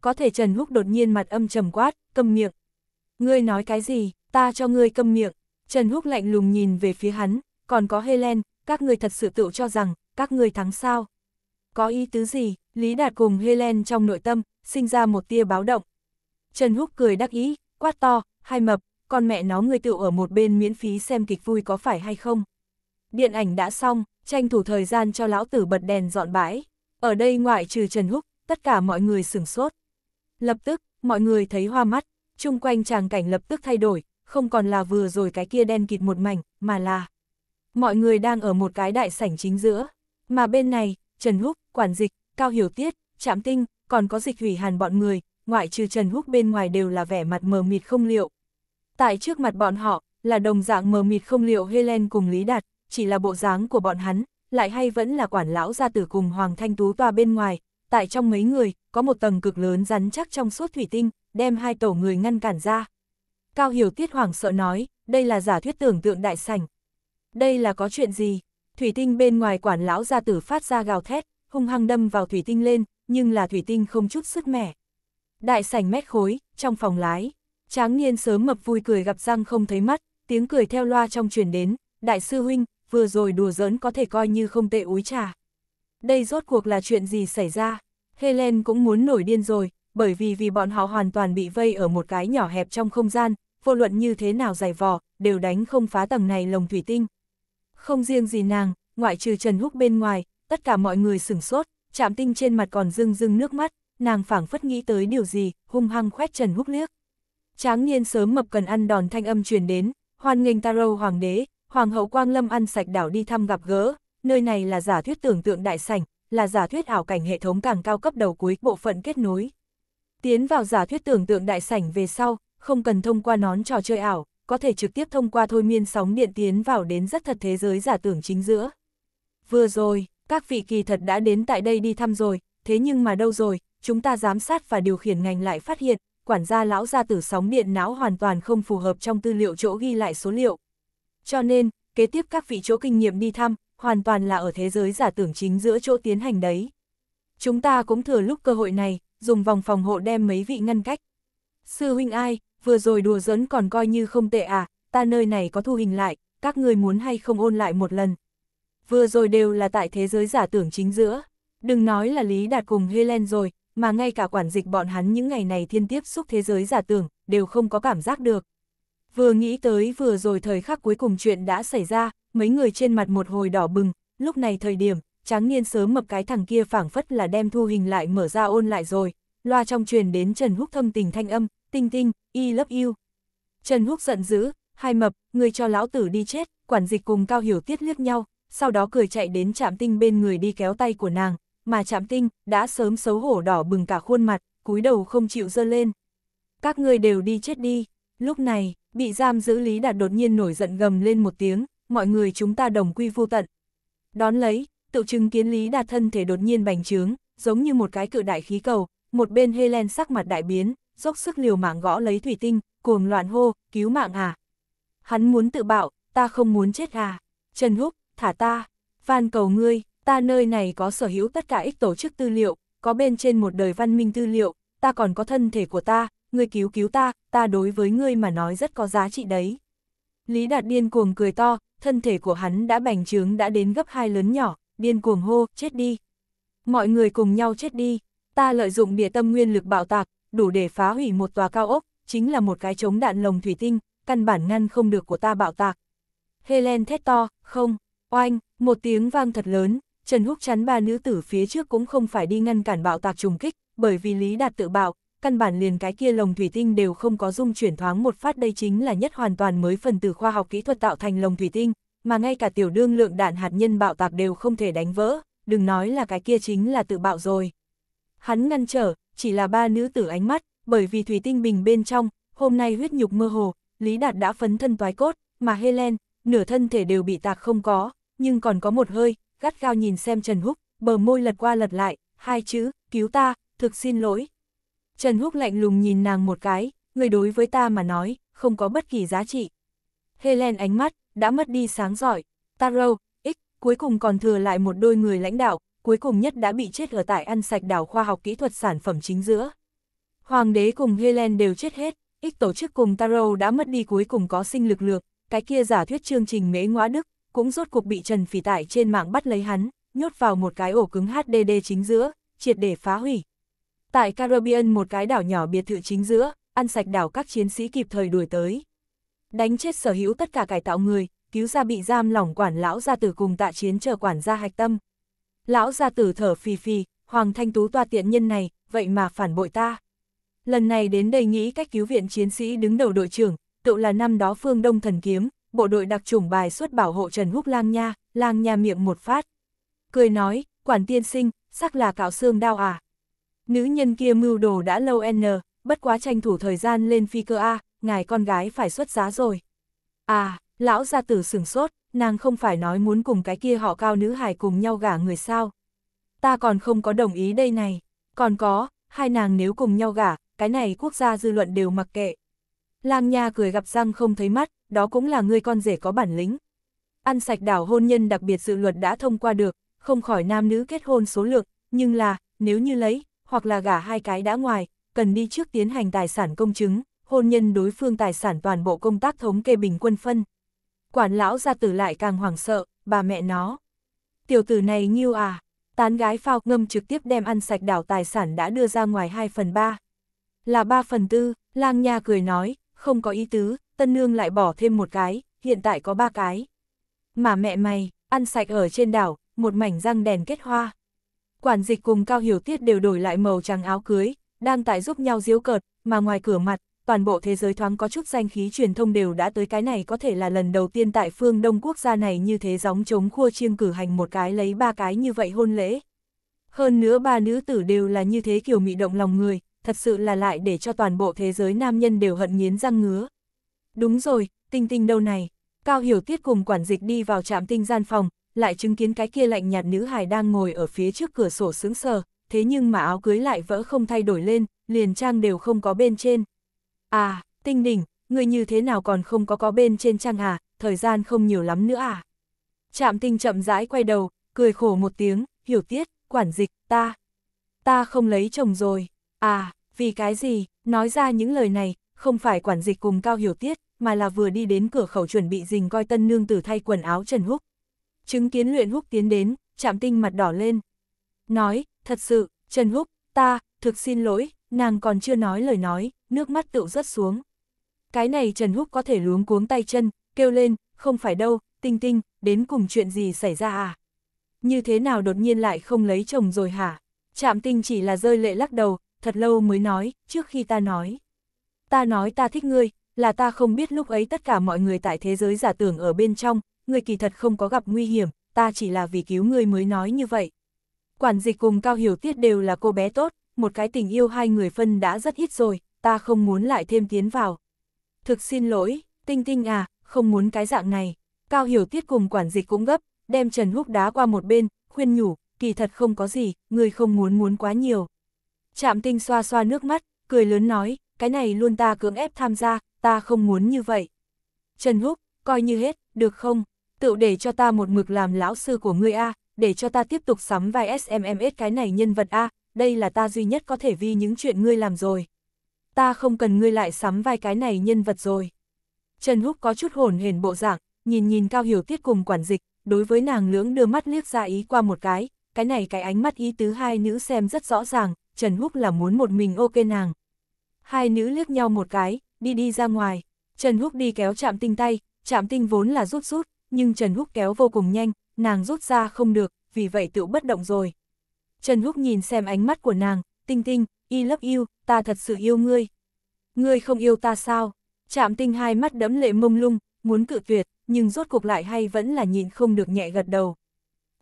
Có thể Trần Húc đột nhiên mặt âm trầm quát, câm miệng. Ngươi nói cái gì, ta cho ngươi câm miệng. Trần Húc lạnh lùng nhìn về phía hắn, còn có Helen, các ngươi thật sự tự cho rằng, các ngươi thắng sao. Có ý tứ gì, Lý Đạt cùng Helen trong nội tâm, sinh ra một tia báo động. Trần Húc cười đắc ý, quát to, hai mập, con mẹ nó người tựu ở một bên miễn phí xem kịch vui có phải hay không. Điện ảnh đã xong, tranh thủ thời gian cho lão tử bật đèn dọn bãi. Ở đây ngoại trừ Trần Húc, tất cả mọi người sửng sốt. Lập tức, mọi người thấy hoa mắt, chung quanh tràng cảnh lập tức thay đổi, không còn là vừa rồi cái kia đen kịt một mảnh, mà là... Mọi người đang ở một cái đại sảnh chính giữa, mà bên này, Trần Húc, quản dịch, cao hiểu tiết, trạm tinh, còn có dịch hủy hàn bọn người, ngoại trừ Trần Húc bên ngoài đều là vẻ mặt mờ mịt không liệu. Tại trước mặt bọn họ, là đồng dạng mờ mịt không liệu Helen cùng Lý Đạt, chỉ là bộ dáng của bọn hắn, lại hay vẫn là quản lão gia tử cùng Hoàng Thanh Tú toa bên ngoài, tại trong mấy người, có một tầng cực lớn rắn chắc trong suốt thủy tinh, đem hai tổ người ngăn cản ra. Cao Hiểu Tiết Hoàng sợ nói, đây là giả thuyết tưởng tượng đại sảnh. Đây là có chuyện gì? Thủy tinh bên ngoài quản lão gia tử phát ra gào thét, hung hăng đâm vào thủy tinh lên, nhưng là thủy tinh không chút sức mẻ. Đại sảnh mét khối, trong phòng lái, tráng niên sớm mập vui cười gặp răng không thấy mắt, tiếng cười theo loa trong truyền đến, đại sư huynh, vừa rồi đùa giỡn có thể coi như không tệ úi trà. Đây rốt cuộc là chuyện gì xảy ra? Helen cũng muốn nổi điên rồi, bởi vì vì bọn họ hoàn toàn bị vây ở một cái nhỏ hẹp trong không gian, vô luận như thế nào dày vò, đều đánh không phá tầng này lồng thủy tinh. Không riêng gì nàng, ngoại trừ Trần Húc bên ngoài, tất cả mọi người sửng sốt, chạm tinh trên mặt còn rưng rưng nước mắt, nàng phảng phất nghĩ tới điều gì, hung hăng khoét Trần Húc liếc. Tráng niên sớm mập cần ăn đòn thanh âm truyền đến, hoan nghênh Taro hoàng đế, hoàng hậu Quang Lâm ăn sạch đảo đi thăm gặp gỡ, nơi này là giả thuyết tưởng tượng đại sảnh, là giả thuyết ảo cảnh hệ thống càng cao cấp đầu cuối bộ phận kết nối. Tiến vào giả thuyết tưởng tượng đại sảnh về sau, không cần thông qua nón trò chơi ảo, có thể trực tiếp thông qua thôi miên sóng điện tiến vào đến rất thật thế giới giả tưởng chính giữa. Vừa rồi, các vị kỳ thật đã đến tại đây đi thăm rồi, thế nhưng mà đâu rồi, chúng ta giám sát và điều khiển ngành lại phát hiện, quản gia lão gia tử sóng điện não hoàn toàn không phù hợp trong tư liệu chỗ ghi lại số liệu. Cho nên, kế tiếp các vị chỗ kinh nghiệm đi thăm, hoàn toàn là ở thế giới giả tưởng chính giữa chỗ tiến hành đấy. Chúng ta cũng thừa lúc cơ hội này, dùng vòng phòng hộ đem mấy vị ngăn cách. Sư huynh ai, vừa rồi đùa giỡn còn coi như không tệ à, ta nơi này có thu hình lại, các người muốn hay không ôn lại một lần vừa rồi đều là tại thế giới giả tưởng chính giữa. Đừng nói là Lý Đạt cùng Helen rồi, mà ngay cả quản dịch bọn hắn những ngày này thiên tiếp xúc thế giới giả tưởng, đều không có cảm giác được. Vừa nghĩ tới vừa rồi thời khắc cuối cùng chuyện đã xảy ra, mấy người trên mặt một hồi đỏ bừng, lúc này thời điểm, tráng niên sớm mập cái thằng kia phảng phất là đem thu hình lại mở ra ôn lại rồi, loa trong truyền đến Trần Húc thâm tình thanh âm, tinh tinh, y lấp yêu. Trần Húc giận dữ, hai mập, người cho lão tử đi chết, quản dịch cùng cao hiểu tiết liếc nhau, sau đó cười chạy đến chạm tinh bên người đi kéo tay của nàng, mà chạm tinh đã sớm xấu hổ đỏ bừng cả khuôn mặt, cúi đầu không chịu dơ lên. Các ngươi đều đi chết đi, lúc này, bị giam giữ Lý Đạt đột nhiên nổi giận gầm lên một tiếng, mọi người chúng ta đồng quy vô tận. Đón lấy, tự chứng kiến Lý Đạt thân thể đột nhiên bành trướng, giống như một cái cự đại khí cầu, một bên Helen sắc mặt đại biến, dốc sức liều mạng gõ lấy thủy tinh, cuồng loạn hô, cứu mạng à. Hắn muốn tự bạo, ta không muốn chết à. Trần Húc, thả ta, van cầu ngươi, ta nơi này có sở hữu tất cả ích tổ chức tư liệu, có bên trên một đời văn minh tư liệu, ta còn có thân thể của ta, ngươi cứu cứu ta, ta đối với ngươi mà nói rất có giá trị đấy. Lý Đạt điên cuồng cười to, thân thể của hắn đã bành trướng đã đến gấp hai lớn nhỏ, điên cuồng hô, chết đi. Mọi người cùng nhau chết đi, ta lợi dụng địa tâm nguyên lực bạo tạc, đủ để phá hủy một tòa cao ốc, chính là một cái chống đạn lồng thủy tinh, căn bản ngăn không được của ta bạo tạc. Helen thét to, không, Oanh, một tiếng vang thật lớn, Trần Húc chắn ba nữ tử phía trước cũng không phải đi ngăn cản bạo tạc trùng kích, bởi vì Lý Đạt tự bạo, căn bản liền cái kia lồng thủy tinh đều không có dung chuyển thoáng một phát đây chính là nhất hoàn toàn mới phần từ khoa học kỹ thuật tạo thành lồng thủy tinh, mà ngay cả tiểu đương lượng đạn hạt nhân bạo tạc đều không thể đánh vỡ, đừng nói là cái kia chính là tự bạo rồi. Hắn ngăn trở, chỉ là ba nữ tử ánh mắt, bởi vì thủy tinh bình bên trong, hôm nay huyết nhục mơ hồ, Lý Đạt đã phấn thân toái cốt, mà Helen, nửa thân thể đều bị tạc không có, nhưng còn có một hơi, gắt gao nhìn xem Trần Húc, bờ môi lật qua lật lại, hai chữ, cứu ta, thực xin lỗi. Trần Húc lạnh lùng nhìn nàng một cái, người đối với ta mà nói, không có bất kỳ giá trị. Helen ánh mắt, đã mất đi sáng giỏi, Taro, X, cuối cùng còn thừa lại một đôi người lãnh đạo, cuối cùng nhất đã bị chết ở tại ăn sạch đảo khoa học kỹ thuật sản phẩm chính giữa. Hoàng đế cùng Helen đều chết hết, X tổ chức cùng Taro đã mất đi cuối cùng có sinh lực lược, cái kia giả thuyết chương trình mế ngõa Đức, cũng rốt cuộc bị Trần Phỉ Tại trên mạng bắt lấy hắn, nhốt vào một cái ổ cứng HDD chính giữa, triệt để phá hủy. Tại Caribbean một cái đảo nhỏ biệt thự chính giữa, ăn sạch đảo các chiến sĩ kịp thời đuổi tới. Đánh chết sở hữu tất cả cải tạo người, cứu ra bị giam lỏng quản lão gia tử cùng tạ chiến chờ quản gia hạch tâm. Lão gia tử thở phì phì, Hoàng Thanh Tú toa tiện nhân này, vậy mà phản bội ta. Lần này đến đây nghĩ cách cứu viện chiến sĩ đứng đầu đội trưởng, tự là năm đó phương Đông Thần Kiếm, bộ đội đặc chủng bài xuất bảo hộ Trần Húc Lang Nha, Lang Nha miệng một phát. Cười nói, quản tiên sinh, sắc là cạo xương đau à. Nữ nhân kia mưu đồ đã lâu n, bất quá tranh thủ thời gian lên phi cơ A, ngài con gái phải xuất giá rồi. À, lão gia tử sửng sốt, nàng không phải nói muốn cùng cái kia họ cao nữ hài cùng nhau gả người sao. Ta còn không có đồng ý đây này, còn có, hai nàng nếu cùng nhau gả, cái này quốc gia dư luận đều mặc kệ. Lang Nha cười gặp răng không thấy mắt, đó cũng là người con rể có bản lĩnh. Ăn sạch đảo hôn nhân đặc biệt dự luật đã thông qua được, không khỏi nam nữ kết hôn số lượng, nhưng là, nếu như lấy, hoặc là gả hai cái đã ngoài, cần đi trước tiến hành tài sản công chứng, hôn nhân đối phương tài sản toàn bộ công tác thống kê bình quân phân. Quản lão gia tử lại càng hoảng sợ, bà mẹ nó. Tiểu tử này nghiêu à, tán gái phao ngâm trực tiếp đem ăn sạch đảo tài sản đã đưa ra ngoài 2 phần 3. Là 3 phần 4, lang nha cười nói, không có ý tứ, tân nương lại bỏ thêm một cái, hiện tại có ba cái. Mà mẹ mày, ăn sạch ở trên đảo, một mảnh răng đèn kết hoa. Quản dịch cùng Cao Hiểu Tiết đều đổi lại màu trắng áo cưới, đang tại giúp nhau diếu cợt, mà ngoài cửa mặt, toàn bộ thế giới thoáng có chút danh khí truyền thông đều đã tới cái này có thể là lần đầu tiên tại phương Đông quốc gia này như thế gióng chống khua chiêng cử hành một cái lấy ba cái như vậy hôn lễ. Hơn nữa ba nữ tử đều là như thế kiểu mị động lòng người, thật sự là lại để cho toàn bộ thế giới nam nhân đều hận nghiến răng ngứa. Đúng rồi, tinh tinh đâu này, Cao Hiểu Tiết cùng quản dịch đi vào trạm tinh gian phòng, lại chứng kiến cái kia lạnh nhạt nữ hài đang ngồi ở phía trước cửa sổ sướng sờ, thế nhưng mà áo cưới lại vỡ không thay đổi lên, liền trang đều không có bên trên. À, tinh đỉnh, người như thế nào còn không có có bên trên trang à, thời gian không nhiều lắm nữa à. Trạm tinh chậm rãi quay đầu, cười khổ một tiếng, hiểu tiết, quản dịch, ta. Ta không lấy chồng rồi. À, vì cái gì, nói ra những lời này, không phải quản dịch cùng Cao Hiểu Tiết, mà là vừa đi đến cửa khẩu chuẩn bị dình coi tân nương tử thay quần áo Trần Húc. Chứng kiến luyện Húc tiến đến, chạm tinh mặt đỏ lên. Nói, thật sự, Trần Húc, ta, thực xin lỗi, nàng còn chưa nói lời nói, nước mắt tự rớt xuống. Cái này Trần Húc có thể luống cuống tay chân, kêu lên, không phải đâu, tinh tinh, đến cùng chuyện gì xảy ra à? Như thế nào đột nhiên lại không lấy chồng rồi hả? chạm tinh chỉ là rơi lệ lắc đầu, thật lâu mới nói, trước khi ta nói. Ta nói ta thích ngươi, là ta không biết lúc ấy tất cả mọi người tại thế giới giả tưởng ở bên trong, ngươi kỳ thật không có gặp nguy hiểm, ta chỉ là vì cứu ngươi mới nói như vậy. Quản dịch cùng Cao Hiểu Tiết đều là cô bé tốt, một cái tình yêu hai người phân đã rất ít rồi, ta không muốn lại thêm tiến vào. Thực xin lỗi, Tinh Tinh à, không muốn cái dạng này. Cao Hiểu Tiết cùng quản dịch cũng gấp, đem Trần Húc đá qua một bên, khuyên nhủ, kỳ thật không có gì, ngươi không muốn muốn quá nhiều. Trạm tinh xoa xoa nước mắt, cười lớn nói, cái này luôn ta cưỡng ép tham gia, ta không muốn như vậy. Trần Húc, coi như hết, được không? Tự để cho ta một mực làm lão sư của ngươi A, để cho ta tiếp tục sắm vai SMMS cái này nhân vật A, đây là ta duy nhất có thể vì những chuyện ngươi làm rồi. Ta không cần ngươi lại sắm vai cái này nhân vật rồi. Trần Húc có chút hồn hển bộ dạng, nhìn nhìn Cao Hiểu Tiết cùng quản dịch, đối với nàng lưỡng đưa mắt liếc ra ý qua một cái, cái này cái ánh mắt ý tứ hai nữ xem rất rõ ràng, Trần Húc là muốn một mình ok nàng. Hai nữ liếc nhau một cái, đi đi ra ngoài. Trần Húc đi kéo chạm tinh tay, chạm tinh vốn là rút rút, nhưng Trần Húc kéo vô cùng nhanh, nàng rút ra không được, vì vậy tự bất động rồi. Trần Húc nhìn xem ánh mắt của nàng, tinh tinh, y lấp yêu, ta thật sự yêu ngươi. Ngươi không yêu ta sao? Chạm tinh hai mắt đẫm lệ mông lung, muốn cự tuyệt, nhưng rốt cuộc lại hay vẫn là nhịn không được nhẹ gật đầu.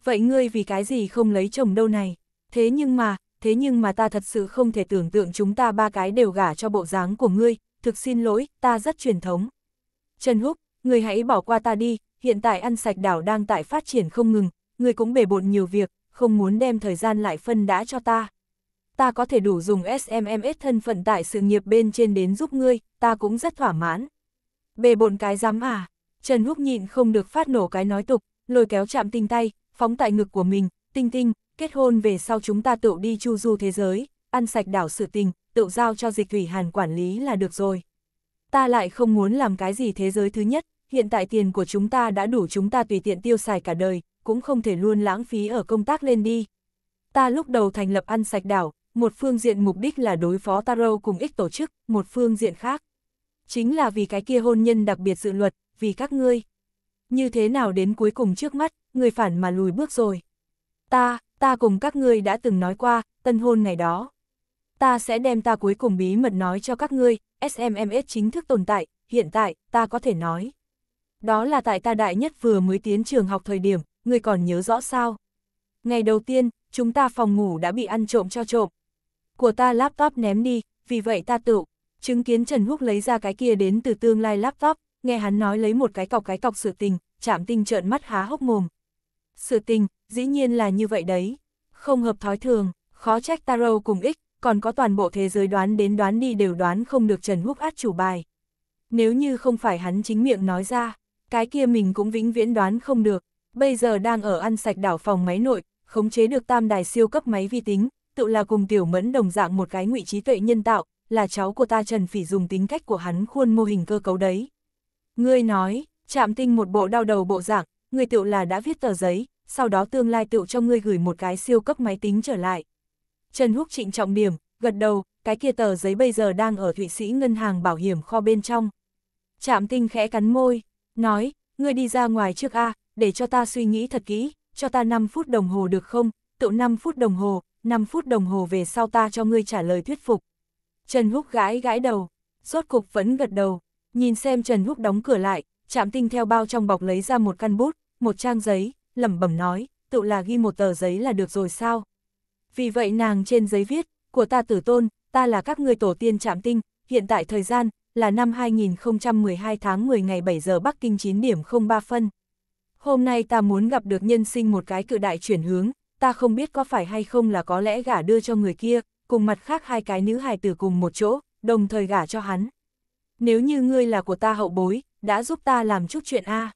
Vậy ngươi vì cái gì không lấy chồng đâu này? Thế nhưng mà, thế nhưng mà ta thật sự không thể tưởng tượng chúng ta ba cái đều gả cho bộ dáng của ngươi, thực xin lỗi, ta rất truyền thống. Trần Húc, ngươi hãy bỏ qua ta đi, hiện tại ăn sạch đảo đang tại phát triển không ngừng, ngươi cũng bể bộn nhiều việc, không muốn đem thời gian lại phân đã cho ta. Ta có thể đủ dùng SMMS thân phận tại sự nghiệp bên trên đến giúp ngươi, ta cũng rất thỏa mãn. Bề bộn cái dám à, Trần Húc nhịn không được phát nổ cái nói tục, lôi kéo chạm tinh tay, phóng tại ngực của mình, tinh tinh, kết hôn về sau chúng ta tự đi chu du thế giới, ăn sạch đảo sự tình, tự giao cho dịch thủy hàn quản lý là được rồi. Ta lại không muốn làm cái gì thế giới thứ nhất, hiện tại tiền của chúng ta đã đủ chúng ta tùy tiện tiêu xài cả đời, cũng không thể luôn lãng phí ở công tác lên đi. Ta lúc đầu thành lập ăn sạch đảo, một phương diện mục đích là đối phó Taro cùng ích tổ chức, một phương diện khác. Chính là vì cái kia hôn nhân đặc biệt dự luật, vì các ngươi. Như thế nào đến cuối cùng trước mắt, người phản mà lùi bước rồi. Ta, ta cùng các ngươi đã từng nói qua, tân hôn ngày đó. Ta sẽ đem ta cuối cùng bí mật nói cho các ngươi, SMMS chính thức tồn tại, hiện tại, ta có thể nói. Đó là tại ta đại nhất vừa mới tiến trường học thời điểm, ngươi còn nhớ rõ sao? Ngày đầu tiên, chúng ta phòng ngủ đã bị ăn trộm cho trộm. Của ta laptop ném đi, vì vậy ta tự, chứng kiến Trần Húc lấy ra cái kia đến từ tương lai laptop, nghe hắn nói lấy một cái cọc cái cọc sự tình, chạm tinh trợn mắt há hốc mồm, sự tình, dĩ nhiên là như vậy đấy. Không hợp thói thường, khó trách Tarot cùng ích, còn có toàn bộ thế giới đoán đến đoán đi đều đoán không được Trần Húc át chủ bài. Nếu như không phải hắn chính miệng nói ra, cái kia mình cũng vĩnh viễn đoán không được. Bây giờ đang ở ăn sạch đảo phòng máy nội, khống chế được tam đài siêu cấp máy vi tính, tự là cùng tiểu mẫn đồng dạng một cái ngụy trí tuệ nhân tạo, là cháu của ta Trần Phỉ dùng tính cách của hắn khuôn mô hình cơ cấu đấy. Ngươi nói, chạm tinh một bộ đau đầu bộ dạng, người tựu là đã viết tờ giấy, sau đó tương lai tựu cho ngươi gửi một cái siêu cấp máy tính trở lại. Trần Húc trịnh trọng điểm, gật đầu, cái kia tờ giấy bây giờ đang ở Thụy Sĩ ngân hàng bảo hiểm kho bên trong. Trạm tinh khẽ cắn môi, nói, ngươi đi ra ngoài trước a để cho ta suy nghĩ thật kỹ, cho ta 5 phút đồng hồ được không, tựu 5 phút đồng hồ, 5 phút đồng hồ về sau ta cho ngươi trả lời thuyết phục. Trần Húc gãi gãi đầu, rốt cục vẫn gật đầu, nhìn xem Trần Húc đóng cửa lại, Trạm tinh theo bao trong bọc lấy ra một căn bút, một trang giấy, lẩm bẩm nói, tự là ghi một tờ giấy là được rồi sao. Vì vậy nàng trên giấy viết, của ta tử tôn, ta là các ngươi tổ tiên trạm tinh, hiện tại thời gian là năm 2012 tháng 10 ngày 7 giờ Bắc Kinh 9 điểm 03 phân. Hôm nay ta muốn gặp được nhân sinh một cái cự đại chuyển hướng, ta không biết có phải hay không là có lẽ gả đưa cho người kia, cùng mặt khác hai cái nữ hài tử cùng một chỗ, đồng thời gả cho hắn. Nếu như ngươi là của ta hậu bối, đã giúp ta làm chút chuyện A. À.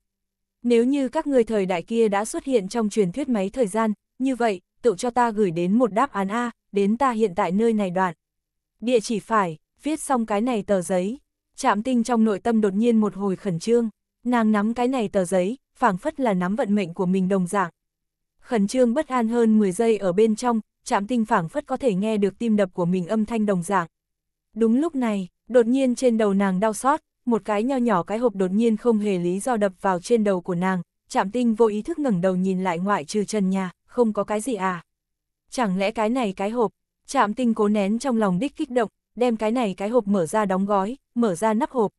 Nếu như các người thời đại kia đã xuất hiện trong truyền thuyết máy thời gian, như vậy, tự cho ta gửi đến một đáp án A, đến ta hiện tại nơi này đoạn. Địa chỉ phải, viết xong cái này tờ giấy. Chạm tinh trong nội tâm đột nhiên một hồi khẩn trương, nàng nắm cái này tờ giấy, phảng phất là nắm vận mệnh của mình đồng dạng. Khẩn trương bất an hơn 10 giây ở bên trong, chạm tinh phảng phất có thể nghe được tim đập của mình âm thanh đồng dạng. Đúng lúc này, đột nhiên trên đầu nàng đau xót, một cái nho nhỏ cái hộp đột nhiên không hề lý do đập vào trên đầu của nàng, chạm tinh vô ý thức ngẩng đầu nhìn lại ngoại trừ trần nhà, không có cái gì à. Chẳng lẽ cái này cái hộp, chạm tinh cố nén trong lòng đích kích động, đem cái này cái hộp mở ra đóng gói, mở ra nắp hộp.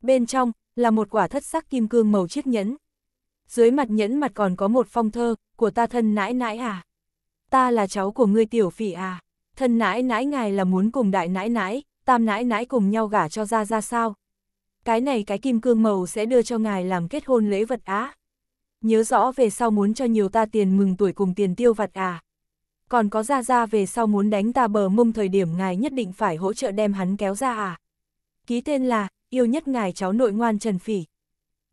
Bên trong, là một quả thất sắc kim cương màu chiếc nhẫn. Dưới mặt nhẫn mặt còn có một phong thơ, của ta thân nãi nãi à. Ta là cháu của ngươi tiểu phỉ à. Thân nãi nãi ngài là muốn cùng đại nãi nãi, tam nãi nãi cùng nhau gả cho ra ra sao cái này cái kim cương màu sẽ đưa cho ngài làm kết hôn lễ vật á. Nhớ rõ về sau muốn cho nhiều ta tiền mừng tuổi cùng tiền tiêu vặt à. Còn có ra ra về sau muốn đánh ta bờ mông thời điểm ngài nhất định phải hỗ trợ đem hắn kéo ra à. Ký tên là, yêu nhất ngài cháu nội ngoan Trần Phỉ.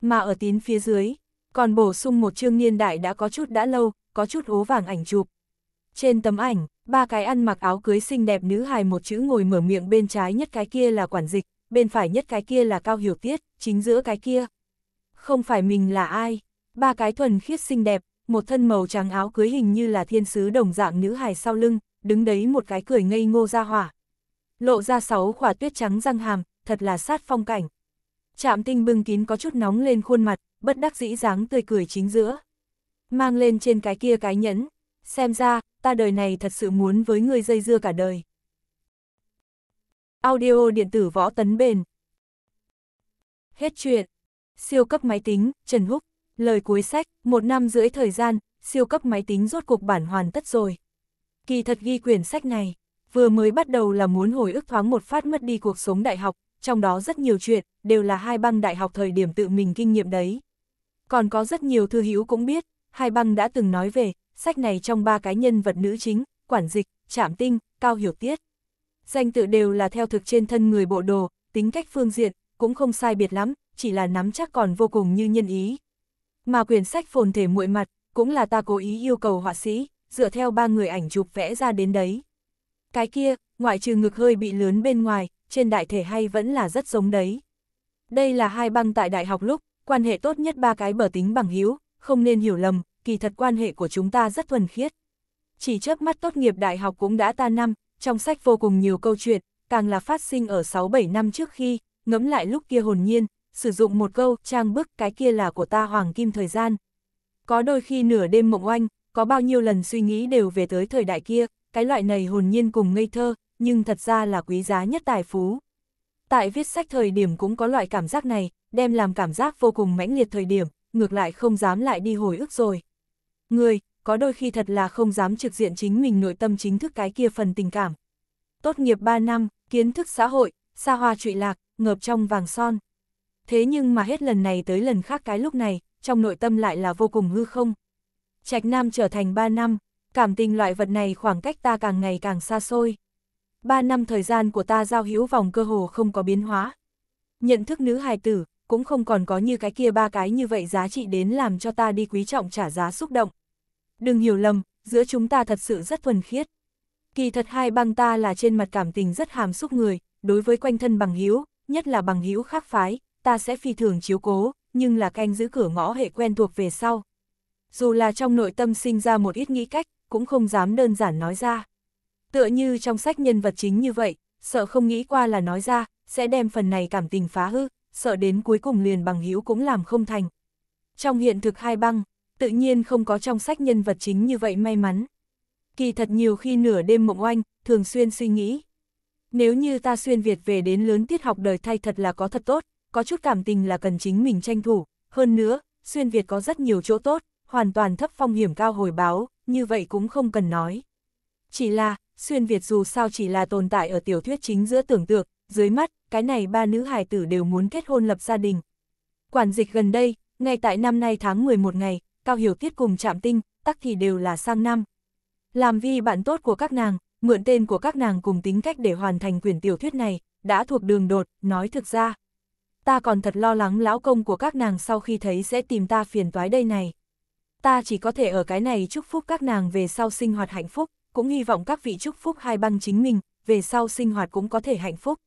Mà ở tín phía dưới, còn bổ sung một chương niên đại đã có chút đã lâu, có chút ố vàng ảnh chụp. Trên tấm ảnh, ba cái ăn mặc áo cưới xinh đẹp nữ hài một chữ ngồi mở miệng bên trái nhất cái kia là quản dịch, bên phải nhất cái kia là Cao Hiểu Tiết, chính giữa cái kia. Không phải mình là ai, ba cái thuần khiết xinh đẹp, một thân màu trắng áo cưới hình như là thiên sứ đồng dạng nữ hài sau lưng, đứng đấy một cái cười ngây ngô ra hỏa. Lộ ra sáu khỏa tuyết trắng răng hàm, thật là sát phong cảnh. chạm tinh bưng kín có chút nóng lên khuôn mặt, bất đắc dĩ dáng tươi cười chính giữa. Mang lên trên cái kia cái nhẫn, xem ra, ta đời này thật sự muốn với người dây dưa cả đời. Audio điện tử võ tấn bền. Hết chuyện. Siêu cấp máy tính, Trần Húc. Lời cuối sách, một năm rưỡi thời gian, siêu cấp máy tính rốt cuộc bản hoàn tất rồi. Kỳ thật ghi quyển sách này, vừa mới bắt đầu là muốn hồi ức thoáng một phát mất đi cuộc sống đại học, trong đó rất nhiều chuyện, đều là hai băng đại học thời điểm tự mình kinh nghiệm đấy. Còn có rất nhiều thư hữu cũng biết, hai băng đã từng nói về, sách này trong ba cái nhân vật nữ chính, quản dịch, trạm tinh, cao hiểu tiết. Danh tự đều là theo thực trên thân người bộ đồ, tính cách phương diện, cũng không sai biệt lắm, chỉ là nắm chắc còn vô cùng như nhân ý. Mà quyển sách phồn thể muội mặt, cũng là ta cố ý yêu cầu họa sĩ, dựa theo ba người ảnh chụp vẽ ra đến đấy. Cái kia, ngoại trừ ngực hơi bị lớn bên ngoài, trên đại thể hay vẫn là rất giống đấy. Đây là hai băng tại đại học lúc, quan hệ tốt nhất ba cái bờ tính bằng hiếu, không nên hiểu lầm, kỳ thật quan hệ của chúng ta rất thuần khiết. Chỉ chớp mắt tốt nghiệp đại học cũng đã ta năm, trong sách vô cùng nhiều câu chuyện, càng là phát sinh ở 6-7 năm trước khi, ngẫm lại lúc kia hồn nhiên, sử dụng một câu trang bức cái kia là của ta hoàng kim thời gian. Có đôi khi nửa đêm mộng oanh, có bao nhiêu lần suy nghĩ đều về tới thời đại kia, cái loại này hồn nhiên cùng ngây thơ, nhưng thật ra là quý giá nhất tài phú. Tại viết sách thời điểm cũng có loại cảm giác này, đem làm cảm giác vô cùng mãnh liệt thời điểm, ngược lại không dám lại đi hồi ức rồi. Người, có đôi khi thật là không dám trực diện chính mình nội tâm chính thức cái kia phần tình cảm. Tốt nghiệp 3 năm, kiến thức xã hội, xa hoa trụy lạc, ngợp trong vàng son. Thế nhưng mà hết lần này tới lần khác cái lúc này, trong nội tâm lại là vô cùng hư không. Trạch Nam trở thành 3 năm, cảm tình loại vật này khoảng cách ta càng ngày càng xa xôi. 3 năm thời gian của ta giao hữu vòng cơ hồ không có biến hóa. Nhận thức nữ hài tử, cũng không còn có như cái kia ba cái như vậy giá trị đến làm cho ta đi quý trọng trả giá xúc động đừng hiểu lầm, giữa chúng ta thật sự rất thuần khiết. Kỳ thật hai băng ta là trên mặt cảm tình rất hàm xúc người, đối với quanh thân bằng hữu nhất là bằng hữu khác phái, ta sẽ phi thường chiếu cố, nhưng là canh giữ cửa ngõ hệ quen thuộc về sau. Dù là trong nội tâm sinh ra một ít nghĩ cách, cũng không dám đơn giản nói ra. Tựa như trong sách nhân vật chính như vậy, sợ không nghĩ qua là nói ra, sẽ đem phần này cảm tình phá hư, sợ đến cuối cùng liền bằng hữu cũng làm không thành. Trong hiện thực hai băng, tự nhiên không có trong sách nhân vật chính như vậy may mắn. Kỳ thật nhiều khi nửa đêm mộng oanh, thường xuyên suy nghĩ. Nếu như ta xuyên Việt về đến lớn tiết học đời thay thật là có thật tốt, có chút cảm tình là cần chính mình tranh thủ. Hơn nữa, xuyên Việt có rất nhiều chỗ tốt, hoàn toàn thấp phong hiểm cao hồi báo, như vậy cũng không cần nói. Chỉ là, xuyên Việt dù sao chỉ là tồn tại ở tiểu thuyết chính giữa tưởng tượng, dưới mắt, cái này ba nữ hài tử đều muốn kết hôn lập gia đình. Quản dịch gần đây, ngay tại năm nay tháng 11 ngày, Cao Hiểu Tiết cùng Trạm Tinh, tắc thì đều là sang năm. Làm vi bạn tốt của các nàng, mượn tên của các nàng cùng tính cách để hoàn thành quyển tiểu thuyết này, đã thuộc đường đột, nói thực ra. Ta còn thật lo lắng lão công của các nàng sau khi thấy sẽ tìm ta phiền toái đây này. Ta chỉ có thể ở cái này chúc phúc các nàng về sau sinh hoạt hạnh phúc, cũng hy vọng các vị chúc phúc hai băng chính mình, về sau sinh hoạt cũng có thể hạnh phúc.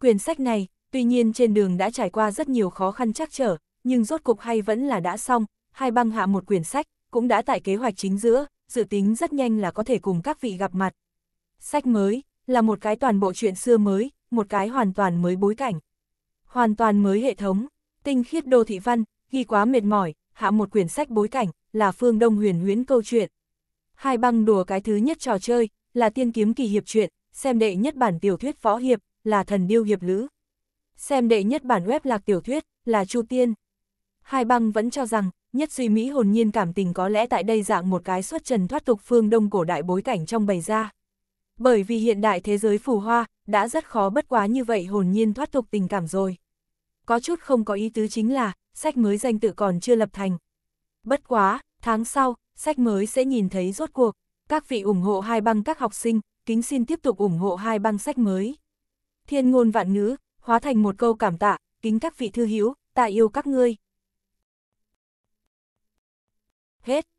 Quyển sách này, tuy nhiên trên đường đã trải qua rất nhiều khó khăn chắc trở, nhưng rốt cục hay vẫn là đã xong, hai băng hạ một quyển sách, cũng đã tại kế hoạch chính giữa, dự tính rất nhanh là có thể cùng các vị gặp mặt. Sách mới, là một cái toàn bộ chuyện xưa mới, một cái hoàn toàn mới bối cảnh. Hoàn toàn mới hệ thống, tinh khiết đô thị văn, ghi quá mệt mỏi, hạ một quyển sách bối cảnh, là phương đông huyền huyễn câu chuyện. Hai băng đùa cái thứ nhất trò chơi, là tiên kiếm kỳ hiệp truyện, xem đệ nhất bản tiểu thuyết võ hiệp, là thần điêu hiệp lữ. Xem đệ nhất bản web lạc tiểu thuyết, là Chu Tiên. Hai băng vẫn cho rằng, nhất suy mỹ hồn nhiên cảm tình có lẽ tại đây dạng một cái xuất trần thoát tục phương đông cổ đại bối cảnh trong bày ra. Bởi vì hiện đại thế giới phù hoa, đã rất khó bất quá như vậy hồn nhiên thoát tục tình cảm rồi. Có chút không có ý tứ chính là, sách mới danh tự còn chưa lập thành. Bất quá, tháng sau, sách mới sẽ nhìn thấy rốt cuộc. Các vị ủng hộ hai băng các học sinh, kính xin tiếp tục ủng hộ hai băng sách mới. Thiên ngôn vạn ngữ, hóa thành một câu cảm tạ, kính các vị thư hiếu ta yêu các ngươi. hết